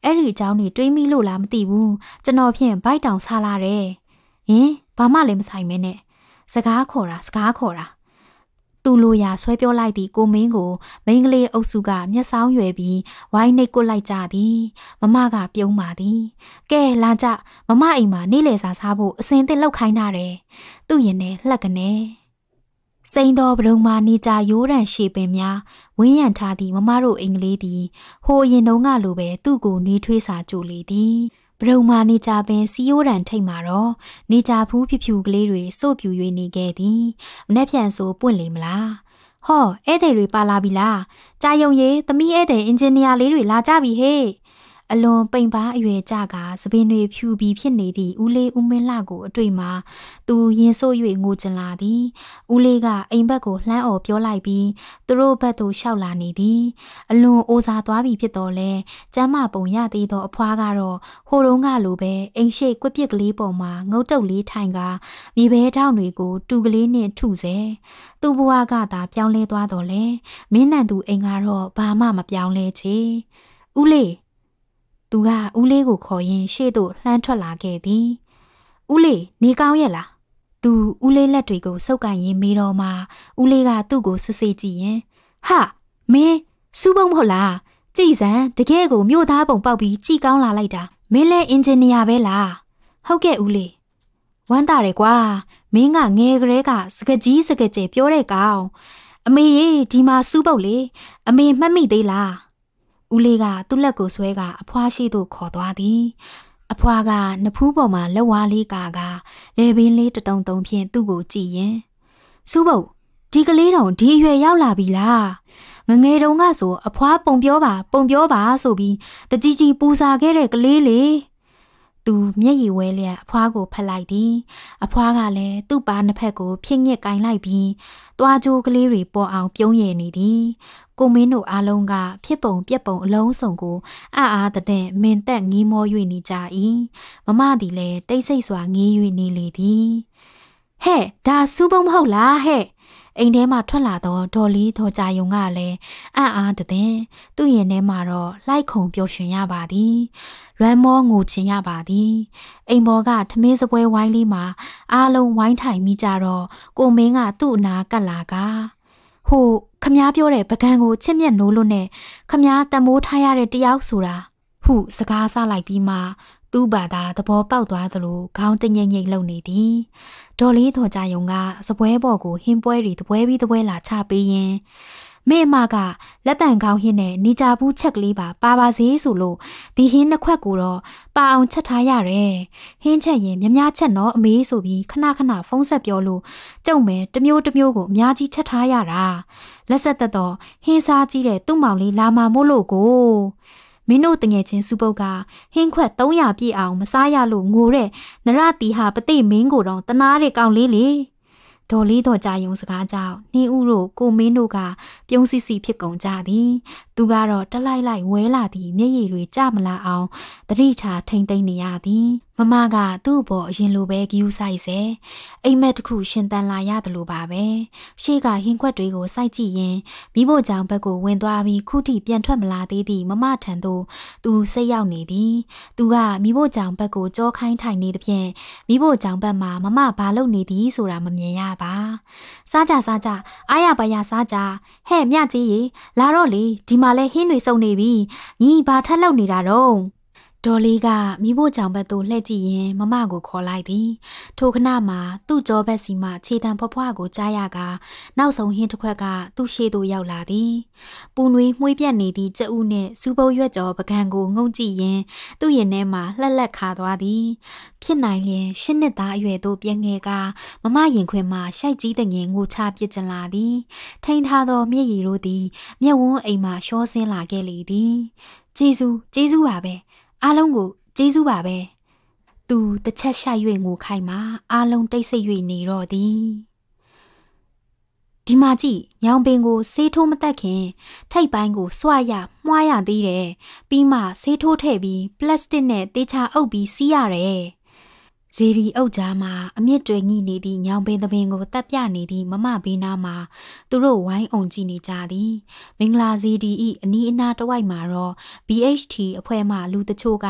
အဲ့ဒီအကြောင်းတွေတွေးမိလို့လားမသိဘူးကျွန်တော်ဖြင့်ဘိုက်တောင်ဆားလာတယ်ဟင်ဘာမှလည်းမဆိုင်မဲနဲ့စကားခေါ်တာစကားခေါ်တာသူ့လိုရာဆွဲပြောလိုက်သည့်ကိုမင်းကိုမိန်းကလေးအုပ်စုကမျက်စောင်းရွယ်ပြီးဝိုင်းနှိပ်ကိုလိုက်ကြသည်မမကပြုံးပါသည်ကဲလာကြမမအိမ်မှာနေလေစာစားဖို့အစင်သစ်လောက်ခိုင်းထားတယ်သူ့ရင်ထဲလှက်ကနေစိန်တော်ဗရုံမာနေကြရိုးရန်ရှေပင်များဝင်းရံထားသည့်မမတို့အင်္ဂလိပ်သည်ဟိုအရင်တုန်းကလိုပဲသူ့ကိုနှွေးထွေးစာကြိုလေသည်ရုံမာနေကြပင်စီယိုးတန်ထိတ်မာတော့နေကြဖူးဖြူဖြူကလေးတွေစို့ပြူ၍နေခဲ့သည်မနှက်ပြန်ဆိုပွင့်လေမလားဟောဧည့်သည်တွေပါလာပြီလားကြာယုံရေသမီးဧည့်သည်အင်ဂျင်နီယာလေးတွေလာကြပြီဟဲ့အလွန်ပိန်ပါအွယ်ကြကစပင်တွေဖြူပြီးဖြစ်နေသည့်ဦးလေးဦးမင်းလှကိုအတွေ့မှာ သူရင်ဆို့၍ငိုကြလာသည်ဦးလေးကအိမ်ဘက်ကိုလှမ်းအော်ပြောလိုက်ပြီးသူတို့ဘက်သို့လျှောက်လာနေသည် အလွန်အိုစားသွားပြီဖြစ်တော်လဲကျမ်းမပုံရသေးသောအဖွားကတော့ဟိုတုန်းကလိုပဲအိမ်ရှိကွက်ပစ်ကလေးပေါ်မှာငုတ်တုတ်လေးထိုင်ကမြေဘဲထောင်တွေကိုတူကလေးနဲ့ထုစေသူ့ဘဝကသာပြောင်းလဲသွားတော်လဲမင်းနန်သူအိမ်ကတော့ဘာမှမပြောင်းလဲချေဦးလေးသူကဦးလေးကိုခေါ်ရင်းရှေ့သို့လှမ်းထွက်လာခဲ့သည်ဦးလေးနေကောင်းရဲ့လားသူဦးလေးလက်တွေကိုစုပ်ကန်ရင်းမေးတော့မှဦးလေးကသူ့ကိုစစ်စစ်ကြည့်ရင်ဟာမင်းစူးပုံမဟုတ်လားကြည်စံတကယ်ကိုမြို့သားပုံပေါက်ပြီးကြည်ကောင်းလာလိုက်တာမင်းလဲအင်ဂျင်နီယာပဲလားဟုတ်ကဲ့ဦးလေးဝမ်းသာတယ်ကွာမင်းကငယ်ကလေးကစကကြီးစကကျဲပြောတဲ့ကောင်အမေရေဒီမှာစူးပုတ်လေအမေမှတ်မိသေးလားဦးလေးကသူ့လက်ကိုဆွဲကအဖွားရှိသို့ခေါ်သွားသည်အဖွားကနဖူးပေါ်မှာလက်ဝါးလေးကာကလေပင်လေးတတုံတုံဖြင့်သူ့ကိုကြည့်ရင်စူးဘုတ်ဒီကလေးတော်ဒီအရွယ်ရောက်လာပြီလားငငယ်တုန်းကဆိုအဖွားပုံပြောပါပုံပြောပါဆိုပြီးတကြီးကြီးပူစာခဲ့တဲ့ကလေးလေးသူမျက်ရည်ဝဲလျက်အဖွားကိုဖက်လိုက်သည်အဖွားကလည်းသူ့ပါနှစ်ဖက်ကိုဖြင်းညစ်ကင်လိုက်ပြီးသွားကြိုးကလေးတွေပေါ်အောင်ပြုံးရည်နေသည်ကိုမင်းတို့အားလုံးကဖြစ်ပုံပြက်ပုံအလုံးစုံကိုအာအာတတဲ့မင်သက်ငီးမော၍နေကြ၏မမသည်လည်းတိတ်ဆိတ်စွာငေး၍နေလေသည်ဟဲ့ဒါစူးပုံမဟုတ်လားဟဲ့အိမ်ထဲမှာထွက်လာတော့ဒေါ်လေးဒေါ်ကြာယုံကလည်းအံ့အားတသည်သူ့ရင်ထဲမှာတော့လိုက်ခုံပျော်ရွှင်ရပါသည်လွမ်းမောငိုချင်ရပါသည်အိမ်ပေါ်ကထမင်းစပွဲဝိုင်းလေးမှာအားလုံးဝိုင်းထိုင်မိကြတော့ကိုမင်းကသူ့အနာကတ်လာကဟိုခမားပြောတဲ့ပကံကို ချစ်မြတ်နိုးလို့နဲ့ခမားတံမိုးထားရတဲ့တယောက်ဆိုတာဟုစကားဆလိုက်ပြီးမှသူ့ဘာသာသဘောပေါက်သွားသလိုခေါင်းတညိမ့်ညိမ့်လှုပ်နေသည်ဒေါ်လေးတော်ကြယုံကစပွဲပေါ်ကိုဟင်းပွဲတွေတပွဲပြီးတပွဲလာချပေးရင်မေမကလက်ပံကောင်းဟင်းနဲ့နေကြဘူးချက်ကလေးပါပါပါစေဆိုလို့ဒီဟင်းနှစ်ခွက်ကိုတော့ပါအောင်ချက်ထားရတယ်။ဟင်းချက်ရင်မြများချက်တော့အမေးဆိုပြီးခဏခဏဖုန်းဆက်ပြောလို့ကြုံမယ်တမျိုးတမျိုးကိုအများကြီးချက်ထားရတာ။လက်ဆက်သက်တော့ဟင်းစားကြည့်တဲ့သူ့မောင်လေးလာမှမို့လို့ကိုမင်းတို့တငယ်ချင်းစုပုတ်ကဟင်းခွက်300ပြည့်အောင်မစားရလို့ငိုတဲ့နရတီဟာပသိမင်းကိုတော့တနာတဲ့ကောင်လေးလေဒေါ်လေးတော်ကြာယုံစကားကြောင့်နှင်းဦးတို့ကိုမင်းတို့ကပြုံးစီစီဖြစ်ကုန်ကြသည်သူကတော့တလိုက်လိုက်ဝဲလာသည့်မျက်ရည်တွေကျမလာအောင်တတိထားထိမ့်သိမ့်နေရသည်မမကသူ့ဘော်အရင်လိုပဲဂယူးဆိုင်စေအိမ်မက်တစ်ခုရှင်တန်လာရတယ်လို့ပါပဲရှေ့ကဟင်းခွက်တွေကိုစိုက်ကြည့်ရင်မိဖို့ကြောင့်ဘက်ကိုဝင်သွားပြီးခုထိပြန်ထွက်မလာသေးသည့်မမထံသို့သူစိတ်ရောက်နေသည် သူကမိဖို့ကြောင့်ဘက်ကိုကြောခိုင်းထိုင်နေသဖြင့်မိဖို့ကြောင့်ဘက်မှာမမဘာလုပ်နေသည်ဆိုတာမမြင်ရပါစားကြစားကြအားရပါရစားကြဟဲ့မြကြီးရေလာတော့လေဒီမမှာလဲဟင်းတွေစုံနေပြီညီဘာထက်လောက်နေတာတော့။ဒေါ်လေးကမိဖို့ကြောင့်ဘက်သို့လှည့်ကြည့်ရင်းမမကိုခေါ်လိုက်သည်။ထိုခဏမှာသူ့ကြောဘက်စီမှခြေတံဖွားဖွားကိုကြားရကနောက်ဆုံးဟင်းတစ်ခွက်ကသူ့ရှေ့သို့ရောက်လာသည်။ပူနွေးမှုေးပြတ်နေသည့်ကျအုပ်နှင့်စူပုတ်ရွက်ကြောပကံကိုငုံကြည့်ရင်းသူ့ရင်ထဲမှာလှက်လက်ခါသွားသည်။ဖြစ်နိုင်လျင်ရှစ်နှစ်သားအရွယ်သို့ပြင်းငယ်ကမမရင်ခွင်မှာရှိုက်ကြီးတငယ်ငိုချပစ်ချင်လာသည်။ထိန်ထားသောမျက်ရည်တို့သည်မျက်ဝန်းအိမ်မှာရှောဆင်းလာခဲ့လေသည်။ကျေးဇူးကျေးဇူးပါပဲ။အားလုံးကိုကျေးဇူးပါပဲသူတစ်ချက်ရှ၍ငိုခိုင်းမှာအားလုံးတိတ်ဆိတ်၍နေတော့သည်ဒီမှာကြည့်ညောင်ပင်ကိုဆေးထိုးမတက်ခင်ထိပ်ပိုင်းကို စွရမှွားရသေးတယ်ပြီးမှဆေးထိုးထည့်ပြီးပလတ်စတစ်နဲ့တေချာအုပ်ပြီးစီးရတယ်ဇီရီအုပ်ကြားမှာအမြင့်တွေညိနေသည့်ညောင်ပင်သပင်ကိုတပ်ပြနေသည့်မမဘေးနားမှာသူတို့ဝိုင်းအောင်ကြည့်နေကြသည်မင်္ဂလာဇီဒီဤအနီးအနားတစ်ဝိုက်မှာတော့ BHT အဖွဲ့မှလူတချို့က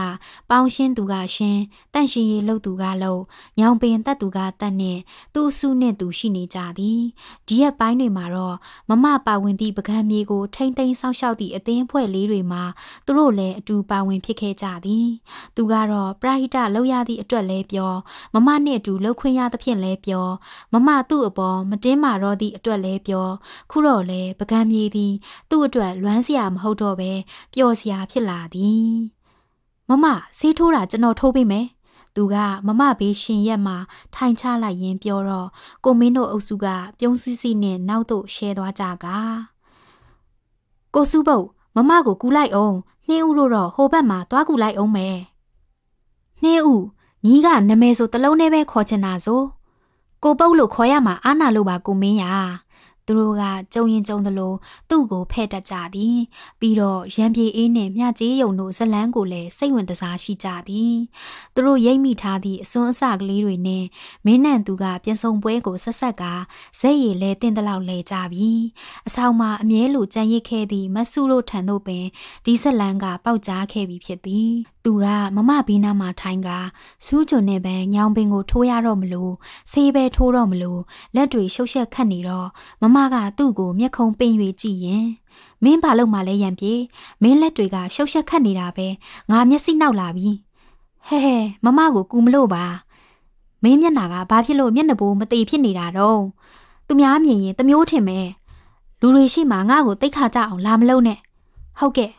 ပေါင်းရှင်းသူကရှင်းတန့်ရှင်ရေလုပ်သူကလုပ်ညောင်ပင်တတ်သူကတတ်နဲ့သူ့အစုနဲ့သူရှိနေကြသည်ဒီရက်ပိုင်းတွေမှာတော့မမပါဝင်သည့်ပကံမြေကိုထိမ့်သိမ်းဆောက်ရှောက်သည့်အသင်းအဖွဲ့လေးတွေမှာသူတို့လည်းအတူပါဝင်ဖြစ်ခဲ့ကြသည်သူကတော့ပရဟိတလောက်ရသည့်အတွက်လည်းပြောမမနဲ့အတူလှုပ်ခွင့်ရသဖြင့်လဲပြောမမသူ့အပေါ်မတင်းမာတော့သည့်အတွက်လဲပြော ခုတော့လဲပကံမြေသည်သူ့အတွက်လွမ်းစရာမဟုတ်တော့ပဲပျော်စရာဖြစ်လာသည်မမဆေးထိုးတာကျွန်တော်ထိုးပေးမယ်သူကမမဘေးရှင်ရက်မှာထိုင်ချလိုက်ရင်းပြောတော့ကိုမင်းတို့အုပ်စုကပြုံးစည်းစည်းနဲ့နောက်သို့ရှဲသွားကြကကိုစုပုတ်မမကိုကူလိုက်အောင်နှင်းဦးတို့တော့ဟိုဘက်မှာသွားကူလိုက်အောင်မယ်နှင်းဦးညီးကနမဲဆိုတလုံးနဲ့ပဲခေါ်ချင်တာဆိုကိုပုတ်လို့ခေါ်ရမှာအာနာလို့ပါကိုမင်းရာသူတို့ကကြုံရင်ကြုံသလိုသူ့ကိုဖဲ့တတ်ကြသည်ပြီးတော့ရံပြေအေးနှင့်မြကြေးယုံတို့ဇလန်းကိုလည်းစိတ်ဝင်စားရှိကြသည်သူတို့ရိပ်မိထားသည့်အစွန်းအစကလေးတွေနှင့်မင်းနံသူက ပြန်ဆုံပွဲကိုဆက်ဆက်ကဇက်ရည်လဲတင်တလောက်လဲကြပြီအဆောင်မှာအမြဲလိုကြံရစ်ခဲ့သည့်မဆုတို့ထံသို့ပင်ဒီဇလန်းကပေါက်ကြားခဲ့ပြီဖြစ်သည်သူကမမဘေးနားမှာထိုင်ကစူးကြုံနဲ့ပန်းညောင်ပင်ကိုထိုးရတော့မလို့ဆေးပဲထိုးတော့မလို့လက်တွေရှုပ်ရှက်ခတ်နေတော့မမမကသူ့ကိုမျက်ခုံးပင်၍ကြည့်ရင်မင်းဘာလို့မှလဲရံပြေမင်းလက်တွေကရှုပ်ရှက်ခတ်နေတာပဲငါမျက်စိနောက်လာပြီဟဲဟဲမမကိုကူမလို့ပါမင်းမျက်နာကဘာဖြစ်လို့မျက်နှာပိုးမတည်ဖြစ်နေတာတော့သူများမြင်ရင်တမျိုးထင်မယ်လူတွေရှိမှငါ့ကိုတိတ်ခါကြအောင်လာမလို့နဲ့ဟုတ်ကဲ့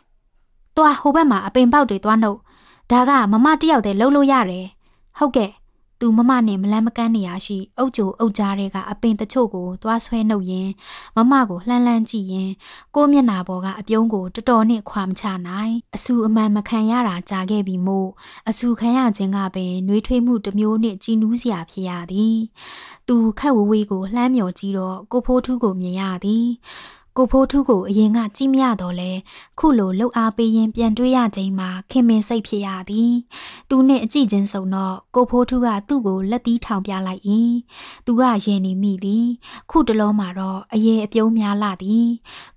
သွားဟိုဘက်မှာအပင်ပေါက်တွေသွားနှုတ်ဒါကမမတယောက်တည်းလှုပ်လို့ရတယ်ဟုတ်ကဲ့သူမမနဲ့မလန်းမကန်းနေရရှိ အုတ်ကြိုအုတ်ကြားတွေကအပင်တချို့ကို သွားဆွဲနှုတ်ရင်မမကိုလှမ်းလှမ်းကြည့်ရင်ကိုမျက်နာပေါ်ကအပြုံးကိုတတော်နဲ့ခွာမချနိုင်အဆူအမှန်မခံရတာကြာခဲ့ပြီမို့အဆူခံရခြင်းကပင်နှွေးထွေးမှုတစ်မျိုးနဲ့ကြည်နူးစရာဖြစ်ရသည် သူခက်ဝဝေးကိုလှမ်းမြော်ကြည့်တော့ကိုဖိုးထူးကိုမြင်ရသည်ကိုဖိုးထူးကိုအရင်ကကြည့်မရတော့လဲခုလိုလှုပ်အားပေးရင်ပြန်တွေးရချိန်မှာခင်မင်စိတ်ဖြစ်ရသည်သူနဲ့အကြည့်ချင်းဆုံတော့ကိုဖိုးထူးကသူ့ကိုလက်သီးထောင်ပြလိုက်၏သူကရင်နေမိသည်ခုတလုံးမှာတော့အရေအပြုံးများလာသည်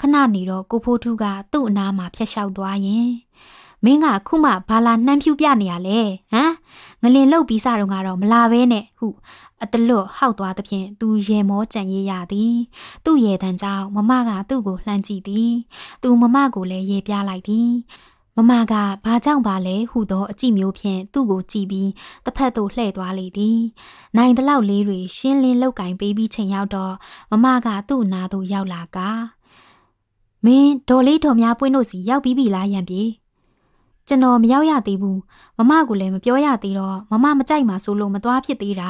ခဏနေတော့ကိုဖိုးထူးကသူ့အနားမှာဖျက်လျှောက်သွားရင်မင်းကခုမှဘာလာနှမ်းဖြူပြနေရလဲဟမ်ငလင်လှုပ်ပြီးစတော့ကတော့မလာဘဲနဲ့ဟုအတလွတ်ဟောက်သွားသဖြင့်သူရေမောကြံရေးရသည် သူ့ရေတံကြောင့်မမက သူ့ကိုလှမ်းကြည့်သည် သူမမကိုလည်းရေပြလိုက်သည်မမကဘာကြောင့်ပါလဲဟုသောအကြည့်မျိုးဖြင့်သူ့ကိုကြည့်ပြီးတစ်ဖက်သို့လှည့်သွားလေသည်။နိုင်တလောက်လေးတွေရှင်းလင်းလောက်ကင်ပေးပြီးချိန်ရောက်တော့မမကသူ့နာသို့ရောက်လာကမင်းဒေါ်လေးဒေါ်များပွင့်တို့စီရောက်ပြီးပြီလားရံပြေကျွန်တော်မရောက်ရသေးဘူးမမကလည်းမပြောရသေးတော့မမမကြိုက်မှဆိုလို့မသွားဖြစ်သေးတာ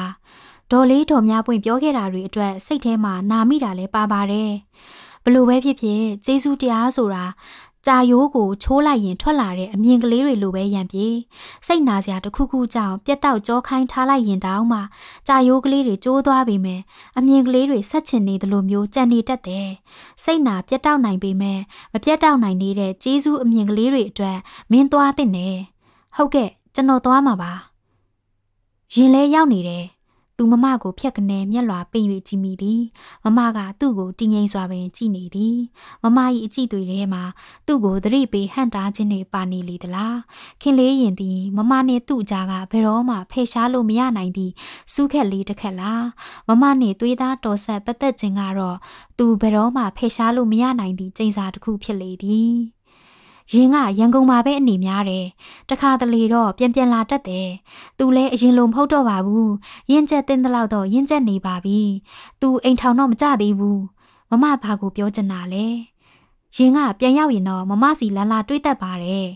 ဒေါ်လေးဒေါ်များပွင့်ပြောခဲ့တာတွေအတွက်စိတ်ထဲမှာနာမိတာလည်းပါပါတယ်။ဘလို့ပဲဖြစ်ဖြစ်ကျေးဇူးတရားဆိုတာကြာရိုးကိုချိုးလိုက်ရင်ထွက်လာတဲ့အမြင်ကလေးတွေလိုပဲရံပြေစိတ်နာစရာတစ်ခုခုကြောင့်ပြက်တောက်ကြောခိုင်းထားလိုက်ရင်တောင်မှကြာရိုးကလေးတွေကျိုးသွားပြီမယ်အမြင်ကလေးတွေဆက်ချင်နေသလိုမျိုးကြံနေတတ်တယ်စိတ်နာပြက်တောက်နိုင်ပေမဲ့မပြက်တောက်နိုင်နေတဲ့ကျေးဇူးအမြင်ကလေးတွေအတွက်မင်းသွားတဲ့နယ်ဟုတ်ကဲ့ကျွန်တော်သွားမှာပါရင်လဲရောက်နေတယ်သူမမကိုဖျက်ကနေမျက်လွာပင်၍ကြည့်မိသည်မမကသူ့ကိုတင်းငိမ်စွာပင်ကြည့်နေသည်မမ၏အကြည့်တွေထဲမှာ သူ့ကိုသတိပေးဟန့်တားခြင်းတွေပါနေလေသလားခင်လေးရင်သည်မမနှင့်သူ့အကြားကဘယ်တော့မှဖယ်ရှားလို့မရနိုင်သည့်စူးခက်လေးတစ်ခက်လားမမနှင့်သွေးသားတော်ဆက်ပတ်သက်ခြင်းကတော့သူဘယ်တော့မှဖယ်ရှားလို့မရနိုင်သည့်ကျိန်စာတစ်ခုဖြစ်လေသည်ရင်ကရန်ကုန်မှာပဲအနေများတယ်တခါတလေတော့ပြန်ပြန်လာတတ်တယ်သူလဲအရင်လိုမဟုတ်တော့ပါဘူးရင့်ကျက်တင်းတလောက်တော့ရင့်ကျက်နေပါပြီသူအိမ်ထောင်တော့မကြသေးဘူးမမဘာကိုပြောချင်တာလဲရင်ကပြန်ရောက်ရင်တော့မမစီလာလာတွေးတတ်ပါတယ်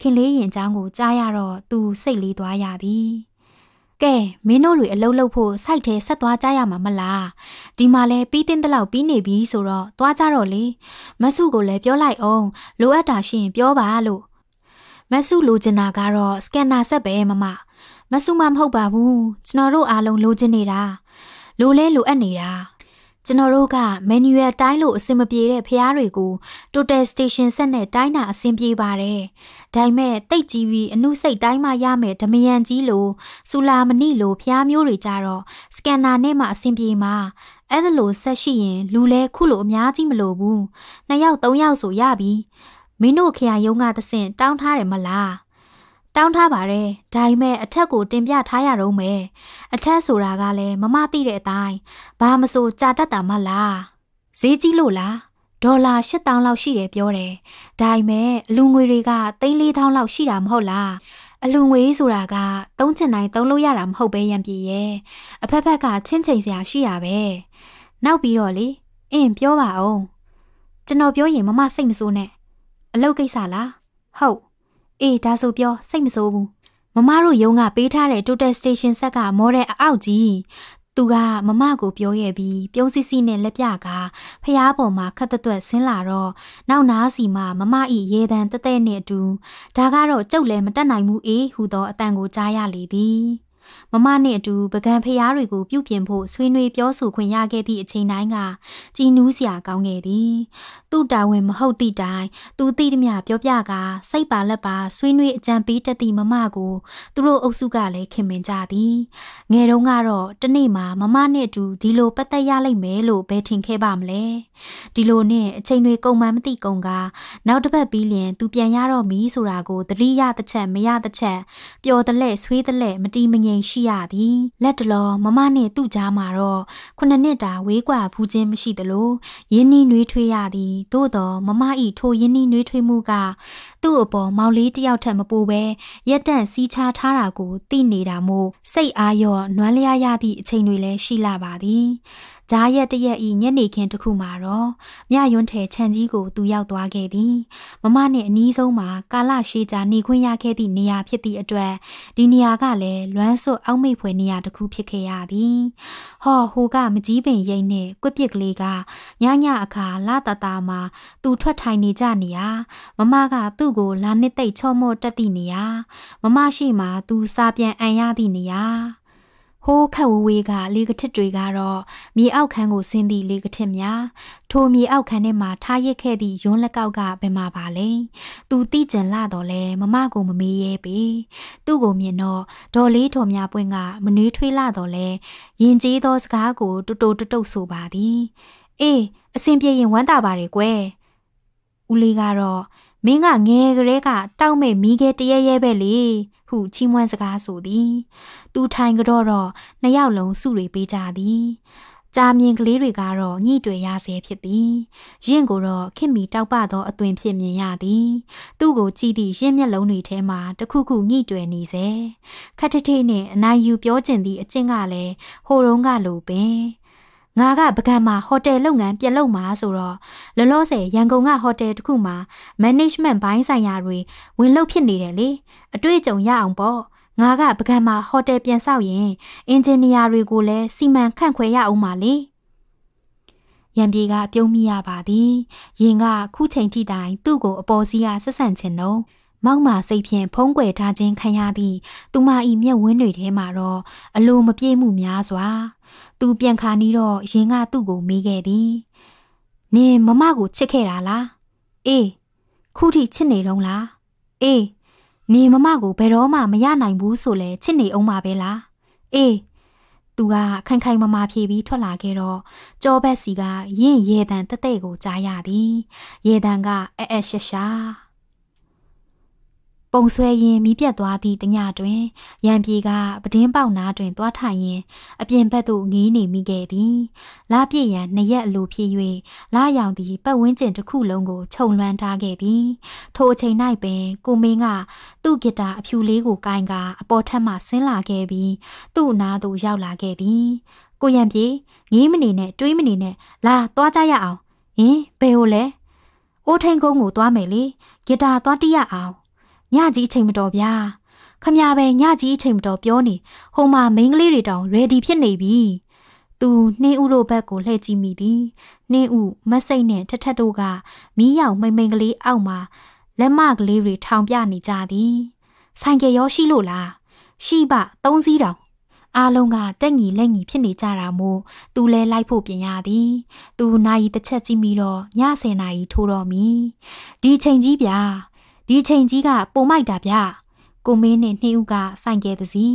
ခင်လေးရင်ချောင်းကိုကြားရတော့သူစိတ်လေးသွားရသည်ကဲမင်းတို့တွေအလုပ်လုပ်ဖို့စိုက်ထဲဆက်သွားကြရမှာမလားဒီမှာလဲပြီးတင်းတလောက်ပြီးနေပြီဆိုတော့သွားကြတော့လေမဆုကိုလည်းပြောလိုက်အောင်လိုအပ်တာရှိရင်ပြောပါလို့မဆုလိုချင်တာကတော့စကန်နာဆက်ပဲမမမဆုမှမဟုတ်ပါဘူးကျွန်တော်တို့အားလုံးလိုချင်နေတာလိုလဲလိုအပ်နေတာကျွန်တော်တို့က manual တိုင်းလို့အဆင်မပြေတဲ့ဖျားတွေကို total station ဆက်နဲ့တိုင်းတာအဆင်ပြေပါတယ်။ဒါပေမဲ့တိတ်ကြီးပြီးအမှုစိတ်တိုင်းမှရမယ်ဓမယံကြီးလိုဆူလာမဏိလိုဖျားမျိုးတွေကြတော့ scanner နဲ့မှအဆင်ပြေမှာအဲ့ဒါလိုဆက်ရှိရင်လူလဲခုလိုအများကြီးမလိုဘူး။နှစ်ယောက်သုံးယောက်ဆိုရပြီ။မင်းတို့ခရိုင်ယုံကသစင်တောင်းထားတယ်မလား။တောင်းထားပါတယ်ဒါပေမဲ့အထက်ကိုတင်ပြထားရတော့မယ်အထက်ဆိုတာကလည်းမမသိတဲ့အတိုင်းဘာမဆိုကြာတတ်တာမလားဈေးကြီးလို့လားဒေါ်လာ8000လောက်ရှိတယ်ပြောတယ်ဒါပေမဲ့အလူငွေတွေက3-4000လောက်ရှိတာမဟုတ်လားအလူငွေဆိုတာက သုံးချင်တိုင်းသုံးလို့ရတာမဟုတ်ပဲရံပြည့်ရဲ့အဖက်ဖက်ကချင်းချိန်စရာရှိရပဲနောက်ပြီးတော့လေအင်းပြောပါအောင်ကျွန်တော်ပြောရင်မမစိတ်မဆိုးနဲ့အလုပ်ကိစ္စလားဟုတ်အေးဒါဆိုပြောစိတ်မစိုးဘူးမမတို့ယုံကပေးထားတဲ့တိုတယ်စတေရှင်ဆက်ကမော်ဒယ်အအောက်ကြီးသူကမမကိုပြောခဲ့ပြီးပြုံးစစ်စစ်နဲ့လက်ပြကဖျားပေါ်မှာခက်သက်သက်ဆင်းလာတော့နောက်နားစီမှာမမဤရေတံတက်တဲ့နဲ့အတူဒါကတော့ကြုတ်လည်းမတက်နိုင်ဘူးအေးဟူသောအတန်ကိုကြားရလေသည်မမနဲ့အတူပကံဖျားတွေကိုပြုပြင်ဖို့ဆွေးနွေးပြောဆိုခွင့်ရခဲ့သည့်အချိန်တိုင်းကကြည်နူးစရာကောင်းခဲ့သည်သူ့တာဝန်မဟုတ်သည့်တိုင်သူသိသည်များပြောပြကစိတ်ပါလက်ပါဆွေးနွေးအကြံပေးတတ်သည့်မမကိုသူတို့အုပ်စုကလည်းခင်မင်ကြသည်ငယ်တုန်းကတော့တနေ့မှမမနဲ့အတူဒီလိုပတ်သက်ရလိမ့်မယ်လို့ဘယ်ထင်ခဲ့ပါမလဲဒီလိုနဲ့အချိန်တွေကုန်မှမသိကုန်ကနောက်တစ်ပတ်ပြီးလျင်သူပြန်ရတော့မီဆိုတာကိုသတိရတစ်ချက်မရတစ်ချက်ပျော်တဲ့လက်ဆွေးတဲ့လက်မတီမငိမ်ရှိရသည်လက်တလောမမနဲ့သူ့ကြားမှာတော့ခုနှစ်နှစ်တာဝေးကွာဘူးချင်းမရှိသလိုရင်းနှီးနှွေးထွေးရသည်သို့တော်မမဤထိုယင်းနှီးနှွေးထွေးမှုကသူ့အပေါ်မောင်လေးတယောက်ထက်မပိုပဲရက်တန့်စီးချထားတာကိုသိနေတာမို့စိတ်အားရော့နွမ်းလျားရသည့်အချိန်တွေလည်းရှိလာပါသည်။ဂျားရက်တရက်ဤညနေခင်းတစ်ခုမှာတော့မြယွန်းထဲခြံကြီးကိုသူရောက်သွားခဲ့သည်။မမနှင့်အနီးဆုံးမှာကာလရှိကြနေခွင့်ရခဲ့သည့်နေရာဖြစ်သည့်အတွက်ဒီနေရာကလည်းလွမ်းဆွတ်အောက်မေ့ဖွယ်နေရာတစ်ခုဖြစ်ခဲ့ရသည်။ဟော်ဟိုကမကြီးပင်ရိတ်နဲ့ကွက်ပစ်ကလေးကညညအခါလာတတာမှာသူထွက်ထိုင်နေကြနေရာမမကသူ့ကိုလာနှစ်သိမ့်ချော့မော့တက်သည့်နေရာမမရှိမှသူစာပြန်အံရသည့်နေရာဟိုးခတ်ဝဝေးကလေကထစ်တွေကတော့မြေအောက်ခန်းကိုဆင်းသည့်လေကထစ်များထိုမြေအောက်ခန်းထဲမှာထားရစ်ခဲ့သည့်ယွန်းလက်ကောက်ကဘယ်မှာပါလဲသူတိကျင်လာတော့လဲမမကိုမမေးရဲပေသူ့ကိုမြင်တော့ဒေါ်လေးထော်များပွင့်ကမနှွေးထွေးလာတော့လဲရင်ကျေးသောစကားကိုတူတူတုတ်ဆိုပါသည်အေးအစင်ပြေရင်ဝမ်းသာပါတယ်ကွယ်ဦးလေးကတော့မင်းကငယ်ကလေးကတောက်မဲ့မိခဲ့တရရဲပဲလေဟုချီးမွမ်းစကားဆိုသည်သူထိုင်ကြတော့တော့နှစ်ယောက်လုံးစုတွေပေးကြသည်ကြာမြင်ကလေးတွေကတော့ညှိတွေရဆဲဖြစ်သည် ရင့်ကိုတော့ခင်မီတောက်ပသောအသွင်ဖြစ်မြင်ရသည် သူ့ကိုကြည့်သည့်ရင့်မျက်လုံးတွေထဲမှာတခုခုညှိတွေနေစေခက်ထထိတ်နဲ့အနိုင်ယူပြောကျင်သည့်အကျင့်ကလည်းဟိုတုန်းကလိုပင်ငါကပုဂံမှာဟိုတယ်လုပ်ငန်းပြက်လုပ်မှာဆိုတော့လောလောဆယ်ရန်ကုန်ကဟိုတယ်တစ်ခုမှာ management ဘိုင်းဆိုင်ရာတွေဝင်လုပ်ဖြစ်နေတယ်လေအတွေ့အကြုံရအောင်ပေါ့ငါကပုဂံမှာဟိုတယ်ပြန်ဆောက်ရင်အင်ဂျင်နီယာတွေကိုလည်းစီမံခန့်ခွဲရအောင်ပါလေရန်ပြေကပြုံးမိရပါသည်ရင်ကခုချိန်ထိတိုင်သူ့ကိုအပေါ်စီးကဆက်ဆန့်ခြင်းတော့မောက်မာစိတ်ဖြင့်ဖုံးကွယ်ထားခြင်းခံရသည့်သူမ၏မျက်ဝန်းတွေထဲမှာတော့အလိုမပြေမှုများစွာသူပြန်ခါနီးတော့ရင်က သူ့ကိုမေးခဲ့သည်နင်မမကိုချစ်ခဲ့တာလားအေးခုထိချစ်နေတော့လားအေးနင်မမကိုဘယ်တော့မှမရနိုင်ဘူးဆိုလဲချစ်နေအောင်ပါပဲလားအေးသူကခိုင်ခိုင်မာမာဖြေပြီးထွက်လာခဲ့တော့ကြောဘက်စီကရင့်ရေတံတက်တဲ့ကိုကြားရသည် ရေတံကအဲအဲရှာရှာပုံဆွဲရင်းမိပြတ်သွားသည့်တညတွင်ရန်ပြေကပဒင်းပေါက်နားတွင်သွားထိုင်ရင်းအပြင်ဘက်သို့ငေးနေမိခဲ့သည်။လပြည့်ရန်နှစ်ရက်အလိုဖြစ်၍လရောင်သည်ပတ်ဝန်းကျင်တစ်ခုလုံးကိုခြုံလွှမ်းထားခဲ့သည်။ထိုအချိန်၌ပင်ကိုမင်းကသူ့ဂစ်တာအဖြူလေးကိုကင်ကအပေါ်ထက်မှဆင်းလာခဲ့ပြီးသူ့အနားသို့ရောက်လာခဲ့သည်။ကိုရန်ပြေငေးမနေနဲ့တွေးမနေနဲ့လာသွားကြရအောင်။ဟင်ဘယ်ဟိုလဲ။အိုးထိန်ကုန်းကိုသွားမယ်လေ။ဂစ်တာသွားတိရအောင်ညကြီးအချိန်မတော်ဗျာခမရပဲညကြီးအချိန်မတော်ပြောနေဟိုမှာမိန်းကလေးတွေတောင် ready ဖြစ်နေပြီသူနှင်းဥတို့ဘက်ကိုလှည့်ကြည့်မိသည်နှင်းဥမစိတ်နဲ့ထထတို့ကမီးရောင်မိန်မိန်ကလေးအောက်မှာလက်မကလေးတွေထောင်ပြနေကြသည်ဆိုင်ကယ်ရောရှိလို့လားရှိပါသုံးစီးတောင်အားလုံးကတက်ညီလက်ညီဖြစ်နေကြတာမို့သူလဲလိုက်ဖို့ပြင်ရသည် သူနာရီတစ်ချက်ကြည့်ပြီးတော့ည10နာရီထိုးတော့မီဒီချိန်ကြီးဗျာ你前几天不买茶叶？ကိုမင်းနဲ့နှင်းဦးကဆိုင်ခဲ့သစီ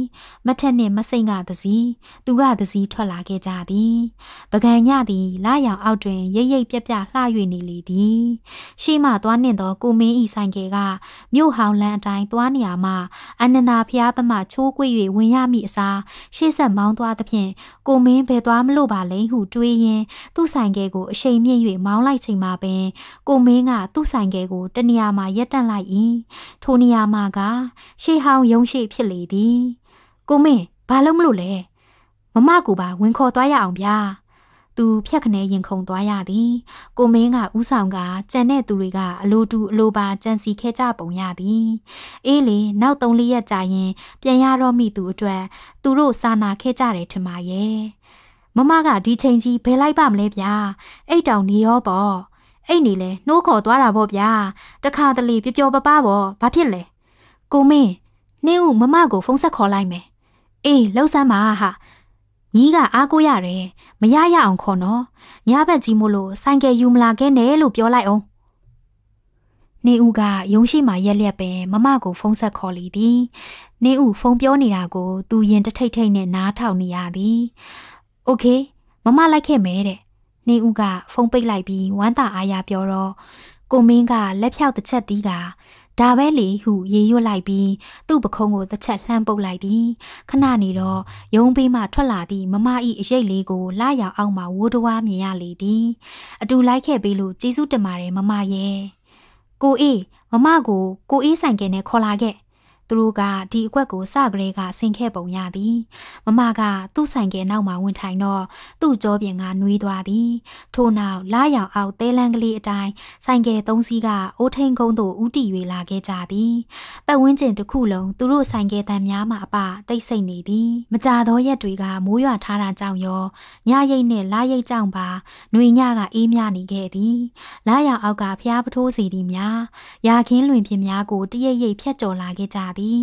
မထက်နဲ့မစိမ့်ကသစီသူကသစီထွက်လာခဲ့ကြသည် ပကံညသည်လာရောင်အောက်တွင်ရိပ်ရိပ်ပြက်ပြလှ၍နေလေသည်ရှေးမှသွားနှင့်သောကိုမင်းဤဆိုင်ကကမြို့ဟောင်းလန်အတိုင်းသွားနေရမှအနန္ဒာဖျားသမချိုးကွေ့၍ဝင်ရမိအစားရှေးဆက်မောင်းသွားသဖြင့်ကိုမင်းဘယ်သွားမလို့ပါလဲဟုတွေးရင်းသူ့ဆိုင်ကကိုအရှိန်မြင့်၍မောင်းလိုက်ချိန်မှာပင်ကိုမင်းကသူ့ဆိုင်ကကိုတနေရာမှာရပ်တန့်လိုက်၏ထိုနေရာမှာကရှေးဟောင်းယုံရှိဖြစ်လေသည် ကိုမင်းဘာလို့မလို့လဲမမကူပါဝင်ခေါ်သွားရအောင်ဗျာသူဖြက်ခနဲရင်ခုန်သွားရသည် ကိုမင်းကဥဆောင်ကကြံတဲ့သူတွေကအလိုတူအလိုပါကြံစီခဲ့ကြပုံရသည်အေးလေနောက်၃ရက်ကြာရင်ပြန်ရတော့မိသူအတွက် သူတို့စာနာခဲ့ကြတယ်ထင်ပါရဲ့မမကဒီချိန်ကြီးဘယ်လိုက်ပါမလဲဗျာအိတ်တောင်နေရောပေါ့အဲ့နေလဲနှိုးခေါ်သွားတာပေါ့ဗျာတခါတလေပျော်ပပပေါ့ဘာဖြစ်လဲကိုမင်းနင်းဦးမမကိုဖုန်းဆက်ခေါ်လိုက်မယ်အေးလှုပ်ဆမ်းပါဟာညီးကအားကိုရတယ်မရရအောင်ခေါ်နော်ညဘက်ကြီးမို့လို့ဆိုင်ကယ်ယူမလာခဲ့နဲ့လို့ပြောလိုက်အောင်နေဦးကရုံးရှိမှရက်ရက်ပင်မမကို ဖုန်းဆက်ခေါ်လီသည် နေဦးဖုန်းပြောနေတာကို သူရင်တထိတ်ထိတ်နဲ့နားထောင်နေရသည်โอเคမမလိုက်ခဲ့မယ်တဲ့နေဦးက ဖုန်းပိတ်လိုက်ပြီးဝမ်းသာအားရပြောတော့ကိုမင်းကလက်ဖြောက်တစ်ချက်တီးကဒါပဲလေဟုရေရွတ်လိုက်ပြီးသူ့ပခုံးကိုတစ်ချက်လှမ်းပုတ်လိုက်သည်ခဏနေတော့ယုံပေးမှထွက်လာသည့်မမဤအရိပ်လေးကို လာရောက်အောင်မှဝိုးတဝါမြင်ရလေသည် အတူလိုက်ခဲ့ပေးလို့ကျေးဇူးတင်ပါတယ်မမရဲ့ကိုအေးမမကိုကိုအေးဆိုင်ကယ်နဲ့ခေါ်လာခဲ့သူတို့ကဒီအကွက်ကိုစကလေးကဆင်ခဲ့ပုံရသည်မမက သူ့ဆိုင်ကနောက်မှာဝင်ထိုင်တော့သူ့ကြောပြင်ကနှွေးသွားသည် ထို့နောက်လာရောင်အောင်တဲလန်းကလေးအတိုင်းဆိုင်ကသုံးစီးကအိုးထိန်ကုန်းသို့ဥတီ၍လာခဲ့ကြသည်ပတ်ဝန်းကျင်တစ်ခုလုံးသူတို့ဆိုင်ကတန်များမှအပတိတ်ဆိတ်နေသည် မကြသောရက်တွေကမိုးရွာထားတာကြောင့်ရောညရိတ်နဲ့လာရိတ်ကြောင့်ပါຫນွေညကအေးမြနေခဲ့သည် လာရောင်အောက်ကဖျားပထိုးစီသည်များရာခင်းလွင်ပြင်များကိုတရိပ်ရိပ်ဖြတ်ကျော်လာခဲ့ကြသည်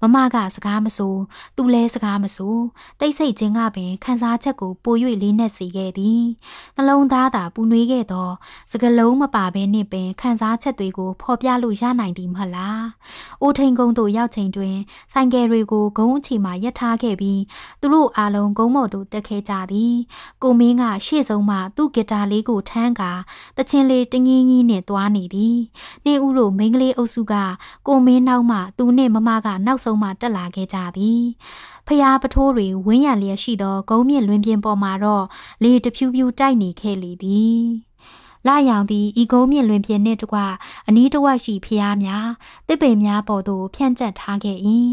မမကစကားမဆိုသူလဲစကားမဆိုတိတ်ဆိတ်ခြင်းကပင်ခံစားချက်ကို ပို၍လေးနက်စေခဲ့သည်နှလုံးသားသာပူနွေးခဲ့သောစကလုံးမပါဘဲနှင့်ပင်ခံစားချက်တွေကိုဖော်ပြလို့ရနိုင်သည်မဟုတ်လားအိုထိန်ကုန်းတို့ရောက်ချိန်တွင်ဆိုင်ကယ်တွေကိုဂုံးအချီမှာရပ်ထားခဲ့ပြီးသူတို့အားလုံးဂုံးမော်တို့တက်ခဲ့ကြသည် ကိုမင်းကရှေ့ဆုံးမှသူ့ဂီတာလေးကိုထမ်းကာတချင်းလေးတင်းကြီးကြီးနဲ့သွားနေသည်နေဦးတို့မိန်းကလေးအုပ်စုက ကိုမင်းနောက်မှ သူနဲ့မမမကနောက်ဆုံးမှတက်လာခဲ့ကြသည်ဖျားပထိုးတွေဝင်းရံလျက်ရှိသောဂုံးမြင့်လွင်ပြင်ပေါ်မှာတော့လေတဖြူဖြူတိုက်နေခဲ့လေသည်လာရောင်သည်ဤကုန်းမြင့်လွင်ပြင်နှင့်တကွအနီးတစ်ဝက်ရှိဖျားများတစ်ပင်များပေါ်သို့ဖြန့်ကျက်ထားခဲ့၏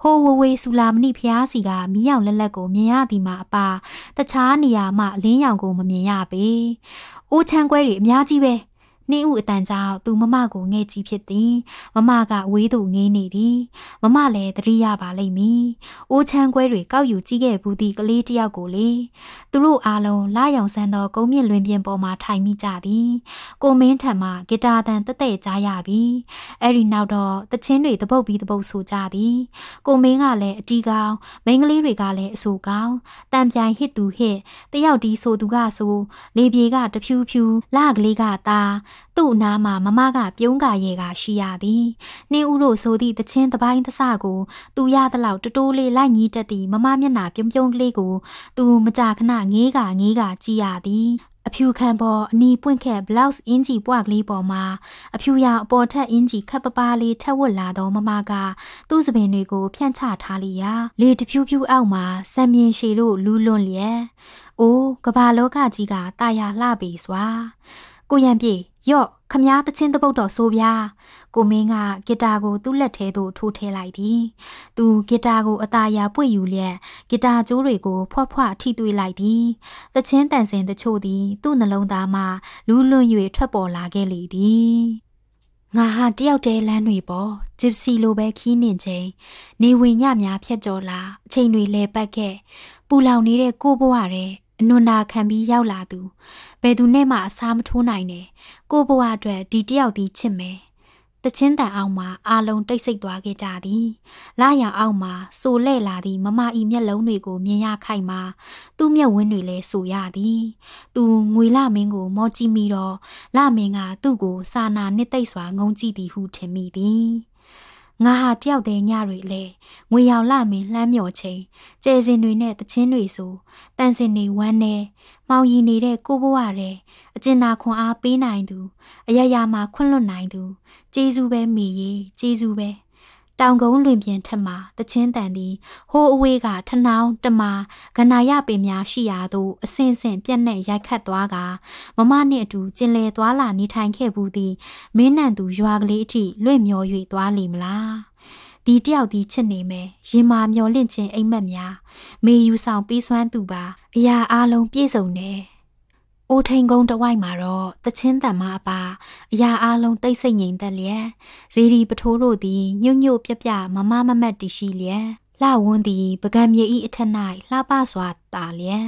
ဟိုဝဝေဆူလာမဏိဖျားစီကမီးရောင်လက်လက်ကိုမြင်ရသည်မှာအပါတခြားနေရာမှအလင်းရောင်ကိုမမြင်ရပေအိုးချမ်းကွဲတွေအများကြီးပဲနှင်းဥအတန်ကြောင့်သူမမကိုငဲ့ကြည့်ဖြစ်သည်မမကအဝေးသို့ငေးနေသည်မမလည်းသတိရပါလိမ့်မည်အိုးချမ်းခွဲတွေကောက်ယူကြည့်ခဲ့ဘူးသည့်ကလေးတယောက်ကိုလေသူတို့အားလုံးလာရောင်ဆန်းသောကုန်းမြင့်လွင်ပြင်ပေါ်မှာထိုင်မိကြသည် ကိုမင်းထံမှဂီတာတန်တက်တဲ့ကြားရပြီအဲ့ဒီနောက်တော့တချင်းတွေတပုတ်ပြီးတပုတ်ဆိုကြသည် ကိုမင်းကလည်းအတီးကောင်းမိန်းကလေးတွေကလည်းအဆိုကောင်းတန်ပြိုင်ဟစ်သူဟစ်တယောက်ဒီဆိုသူကဆို လေပြေကတဖြူဖြူလကလေးကသားသူ့အနားမှာမမကပြုံးကာရဲကရှိရသည်နှင်းဦးတို့ဆိုသည့်တချင်းတပိုင်းတစကိုသူရသလောက်တတိုးလေးလိုက်ညီးတက်သည့်မမမျက်နှာပြုံးပြုံးကလေးကိုသူမကြာခဏငေးကငေးကကြည့်ရသည်အဖြူခံပေါ်အနီပွင့်ခက် blouse အင်ဂျီပွားကလေးပေါ်မှာအဖြူရောင်အပေါ်ထက်အင်ဂျီခပ်ပပလေးထက်ဝတ်လာသောမမကသူ့စပင်တွေကိုဖြန့်ချထားလျာလေတဖြူဖြူအောက်မှာဆံမြင်ရှည်လို့လူးလွန်လျက်အိုးကဘာလောကကြီးကတာယာလှပြီစွာကိုရံပြေယော့ခမားတချင်းတပုတ်တော်ဆိုဗျာကိုမင်းကဂီတာကိုသူ့လက်ထဲသို့ထိုးထည့်လိုက်သည်သူဂီတာကိုအตาရာပွေယူလျက်ဂီတာကြိုးတွေကိုဖွက်ဖွက်ထိတွေ့လိုက်သည်တချင်းတန်စင်တချို့သည်သူ့နှလုံးသားမှလူးလွန့်၍ထွက်ပေါ်လာခဲ့လေသည်ငါဟာတယောက်တည်းလမ်းတွေပေါ်ဂျစ်စီလိုပဲခီးနှင်ချိန်နေဝင်ညများဖြတ်ကျော်လာအချိန်တွေလဲပတ်ခဲ့ပူလောင်နေတဲ့ကိုဘဝတဲ့အနွန်နာခံပြီးရောက်လာသူဘယ်သူနဲ့မှအစားမထိုးနိုင်နဲ့ကိုဘဝအတွက်ဒီတယောက်သည်ချစ်မယ်တချင်းတန်အောင်မှာအာလုံးတိတ်ဆိတ်သွားခဲ့ကြသည်လာရောင်အောင်မှာဆိုလဲ့လာသည့်မမအီမျက်လုံးတွေကိုမြင်ရခိုက်မှာသူ့မျက်ဝန်းတွေလည်းဆိုရသည်သူငွေလာမင်းကိုမောကြည့်မိတော့လာမင်းကသူ့ကိုစာနာနှစ်သိမ့်စွာငုံကြည့်သည်ဟုထင်မိသည်ငါဟာတယောက်တည်းညတွေလဲငွေရောင်လမင်းလှမ်းမြော်ချင်းကျဲစင်တွေနဲ့တချင်းတွေဆိုတန်စင်တွေဝမ်းနေမောင်ရီနေတဲ့ကိုဘဝတဲ့အကျဉ်နာခွန်အားပေးနိုင်သူအရရမှာခွန့်လွတ်နိုင်သူကျေးဇူးပဲမိရေကျေးဇူးပဲတောင်ကုန်းလွင်ပြင်ထက်မှတချင်းတန်သည်ဟိုးအဝေးကထနောင်းတမာကနာရပင်များရှိရာသို့အစင်စင်ပြက်နဲ့ရိုက်ခတ်သွားကမမနှင့်အတူကျင်လည်သွားလာနေထိုင်ခဲ့ဘူးသည်မင်းနံသူရွာကလေးအထိလွင့်မျော၍သွားလေမလားဒီတယောက်ဒီချစ်နေမယ်ရင်မာမျောလင့်ခြင်းအိမ်မက်များမေယူဆောင်ပေးစွမ်းသူပါအရာအလုံးပြည့်စုံတယ်အိုထိန်ကုန်းတဝိုက်မှာတော့တချင်းတန်မအပါအရာအလုံးတိတ်ဆိတ်ငြိမ်သက်လျက်ဇေဒီပထိုးတို့သည်ညွညွပြပြမမမမတ်တရှိလျက်လှဝန်းသည်ပကံမြေဤအထက်၌လှပစွာတာလျက်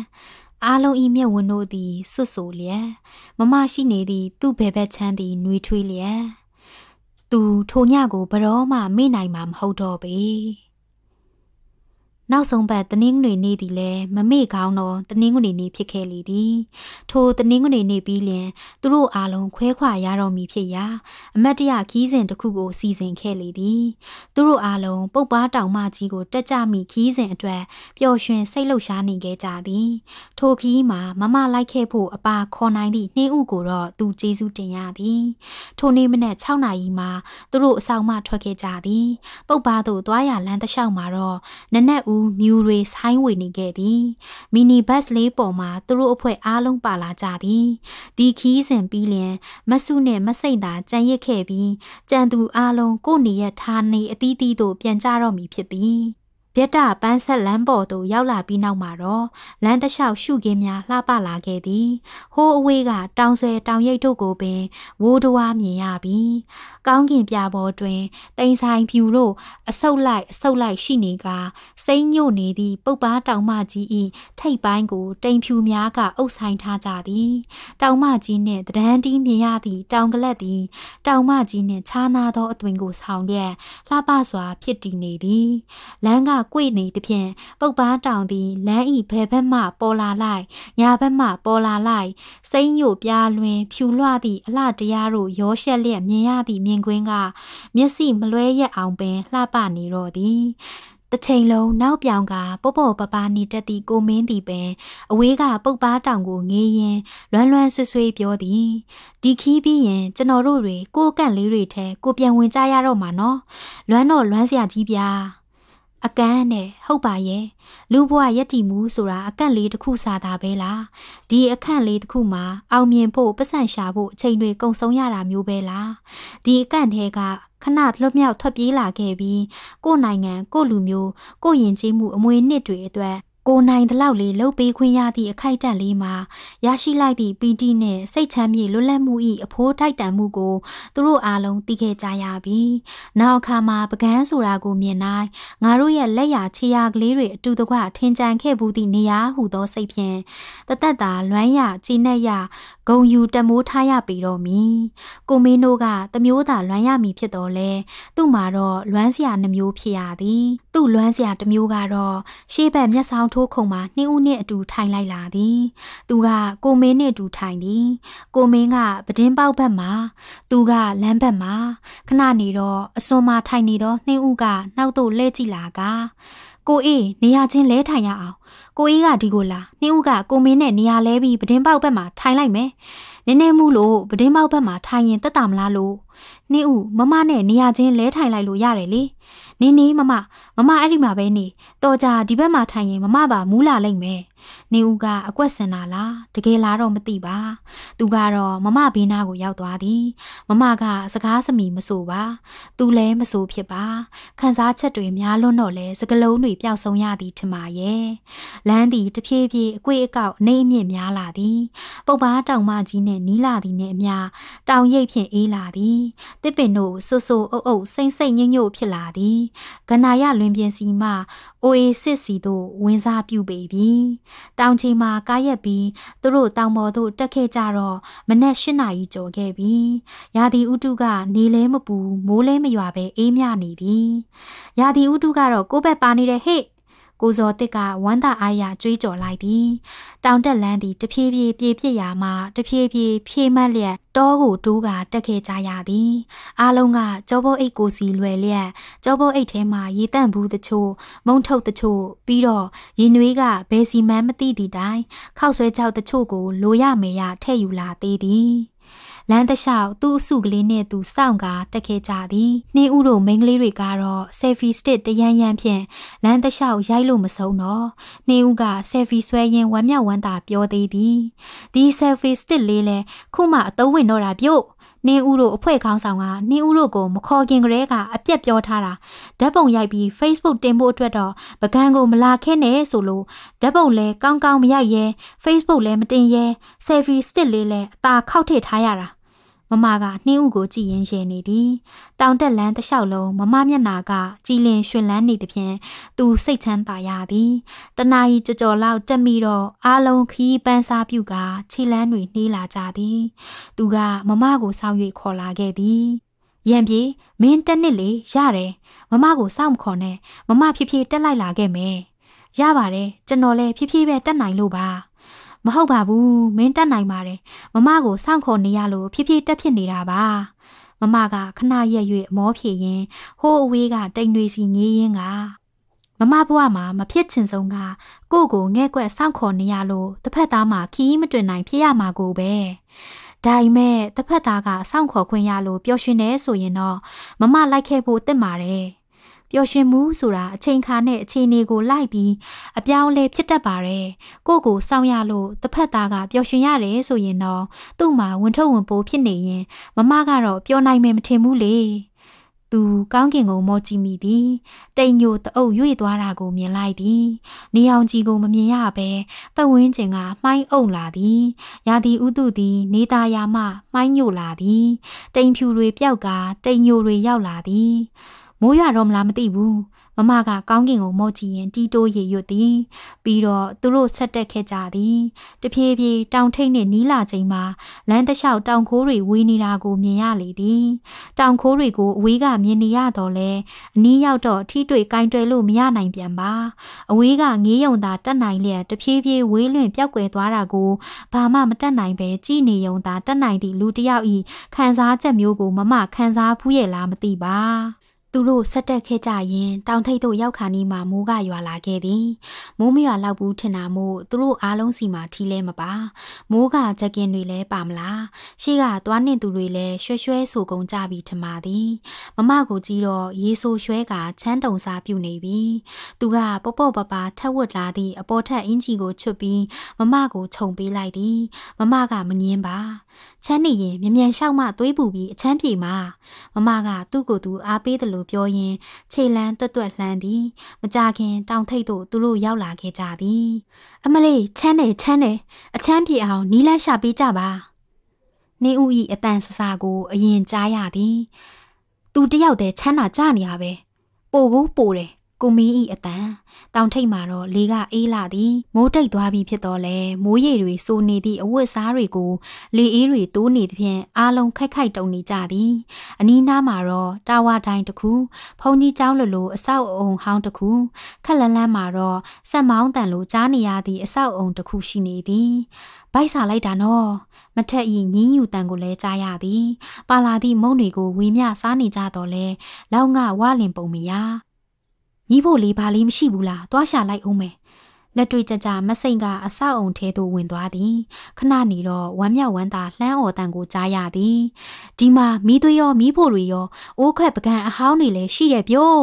အားလုံးဤမျက်ဝန်းတို့သည်ဆွတ်ဆိုလျက်မမရှိနေသည့်သူ့ဘယ်ဘက်ချမ်းသည်နှွေထွေးလျက်သူထိုညကိုဘရောမှမေ့နိုင်မှာမဟုတ်တော့ပေ။နောက်ဆုံးပတ်တနင်္ဂနွေနေ့သည်လည်းမမေ့ကောင်းသောတနင်္ဂနွေနေ့ဖြစ်ခဲ့လေသည် ထိုတနင်္ဂနွေနေ့ပြီးလျင် သူတို့အားလုံးခွဲခွာရတော့မည်ဖြစ်ရာ အမတ်တရခီးစဉ်တစ်ခုကိုစီစဉ်ခဲ့လေသည် သူတို့အားလုံးပုတ်ပါတောင်မကြီးကိုတက်ကြမိခီးစဉ်အတွက်ပျော်ရွှင်စိတ်လှုပ်ရှားနေခဲ့ကြသည် ထိုခီးမှာမမလိုက်ခဲ့ဖို့အပါခေါ်နိုင်သည့်နှင်းဥကိုတော့သူကျေးဇူးတင်ရသည်ထိုနေ့မနက်6နာရီမှာသူတို့အဆောင်မှထွက်ခဲ့ကြသည် ပုတ်ပါသို့သွားရလမ်းတစ်လျှောက်မှာတော့နနက်ဦးဦးမြူတွေဆိုင်းဝေနေခဲ့သည် မီနီဘတ်လေးပေါ်မှာသူတို့အဖွဲ့အားလုံးပါလာကြသည်ဒီခီးစဉ်ပြီးလျင်မဆုနဲ့မစိတ်သာကြံရစ်ခဲ့ပြီးကြံသူအားလုံးကိုနေရထားနေအသီးသီးသို့ပြန်ကြတော့မည်ဖြစ်သည်ပြက်တာပန်းဆက်လမ်းပေါ်သို့ရောက်လာပြီးနောက်မှာတော့လမ်းတစ်လျှောက်ရှုခင်းများလှပလာခဲ့သည်ဟိုးအဝေးကတောင်ဆွဲတောင်ရိပ်တို့ကိုပင်ဝိုးတွားမြင်ရပြီးကောင်းကင်ပြပေါ်တွင်တိမ်ဆိုင်ဖြူတို့အဆုတ်လိုက်အဆုတ်လိုက်ရှိနေက စိမ့်ညို့နေသည့်ပုပ်ပားတောင်မကြီး၏ထိပ်ပိုင်းကို တိမ်ဖြူများကအုပ်ဆိုင်ထားကြသည်တောင်မကြီးနှင့်တန်းတီးမြင်ရသည့်တောင်ကလက်သည်တောင်မကြီးနှင့်ခြားနာသောအသွင်ကိုဆောင်ရက်လှပစွာဖြစ်တည်နေသည်လမ်းကကွေ့နေသည်ဖြင့်ပုတ်ပားတောင်သည်လမ်းဤဘယ်ဘက်မှပေါ်လာလိုက်ညာဘက်မှပေါ်လာလိုက် စိမ့်ညို့ပြားလွင် ဖြူလွှသည့်အလှတရားတို့ရောရှက်လျက်မြင်ရသည့်မြင်ကွင်းကမျက်စိမလွဲရက်အောင်ပင်လှပနေတော့သည်တစ်ချိန်လုံးနောက်ပြောင်ကပေါ့ပေါ့ပပနေတက်သည့်ကိုမင်းသည်ပင်အဝေးကပုတ်ပားတောင်ကိုငေးရင်လွမ်းလွမ်းဆွဆွေးပြောသည်ဒီခီးပြီးရင်ကျွန်တော်တို့တွေ ကိုကန့်လေးတွေထဲကိုပြန်ဝင်ကြရတော့မှာနော် လွမ်းတော့လွမ်းစရာကြီးပြားအကန့်နဲ့ဟုတ်ပါရဲ့လူဘဝယက်တီမူဆိုတာအကန့်လေးတစ်ခုစာတာပဲလားဒီအကန့်လေးတစ်ခုမှာအောင်မြင်ဖို့ပတ်စံရှာဖို့အချိန်တွေကုန်ဆုံးရတာမျိုးပဲလားဒီအကန့်ထဲကခဏလွတ်မြောက်ထွက်ပြေးလာခဲ့ပြီးကို့နိုင်ငံကို့လူမျိုးကို့ယဉ်ကျေးမှုအမွေနှစ်တွေအတွက်ကိုနိုင်သလောက်လေးလှုပ်ပေးခွင့်ရသည့်အခိုက်အတန့်လေးမှာရရှိလိုက်သည့်ပီတိနှင့်စိတ်ချမ်းမြေလွတ်လပ်မှု၏အဖိုးတိုက်တန်မှုကိုသူတို့အားလုံးသိခဲ့ကြရပြီ။နောက်အခါမှာပကန်းဆိုတာကိုမြင်နိုင်ငါတို့ရဲ့လက်ရာခြေရာကလေးတွေအတူတကွထင်ကြံခဲ့ဘူးသည့်နေရာဟုသောစိတ်ဖြင့်တသက်တာလွမ်းရ၊ချိနဲ့ရဂုံယူတမိုးထားရပေတော့မည်။ကိုမင်းတို့ကတမျိုးသာလွမ်းရမည်ဖြစ်တော်လဲသူ့မှာတော့လွမ်းစရာနှမျိုးဖြစ်ရသည်။သူ့လွမ်းစရာတမျိုးကတော့ရှေးဘက်မျက်စောင်းထိုးခုံမှာနှင်းဦးနဲ့အတူထိုင်လိုက်လာသည်။သူကကိုမင်းနဲ့အတူထိုင်သည်။ကိုမင်းကပဒင်းပေါက်ဘက်မှာသူကလမ်းဘက်မှာခဏနေတော့အစွန်မှာထိုင်နေတော့နှင်းဦးကနောက်သို့လှည့်ကြည့်လာကကိုအေးနေရာချင်းလဲထိုင်ရအောင် ကိုအေးကဒီကိုလာနှင်းဦးကကိုမင်းနဲ့နေရာလဲပြီးပဒင်းပေါက်ဘက်မှာထိုင်လိုက်မယ်နည်းနည်းမှုလို့ပဒင်းပေါက်ဘက်မှာထိုင်ရင်တက်တာမလားလို့နှင်းဦးမမနဲ့နေရာချင်းလဲထိုင်လိုက်လို့ရတယ်လေနေနေမမမမအဲ့ဒီမှာပဲနေတော်ကြဒီဘက်မှာထိုင်ရင်မမပါမူးလာလိမ့်မယ်နေဦးကအကွက်စင်တာလားတကယ်လားတော့မသိပါ သူကတော့မမဘေးနာကိုရောက်သွားသည်မမကစကားစမီမဆိုပါသူလည်းမဆိုဖြစ်ပါခန်းစားချက်တွေများလွန်းတော့လဲစကလုံးတွေပျောက်ဆုံးရသည်ထင်ပါရဲ့လမ်းသည်တဖြည်းဖြည်းအကွေအကောက်အနေအမြင့်များလာသည်ပုပ်ပါတောင်မကြီးနဲ့နီးလာသည်နဲ့အမျှတောင်ရိပ်ဖြင့်အေးလာသည်တစ်ပင်တို့ဆူဆူအုပ်အုပ်စိမ့်စိမ့်ညို့ညို့ဖြစ်လာသည်ကနာရလွင်ပြင်စီမှ oasis စီတို့ဝင်စားပြုပေပြီ။တောင်ချီမှာကားရက်ပြီးသူတို့တောင်ပေါ်သို့တက်ခဲ့ကြတော့မနက်၈နာရီကျော်ခဲ့ပြီ။ရာသီဥတုကနေလဲမပူမိုးလဲမရွာပဲအေးမြနေသည်။ရာသီဥတုကတော့ကိုယ့်ဘက်ပါနေတဲ့ဟေ့ကိုဇော်တစ်ကဝမ်းသာအားရကြွေးကြော်လိုက်သည်။တောင်တက်လန်းသည်တဖြည်းဖြည်းပြေပြစ်ရာမှတဖြည်းဖြည်းဖြည့်မက်လျက်တောကိုတိုးကတက်ခဲ့ကြရသည်။အားလုံးကကြောဘောအိတ်ကိုစီလွယ်လျက်ကြောဘောအိတ်ထဲမှရေတန့်ဘူးတချို့မုံထုတ်တချို့ပြီးတော့ရင်နွေးကဘယ်စီမန်းမသိသည့်တိုင်ခောက်ဆွဲချောက်တချို့ကိုလိုရမေရထည့်ယူလာသေးသည်။လမ်းတစ်လျှောက်သူ့အစုကလေးနဲ့သူစောင့်ကာတက်ခဲ့ကြသည်နှင်းဦးတို့မိန်းကလေးတွေကတော့ selfie stick တရန်ရန်ဖြင့်လမ်းတစ်လျှောက်ရိုက်လို့မဆုံးတော့နှင်းဦးက selfie ဆွဲရင်းဝမ်းမြောက်ဝမ်းသာပြောသေးသည်ဒီ selfie stick လေးလဲခုမှအသုံးဝင်တော့တာပြုတ်နင်းဦးတို့အဖွဲ့ခေါင်းဆောင်ကနင်းဦးတို့ကိုမခေါ်ခင်ကတည်းကအပြက်ပြောထားတာဓာတ်ပုံရိုက်ပြီး Facebook တင်ဖို့အတွက်တော့ပကံကိုမလာခဲ့နဲ့ဆိုလို့ဓာတ်ပုံလဲကောင်းကောင်းမရိုက်ရဲ Facebook လဲမတင်ရဲ selfie stick လေးလဲအตาခောက်ထစ်ထားရတာ။မမကနှင်းဥကိုကြည်ရင်ရင်နေသည်တောင်တက်လန်းတစ်လျှောက်လုံးမမမျက်နာကကြည်လင်ရွှင်လန်းနေသည်ဖြင့်သူစိတ်ချမ်းသာရသည်တနာကြီးကြော်ကြော်လောက်တက်မိတော့အားလုံးခီးပန်းစားပြုကခြေလန်းတွေနှေးလာကြသည် သူကမမကိုစောင့်၍ခေါ်လာခဲ့သည်ရံပြေမင်းတက်နစ်လေရတယ်မမကိုစောင့်မခေါ်နဲ့မမဖြည်းဖြည်းတက်လိုက်လာခဲ့မယ်ရပါတယ်ကျွန်တော်လည်းဖြည်းဖြည်းပဲတက်နိုင်လို့ပါမဟုတ်ပါဘူးမင်းတက်နိုင်ပါတယ်မမကိုစောင့်ခေါ်နေရလို့ဖြည်းဖြည်းတက်ဖြစ်နေတာပါ မမကခဏရက်၍မောဖြေရင်ဟိုးအဝေးကတိမ်တွေစီငေးရင်းကမမဘဝမှာမဖြစ်ချင်ဆုံးကကိုကိုငဲ့ကွက်စောင့်ခေါ်နေရလို့တစ်ဖက်သားမှာခီးမတွင်နိုင်ဖြစ်ရမှာကိုပဲဒါပေမဲ့တစ်ဖက်သားကစောင့်ခေါ်ခွင့်ရလို့ပျော်ရွှင်နေဆိုရင်တော့မမလိုက်ခဲ့ဖို့တင့်ပါတယ်။ပျော်ရွှင်မှုဆိုတာအချိန်ခါနဲ့အခြေအနေကိုလိုက်ပြီးအပြောင်းလဲဖြစ်တတ်ပါတယ်။ကိုယ့်ကိုစောင့်ရလို့တစ်ဖက်သားကပျော်ရွှင်ရတယ်ဆိုရင်တော့သူ့မှာဝန်ထုတ်ဝန်ပိုးဖြစ်နေရင်မမကတော့ပျော်နိုင်မယ်မထင်ဘူးလေ။သူကောင်းကင်ကိုမော့ကြည့်မိသည်။တိမ်ညိုတအုပ်ရွေ့သွားတာကိုမြင်လိုက်သည်။နေအောင်ကြီးကိုမမြင်ရဘဲပတ်ဝန်းကျင်ကမှိုင်းအုံလာသည်။ရာသီဥတုသည် နေသားယာမှမှိုင်းညိုလာသည်။တိမ်ဖြူတွေပြောက်က တိမ်ညိုတွေရောက်လာသည်။မိုးရွာတော့မလားမသိဘူးမမကကောင်းကင်ကိုမော့ကြည့်ရင်တီးတိုးရေရွတ်သည်ပြီးတော့သူတို့ဆက်တက်ခဲ့ကြသည်တဖြည်းဖြည်းတောင်ထိပ်နှင့်နီးလာချိန်မှာလမ်းတစ်လျှောက်တောင်ခိုးတွေဝေးနေတာကိုမြင်ရလေသည် တောင်ခိုးတွေကိုအဝေးကမြင်နေရတော့လဲအနီးရောက်တော့ထိတွေ့ကင်တွယ်လို့မရနိုင်ပြန်ပါအဝေးကငေးယုံသာတက်နိုင်လျက်တဖြည်းဖြည်းဝေးလွင့်ပျောက်ကွယ်သွားတာကိုဘာမှမတက်နိုင်ပဲကြည်နေယုံသာတက်နိုင်သည့်လူတစ်ယောက်ဤခံစားချက်မျိုးကိုမမခံစားဖူးရဲ့လားမသိပါသူတို့ဆက်တက်ခဲ့ကြရင်တောင်ထိပ်သို့ရောက်ခါနီးမှာမိုးကရွာလာခဲ့သည်မိုးမရွာလောက်ဘူးထင်တာမို့သူတို့အားလုံးစီမှာထီးလဲမပါမိုးကဂျက်ကင်တွေလည်းပါမလားရှေ့ကသွားနှင့်သူတွေလည်းရွှဲရွှဲဆိုကုန်ကြပြီထင်ပါသည်မမကိုကြည့်တော့ရေဆိုရွှဲကချမ်းတုံစားပြုနေပြီသူက ပေါပေါပပထက်ဝတ်လာသည့်အပေါ်ထက်အင်ကြီးကိုချွတ်ပြီးမမကိုခြုံပေးလိုက်သည်မမကမငင်းပါ ချမ်းနေရင်မြ мян လျှောက်မှသွေးပူပြီးအချမ်းပြေမှာမမကသူ့ကိုယ်သူအားပေးတယ်လို့လို့ပြောရင်းခြေလန်းတွက်တွက်လှမ်းသည် မကြခင်တောင်ထိပ်သို့သူတို့ရောက်လာခဲ့ကြသည်အမလေးချမ်းတယ်ချမ်းတယ်အချမ်းပြေအောင်နီးလန်းရှာပေးကြပါနေဦးဤအတန်ဆဆကို အရင်ကြားရသည် သူတယောက်တည်းချမ်းသာကြနေရပဲပိုကိုပိုတယ်ကိုမင်းဤအတန်တောင်ထိပ်မှာတော့လေကအေးလာသည်မိုးတိတ်သွားပြီဖြစ်တော့လဲမိုးရေတွေစိုးနေသည့်အဝတ်စားတွေကိုလေအေးတွေတိုးနေသဖြင့်အားလုံးခိုက်ခိုက်တုန်နေကြသည်အနီးနားမှာတော့တာဝါတိုင်းတစ်ခုဖုန်ကြီးကျောင်းလိုလိုအဆောက်အုံ ဟောင်းတစ်ခုခက်လန်းလန်းမှာတော့ဆက်မောင်းတန်လိုကြားနေရသည့်အဆောက်အုံတစ်ခုရှိနေသည်ဗိုက်စာလိုက်တာနော်မထက်ဤညင်းညူတန်ကိုလဲကြားရသည်ပါလာသည့်မုံတွေကိုဝေမျှစားနေကြတော့လဲလောက်ငါဝလင်ပုံမရညီဖို့လေးပါလေးမရှိဘူးလားသွားရှာလိုက်အောင်မယ်လက်တွေ့ကြကြမစိန်ကအဆောက်အုံထဲသို့ဝင်သွားသည်ခဏနေတော့ဝမ်းမြောက်ဝမ်းသာလှမ်းအော်တန်ကိုကြားရသည်ဒီမှာမိသွေးရောမိဖို့တွေရောအိုးခွက်ပကံအဟောင်းတွေလည်းရှိတယ်ပြို့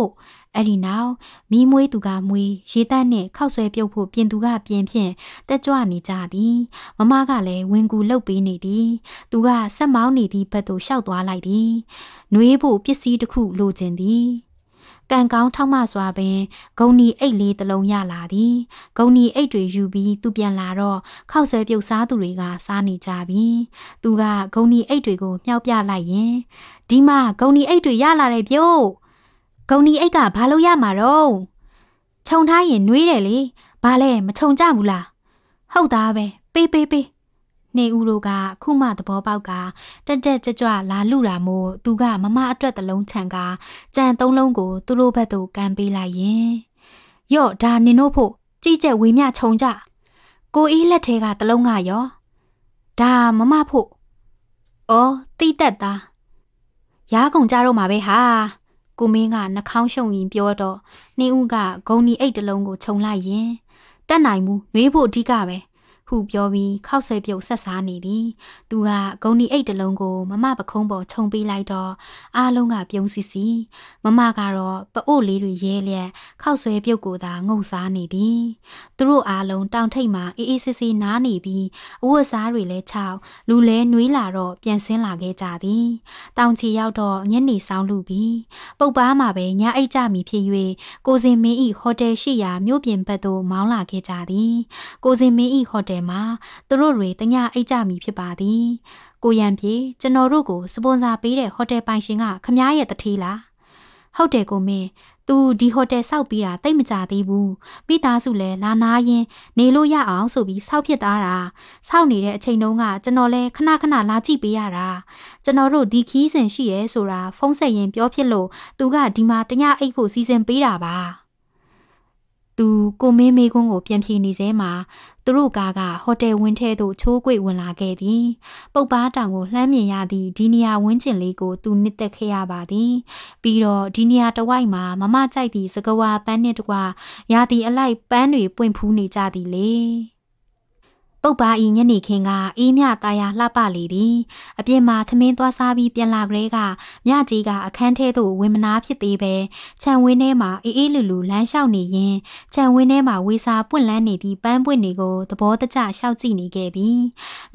အဲ့ဒီနောက်မိမွေးသူကမွေးရေတန့်နဲ့ခောက်ဆွဲပြုတ်ဖို့ပြင်သူကပြင်ဖြင့်တက်ကြွနေကြသည်မမကလည်းဝင်ကူလှုပ်ပေးနေသည်သူကဆက်မောင်းနေသည့်ဘက်သို့ရှောက်သွားလိုက်သည်နှွေးဖို့ပစ္စည်းတစ်ခုလိုချင်သည်ကံကောင်းထောက်မစွာပင်ဂုံနီအိတ်လေးတစ်လုံးရလာသည်ဂုံနီအိတ်တွေယူပြီးသူပြန်လာတော့ခောက်ဆွဲပြုတ်စားသူတွေကစားနေကြပြီ သူကဂုံနီအိတ်တွေကိုမြှောက်ပြလိုက်ရင်ဒီမှာဂုံနီအိတ်တွေရလာတယ်ပြို့ဂုံနီအိတ်ကဘာလို့ရမှာတော့ခြုံထားရင်နှွေးတယ်လေဘာလဲမခြုံကြဘူးလားဟုတ်သားပဲပေးပေးပေးနေဦးတို့ကခုမှသဘောပေါက်ကတက်တက်ကြွကြွလာလူတာမို့သူကမမအတွက်တလုံးချန်ကကြံသုံးလုံးကိုသူတို့ဘက်သို့ကန်ပေးလိုက်ရင်ယော့ဒါနင်တို့ဖို့ကြည့်ချက်ဝေမျှခြုံကြကိုအေးလက်ထဲကတလုံးကရောဒါမမဖို့ဩတိတက်သားရားကုန်ကြတော့မှာပဲဟာကိုမင်းကနှခေါင်းရှုံရင်ပြောတော့နင်းဦးကဂုံဒီအိတ်တလုံးကိုခြုံလိုက်ရင်တက်နိုင်မှုနှွေးဖို့အဓိကပဲဟုပြောပြီးခောက်ဆွဲပြုတ်ဆက်စားနေသည်။သူကဂုံဒီအိတ်တစ်လုံးကိုမမပခုံးပေါ်ခြုံပေးလိုက်တော့အားလုံးကပြုံးစီစီ။မမကတော့ပအို့လေးတွေရဲလျက်ခောက်ဆွဲပြုတ်ကိုသာငုံစားနေသည်။သူတို့အားလုံးတောင်ထိတ်မှအေးအေးဆေးဆေးနားနေပြီးအဝတ်စားတွေလည်းချောက်လူလဲနှွေးလာတော့ပြန်ဆင်းလာခဲ့ကြသည်။တောင်ချီရောက်တော့ညနေဆောင်လူပြီးပုတ်ပားမှာပဲညအိတ်ကြမီဖြစ်၍ကိုစင်မင်းဤဟိုတယ်ရှိရာမြို့ပြင်ဘက်သို့မောင်းလာခဲ့ကြသည်။ကိုစင်မင်းဤဟိုတယ်ထဲမှာသူတို့တွေတညအိတ်ကြမိဖြစ်ပါသည်။ကိုရန်ပြေကျွန်တော်တို့ကိုစပွန်ဆာပေးတဲ့ဟိုတယ်ပိုင်ရှင်ကခမားရဲ့တတိလား။ဟုတ်တယ်ကိုမင်း။ तू ဒီဟိုတယ်ဆောက်ပြီးတာတိတ်မကြသေးဘူး။မိသားစုလည်းလာနာရင် နေလို့ရအောင်ဆိုပြီးဆောက်ဖြစ်သားတာ။ဆောက်နေတဲ့အချိန်တုန်းကကျွန်တော်လည်းခဏခဏလာကြည့်ပေးရတာ။ကျွန်တော်တို့ဒီခီးစဉ်ရှိရဲဆိုတာဖုန်းဆက်ရင်ပြောဖြစ်လို့ तू ကဒီမှာတညအိတ်ဖို့စီစဉ်ပေးတာပါ။သူကိုမင်းမေကွန်းကိုပြန်ဖြေနေစဲမှာသူတို့ကားကဟိုတယ်ဝင်းထဲသို့ချိုးကွေ့ဝင်လာခဲ့သည် ပုတ်ပါတောင်ကိုလှမ်းမြင်ရသည့်ဒီနေရာဝင်းကျင်လေးကို သူနှစ်သက်ခဲ့ရပါသည်ပြီးတော့ဒီနေရာတဝိုက်မှာမမကြိုက်သည့်စကဝါပန်းနဲ့တကွာရာသီအလိုက်ပန်းတွေပွင့်ဖူးနေကြသည်လေပုတ်ပါဤညနေခင်းကအေးမြသားရလှပလေသည်အပြင်မှာထမင်းသွားစားပြီးပြန်လာကလေးကမြကြီးကအခန်းထဲသို့ဝင်မနာဖြစ်သေးပဲခြံဝင်းထဲမှာအေးအေးလူလူလမ်းလျှောက်နေရင်ခြံဝင်းထဲမှာဝေစာပွင့်လန်းနေသည့်ပန်းပွင့်တွေကိုသဘောတကျရှောက်ကြည့်နေခဲ့သည်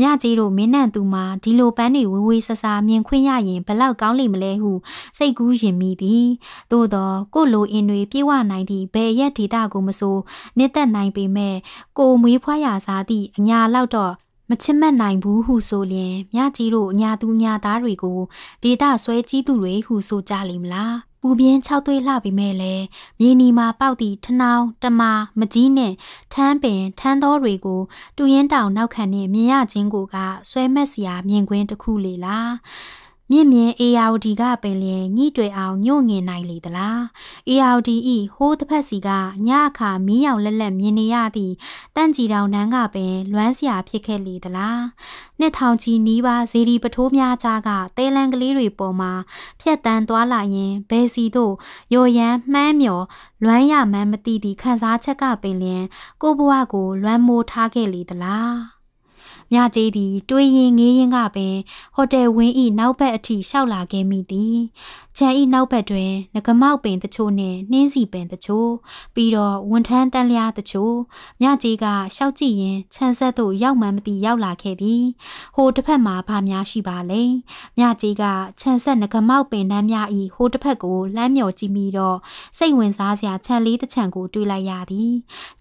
မြကြီးတို့မင်းနန့်သူမှာဒီလိုပန်းတွေဝေဝေဆဆာမြင်ခွင့်ရရင်ဘလောက်ကောင်းလိမ့်မလဲဟုစိတ်ကူးရင်မိသည်သို့တော့ကိုလိုအင်တွေပြေဝနိုင်သည့်ဘယ်ရက်ဒေတာကိုမဆိုနစ်သက်နိုင်ပေမဲ့ကိုမွေးဖွားရာစားသည့်အညာညာလောက်တော့မချစ်မတ်နိုင်ဘူးဟုဆိုလျင်မြကြီးတို့ညာသူညာသားတွေကိုဒေတာဆွဲကြီးသူတွေ ဟုဆိုကြလိမ့်မလားပူပြင်း၆သွေးလှပေမဲ့လည်းမြေနီမှာပေါက်သည့်ထနောင်းတမာမကြီးနဲ့ထန်းပင်ထန်းသောတွေကို တူရင်တောင်နောက်ခံနဲ့မြင်ရခြင်းကိုကဆွဲမက်စရာမြင်ကွင်းတစ်ခုလေလားမြင့်မြင် ARD ကပင်လျင်ညှိတွေ့အောင်ညှို့ငင်နိုင်လေသလား ARD ဤဟိုးတစ်ဖက်စီကညအခါမီးရောင်လက်လက်မြင်နေရသည့်တန့်ကြည်တောင်တန်းကပင်လွမ်းစရာဖြစ်ခဲ့လေသလားနှစ်ထောင်ချီနီးပါးဇေဒီပထိုးများကြားကတဲလန်ကလေးတွေပေါ်မှာဖြတ်တန်းသွားလာရင်ဘယ်စီတို့ရိုရန်မှန်းမြော်လွမ်းရမှန်းမသိသည့်ခန်းစားချက်ကပင်လျင်ကိုဘဝကိုလွမ်းမိုးထားခဲ့လေသလားမြကြီးသည်တွေးရင်ငေးရင်ကပင်ဟိုတယ်ဝင်းဤနောက်ဘက်အထိလျှောက်လာခဲ့မိသည်ခြံဤနောက်ဘက်တွင်ငကမောက်ပင်တချို့နှင့်နှင်းစီပင်တချို့ပြီးတော့ဝန်ထမ်းတန်လျားတချို့မြကြီးကရှောက်ကြည့်ရင်ခြံဆက်သို့ရောက်မှန်းမသိရောက်လာခဲ့သည်ဟိုတစ်ဖက်မှာဗာများရှိပါလဲမြကြီးကခြံဆက်ငကမောက်ပင်နှမ်းများဤဟိုတစ်ဖက်ကိုလမ်းမျောကြည့်ပြီးတော့စိတ်ဝင်စားစရာခြံလေးတစ်ခြံကိုတွေ့လိုက်ရသည်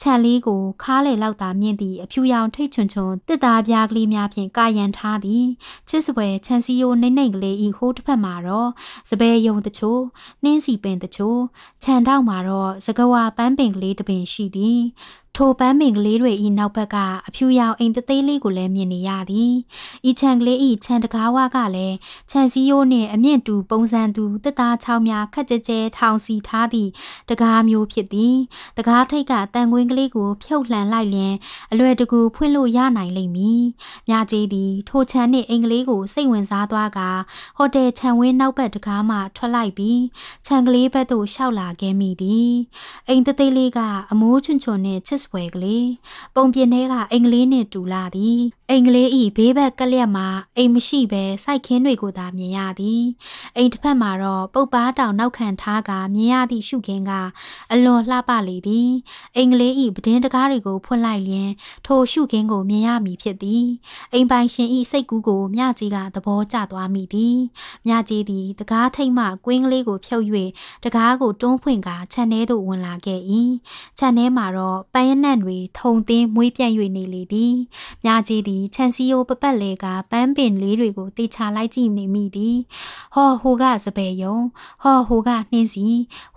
ခြံလေးကိုခါးလေလောက်သာမြင့်သည့်အဖြူရောင်ထိတ်ချွန်ချွန်တစ်သားပြပြားကလေးများဖြင့်ကာယံထားသည်ချစ်စွယ်ချန်စီယိုနိမ့်နိမ့်ကလေးဤဟိုးတစ်ဖက်မှာတော့စပယ်ယုံတချို့နှင်းစီပင်တချို့ခြံထောက်မှာတော့စကဝါပန်းပင်ကလေးတစ်ပင်ရှိသည်ထိုပန်းမင်ကလေးတွေဤနောက်ဘက်ကအဖြူရောင်အိမ်တသေးလေးကိုလည်းမြင်နေရသည်ဤခြံကလေးဤခြံတကားဝကလည်းခြံစည်းရိုးနှင့်အမြင့်တူ ပုံစံသူတက်သားချောင်းများခက်ကြဲကြဲထောင်စီထားသည့်တကားမျိုးဖြစ်သည်တကားထိတ်ကတန်ကွင်းကလေးကိုဖြုတ်လှန်လိုက်လျင်အလွယ်တကူဖွင့်လို့ရနိုင်လိမ့်မည်မြကြီးသည်ထိုခြံနှင့်အိမ်ကလေးကိုစိတ်ဝင်စားသွားကဟိုတယ်ခြံဝင်းနောက်ဘက်တကားမှထွက်လိုက်ပြီးခြံကလေးဘက်သို့လျှောက်လာခဲ့မိသည်အိမ်တသေးလေးကအမိုးချွန်ချွန်နဲ့ချစ်စွဲကလေးပုံပြင်ထဲကအင်္ဂလိပ်နဲ့တူလာသည် အင်္ဂလိပ်ဤဘေးဘက်ကလျက်မှာအိမ်မရှိဘဲစိုက်ခင်းတွေကိုသာမြင်ရသည် အိမ်တစ်ဖက်မှာတော့ပုတ်ပါတောင်နောက်ခံထားကမြင်ရသည့်ရှုခင်းကအလွန်လှပလေသည် အင်္ဂလိပ်ဤပဒင်းတကားတွေကိုဖွင့်လိုက်လျင် ထိုရှုခင်းကိုမြင်ရမည်ဖြစ်သည်အိမ်ပိုင်ရှင်ဤစိတ်ကူးကိုမြကြီးကသဘောကျသွားမိသည်မြကြီးသည်တကားထိတ်မှ ကွင်းကလေးကိုဖြုတ်၍တကားကိုတွန်းဖွင့်ကခြံထဲသို့ဝင်လာခဲ့၏ခြံထဲမှာတော့ပန်းရနှံ့တွေထုံသင်းမွေးပြန့်၍နေလေသည်မြာကြီးသည်ခြံစည်းရိုးပပတ်လေကပန်းပင်လေးတွေကိုတေချာလိုက်ကြည့်နေမိသည်ဟော်ဟိုကစပယ်ယုံဟော်ဟိုကနှင်းစီ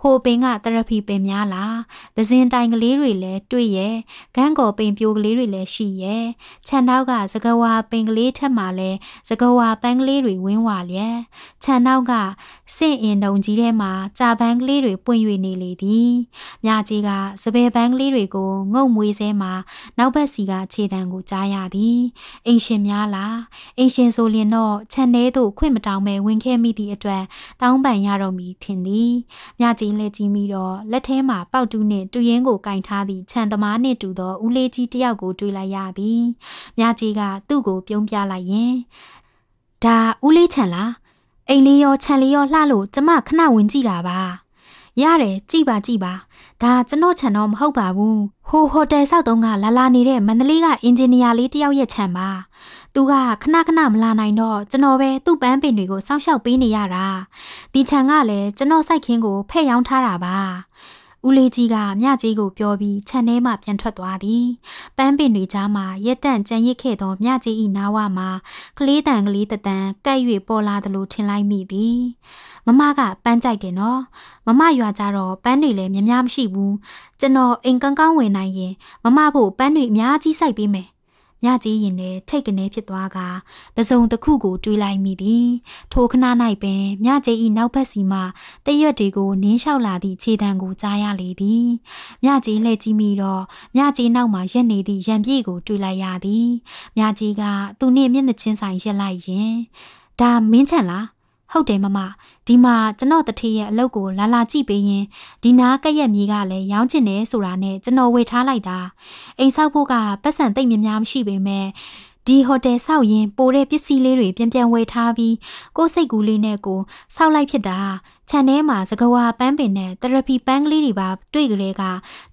ဟိုပင်ကတရဖီပင်များလားသစဉ်တိုင်ကလေးတွေလည်းတွေ့ရဲ့ဂန်းကော်ပင်ပြိုကလေးတွေလည်းရှိရဲ့ခြံနောက်ကစကဝါပင်ကလေးထက်မှလည်းစကဝါပန်းကလေးတွေဝင်းဝါလျက်ခြံနောက်ကစင့်အင်တုံကြီးထဲမှာကြာပန်းကလေးတွေပွင့်၍နေလေသည်မြကြီးကစပယ်ပန်းကလေးတွေကိုငုံမွေးစဲမှာနောက်ဘက်စီကခြေတံကိုကြားရသည်အိမ်ရှင်များလားအိမ်ရှင်ဆိုလျင်တော့ခြံထဲသို့ခွင့်မတောင်းပဲဝင်ခဲ့မိသည့်အတွက်တောင်းပန်ရတော့မည်ထင်သည်မြကြီးလက်ကြီးမိတော့လက်ထဲမှာပေါက်တူးနှင့်တူရင်းကိုကင်ထားသည့်ခြံသမားနှင့်တူသောဦးလေးကြီးတယောက်ကိုတွေ့လိုက်ရသည်မြကြီးကသူ့ကိုပြုံးပြလိုက်ရင်ဒါဦးလေးခြံလားအိမ်လေးရောခြံလေးရောလှလို့ကျမခဏဝင်ကြည့်တာပါ ရတယ်ကြည်ပါကြည်ပါဒါကျွန်တော်ခြံတော့မဟုတ်ပါဘူးဟိုဟိုတယ်ဆောက်တုံးကလာလာနေတဲ့မန္တလေးကအင်ဂျင်နီယာလေးတယောက်ရဲ့ခြံပါသူကခဏခဏမလာနိုင်တော့ကျွန်တော်ပဲသူ့ပန်းပင်တွေကိုစောင့်ရှောက်ပေးနေရတာဒီခြံကလည်းကျွန်တော်စိုက်ခင်းကိုဖဲ့ရောင်းထားတာပါဦးလေးကြီးကမြကြီးကိုပြောပြီးခြံထဲမှပြန်ထွက်သွားသည်ပန်းပင်တွေကြားမှာရက်တန့်ကြံရစ်ခဲ့သောမြကြီး၏နားဝမှာကလေးတန်ကလေးတတန်ကပ်၍ပေါ်လာသလိုထင်လိုက်မိသည်မမကပန်းကြိုက်တယ်နော်မမရွာကြတော့ပန်းတွေလည်းများများမရှိဘူးကျွန်တော်အိမ်ကောင်းကောင်းဝင်နိုင်ရင်မမဖို့ပန်းတွေအများကြီးစိုက်ပေးမယ်ညကြီးရင်လည်းထိတ်ကနေဖြစ်သွားကတစုံတစ်ခုကိုတွေးလိုက်မိသည်ထိုခဏ၌ပင်ညကြီး၏နောက်ဘက်စီမှတရွက်တွေကိုနင်းလျှောက်လာသည့်ခြေတံကိုကြားရလေသည်ညကြီးလှည့်ကြည့်မိတော့ညကြီးနောက်မှာရက်နေသည့်ရံပြည့်ကိုတွေးလိုက်ရသည်ညကြီးကသူနှင့်မျက်နှာချင်းဆိုင်ရက်လိုက်ရင်ဒါမင်းချန်လားဟုတ်တယ်မမဒီမှာကျွန်တော်တထေးရဲ့အလုပ်ကို လာလာကြည့်ပေးရင်ဒီနားကရက်မြေကလည်းရောင်းချင်တယ်ဆိုတာနဲ့ကျွန်တော်ဝေထားလိုက်တာအိမ်ဆောက်ဖို့ကပတ်စံတိတ်များမရှိပေမဲ့ဒီဟိုတယ်ဆောက်ရင်ပိုတဲ့ပစ္စည်းလေးတွေပြန်ပြန်ဝယ်ထားပြီးကိုယ်စိတ်ကူးလေးနဲ့ကိုဆောက်လိုက်ဖြစ်တာခြံထဲမှာသကဝါပန်းပင်နဲ့ therapy ပန်းကလေးတွေပါ တွေ့ကြတဲ့က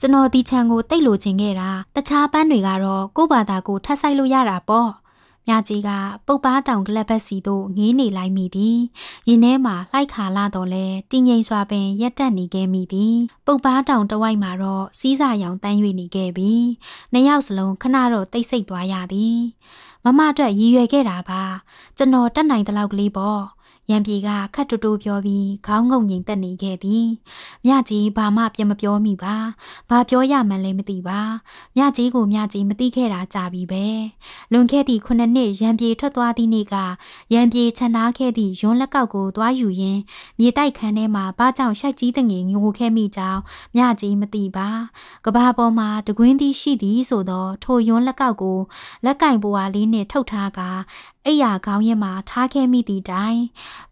ကျွန်တော်ဒီခြံကိုတိတ်လိုချင်ခဲ့တာတခြားပန်းတွေကတော့ကိုယ့်ဘာသာကိုထပ်ဆိုင်လို့ရတာပေါ့မြကြီးကပုတ်ပါတောင်ကလပ်ဘက်စီသို့ငေးနေလိုက်မိသည်။ရင်ထဲမှာလှိုက်ခါလာတော့လဲတင်ငိမ်စွာပင်ရက်တက်နေခဲ့မိသည်။ပုတ်ပါတောင်တဝိုက်မှာတော့စီးစာရောင်တန်း၍နေခဲ့ပြီ။နှစ်ယောက်စလုံးခဏတော့တိတ်ဆိတ်သွားရသည်။မမအတွက်ရည်ရွယ်ခဲ့တာပါ။ကျွန်တော်တက်နိုင်တဲ့လောက်ကလေးပေါ့။ရံပြေကခတ်တူတူပြောပြီးခေါင်းငုံငိမ်သက်နေခဲ့သည်မြကြီးဘာမှပြန်မပြောမိပါဘာပြောရမှန်းလည်းမသိပါမြကြီးကိုမြကြီးမသိခဲ့တာကြာပြီပဲလွန်ခဲ့သည့်ခုနှစ်နှစ်ရံပြေထွက်သွားသည့်နေ့ကရံပြေခြံထားခဲ့သည့်ရွံလက်ကောက်ကိုသွားယူရင်းမြေတိုက်ခန်းထဲမှာဘာကြောင့်ရှိုက်ကြီးတငယ်ငိုခဲ့မိကြောင်းမြကြီးမသိပါကဘာပေါ်မှာ တကွင်းသည်ရှိသည် ဆိုသော ထိုရွံလက်ကောက်ကို လက်ကင်ပွားလေးနှင့်ထုတ်ထားကာအိယာခေါင်းရင်းမှာထားခဲ့မိသည့်တိုင်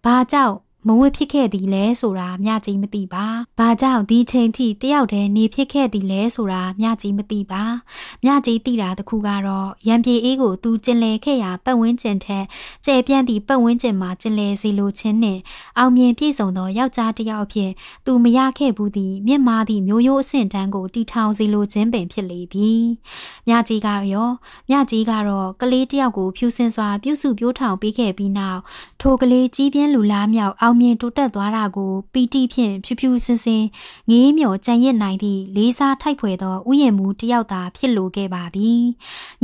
ဘာကြောင့်မဝစ်ဖြစ်ခဲ့သည်လဲဆိုတာမြကြီးမသိပါ။ဘာကြောင့်ဒီချိန်ထိတယောက်တည်းနေဖြစ်ခဲ့သည်လဲဆိုတာမြကြီးမသိပါ။မြကြီးသိတာတခုကတော့ရံပြေအေးကိုသူကျင်လည်ခဲ့ရာပတ်ဝန်းကျင်ထက်ကျယ်ပြန့်သည့်ပတ်ဝန်းကျင်မှာကျင်လည်စေလိုခြင်းနဲ့အောင်မြင်ပြည့်စုံသောယောက်ျားတစ်ယောက်အဖြစ်သူမရခဲ့ဘူးသည်မြင့်မားသည့်မျိုးရိုးအဆင့်တန်းကိုတီထောင်စေလိုခြင်းပင်ဖြစ်လေသည်။မြကြီးကရောမြကြီးကတော့ကလေးတစ်ယောက်ကိုဖြူစင်စွာပြုစုပြောထောင်ပေးခဲ့ပြီးနောက်ထိုကလေးကြီးပြင်းလူလားမြောက်အောင်အောင်မြင်တိုးတက်သွားတာကို ပီတိဖြင့်ဖြူဖြူစင်စင်ငေးမြော်ကြံ့ရစ်နိုင်သည့်လေးစားထိုက်ဖွယ်သောဥယျာဉ်မူတစ်ယောက်သာဖြစ်လိုခဲ့ပါသည်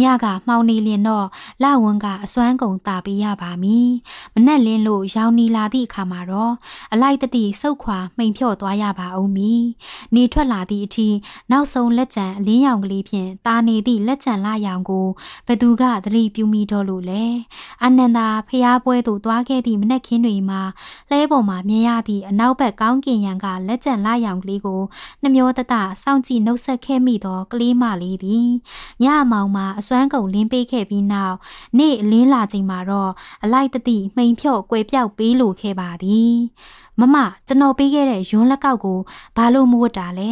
ညကမှောင်နေလင်တော့လဝန်းကအစွမ်းကုန်တာပေးရပါမည်မနှက်လင်းလို့ရောင်နီလာသည့်အခါမှာတော့အလိုက်တတိဆုတ်ခွာမှိန်ဖြော့သွားရပါဦးမည် နေထွက်လာသည့်အထိနောက်ဆုံးလက်ကျန်အလင်းရောင်ကလေးဖြင့်တာနေသည့်လက်ကျန်လာရောင်ကိုဘသူကသတိပြုမိတော့လို့လဲအနန္ဒာဖျားပွဲသို့သွားခဲ့သည့်မနှက်ခင်းတွေမှာလျှပေါ်မှာမြင်ရသည့်အနောက်ဘက်ကောင်းကင်ယံကလက်ကျန်လာရောင်ကလေးကိုနှမျောတတစောင့်ကြည့်နှုတ်ဆက်ခဲ့မိသောကလေးမလေးသည်ညမောင်မှာအစွမ်းကုန်လင်းပေးခဲ့ပြီးနောက်နေ့အလင်းလာချိန်မှာတော့အလိုက်တတိမှိန်ဖြော့ကွယ်ပြောက်ပေးလိုခဲ့ပါသည်မမကျွန်တော်ပေးခဲ့တဲ့ယွန်းလက်ကောက်ကိုဘာလို့မဝတ်တာလဲ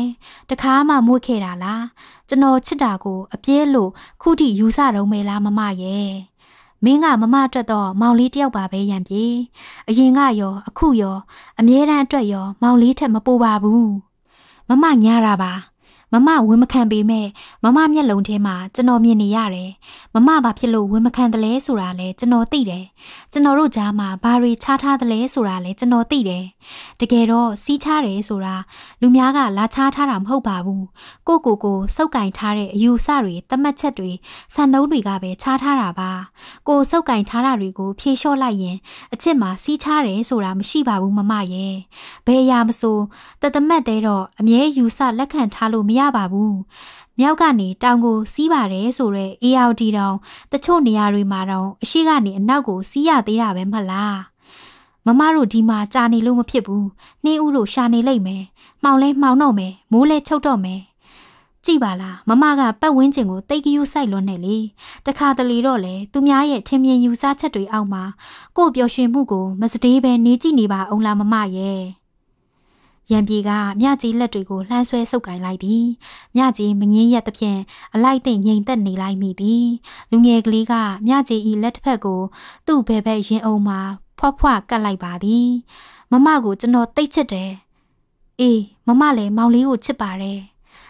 တခါမှမဝတ်ခဲ့တာလားကျွန်တော်ချစ်တာကို အပြည့်လို့ခုထိယူဆတော့မဲလားမမရဲ့မင်းကမမအတွက်တော့မောင်လေးတယောက်ပါပဲရံပြေအရင်ကရောအခုရောအမြဲတမ်းအတွက်ရောမောင်လေးထက်မပူပါဘူးမမညားတာပါမမဝန်မခံပေမဲ့မမမျက်လုံးထဲမှာကျွန်တော်မြင်နေရတယ်။မမဘာဖြစ်လို့ဝန်မခံတယ်လဲဆိုတာလဲကျွန်တော်သိတယ်။ကျွန်တော်တို့ကြားမှာဘာတွေခြားထားတယ်လဲဆိုတာလဲကျွန်တော်သိတယ်။တကယ်တော့စီးချတယ်ဆိုတာလူများကလာခြားထားတာမဟုတ်ပါဘူး။ကိုကိုကိုစုပ်ကင်ထားတဲ့အယူဆတွေတမတ်ချက်တွေစံနှုန်းတွေကပဲခြားထားတာပါ။ကိုစုပ်ကင်ထားတာတွေကိုဖြေလျှော့လိုက်ရင်အချစ်မှာစီးချတယ်ဆိုတာမရှိပါဘူးမမရဲ့။ဘယ်အရာမဆိုတသမတ်တဲတော့အမြဲယူဆလက်ခံထားလို့မရရပါဘူး။မြောက်ကနေတောင်ကိုစီးပါတယ်ဆိုတော့ ARD တောင်တချို့နေရာတွေမှာတောင်အရှိကနေအနောက်ကိုစီးရသေးတာပဲမဟုတ်လား။မမတို့ဒီမှာကြာနေလို့မဖြစ်ဘူး။နှင်းဦးတို့ရှာနေလိမ့်မယ်။မှောင်လဲမှောင်တော့မယ်။မိုးလဲချုပ်တော့မယ်။ကြည့်ပါလားမမကပတ်ဝန်းကျင်ကိုတိတ်ကယူဆိုင်လွန်းနေလေတခါတလေတော့လေသူများရဲ့ထင်မြင်ယူဆချက်တွေအောက်မှာကို့ပျော်ရွှင်မှုကို မစတေးပဲနေကြည့်နေပါအောင်လားမမရဲ့ရံပြေကမြကြီးလက်တွေကိုလှမ်းဆွဲဆုပ်ကိုင်လိုက်သည်မြကြီးမငင်းရက်သဖြင့်အလိုက်သိမ့်ငြိမ်သက်နေလိုက်မိသည် လူငယ်ကလေးကမြကြီး၏လက်တစ်ဖက်ကို သူ့ဘယ်ဘက်ရင်အုံမှာဖွားဖွားကတ်လိုက်ပါသည် မမကိုကျွန်တော်တိတ်ချစ်တယ်အေးမမလည်းမောင်လေးကိုချစ်ပါတယ်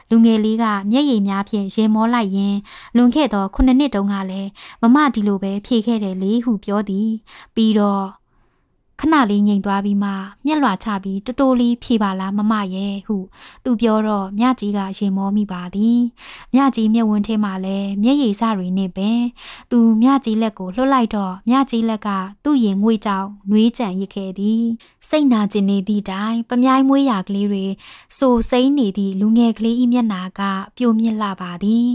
လူငယ်လေးကမျက်ရည်များဖြင့်ရေမောလိုက်ရင်လွန်ခဲ့သောခုနှစ်နှစ်တုန်းကလည်းမမဒီလိုပဲဖြေခဲ့တယ်လေဟုပြောသည်ပြီးတော့ခဏလေးငြိမ်သွားပြီးမှမျက်လွှာချပြီးတတိုးလေးဖြေပါလားမမရဲ့ဟု သူပြောတော့မြကြီးကရင်မောမိပါသည်မြကြီးမျက်ဝန်းထဲမှာလည်းမျက်ရည်စတွေနဲ့ပင်သူမြကြီးလက်ကိုလှုပ်လိုက်တော့မြကြီးလက်ကသူ့ရင်ငွေကြောင်နှွေးကြံရစ်ခဲ့သည်စိတ်နာကျင်နေသည့်တိုင်ပမြိုင်းမွေးရာကလေးတွေဆိုစိမ့်နေသည့်လူငယ်ကလေးဤမျက်နာက ပြိုမြင့်လာပါသည်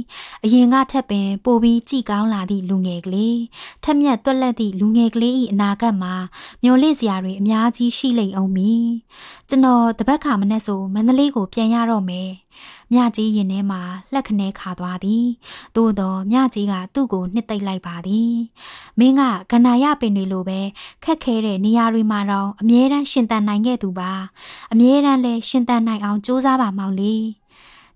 အရင်ကထက်ပင်ပိုပြီးကြည်ကောင်းလာသည့်လူငယ်ကလေးထက်မြက်တွက်လက်သည့်လူငယ်ကလေးဤအနာဂတ်မှာမျော်လင့်တွေ့စရာတွေအများကြီးရှိလိမ့်အောင်မီကျွန်တော်တပတ်ခါမနဲ့ဆိုမန္တလေးကို ပြန်ရတော့မယ်မြကြီးရင်ထဲမှာလက်ခနဲခါသွားသည် သို့တော့မြကြီးကသူ့ကိုနှစ်သိမ့်လိုက်ပါသည်မင်းကကနာရပင်တွေလိုပဲခက်ခဲတဲ့နေရာတွေမှာတော့အမြဲတမ်းရှင်သန်နိုင်ခဲ့သူပါ အမြဲတမ်းလဲရှင်သန်နိုင်အောင်ကြိုးစားပါမောင်လေး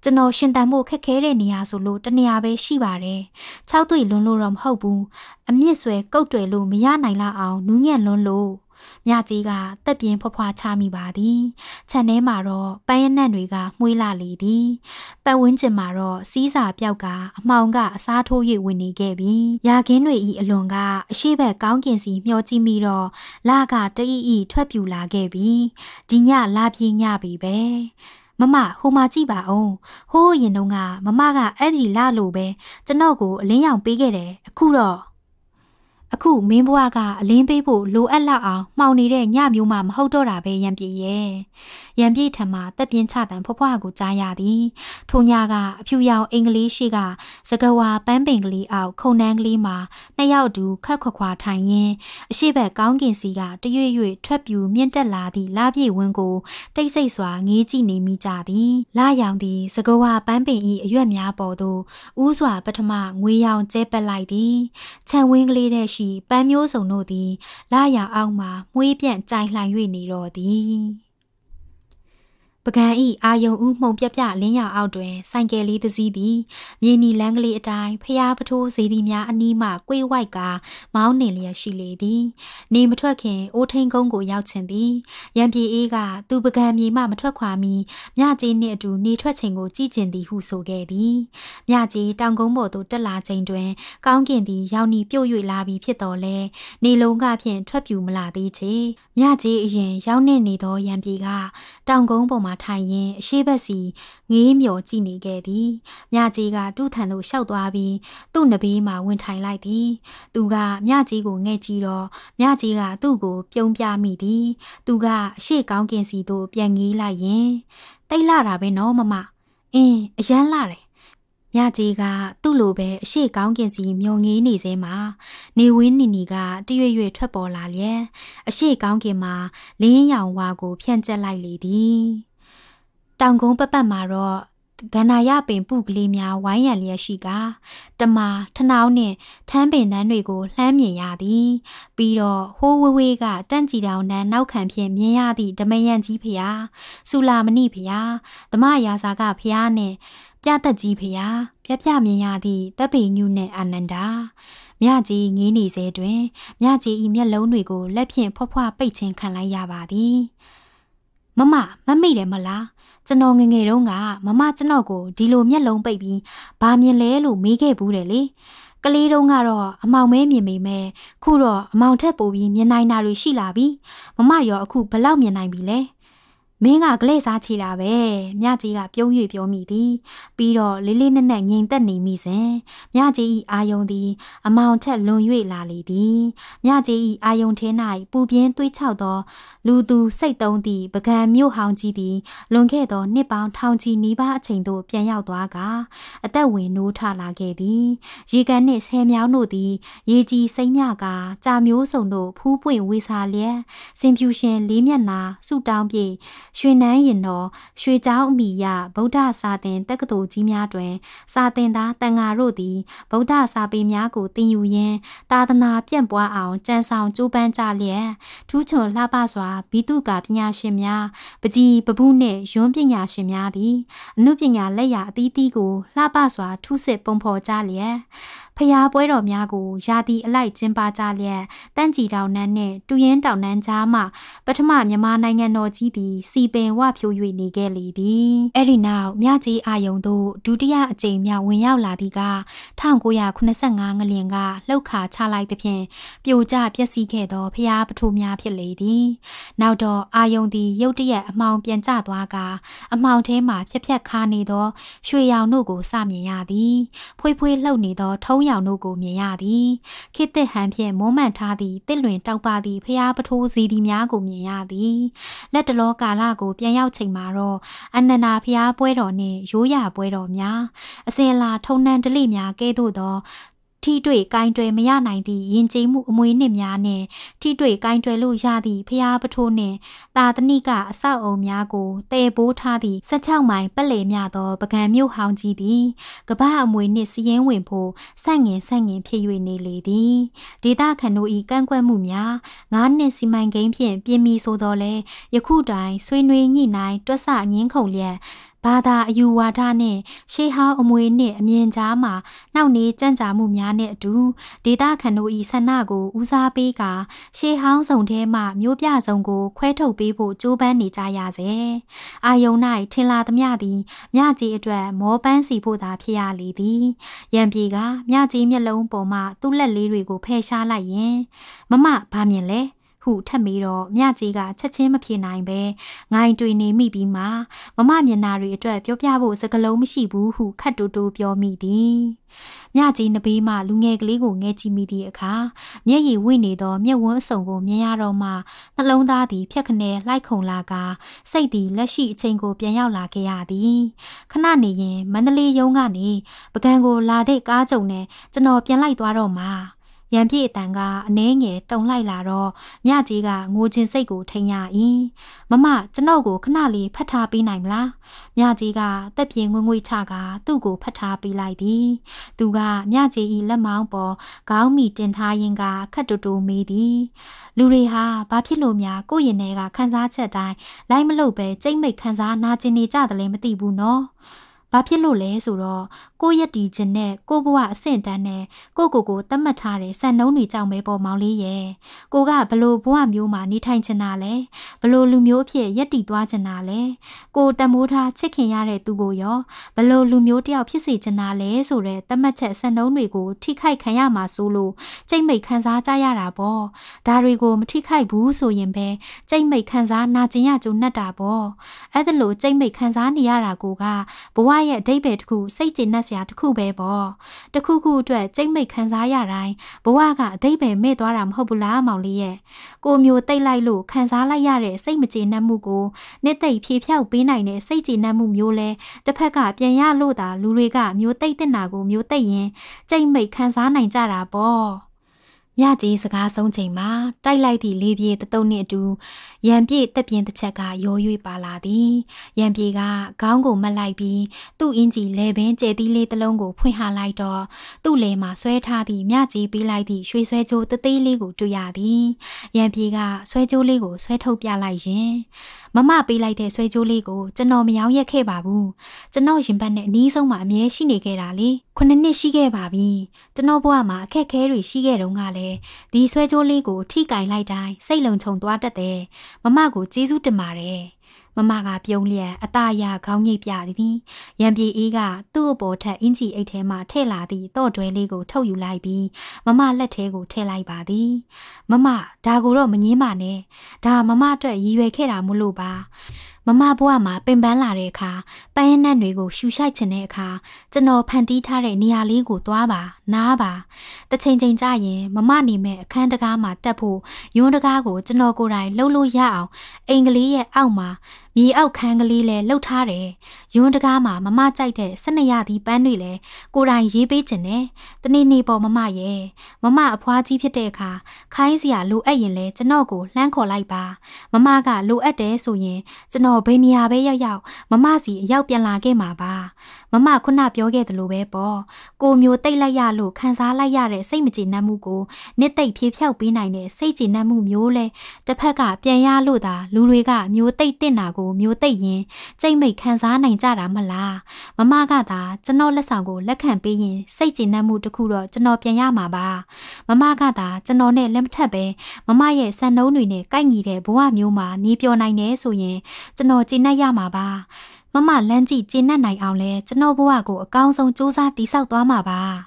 ကျွန်တော်ရှင်သန်မှုခက်ခဲတဲ့နေရာဆိုလို့တနေရာပဲရှိပါတယ်။၆တွေ့လွန်းလို့တော့မဟုတ်ဘူး။အမြင့်ဆွဲကုတ်တွေလို့မရနိုင်လောက်အောင်နူးညံ့လွန်းလို့ညကြီးကတက်ပြင်းဖွာဖွာချမိပါသည်ခြံထဲမှာတော့ပန်းရနံ့တွေကမှွေးလာလေသည်ပတ်ဝန်းကျင်မှာတော့စီးစာပြောက်ကအမှောင်ကအစားထိုး၍ဝင်နေခဲ့ပြီးရာခင်းတွေဤအလွန်ကအရှိဘက်ကောင်းကင်စီမျောကြည့်မိတော့လာကတဤဤထွက်ပြူလာခဲ့ပြီးဒီညလာပြေညပြီပဲမမဟိုမှာကြည့်ပါအောင်ဟိုးရင်တုန်းကမမကအဲ့ဒီလာလို့ပဲကျွန်တော်ကိုအလင်းရောင်ပေးခဲ့တယ်အခုတော့အခုမင်းဘွားကအလင်းပေးဖို့လိုအပ်လောက်အောင်မှောင်နေတဲ့ညမျိုးမှမဟုတ်တော့တာပဲရံပြည့်ရဲ့ရံပြည့်ထံမှတက်ပြင်းချတန်ဖွားဖွားကိုကြားရသည်ထိုညကအဖြူရောင်အင်္ဂလိပ်ရှိက စကဝါပန်းပင်ကလေးအောက်ခုံနှန်းကလေးမှာနှစ်ယောက်တူခက်ခွခွာထိုင်ရင်းအရှိဘက်ကောင်းကင်စီကတရွေ့ရွေ့ထွက်ပြူမြင့်တက်လာသည့်လာပြည့်ဝင်းကိုတိတ်ဆိတ်စွာငေးကြည့်နေမိကြသည် လာရောင်သည်စကဝါပန်းပင်၏အရွက်များပေါ်သို့ဥစွာပထမငွေရောင်ကျဲပက်လိုက်သည်ခြံဝင်းကလေးထဲရှိပန်းမျိုးစုံတို့သည်လာရအောင်မှမွေးပြန့်ကြိုင်လှိုင်၍နေတော်သည်ပကံဤအာယုံဦးမှုံပြပြလင်းရအောက်တွင်ဆိုင်ကယ်လေးတစ်စီးသည်မြေနီလန်းကလေးအတိုင်းဖျားပထိုးဈေးသည်များအနီးမှကွေးဝိုက်ကမောင်းနေလျက်ရှိလေသည်နေမထွက်ခင်အိုးထိန်ကုန်းကိုရောက်ချင်သည်ရံပြေအေးက သူပကံမြေမှမထွက်ခွာမီမြကြီးနှင့်အတူနေထွက်ချိန်ကိုကြည့်ကျင်သည်ဟုဆိုခဲ့သည်မြကြီးတောင်ကုန်းပေါ်သို့တက်လာချိန်တွင်ကောင်းကင်သည်ရောင်နီပြုတ်၍လာပြီးဖြစ်တော်လဲနေလုံးကဖြင့်ထွက်ပြူမလာသေးချေမြကြီးအရင် ရောက်နေနေသောရံပြေကတောင်ကုန်းပေါ်မှာထိုင်ရင်းအရှိဘက်စီ ငေးမျောကြည့်နေခဲ့သည်မြကြီးကသူ့ထံသို့လျှောက်သွားပြီးသူ့နဘေးမှာဝင်ထိုင်လိုက်သည် သူကမြကြီးကိုငဲ့ကြည့်တော့မြကြီးကသူ့ကို ပြုံးပြမိသည်သူကအရှိကောင်းကင်စီသို့ပြန်ငေးလိုက်ရင်တိတ်လာတာပဲနော်မမအင်းအရန်လာတယ်ညကြီးကသူ့လိုပဲအရှိကောင်းကင်စီမြုံငေးနေစဲမှာနေဝင်းနီနီကတရွေ့ရွေ့ထွက်ပေါ်လာလျက်အရှိကောင်းကင်မှာလင်းရောင်ဝါကိုဖြန့်ကျက်လိုက်လေသည်တောင်ကုန်းပပတ်မှာတော့ကန္နာရပင်ပုကလေးများဝိုင်းရံလျက်ရှိကတမာထနှောင်းနှင့်ထမ်းပင်နန်းတွေကိုလှမ်းမြင်ရသည်ပြီးတော့ဟိုးဝေးဝေးကတန့်ကြည်တောင်နန်းနောက်ခံဖြင့်မြင်ရသည့်ဓမယံကြီးဖျားဆူလာမဏိဖျားဓမ္မရာစာကဖျားနှင့်ပြသက်ကြီးဖျားပြပြမြင်ရသည့်တပ်ပေညုနှင့်အာနန္ဒာမြကြီးငေးနေစေတွင်မြကြီး၏မျက်လုံးတွေကိုလက်ဖြင့်ဖွဖွပိတ်ခြင်းခံလိုက်ရပါသည်မမမမိတယ်မလားကျွန်တော်ငငယ်တုန်းကမမကျွန်တော်ကိုဒီလိုမျက်လုံးပိတ်ပြီးဘာမြင်လဲလို့မေးခဲ့ဘူးတယ်လေကလေးတုန်းကတော့အမောင်မဲမြင်ပေမဲ့ခုတော့အမောင်ထက်ပိုပြီးမြင်နိုင်တာတွေရှိလာပြီမမရောအခုဘလောက်မြင်နိုင်ပြီလဲမင်းကကလေးစားချီတာပဲမြကြီးကပြုံး၍ပြောမိသည်ပြီးတော့လေးလေးနက်နက်ငြိမ်သက်နေမိစဉ်မြကြီး၏အာယုံသည်အမောင်ထက်လွန်၍လာလေသည်မြကြီး၏အာယုံထဲ၌ပူပြင်းသွေးချောက်သော လူသူစိတ်သုံးသည့်ပကံမြို့ဟောင်းကြီးသည်လွန်ခဲ့သောနှစ်ပေါင်းထောင်ချီနီးပါးအချိန်သို့ပြန်ရောက်သွားကာအသက်ဝင်နိုးထလာခဲ့သည်ရေကန်နှင့်ဆယ်မြောင်းတို့သည်ရေကြီးစိမ့်မြကာကြာမျိုးစုံတို့ဖူးပွင့်ဝေစာလျက်စင်ဖြူရှင်လေးမျက်နာဆူတောင်းပြေရွှေနန်းရင်တော်ရွှေเจ้าအမိယဗုဒ္ဓစာသင်တက္ကသိုလ်ကြီးများတွင် စာသင်သားတန်ဃာတို့သည်ဗုဒ္ဓစာပေများကိုသင်ယူရင်းသာသနာပြန့်ပွားအောင်ကြံဆောင်ကြိုးပမ်းကြလျက်ထူးချွန်လှပစွာဘိတုကာပညာရှင်များပကြီးပပုနှင့်ယွန်းပညာရှင်များသည်အနုပညာလက်ရာအသီးသီးကိုလှပစွာထူးဆစ်ပုံဖော်ကြလျက်ဖျားပွဲတော်များကိုရာသီအလိုက်ကျင်းပကြလျက်တန့်ကြည်တောင်နှန်းနှင့်တူရင်တောင်နှန်းကြားမှပထမမြန်မာနိုင်ငံတော်ကြီးသည်စီပင်ဝဖြိုး၍နေခဲ့လေသည်အဲ့ဒီနောက်မြကြီးအာယုံတို့ဒုတိယအကြိမ်မြောက်ဝင်ရောက်လာသည်က1985ငလျင်ကလှုပ်ခါချလိုက်သဖြင့်ပြိုကျပျက်စီးခဲ့သောဖျားပထိုးများဖြစ်လေသည် နောက်တော့အာယုံသည် ရုတ်တရက်အမောင်ပြန်ကျသွားကအမောင်ထဲမှဖြက်ဖြက်ခါနေသော ရွှေရောင်တို့ကိုစမြင်ရသည်ဖွေးဖွေးလှုပ်နေသောထုံးရောင်တို့ကိုမြင်ရသည်ခေတ္တဟန်ဖြင့်မွမ်းမံထားသည့်တစ်လွင်တောက်ပသည့်ဖျားပထိုးစီသည်များကိုမြင်ရသည်လက်တလောကာလကိုပြန်ရောက်ချိန်မှာတော့အနန္နာဖျားပွဲတော်နှင့်ရိုးရာပွဲတော်များအစဉ်လာထုံနှံဒလိများကဲ့သို့သောထိတွေ့ကိုင်းတွယ်မရနိုင်သည့်ယဉ်ကျေးမှုအမွေနှစ်များနှင့်ထိတွေ့ကိုင်းတွယ်လို့ရသည့်ဖျားပထိုးနှင့်တာသနိကအဆောက်အုံများကိုတည်ပိုးထားသည့်16မိုင်ပလဲမြသောပကံမြို့ဟောင်းကြီးသည်ကမ္ဘာအမွေနှစ်စည်ရင်ဝင်ဖို့ဆန့်ငင်ဆန့်ငင်ဖြစ်၍နေလေသည်ဒေသခံတို့၏ကန့်ကွက်မှုများ၅နှစ်စီမံကိန်းဖြင့်ပြင်မီဆိုတော်လဲယခုတိုင်ဆွေးနွေးညှိနှိုင်းတွက်ဆအငင်းခုံလျက်ဘာသာအယူဝါဒနဲ့ရှေးဟောင်းအမွေနဲ့အမြင်ကြားမှာနောက်နေကြံ့ကြာမှုများနဲ့အတူဒေသခံတို့၏ဆန္ဒကိုဦးစားပေးကာရှေးဟောင်းဆောင်ထဲမှမျိုးပြဆောင်ကိုခွဲထုတ်ပေးဖို့ကြိုးပမ်းနေကြရစေ။အာယုံ၌ထင်လာသမျှသည်မြကြီးအတွက်မောပန်းစီဖို့သာဖြစ်ရလေသည်။ရံပြေကမြကြီးမျက်လုံးပေါ်မှသူ့လက်လေးတွေကိုဖယ်ရှားလိုက်ရင်မမဘာမြင်လဲ။ဟုထပ်မေးတော့မြကြီးကချက်ချင်းမဖြေနိုင်ပဲငိုင်တွေနေမိပြီးမှမမမျက်နာတွေအတွက်ပြောပြဖို့စကားလုံးမရှိဘူးဟုခတ်တူတူပြောမိသည်မြကြီးနဘေးမှလူငယ်ကလေးကိုငဲကြည့်မိသည့်အခါမျက်ရည်ဝိနေသော မျက်ဝန်းအစုံကိုမြင်ရတော့မှနှလုံးသားသည်ဖြက်ခနဲလိုက်ခုန်လာကစိတ်သည်လက်ရှိအချိန်ကို ပြန်ရောက်လာခဲ့ရသည်ခဏနေရင်မန္တလေးရုံးကနေပုဂံကိုလာတဲ့ကားကြုံနဲ့ကျွန်တော်ပြန်လိုက်သွားတော့မှာရံပြည့်အတန်ကအနှဲငယ်တုံလိုက်လာတော့မြကြီးကငိုချင်စိတ်ကိုထိန်ရ၏မမကျွန်တော်ကိုခဏလေးဖတ်ထားပေးနိုင်မလားမြကြီးကတက်ပြေငွေငွေချကသူ့ကိုဖတ်ထားပေးလိုက်သည် သူကမြကြီး၏လက်မောင်းပေါ်ခေါင်းမီတင်ထားရင်ကခက်တူတူမေးသည်လူတွေဟာဘာဖြစ်လို့များကိုယ့်ရင်ထဲကခန်းစားချက်တိုင်းလိုက်မလို့ပဲကြိတ်မိတ်ခန်းစားနာကျင်နေကြတယ်လဲမသိဘူးနော်။ဘာဖြစ်လို့လဲဆိုတော့ကိုယ့်ရည်တည်ခြင်းနဲ့ကိုယ့်ဘဝအဆင့်တန်းနဲ့ကိုကိုကိုသတ်မှတ်ထားတဲ့စံနှုန်းတွေကြောင့်ပဲပေါ်မောင်လေးရဲ့။ကိုကဘလို့ဘဝမျိုးမှာနေထိုင်ချင်တာလဲ။ဘလို့လူမျိုးအဖြစ်ရည်တည်သွားချင်တာလဲ။ကိုတမိုးထားချစ်ခင်ရတဲ့သူကိုရောဘလို့လူမျိုးတယောက်ဖြစ်စေချင်တာလဲဆိုတဲ့သတ်မှတ်ချက်စံနှုန်းတွေကိုထိခိုက်ခံရမှာဆိုလို့စိတ်မိတ်ခံစားကြရတာပေါ့။ဒါတွေကိုမထိခိုက်ဘူးဆိုရင်ပဲစိတ်မိတ်ခံစားနာကျင်ရကြုံနဲ့တာပေါ့။အဲ့ဒါလို့စိတ်မိတ်ခံစားနေရတာကိုကဘဝရဲ့အဓိပ္ပာယ်တစ်ခု စိတ်ကျေနပ်စရာတစ်ခုပဲပေါ့။တစ်ခုခုအတွက်စိတ်မိတ်ခံစားရတိုင်းဘဝကအဓိပ္ပာယ်မဲ့သွားတာမဟုတ်ဘူးလားမောင်လေးရဲ့။ကိုမျိုးတိတ်လိုက်လို့ခံစားလိုက်ရတဲ့စိတ်မကျေနပ်မှုကိုနှစ်သိမ့်ဖြေဖြောက်ပေးနိုင်တဲ့စိတ်ကျေနပ်မှုမျိုးလဲတစ်ဖက်ကပြန်ရလို့သာလူတွေက မျိုးတိတ်တင်တာကိုမျိုးတိတ်ရင်စိတ်မိတ်ခံစားနိုင်ကြတာပေါ့။မြကြီးစကားဆုံးချိန်မှာတိုက်လိုက်သည့်လေးပြေတတုံနှင့်အတူရံပြေတက်ပြင်းတစ်ချက်ကရောရွေ့ပါလာသည်ရံပြေကခေါင်းကိုမလိုက်ပြီးသူ့အင်ကြီးလဲပင်ကျဲသီးလေးတစ်လုံးကိုဖွင့်ဟလိုက်တော့သူ့လေမှာဆွဲထားသည့်မြကြီးပေးလိုက်သည့်ရွှေဆွဲကြိုးတသေးလေးကို တွေ့ရသည်ရံပြေကဆွဲကြိုးလေးကိုဆွဲထုတ်ပြလိုက်ရင်မမပေးလိုက်တဲ့ဆွဲကြိုးလေးကိုကျွန်တော်မရောရက်ခဲ့ပါဘူးကျွန်တော်ရင်ဘတ်နဲ့အနီးဆုံးမှာအမြဲရှိနေခဲ့တာလေခုနှစ်နှစ်ရှိခဲ့ပါပြီကျွန်တော်ဘဝမှာအခက်အခဲတွေရှိခဲ့တုန်းကလည်းဒီဆွဲကြိုးလေးကိုထိကင်လိုက်တိုင်းစိတ်လုံခြုံသွားတတ်တယ်မမကိုကျေးဇူးတင်ပါတယ်မမကပြုံးလျက်အตาရခေါင်းညိပ်ပြသည်။ရံပြေအေးကသူ့အပေါ်ထက်အင်ချီအိတ်ထဲမှထည့်လာသည့်တော့တွဲလေးကိုထုတ်ယူလိုက်ပြီးမမလက်ထဲကိုထည့်လိုက်ပါသည်။မမဒါကိုတော့မငင်းပါနဲ့။ဒါမမအတွက်ရည်ရွယ်ခဲ့တာမလို့ပါ။မမဘွားမှာပင်ပန်းလာတဲ့အခါပန်းရနံ့တွေကိုရှူရှိုက်ချင်တဲ့အခါကျွန်တော်ဖန်တီးထားတဲ့နေရာလေးကိုသွားပါနားပါတချိန်ချိန်ကြာရင်မမနေမဲ့အခန်းတကားမှာတက်ဖို့ယွန်းတကားကိုကျွန်တော်ကိုယ်တိုင်လှုပ်လို့ရအောင်အိမ်ကလေးရဲ့အောက်မှာမြေအောက်ခန်းကလေးလည်းလှုပ်ထားတယ်။ယွန်းတကားမှာမမကြိုက်တဲ့ဆက်နှစ်ရသည့်ပန်းတွေလည်းကိုတိုင်ရေးပေးခြင်းနဲ့တနေ့နေ့ပေါ်မမရဲ့မမအဖွားကြီးဖြစ်တဲ့အခါခိုင်းစရာလိုအပ်ရင်လည်းကျွန်တော်ကိုလှမ်းခေါ်လိုက်ပါ။မမကလိုအပ်တယ်ဆိုရင်ကျွန်တော်ဘယ်နေရာပဲရောက်ရောက်မမစီအရောက်ပြန်လာခဲ့မှာပါ။မမခုနပြောခဲ့သလိုပဲပေါ့ကိုမျိုးတိတ်လိုက်ရလို့ခံစားလိုက်ရတဲ့စိတ်မကျေနပ်မှုကိုနှစ်သိပ်ဖြေဖြောက်ပေးနိုင်တဲ့စိတ်ကျေနပ်မှုမျိုးလဲတစ်ဖက်ကပြန်ရလို့သာလူတွေကမျိုးတိတ်တင်တာကိုမျိုးတိတ်ရင်စိတ်မိတ်ခံစားနိုင်ကြတာမလားမမကသာကျွန်တော်လက်ဆောင်ကိုလက်ခံပေးရင်စိတ်ကျေနပ်မှုတစ်ခုတော့ကျွန်တော်ပြန်ရမှာပါမမကသာကျွန်တော်နဲ့လက်မထက်ပဲမမရဲ့စံနှုန်းတွေနဲ့ကိုက်ညီတဲ့ဘဝမျိုးမှာနေပြောနိုင်တယ်ဆိုရင်ကျွန်တော်ကျေနပ်ရမှာပါမမလမ်းကြည့်ကျေနပ်နိုင်အောင်လဲကျွန်တော်ဘဝကိုအကောင်းဆုံးစူးစမ်းတိဆောက်သွားမှာပါ။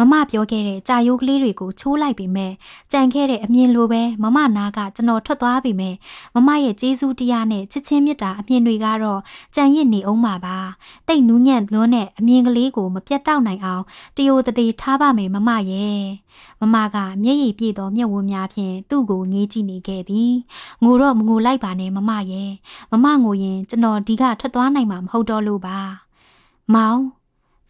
မမပြောခဲ့တဲ့ကြာရိုးကလေးတွေကိုချိုးလိုက်ပြီးမဲ့ကြံခဲ့တဲ့အမြင်လိုပဲမမနာကကျွန်တော်ထွက်သွားပြီးမဲ့မမရဲ့ကျေးဇူးတရားနဲ့ချစ်ချင်းမြတ်တာအမြင်တွေကတော့ကြံရစ်နေအောင်ပါပါတိတ်နူးညံ့လွန်းတဲ့အမြင်ကလေးကိုမပြတ်တောက်နိုင်အောင်တယိုတတေထားပါမယ်မမရဲ့မမကမျက်ရည်ပြည့်သောမျက်ဝန်းများဖြင့်သူ့ကိုငေးကြည့်နေခဲ့သည်ငိုတော့မငိုလိုက်ပါနဲ့မမရဲ့မမငိုရင်ကျွန်တော်ဒီကထွက်သွားနိုင်မှာမဟုတ်တော့လို့ပါမောင်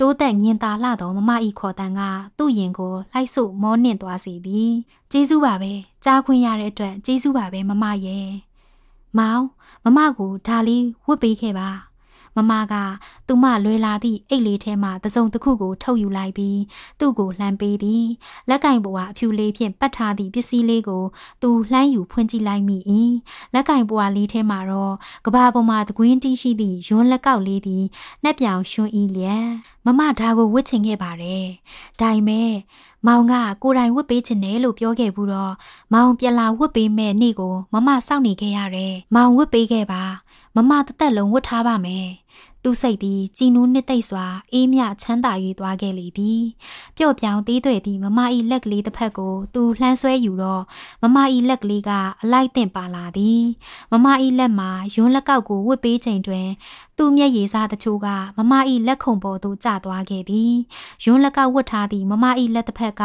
တိုးသက်ညင်သာလှသောမမဤခေါ်တန်က သူ့ရင်ကိုလိုက်ဆုမောနစ်သွားစေသည်ကျေးဇူးပါပဲကြားခွင့်ရတဲ့အတွက်ကျေးဇူးပါပဲမမရဲ့မောင်မမကိုဒါလေးဝတ်ပေးခဲ့ပါမမက သူမလွယ်လာသည့်အိတ်လေးထဲမှသစုံတစ်ခုကိုထုတ်ယူလိုက်ပြီးသူ့ကိုလှမ်းပေးသည်လက်ကင်ဘဝအဖြူလေးဖြင့်ပတ်ထားသည့်ပစ္စည်းလေးကို သူလှမ်းယူဖွင့်ကြည့်လိုက်မိ၏လက်ကင်ဘဝလေးထဲမှတော့ကဘာပေါ်မှာသကွင်းတီးရှိသည့်ရွန်းလက်ကောက်လေးသည်နှက်ပြောင်ရွှွန်း၏လျက်မမဒါကိုဝစ်ချင်ခဲ့ပါတယ်ဒါပေမဲ့မောင်ကကိုတိုင်ဝတ်ပေးချင်တယ်လို့ပြောခဲ့ဘူးတော့မောင်ပြလာဝတ်ပေးမဲ့နေ့ကိုမမစောင့်နေခဲ့ရတယ်။မောင်ဝတ်ပေးခဲ့ပါမမတသက်လုံးဝတ်ထားပါမယ်သူစိတ်သည်ကြည်နူးနှစ်သိမ့်စွာအေးမြချမ်းသာ၍သွားခဲ့လေသည်ပျော့ပြောင်သေးတွေ့သည့်မမ၏လက်ကလေးတစ်ဖက်ကို သူလှမ်းဆွဲယူတော့မမ၏လက်ကလေးကအလိုက်တင့်ပါလာသည်မမ၏လက်မှာယွန်းလက်ကောက်ကိုဝှစ်ပေးချိန်တွင် သူ့မျက်ရည်စားတချို့ကမမ၏လက်ခုံပေါ်သို့ကျသွားခဲ့သည်ယွန်းလက်ကဝှစ်ထားသည့်မမ၏လက်တစ်ဖက်က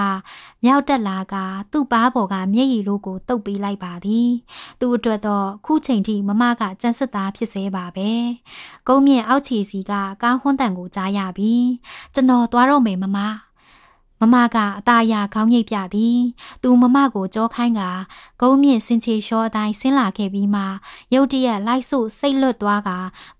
မြောက်တက်လာက သူ့ပါးပေါ်ကမျက်ရည်တို့ကိုတုပ်ပေးလိုက်ပါသည် သူအတွက်တော့ခုချိန်ထိမမကကြံစစ်သားဖြစ်စေပါပဲကုန်းမြင့်အောက်ချီစီကကားဟွန်းတန်ကိုကြားရပြီ ကျွန်တော်သွားတော့မယ်မမမမကအตาရခေါင်းညိတ်ပြသည်။သူမမကိုကြောခိုင်းကဂုံးမြင့်စင်ချေလျှောအတိုင်းဆင်းလာခဲ့ပြီးမှရုတ်တရက်လိုက်ဆုစိတ်လွတ်သွားက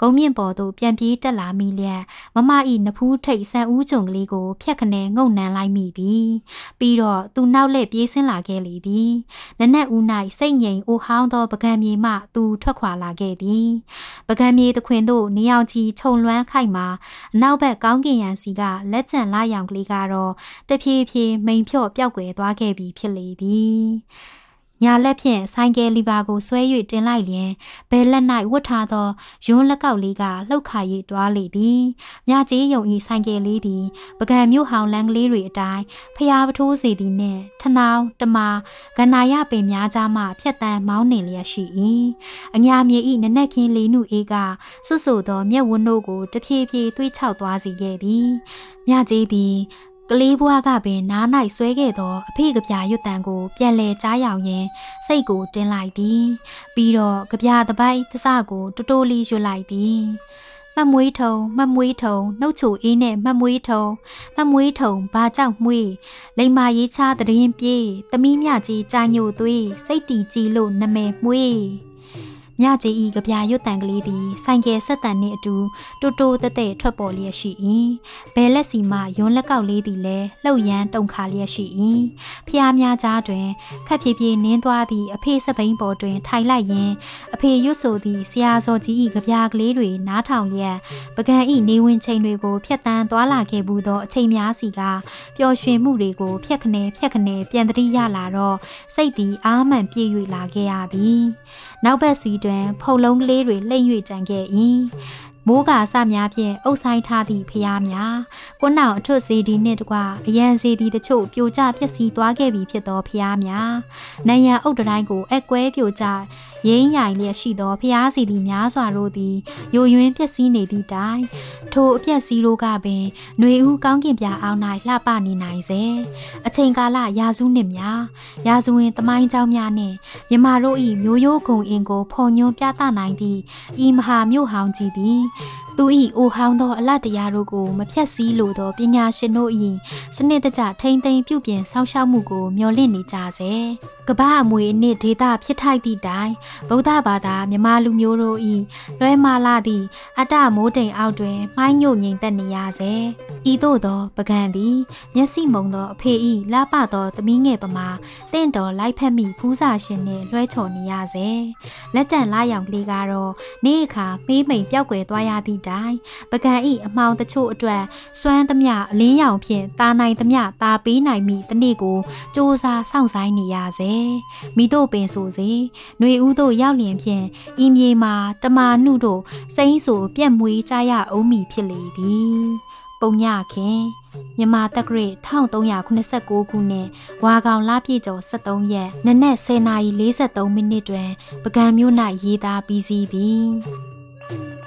ဂုံးမြင့်ပေါ်သို့ပြန်ပြေးတက်လာမိလျက်မမ၏နဖူးထိတ်ဆန်ဦးကြုံကလေးကိုဖျက်ခနဲငုံနှံလိုက်မိသည်။ပြီးတော့သူနောက်လက်ပြေးဆင်းလာခဲ့လေသည်။နနက်ဦး၌စိတ်ငြိမ်အိုဟောင်းသော ပကံမြေမှသူထွက်ခွာလာခဲ့သည်။ပကံမြေသခွင်သို့နေအောင်ချီခြုံလွှမ်းခိုက်မှာအနောက်ဘက်ကောင်းကင်ရန်စီကလက်ကျန်လာရောင်ကလေးကတော့တဖြည်းဖြည်းမိန်ဖြော့ပျောက်ကွယ်သွားခဲ့ပြီဖြစ်လေသည်ညာလက်ဖြင့်ဆိုင်ကယ်လီဗာကိုဆွဲ၍တင်လိုက်လျင်ဘဲလက်၌ဝတ်ထားသောယွန်းလက်ကောက်လေးကလှုပ်ခါ၍တွားလေသည်။မြကြီးယုံဤဆိုင်ကယ်လေးသည် ပကံမြို့ဟောင်းလန်ကလေးတွေအတိုင်းဖျားပထိုးစီသည်နှင့်ထနောင်းတမာကနာယပင်များကြားမှဖြက်တန်းမောင်းနေလျက်ရှိ၏။အညာမြေဤနနက်ခင်းလေးနုအေးကဆွတ်ဆိုသောမျက်ဝန်းတို့ကိုတဖြည်းဖြည်းသွေးချောက်သွားစေခဲ့သည်။မြကြီးသည်ကလေးဘွားကပင်နား၌ဆွဲခဲ့သောအဖေကပြာရွတ်တန်ကိုပြန်လဲကြားရောက်ရင်းစိတ်ကိုတင်းလိုက်သည်ပြီးတော့ကပြာတပိုက်သစကိုတိုးတိုးလေးရွတ်လိုက်သည်မမွေးထုံမမွေးထုံနှုတ်ချိုအေးနဲ့မမွေးထုံမမွေးထုံဘာကြောင့်မွေးလိမ္မာရေးချတဲ့ရင်ပြေးသမီးမြကြီးကြာညိုသွေးစိတ်တီကြီးလို့နမဲမွေးမြကြီးဤကြပြရွတ်တန်ကလေးသည်ဆိုင်ကယ်ဆက်တန်နှင့်အတူ တိုးတိုးတက်တက်ထွက်ပေါ်လျက်ရှိ၏ဘဲလက်စီမှယွန်းလက်ကောက်လေးသည်လည်းလှုပ်ရမ်းတုန်ခါလျက်ရှိ၏ဖျားများကြားတွင်ခက်ပြေပြေနင်းသွားသည့်အဖေစပိန်ပေါ်တွင် ထိုင်လိုက်ရင်းအဖေရွတ်ဆိုသည့်ဆရာစော်ကြီးဤကြပြကလေးတွေနားထောင်လျက်ပကံဤနေဝင်ချိန်တွေကိုဖျက်တမ်းသွားလာခဲ့ဘူးသောအချိန်များစီကပျော်ရွှင်မှုတွေကိုဖျက်ခနဲဖျက်ခနဲပြန်တတိရလာတော့စိတ်သည်အာမှန်ပြည့်၍လာခဲ့ရသည်နောက်ဘက်ဆွီတွင် ဖုန်လုံးကလေးတွေလှိမ့်၍ကြံခဲ့၏မိုးကာစများဖြင့်အုပ်ဆိုင်ထားသည့်ဖျားများကွန်းအောင်အထွတ်စီဒီနှင့်တကွအရန်စီဒီတို့ချို့ပြိုကျပျက်စီးသွားခဲ့ပြီဖြစ်သောဖျားများနံရံအုပ်တိုင်းကိုအက်ကွဲပြိုကျရင်းရိုင်လျက်ရှိသောဖျားစီသည်များစွာတို့သည်ယိုယွင်းပျက်စီးနေသည့်တိုင် ထိုအပျက်စီးတို့ကပင်ຫນွေဦးကောင်းကင်ပြာအောင်၌လှပနေနိုင်စေအချိန်ကာလရာစုနှစ်များရာစုဝင်တမိုင်းเจ้าများနှင့်မြမတို့၏မျိုးရိုးဂုံအင်ကိုဖုံညွှန်းပြသနိုင်သည့်ဤမဟာမြို့ဟောင်းကြီးသည်သူ၏အိုဟောင်းသောအလတရားတို့ကိုမဖြတ်စည်းလိုသောပညာရှင်တို့၏စနစ်တကျထိမ့်သိမ်းပြုပြင်ဆောင်ရှောက်မှုကို မျှော်လင့်နေကြစေ။ကမ္ဘာအမွေအနှစ်ဒေတာဖြစ်ထိုက်သည့်တိုင်ဗုဒ္ဓဘာသာမြမလူမျိုးတို့၏လွဲမာလာသည့်အတ္တမိုးတိမ်အောက်တွင်မှိုင်းညို့ငိမ်သက်နေရစေ။ဤသို့သော ပကံသည်မျက်စိမုံသောအဖေ၏လပသော သမီးငယ်ပမာတင့်တော်လိုက်ဖက်မိဖူးစာရှင်နှင့်လွှဲချော်နေရစေ။လက်တန်လာရောင်ကလေးကတော့နေ့အခါမေးမိန်ပြောက်ွယ်သွားရသည့်တိုင်ပကံဤအမှောင်တချို့အတွက်စွမ်းသမျှအလင်းရောင်ဖြင့်ตาနိုင်သမျှตาပေးနိုင်မိတနေ့ကိုစ조사စောင့်ဆိုင်နေရစေမိတို့ပင်ဆိုစေຫນွေဦးတို့ရောက်လျင်ဖြင့်ဤမြေမှာတမာနှုတို့စိမ့်ဆိုပြက်မွေးကြရအောင်မိဖြစ်လေသည်ပုံညခင်မြန်မာတက္ကရာ1389ခုနှစ်ဝါကောင်လပြည့်ကျော်73ရက်နနက်10:43မိနစ်တွင်ပုဂံမြို့၌ရေးသားပြီးစီးသည်